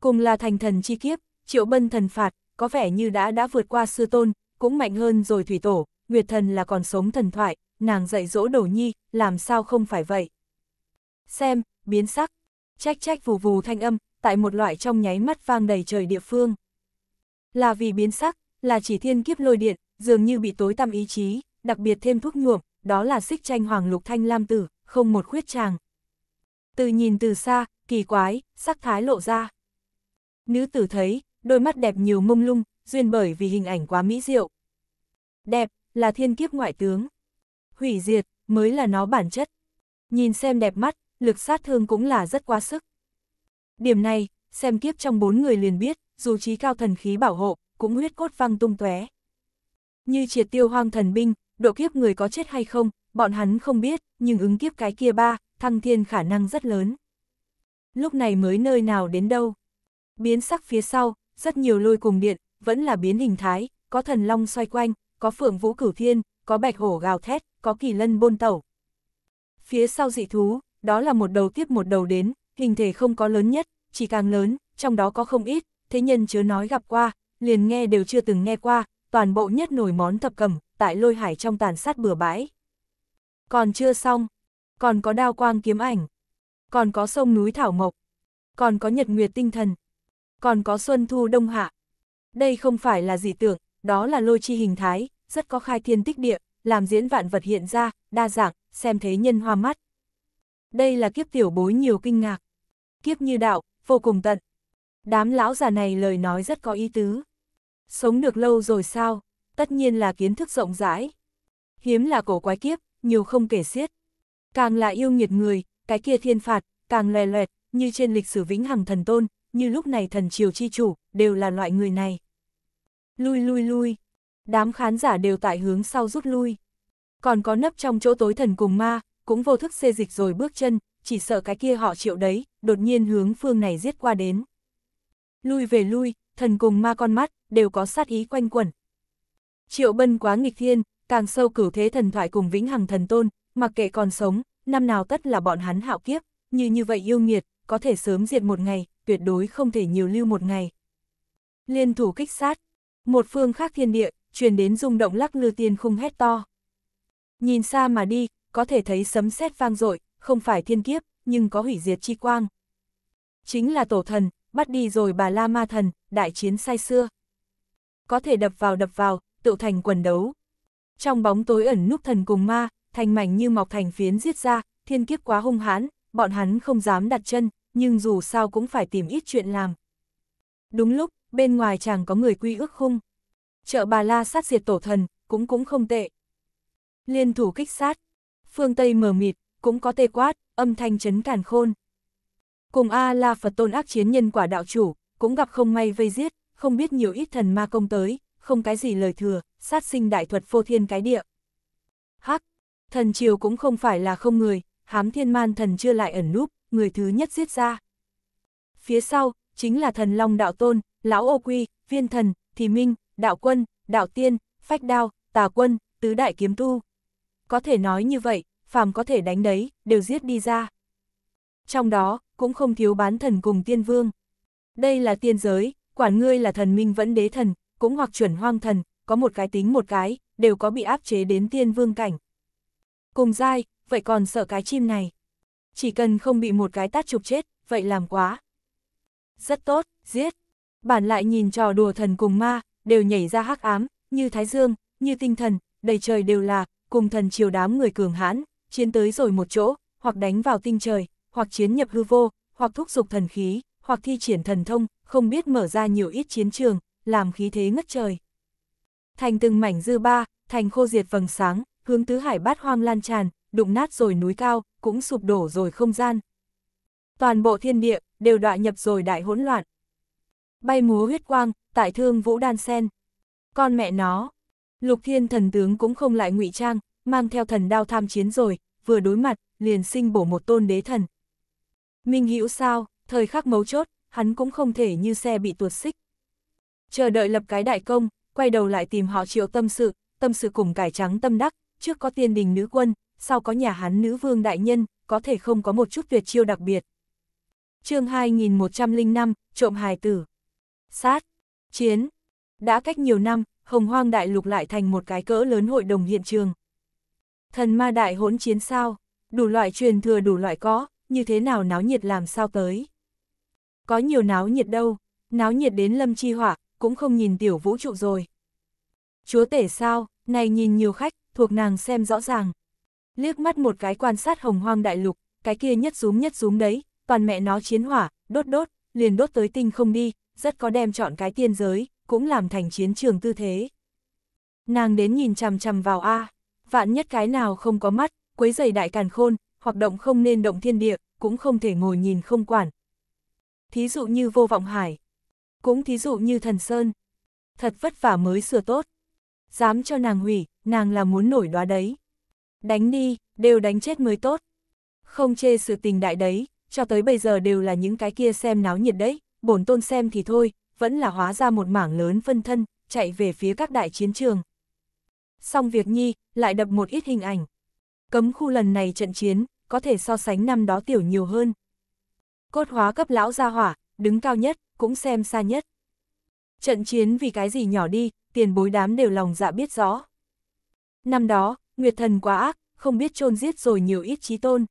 Cùng là thành thần chi kiếp, triệu bân thần phạt, có vẻ như đã đã vượt qua sư tôn, cũng mạnh hơn rồi thủy tổ, Nguyệt Thần là còn sống thần thoại, nàng dạy dỗ đổ nhi, làm sao không phải vậy. Xem, biến sắc, trách trách vù vù thanh âm, tại một loại trong nháy mắt vang đầy trời địa phương. Là vì biến sắc, là chỉ thiên kiếp lôi điện, dường như bị tối tăm ý chí, đặc biệt thêm thuốc nhuộm, đó là xích tranh hoàng lục thanh lam tử, không một khuyết tràng. Từ nhìn từ xa, kỳ quái, sắc thái lộ ra. Nữ tử thấy, đôi mắt đẹp nhiều mông lung, duyên bởi vì hình ảnh quá mỹ diệu. Đẹp, là thiên kiếp ngoại tướng. Hủy diệt, mới là nó bản chất. Nhìn xem đẹp mắt, lực sát thương cũng là rất quá sức. Điểm này, xem kiếp trong bốn người liền biết, dù trí cao thần khí bảo hộ, cũng huyết cốt văng tung tóe. Như triệt tiêu hoang thần binh, độ kiếp người có chết hay không, bọn hắn không biết, nhưng ứng kiếp cái kia ba, thăng thiên khả năng rất lớn. Lúc này mới nơi nào đến đâu. Biến sắc phía sau, rất nhiều lôi cùng điện, vẫn là biến hình thái, có thần long xoay quanh, có phượng vũ cửu thiên, có bạch hổ gào thét, có kỳ lân bôn tẩu. Phía sau dị thú, đó là một đầu tiếp một đầu đến, hình thể không có lớn nhất, chỉ càng lớn, trong đó có không ít, thế nhân chớ nói gặp qua, liền nghe đều chưa từng nghe qua, toàn bộ nhất nổi món thập cầm, tại lôi hải trong tàn sát bừa bãi. Còn chưa xong, còn có đao quang kiếm ảnh, còn có sông núi thảo mộc, còn có nhật nguyệt tinh thần, còn có xuân thu đông hạ, đây không phải là dị tưởng, đó là lôi chi hình thái, rất có khai thiên tích địa, làm diễn vạn vật hiện ra, đa dạng, xem thế nhân hoa mắt. Đây là kiếp tiểu bối nhiều kinh ngạc. Kiếp như đạo, vô cùng tận. Đám lão già này lời nói rất có ý tứ. Sống được lâu rồi sao, tất nhiên là kiến thức rộng rãi. Hiếm là cổ quái kiếp, nhiều không kể xiết. Càng là yêu nghiệt người, cái kia thiên phạt, càng lè loẹt, như trên lịch sử vĩnh hằng thần tôn, như lúc này thần triều chi chủ, đều là loại người này. Lui lui lui. Đám khán giả đều tại hướng sau rút lui. Còn có nấp trong chỗ tối thần cùng ma, cũng vô thức xê dịch rồi bước chân, chỉ sợ cái kia họ triệu đấy, đột nhiên hướng phương này giết qua đến. Lui về lui, thần cùng ma con mắt, đều có sát ý quanh quẩn. Triệu bân quá nghịch thiên, càng sâu cửu thế thần thoại cùng vĩnh hằng thần tôn, mặc kệ còn sống, năm nào tất là bọn hắn hạo kiếp, như như vậy yêu nghiệt, có thể sớm diệt một ngày, tuyệt đối không thể nhiều lưu một ngày. Liên thủ kích sát, một phương khác thiên địa, truyền đến rung động lắc lư tiên khung hét to. Nhìn xa mà đi, có thể thấy sấm sét vang dội, không phải thiên kiếp, nhưng có hủy diệt chi quang. Chính là tổ thần, bắt đi rồi bà La Ma thần, đại chiến say xưa. Có thể đập vào đập vào, tựu thành quần đấu. Trong bóng tối ẩn núp thần cùng ma, thành mảnh như mọc thành phiến giết ra, thiên kiếp quá hung hãn, bọn hắn không dám đặt chân, nhưng dù sao cũng phải tìm ít chuyện làm. Đúng lúc, bên ngoài chàng có người quy ước khung. Chợ bà la sát diệt tổ thần, cũng cũng không tệ. Liên thủ kích sát, phương Tây mờ mịt, cũng có tê quát, âm thanh chấn càn khôn. Cùng A la Phật tôn ác chiến nhân quả đạo chủ, cũng gặp không may vây giết, không biết nhiều ít thần ma công tới, không cái gì lời thừa, sát sinh đại thuật phô thiên cái địa. Hắc, thần triều cũng không phải là không người, hám thiên man thần chưa lại ẩn núp, người thứ nhất giết ra. Phía sau, chính là thần long đạo tôn, Lão Ô Quy, Viên Thần, Thì Minh, Đạo Quân, Đạo Tiên, Phách Đao, Tà Quân, Tứ Đại Kiếm Tu. Có thể nói như vậy, phàm có thể đánh đấy, đều giết đi ra. Trong đó, cũng không thiếu bán thần cùng tiên vương. Đây là tiên giới, quản ngươi là thần minh vẫn đế thần, cũng hoặc chuẩn hoang thần, có một cái tính một cái, đều có bị áp chế đến tiên vương cảnh. Cùng dai, vậy còn sợ cái chim này. Chỉ cần không bị một cái tát chụp chết, vậy làm quá. Rất tốt, giết. Bản lại nhìn trò đùa thần cùng ma, đều nhảy ra hắc ám, như thái dương, như tinh thần, đầy trời đều là, cùng thần chiều đám người cường hãn, chiến tới rồi một chỗ, hoặc đánh vào tinh trời, hoặc chiến nhập hư vô, hoặc thúc dục thần khí, hoặc thi triển thần thông, không biết mở ra nhiều ít chiến trường, làm khí thế ngất trời. Thành từng mảnh dư ba, thành khô diệt vầng sáng, hướng tứ hải bát hoang lan tràn, đụng nát rồi núi cao, cũng sụp đổ rồi không gian. Toàn bộ thiên địa, đều đọa nhập rồi đại hỗn loạn bay múa huyết quang, tại thương vũ đan sen. Con mẹ nó, lục thiên thần tướng cũng không lại ngụy trang, mang theo thần đao tham chiến rồi, vừa đối mặt, liền sinh bổ một tôn đế thần. Minh hữu sao, thời khắc mấu chốt, hắn cũng không thể như xe bị tuột xích. Chờ đợi lập cái đại công, quay đầu lại tìm họ triệu tâm sự, tâm sự cùng cải trắng tâm đắc, trước có tiên đình nữ quân, sau có nhà hắn nữ vương đại nhân, có thể không có một chút tuyệt chiêu đặc biệt. chương 2105, trộm hài tử sát, chiến. Đã cách nhiều năm, hồng hoang đại lục lại thành một cái cỡ lớn hội đồng hiện trường. Thần ma đại hỗn chiến sao, đủ loại truyền thừa đủ loại có, như thế nào náo nhiệt làm sao tới. Có nhiều náo nhiệt đâu, náo nhiệt đến lâm chi hỏa, cũng không nhìn tiểu vũ trụ rồi. Chúa tể sao, này nhìn nhiều khách, thuộc nàng xem rõ ràng. Liếc mắt một cái quan sát hồng hoang đại lục, cái kia nhất rúm nhất rúm đấy, toàn mẹ nó chiến hỏa, đốt đốt, liền đốt tới tinh không đi, rất có đem chọn cái tiên giới, cũng làm thành chiến trường tư thế. Nàng đến nhìn chằm chằm vào A, vạn nhất cái nào không có mắt, quấy giày đại càn khôn, hoạt động không nên động thiên địa, cũng không thể ngồi nhìn không quản. Thí dụ như vô vọng hải, cũng thí dụ như thần sơn, thật vất vả mới sửa tốt. Dám cho nàng hủy, nàng là muốn nổi đoá đấy. Đánh đi, đều đánh chết mới tốt. Không chê sự tình đại đấy, cho tới bây giờ đều là những cái kia xem náo nhiệt đấy, bổn tôn xem thì thôi, vẫn là hóa ra một mảng lớn phân thân, chạy về phía các đại chiến trường. Xong việc nhi, lại đập một ít hình ảnh. Cấm khu lần này trận chiến, có thể so sánh năm đó tiểu nhiều hơn. Cốt hóa cấp lão gia hỏa, đứng cao nhất, cũng xem xa nhất. Trận chiến vì cái gì nhỏ đi, tiền bối đám đều lòng dạ biết rõ. Năm đó, Nguyệt Thần quá ác, không biết chôn giết rồi nhiều ít trí tôn.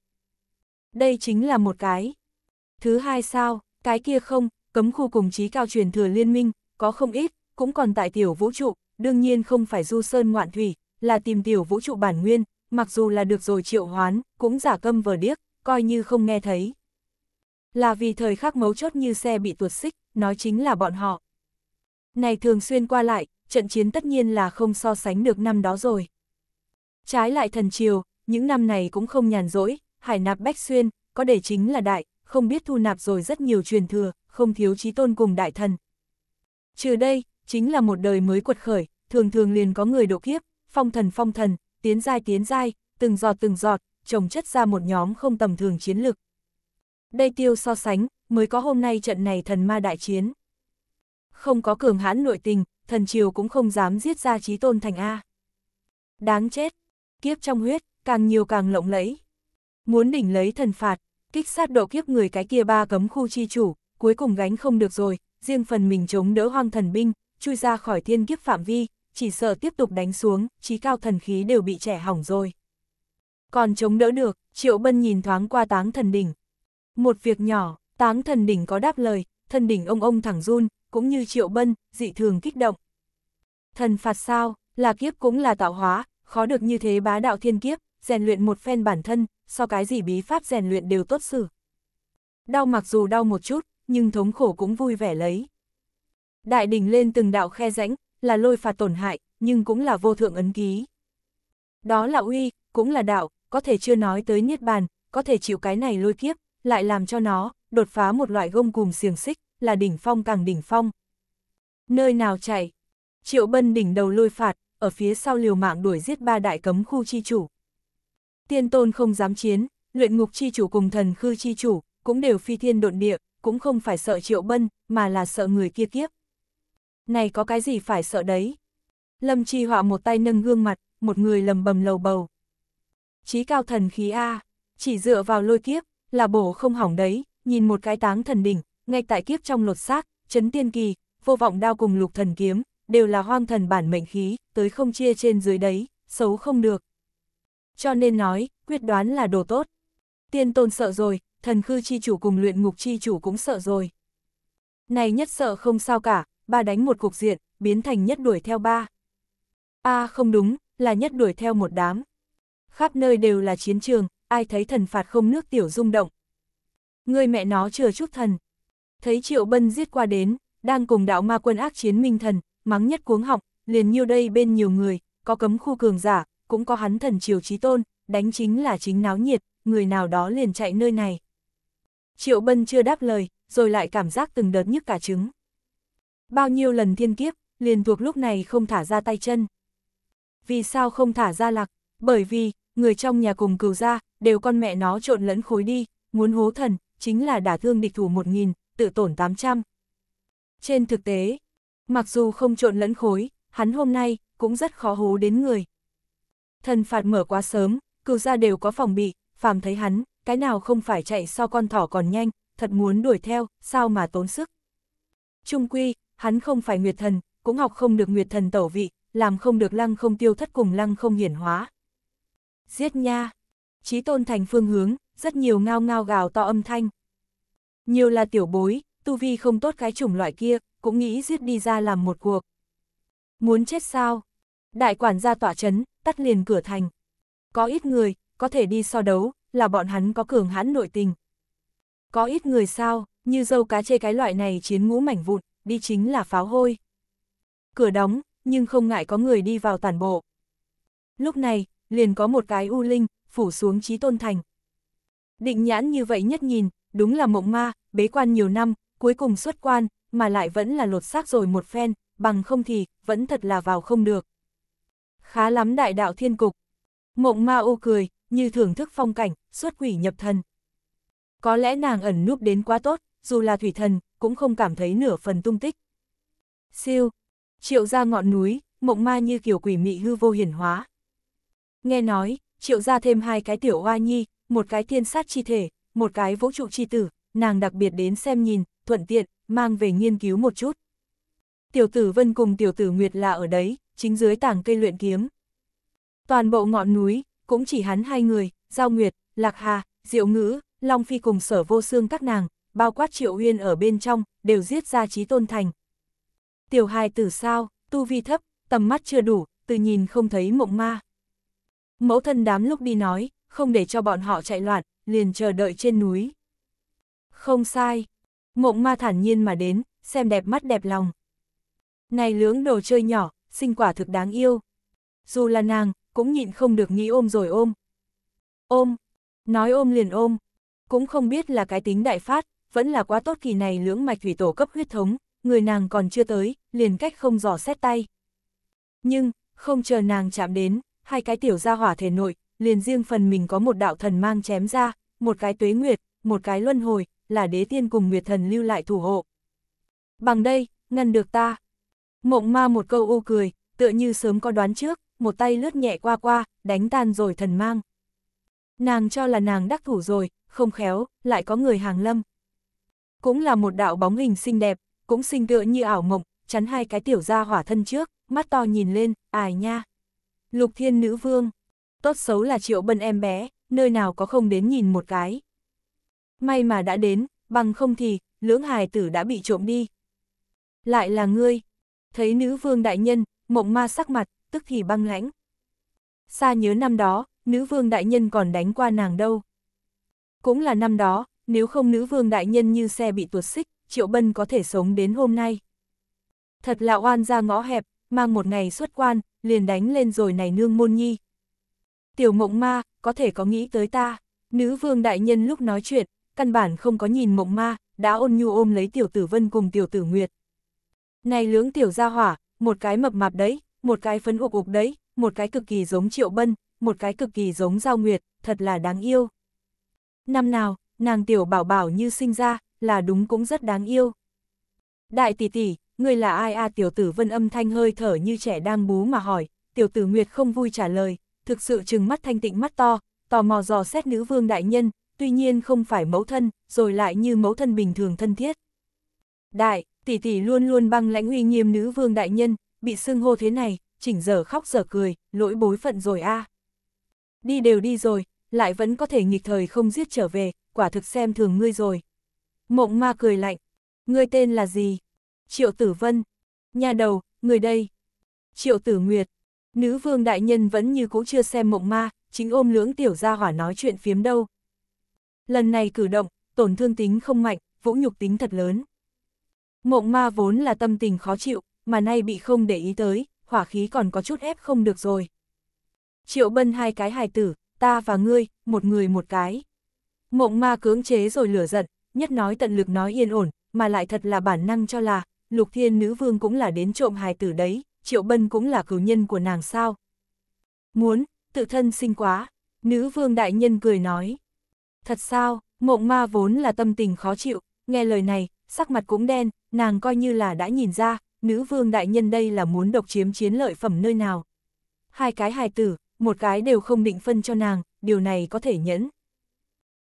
Đây chính là một cái. Thứ hai sao, cái kia không, cấm khu cùng trí cao truyền thừa liên minh, có không ít, cũng còn tại tiểu vũ trụ, đương nhiên không phải du sơn ngoạn thủy, là tìm tiểu vũ trụ bản nguyên, mặc dù là được rồi triệu hoán, cũng giả câm vờ điếc, coi như không nghe thấy. Là vì thời khắc mấu chốt như xe bị tuột xích, nói chính là bọn họ. Này thường xuyên qua lại, trận chiến tất nhiên là không so sánh được năm đó rồi. Trái lại thần triều, những năm này cũng không nhàn rỗi, hải nạp bách xuyên, có để chính là đại, không biết thu nạp rồi rất nhiều truyền thừa, không thiếu trí tôn cùng đại thần. Trừ đây, chính là một đời mới quật khởi, thường thường liền có người độ kiếp, phong thần phong thần, tiến giai tiến giai, từng giọt từng giọt, trồng chất ra một nhóm không tầm thường chiến lực. Đây tiêu so sánh, mới có hôm nay trận này thần ma đại chiến. Không có cường hãn nội tình, thần triều cũng không dám giết ra trí tôn thành A. Đáng chết, kiếp trong huyết, càng nhiều càng lộng lẫy. Muốn đỉnh lấy thần phạt, kích sát độ kiếp người cái kia ba cấm khu chi chủ, cuối cùng gánh không được rồi, riêng phần mình chống đỡ hoang thần binh, chui ra khỏi thiên kiếp phạm vi, chỉ sợ tiếp tục đánh xuống, trí cao thần khí đều bị trẻ hỏng rồi. Còn chống đỡ được, Triệu Bân nhìn thoáng qua táng thần đỉnh. Một việc nhỏ, táng thần đỉnh có đáp lời, thần đỉnh ông ông thẳng run, cũng như Triệu Bân, dị thường kích động. Thần phạt sao, là kiếp cũng là tạo hóa, khó được như thế bá đạo thiên kiếp, rèn luyện một phen bản thân, so cái gì bí pháp rèn luyện đều tốt xử. Đau mặc dù đau một chút, nhưng thống khổ cũng vui vẻ lấy. Đại đỉnh lên từng đạo khe rãnh, là lôi phạt tổn hại, nhưng cũng là vô thượng ấn ký. Đó là uy, cũng là đạo, có thể chưa nói tới niết bàn, có thể chịu cái này lôi kiếp, lại làm cho nó đột phá một loại gông cùm xiềng xích, là đỉnh phong càng đỉnh phong. Nơi nào chạy? Triệu Bân đỉnh đầu lôi phạt, ở phía sau liều mạng đuổi giết ba đại cấm khu chi chủ. Tiên tôn không dám chiến, luyện ngục chi chủ cùng thần khư chi chủ, cũng đều phi thiên độn địa, cũng không phải sợ Triệu Bân, mà là sợ người kia kiếp. Này có cái gì phải sợ đấy? Lâm Chi Họa một tay nâng gương mặt, một người lầm bầm lầu bầu. Chí cao thần khí A, chỉ dựa vào lôi kiếp, là bổ không hỏng đấy, nhìn một cái táng thần đỉnh, ngay tại kiếp trong lột xác, chấn tiên kỳ, vô vọng đao cùng lục thần kiếm, đều là hoang thần bản mệnh khí, tới không chia trên dưới đấy, xấu không được. Cho nên nói, quyết đoán là đồ tốt. Tiên tôn sợ rồi, thần khư chi chủ cùng luyện ngục chi chủ cũng sợ rồi. Này nhất sợ không sao cả, ba đánh một cục diện, biến thành nhất đuổi theo ba. a à, không đúng, là nhất đuổi theo một đám. Khắp nơi đều là chiến trường, ai thấy thần phạt không nước tiểu rung động. Người mẹ nó chừa chút thần. Thấy triệu bân giết qua đến, đang cùng đạo ma quân ác chiến minh thần, mắng nhất cuống họng liền nhiêu đây bên nhiều người, có cấm khu cường giả, cũng có hắn thần triều trí tôn, đánh chính là chính náo nhiệt, người nào đó liền chạy nơi này. Triệu Bân chưa đáp lời, rồi lại cảm giác từng đợt nhức cả trứng. Bao nhiêu lần thiên kiếp, liền thuộc lúc này không thả ra tay chân. Vì sao không thả ra lạc? Bởi vì, người trong nhà cùng cừu ra, đều con mẹ nó trộn lẫn khối đi, muốn hố thần, chính là đả thương địch thủ 1.000, tự tổn 800. Trên thực tế, mặc dù không trộn lẫn khối, hắn hôm nay cũng rất khó hố đến người. Thần phạt mở quá sớm, cừu ra đều có phòng bị, phàm thấy hắn, cái nào không phải chạy so con thỏ còn nhanh, thật muốn đuổi theo, sao mà tốn sức. Trung quy, hắn không phải Nguyệt Thần, cũng học không được Nguyệt Thần tẩu vị, làm không được lăng không tiêu thất cùng lăng không hiển hóa. Giết nha! Chí tôn thành phương hướng, rất nhiều ngao ngao gào to âm thanh. Nhiều là tiểu bối, tu vi không tốt cái chủng loại kia, cũng nghĩ giết đi ra làm một cuộc. Muốn chết sao? Đại quản gia tỏa chấn, tắt liền cửa thành. Có ít người, có thể đi so đấu, là bọn hắn có cường hãn nội tình. Có ít người sao, như dâu cá chê cái loại này chiến ngũ mảnh vụn, đi chính là pháo hôi. Cửa đóng, nhưng không ngại có người đi vào tản bộ. Lúc này, liền có một cái u linh, phủ xuống trí tôn thành. Định nhãn như vậy nhất nhìn, đúng là mộng ma, bế quan nhiều năm, cuối cùng xuất quan, mà lại vẫn là lột xác rồi một phen, bằng không thì, vẫn thật là vào không được. Khá lắm đại đạo thiên cục. Mộng ma ô cười, như thưởng thức phong cảnh, xuất quỷ nhập thần. Có lẽ nàng ẩn núp đến quá tốt, dù là thủy thần, cũng không cảm thấy nửa phần tung tích. Siêu, triệu gia ngọn núi, mộng ma như kiểu quỷ mị hư vô hiển hóa. Nghe nói, triệu gia thêm hai cái tiểu hoa nhi, một cái thiên sát chi thể, một cái vũ trụ chi tử, nàng đặc biệt đến xem nhìn, thuận tiện, mang về nghiên cứu một chút. Tiểu tử Vân cùng tiểu tử Nguyệt là ở đấy, chính dưới tảng cây luyện kiếm. Toàn bộ ngọn núi, cũng chỉ hắn hai người, Giao Nguyệt, Lạc Hà, Diệu Ngữ, Long Phi cùng sở vô xương các nàng, bao quát Triệu huyên ở bên trong, đều giết ra trí tôn thành. Tiểu hài tử sao, tu vi thấp, tầm mắt chưa đủ, từ nhìn không thấy mộng ma. Mẫu thân đám lúc đi nói, không để cho bọn họ chạy loạn, liền chờ đợi trên núi. Không sai, mộng ma thản nhiên mà đến, xem đẹp mắt đẹp lòng. Này lưỡng đồ chơi nhỏ, sinh quả thực đáng yêu. Dù là nàng, cũng nhịn không được nghĩ ôm rồi ôm. Ôm, nói ôm liền ôm, cũng không biết là cái tính đại phát, vẫn là quá tốt kỳ này lưỡng mạch thủy tổ cấp huyết thống, người nàng còn chưa tới, liền cách không dò xét tay. Nhưng, không chờ nàng chạm đến, hai cái tiểu gia hỏa thể nội, liền riêng phần mình có một đạo thần mang chém ra, một cái tuế nguyệt, một cái luân hồi, là đế tiên cùng nguyệt thần lưu lại thủ hộ. Bằng đây, ngăn được ta. Mộng ma một câu u cười, tựa như sớm có đoán trước, một tay lướt nhẹ qua qua, đánh tan rồi thần mang. Nàng cho là nàng đắc thủ rồi, không khéo, lại có người hàng lâm. Cũng là một đạo bóng hình xinh đẹp, cũng xinh tựa như ảo mộng, chắn hai cái tiểu gia hỏa thân trước, mắt to nhìn lên, ai nha. Lục thiên nữ vương, tốt xấu là triệu bân em bé, nơi nào có không đến nhìn một cái. May mà đã đến, bằng không thì, lưỡng hài tử đã bị trộm đi. Lại là ngươi, thấy nữ vương đại nhân, mộng ma sắc mặt, tức thì băng lãnh. Xa nhớ năm đó, nữ vương đại nhân còn đánh qua nàng đâu. Cũng là năm đó, nếu không nữ vương đại nhân như xe bị tuột xích, Triệu Bân có thể sống đến hôm nay. Thật là oan ra ngõ hẹp, mang một ngày xuất quan, liền đánh lên rồi này nương môn nhi. Tiểu mộng ma, có thể có nghĩ tới ta. Nữ vương đại nhân lúc nói chuyện, căn bản không có nhìn mộng ma, đã ôn nhu ôm lấy tiểu tử vân cùng tiểu tử nguyệt. Này lưỡng tiểu gia hỏa, một cái mập mạp đấy, một cái phấn ục ục đấy, một cái cực kỳ giống Triệu Bân, một cái cực kỳ giống Giao Nguyệt, thật là đáng yêu. Năm nào, nàng tiểu bảo bảo như sinh ra, là đúng cũng rất đáng yêu. Đại tỷ tỷ, ngươi là ai a à, tiểu tử vân âm thanh hơi thở như trẻ đang bú mà hỏi, tiểu tử Nguyệt không vui trả lời, thực sự trừng mắt thanh tịnh mắt to, tò mò dò xét nữ vương đại nhân, tuy nhiên không phải mẫu thân, rồi lại như mẫu thân bình thường thân thiết. Đại, tỷ tỷ luôn luôn băng lãnh uy nghiêm nữ vương đại nhân, bị xưng hô thế này, chỉnh giờ khóc giờ cười, lỗi bối phận rồi a. À. Đi đều đi rồi, lại vẫn có thể nghịch thời không giết trở về, quả thực xem thường ngươi rồi. Mộng ma cười lạnh, ngươi tên là gì? Triệu tử vân, nhà đầu, người đây. Triệu tử nguyệt, nữ vương đại nhân vẫn như cũ chưa xem mộng ma, chính ôm lưỡng tiểu gia hỏa nói chuyện phiếm đâu. Lần này cử động, tổn thương tính không mạnh, vũ nhục tính thật lớn. Mộng ma vốn là tâm tình khó chịu, mà nay bị không để ý tới, hỏa khí còn có chút ép không được rồi. Triệu bân hai cái hài tử, ta và ngươi, một người một cái. Mộng ma cưỡng chế rồi lửa giận, nhất nói tận lực nói yên ổn, mà lại thật là bản năng cho là, lục thiên nữ vương cũng là đến trộm hài tử đấy, triệu bân cũng là cửu nhân của nàng sao. Muốn, tự thân sinh quá, nữ vương đại nhân cười nói. Thật sao, mộng ma vốn là tâm tình khó chịu, nghe lời này, sắc mặt cũng đen, nàng coi như là đã nhìn ra, nữ vương đại nhân đây là muốn độc chiếm chiến lợi phẩm nơi nào. Hai cái hài tử, một cái đều không định phân cho nàng, điều này có thể nhẫn.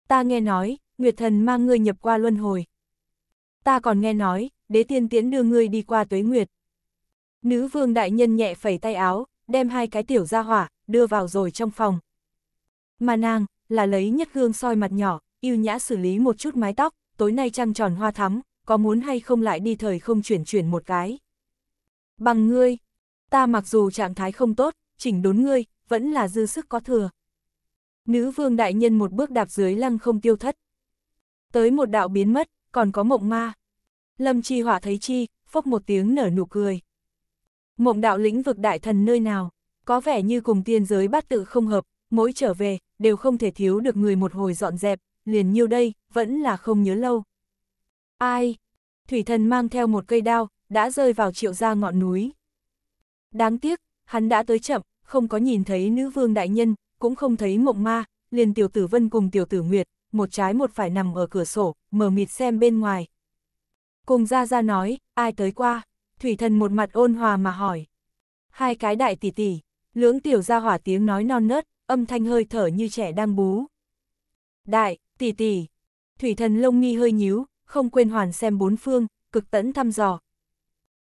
Ta nghe nói, Nguyệt Thần mang ngươi nhập qua luân hồi. Ta còn nghe nói, đế tiên tiễn đưa ngươi đi qua tuế nguyệt. Nữ vương đại nhân nhẹ phẩy tay áo, đem hai cái tiểu ra hỏa, đưa vào rồi trong phòng. Mà nàng, là lấy nhất gương soi mặt nhỏ, yêu nhã xử lý một chút mái tóc, tối nay trăng tròn hoa thắm, có muốn hay không lại đi thời không chuyển chuyển một cái. Bằng ngươi, ta mặc dù trạng thái không tốt, chỉnh đốn ngươi, vẫn là dư sức có thừa. Nữ vương đại nhân một bước đạp dưới lăng không tiêu thất. Tới một đạo biến mất, còn có mộng ma. Lâm chi hỏa thấy chi, phốc một tiếng nở nụ cười. Mộng đạo lĩnh vực đại thần nơi nào, có vẻ như cùng tiên giới bát tự không hợp, mỗi trở về, đều không thể thiếu được người một hồi dọn dẹp, liền nhiêu đây, vẫn là không nhớ lâu. Ai? Thủy thần mang theo một cây đao, đã rơi vào triệu gia ngọn núi. Đáng tiếc, hắn đã tới chậm, không có nhìn thấy nữ vương đại nhân, cũng không thấy mộng ma, liền tiểu tử vân cùng tiểu tử nguyệt, một trái một phải nằm ở cửa sổ, mở mịt xem bên ngoài. Cùng ra ra nói, ai tới qua, thủy thần một mặt ôn hòa mà hỏi. Hai cái đại tỷ tỷ, lưỡng tiểu ra hỏa tiếng nói non nớt, âm thanh hơi thở như trẻ đang bú. Đại, tỷ tỷ, thủy thần lông nghi hơi nhíu, không quên hoàn xem bốn phương, cực tẫn thăm dò,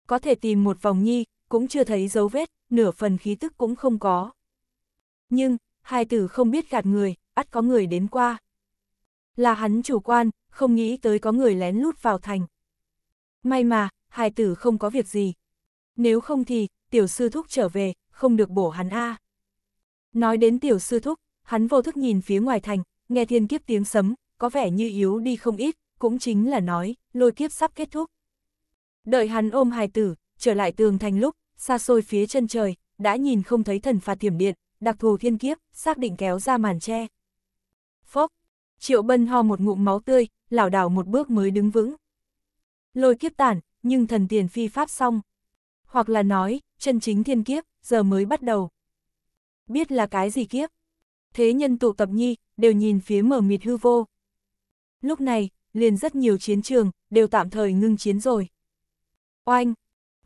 có thể tìm một vòng nhi, cũng chưa thấy dấu vết, nửa phần khí tức cũng không có. Nhưng, hai tử không biết gạt người, ắt có người đến qua. Là hắn chủ quan, không nghĩ tới có người lén lút vào thành. May mà, hai tử không có việc gì. Nếu không thì, tiểu sư thúc trở về, không được bổ hắn a. Nói đến tiểu sư thúc, hắn vô thức nhìn phía ngoài thành, nghe thiên kiếp tiếng sấm, có vẻ như yếu đi không ít, cũng chính là nói, lôi kiếp sắp kết thúc. Đợi hắn ôm hài tử, trở lại tường thành lúc, xa xôi phía chân trời, đã nhìn không thấy thần phạt thiểm điện, đặc thù thiên kiếp, xác định kéo ra màn che. Phốc, triệu bân ho một ngụm máu tươi, lảo đảo một bước mới đứng vững. Lôi kiếp tản, nhưng thần tiền phi pháp xong. Hoặc là nói, chân chính thiên kiếp, giờ mới bắt đầu. Biết là cái gì kiếp? Thế nhân tụ tập nhi, đều nhìn phía mở mịt hư vô. Lúc này, liền rất nhiều chiến trường, đều tạm thời ngưng chiến rồi. Oanh!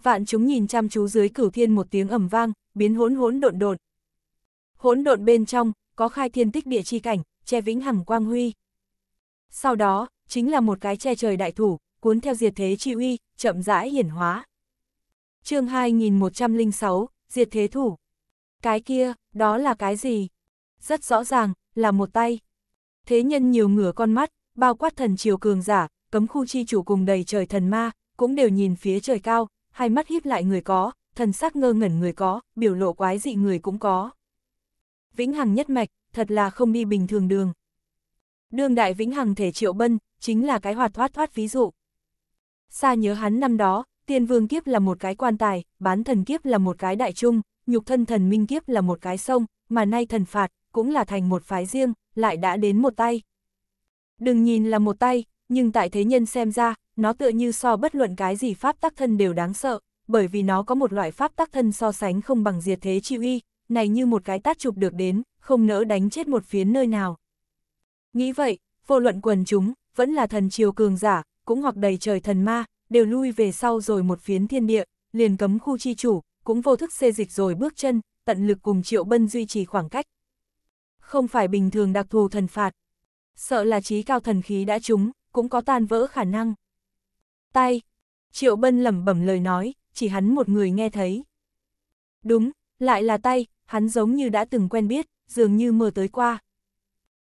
Vạn chúng nhìn chăm chú dưới cửu thiên một tiếng ẩm vang, biến hỗn hỗn độn độn. Hỗn độn bên trong, có khai thiên tích địa chi cảnh, che vĩnh hằng quang huy. Sau đó, chính là một cái che trời đại thủ, cuốn theo diệt thế chi uy, chậm rãi hiển hóa. chương 2106, diệt thế thủ. Cái kia, đó là cái gì? Rất rõ ràng, là một tay. Thế nhân nhiều ngửa con mắt, bao quát thần triều cường giả, cấm khu chi chủ cùng đầy trời thần ma, cũng đều nhìn phía trời cao, hai mắt híp lại người có, thần sắc ngơ ngẩn người có, biểu lộ quái dị người cũng có. Vĩnh Hằng nhất mạch, thật là không đi bình thường đường. Đường đại Vĩnh Hằng thể triệu bân, chính là cái hoạt thoát thoát ví dụ. Xa nhớ hắn năm đó, tiên vương kiếp là một cái quan tài, bán thần kiếp là một cái đại trung, nhục thân thần minh kiếp là một cái sông, mà nay thần phạt, cũng là thành một phái riêng, lại đã đến một tay. Đừng nhìn là một tay, nhưng tại thế nhân xem ra, nó tựa như so bất luận cái gì pháp tắc thân đều đáng sợ, bởi vì nó có một loại pháp tắc thân so sánh không bằng diệt thế chi uy. này như một cái tát chụp được đến, không nỡ đánh chết một phiến nơi nào. Nghĩ vậy, vô luận quần chúng, vẫn là thần triều cường giả, cũng hoặc đầy trời thần ma, đều lui về sau rồi một phiến thiên địa, liền cấm khu chi chủ, cũng vô thức xê dịch rồi bước chân, tận lực cùng triệu bân duy trì khoảng cách. Không phải bình thường đặc thù thần phạt. Sợ là trí cao thần khí đã trúng, cũng có tan vỡ khả năng tay. Triệu Bân lẩm bẩm lời nói, chỉ hắn một người nghe thấy. Đúng, lại là tay, hắn giống như đã từng quen biết, dường như mơ tới qua.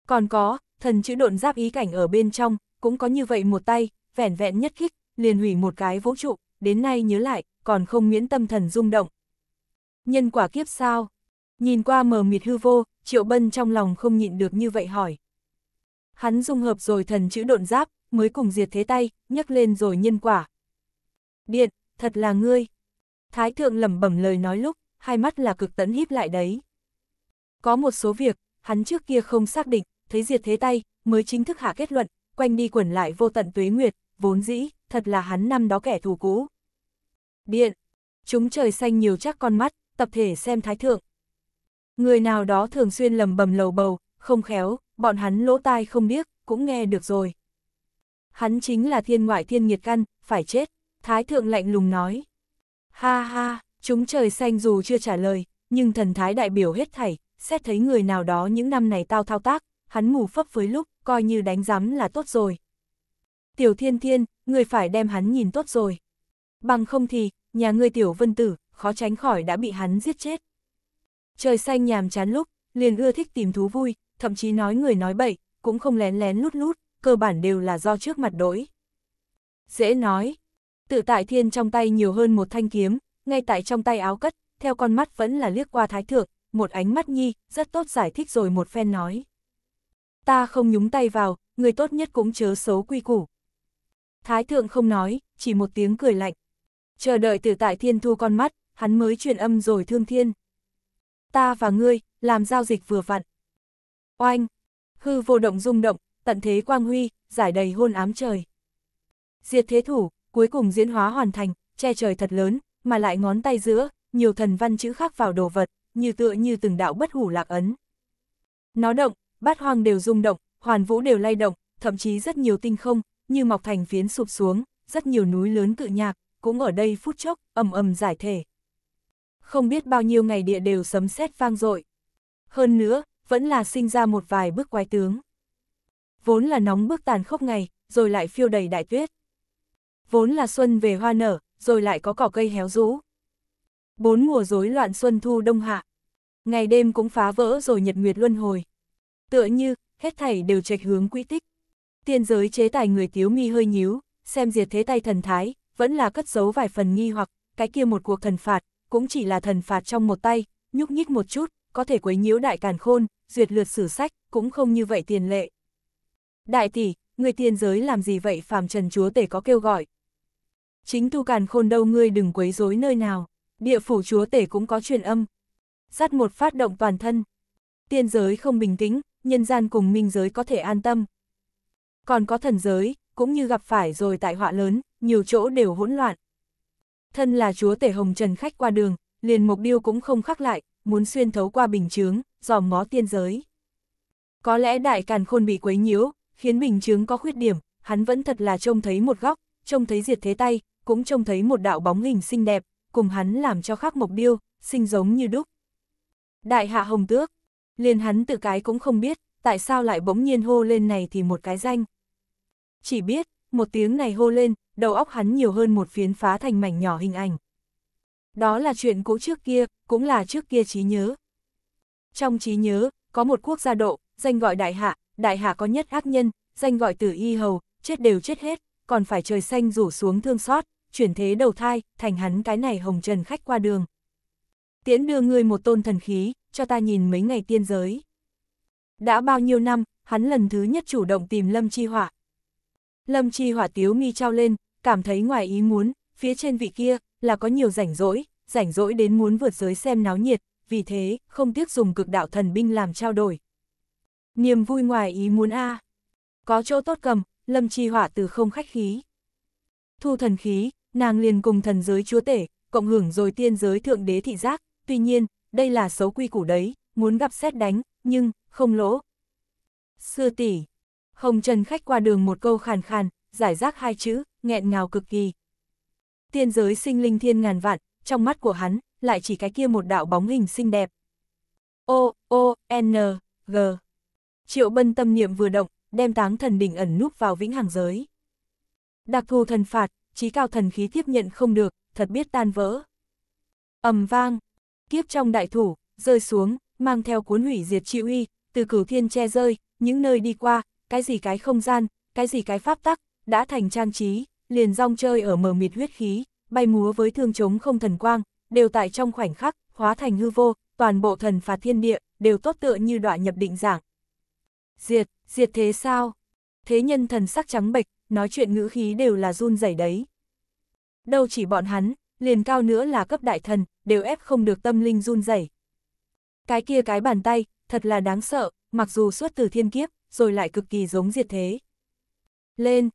Còn có, thần chữ độn giáp ý cảnh ở bên trong, cũng có như vậy một tay, vẻn vẹn nhất khích, liền hủy một cái vũ trụ, đến nay nhớ lại, còn không miễn tâm thần rung động. Nhân quả kiếp sao? Nhìn qua mờ mịt hư vô, Triệu Bân trong lòng không nhịn được như vậy hỏi. Hắn dung hợp rồi thần chữ độn giáp, mới cùng diệt thế tay, nhấc lên rồi nhân quả. Điện, thật là ngươi. Thái thượng lẩm bẩm lời nói lúc, hai mắt là cực tấn híp lại đấy. Có một số việc, hắn trước kia không xác định, thấy diệt thế tay, mới chính thức hạ kết luận, quanh đi quẩn lại vô tận tuế nguyệt, vốn dĩ, thật là hắn năm đó kẻ thù cũ. Điện, chúng trời xanh nhiều chắc con mắt, tập thể xem thái thượng. Người nào đó thường xuyên lầm bầm lầu bầu, không khéo, bọn hắn lỗ tai không biết, cũng nghe được rồi. Hắn chính là thiên ngoại thiên nghiệt căn, phải chết, thái thượng lạnh lùng nói. Ha ha, chúng trời xanh dù chưa trả lời, nhưng thần thái đại biểu hết thảy, xét thấy người nào đó những năm này tao thao tác, hắn ngủ phấp với lúc, coi như đánh giám là tốt rồi. Tiểu thiên thiên, người phải đem hắn nhìn tốt rồi. Bằng không thì, nhà ngươi tiểu vân tử, khó tránh khỏi đã bị hắn giết chết. Trời xanh nhàm chán lúc, liền ưa thích tìm thú vui, thậm chí nói người nói bậy, cũng không lén lén lút lút, cơ bản đều là do trước mặt đổi. Dễ nói, tự tại thiên trong tay nhiều hơn một thanh kiếm, ngay tại trong tay áo cất, theo con mắt vẫn là liếc qua thái thượng, một ánh mắt nhi, rất tốt giải thích rồi một phen nói. Ta không nhúng tay vào, người tốt nhất cũng chớ xấu quy củ. Thái thượng không nói, chỉ một tiếng cười lạnh. Chờ đợi tự tại thiên thu con mắt, hắn mới truyền âm rồi thương thiên. Ta và ngươi, làm giao dịch vừa vặn. Oanh! Hư vô động rung động, tận thế quang huy, giải đầy hôn ám trời. Diệt thế thủ, cuối cùng diễn hóa hoàn thành, che trời thật lớn, mà lại ngón tay giữa, nhiều thần văn chữ khác vào đồ vật, như tựa như từng đạo bất hủ lạc ấn. Nó động, bát hoang đều rung động, hoàn vũ đều lay động, thậm chí rất nhiều tinh không, như mọc thành phiến sụp xuống, rất nhiều núi lớn cự nhạc, cũng ở đây phút chốc, ầm ầm giải thể. Không biết bao nhiêu ngày địa đều sấm sét vang dội. Hơn nữa, vẫn là sinh ra một vài bức quái tướng vốn là nóng bức tàn khốc ngày, rồi lại phiêu đầy đại tuyết. Vốn là xuân về hoa nở, rồi lại có cỏ cây héo rũ. Bốn mùa rối loạn xuân thu đông hạ. Ngày đêm cũng phá vỡ rồi nhật nguyệt luân hồi. Tựa như, hết thảy đều trạch hướng quy tích. Tiên giới chế tài người tiếu mi hơi nhíu, xem diệt thế tay thần thái, vẫn là cất giấu vài phần nghi hoặc, cái kia một cuộc thần phạt, cũng chỉ là thần phạt trong một tay, nhúc nhích một chút, có thể quấy nhiễu đại càn khôn, duyệt lượt sử sách, cũng không như vậy tiền lệ đại tỷ, người tiên giới làm gì vậy phàm trần chúa tể có kêu gọi. Chính tu càn khôn đâu ngươi đừng quấy rối nơi nào, địa phủ chúa tể cũng có truyền âm. Sát một phát động toàn thân. Tiên giới không bình tĩnh, nhân gian cùng minh giới có thể an tâm. Còn có thần giới, cũng như gặp phải rồi tại họa lớn, nhiều chỗ đều hỗn loạn. Thân là chúa tể hồng trần khách qua đường, liền mục điêu cũng không khắc lại, muốn xuyên thấu qua bình chướng, dòm ngó tiên giới. Có lẽ đại càn khôn bị quấy nhiễu, khiến bình chứng có khuyết điểm, hắn vẫn thật là trông thấy một góc, trông thấy diệt thế tay, cũng trông thấy một đạo bóng hình xinh đẹp, cùng hắn làm cho khắc mộc điêu, xinh giống như đúc. Đại hạ hồng tước, liền hắn tự cái cũng không biết, tại sao lại bỗng nhiên hô lên này thì một cái danh. Chỉ biết, một tiếng này hô lên, đầu óc hắn nhiều hơn một phiến phá thành mảnh nhỏ hình ảnh. Đó là chuyện cũ trước kia, cũng là trước kia trí nhớ. Trong trí nhớ, có một quốc gia độ, danh gọi đại hạ, đại hạ có nhất ác nhân, danh gọi tử y hầu, chết đều chết hết, còn phải trời xanh rủ xuống thương xót, chuyển thế đầu thai, thành hắn cái này hồng trần khách qua đường. Tiễn đưa ngươi một tôn thần khí, cho ta nhìn mấy ngày tiên giới. Đã bao nhiêu năm, hắn lần thứ nhất chủ động tìm Lâm Chi Hỏa. Lâm Chi Hỏa tiếu mi trao lên, cảm thấy ngoài ý muốn, phía trên vị kia là có nhiều rảnh rỗi, rảnh rỗi đến muốn vượt giới xem náo nhiệt, vì thế không tiếc dùng cực đạo thần binh làm trao đổi. Niềm vui ngoài ý muốn a Có chỗ tốt cầm, lâm chi hỏa từ không khách khí. Thu thần khí, nàng liền cùng thần giới chúa tể, cộng hưởng rồi tiên giới thượng đế thị giác, tuy nhiên, đây là xấu quy củ đấy, muốn gặp xét đánh, nhưng, không lỗ. Sư tỷ Hồng Trần khách qua đường một câu khàn khàn, giải rác hai chữ, nghẹn ngào cực kỳ. Tiên giới sinh linh thiên ngàn vạn, trong mắt của hắn, lại chỉ cái kia một đạo bóng hình xinh đẹp. O, O, N, G. Triệu Bân tâm niệm vừa động, đem táng thần đỉnh ẩn núp vào vĩnh hằng giới. Đặc thù thần phạt, trí cao thần khí tiếp nhận không được, thật biết tan vỡ. ầm vang, kiếp trong đại thủ, rơi xuống, mang theo cuốn hủy diệt chịu uy, từ cửu thiên che rơi, những nơi đi qua, cái gì cái không gian, cái gì cái pháp tắc, đã thành trang trí, liền rong chơi ở mờ mịt huyết khí, bay múa với thương chống không thần quang, đều tại trong khoảnh khắc, hóa thành hư vô, toàn bộ thần phạt thiên địa, đều tốt tựa như đoạn nhập định giảng, Diệt, diệt thế sao? Thế nhân thần sắc trắng bệch, nói chuyện ngữ khí đều là run rẩy đấy. Đâu chỉ bọn hắn, liền cao nữa là cấp đại thần, đều ép không được tâm linh run rẩy. Cái kia cái bàn tay, thật là đáng sợ, mặc dù xuất từ thiên kiếp, rồi lại cực kỳ giống diệt thế. Lên!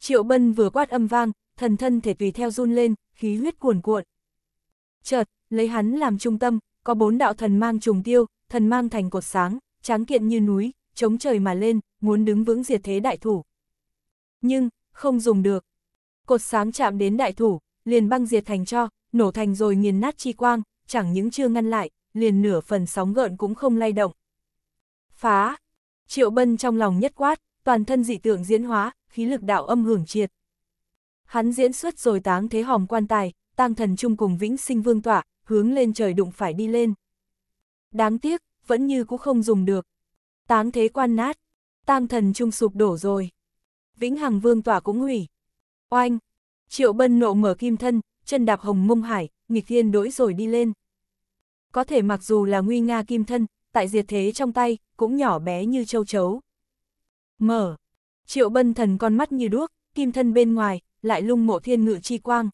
Triệu Bân vừa quát âm vang, thần thân thể tùy theo run lên, khí huyết cuồn cuộn. Chợt, lấy hắn làm trung tâm, có bốn đạo thần mang trùng tiêu, thần mang thành cột sáng, tráng kiện như núi, chống trời mà lên, muốn đứng vững diệt thế đại thủ. Nhưng, không dùng được. Cột sáng chạm đến đại thủ, liền băng diệt thành cho, nổ thành rồi nghiền nát chi quang, chẳng những chưa ngăn lại, liền nửa phần sóng gợn cũng không lay động. Phá! Triệu Bân trong lòng nhất quát, toàn thân dị tượng diễn hóa, khí lực đạo âm hưởng triệt. Hắn diễn xuất rồi táng thế hòm quan tài, tăng thần chung cùng vĩnh sinh vương tỏa, hướng lên trời đụng phải đi lên. Đáng tiếc, vẫn như cũng không dùng được, táng thế quan nát, tam thần trung sụp đổ rồi. Vĩnh Hằng Vương tỏa cũng hủy. Oanh, Triệu Bân nộ mở kim thân, chân đạp hồng mông hải, nghịch thiên đổi rồi đi lên. Có thể mặc dù là nguy nga kim thân, tại diệt thế trong tay, cũng nhỏ bé như châu chấu. Mở, Triệu Bân thần con mắt như đuốc, kim thân bên ngoài, lại lung mộ thiên ngự chi quang.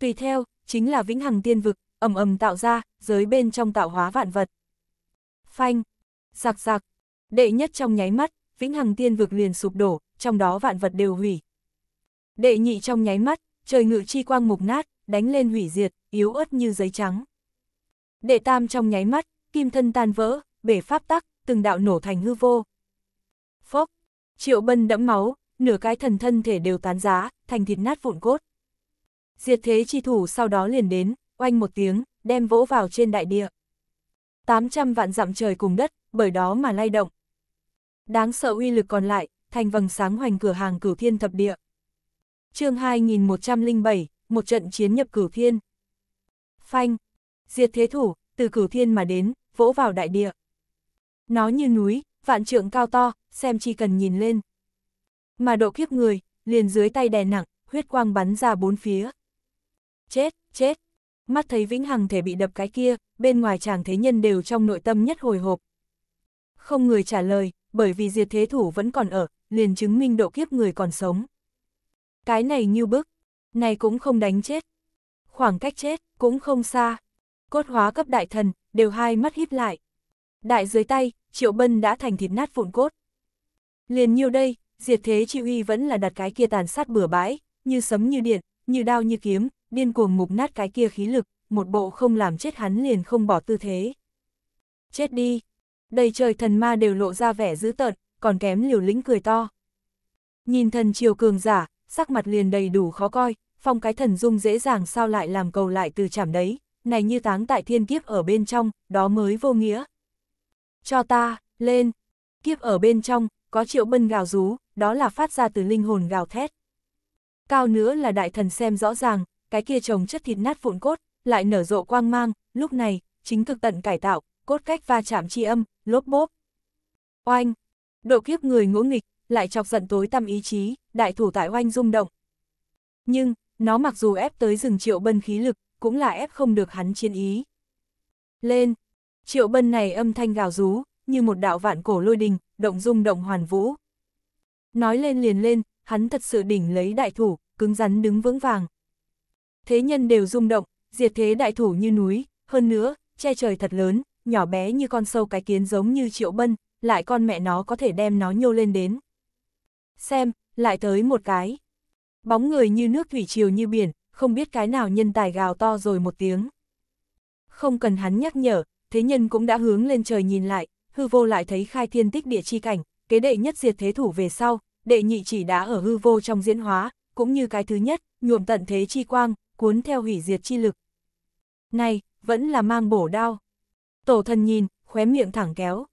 Tùy theo, chính là vĩnh hằng tiên vực, ầm ầm tạo ra, giới bên trong tạo hóa vạn vật. Phanh, Giặc giặc, đệ nhất trong nháy mắt, vĩnh hằng tiên vực liền sụp đổ, trong đó vạn vật đều hủy. Đệ nhị trong nháy mắt, trời ngự chi quang mục nát, đánh lên hủy diệt, yếu ớt như giấy trắng. Đệ tam trong nháy mắt, kim thân tan vỡ, bể pháp tắc, từng đạo nổ thành hư vô. Phốc, triệu bân đẫm máu, nửa cái thần thân thể đều tán giá, thành thịt nát vụn cốt. Diệt thế chi thủ sau đó liền đến, oanh một tiếng, đem vỗ vào trên đại địa. 800 vạn dặm trời cùng đất, bởi đó mà lay động. Đáng sợ uy lực còn lại, thành vầng sáng hoành cửa hàng cửu thiên thập địa. chương 2107, một trận chiến nhập cửu thiên. Phanh, diệt thế thủ, từ cửu thiên mà đến, vỗ vào đại địa. Nó như núi, vạn trượng cao to, xem chỉ cần nhìn lên. Mà độ kiếp người, liền dưới tay đè nặng, huyết quang bắn ra bốn phía. Chết, chết. Mắt thấy vĩnh hằng thể bị đập cái kia, bên ngoài chàng thế nhân đều trong nội tâm nhất hồi hộp, không người trả lời, bởi vì diệt thế thủ vẫn còn ở, liền chứng minh độ kiếp người còn sống. Cái này như bức, này cũng không đánh chết. Khoảng cách chết, cũng không xa. Cốt hóa cấp đại thần, đều hai mắt híp lại. Đại dưới tay, triệu bân đã thành thịt nát vụn cốt. Liền nhiêu đây, diệt thế chịu uy vẫn là đặt cái kia tàn sát bừa bãi, như sấm như điện, như đao như kiếm, điên cuồng mục nát cái kia khí lực, một bộ không làm chết hắn liền không bỏ tư thế. Chết đi, đầy trời thần ma đều lộ ra vẻ dữ tợn, còn kém liều lĩnh cười to. Nhìn thần triều cường giả, sắc mặt liền đầy đủ khó coi, phong cái thần dung dễ dàng sao lại làm cầu lại từ chảm đấy, này như táng tại thiên kiếp ở bên trong, đó mới vô nghĩa. Cho ta, lên, kiếp ở bên trong, có triệu bân gào rú, đó là phát ra từ linh hồn gào thét. Cao nữa là đại thần xem rõ ràng, cái kia trồng chất thịt nát vụn cốt, lại nở rộ quang mang, lúc này, chính cực tận cải tạo, cốt cách va chạm chi âm, lốp bốp. Oanh! Độ kiếp người ngỗ nghịch, lại chọc giận tối tâm ý chí, đại thủ tại oanh rung động. Nhưng, nó mặc dù ép tới rừng triệu bân khí lực, cũng là ép không được hắn chiến ý. Lên! Triệu bân này âm thanh gào rú, như một đạo vạn cổ lôi đình, động rung động hoàn vũ. Nói lên liền lên, hắn thật sự đỉnh lấy đại thủ, cứng rắn đứng vững vàng. Thế nhân đều rung động, diệt thế đại thủ như núi, hơn nữa, che trời thật lớn, nhỏ bé như con sâu cái kiến giống như triệu bân, lại con mẹ nó có thể đem nó nhô lên đến. Xem, lại tới một cái. Bóng người như nước thủy triều như biển, không biết cái nào nhân tài gào to rồi một tiếng. Không cần hắn nhắc nhở, thế nhân cũng đã hướng lên trời nhìn lại, hư vô lại thấy khai thiên tích địa chi cảnh, kế đệ nhất diệt thế thủ về sau, đệ nhị chỉ đã ở hư vô trong diễn hóa, cũng như cái thứ nhất, nhuộm tận thế chi quang, cuốn theo hủy diệt chi lực. Này, vẫn là mang bổ đao. Tổ thần nhìn, khóe miệng thẳng kéo.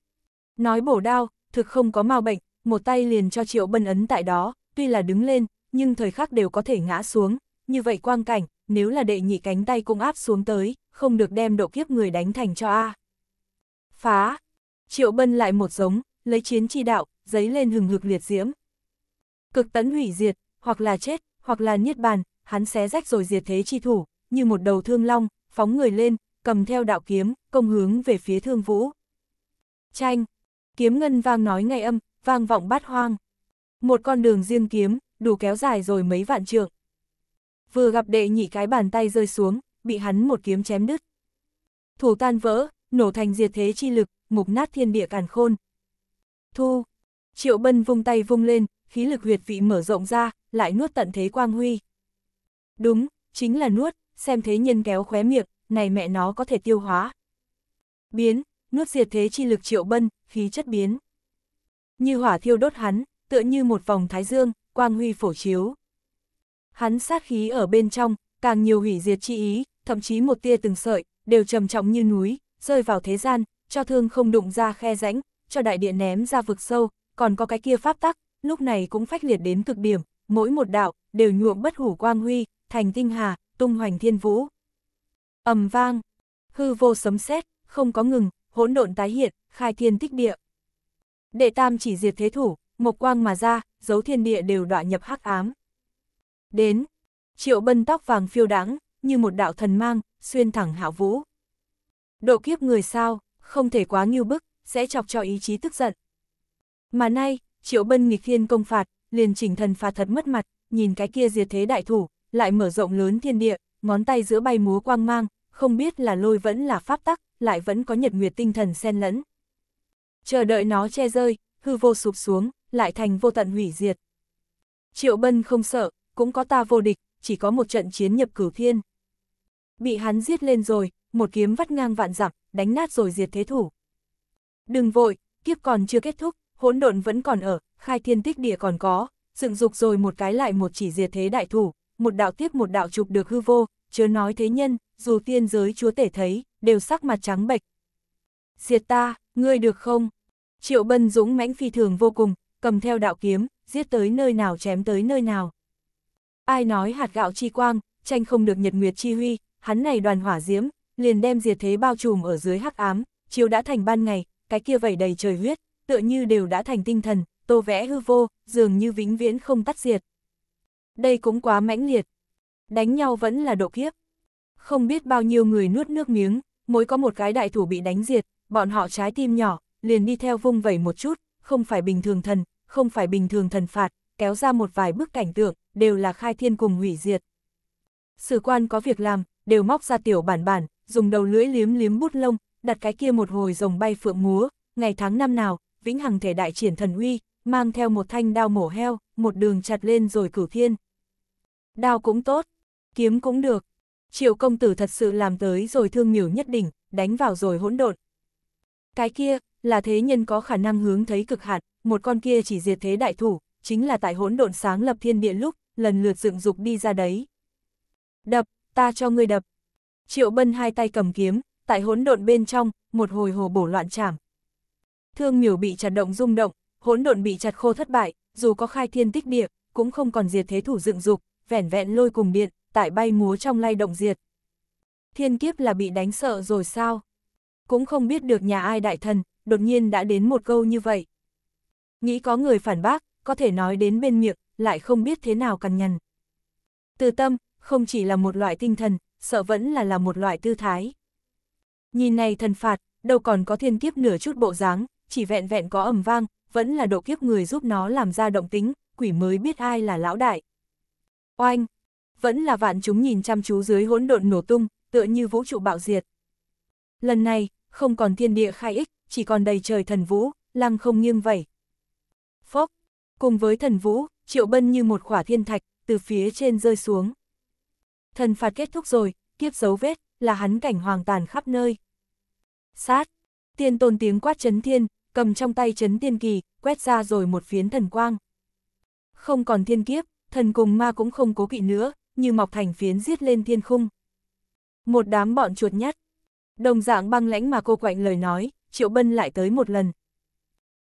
Nói bổ đao, thực không có mau bệnh, một tay liền cho triệu bân ấn tại đó, tuy là đứng lên, nhưng thời khắc đều có thể ngã xuống, như vậy quang cảnh, nếu là đệ nhị cánh tay cũng áp xuống tới, không được đem độ kiếp người đánh thành cho A. Phá! Triệu bân lại một giống, lấy chiến chi đạo, giấy lên hừng hực liệt diễm. Cực tấn hủy diệt, hoặc là chết, hoặc là niết bàn, hắn xé rách rồi diệt thế chi thủ, như một đầu thương long, phóng người lên, cầm theo đạo kiếm, công hướng về phía thương vũ. Chanh, kiếm ngân vang nói ngay âm, vang vọng bát hoang. Một con đường riêng kiếm, đủ kéo dài rồi mấy vạn trượng. Vừa gặp đệ nhị cái bàn tay rơi xuống, bị hắn một kiếm chém đứt. Thủ tan vỡ, nổ thành diệt thế chi lực, mục nát thiên địa càn khôn. Thu, triệu bân vung tay vung lên, khí lực huyệt vị mở rộng ra, lại nuốt tận thế quang huy. Đúng, chính là nuốt, xem thế nhân kéo khóe miệng, này mẹ nó có thể tiêu hóa. Biến, nuốt diệt thế chi lực triệu bân, khí chất biến. Như hỏa thiêu đốt hắn, tựa như một vòng thái dương, quang huy phổ chiếu. Hắn sát khí ở bên trong, càng nhiều hủy diệt chi ý, thậm chí một tia từng sợi, đều trầm trọng như núi, rơi vào thế gian, cho thương không đụng ra khe rãnh, cho đại địa ném ra vực sâu, còn có cái kia pháp tắc, lúc này cũng phách liệt đến cực điểm, mỗi một đạo, đều nhuộm bất hủ quang huy, thành tinh hà, tung hoành thiên vũ ầm vang, hư vô sấm sét, không có ngừng, hỗn độn tái hiện, khai thiên tích địa. Đệ tam chỉ diệt thế thủ, một quang mà ra, dấu thiên địa đều đọa nhập hắc ám. Đến, triệu bân tóc vàng phiêu đáng, như một đạo thần mang, xuyên thẳng hạo vũ. Độ kiếp người sao, không thể quá nghiêu bức, sẽ chọc cho ý chí tức giận. Mà nay, triệu bân nghịch thiên công phạt, liền chỉnh thần phạt thật mất mặt, nhìn cái kia diệt thế đại thủ, lại mở rộng lớn thiên địa, ngón tay giữa bay múa quang mang, không biết là lôi vẫn là pháp tắc, lại vẫn có nhật nguyệt tinh thần xen lẫn. Chờ đợi nó che rơi, hư vô sụp xuống, lại thành vô tận hủy diệt. Triệu Bân không sợ, cũng có ta vô địch, chỉ có một trận chiến nhập cửu thiên. Bị hắn giết lên rồi, một kiếm vắt ngang vạn dặm, đánh nát rồi diệt thế thủ. Đừng vội, kiếp còn chưa kết thúc, hỗn độn vẫn còn ở, khai thiên tích địa còn có, dựng dục rồi một cái lại một chỉ diệt thế đại thủ, một đạo tiếp một đạo chụp được hư vô, chớ nói thế nhân, dù tiên giới chúa tể thấy, đều sắc mặt trắng bệch. Diệt ta, ngươi được không? Triệu Bân Dũng mãnh phi thường vô cùng, cầm theo đạo kiếm, giết tới nơi nào chém tới nơi nào. Ai nói hạt gạo chi quang, tranh không được nhật nguyệt chi huy, hắn này đoàn hỏa diễm, liền đem diệt thế bao trùm ở dưới hắc ám, chiếu đã thành ban ngày, cái kia vẩy đầy trời huyết, tựa như đều đã thành tinh thần, tô vẽ hư vô, dường như vĩnh viễn không tắt diệt. Đây cũng quá mãnh liệt. Đánh nhau vẫn là độ kiếp không biết bao nhiêu người nuốt nước miếng, mỗi có một cái đại thủ bị đánh diệt, bọn họ trái tim nhỏ, liền đi theo vung vẩy một chút, không phải bình thường thần, không phải bình thường thần phạt, kéo ra một vài bức cảnh tượng, đều là khai thiên cùng hủy diệt. Sử quan có việc làm, đều móc ra tiểu bản bản, dùng đầu lưỡi liếm liếm bút lông, đặt cái kia một hồi rồng bay phượng múa, ngày tháng năm nào, vĩnh hằng thể đại triển thần uy, mang theo một thanh đao mổ heo, một đường chặt lên rồi cửu thiên. Đao cũng tốt, kiếm cũng được, triệu công tử thật sự làm tới rồi thương miểu nhất đỉnh, đánh vào rồi hỗn độn. Cái kia, là thế nhân có khả năng hướng thấy cực hạn, một con kia chỉ diệt thế đại thủ, chính là tại hỗn độn sáng lập thiên địa lúc, lần lượt dựng dục đi ra đấy. Đập, ta cho ngươi đập. Triệu bân hai tay cầm kiếm, tại hỗn độn bên trong, một hồi hồ bổ loạn chảm. Thương miểu bị chặt động rung động, hỗn độn bị chặt khô thất bại, dù có khai thiên tích địa, cũng không còn diệt thế thủ dựng dục, vẻn vẹn lôi cùng điện, tại bay múa trong lay động diệt. Thiên kiếp là bị đánh sợ rồi sao? Cũng không biết được nhà ai đại thần, đột nhiên đã đến một câu như vậy. Nghĩ có người phản bác, có thể nói đến bên miệng, lại không biết thế nào cằn nhằn. Từ tâm, không chỉ là một loại tinh thần, sợ vẫn là là một loại tư thái. Nhìn này thần phạt, đâu còn có thiên kiếp nửa chút bộ dáng, chỉ vẹn vẹn có ẩm vang, vẫn là độ kiếp người giúp nó làm ra động tính, quỷ mới biết ai là lão đại. Oanh, vẫn là vạn chúng nhìn chăm chú dưới hỗn độn nổ tung, tựa như vũ trụ bạo diệt. Lần này, không còn thiên địa khai ích, chỉ còn đầy trời thần vũ, lăng không nghiêng vẩy. Phốc, cùng với thần vũ, triệu bân như một khỏa thiên thạch, từ phía trên rơi xuống. Thần phạt kết thúc rồi, kiếp dấu vết, là hắn cảnh hoàng tàn khắp nơi. Sát, tiên tôn tiếng quát chấn thiên, cầm trong tay chấn tiên kỳ, quét ra rồi một phiến thần quang. Không còn thiên kiếp, thần cùng ma cũng không cố kỵ nữa, như mọc thành phiến giết lên thiên khung. Một đám bọn chuột nhắt. Đồng dạng băng lãnh mà cô quạnh lời nói, Triệu Bân lại tới một lần.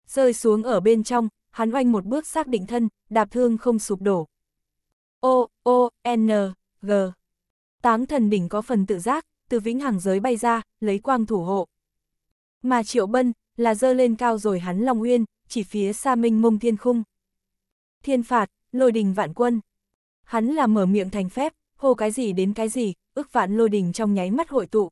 Rơi xuống ở bên trong, hắn oanh một bước xác định thân, đạp thương không sụp đổ. O, O, N, G. Táng thần đỉnh có phần tự giác, từ vĩnh hằng giới bay ra, lấy quang thủ hộ. Mà Triệu Bân, là dơ lên cao rồi hắn Long Uyên, chỉ phía xa minh mông thiên khung. Thiên phạt, lôi đình vạn quân. Hắn là mở miệng thành phép, hô cái gì đến cái gì, ước vạn lôi đình trong nháy mắt hội tụ.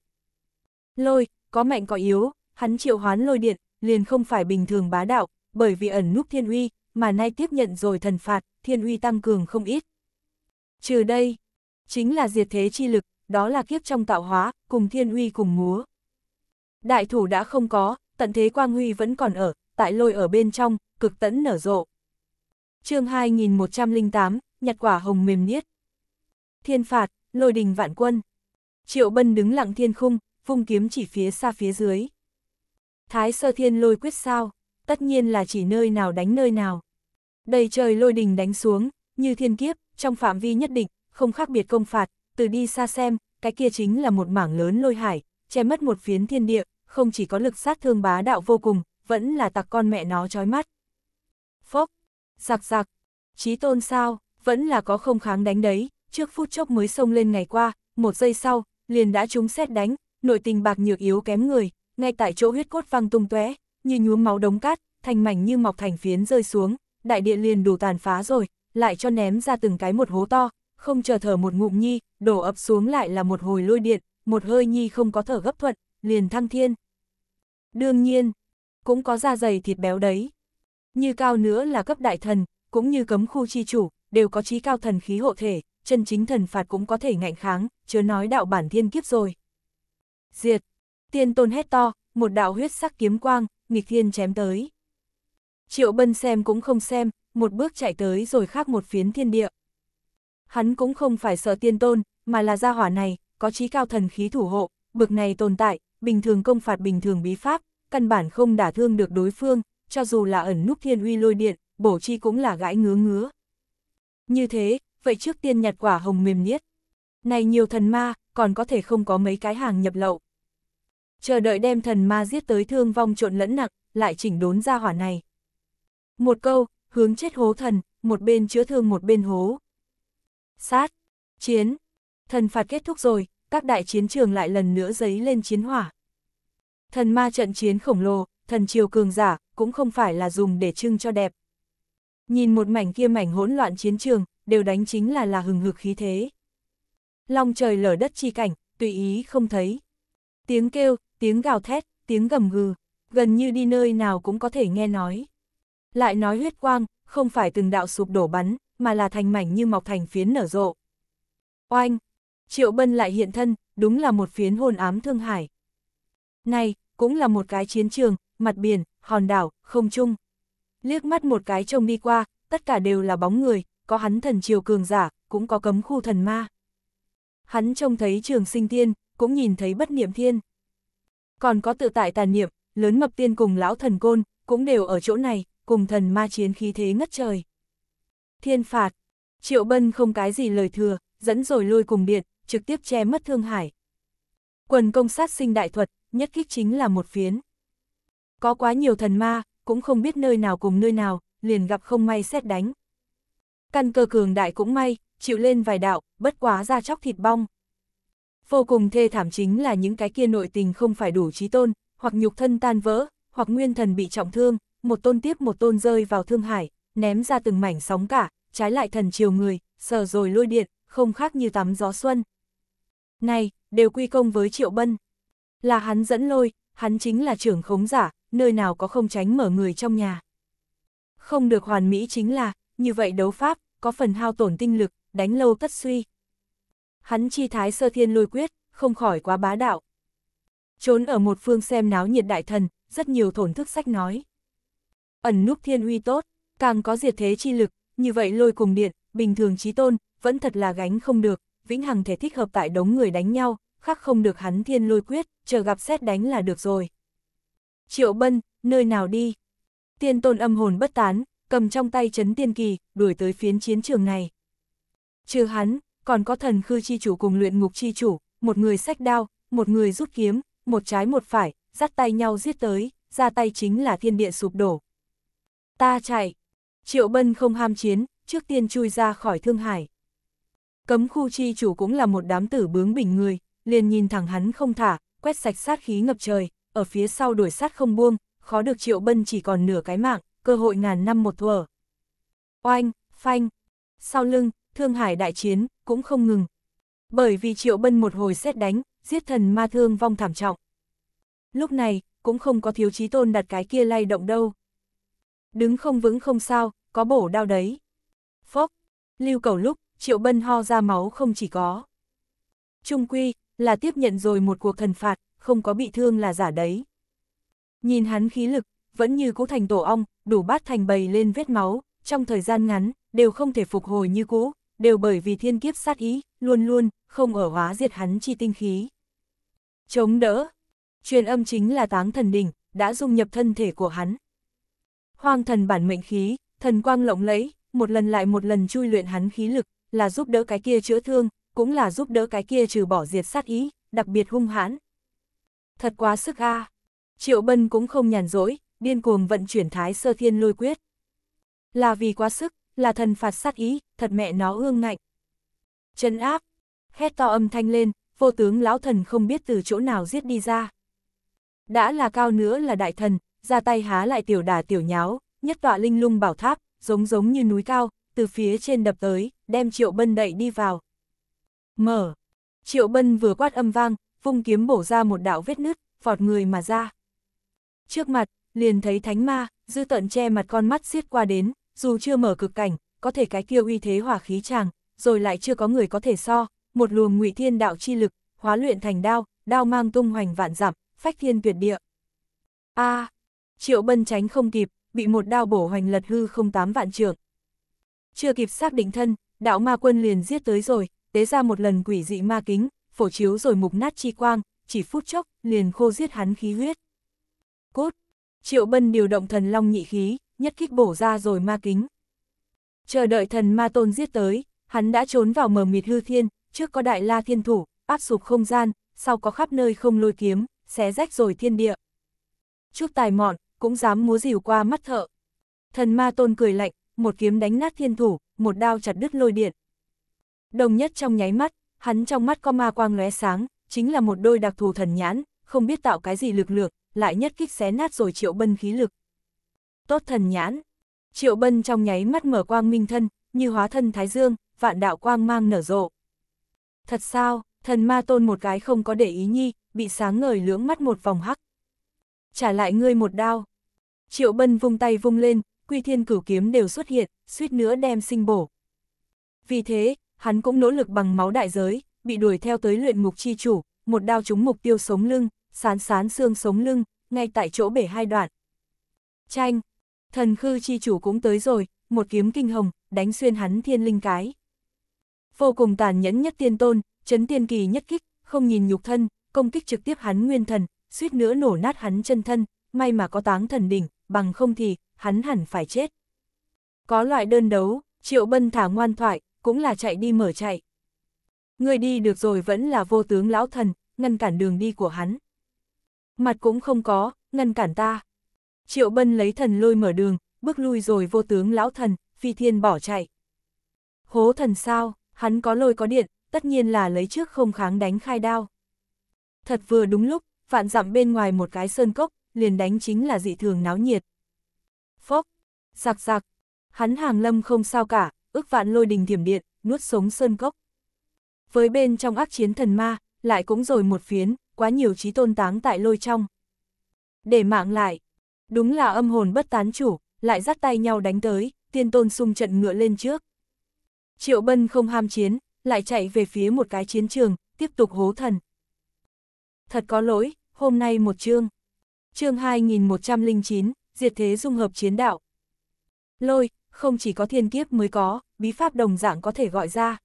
Lôi, có mạnh có yếu, hắn triệu hoán lôi điện, liền không phải bình thường bá đạo, bởi vì ẩn núp thiên uy, mà nay tiếp nhận rồi thần phạt, thiên uy tăng cường không ít. Trừ đây, chính là diệt thế chi lực, đó là kiếp trong tạo hóa, cùng thiên uy cùng múa. Đại thủ đã không có, tận thế quang huy vẫn còn ở, tại lôi ở bên trong, cực tẫn nở rộ. chương 2108, nhặt quả hồng mềm niết. Thiên phạt, lôi đình vạn quân. Triệu Bân đứng lặng thiên khung, vung kiếm chỉ phía xa phía dưới. Thái sơ thiên lôi quyết sao, tất nhiên là chỉ nơi nào đánh nơi nào. Đầy trời lôi đình đánh xuống, như thiên kiếp, trong phạm vi nhất định, không khác biệt công phạt, từ đi xa xem, cái kia chính là một mảng lớn lôi hải, che mất một phiến thiên địa, không chỉ có lực sát thương bá đạo vô cùng, vẫn là tặc con mẹ nó chói mắt. Phốc, giặc giặc, trí tôn sao, vẫn là có không kháng đánh đấy, trước phút chốc mới xông lên ngày qua, một giây sau, liền đã trúng xét đánh, nội tình bạc nhược yếu kém người, ngay tại chỗ huyết cốt văng tung tóe, như nhuốm máu đống cát, thành mảnh như mọc thành phiến rơi xuống, đại địa liền đủ tàn phá rồi, lại cho ném ra từng cái một hố to, không chờ thở một ngụm nhi, đổ ập xuống lại là một hồi lôi điện, một hơi nhi không có thở gấp thuận, liền thăng thiên. Đương nhiên, cũng có da dày thịt béo đấy. Như cao nữa là cấp đại thần, cũng như cấm khu chi chủ, đều có trí cao thần khí hộ thể, chân chính thần phạt cũng có thể ngạnh kháng, chớ nói đạo bản thiên kiếp rồi. Diệt! Tiên tôn hét to, một đạo huyết sắc kiếm quang, nghịch thiên chém tới. Triệu bân xem cũng không xem, một bước chạy tới rồi khác một phiến thiên địa. Hắn cũng không phải sợ tiên tôn, mà là gia hỏa này, có trí cao thần khí thủ hộ, bực này tồn tại, bình thường công phạt bình thường bí pháp, căn bản không đả thương được đối phương, cho dù là ẩn núp thiên uy lôi điện, bổ chi cũng là gãi ngứa ngứa. Như thế, vậy trước tiên nhặt quả hồng mềm niết. Này nhiều thần ma, còn có thể không có mấy cái hàng nhập lậu. Chờ đợi đem thần ma giết tới thương vong trộn lẫn nặng, lại chỉnh đốn ra hỏa này. Một câu, hướng chết hố thần, một bên chữa thương một bên hố. Sát, chiến, thần phạt kết thúc rồi, các đại chiến trường lại lần nữa giấy lên chiến hỏa. Thần ma trận chiến khổng lồ, thần triều cường giả, cũng không phải là dùng để trưng cho đẹp, nhìn một mảnh kia mảnh hỗn loạn chiến trường, đều đánh chính là là hừng hực khí thế. Long trời lở đất chi cảnh, tùy ý không thấy. Tiếng kêu, tiếng gào thét, tiếng gầm gừ, gần như đi nơi nào cũng có thể nghe nói. Lại nói huyết quang, không phải từng đạo sụp đổ bắn, mà là thành mảnh như mọc thành phiến nở rộ. Oanh! Triệu Bân lại hiện thân, đúng là một phiến hồn ám thương hải. Này, cũng là một cái chiến trường, mặt biển, hòn đảo, không chung Liếc mắt một cái trông đi qua, tất cả đều là bóng người, có hắn thần triều cường giả, cũng có cấm khu thần ma. Hắn trông thấy trường sinh tiên, cũng nhìn thấy bất niệm thiên. Còn có tự tại tàn niệm, lớn mập tiên cùng lão thần côn, cũng đều ở chỗ này, cùng thần ma chiến khí thế ngất trời. Thiên phạt, triệu bân không cái gì lời thừa, dẫn rồi lôi cùng điện, trực tiếp che mất thương hải. Quần công sát sinh đại thuật, nhất kích chính là một phiến. Có quá nhiều thần ma, cũng không biết nơi nào cùng nơi nào, liền gặp không may xét đánh. Căn cơ cường đại cũng may, chịu lên vài đạo, bất quá ra chóc thịt bong. Vô cùng thê thảm chính là những cái kia nội tình không phải đủ trí tôn, hoặc nhục thân tan vỡ, hoặc nguyên thần bị trọng thương, một tôn tiếp một tôn rơi vào thương hải, ném ra từng mảnh sóng cả, trái lại thần chiều người, sờ rồi lôi điện, không khác như tắm gió xuân. Này, đều quy công với Triệu Bân. Là hắn dẫn lôi, hắn chính là trưởng khống giả, nơi nào có không tránh mở người trong nhà. Không được hoàn mỹ chính là, như vậy đấu pháp, có phần hao tổn tinh lực, đánh lâu tất suy. Hắn chi thái sơ thiên lôi quyết, không khỏi quá bá đạo. Trốn ở một phương xem náo nhiệt đại thần, rất nhiều thổn thức sách nói. Ẩn núp thiên uy tốt, càng có diệt thế chi lực, như vậy lôi cùng điện, bình thường trí tôn, vẫn thật là gánh không được, vĩnh hằng thể thích hợp tại đống người đánh nhau, khác không được hắn thiên lôi quyết, chờ gặp xét đánh là được rồi. Triệu Bân, nơi nào đi? Tiên tôn âm hồn bất tán, cầm trong tay chấn tiên kỳ, đuổi tới phiến chiến trường này. Trừ hắn, còn có thần khư chi chủ cùng luyện ngục chi chủ, một người sách đao, một người rút kiếm, một trái một phải, dắt tay nhau giết tới, ra tay chính là thiên địa sụp đổ. Ta chạy. Triệu Bân không ham chiến, trước tiên chui ra khỏi Thương Hải. Cấm khu chi chủ cũng là một đám tử bướng bình người, liền nhìn thẳng hắn không thả, quét sạch sát khí ngập trời, ở phía sau đuổi sát không buông, khó được Triệu Bân chỉ còn nửa cái mạng, cơ hội ngàn năm một thuở. Oanh, phanh, sau lưng, Thương Hải đại chiến, cũng không ngừng. Bởi vì Triệu Bân một hồi xét đánh, giết thần ma thương vong thảm trọng. Lúc này, cũng không có thiếu trí tôn đặt cái kia lay động đâu. Đứng không vững không sao, có bổ đau đấy. Phốc, lưu cầu lúc, Triệu Bân ho ra máu không chỉ có. Trung quy, là tiếp nhận rồi một cuộc thần phạt, không có bị thương là giả đấy. Nhìn hắn khí lực, vẫn như cũ thành tổ ong, đủ bát thành bầy lên vết máu, trong thời gian ngắn, đều không thể phục hồi như cũ, đều bởi vì thiên kiếp sát ý, luôn luôn, không ở hóa diệt hắn chi tinh khí. Chống đỡ, truyền âm chính là táng thần đỉnh, đã dung nhập thân thể của hắn. Hoang thần bản mệnh khí, thần quang lộng lẫy, một lần lại một lần chui luyện hắn khí lực, là giúp đỡ cái kia chữa thương, cũng là giúp đỡ cái kia trừ bỏ diệt sát ý, đặc biệt hung hãn, thật quá sức a. À. Triệu Bân cũng không nhàn rỗi, điên cuồng vận chuyển thái sơ thiên lôi quyết. Là vì quá sức, là thần phạt sát ý, thật mẹ nó ương ngạnh. Chân áp, hét to âm thanh lên, vô tướng lão thần không biết từ chỗ nào giết đi ra. Đã là cao nữa là đại thần, ra tay há lại tiểu đà tiểu nháo, nhất tọa linh lung bảo tháp, giống giống như núi cao, từ phía trên đập tới, đem triệu bân đẩy đi vào. Mở. Triệu bân vừa quát âm vang, vung kiếm bổ ra một đạo vết nứt, vọt người mà ra. Trước mặt, liền thấy thánh ma, dư tận che mặt con mắt xiết qua đến, dù chưa mở cực cảnh, có thể cái kia uy thế hỏa khí chàng, rồi lại chưa có người có thể so, một luồng ngụy thiên đạo chi lực, hóa luyện thành đao, đao mang tung hoành vạn dặm, phách thiên tuyệt địa. A, Triệu Bân tránh không kịp, bị một đao bổ hoành lật hư không tám vạn trượng. Chưa kịp xác định thân, đạo ma quân liền giết tới rồi, tế ra một lần quỷ dị ma kính, phổ chiếu rồi mục nát chi quang, chỉ phút chốc, liền khô giết hắn khí huyết. Cốt! Triệu Bân điều động thần long nhị khí, nhất kích bổ ra rồi ma kính. Chờ đợi thần ma tôn giết tới, hắn đã trốn vào mờ mịt hư thiên, trước có đại la thiên thủ, áp sụp không gian, sau có khắp nơi không lôi kiếm, xé rách rồi thiên địa. Chút tài mọn, cũng dám múa dìu qua mắt thợ. Thần ma tôn cười lạnh, một kiếm đánh nát thiên thủ, một đao chặt đứt lôi điện. Đồng nhất trong nháy mắt, hắn trong mắt có ma quang lóe sáng, chính là một đôi đặc thù thần nhãn, không biết tạo cái gì lực lượng, lại nhất kích xé nát rồi triệu bân khí lực. Tốt thần nhãn, triệu bân trong nháy mắt mở quang minh thân, như hóa thân thái dương, vạn đạo quang mang nở rộ. Thật sao, thần ma tôn một cái không có để ý nhi, bị sáng ngời lưỡng mắt một vòng hắc. Trả lại ngươi một đao. Triệu bân vung tay vung lên, quy thiên cửu kiếm đều xuất hiện, suýt nữa đem sinh bổ. Vì thế, hắn cũng nỗ lực bằng máu đại giới, bị đuổi theo tới luyện ngục chi chủ, một đao trúng mục tiêu sống lưng, sán sán xương sống lưng, ngay tại chỗ bể hai đoạn. tranh thần khư chi chủ cũng tới rồi, một kiếm kinh hồng, đánh xuyên hắn thiên linh cái. Vô cùng tàn nhẫn nhất tiên tôn, chấn tiên kỳ nhất kích, không nhìn nhục thân, công kích trực tiếp hắn nguyên thần, suýt nữa nổ nát hắn chân thân, may mà có táng thần đỉnh, bằng không thì, hắn hẳn phải chết. Có loại đơn đấu, triệu bân thả ngoan thoại, cũng là chạy đi mở chạy. Người đi được rồi vẫn là vô tướng lão thần, ngăn cản đường đi của hắn. Mặt cũng không có, ngăn cản ta. Triệu Bân lấy thần lôi mở đường, bước lui rồi vô tướng lão thần, phi thiên bỏ chạy. Hố thần sao, hắn có lôi có điện, tất nhiên là lấy trước không kháng đánh khai đao. Thật vừa đúng lúc, vạn dặm bên ngoài một cái sơn cốc, liền đánh chính là dị thường náo nhiệt. Phốc, giặc giặc, hắn hàng lâm không sao cả, ước vạn lôi đình thiểm điện, nuốt sống sơn cốc. Với bên trong ác chiến thần ma, lại cũng rồi một phiến, quá nhiều trí tôn táng tại lôi trong. Để mạng lại, đúng là âm hồn bất tán chủ, lại dắt tay nhau đánh tới, tiên tôn sung trận ngựa lên trước. Triệu bân không ham chiến, lại chạy về phía một cái chiến trường, tiếp tục hố thần. Thật có lỗi, hôm nay một chương. Chương 2109, diệt thế dung hợp chiến đạo. Lôi, không chỉ có thiên kiếp mới có, bí pháp đồng dạng có thể gọi ra.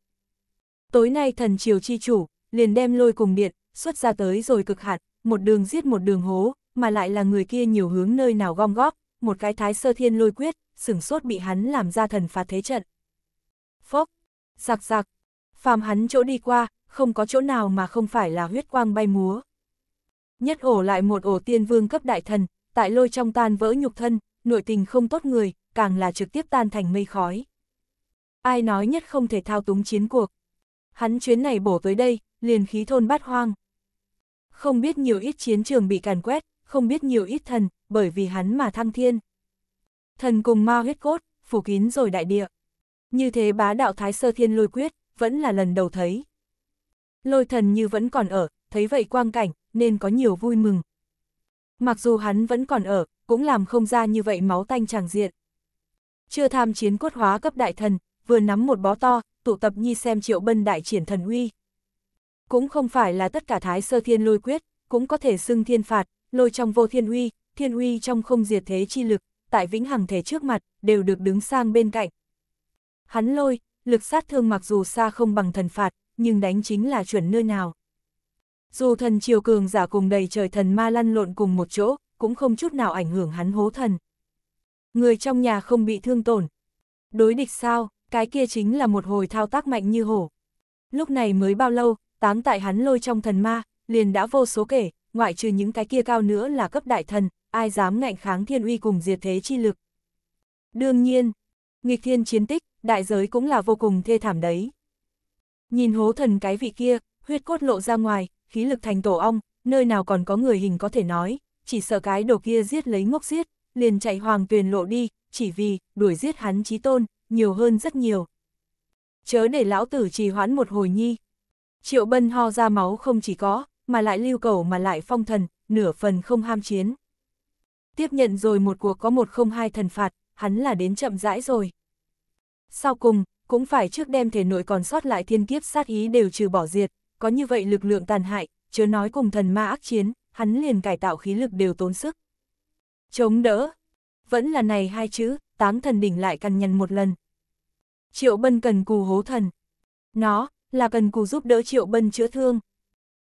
Tối nay thần triều chi chủ, liền đem lôi cùng điện, xuất ra tới rồi cực hạn, một đường giết một đường hố, mà lại là người kia nhiều hướng nơi nào gom góp, một cái thái sơ thiên lôi quyết, sửng sốt bị hắn làm ra thần phá thế trận. Phốc, giặc giặc, phàm hắn chỗ đi qua, không có chỗ nào mà không phải là huyết quang bay múa. Nhất ổ lại một ổ tiên vương cấp đại thần, tại lôi trong tan vỡ nhục thân, nội tình không tốt người, càng là trực tiếp tan thành mây khói. Ai nói nhất không thể thao túng chiến cuộc. Hắn chuyến này bổ tới đây, liền khí thôn bát hoang. Không biết nhiều ít chiến trường bị càn quét, không biết nhiều ít thần, bởi vì hắn mà thăng thiên. Thần cùng ma huyết cốt, phủ kín rồi đại địa. Như thế bá đạo thái sơ thiên lôi quyết, vẫn là lần đầu thấy. Lôi thần như vẫn còn ở, thấy vậy quang cảnh, nên có nhiều vui mừng. Mặc dù hắn vẫn còn ở, cũng làm không ra như vậy máu tanh chẳng diện. Chưa tham chiến cốt hóa cấp đại thần, vừa nắm một bó to, tụ tập nhi xem triệu bân đại triển thần uy. Cũng không phải là tất cả thái sơ thiên lôi quyết, cũng có thể xưng thiên phạt, lôi trong vô thiên uy, thiên uy trong không diệt thế chi lực, tại vĩnh hằng thể trước mặt, đều được đứng sang bên cạnh. Hắn lôi, lực sát thương mặc dù xa không bằng thần phạt, nhưng đánh chính là chuẩn nơi nào. Dù thần triều cường giả cùng đầy trời thần ma lăn lộn cùng một chỗ, cũng không chút nào ảnh hưởng hắn hố thần. Người trong nhà không bị thương tổn. Đối địch sao, cái kia chính là một hồi thao tác mạnh như hổ. Lúc này mới bao lâu, tám tại hắn lôi trong thần ma, liền đã vô số kể, ngoại trừ những cái kia cao nữa là cấp đại thần, ai dám ngạnh kháng thiên uy cùng diệt thế chi lực. Đương nhiên, nghịch thiên chiến tích, đại giới cũng là vô cùng thê thảm đấy. Nhìn hố thần cái vị kia, huyết cốt lộ ra ngoài, khí lực thành tổ ong, nơi nào còn có người hình có thể nói, chỉ sợ cái đồ kia giết lấy ngốc giết, liền chạy hoàng tuyền lộ đi, chỉ vì, đuổi giết hắn chí tôn, nhiều hơn rất nhiều. Chớ để lão tử trì hoãn một hồi nhi. Triệu bân ho ra máu không chỉ có, mà lại lưu cầu mà lại phong thần, nửa phần không ham chiến. Tiếp nhận rồi một cuộc có một không hai thần phạt, hắn là đến chậm rãi rồi. Sau cùng, cũng phải trước đem thể nội còn sót lại thiên kiếp sát ý đều trừ bỏ diệt, có như vậy lực lượng tàn hại, chớ nói cùng thần ma ác chiến, hắn liền cải tạo khí lực đều tốn sức. Chống đỡ. Vẫn là này hai chữ, tám thần đỉnh lại cằn nhằn một lần. Triệu Bân cần cù hố thần. Nó, là cần cù giúp đỡ Triệu Bân chữa thương.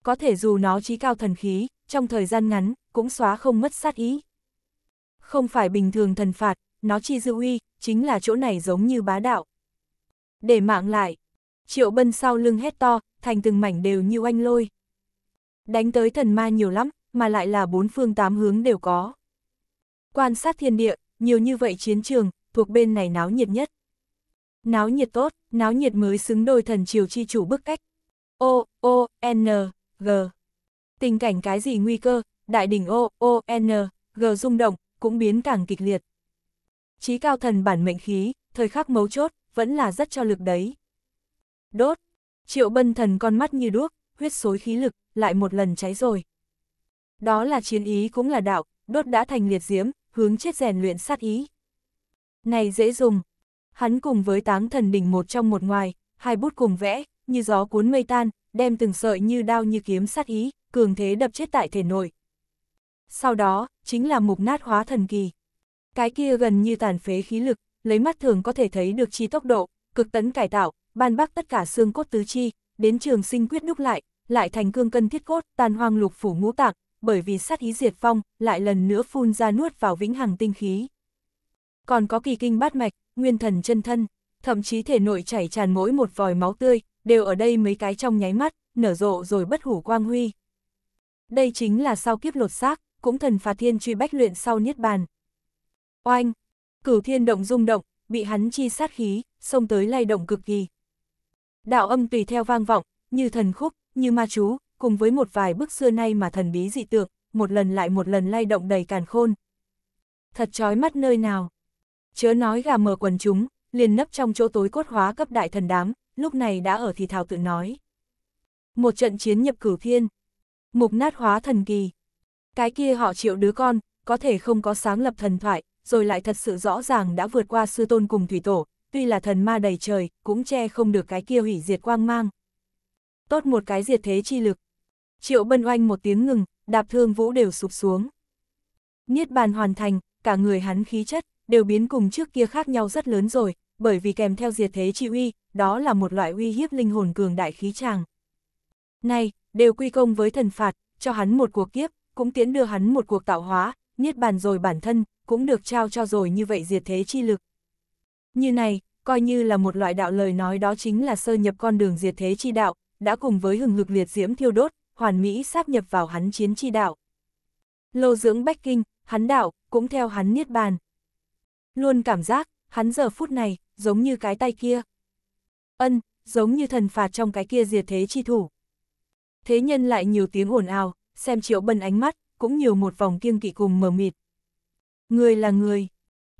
Có thể dù nó trí cao thần khí, trong thời gian ngắn, cũng xóa không mất sát ý. Không phải bình thường thần phạt, nó chi dư uy, chính là chỗ này giống như bá đạo. Để mạng lại, Triệu Bân sau lưng hét to, thành từng mảnh đều như anh lôi. Đánh tới thần ma nhiều lắm, mà lại là bốn phương tám hướng đều có. Quan sát thiên địa, nhiều như vậy chiến trường, thuộc bên này náo nhiệt nhất. Náo nhiệt tốt, náo nhiệt mới xứng đôi thần triều chi chủ bức cách. O, O, N, G. Tình cảnh cái gì nguy cơ, đại đỉnh O, O, N, G rung động, cũng biến càng kịch liệt. Chí cao thần bản mệnh khí, thời khắc mấu chốt, vẫn là rất cho lực đấy. Đốt, triệu bân thần con mắt như đuốc, huyết xối khí lực, lại một lần cháy rồi. Đó là chiến ý cũng là đạo, đốt đã thành liệt diễm, hướng chết rèn luyện sát ý. Này dễ dùng, hắn cùng với táng thần đỉnh một trong một ngoài, hai bút cùng vẽ, như gió cuốn mây tan, đem từng sợi như đao như kiếm sát ý, cường thế đập chết tại thể nội. Sau đó, chính là mục nát hóa thần kỳ. Cái kia gần như tàn phế khí lực, lấy mắt thường có thể thấy được chi tốc độ, cực tấn cải tạo, ban bác tất cả xương cốt tứ chi, đến trường sinh quyết đúc lại, lại thành cương cân thiết cốt, tàn hoang lục phủ ngũ tạng, bởi vì sát ý diệt phong, lại lần nữa phun ra nuốt vào vĩnh hằng tinh khí. Còn có kỳ kinh bát mạch, nguyên thần chân thân, thậm chí thể nội chảy tràn mỗi một vòi máu tươi, đều ở đây mấy cái trong nháy mắt, nở rộ rồi bất hủ quang huy. Đây chính là sau kiếp lột xác, cũng thần phạt thiên truy bách luyện sau niết bàn. Oanh, cửu thiên động rung động, bị hắn chi sát khí, xông tới lay động cực kỳ. Đạo âm tùy theo vang vọng, như thần khúc, như ma chú, cùng với một vài bức xưa nay mà thần bí dị tượng, một lần lại một lần lay động đầy càn khôn. Thật chói mắt nơi nào. Chớ nói gà mờ quần chúng, liền nấp trong chỗ tối cốt hóa cấp đại thần đám, lúc này đã ở thì thảo tự nói. Một trận chiến nhập cửu thiên. Mục nát hóa thần kỳ. Cái kia họ triệu đứa con, có thể không có sáng lập thần thoại, rồi lại thật sự rõ ràng đã vượt qua sư tôn cùng thủy tổ, tuy là thần ma đầy trời, cũng che không được cái kia hủy diệt quang mang. Tốt một cái diệt thế chi lực, Triệu Bân Oanh một tiếng ngừng, đạp thương vũ đều sụp xuống. Niết bàn hoàn thành, cả người hắn khí chất, đều biến cùng trước kia khác nhau rất lớn rồi, bởi vì kèm theo diệt thế chi uy, đó là một loại uy hiếp linh hồn cường đại khí tràng. Này, đều quy công với thần phạt, cho hắn một cuộc kiếp, cũng tiến đưa hắn một cuộc tạo hóa, niết bàn rồi bản thân, cũng được trao cho rồi như vậy diệt thế chi lực. Như này, coi như là một loại đạo lời nói đó chính là sơ nhập con đường diệt thế chi đạo, đã cùng với hừng hực liệt diễm thiêu đốt, hoàn mỹ sáp nhập vào hắn chiến chi đạo. Lô dưỡng bách kinh, hắn đạo, cũng theo hắn niết bàn. Luôn cảm giác, hắn giờ phút này, giống như cái tay kia. Ân, giống như thần phạt trong cái kia diệt thế chi thủ. Thế nhân lại nhiều tiếng ồn ào, xem triệu bân ánh mắt, cũng nhiều một vòng kiêng kỵ cùng mờ mịt. Người là người,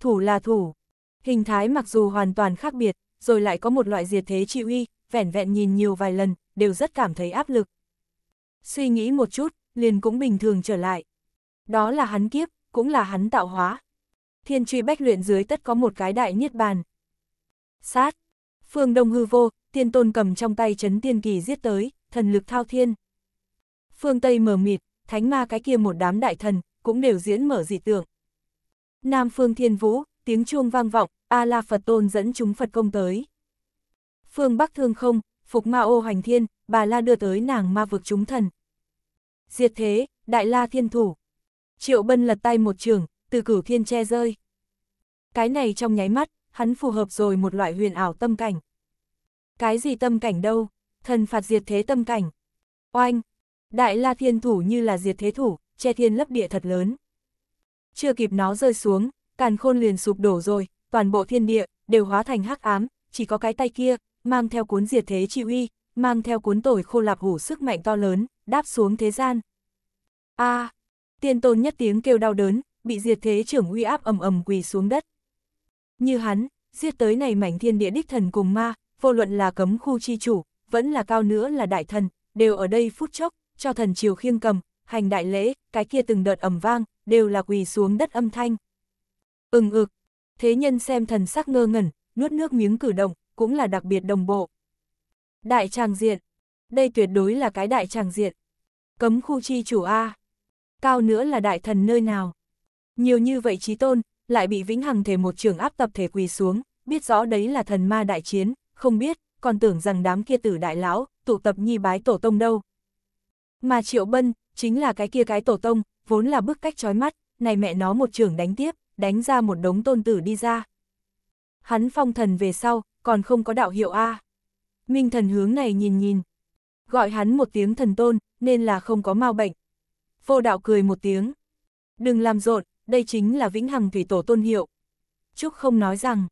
thủ là thủ. Hình thái mặc dù hoàn toàn khác biệt, rồi lại có một loại diệt thế chi uy, vẻn vẹn nhìn nhiều vài lần, đều rất cảm thấy áp lực. Suy nghĩ một chút, liền cũng bình thường trở lại. Đó là hắn kiếp, cũng là hắn tạo hóa. Thiên truy bách luyện dưới tất có một cái đại niết bàn. Sát! Phương Đông hư vô, tiên tôn cầm trong tay chấn tiên kỳ giết tới, thần lực thao thiên. Phương Tây mờ mịt, thánh ma cái kia một đám đại thần, cũng đều diễn mở dị tượng. Nam Phương Thiên Vũ, tiếng chuông vang vọng, A-la Phật Tôn dẫn chúng Phật công tới. Phương Bắc Thương Không, Phục Ma Ô Hoành Thiên, bà La đưa tới nàng ma vực chúng thần. Diệt thế, đại La thiên thủ. Triệu Bân lật tay một trường, từ cửu thiên che rơi. Cái này trong nháy mắt, hắn phù hợp rồi một loại huyền ảo tâm cảnh. Cái gì tâm cảnh đâu, thần phạt diệt thế tâm cảnh. Oanh, đại la thiên thủ như là diệt thế thủ, che thiên lấp địa thật lớn. Chưa kịp nó rơi xuống, càn khôn liền sụp đổ rồi, toàn bộ thiên địa, đều hóa thành hắc ám, chỉ có cái tay kia, mang theo cuốn diệt thế chi uy, mang theo cuốn tổi khô lạp hủ sức mạnh to lớn, đáp xuống thế gian. A! À, tiên tôn nhất tiếng kêu đau đớn, bị diệt thế trưởng uy áp ầm ầm quỳ xuống đất. Như hắn, giết tới này mảnh thiên địa đích thần cùng ma, vô luận là cấm khu chi chủ, vẫn là cao nữa là đại thần, đều ở đây phút chốc, cho thần triều khiêng cầm, hành đại lễ, cái kia từng đợt ầm vang, đều là quỳ xuống đất âm thanh. Ừng ực, thế nhân xem thần sắc ngơ ngẩn, nuốt nước miếng cử động, cũng là đặc biệt đồng bộ. Đại tràng diện. Đây tuyệt đối là cái đại tràng diện. Cấm khu chi chủ A. Cao nữa là đại thần nơi nào. Nhiều như vậy trí tôn, lại bị vĩnh hằng thể một trường áp tập thể quỳ xuống, biết rõ đấy là thần ma đại chiến, không biết, còn tưởng rằng đám kia tử đại lão, tụ tập nhi bái tổ tông đâu. Mà Triệu Bân, chính là cái kia cái tổ tông, vốn là bức cách chói mắt, này mẹ nó một trường đánh tiếp, đánh ra một đống tôn tử đi ra. Hắn phong thần về sau, còn không có đạo hiệu A. Minh thần hướng này nhìn nhìn. Gọi hắn một tiếng thần tôn, nên là không có mau bệnh. Vô đạo cười một tiếng. Đừng làm rộn, đây chính là vĩnh hằng thủy tổ tôn hiệu. Trúc không nói rằng,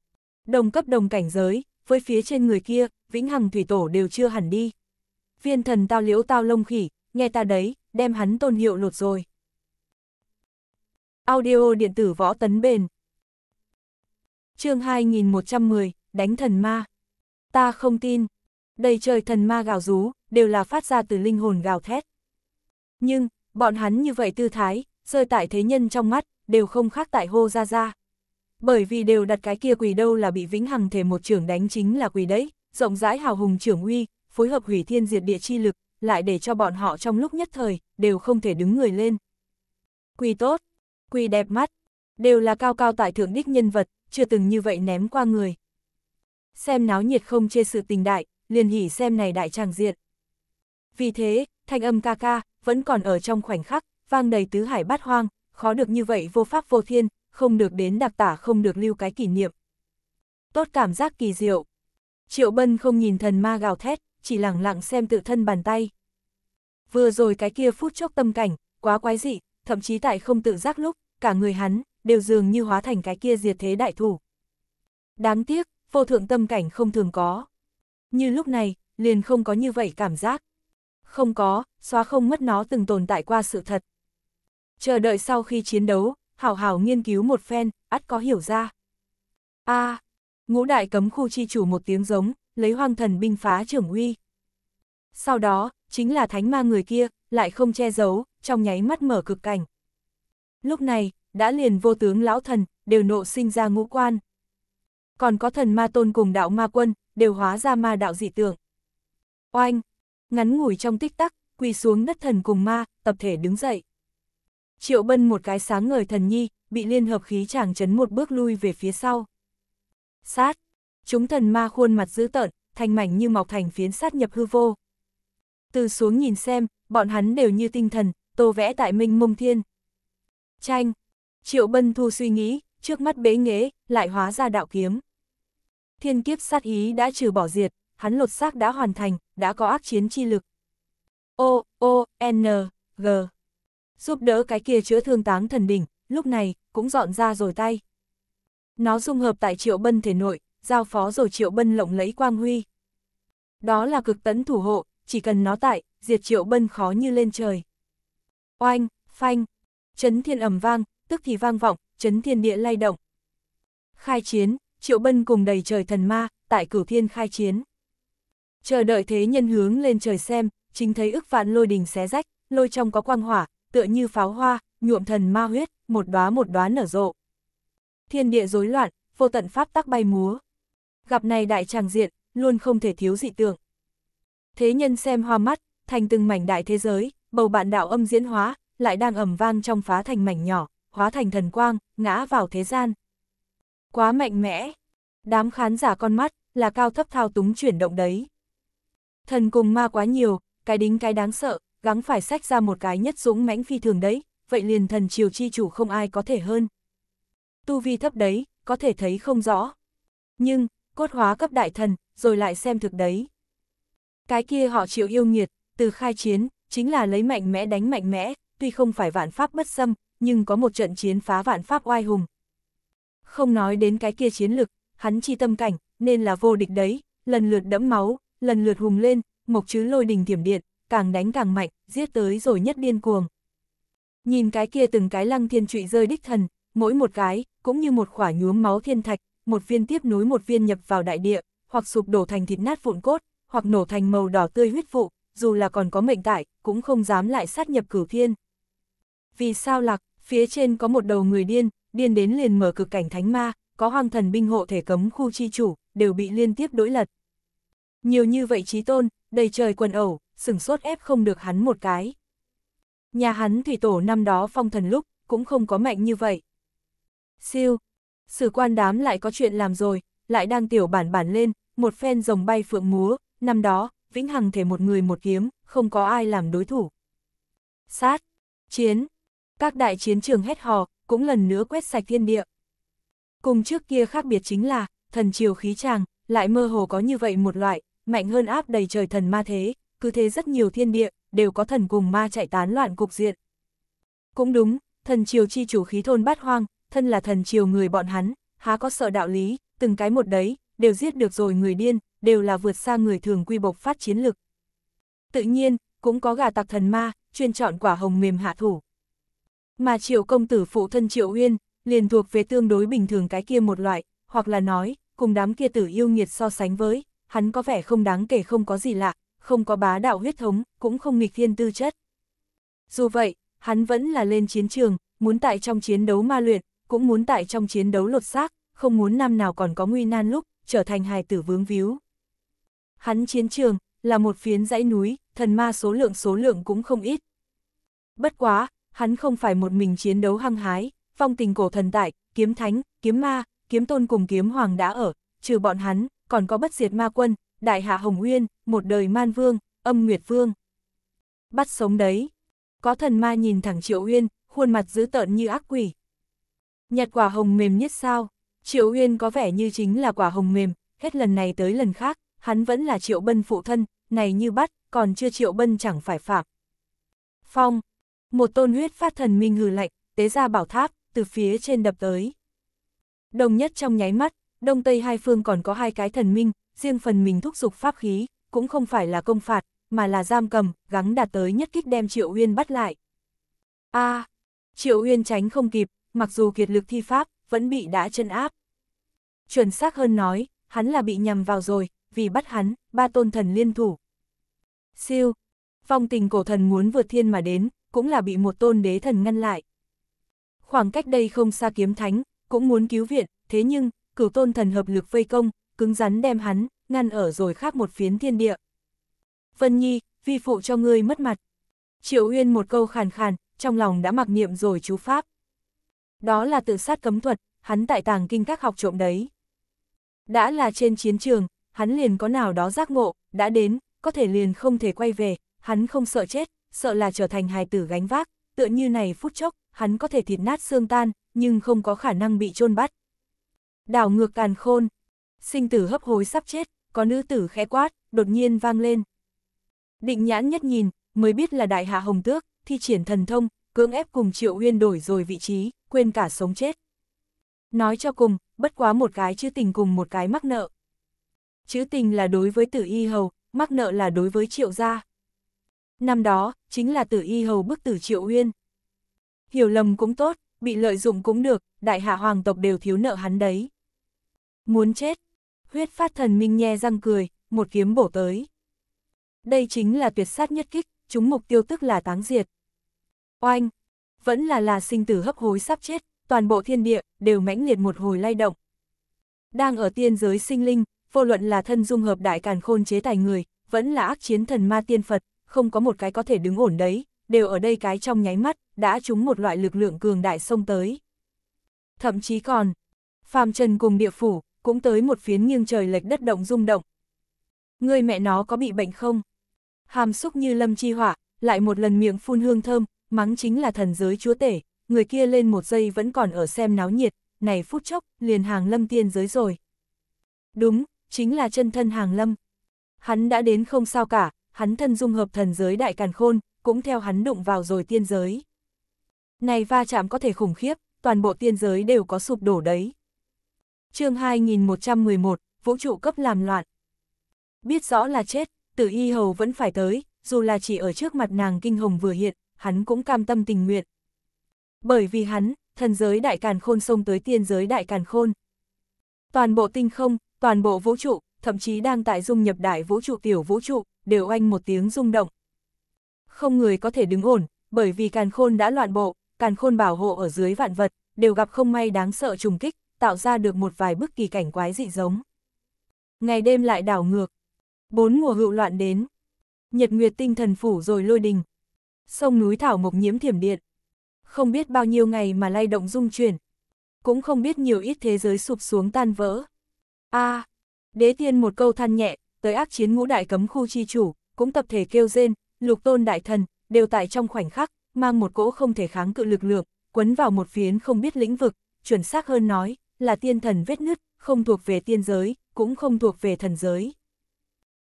đồng cấp đồng cảnh giới, với phía trên người kia, vĩnh hằng thủy tổ đều chưa hẳn đi. Viên thần tao liễu tao lông khỉ, nghe ta đấy, đem hắn tôn hiệu lột rồi. Audio điện tử võ tấn bền. chương 2110, đánh thần ma. Ta không tin, đầy trời thần ma gào rú, đều là phát ra từ linh hồn gào thét. Nhưng, bọn hắn như vậy tư thái, rơi tại thế nhân trong mắt, đều không khác tại hô ra ra. Bởi vì đều đặt cái kia quỷ đâu là bị vĩnh hằng thể một trưởng đánh chính là quỷ đấy, rộng rãi hào hùng trưởng uy, phối hợp hủy thiên diệt địa chi lực, lại để cho bọn họ trong lúc nhất thời, đều không thể đứng người lên. Quỷ tốt, quỷ đẹp mắt, đều là cao cao tại thượng đích nhân vật, chưa từng như vậy ném qua người. Xem náo nhiệt không chê sự tình đại, liền hỉ xem này đại tràng diện. Vì thế, thanh âm ca ca, vẫn còn ở trong khoảnh khắc, vang đầy tứ hải bát hoang, khó được như vậy vô pháp vô thiên, không được đến đặc tả không được lưu cái kỷ niệm. Tốt cảm giác kỳ diệu. Triệu Bân không nhìn thần ma gào thét, chỉ lặng lặng xem tự thân bàn tay. Vừa rồi cái kia phút chốc tâm cảnh, quá quái dị, thậm chí tại không tự giác lúc, cả người hắn, đều dường như hóa thành cái kia diệt thế đại thủ. Đáng tiếc, vô thượng tâm cảnh không thường có như lúc này, liền không có như vậy cảm giác. Không có, xóa không mất nó từng tồn tại qua sự thật. Chờ đợi sau khi chiến đấu, hảo hảo nghiên cứu một phen, ắt có hiểu ra. a à, ngũ đại cấm khu chi chủ một tiếng giống, lấy hoang thần binh phá trưởng uy. Sau đó, chính là thánh ma người kia, lại không che giấu, trong nháy mắt mở cực cảnh. Lúc này, đã liền vô tướng lão thần, đều nộ sinh ra ngũ quan còn có thần ma tôn cùng đạo ma quân, đều hóa ra ma đạo dị tượng. Oanh! Ngắn ngủi trong tích tắc, quỳ xuống đất thần cùng ma, tập thể đứng dậy. Triệu bân một cái sáng ngời thần nhi, bị liên hợp khí chàng chấn một bước lui về phía sau. Sát! Chúng thần ma khuôn mặt dữ tợn, thành mảnh như mọc thành phiến sát nhập hư vô. Từ xuống nhìn xem, bọn hắn đều như tinh thần, tô vẽ tại minh mông thiên. Tranh! Triệu bân thu suy nghĩ, trước mắt bế nghế, lại hóa ra đạo kiếm thiên kiếp sát ý đã trừ bỏ diệt, hắn lột xác đã hoàn thành, đã có ác chiến chi lực. O, O, N, G. Giúp đỡ cái kia chữa thương táng thần đỉnh, lúc này, cũng dọn ra rồi tay. Nó dung hợp tại triệu bân thể nội, giao phó rồi triệu bân lộng lấy quang huy. Đó là cực tấn thủ hộ, chỉ cần nó tại, diệt triệu bân khó như lên trời. Oanh, phanh, chấn thiên ẩm vang, tức thì vang vọng, chấn thiên địa lay động. Khai chiến, Triệu Bân cùng đầy trời thần ma, tại cửu thiên khai chiến. Chờ đợi thế nhân hướng lên trời xem, chính thấy ức vạn lôi đình xé rách, lôi trong có quang hỏa, tựa như pháo hoa, nhuộm thần ma huyết, một đóa một đóa nở rộ. Thiên địa rối loạn, vô tận pháp tắc bay múa. Gặp này đại tràng diện, luôn không thể thiếu dị tượng. Thế nhân xem hoa mắt, thành từng mảnh đại thế giới, bầu bạn đạo âm diễn hóa, lại đang ầm vang trong phá thành mảnh nhỏ, hóa thành thần quang, ngã vào thế gian. Quá mạnh mẽ. Đám khán giả con mắt, là cao thấp thao túng chuyển động đấy. Thần cùng ma quá nhiều, cái đính cái đáng sợ, gắng phải sách ra một cái nhất dũng mãnh phi thường đấy, vậy liền thần triều chi chủ không ai có thể hơn. Tu vi thấp đấy, có thể thấy không rõ. Nhưng, cốt hóa cấp đại thần, rồi lại xem thực đấy. Cái kia họ chịu yêu nghiệt, từ khai chiến, chính là lấy mạnh mẽ đánh mạnh mẽ, tuy không phải vạn pháp bất xâm, nhưng có một trận chiến phá vạn pháp oai hùng, không nói đến cái kia chiến lực, hắn chi tâm cảnh, nên là vô địch đấy, lần lượt đẫm máu, lần lượt hùng lên, mộc chứ lôi đình thiểm điện, càng đánh càng mạnh, giết tới rồi nhất điên cuồng. Nhìn cái kia từng cái lăng thiên trụy rơi đích thần, mỗi một cái, cũng như một khỏa nhuốm máu thiên thạch, một viên tiếp nối một viên nhập vào đại địa, hoặc sụp đổ thành thịt nát vụn cốt, hoặc nổ thành màu đỏ tươi huyết vụ, dù là còn có mệnh tại, cũng không dám lại sát nhập cửu thiên. Vì sao lạc, phía trên có một đầu người điên, điên đến liền mở cực cảnh thánh ma, có hoàng thần binh hộ thể cấm khu chi chủ, đều bị liên tiếp đối lật. Nhiều như vậy trí tôn, đầy trời quần ẩu, sừng sốt ép không được hắn một cái. Nhà hắn thủy tổ năm đó phong thần lúc, cũng không có mạnh như vậy. Siêu, sử quan đám lại có chuyện làm rồi, lại đang tiểu bản bản lên, một phen rồng bay phượng múa, năm đó, vĩnh hằng thể một người một kiếm, không có ai làm đối thủ. Sát, chiến, các đại chiến trường hét hò, cũng lần nữa quét sạch thiên địa. Cùng trước kia khác biệt chính là, thần triều khí tràng, lại mơ hồ có như vậy một loại, mạnh hơn áp đầy trời thần ma thế, cứ thế rất nhiều thiên địa, đều có thần cùng ma chạy tán loạn cục diện. Cũng đúng, thần triều chi chủ khí thôn bát hoang, thân là thần triều người bọn hắn, há có sợ đạo lý, từng cái một đấy, đều giết được rồi người điên, đều là vượt xa người thường quy bộc phát chiến lực. Tự nhiên, cũng có gà tặc thần ma, chuyên chọn quả hồng mềm hạ thủ. Mà triệu công tử phụ thân triệu uyên, liền thuộc về tương đối bình thường cái kia một loại, hoặc là nói, cùng đám kia tử yêu nghiệt so sánh với, hắn có vẻ không đáng kể không có gì lạ, không có bá đạo huyết thống, cũng không nghịch thiên tư chất. Dù vậy, hắn vẫn là lên chiến trường, muốn tại trong chiến đấu ma luyện, cũng muốn tại trong chiến đấu lột xác, không muốn năm nào còn có nguy nan lúc, trở thành hài tử vướng víu. Hắn chiến trường, là một phiến dãy núi, thần ma số lượng số lượng cũng không ít. Bất quá, hắn không phải một mình chiến đấu hăng hái, phong tình cổ thần tại, kiếm thánh, kiếm ma, kiếm tôn cùng kiếm hoàng đã ở, trừ bọn hắn, còn có bất diệt ma quân, đại hạ Hồng Uyên, một đời man vương, âm nguyệt vương. Bắt sống đấy. Có thần ma nhìn thẳng Triệu Uyên, khuôn mặt dữ tợn như ác quỷ. Nhặt quả hồng mềm nhất sao? Triệu Uyên có vẻ như chính là quả hồng mềm, hết lần này tới lần khác, hắn vẫn là Triệu Bân phụ thân, này như bắt, còn chưa Triệu Bân chẳng phải phạm. Phong, một tôn huyết phát thần minh hừ lạnh, tế ra bảo tháp, từ phía trên đập tới. Đồng nhất trong nháy mắt, đông tây hai phương còn có hai cái thần minh, riêng phần mình thúc giục pháp khí, cũng không phải là công phạt, mà là giam cầm, gắng đạt tới nhất kích đem Triệu Uyên bắt lại. A, à, Triệu Uyên tránh không kịp, mặc dù kiệt lực thi pháp, vẫn bị đã chân áp. Chuẩn xác hơn nói, hắn là bị nhầm vào rồi, vì bắt hắn, ba tôn thần liên thủ. Siêu, phong tình cổ thần muốn vượt thiên mà đến, cũng là bị một tôn đế thần ngăn lại. Khoảng cách đây không xa kiếm thánh, cũng muốn cứu viện, thế nhưng, cửu tôn thần hợp lực vây công, cứng rắn đem hắn, ngăn ở rồi khác một phiến thiên địa. Vân Nhi, vi phụ cho ngươi mất mặt. Triệu Uyên một câu khàn khàn, trong lòng đã mặc niệm rồi chú Pháp. Đó là tự sát cấm thuật, hắn tại tàng kinh các học trộm đấy. Đã là trên chiến trường, hắn liền có nào đó giác ngộ, đã đến, có thể liền không thể quay về, hắn không sợ chết, sợ là trở thành hài tử gánh vác, tựa như này phút chốc, hắn có thể thịt nát xương tan, nhưng không có khả năng bị chôn bắt. Đảo ngược càn khôn, sinh tử hấp hối sắp chết, có nữ tử khẽ quát, đột nhiên vang lên. Định nhãn nhất nhìn, mới biết là đại hạ hồng tước, thi triển thần thông, cưỡng ép cùng triệu uyên đổi rồi vị trí, quên cả sống chết. Nói cho cùng, bất quá một cái chữ tình cùng một cái mắc nợ. Chữ tình là đối với tử y hầu, mắc nợ là đối với triệu gia năm đó, chính là tử y hầu bức tử triệu uyên. Hiểu lầm cũng tốt, bị lợi dụng cũng được, đại hạ hoàng tộc đều thiếu nợ hắn đấy. Muốn chết, huyết phát thần minh nhe răng cười, một kiếm bổ tới. Đây chính là tuyệt sát nhất kích, chúng mục tiêu tức là táng diệt. Oanh, vẫn là là sinh tử hấp hối sắp chết, toàn bộ thiên địa, đều mãnh liệt một hồi lay động. Đang ở tiên giới sinh linh, vô luận là thân dung hợp đại càn khôn chế tài người, vẫn là ác chiến thần ma tiên Phật, không có một cái có thể đứng ổn đấy, đều ở đây cái trong nháy mắt, đã trúng một loại lực lượng cường đại xông tới. Thậm chí còn, phàm trần cùng địa phủ, cũng tới một phiến nghiêng trời lệch đất động rung động. Người mẹ nó có bị bệnh không? Hàm xúc như lâm chi hỏa, lại một lần miệng phun hương thơm, mắng chính là thần giới chúa tể, người kia lên một giây vẫn còn ở xem náo nhiệt, này phút chốc, liền hàng lâm tiên giới rồi. Đúng, chính là chân thân hàng lâm. Hắn đã đến không sao cả, hắn thân dung hợp thần giới đại càn khôn, cũng theo hắn đụng vào rồi tiên giới. Này va chạm có thể khủng khiếp, toàn bộ tiên giới đều có sụp đổ đấy. chương 2111, vũ trụ cấp làm loạn. Biết rõ là chết, tử y hầu vẫn phải tới, dù là chỉ ở trước mặt nàng kinh hồng vừa hiện, hắn cũng cam tâm tình nguyện. Bởi vì hắn, thần giới đại càn khôn xông tới tiên giới đại càn khôn. Toàn bộ tinh không, toàn bộ vũ trụ, thậm chí đang tại dung nhập đại vũ trụ tiểu vũ trụ, đều oanh một tiếng rung động. Không người có thể đứng ổn, bởi vì càn khôn đã loạn bộ, càn khôn bảo hộ ở dưới vạn vật, đều gặp không may đáng sợ trùng kích, tạo ra được một vài bức kỳ cảnh quái dị giống. Ngày đêm lại đảo ngược, bốn mùa hữu loạn đến, nhật nguyệt tinh thần phủ rồi lôi đình, sông núi thảo mộc nhiễm thiểm điện, không biết bao nhiêu ngày mà lay động rung chuyển, cũng không biết nhiều ít thế giới sụp xuống tan vỡ. A, à, đế tiên một câu than nhẹ, tới ác chiến ngũ đại cấm khu chi chủ, cũng tập thể kêu rên, lục tôn đại thần, đều tại trong khoảnh khắc, mang một cỗ không thể kháng cự lực lượng, quấn vào một phiến không biết lĩnh vực, chuẩn xác hơn nói, là tiên thần vết nứt, không thuộc về tiên giới, cũng không thuộc về thần giới.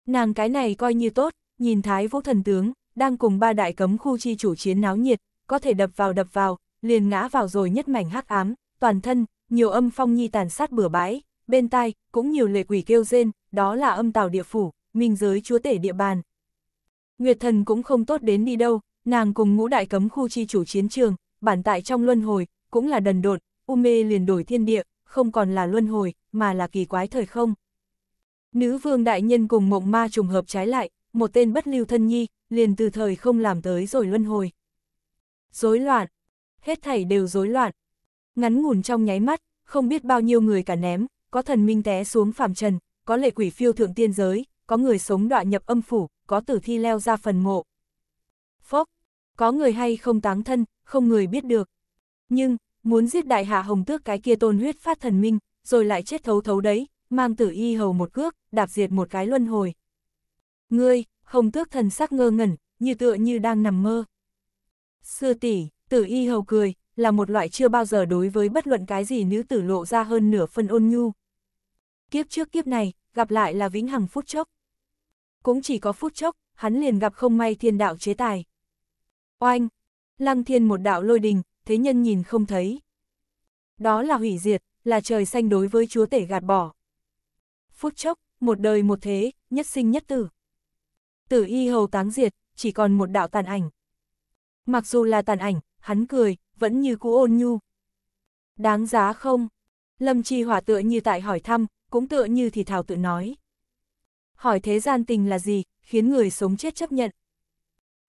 Nàng cái này coi như tốt, nhìn thái vũ thần tướng, đang cùng ba đại cấm khu chi chủ chiến náo nhiệt, có thể đập vào đập vào, liền ngã vào rồi nhất mảnh hắc ám, toàn thân, nhiều âm phong nhi tàn sát bừa bãi, bên tai, cũng nhiều lệ quỷ kêu rên, đó là âm tào địa phủ, minh giới chúa tể địa bàn. Nguyệt thần cũng không tốt đến đi đâu, nàng cùng ngũ đại cấm khu chi chủ chiến trường, bản tại trong luân hồi, cũng là đần đột, u mê liền đổi thiên địa, không còn là luân hồi, mà là kỳ quái thời không. Nữ vương đại nhân cùng mộng ma trùng hợp trái lại, một tên bất lưu thân nhi, liền từ thời không làm tới rồi luân hồi. Rối loạn, hết thảy đều rối loạn. Ngắn ngủn trong nháy mắt, không biết bao nhiêu người cả ném, có thần minh té xuống phàm trần, có lệ quỷ phiêu thượng tiên giới, có người sống đọa nhập âm phủ, có tử thi leo ra phần mộ. Phốc, có người hay không táng thân, không người biết được. Nhưng, muốn giết đại hạ hồng tước cái kia tôn huyết phát thần minh, rồi lại chết thấu thấu đấy, mang tử y hầu một cước, đạp diệt một cái luân hồi. Ngươi, hồng tước thần sắc ngơ ngẩn, như tựa như đang nằm mơ. Sư tỷ tử y hầu cười, là một loại chưa bao giờ đối với bất luận cái gì nữ tử lộ ra hơn nửa phân ôn nhu. Kiếp trước kiếp này, gặp lại là vĩnh hằng phút chốc. Cũng chỉ có phút chốc, hắn liền gặp không may thiên đạo chế tài. Oanh! Lăng thiên một đạo lôi đình, thế nhân nhìn không thấy. Đó là hủy diệt, là trời xanh đối với chúa tể gạt bỏ. Phút chốc, một đời một thế, nhất sinh nhất tử. Tử y hầu táng diệt, chỉ còn một đạo tàn ảnh. Mặc dù là tàn ảnh, hắn cười, vẫn như cũ ôn nhu. Đáng giá không? Lâm Chi Hỏa tựa như tại hỏi thăm, cũng tựa như thì thảo tự nói. Hỏi thế gian tình là gì, khiến người sống chết chấp nhận.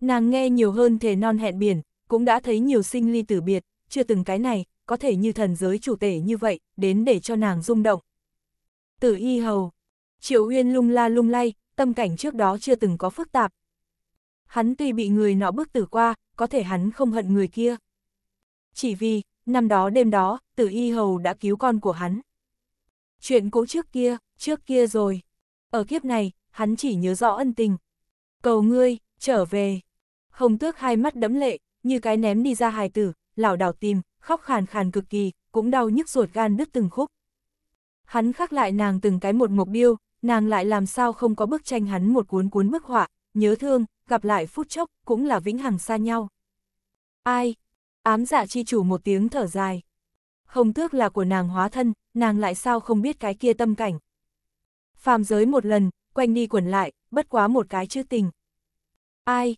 Nàng nghe nhiều hơn thể non hẹn biển, cũng đã thấy nhiều sinh ly tử biệt, chưa từng cái này, có thể như thần giới chủ tể như vậy, đến để cho nàng rung động. Tử y hầu, triệu uyên lung la lung lay, tâm cảnh trước đó chưa từng có phức tạp. Hắn tuy bị người nọ bước tử qua, có thể hắn không hận người kia. Chỉ vì, năm đó đêm đó, tử y hầu đã cứu con của hắn, Chuyện cũ trước kia, trước kia rồi. Ở kiếp này, hắn chỉ nhớ rõ ân tình. Cầu ngươi, trở về. Hồng tước hai mắt đẫm lệ, như cái ném đi ra hài tử, lảo đảo tìm, khóc khàn khàn cực kỳ, cũng đau nhức ruột gan đứt từng khúc. Hắn khắc lại nàng từng cái một mục điêu, nàng lại làm sao không có bức tranh hắn một cuốn cuốn bức họa, nhớ thương, gặp lại phút chốc, cũng là vĩnh hằng xa nhau. Ai? Ám dạ chi chủ một tiếng thở dài. Hồng tước là của nàng hóa thân, nàng lại sao không biết cái kia tâm cảnh. Phàm giới một lần, quanh đi quẩn lại, bất quá một cái chứ tình. Ai?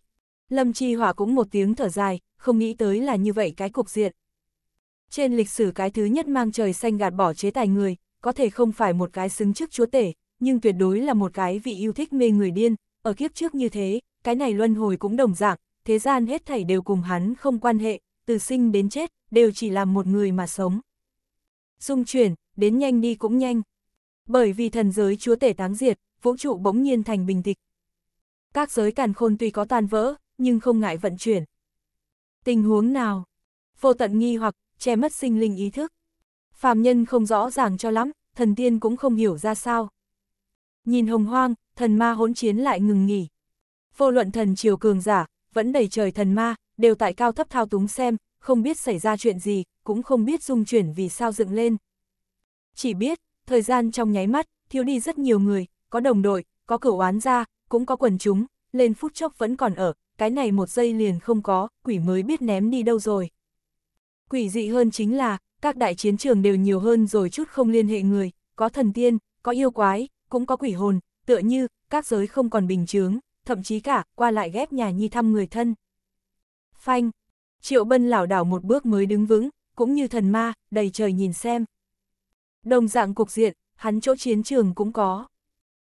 Lâm Chi Hỏa cũng một tiếng thở dài, không nghĩ tới là như vậy cái cục diện. Trên lịch sử cái thứ nhất mang trời xanh gạt bỏ chế tài người, có thể không phải một cái xứng chức chúa tể, nhưng tuyệt đối là một cái vị yêu thích mê người điên, ở kiếp trước như thế, cái này luân hồi cũng đồng dạng, thế gian hết thảy đều cùng hắn không quan hệ, từ sinh đến chết, đều chỉ là một người mà sống. Dung chuyển, đến nhanh đi cũng nhanh. Bởi vì thần giới chúa tể táng diệt, vũ trụ bỗng nhiên thành bình tịch. Các giới càn khôn tuy có tan vỡ, nhưng không ngại vận chuyển. Tình huống nào? Vô tận nghi hoặc, che mất sinh linh ý thức. Phàm nhân không rõ ràng cho lắm, thần tiên cũng không hiểu ra sao. Nhìn hồng hoang, thần ma hỗn chiến lại ngừng nghỉ. Vô luận thần triều cường giả, vẫn đầy trời thần ma, đều tại cao thấp thao túng xem, không biết xảy ra chuyện gì, cũng không biết dung chuyển vì sao dựng lên chỉ biết, thời gian trong nháy mắt, thiếu đi rất nhiều người, có đồng đội, có cửu oán ra, cũng có quần chúng, lên phút chốc vẫn còn ở, cái này một giây liền không có, quỷ mới biết ném đi đâu rồi. Quỷ dị hơn chính là, các đại chiến trường đều nhiều hơn rồi chút không liên hệ người, có thần tiên, có yêu quái, cũng có quỷ hồn, tựa như, các giới không còn bình chướng, thậm chí cả, qua lại ghép nhà nhi thăm người thân. Phanh, triệu bân lảo đảo một bước mới đứng vững, cũng như thần ma, đầy trời nhìn xem, Đồng dạng cục diện, hắn chỗ chiến trường cũng có.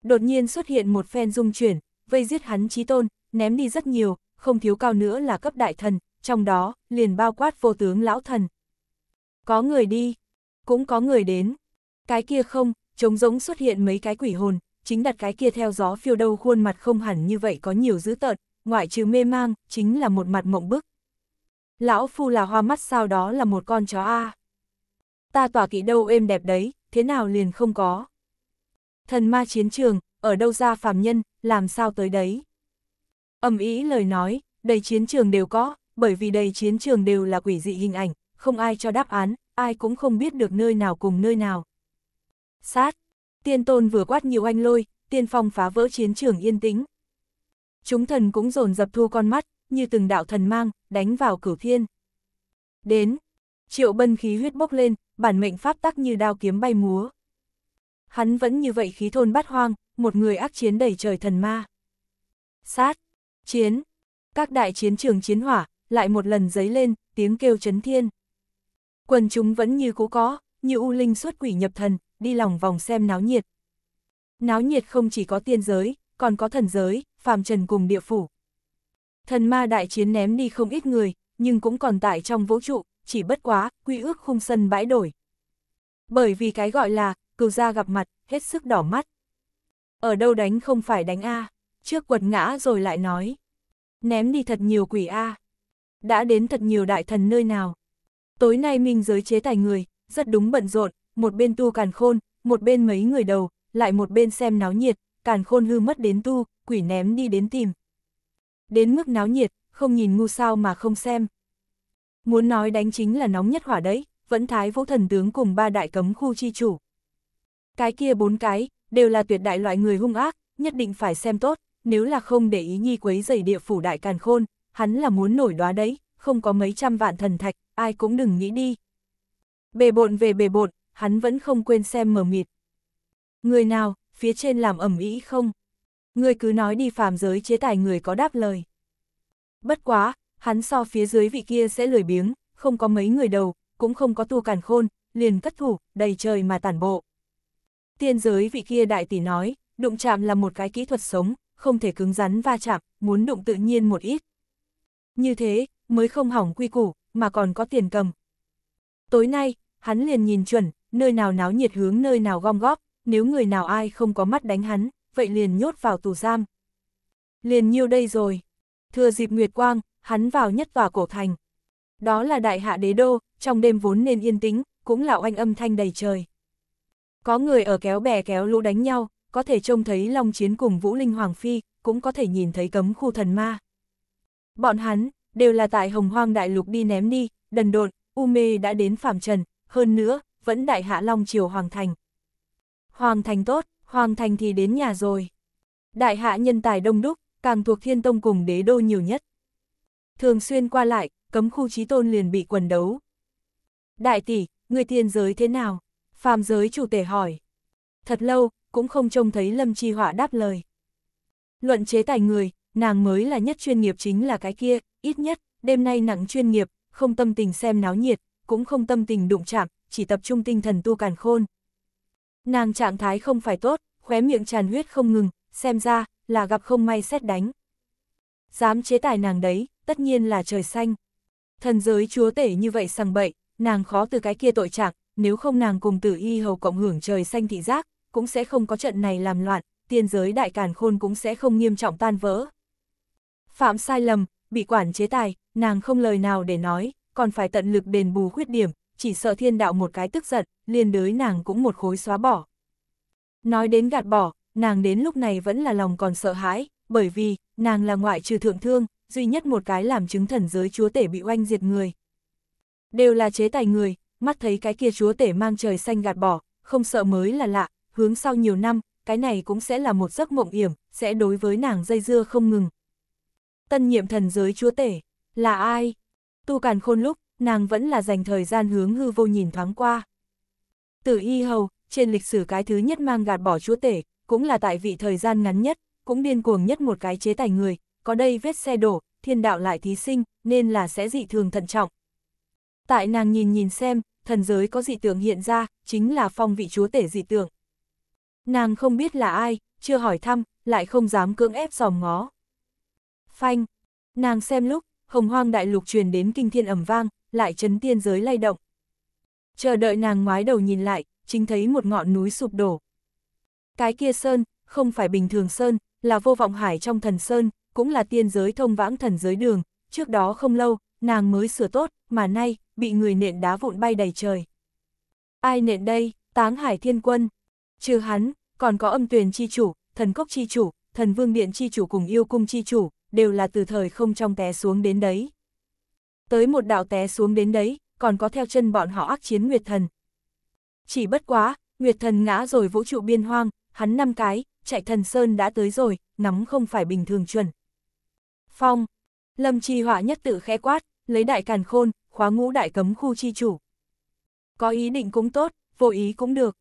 Đột nhiên xuất hiện một phen dung chuyển, vây giết hắn chí tôn, ném đi rất nhiều, không thiếu cao nữa là cấp đại thần, trong đó, liền bao quát vô tướng lão thần. Có người đi, cũng có người đến. Cái kia không, trống rỗng xuất hiện mấy cái quỷ hồn, chính đặt cái kia theo gió phiêu đâu khuôn mặt không hẳn như vậy có nhiều dữ tợn, ngoại trừ mê mang, chính là một mặt mộng bức. Lão phu là hoa mắt sao đó là một con chó A. À ta tỏa kỹ đâu êm đẹp đấy, thế nào liền không có. Thần ma chiến trường, ở đâu ra phàm nhân, làm sao tới đấy. Âm ý lời nói, đầy chiến trường đều có, bởi vì đầy chiến trường đều là quỷ dị hình ảnh, không ai cho đáp án, ai cũng không biết được nơi nào cùng nơi nào. Sát, tiên tôn vừa quát nhiều anh lôi, tiên phong phá vỡ chiến trường yên tĩnh. Chúng thần cũng dồn dập thu con mắt, như từng đạo thần mang, đánh vào cửu thiên. Đến, Triệu bân khí huyết bốc lên, bản mệnh pháp tắc như đao kiếm bay múa. Hắn vẫn như vậy khí thôn bát hoang, một người ác chiến đẩy trời thần ma. Sát, chiến, các đại chiến trường chiến hỏa, lại một lần giấy lên, tiếng kêu chấn thiên. Quần chúng vẫn như cũ có, như u linh xuất quỷ nhập thần, đi lòng vòng xem náo nhiệt. Náo nhiệt không chỉ có tiên giới, còn có thần giới, phàm trần cùng địa phủ. Thần ma đại chiến ném đi không ít người, nhưng cũng còn tại trong vũ trụ, chỉ bất quá, quy ước khung sân bãi đổi. Bởi vì cái gọi là, cừu gia gặp mặt, hết sức đỏ mắt. Ở đâu đánh không phải đánh A, trước quật ngã rồi lại nói. Ném đi thật nhiều quỷ A. Đã đến thật nhiều đại thần nơi nào. Tối nay mình giới chế tài người, rất đúng bận rộn, một bên tu càn khôn, một bên mấy người đầu, lại một bên xem náo nhiệt, càn khôn hư mất đến tu, quỷ ném đi đến tìm. Đến mức náo nhiệt, không nhìn ngu sao mà không xem, Muốn nói đánh chính là nóng nhất hỏa đấy, vẫn thái vũ thần tướng cùng ba đại cấm khu chi chủ. Cái kia bốn cái, đều là tuyệt đại loại người hung ác, nhất định phải xem tốt, nếu là không để ý nhi quấy dày địa phủ đại càn khôn, hắn là muốn nổi đoá đấy, không có mấy trăm vạn thần thạch, ai cũng đừng nghĩ đi. Bề bộn về bề bộn, hắn vẫn không quên xem mờ mịt. Người nào, phía trên làm ẩm ý không? Người cứ nói đi phàm giới chế tài người có đáp lời. Bất quá, hắn so phía dưới vị kia sẽ lười biếng, không có mấy người đầu, cũng không có tu càn khôn, liền cất thủ, đầy trời mà tản bộ. Tiên giới vị kia đại tỷ nói, đụng chạm là một cái kỹ thuật sống, không thể cứng rắn va chạm, muốn đụng tự nhiên một ít. Như thế, mới không hỏng quy củ, mà còn có tiền cầm. Tối nay, hắn liền nhìn chuẩn, nơi nào náo nhiệt hướng nơi nào gom góp, nếu người nào ai không có mắt đánh hắn, vậy liền nhốt vào tù giam. Liền nhiêu đây rồi. Thừa dịp Nguyệt Quang, hắn vào nhất tòa cổ thành. Đó là đại hạ đế đô, trong đêm vốn nên yên tĩnh, cũng lạo anh âm thanh đầy trời. Có người ở kéo bè kéo lũ đánh nhau, có thể trông thấy Long Chiến cùng Vũ Linh Hoàng Phi, cũng có thể nhìn thấy cấm khu thần ma. Bọn hắn, đều là tại hồng hoang đại lục đi ném đi, đần độn, u mê đã đến phạm trần, hơn nữa, vẫn đại hạ Long Triều Hoàng Thành. Hoàng Thành tốt, Hoàng Thành thì đến nhà rồi. Đại hạ nhân tài đông đúc, càng thuộc thiên tông cùng đế đô nhiều nhất thường xuyên qua lại, cấm khu trí tôn liền bị quần đấu. Đại tỷ, người tiên giới thế nào? Phàm giới chủ tể hỏi. Thật lâu, cũng không trông thấy Lâm Chi Họa đáp lời. Luận chế tài người, nàng mới là nhất chuyên nghiệp chính là cái kia, ít nhất, đêm nay nặng chuyên nghiệp, không tâm tình xem náo nhiệt, cũng không tâm tình đụng chạm, chỉ tập trung tinh thần tu càn khôn. Nàng trạng thái không phải tốt, khóe miệng tràn huyết không ngừng, xem ra, là gặp không may xét đánh. Dám chế tài nàng đấy, tất nhiên là trời xanh. Thần giới chúa tể như vậy sằng bậy, nàng khó từ cái kia tội trạng, nếu không nàng cùng tử y hầu cộng hưởng trời xanh thị giác, cũng sẽ không có trận này làm loạn, tiên giới đại càn khôn cũng sẽ không nghiêm trọng tan vỡ. Phạm sai lầm, bị quản chế tài, nàng không lời nào để nói, còn phải tận lực đền bù khuyết điểm, chỉ sợ thiên đạo một cái tức giận, liên đới nàng cũng một khối xóa bỏ. Nói đến gạt bỏ, nàng đến lúc này vẫn là lòng còn sợ hãi, bởi vì, nàng là ngoại trừ thượng thương, duy nhất một cái làm chứng thần giới chúa tể bị oanh diệt người. Đều là chế tài người, mắt thấy cái kia chúa tể mang trời xanh gạt bỏ, không sợ mới là lạ, hướng sau nhiều năm, cái này cũng sẽ là một giấc mộng yểm, sẽ đối với nàng dây dưa không ngừng. Tân nhiệm thần giới chúa tể, là ai? Tu càn khôn lúc, nàng vẫn là dành thời gian hướng hư vô nhìn thoáng qua. Tử y hầu, trên lịch sử cái thứ nhất mang gạt bỏ chúa tể, cũng là tại vị thời gian ngắn nhất, cũng điên cuồng nhất một cái chế tài người, có đây vết xe đổ, thiên đạo lại thí sinh, nên là sẽ dị thường thận trọng. Tại nàng nhìn nhìn xem, thần giới có dị tượng hiện ra, chính là phong vị chúa tể dị tượng. Nàng không biết là ai, chưa hỏi thăm, lại không dám cưỡng ép dòm ngó. Phanh, nàng xem lúc, hồng hoang đại lục truyền đến kinh thiên ẩm vang, lại chấn tiên giới lay động. Chờ đợi nàng ngoái đầu nhìn lại, chính thấy một ngọn núi sụp đổ. Cái kia sơn, không phải bình thường sơn, là vô vọng hải trong thần sơn, cũng là tiên giới thông vãng thần giới đường, trước đó không lâu, nàng mới sửa tốt, mà nay, bị người nện đá vụn bay đầy trời. Ai nện đây, táng hải thiên quân. Trừ hắn, còn có âm tuyền chi chủ, thần cốc chi chủ, thần vương điện chi chủ cùng yêu cung chi chủ, đều là từ thời không trong té xuống đến đấy. Tới một đạo té xuống đến đấy, còn có theo chân bọn họ ác chiến Nguyệt Thần. Chỉ bất quá, Nguyệt Thần ngã rồi vũ trụ biên hoang, hắn năm cái, chạy thần sơn đã tới rồi, nắm không phải bình thường chuẩn, Phong. Lâm Chi Họa nhất tự khẽ quát, lấy đại càn khôn, khóa ngũ đại cấm khu chi chủ. Có ý định cũng tốt, vô ý cũng được.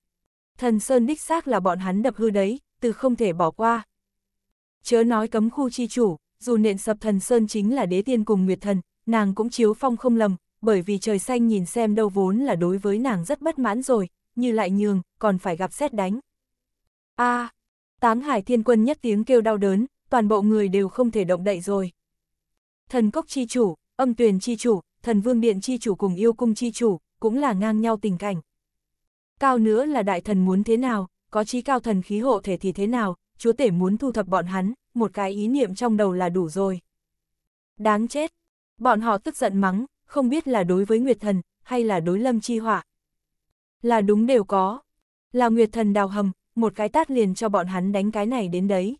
Thần Sơn đích xác là bọn hắn đập hư đấy, từ không thể bỏ qua. Chớ nói cấm khu chi chủ, dù nện sập thần Sơn chính là đế tiên cùng nguyệt thần, nàng cũng chiếu phong không lầm, bởi vì trời xanh nhìn xem đâu vốn là đối với nàng rất bất mãn rồi, như lại nhường, còn phải gặp xét đánh. a táng hải thiên quân nhất tiếng kêu đau đớn, toàn bộ người đều không thể động đậy rồi. Thần cốc chi chủ, âm tuyền chi chủ, thần vương điện chi chủ cùng yêu cung chi chủ, cũng là ngang nhau tình cảnh. Cao nữa là đại thần muốn thế nào, có chí cao thần khí hộ thể thì thế nào, chúa tể muốn thu thập bọn hắn, một cái ý niệm trong đầu là đủ rồi. Đáng chết! Bọn họ tức giận mắng, không biết là đối với Nguyệt Thần, hay là đối Lâm Chi Hỏa. Là đúng đều có. Là Nguyệt Thần đào hầm, một cái tát liền cho bọn hắn đánh cái này đến đấy.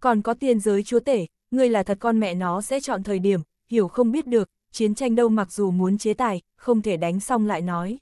Còn có tiên giới chúa tể, ngươi là thật con mẹ nó sẽ chọn thời điểm, hiểu không biết được, chiến tranh đâu mặc dù muốn chế tài, không thể đánh xong lại nói.